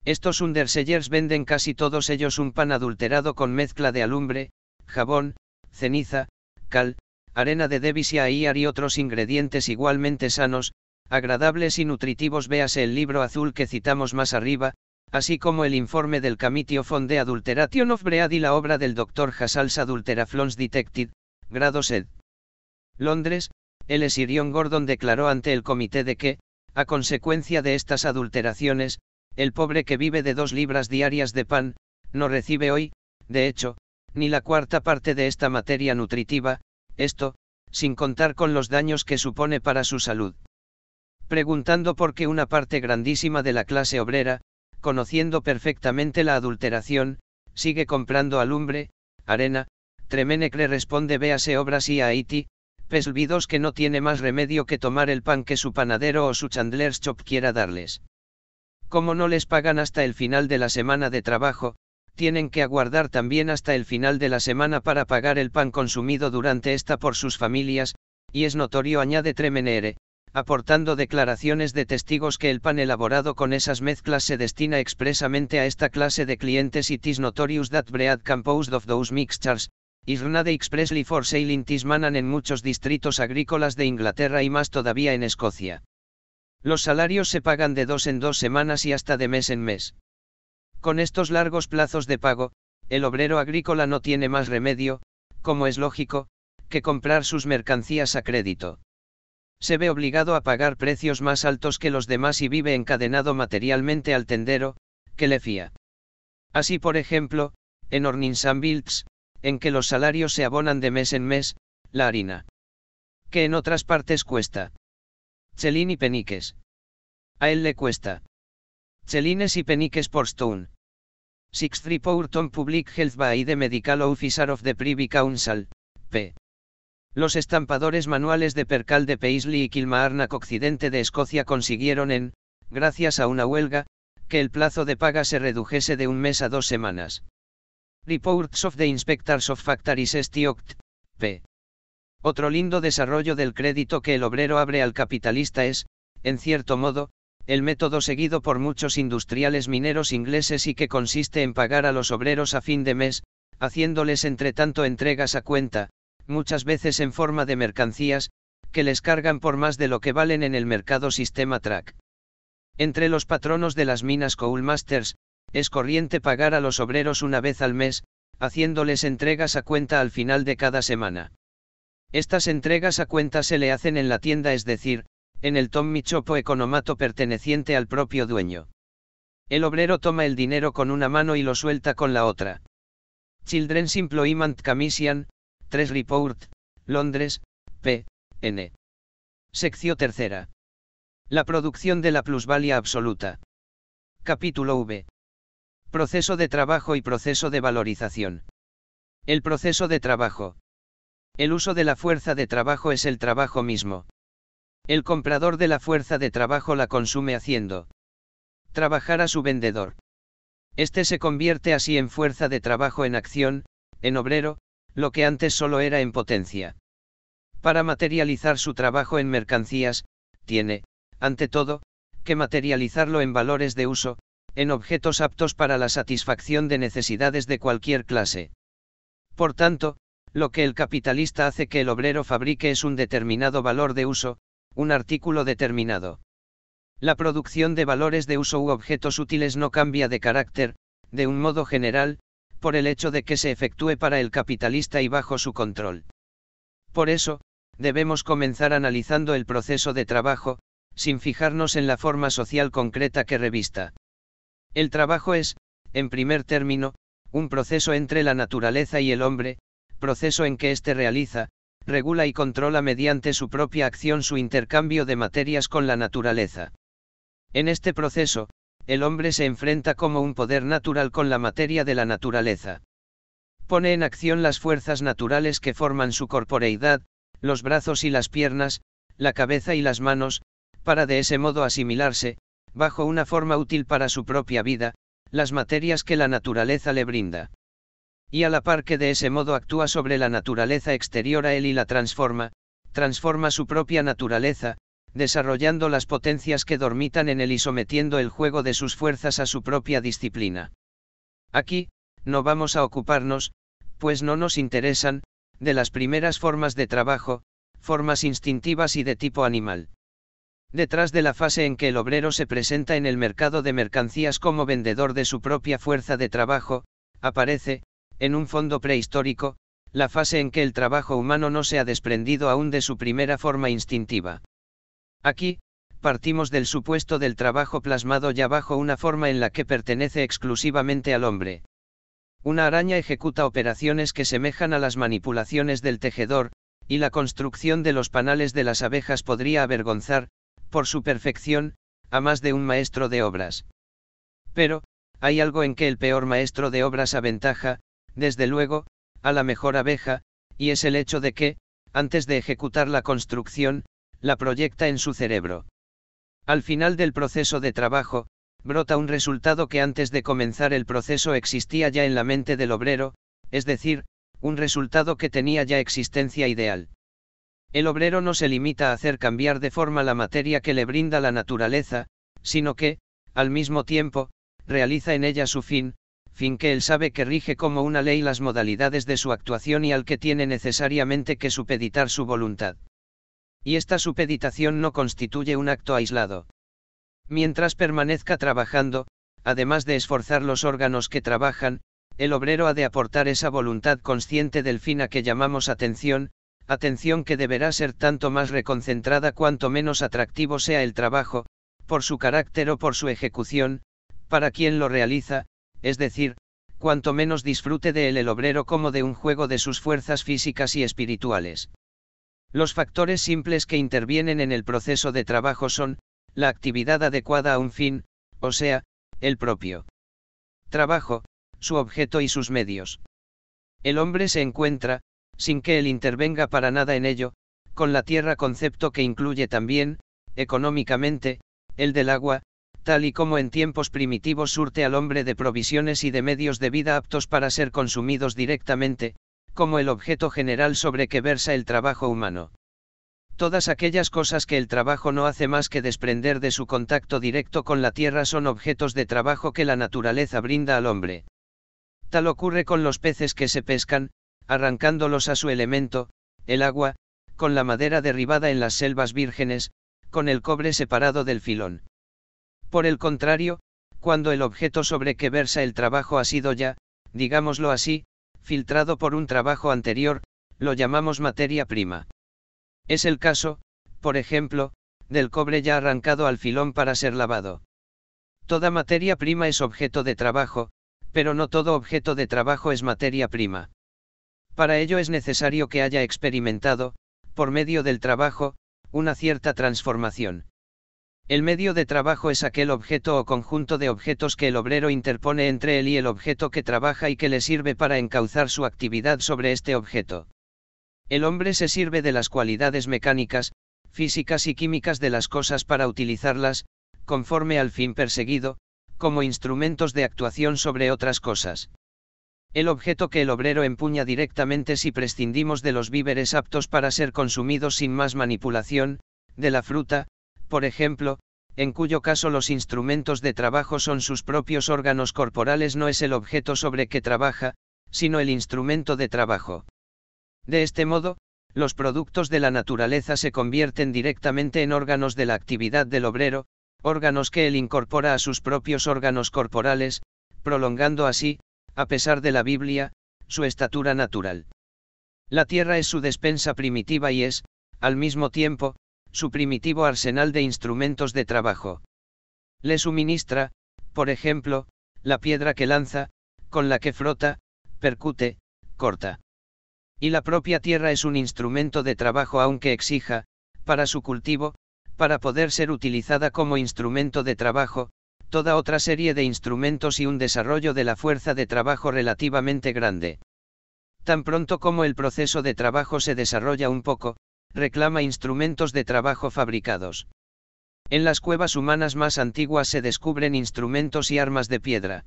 Estos undersellers venden casi todos ellos un pan adulterado con mezcla de alumbre, jabón, ceniza, cal, arena de Devis y ahí y otros ingredientes igualmente sanos, agradables y nutritivos. Véase el libro azul que citamos más arriba, así como el informe del Comitio Fond de Adulteration of Bread y la obra del Dr. Hassals Adulteraflons Detected, grado SED. Londres, el Sirion Gordon declaró ante el comité de que, a consecuencia de estas adulteraciones, el pobre que vive de dos libras diarias de pan, no recibe hoy, de hecho, ni la cuarta parte de esta materia nutritiva, esto, sin contar con los daños que supone para su salud. Preguntando por qué una parte grandísima de la clase obrera, conociendo perfectamente la adulteración, sigue comprando alumbre, arena, Tremenecre responde véase obras y a Haití, pesvidos que no tiene más remedio que tomar el pan que su panadero o su chandler shop quiera darles. Como no les pagan hasta el final de la semana de trabajo, tienen que aguardar también hasta el final de la semana para pagar el pan consumido durante esta por sus familias, y es notorio, añade Tremenere, aportando declaraciones de testigos que el pan elaborado con esas mezclas se destina expresamente a esta clase de clientes. y tis notorious that bread composed of those mixtures, is rnade expressly for sale in tis manan en muchos distritos agrícolas de Inglaterra y más todavía en Escocia. Los salarios se pagan de dos en dos semanas y hasta de mes en mes. Con estos largos plazos de pago, el obrero agrícola no tiene más remedio, como es lógico, que comprar sus mercancías a crédito. Se ve obligado a pagar precios más altos que los demás y vive encadenado materialmente al tendero, que le fía. Así por ejemplo, en Orninsambilts, en que los salarios se abonan de mes en mes, la harina. Que en otras partes cuesta. Chelín y peniques. A él le cuesta. Chelines y Peniques por Sixth Report on Public Health by the Medical Officer of the Privy Council, p. Los estampadores manuales de percal de Paisley y Kilmarnock Occidente de Escocia consiguieron en, gracias a una huelga, que el plazo de paga se redujese de un mes a dos semanas. Reports of the Inspectors of Factories Stioct, p. Otro lindo desarrollo del crédito que el obrero abre al capitalista es, en cierto modo, el método seguido por muchos industriales mineros ingleses y que consiste en pagar a los obreros a fin de mes, haciéndoles entre tanto entregas a cuenta, muchas veces en forma de mercancías, que les cargan por más de lo que valen en el mercado sistema track. Entre los patronos de las minas Masters es corriente pagar a los obreros una vez al mes, haciéndoles entregas a cuenta al final de cada semana. Estas entregas a cuenta se le hacen en la tienda, es decir, en el tom michopo economato perteneciente al propio dueño. El obrero toma el dinero con una mano y lo suelta con la otra. Children's Employment Commission, 3 Report, Londres, p. n. Sección tercera. La producción de la plusvalía absoluta. Capítulo V. Proceso de trabajo y proceso de valorización. El proceso de trabajo. El uso de la fuerza de trabajo es el trabajo mismo. El comprador de la fuerza de trabajo la consume haciendo trabajar a su vendedor. Este se convierte así en fuerza de trabajo en acción, en obrero, lo que antes solo era en potencia. Para materializar su trabajo en mercancías, tiene, ante todo, que materializarlo en valores de uso, en objetos aptos para la satisfacción de necesidades de cualquier clase. Por tanto, lo que el capitalista hace que el obrero fabrique es un determinado valor de uso, un artículo determinado. La producción de valores de uso u objetos útiles no cambia de carácter, de un modo general, por el hecho de que se efectúe para el capitalista y bajo su control. Por eso, debemos comenzar analizando el proceso de trabajo, sin fijarnos en la forma social concreta que revista. El trabajo es, en primer término, un proceso entre la naturaleza y el hombre, proceso en que éste realiza, regula y controla mediante su propia acción su intercambio de materias con la naturaleza. En este proceso, el hombre se enfrenta como un poder natural con la materia de la naturaleza. Pone en acción las fuerzas naturales que forman su corporeidad, los brazos y las piernas, la cabeza y las manos, para de ese modo asimilarse, bajo una forma útil para su propia vida, las materias que la naturaleza le brinda y a la par que de ese modo actúa sobre la naturaleza exterior a él y la transforma, transforma su propia naturaleza, desarrollando las potencias que dormitan en él y sometiendo el juego de sus fuerzas a su propia disciplina. Aquí, no vamos a ocuparnos, pues no nos interesan, de las primeras formas de trabajo, formas instintivas y de tipo animal. Detrás de la fase en que el obrero se presenta en el mercado de mercancías como vendedor de su propia fuerza de trabajo, aparece, en un fondo prehistórico, la fase en que el trabajo humano no se ha desprendido aún de su primera forma instintiva. Aquí, partimos del supuesto del trabajo plasmado ya bajo una forma en la que pertenece exclusivamente al hombre. Una araña ejecuta operaciones que semejan a las manipulaciones del tejedor, y la construcción de los panales de las abejas podría avergonzar, por su perfección, a más de un maestro de obras. Pero, hay algo en que el peor maestro de obras aventaja, desde luego, a la mejor abeja, y es el hecho de que, antes de ejecutar la construcción, la proyecta en su cerebro. Al final del proceso de trabajo, brota un resultado que antes de comenzar el proceso existía ya en la mente del obrero, es decir, un resultado que tenía ya existencia ideal. El obrero no se limita a hacer cambiar de forma la materia que le brinda la naturaleza, sino que, al mismo tiempo, realiza en ella su fin, fin que él sabe que rige como una ley las modalidades de su actuación y al que tiene necesariamente que supeditar su voluntad. Y esta supeditación no constituye un acto aislado. Mientras permanezca trabajando, además de esforzar los órganos que trabajan, el obrero ha de aportar esa voluntad consciente del fin a que llamamos atención, atención que deberá ser tanto más reconcentrada cuanto menos atractivo sea el trabajo, por su carácter o por su ejecución, para quien lo realiza, es decir, cuanto menos disfrute de él el obrero como de un juego de sus fuerzas físicas y espirituales. Los factores simples que intervienen en el proceso de trabajo son, la actividad adecuada a un fin, o sea, el propio trabajo, su objeto y sus medios. El hombre se encuentra, sin que él intervenga para nada en ello, con la tierra concepto que incluye también, económicamente, el del agua, tal y como en tiempos primitivos surte al hombre de provisiones y de medios de vida aptos para ser consumidos directamente, como el objeto general sobre que versa el trabajo humano. Todas aquellas cosas que el trabajo no hace más que desprender de su contacto directo con la tierra son objetos de trabajo que la naturaleza brinda al hombre. Tal ocurre con los peces que se pescan, arrancándolos a su elemento, el agua, con la madera derribada en las selvas vírgenes, con el cobre separado del filón. Por el contrario, cuando el objeto sobre que versa el trabajo ha sido ya, digámoslo así, filtrado por un trabajo anterior, lo llamamos materia prima. Es el caso, por ejemplo, del cobre ya arrancado al filón para ser lavado. Toda materia prima es objeto de trabajo, pero no todo objeto de trabajo es materia prima. Para ello es necesario que haya experimentado, por medio del trabajo, una cierta transformación. El medio de trabajo es aquel objeto o conjunto de objetos que el obrero interpone entre él y el objeto que trabaja y que le sirve para encauzar su actividad sobre este objeto. El hombre se sirve de las cualidades mecánicas, físicas y químicas de las cosas para utilizarlas, conforme al fin perseguido, como instrumentos de actuación sobre otras cosas. El objeto que el obrero empuña directamente si prescindimos de los víveres aptos para ser consumidos sin más manipulación, de la fruta, por ejemplo, en cuyo caso los instrumentos de trabajo son sus propios órganos corporales, no es el objeto sobre que trabaja, sino el instrumento de trabajo. De este modo, los productos de la naturaleza se convierten directamente en órganos de la actividad del obrero, órganos que él incorpora a sus propios órganos corporales, prolongando así, a pesar de la Biblia, su estatura natural. La tierra es su despensa primitiva y es, al mismo tiempo, su primitivo arsenal de instrumentos de trabajo. Le suministra, por ejemplo, la piedra que lanza, con la que frota, percute, corta. Y la propia tierra es un instrumento de trabajo aunque exija, para su cultivo, para poder ser utilizada como instrumento de trabajo, toda otra serie de instrumentos y un desarrollo de la fuerza de trabajo relativamente grande. Tan pronto como el proceso de trabajo se desarrolla un poco, reclama instrumentos de trabajo fabricados. En las cuevas humanas más antiguas se descubren instrumentos y armas de piedra.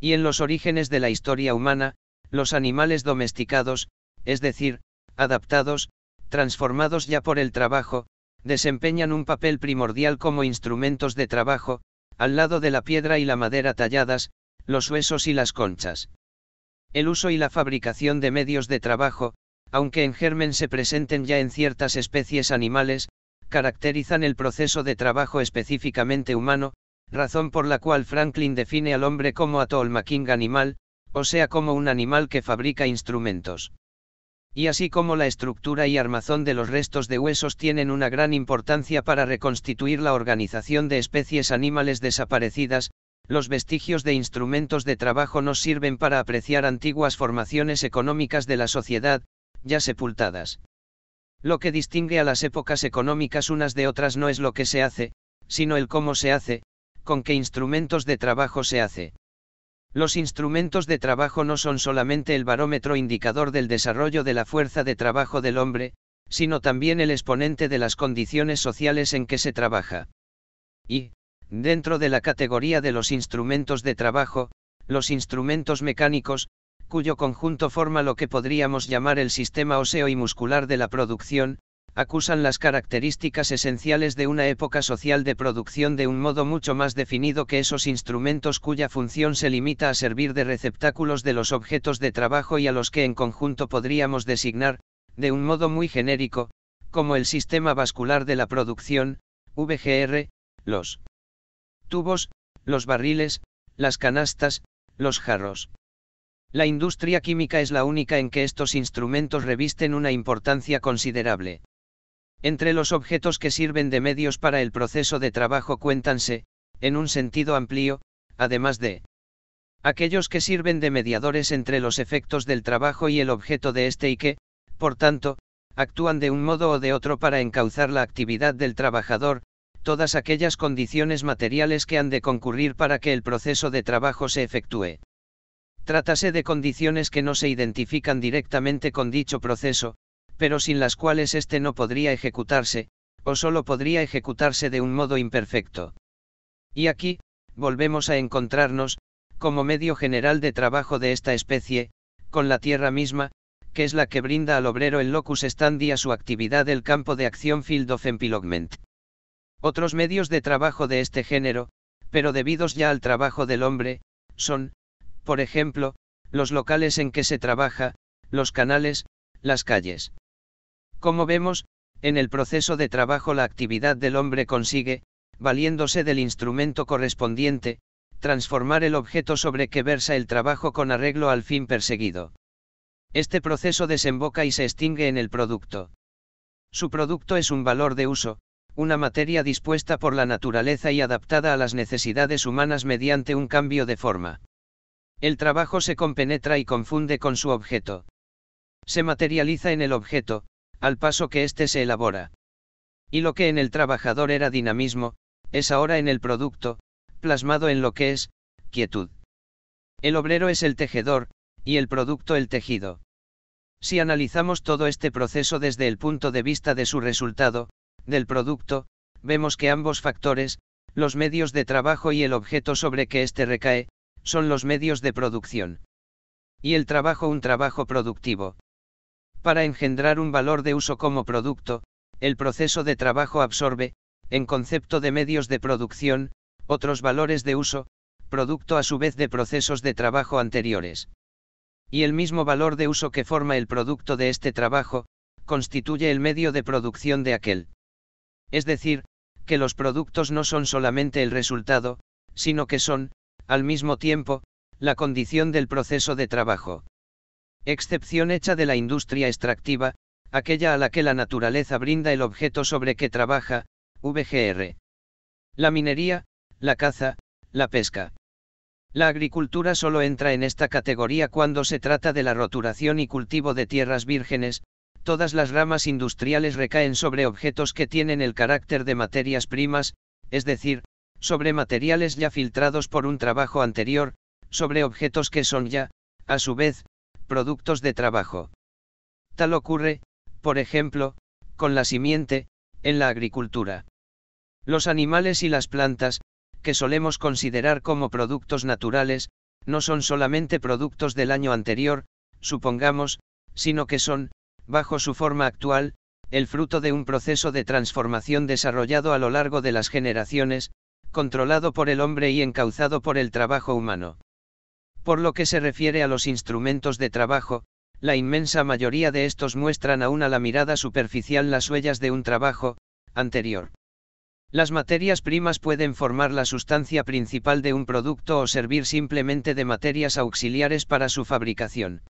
Y en los orígenes de la historia humana, los animales domesticados, es decir, adaptados, transformados ya por el trabajo, desempeñan un papel primordial como instrumentos de trabajo, al lado de la piedra y la madera talladas, los huesos y las conchas. El uso y la fabricación de medios de trabajo, aunque en germen se presenten ya en ciertas especies animales, caracterizan el proceso de trabajo específicamente humano, razón por la cual Franklin define al hombre como atolmaking animal, o sea como un animal que fabrica instrumentos. Y así como la estructura y armazón de los restos de huesos tienen una gran importancia para reconstituir la organización de especies animales desaparecidas, los vestigios de instrumentos de trabajo no sirven para apreciar antiguas formaciones económicas de la sociedad, ya sepultadas. Lo que distingue a las épocas económicas unas de otras no es lo que se hace, sino el cómo se hace, con qué instrumentos de trabajo se hace. Los instrumentos de trabajo no son solamente el barómetro indicador del desarrollo de la fuerza de trabajo del hombre, sino también el exponente de las condiciones sociales en que se trabaja. Y, dentro de la categoría de los instrumentos de trabajo, los instrumentos mecánicos, cuyo conjunto forma lo que podríamos llamar el sistema óseo y muscular de la producción, acusan las características esenciales de una época social de producción de un modo mucho más definido que esos instrumentos cuya función se limita a servir de receptáculos de los objetos de trabajo y a los que en conjunto podríamos designar, de un modo muy genérico, como el sistema vascular de la producción, VGR, los tubos, los barriles, las canastas, los jarros. La industria química es la única en que estos instrumentos revisten una importancia considerable. Entre los objetos que sirven de medios para el proceso de trabajo cuéntanse, en un sentido amplio, además de aquellos que sirven de mediadores entre los efectos del trabajo y el objeto de éste y que, por tanto, actúan de un modo o de otro para encauzar la actividad del trabajador, todas aquellas condiciones materiales que han de concurrir para que el proceso de trabajo se efectúe. Trátase de condiciones que no se identifican directamente con dicho proceso, pero sin las cuales éste no podría ejecutarse, o solo podría ejecutarse de un modo imperfecto. Y aquí, volvemos a encontrarnos, como medio general de trabajo de esta especie, con la tierra misma, que es la que brinda al obrero el locus standi a su actividad el campo de acción field of empilogment. Otros medios de trabajo de este género, pero debidos ya al trabajo del hombre, son, por ejemplo, los locales en que se trabaja, los canales, las calles. Como vemos, en el proceso de trabajo la actividad del hombre consigue, valiéndose del instrumento correspondiente, transformar el objeto sobre que versa el trabajo con arreglo al fin perseguido. Este proceso desemboca y se extingue en el producto. Su producto es un valor de uso, una materia dispuesta por la naturaleza y adaptada a las necesidades humanas mediante un cambio de forma el trabajo se compenetra y confunde con su objeto. Se materializa en el objeto, al paso que éste se elabora. Y lo que en el trabajador era dinamismo, es ahora en el producto, plasmado en lo que es, quietud. El obrero es el tejedor, y el producto el tejido. Si analizamos todo este proceso desde el punto de vista de su resultado, del producto, vemos que ambos factores, los medios de trabajo y el objeto sobre que éste recae, son los medios de producción. Y el trabajo un trabajo productivo. Para engendrar un valor de uso como producto, el proceso de trabajo absorbe, en concepto de medios de producción, otros valores de uso, producto a su vez de procesos de trabajo anteriores. Y el mismo valor de uso que forma el producto de este trabajo, constituye el medio de producción de aquel. Es decir, que los productos no son solamente el resultado, sino que son, al mismo tiempo, la condición del proceso de trabajo. Excepción hecha de la industria extractiva, aquella a la que la naturaleza brinda el objeto sobre que trabaja, VGR. La minería, la caza, la pesca. La agricultura solo entra en esta categoría cuando se trata de la roturación y cultivo de tierras vírgenes, todas las ramas industriales recaen sobre objetos que tienen el carácter de materias primas, es decir, sobre materiales ya filtrados por un trabajo anterior, sobre objetos que son ya, a su vez, productos de trabajo. Tal ocurre, por ejemplo, con la simiente, en la agricultura. Los animales y las plantas, que solemos considerar como productos naturales, no son solamente productos del año anterior, supongamos, sino que son, bajo su forma actual, el fruto de un proceso de transformación desarrollado a lo largo de las generaciones, controlado por el hombre y encauzado por el trabajo humano. Por lo que se refiere a los instrumentos de trabajo, la inmensa mayoría de estos muestran aún a la mirada superficial las huellas de un trabajo, anterior. Las materias primas pueden formar la sustancia principal de un producto o servir simplemente de materias auxiliares para su fabricación.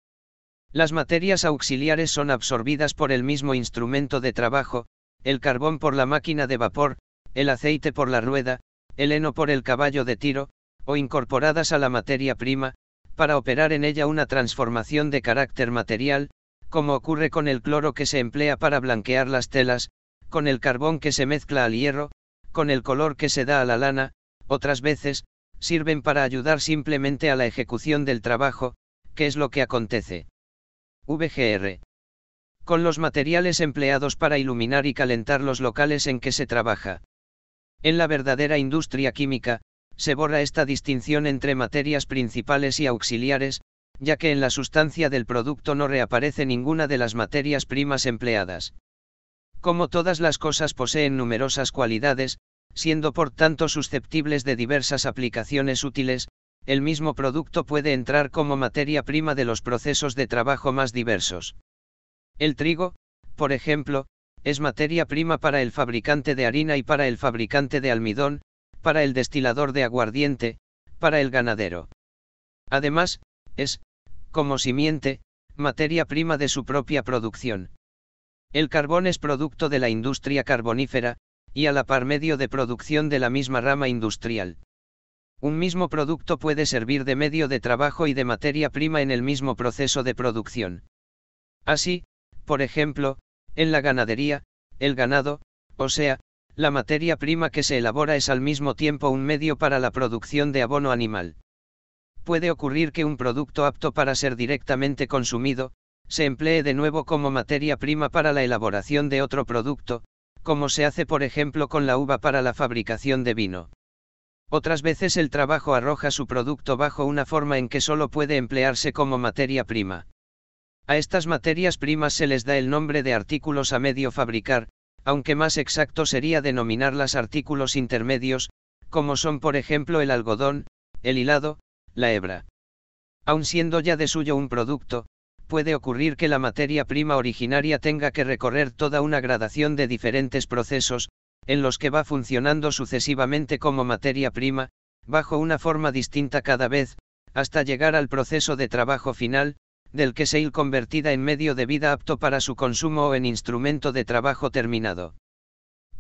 Las materias auxiliares son absorbidas por el mismo instrumento de trabajo, el carbón por la máquina de vapor, el aceite por la rueda, el heno por el caballo de tiro, o incorporadas a la materia prima, para operar en ella una transformación de carácter material, como ocurre con el cloro que se emplea para blanquear las telas, con el carbón que se mezcla al hierro, con el color que se da a la lana, otras veces, sirven para ayudar simplemente a la ejecución del trabajo, que es lo que acontece. VGR. Con los materiales empleados para iluminar y calentar los locales en que se trabaja. En la verdadera industria química, se borra esta distinción entre materias principales y auxiliares, ya que en la sustancia del producto no reaparece ninguna de las materias primas empleadas. Como todas las cosas poseen numerosas cualidades, siendo por tanto susceptibles de diversas aplicaciones útiles, el mismo producto puede entrar como materia prima de los procesos de trabajo más diversos. El trigo, por ejemplo, es materia prima para el fabricante de harina y para el fabricante de almidón, para el destilador de aguardiente, para el ganadero. Además, es, como simiente, materia prima de su propia producción. El carbón es producto de la industria carbonífera, y a la par medio de producción de la misma rama industrial. Un mismo producto puede servir de medio de trabajo y de materia prima en el mismo proceso de producción. Así, por ejemplo, en la ganadería, el ganado, o sea, la materia prima que se elabora es al mismo tiempo un medio para la producción de abono animal. Puede ocurrir que un producto apto para ser directamente consumido, se emplee de nuevo como materia prima para la elaboración de otro producto, como se hace por ejemplo con la uva para la fabricación de vino. Otras veces el trabajo arroja su producto bajo una forma en que solo puede emplearse como materia prima. A estas materias primas se les da el nombre de artículos a medio fabricar, aunque más exacto sería denominarlas artículos intermedios, como son por ejemplo el algodón, el hilado, la hebra. Aun siendo ya de suyo un producto, puede ocurrir que la materia prima originaria tenga que recorrer toda una gradación de diferentes procesos, en los que va funcionando sucesivamente como materia prima, bajo una forma distinta cada vez, hasta llegar al proceso de trabajo final, del que il convertida en medio de vida apto para su consumo o en instrumento de trabajo terminado.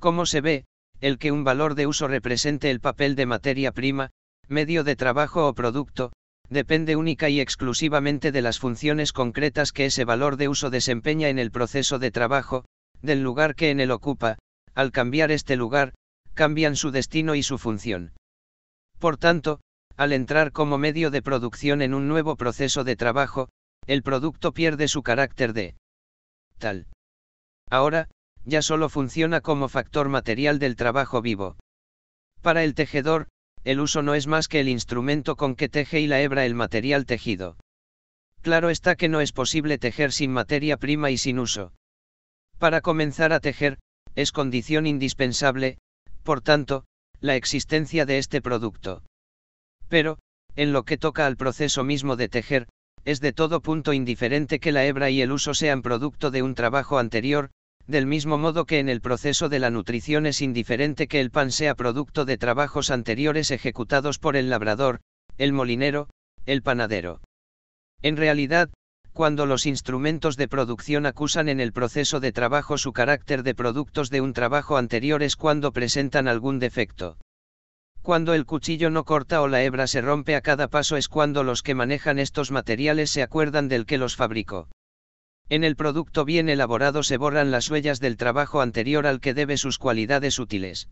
Como se ve, el que un valor de uso represente el papel de materia prima, medio de trabajo o producto, depende única y exclusivamente de las funciones concretas que ese valor de uso desempeña en el proceso de trabajo, del lugar que en él ocupa, al cambiar este lugar, cambian su destino y su función. Por tanto, al entrar como medio de producción en un nuevo proceso de trabajo, el producto pierde su carácter de tal. Ahora, ya solo funciona como factor material del trabajo vivo. Para el tejedor, el uso no es más que el instrumento con que teje y la hebra el material tejido. Claro está que no es posible tejer sin materia prima y sin uso. Para comenzar a tejer, es condición indispensable, por tanto, la existencia de este producto. Pero, en lo que toca al proceso mismo de tejer, es de todo punto indiferente que la hebra y el uso sean producto de un trabajo anterior, del mismo modo que en el proceso de la nutrición es indiferente que el pan sea producto de trabajos anteriores ejecutados por el labrador, el molinero, el panadero. En realidad, cuando los instrumentos de producción acusan en el proceso de trabajo su carácter de productos de un trabajo anterior es cuando presentan algún defecto. Cuando el cuchillo no corta o la hebra se rompe a cada paso es cuando los que manejan estos materiales se acuerdan del que los fabricó. En el producto bien elaborado se borran las huellas del trabajo anterior al que debe sus cualidades útiles.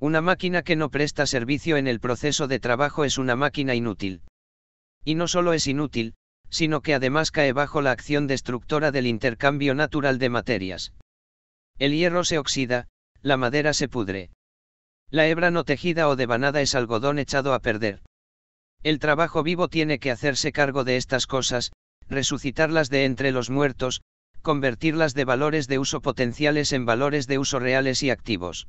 Una máquina que no presta servicio en el proceso de trabajo es una máquina inútil. Y no solo es inútil, sino que además cae bajo la acción destructora del intercambio natural de materias. El hierro se oxida, la madera se pudre la hebra no tejida o devanada es algodón echado a perder. El trabajo vivo tiene que hacerse cargo de estas cosas, resucitarlas de entre los muertos, convertirlas de valores de uso potenciales en valores de uso reales y activos.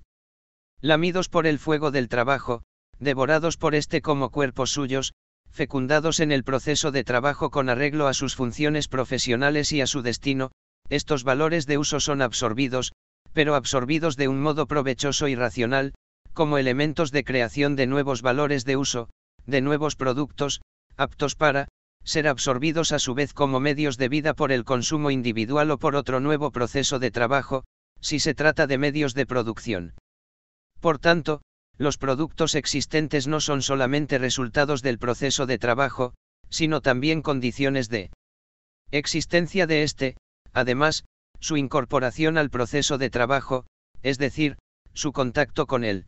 Lamidos por el fuego del trabajo, devorados por este como cuerpos suyos, fecundados en el proceso de trabajo con arreglo a sus funciones profesionales y a su destino, estos valores de uso son absorbidos, pero absorbidos de un modo provechoso y racional, como elementos de creación de nuevos valores de uso, de nuevos productos, aptos para, ser absorbidos a su vez como medios de vida por el consumo individual o por otro nuevo proceso de trabajo, si se trata de medios de producción. Por tanto, los productos existentes no son solamente resultados del proceso de trabajo, sino también condiciones de existencia de éste, además, su incorporación al proceso de trabajo, es decir, su contacto con él.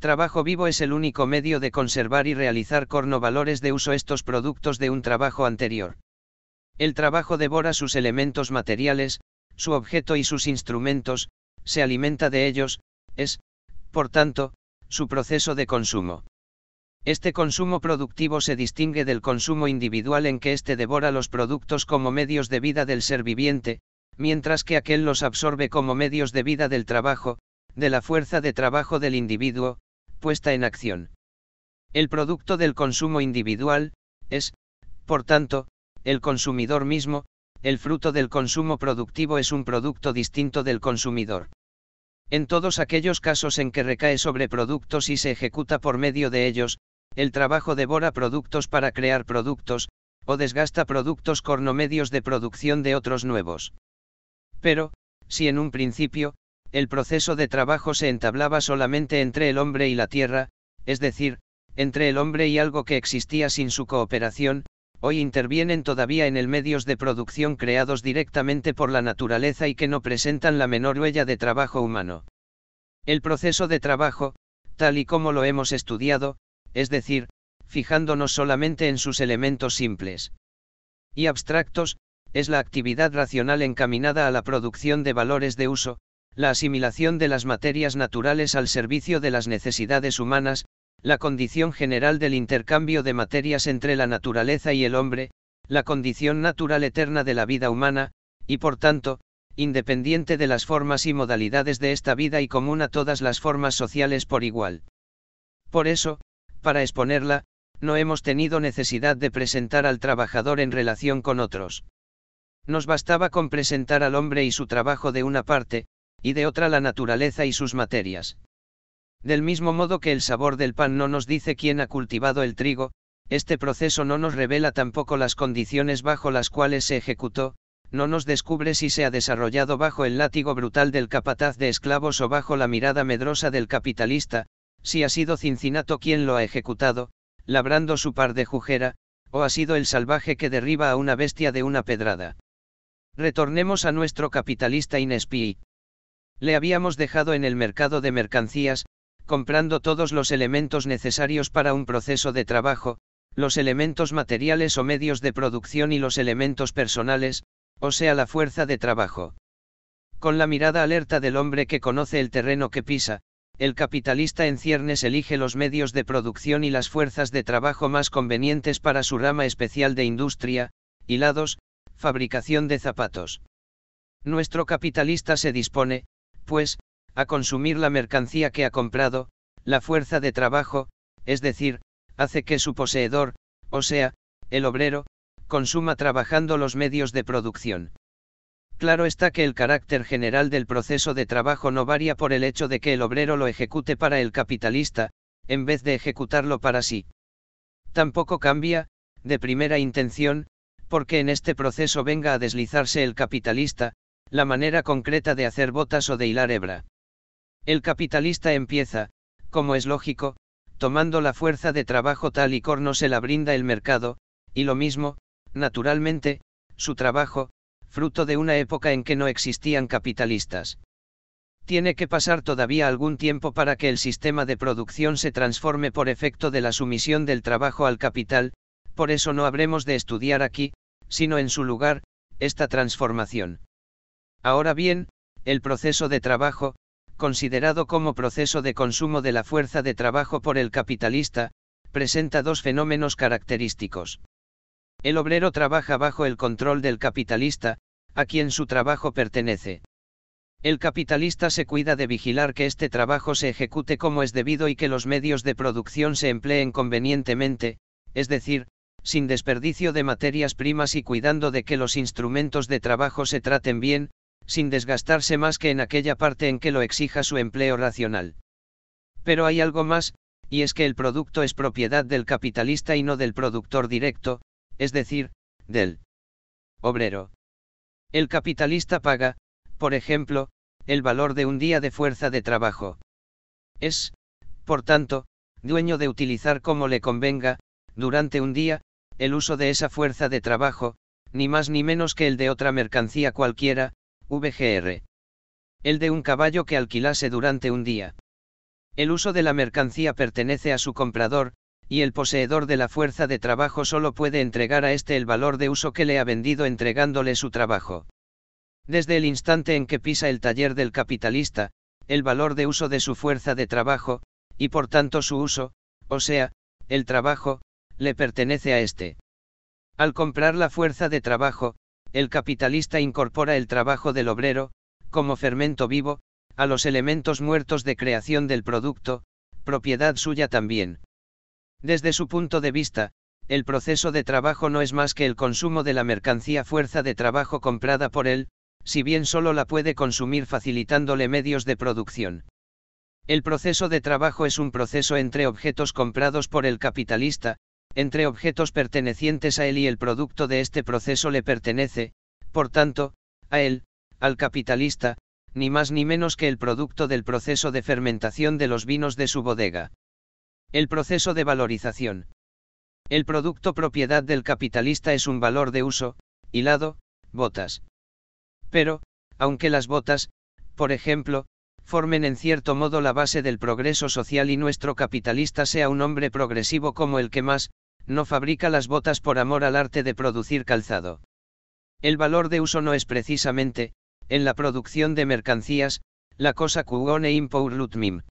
Trabajo vivo es el único medio de conservar y realizar cornovalores de uso estos productos de un trabajo anterior. El trabajo devora sus elementos materiales, su objeto y sus instrumentos, se alimenta de ellos, es, por tanto, su proceso de consumo. Este consumo productivo se distingue del consumo individual en que éste devora los productos como medios de vida del ser viviente, mientras que aquel los absorbe como medios de vida del trabajo, de la fuerza de trabajo del individuo, puesta en acción. El producto del consumo individual, es, por tanto, el consumidor mismo, el fruto del consumo productivo es un producto distinto del consumidor. En todos aquellos casos en que recae sobre productos y se ejecuta por medio de ellos, el trabajo devora productos para crear productos, o desgasta productos cornomedios de producción de otros nuevos. Pero, si en un principio, el proceso de trabajo se entablaba solamente entre el hombre y la tierra, es decir, entre el hombre y algo que existía sin su cooperación, hoy intervienen todavía en el medios de producción creados directamente por la naturaleza y que no presentan la menor huella de trabajo humano. El proceso de trabajo, tal y como lo hemos estudiado, es decir, fijándonos solamente en sus elementos simples y abstractos, es la actividad racional encaminada a la producción de valores de uso, la asimilación de las materias naturales al servicio de las necesidades humanas, la condición general del intercambio de materias entre la naturaleza y el hombre, la condición natural eterna de la vida humana, y por tanto, independiente de las formas y modalidades de esta vida y común a todas las formas sociales por igual. Por eso, para exponerla, no hemos tenido necesidad de presentar al trabajador en relación con otros. Nos bastaba con presentar al hombre y su trabajo de una parte, y de otra la naturaleza y sus materias. Del mismo modo que el sabor del pan no nos dice quién ha cultivado el trigo, este proceso no nos revela tampoco las condiciones bajo las cuales se ejecutó, no nos descubre si se ha desarrollado bajo el látigo brutal del capataz de esclavos o bajo la mirada medrosa del capitalista, si ha sido Cincinato quien lo ha ejecutado, labrando su par de jujera, o ha sido el salvaje que derriba a una bestia de una pedrada. Retornemos a nuestro capitalista Inespí. Le habíamos dejado en el mercado de mercancías, comprando todos los elementos necesarios para un proceso de trabajo, los elementos materiales o medios de producción y los elementos personales, o sea la fuerza de trabajo. Con la mirada alerta del hombre que conoce el terreno que pisa, el capitalista en ciernes elige los medios de producción y las fuerzas de trabajo más convenientes para su rama especial de industria, hilados, fabricación de zapatos. Nuestro capitalista se dispone, pues, a consumir la mercancía que ha comprado, la fuerza de trabajo, es decir, hace que su poseedor, o sea, el obrero, consuma trabajando los medios de producción. Claro está que el carácter general del proceso de trabajo no varía por el hecho de que el obrero lo ejecute para el capitalista, en vez de ejecutarlo para sí. Tampoco cambia, de primera intención, porque en este proceso venga a deslizarse el capitalista, la manera concreta de hacer botas o de hilar hebra. El capitalista empieza, como es lógico, tomando la fuerza de trabajo tal y corno se la brinda el mercado, y lo mismo, naturalmente, su trabajo, fruto de una época en que no existían capitalistas. Tiene que pasar todavía algún tiempo para que el sistema de producción se transforme por efecto de la sumisión del trabajo al capital, por eso no habremos de estudiar aquí, sino en su lugar, esta transformación. Ahora bien, el proceso de trabajo, considerado como proceso de consumo de la fuerza de trabajo por el capitalista, presenta dos fenómenos característicos. El obrero trabaja bajo el control del capitalista, a quien su trabajo pertenece. El capitalista se cuida de vigilar que este trabajo se ejecute como es debido y que los medios de producción se empleen convenientemente, es decir, sin desperdicio de materias primas y cuidando de que los instrumentos de trabajo se traten bien, sin desgastarse más que en aquella parte en que lo exija su empleo racional. Pero hay algo más, y es que el producto es propiedad del capitalista y no del productor directo, es decir, del obrero. El capitalista paga, por ejemplo, el valor de un día de fuerza de trabajo. Es, por tanto, dueño de utilizar como le convenga, durante un día, el uso de esa fuerza de trabajo, ni más ni menos que el de otra mercancía cualquiera, VGR. El de un caballo que alquilase durante un día. El uso de la mercancía pertenece a su comprador, y el poseedor de la fuerza de trabajo solo puede entregar a éste el valor de uso que le ha vendido entregándole su trabajo. Desde el instante en que pisa el taller del capitalista, el valor de uso de su fuerza de trabajo, y por tanto su uso, o sea, el trabajo, le pertenece a éste. Al comprar la fuerza de trabajo, el capitalista incorpora el trabajo del obrero, como fermento vivo, a los elementos muertos de creación del producto, propiedad suya también. Desde su punto de vista, el proceso de trabajo no es más que el consumo de la mercancía fuerza de trabajo comprada por él, si bien solo la puede consumir facilitándole medios de producción. El proceso de trabajo es un proceso entre objetos comprados por el capitalista, entre objetos pertenecientes a él y el producto de este proceso le pertenece, por tanto, a él, al capitalista, ni más ni menos que el producto del proceso de fermentación de los vinos de su bodega. El proceso de valorización. El producto propiedad del capitalista es un valor de uso, hilado, botas. Pero, aunque las botas, por ejemplo, formen en cierto modo la base del progreso social y nuestro capitalista sea un hombre progresivo como el que más, no fabrica las botas por amor al arte de producir calzado. El valor de uso no es precisamente, en la producción de mercancías, la cosa cugone impour lutmim.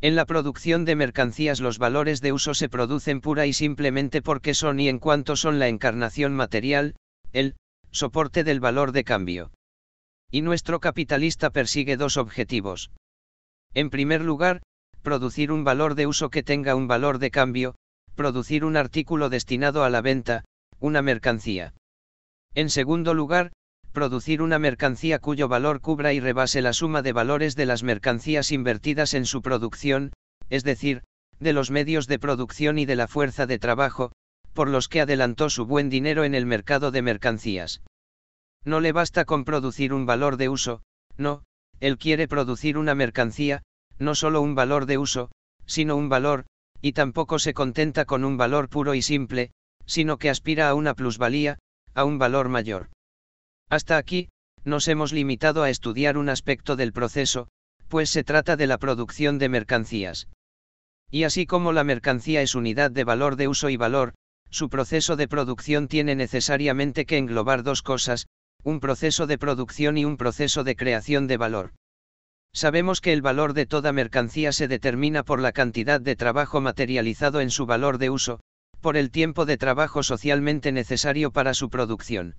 En la producción de mercancías los valores de uso se producen pura y simplemente porque son y en cuanto son la encarnación material, el soporte del valor de cambio. Y nuestro capitalista persigue dos objetivos. En primer lugar, producir un valor de uso que tenga un valor de cambio, producir un artículo destinado a la venta, una mercancía. En segundo lugar, producir una mercancía cuyo valor cubra y rebase la suma de valores de las mercancías invertidas en su producción, es decir, de los medios de producción y de la fuerza de trabajo, por los que adelantó su buen dinero en el mercado de mercancías. No le basta con producir un valor de uso, no, él quiere producir una mercancía, no solo un valor de uso, sino un valor, y tampoco se contenta con un valor puro y simple, sino que aspira a una plusvalía, a un valor mayor. Hasta aquí, nos hemos limitado a estudiar un aspecto del proceso, pues se trata de la producción de mercancías. Y así como la mercancía es unidad de valor de uso y valor, su proceso de producción tiene necesariamente que englobar dos cosas, un proceso de producción y un proceso de creación de valor. Sabemos que el valor de toda mercancía se determina por la cantidad de trabajo materializado en su valor de uso, por el tiempo de trabajo socialmente necesario para su producción.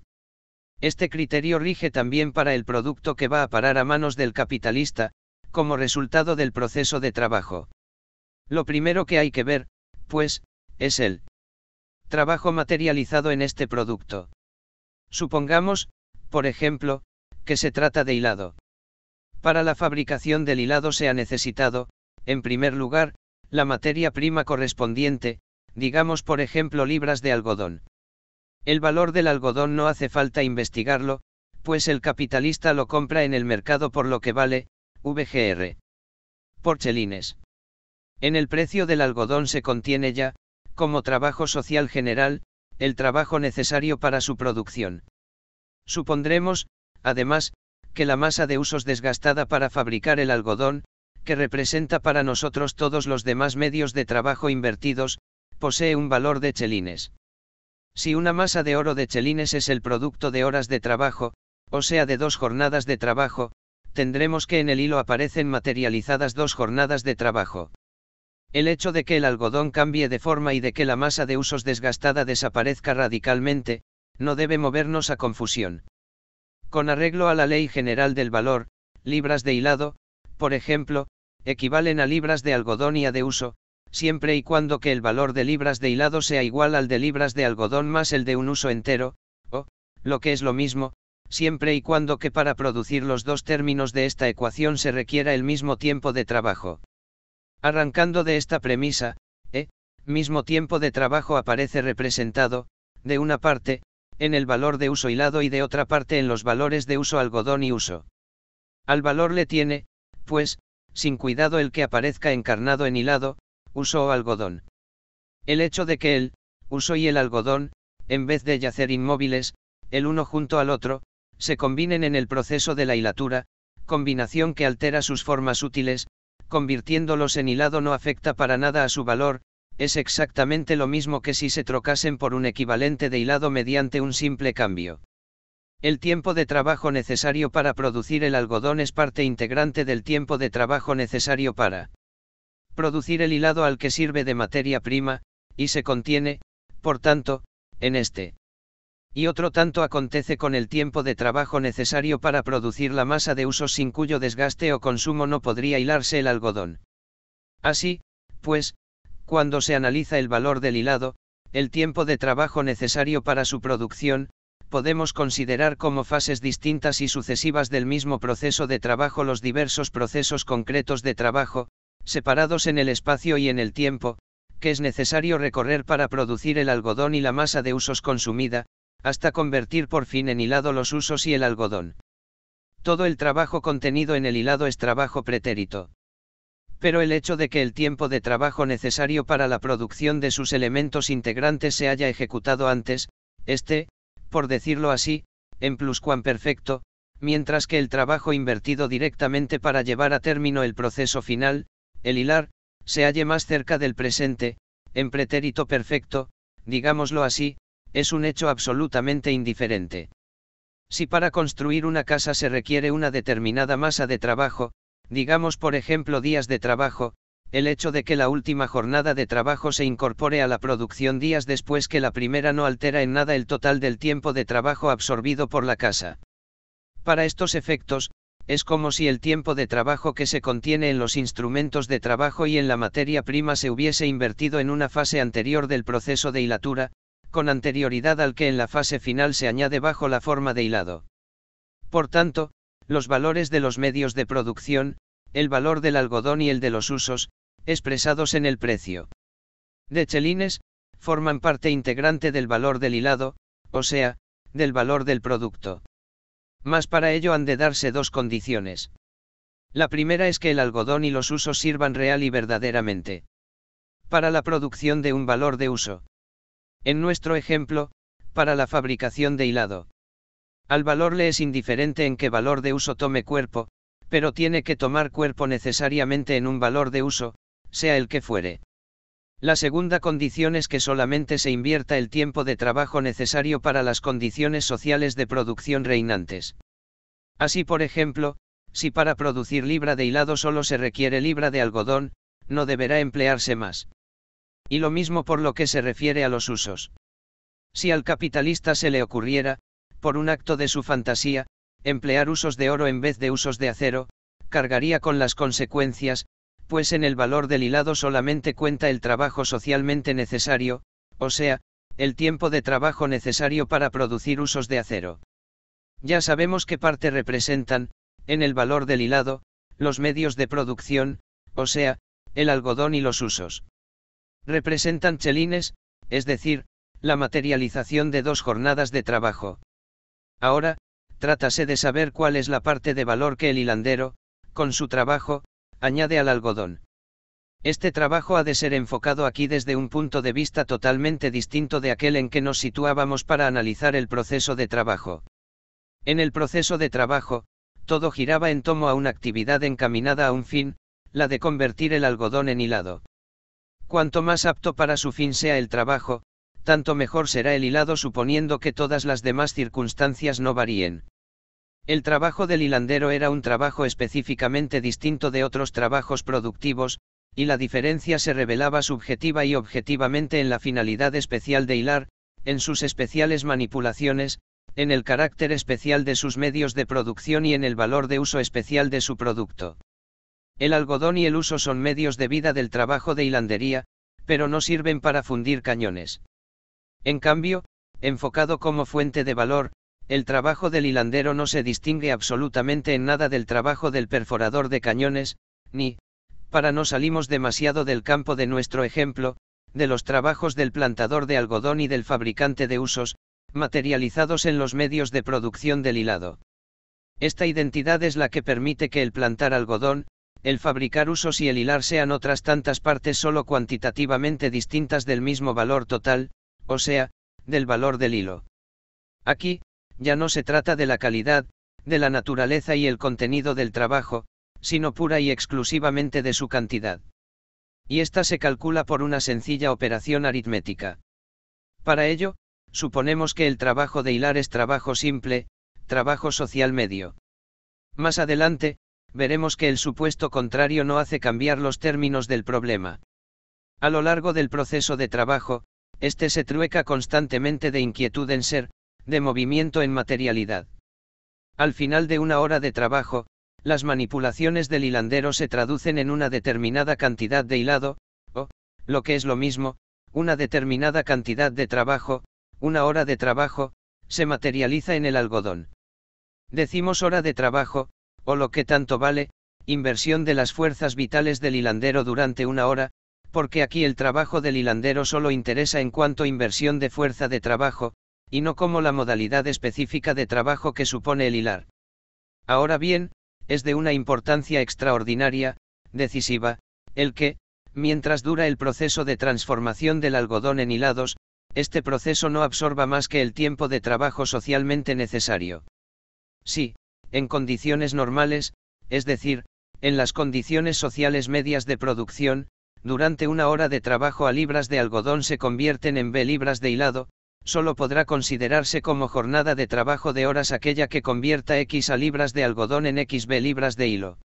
Este criterio rige también para el producto que va a parar a manos del capitalista, como resultado del proceso de trabajo. Lo primero que hay que ver, pues, es el trabajo materializado en este producto. Supongamos, por ejemplo, que se trata de hilado. Para la fabricación del hilado se ha necesitado, en primer lugar, la materia prima correspondiente, digamos por ejemplo libras de algodón. El valor del algodón no hace falta investigarlo, pues el capitalista lo compra en el mercado por lo que vale, VGR. Porchelines. En el precio del algodón se contiene ya, como trabajo social general, el trabajo necesario para su producción. Supondremos, además, que la masa de usos desgastada para fabricar el algodón, que representa para nosotros todos los demás medios de trabajo invertidos, posee un valor de chelines. Si una masa de oro de chelines es el producto de horas de trabajo, o sea de dos jornadas de trabajo, tendremos que en el hilo aparecen materializadas dos jornadas de trabajo. El hecho de que el algodón cambie de forma y de que la masa de usos desgastada desaparezca radicalmente, no debe movernos a confusión con arreglo a la Ley General del Valor, libras de hilado, por ejemplo, equivalen a libras de algodón y a de uso, siempre y cuando que el valor de libras de hilado sea igual al de libras de algodón más el de un uso entero, o, lo que es lo mismo, siempre y cuando que para producir los dos términos de esta ecuación se requiera el mismo tiempo de trabajo. Arrancando de esta premisa, e, mismo tiempo de trabajo aparece representado, de una parte, en el valor de uso hilado y de otra parte en los valores de uso algodón y uso. Al valor le tiene, pues, sin cuidado el que aparezca encarnado en hilado, uso o algodón. El hecho de que el, uso y el algodón, en vez de yacer inmóviles, el uno junto al otro, se combinen en el proceso de la hilatura, combinación que altera sus formas útiles, convirtiéndolos en hilado no afecta para nada a su valor, es exactamente lo mismo que si se trocasen por un equivalente de hilado mediante un simple cambio. El tiempo de trabajo necesario para producir el algodón es parte integrante del tiempo de trabajo necesario para producir el hilado al que sirve de materia prima, y se contiene, por tanto, en este. Y otro tanto acontece con el tiempo de trabajo necesario para producir la masa de uso sin cuyo desgaste o consumo no podría hilarse el algodón. Así, pues, cuando se analiza el valor del hilado, el tiempo de trabajo necesario para su producción, podemos considerar como fases distintas y sucesivas del mismo proceso de trabajo los diversos procesos concretos de trabajo, separados en el espacio y en el tiempo, que es necesario recorrer para producir el algodón y la masa de usos consumida, hasta convertir por fin en hilado los usos y el algodón. Todo el trabajo contenido en el hilado es trabajo pretérito pero el hecho de que el tiempo de trabajo necesario para la producción de sus elementos integrantes se haya ejecutado antes, este, por decirlo así, en pluscuamperfecto, mientras que el trabajo invertido directamente para llevar a término el proceso final, el hilar, se halle más cerca del presente, en pretérito perfecto, digámoslo así, es un hecho absolutamente indiferente. Si para construir una casa se requiere una determinada masa de trabajo, Digamos por ejemplo días de trabajo, el hecho de que la última jornada de trabajo se incorpore a la producción días después que la primera no altera en nada el total del tiempo de trabajo absorbido por la casa. Para estos efectos, es como si el tiempo de trabajo que se contiene en los instrumentos de trabajo y en la materia prima se hubiese invertido en una fase anterior del proceso de hilatura, con anterioridad al que en la fase final se añade bajo la forma de hilado. Por tanto, los valores de los medios de producción, el valor del algodón y el de los usos, expresados en el precio. De chelines, forman parte integrante del valor del hilado, o sea, del valor del producto. Mas para ello han de darse dos condiciones. La primera es que el algodón y los usos sirvan real y verdaderamente. Para la producción de un valor de uso. En nuestro ejemplo, para la fabricación de hilado. Al valor le es indiferente en qué valor de uso tome cuerpo, pero tiene que tomar cuerpo necesariamente en un valor de uso, sea el que fuere. La segunda condición es que solamente se invierta el tiempo de trabajo necesario para las condiciones sociales de producción reinantes. Así por ejemplo, si para producir libra de hilado solo se requiere libra de algodón, no deberá emplearse más. Y lo mismo por lo que se refiere a los usos. Si al capitalista se le ocurriera, por un acto de su fantasía, emplear usos de oro en vez de usos de acero, cargaría con las consecuencias, pues en el valor del hilado solamente cuenta el trabajo socialmente necesario, o sea, el tiempo de trabajo necesario para producir usos de acero. Ya sabemos qué parte representan, en el valor del hilado, los medios de producción, o sea, el algodón y los usos. Representan chelines, es decir, la materialización de dos jornadas de trabajo. Ahora, trátase de saber cuál es la parte de valor que el hilandero, con su trabajo, añade al algodón. Este trabajo ha de ser enfocado aquí desde un punto de vista totalmente distinto de aquel en que nos situábamos para analizar el proceso de trabajo. En el proceso de trabajo, todo giraba en tomo a una actividad encaminada a un fin, la de convertir el algodón en hilado. Cuanto más apto para su fin sea el trabajo, tanto mejor será el hilado suponiendo que todas las demás circunstancias no varíen. El trabajo del hilandero era un trabajo específicamente distinto de otros trabajos productivos, y la diferencia se revelaba subjetiva y objetivamente en la finalidad especial de hilar, en sus especiales manipulaciones, en el carácter especial de sus medios de producción y en el valor de uso especial de su producto. El algodón y el uso son medios de vida del trabajo de hilandería, pero no sirven para fundir cañones. En cambio, enfocado como fuente de valor, el trabajo del hilandero no se distingue absolutamente en nada del trabajo del perforador de cañones, ni, para no salimos demasiado del campo de nuestro ejemplo, de los trabajos del plantador de algodón y del fabricante de usos, materializados en los medios de producción del hilado. Esta identidad es la que permite que el plantar algodón, el fabricar usos y el hilar sean otras tantas partes solo cuantitativamente distintas del mismo valor total, o sea, del valor del hilo. Aquí, ya no se trata de la calidad, de la naturaleza y el contenido del trabajo, sino pura y exclusivamente de su cantidad. Y esta se calcula por una sencilla operación aritmética. Para ello, suponemos que el trabajo de hilar es trabajo simple, trabajo social medio. Más adelante, veremos que el supuesto contrario no hace cambiar los términos del problema. A lo largo del proceso de trabajo, este se trueca constantemente de inquietud en ser, de movimiento en materialidad. Al final de una hora de trabajo, las manipulaciones del hilandero se traducen en una determinada cantidad de hilado, o, lo que es lo mismo, una determinada cantidad de trabajo, una hora de trabajo, se materializa en el algodón. Decimos hora de trabajo, o lo que tanto vale, inversión de las fuerzas vitales del hilandero durante una hora, porque aquí el trabajo del hilandero solo interesa en cuanto inversión de fuerza de trabajo, y no como la modalidad específica de trabajo que supone el hilar. Ahora bien, es de una importancia extraordinaria, decisiva, el que, mientras dura el proceso de transformación del algodón en hilados, este proceso no absorba más que el tiempo de trabajo socialmente necesario. Sí, en condiciones normales, es decir, en las condiciones sociales medias de producción, durante una hora de trabajo a libras de algodón se convierten en B libras de hilado, solo podrá considerarse como jornada de trabajo de horas aquella que convierta X a libras de algodón en XB libras de hilo.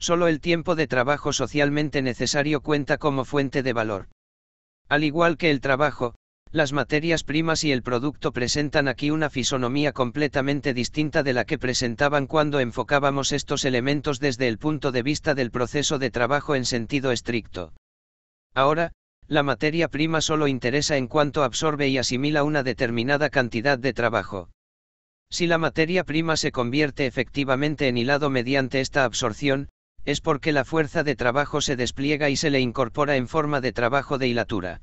Solo el tiempo de trabajo socialmente necesario cuenta como fuente de valor. Al igual que el trabajo, las materias primas y el producto presentan aquí una fisonomía completamente distinta de la que presentaban cuando enfocábamos estos elementos desde el punto de vista del proceso de trabajo en sentido estricto. Ahora, la materia prima solo interesa en cuanto absorbe y asimila una determinada cantidad de trabajo. Si la materia prima se convierte efectivamente en hilado mediante esta absorción, es porque la fuerza de trabajo se despliega y se le incorpora en forma de trabajo de hilatura.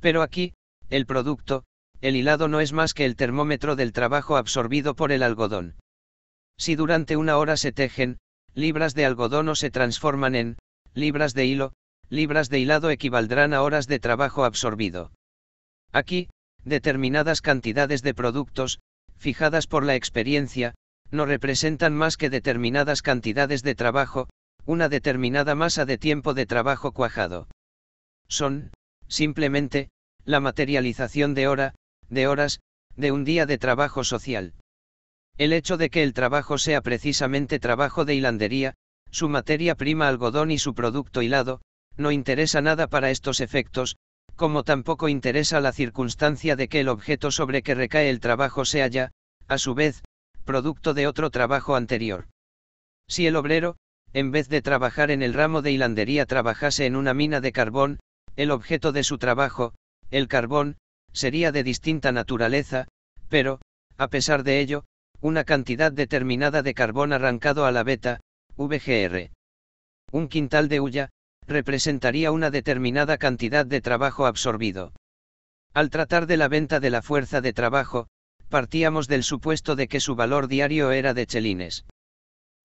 Pero aquí, el producto, el hilado no es más que el termómetro del trabajo absorbido por el algodón. Si durante una hora se tejen, libras de algodón o se transforman en, libras de hilo, libras de hilado equivaldrán a horas de trabajo absorbido. Aquí, determinadas cantidades de productos, fijadas por la experiencia, no representan más que determinadas cantidades de trabajo, una determinada masa de tiempo de trabajo cuajado. Son, simplemente, la materialización de hora, de horas, de un día de trabajo social. El hecho de que el trabajo sea precisamente trabajo de hilandería, su materia prima algodón y su producto hilado, no interesa nada para estos efectos, como tampoco interesa la circunstancia de que el objeto sobre que recae el trabajo sea ya, a su vez, producto de otro trabajo anterior. Si el obrero, en vez de trabajar en el ramo de hilandería, trabajase en una mina de carbón, el objeto de su trabajo, el carbón, sería de distinta naturaleza, pero, a pesar de ello, una cantidad determinada de carbón arrancado a la beta, VGR. Un quintal de hulla, representaría una determinada cantidad de trabajo absorbido. Al tratar de la venta de la fuerza de trabajo, partíamos del supuesto de que su valor diario era de chelines.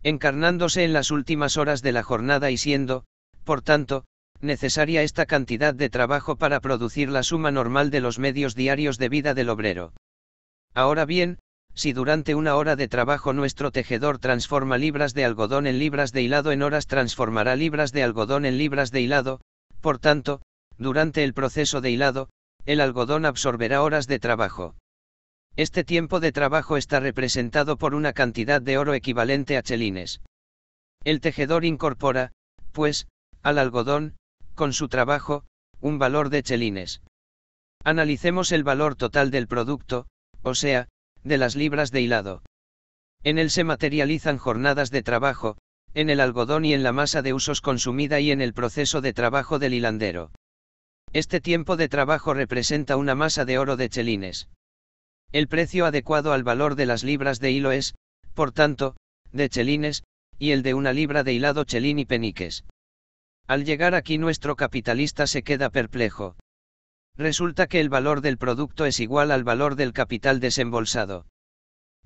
Encarnándose en las últimas horas de la jornada y siendo, por tanto, necesaria esta cantidad de trabajo para producir la suma normal de los medios diarios de vida del obrero. Ahora bien, si durante una hora de trabajo nuestro tejedor transforma libras de algodón en libras de hilado en horas transformará libras de algodón en libras de hilado, por tanto, durante el proceso de hilado, el algodón absorberá horas de trabajo. Este tiempo de trabajo está representado por una cantidad de oro equivalente a chelines. El tejedor incorpora, pues, al algodón, con su trabajo, un valor de chelines. Analicemos el valor total del producto, o sea, de las libras de hilado. En él se materializan jornadas de trabajo, en el algodón y en la masa de usos consumida y en el proceso de trabajo del hilandero. Este tiempo de trabajo representa una masa de oro de chelines. El precio adecuado al valor de las libras de hilo es, por tanto, de chelines, y el de una libra de hilado chelín y peniques. Al llegar aquí nuestro capitalista se queda perplejo. Resulta que el valor del producto es igual al valor del capital desembolsado.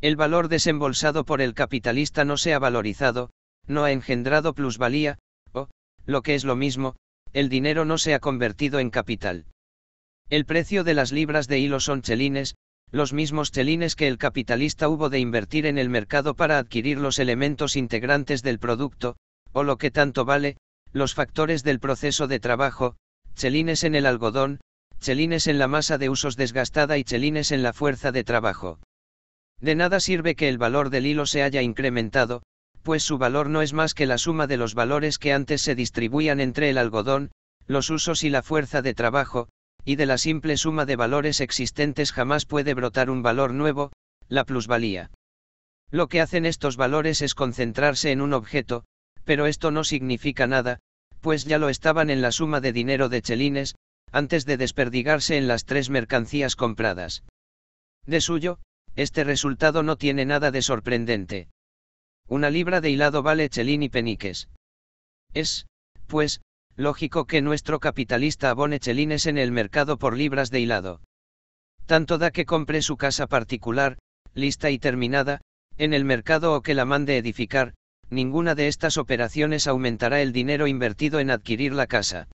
El valor desembolsado por el capitalista no se ha valorizado, no ha engendrado plusvalía, o, lo que es lo mismo, el dinero no se ha convertido en capital. El precio de las libras de hilo son chelines, los mismos chelines que el capitalista hubo de invertir en el mercado para adquirir los elementos integrantes del producto, o lo que tanto vale, los factores del proceso de trabajo, chelines en el algodón, chelines en la masa de usos desgastada y chelines en la fuerza de trabajo. De nada sirve que el valor del hilo se haya incrementado, pues su valor no es más que la suma de los valores que antes se distribuían entre el algodón, los usos y la fuerza de trabajo, y de la simple suma de valores existentes jamás puede brotar un valor nuevo, la plusvalía. Lo que hacen estos valores es concentrarse en un objeto, pero esto no significa nada, pues ya lo estaban en la suma de dinero de chelines, antes de desperdigarse en las tres mercancías compradas. De suyo, este resultado no tiene nada de sorprendente. Una libra de hilado vale chelín y peniques. Es, pues, lógico que nuestro capitalista abone chelines en el mercado por libras de hilado. Tanto da que compre su casa particular, lista y terminada, en el mercado o que la mande edificar, ninguna de estas operaciones aumentará el dinero invertido en adquirir la casa.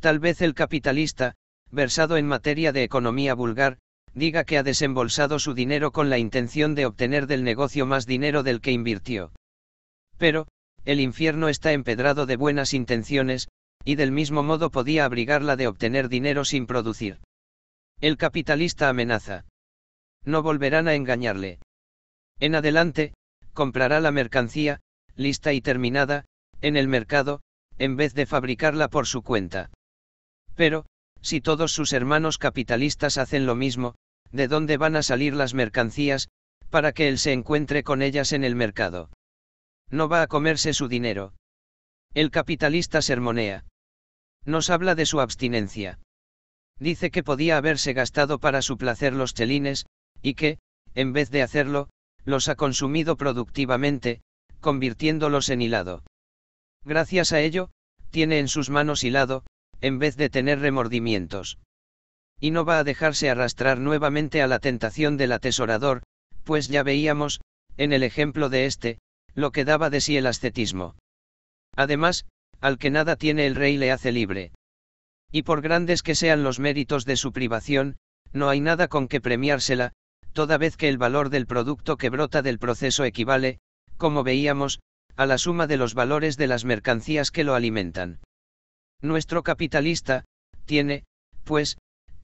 Tal vez el capitalista, versado en materia de economía vulgar, diga que ha desembolsado su dinero con la intención de obtener del negocio más dinero del que invirtió. Pero, el infierno está empedrado de buenas intenciones, y del mismo modo podía abrigarla de obtener dinero sin producir. El capitalista amenaza. No volverán a engañarle. En adelante, comprará la mercancía, lista y terminada, en el mercado, en vez de fabricarla por su cuenta. Pero, si todos sus hermanos capitalistas hacen lo mismo, ¿de dónde van a salir las mercancías, para que él se encuentre con ellas en el mercado? No va a comerse su dinero. El capitalista sermonea. Nos habla de su abstinencia. Dice que podía haberse gastado para su placer los chelines, y que, en vez de hacerlo, los ha consumido productivamente, convirtiéndolos en hilado. Gracias a ello, tiene en sus manos hilado, en vez de tener remordimientos. Y no va a dejarse arrastrar nuevamente a la tentación del atesorador, pues ya veíamos, en el ejemplo de éste, lo que daba de sí el ascetismo. Además, al que nada tiene el rey le hace libre. Y por grandes que sean los méritos de su privación, no hay nada con que premiársela, toda vez que el valor del producto que brota del proceso equivale, como veíamos, a la suma de los valores de las mercancías que lo alimentan. Nuestro capitalista, tiene, pues,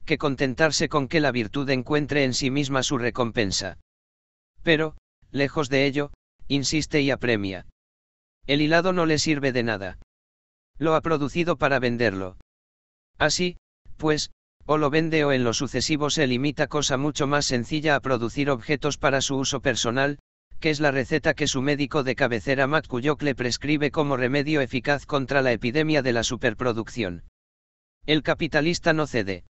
que contentarse con que la virtud encuentre en sí misma su recompensa. Pero, lejos de ello, insiste y apremia. El hilado no le sirve de nada. Lo ha producido para venderlo. Así, pues, o lo vende o en lo sucesivo se limita cosa mucho más sencilla a producir objetos para su uso personal, que es la receta que su médico de cabecera Matt le prescribe como remedio eficaz contra la epidemia de la superproducción. El capitalista no cede.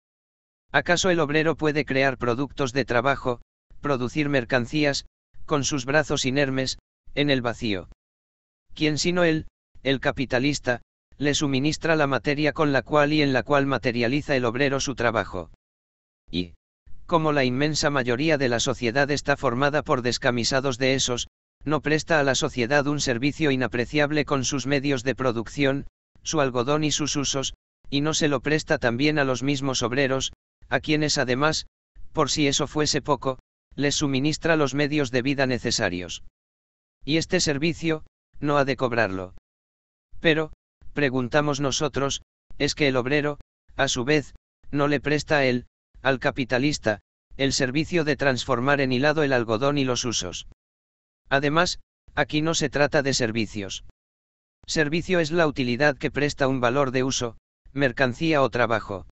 ¿Acaso el obrero puede crear productos de trabajo, producir mercancías, con sus brazos inermes, en el vacío? ¿Quién sino él, el capitalista, le suministra la materia con la cual y en la cual materializa el obrero su trabajo? Y, como la inmensa mayoría de la sociedad está formada por descamisados de esos, no presta a la sociedad un servicio inapreciable con sus medios de producción, su algodón y sus usos, y no se lo presta también a los mismos obreros, a quienes además, por si eso fuese poco, les suministra los medios de vida necesarios. Y este servicio, no ha de cobrarlo. Pero, preguntamos nosotros, es que el obrero, a su vez, no le presta a él, al capitalista, el servicio de transformar en hilado el algodón y los usos. Además, aquí no se trata de servicios. Servicio es la utilidad que presta un valor de uso, mercancía o trabajo.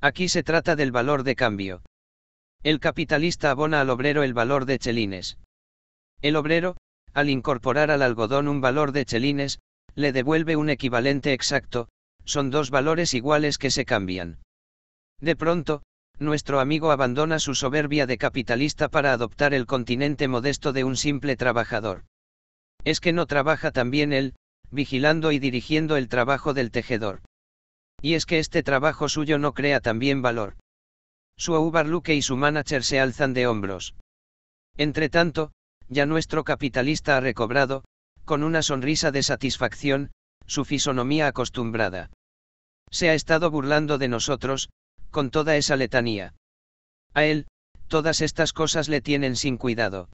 Aquí se trata del valor de cambio. El capitalista abona al obrero el valor de chelines. El obrero, al incorporar al algodón un valor de chelines, le devuelve un equivalente exacto, son dos valores iguales que se cambian. De pronto, nuestro amigo abandona su soberbia de capitalista para adoptar el continente modesto de un simple trabajador. Es que no trabaja también él, vigilando y dirigiendo el trabajo del tejedor. Y es que este trabajo suyo no crea también valor. Su Uberluque y su manager se alzan de hombros. Entretanto, ya nuestro capitalista ha recobrado, con una sonrisa de satisfacción, su fisonomía acostumbrada. Se ha estado burlando de nosotros, con toda esa letanía. A él, todas estas cosas le tienen sin cuidado.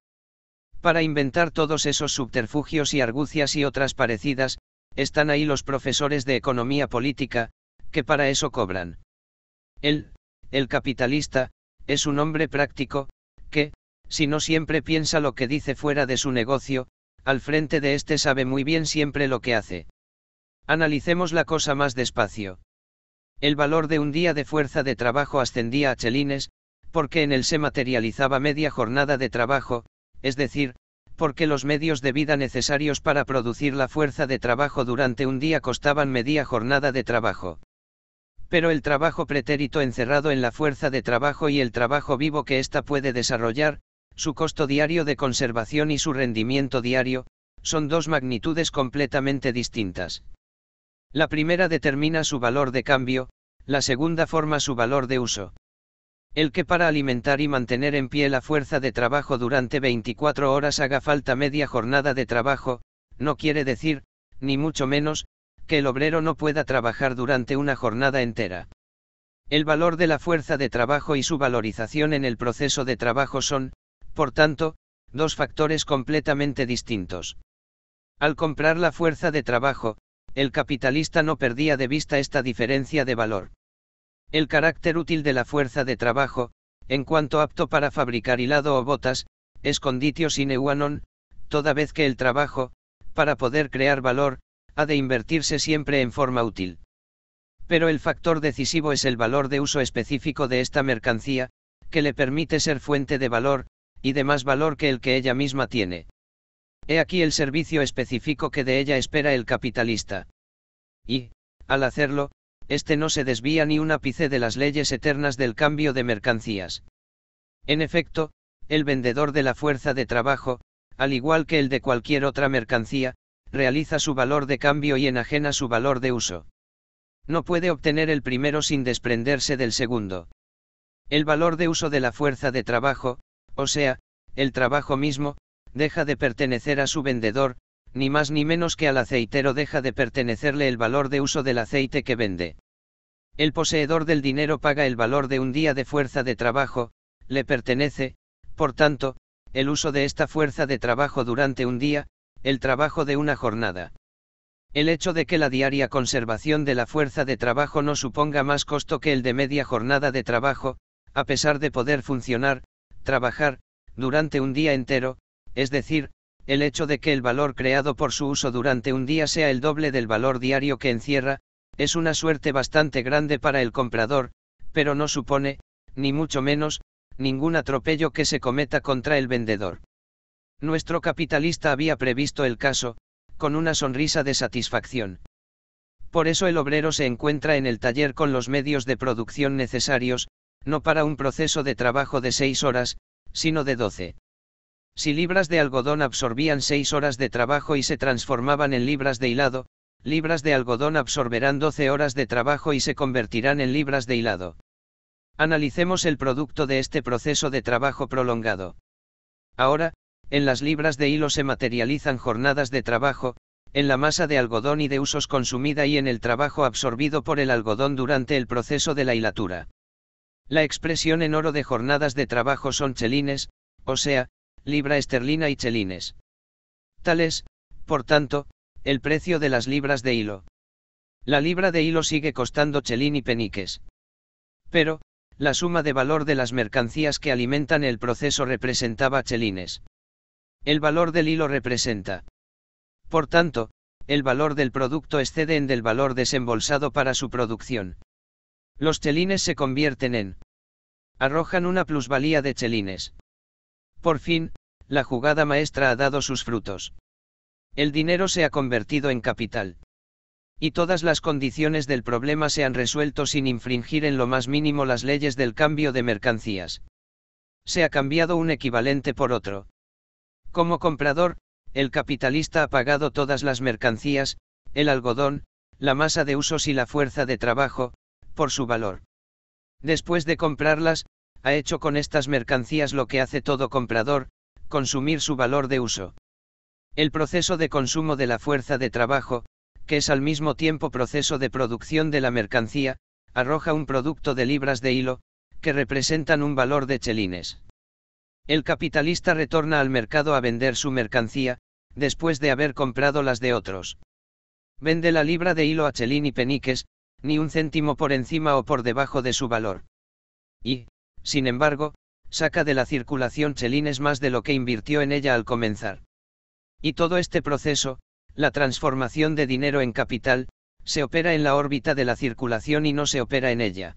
Para inventar todos esos subterfugios y argucias y otras parecidas, están ahí los profesores de economía política, que para eso cobran. Él, el capitalista, es un hombre práctico, que, si no siempre piensa lo que dice fuera de su negocio, al frente de éste sabe muy bien siempre lo que hace. Analicemos la cosa más despacio. El valor de un día de fuerza de trabajo ascendía a chelines, porque en él se materializaba media jornada de trabajo, es decir, porque los medios de vida necesarios para producir la fuerza de trabajo durante un día costaban media jornada de trabajo. Pero el trabajo pretérito encerrado en la fuerza de trabajo y el trabajo vivo que ésta puede desarrollar, su costo diario de conservación y su rendimiento diario, son dos magnitudes completamente distintas. La primera determina su valor de cambio, la segunda forma su valor de uso. El que para alimentar y mantener en pie la fuerza de trabajo durante 24 horas haga falta media jornada de trabajo, no quiere decir, ni mucho menos, que el obrero no pueda trabajar durante una jornada entera. El valor de la fuerza de trabajo y su valorización en el proceso de trabajo son, por tanto, dos factores completamente distintos. Al comprar la fuerza de trabajo, el capitalista no perdía de vista esta diferencia de valor. El carácter útil de la fuerza de trabajo, en cuanto apto para fabricar hilado o botas, esconditio sine qua toda vez que el trabajo, para poder crear valor, ha de invertirse siempre en forma útil. Pero el factor decisivo es el valor de uso específico de esta mercancía, que le permite ser fuente de valor, y de más valor que el que ella misma tiene. He aquí el servicio específico que de ella espera el capitalista. Y, al hacerlo, este no se desvía ni un ápice de las leyes eternas del cambio de mercancías. En efecto, el vendedor de la fuerza de trabajo, al igual que el de cualquier otra mercancía, realiza su valor de cambio y enajena su valor de uso. No puede obtener el primero sin desprenderse del segundo. El valor de uso de la fuerza de trabajo, o sea, el trabajo mismo, deja de pertenecer a su vendedor, ni más ni menos que al aceitero deja de pertenecerle el valor de uso del aceite que vende. El poseedor del dinero paga el valor de un día de fuerza de trabajo, le pertenece, por tanto, el uso de esta fuerza de trabajo durante un día, el trabajo de una jornada. El hecho de que la diaria conservación de la fuerza de trabajo no suponga más costo que el de media jornada de trabajo, a pesar de poder funcionar, trabajar, durante un día entero, es decir, el hecho de que el valor creado por su uso durante un día sea el doble del valor diario que encierra, es una suerte bastante grande para el comprador, pero no supone, ni mucho menos, ningún atropello que se cometa contra el vendedor. Nuestro capitalista había previsto el caso, con una sonrisa de satisfacción. Por eso el obrero se encuentra en el taller con los medios de producción necesarios, no para un proceso de trabajo de seis horas, sino de doce. Si libras de algodón absorbían 6 horas de trabajo y se transformaban en libras de hilado, libras de algodón absorberán 12 horas de trabajo y se convertirán en libras de hilado. Analicemos el producto de este proceso de trabajo prolongado. Ahora, en las libras de hilo se materializan jornadas de trabajo, en la masa de algodón y de usos consumida y en el trabajo absorbido por el algodón durante el proceso de la hilatura. La expresión en oro de jornadas de trabajo son chelines, o sea, libra esterlina y chelines. Tal es, por tanto, el precio de las libras de hilo. La libra de hilo sigue costando chelín y peniques. Pero, la suma de valor de las mercancías que alimentan el proceso representaba chelines. El valor del hilo representa. Por tanto, el valor del producto excede en del valor desembolsado para su producción. Los chelines se convierten en. Arrojan una plusvalía de chelines. Por fin, la jugada maestra ha dado sus frutos. El dinero se ha convertido en capital. Y todas las condiciones del problema se han resuelto sin infringir en lo más mínimo las leyes del cambio de mercancías. Se ha cambiado un equivalente por otro. Como comprador, el capitalista ha pagado todas las mercancías, el algodón, la masa de usos y la fuerza de trabajo, por su valor. Después de comprarlas, ha hecho con estas mercancías lo que hace todo comprador, consumir su valor de uso. El proceso de consumo de la fuerza de trabajo, que es al mismo tiempo proceso de producción de la mercancía, arroja un producto de libras de hilo, que representan un valor de chelines. El capitalista retorna al mercado a vender su mercancía, después de haber comprado las de otros. Vende la libra de hilo a chelín y peniques, ni un céntimo por encima o por debajo de su valor. Y, sin embargo, saca de la circulación chelines más de lo que invirtió en ella al comenzar. Y todo este proceso, la transformación de dinero en capital, se opera en la órbita de la circulación y no se opera en ella.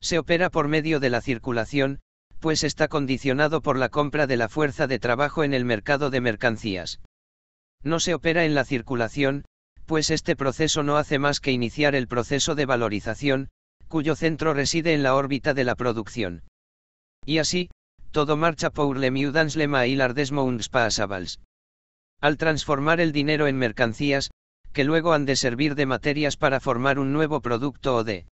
Se opera por medio de la circulación, pues está condicionado por la compra de la fuerza de trabajo en el mercado de mercancías. No se opera en la circulación, pues este proceso no hace más que iniciar el proceso de valorización, cuyo centro reside en la órbita de la producción. Y así, todo marcha pour le miudans le mailar des mounds Al transformar el dinero en mercancías, que luego han de servir de materias para formar un nuevo producto o de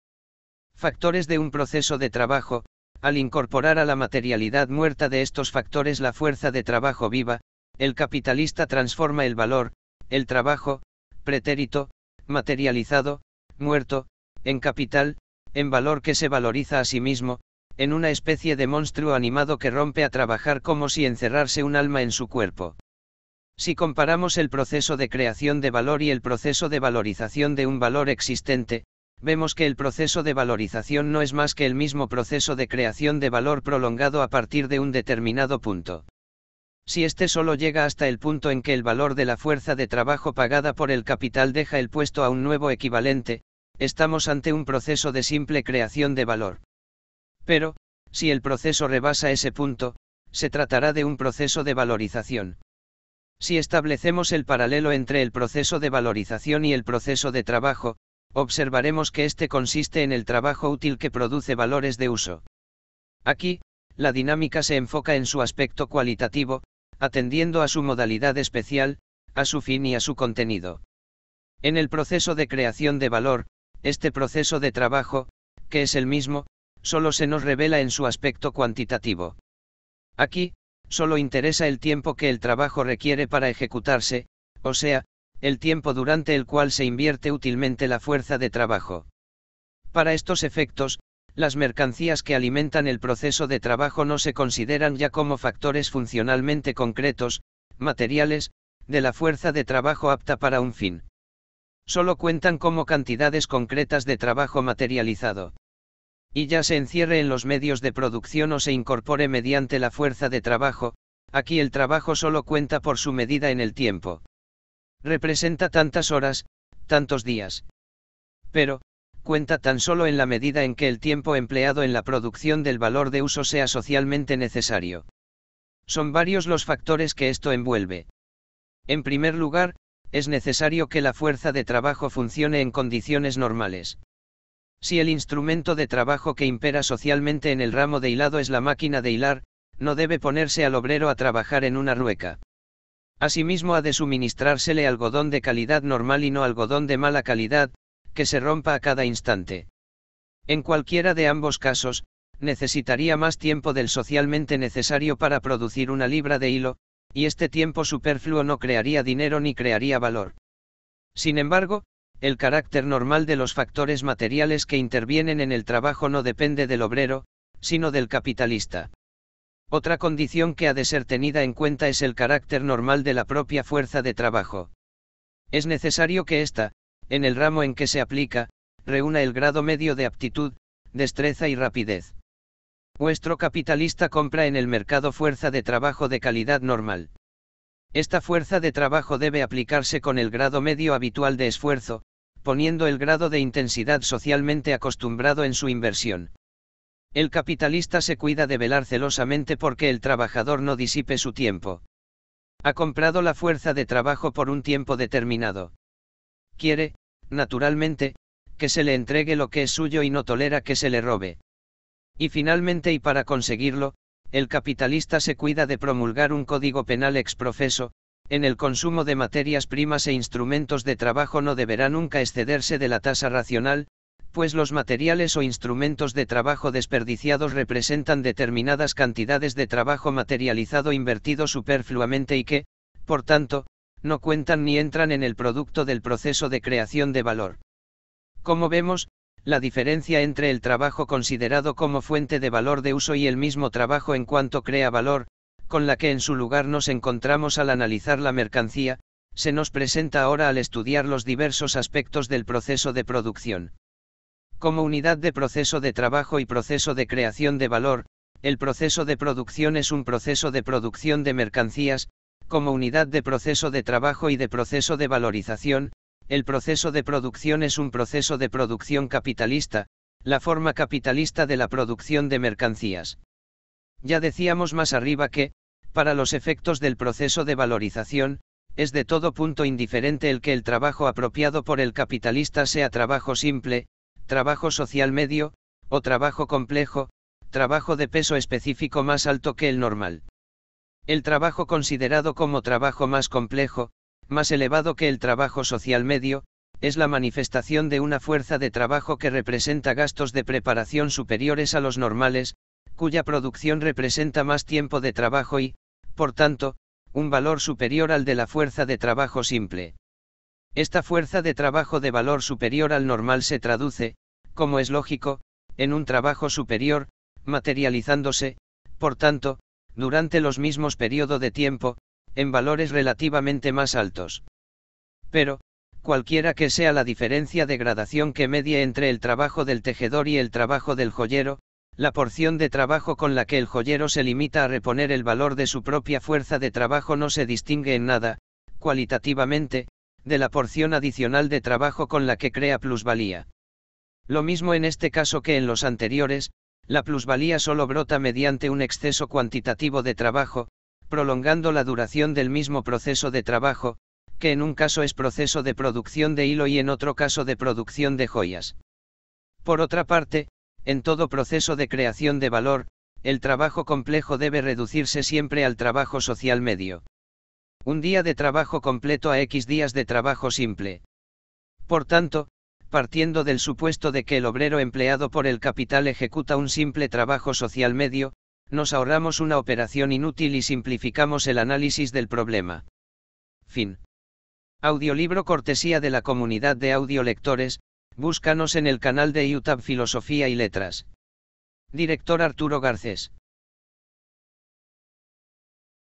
factores de un proceso de trabajo, al incorporar a la materialidad muerta de estos factores la fuerza de trabajo viva, el capitalista transforma el valor, el trabajo, pretérito, materializado, muerto, en capital, en valor que se valoriza a sí mismo, en una especie de monstruo animado que rompe a trabajar como si encerrarse un alma en su cuerpo. Si comparamos el proceso de creación de valor y el proceso de valorización de un valor existente, vemos que el proceso de valorización no es más que el mismo proceso de creación de valor prolongado a partir de un determinado punto. Si éste solo llega hasta el punto en que el valor de la fuerza de trabajo pagada por el capital deja el puesto a un nuevo equivalente, estamos ante un proceso de simple creación de valor. Pero, si el proceso rebasa ese punto, se tratará de un proceso de valorización. Si establecemos el paralelo entre el proceso de valorización y el proceso de trabajo, observaremos que este consiste en el trabajo útil que produce valores de uso. Aquí, la dinámica se enfoca en su aspecto cualitativo, atendiendo a su modalidad especial, a su fin y a su contenido. En el proceso de creación de valor, este proceso de trabajo, que es el mismo, solo se nos revela en su aspecto cuantitativo. Aquí, solo interesa el tiempo que el trabajo requiere para ejecutarse, o sea, el tiempo durante el cual se invierte útilmente la fuerza de trabajo. Para estos efectos, las mercancías que alimentan el proceso de trabajo no se consideran ya como factores funcionalmente concretos, materiales, de la fuerza de trabajo apta para un fin solo cuentan como cantidades concretas de trabajo materializado. Y ya se encierre en los medios de producción o se incorpore mediante la fuerza de trabajo, aquí el trabajo solo cuenta por su medida en el tiempo. Representa tantas horas, tantos días. Pero, cuenta tan solo en la medida en que el tiempo empleado en la producción del valor de uso sea socialmente necesario. Son varios los factores que esto envuelve. En primer lugar, es necesario que la fuerza de trabajo funcione en condiciones normales. Si el instrumento de trabajo que impera socialmente en el ramo de hilado es la máquina de hilar, no debe ponerse al obrero a trabajar en una rueca. Asimismo ha de suministrársele algodón de calidad normal y no algodón de mala calidad, que se rompa a cada instante. En cualquiera de ambos casos, necesitaría más tiempo del socialmente necesario para producir una libra de hilo, y este tiempo superfluo no crearía dinero ni crearía valor. Sin embargo, el carácter normal de los factores materiales que intervienen en el trabajo no depende del obrero, sino del capitalista. Otra condición que ha de ser tenida en cuenta es el carácter normal de la propia fuerza de trabajo. Es necesario que ésta, en el ramo en que se aplica, reúna el grado medio de aptitud, destreza y rapidez. Vuestro capitalista compra en el mercado fuerza de trabajo de calidad normal. Esta fuerza de trabajo debe aplicarse con el grado medio habitual de esfuerzo, poniendo el grado de intensidad socialmente acostumbrado en su inversión. El capitalista se cuida de velar celosamente porque el trabajador no disipe su tiempo. Ha comprado la fuerza de trabajo por un tiempo determinado. Quiere, naturalmente, que se le entregue lo que es suyo y no tolera que se le robe. Y finalmente y para conseguirlo, el capitalista se cuida de promulgar un código penal exprofeso, en el consumo de materias primas e instrumentos de trabajo no deberá nunca excederse de la tasa racional, pues los materiales o instrumentos de trabajo desperdiciados representan determinadas cantidades de trabajo materializado invertido superfluamente y que, por tanto, no cuentan ni entran en el producto del proceso de creación de valor. Como vemos, la diferencia entre el trabajo considerado como fuente de valor de uso y el mismo trabajo en cuanto crea valor, con la que en su lugar nos encontramos al analizar la mercancía, se nos presenta ahora al estudiar los diversos aspectos del proceso de producción. Como unidad de proceso de trabajo y proceso de creación de valor, el proceso de producción es un proceso de producción de mercancías, como unidad de proceso de trabajo y de proceso de valorización, el proceso de producción es un proceso de producción capitalista, la forma capitalista de la producción de mercancías. Ya decíamos más arriba que, para los efectos del proceso de valorización, es de todo punto indiferente el que el trabajo apropiado por el capitalista sea trabajo simple, trabajo social medio, o trabajo complejo, trabajo de peso específico más alto que el normal. El trabajo considerado como trabajo más complejo, más elevado que el trabajo social medio, es la manifestación de una fuerza de trabajo que representa gastos de preparación superiores a los normales, cuya producción representa más tiempo de trabajo y, por tanto, un valor superior al de la fuerza de trabajo simple. Esta fuerza de trabajo de valor superior al normal se traduce, como es lógico, en un trabajo superior, materializándose, por tanto, durante los mismos periodos de tiempo, en valores relativamente más altos. Pero, cualquiera que sea la diferencia de gradación que medie entre el trabajo del tejedor y el trabajo del joyero, la porción de trabajo con la que el joyero se limita a reponer el valor de su propia fuerza de trabajo no se distingue en nada, cualitativamente, de la porción adicional de trabajo con la que crea plusvalía. Lo mismo en este caso que en los anteriores, la plusvalía solo brota mediante un exceso cuantitativo de trabajo, prolongando la duración del mismo proceso de trabajo, que en un caso es proceso de producción de hilo y en otro caso de producción de joyas. Por otra parte, en todo proceso de creación de valor, el trabajo complejo debe reducirse siempre al trabajo social medio. Un día de trabajo completo a X días de trabajo simple. Por tanto, partiendo del supuesto de que el obrero empleado por el capital ejecuta un simple trabajo social medio, nos ahorramos una operación inútil y simplificamos el análisis del problema. Fin. Audiolibro cortesía de la comunidad de audiolectores, búscanos en el canal de YouTube Filosofía y Letras. Director Arturo Garcés.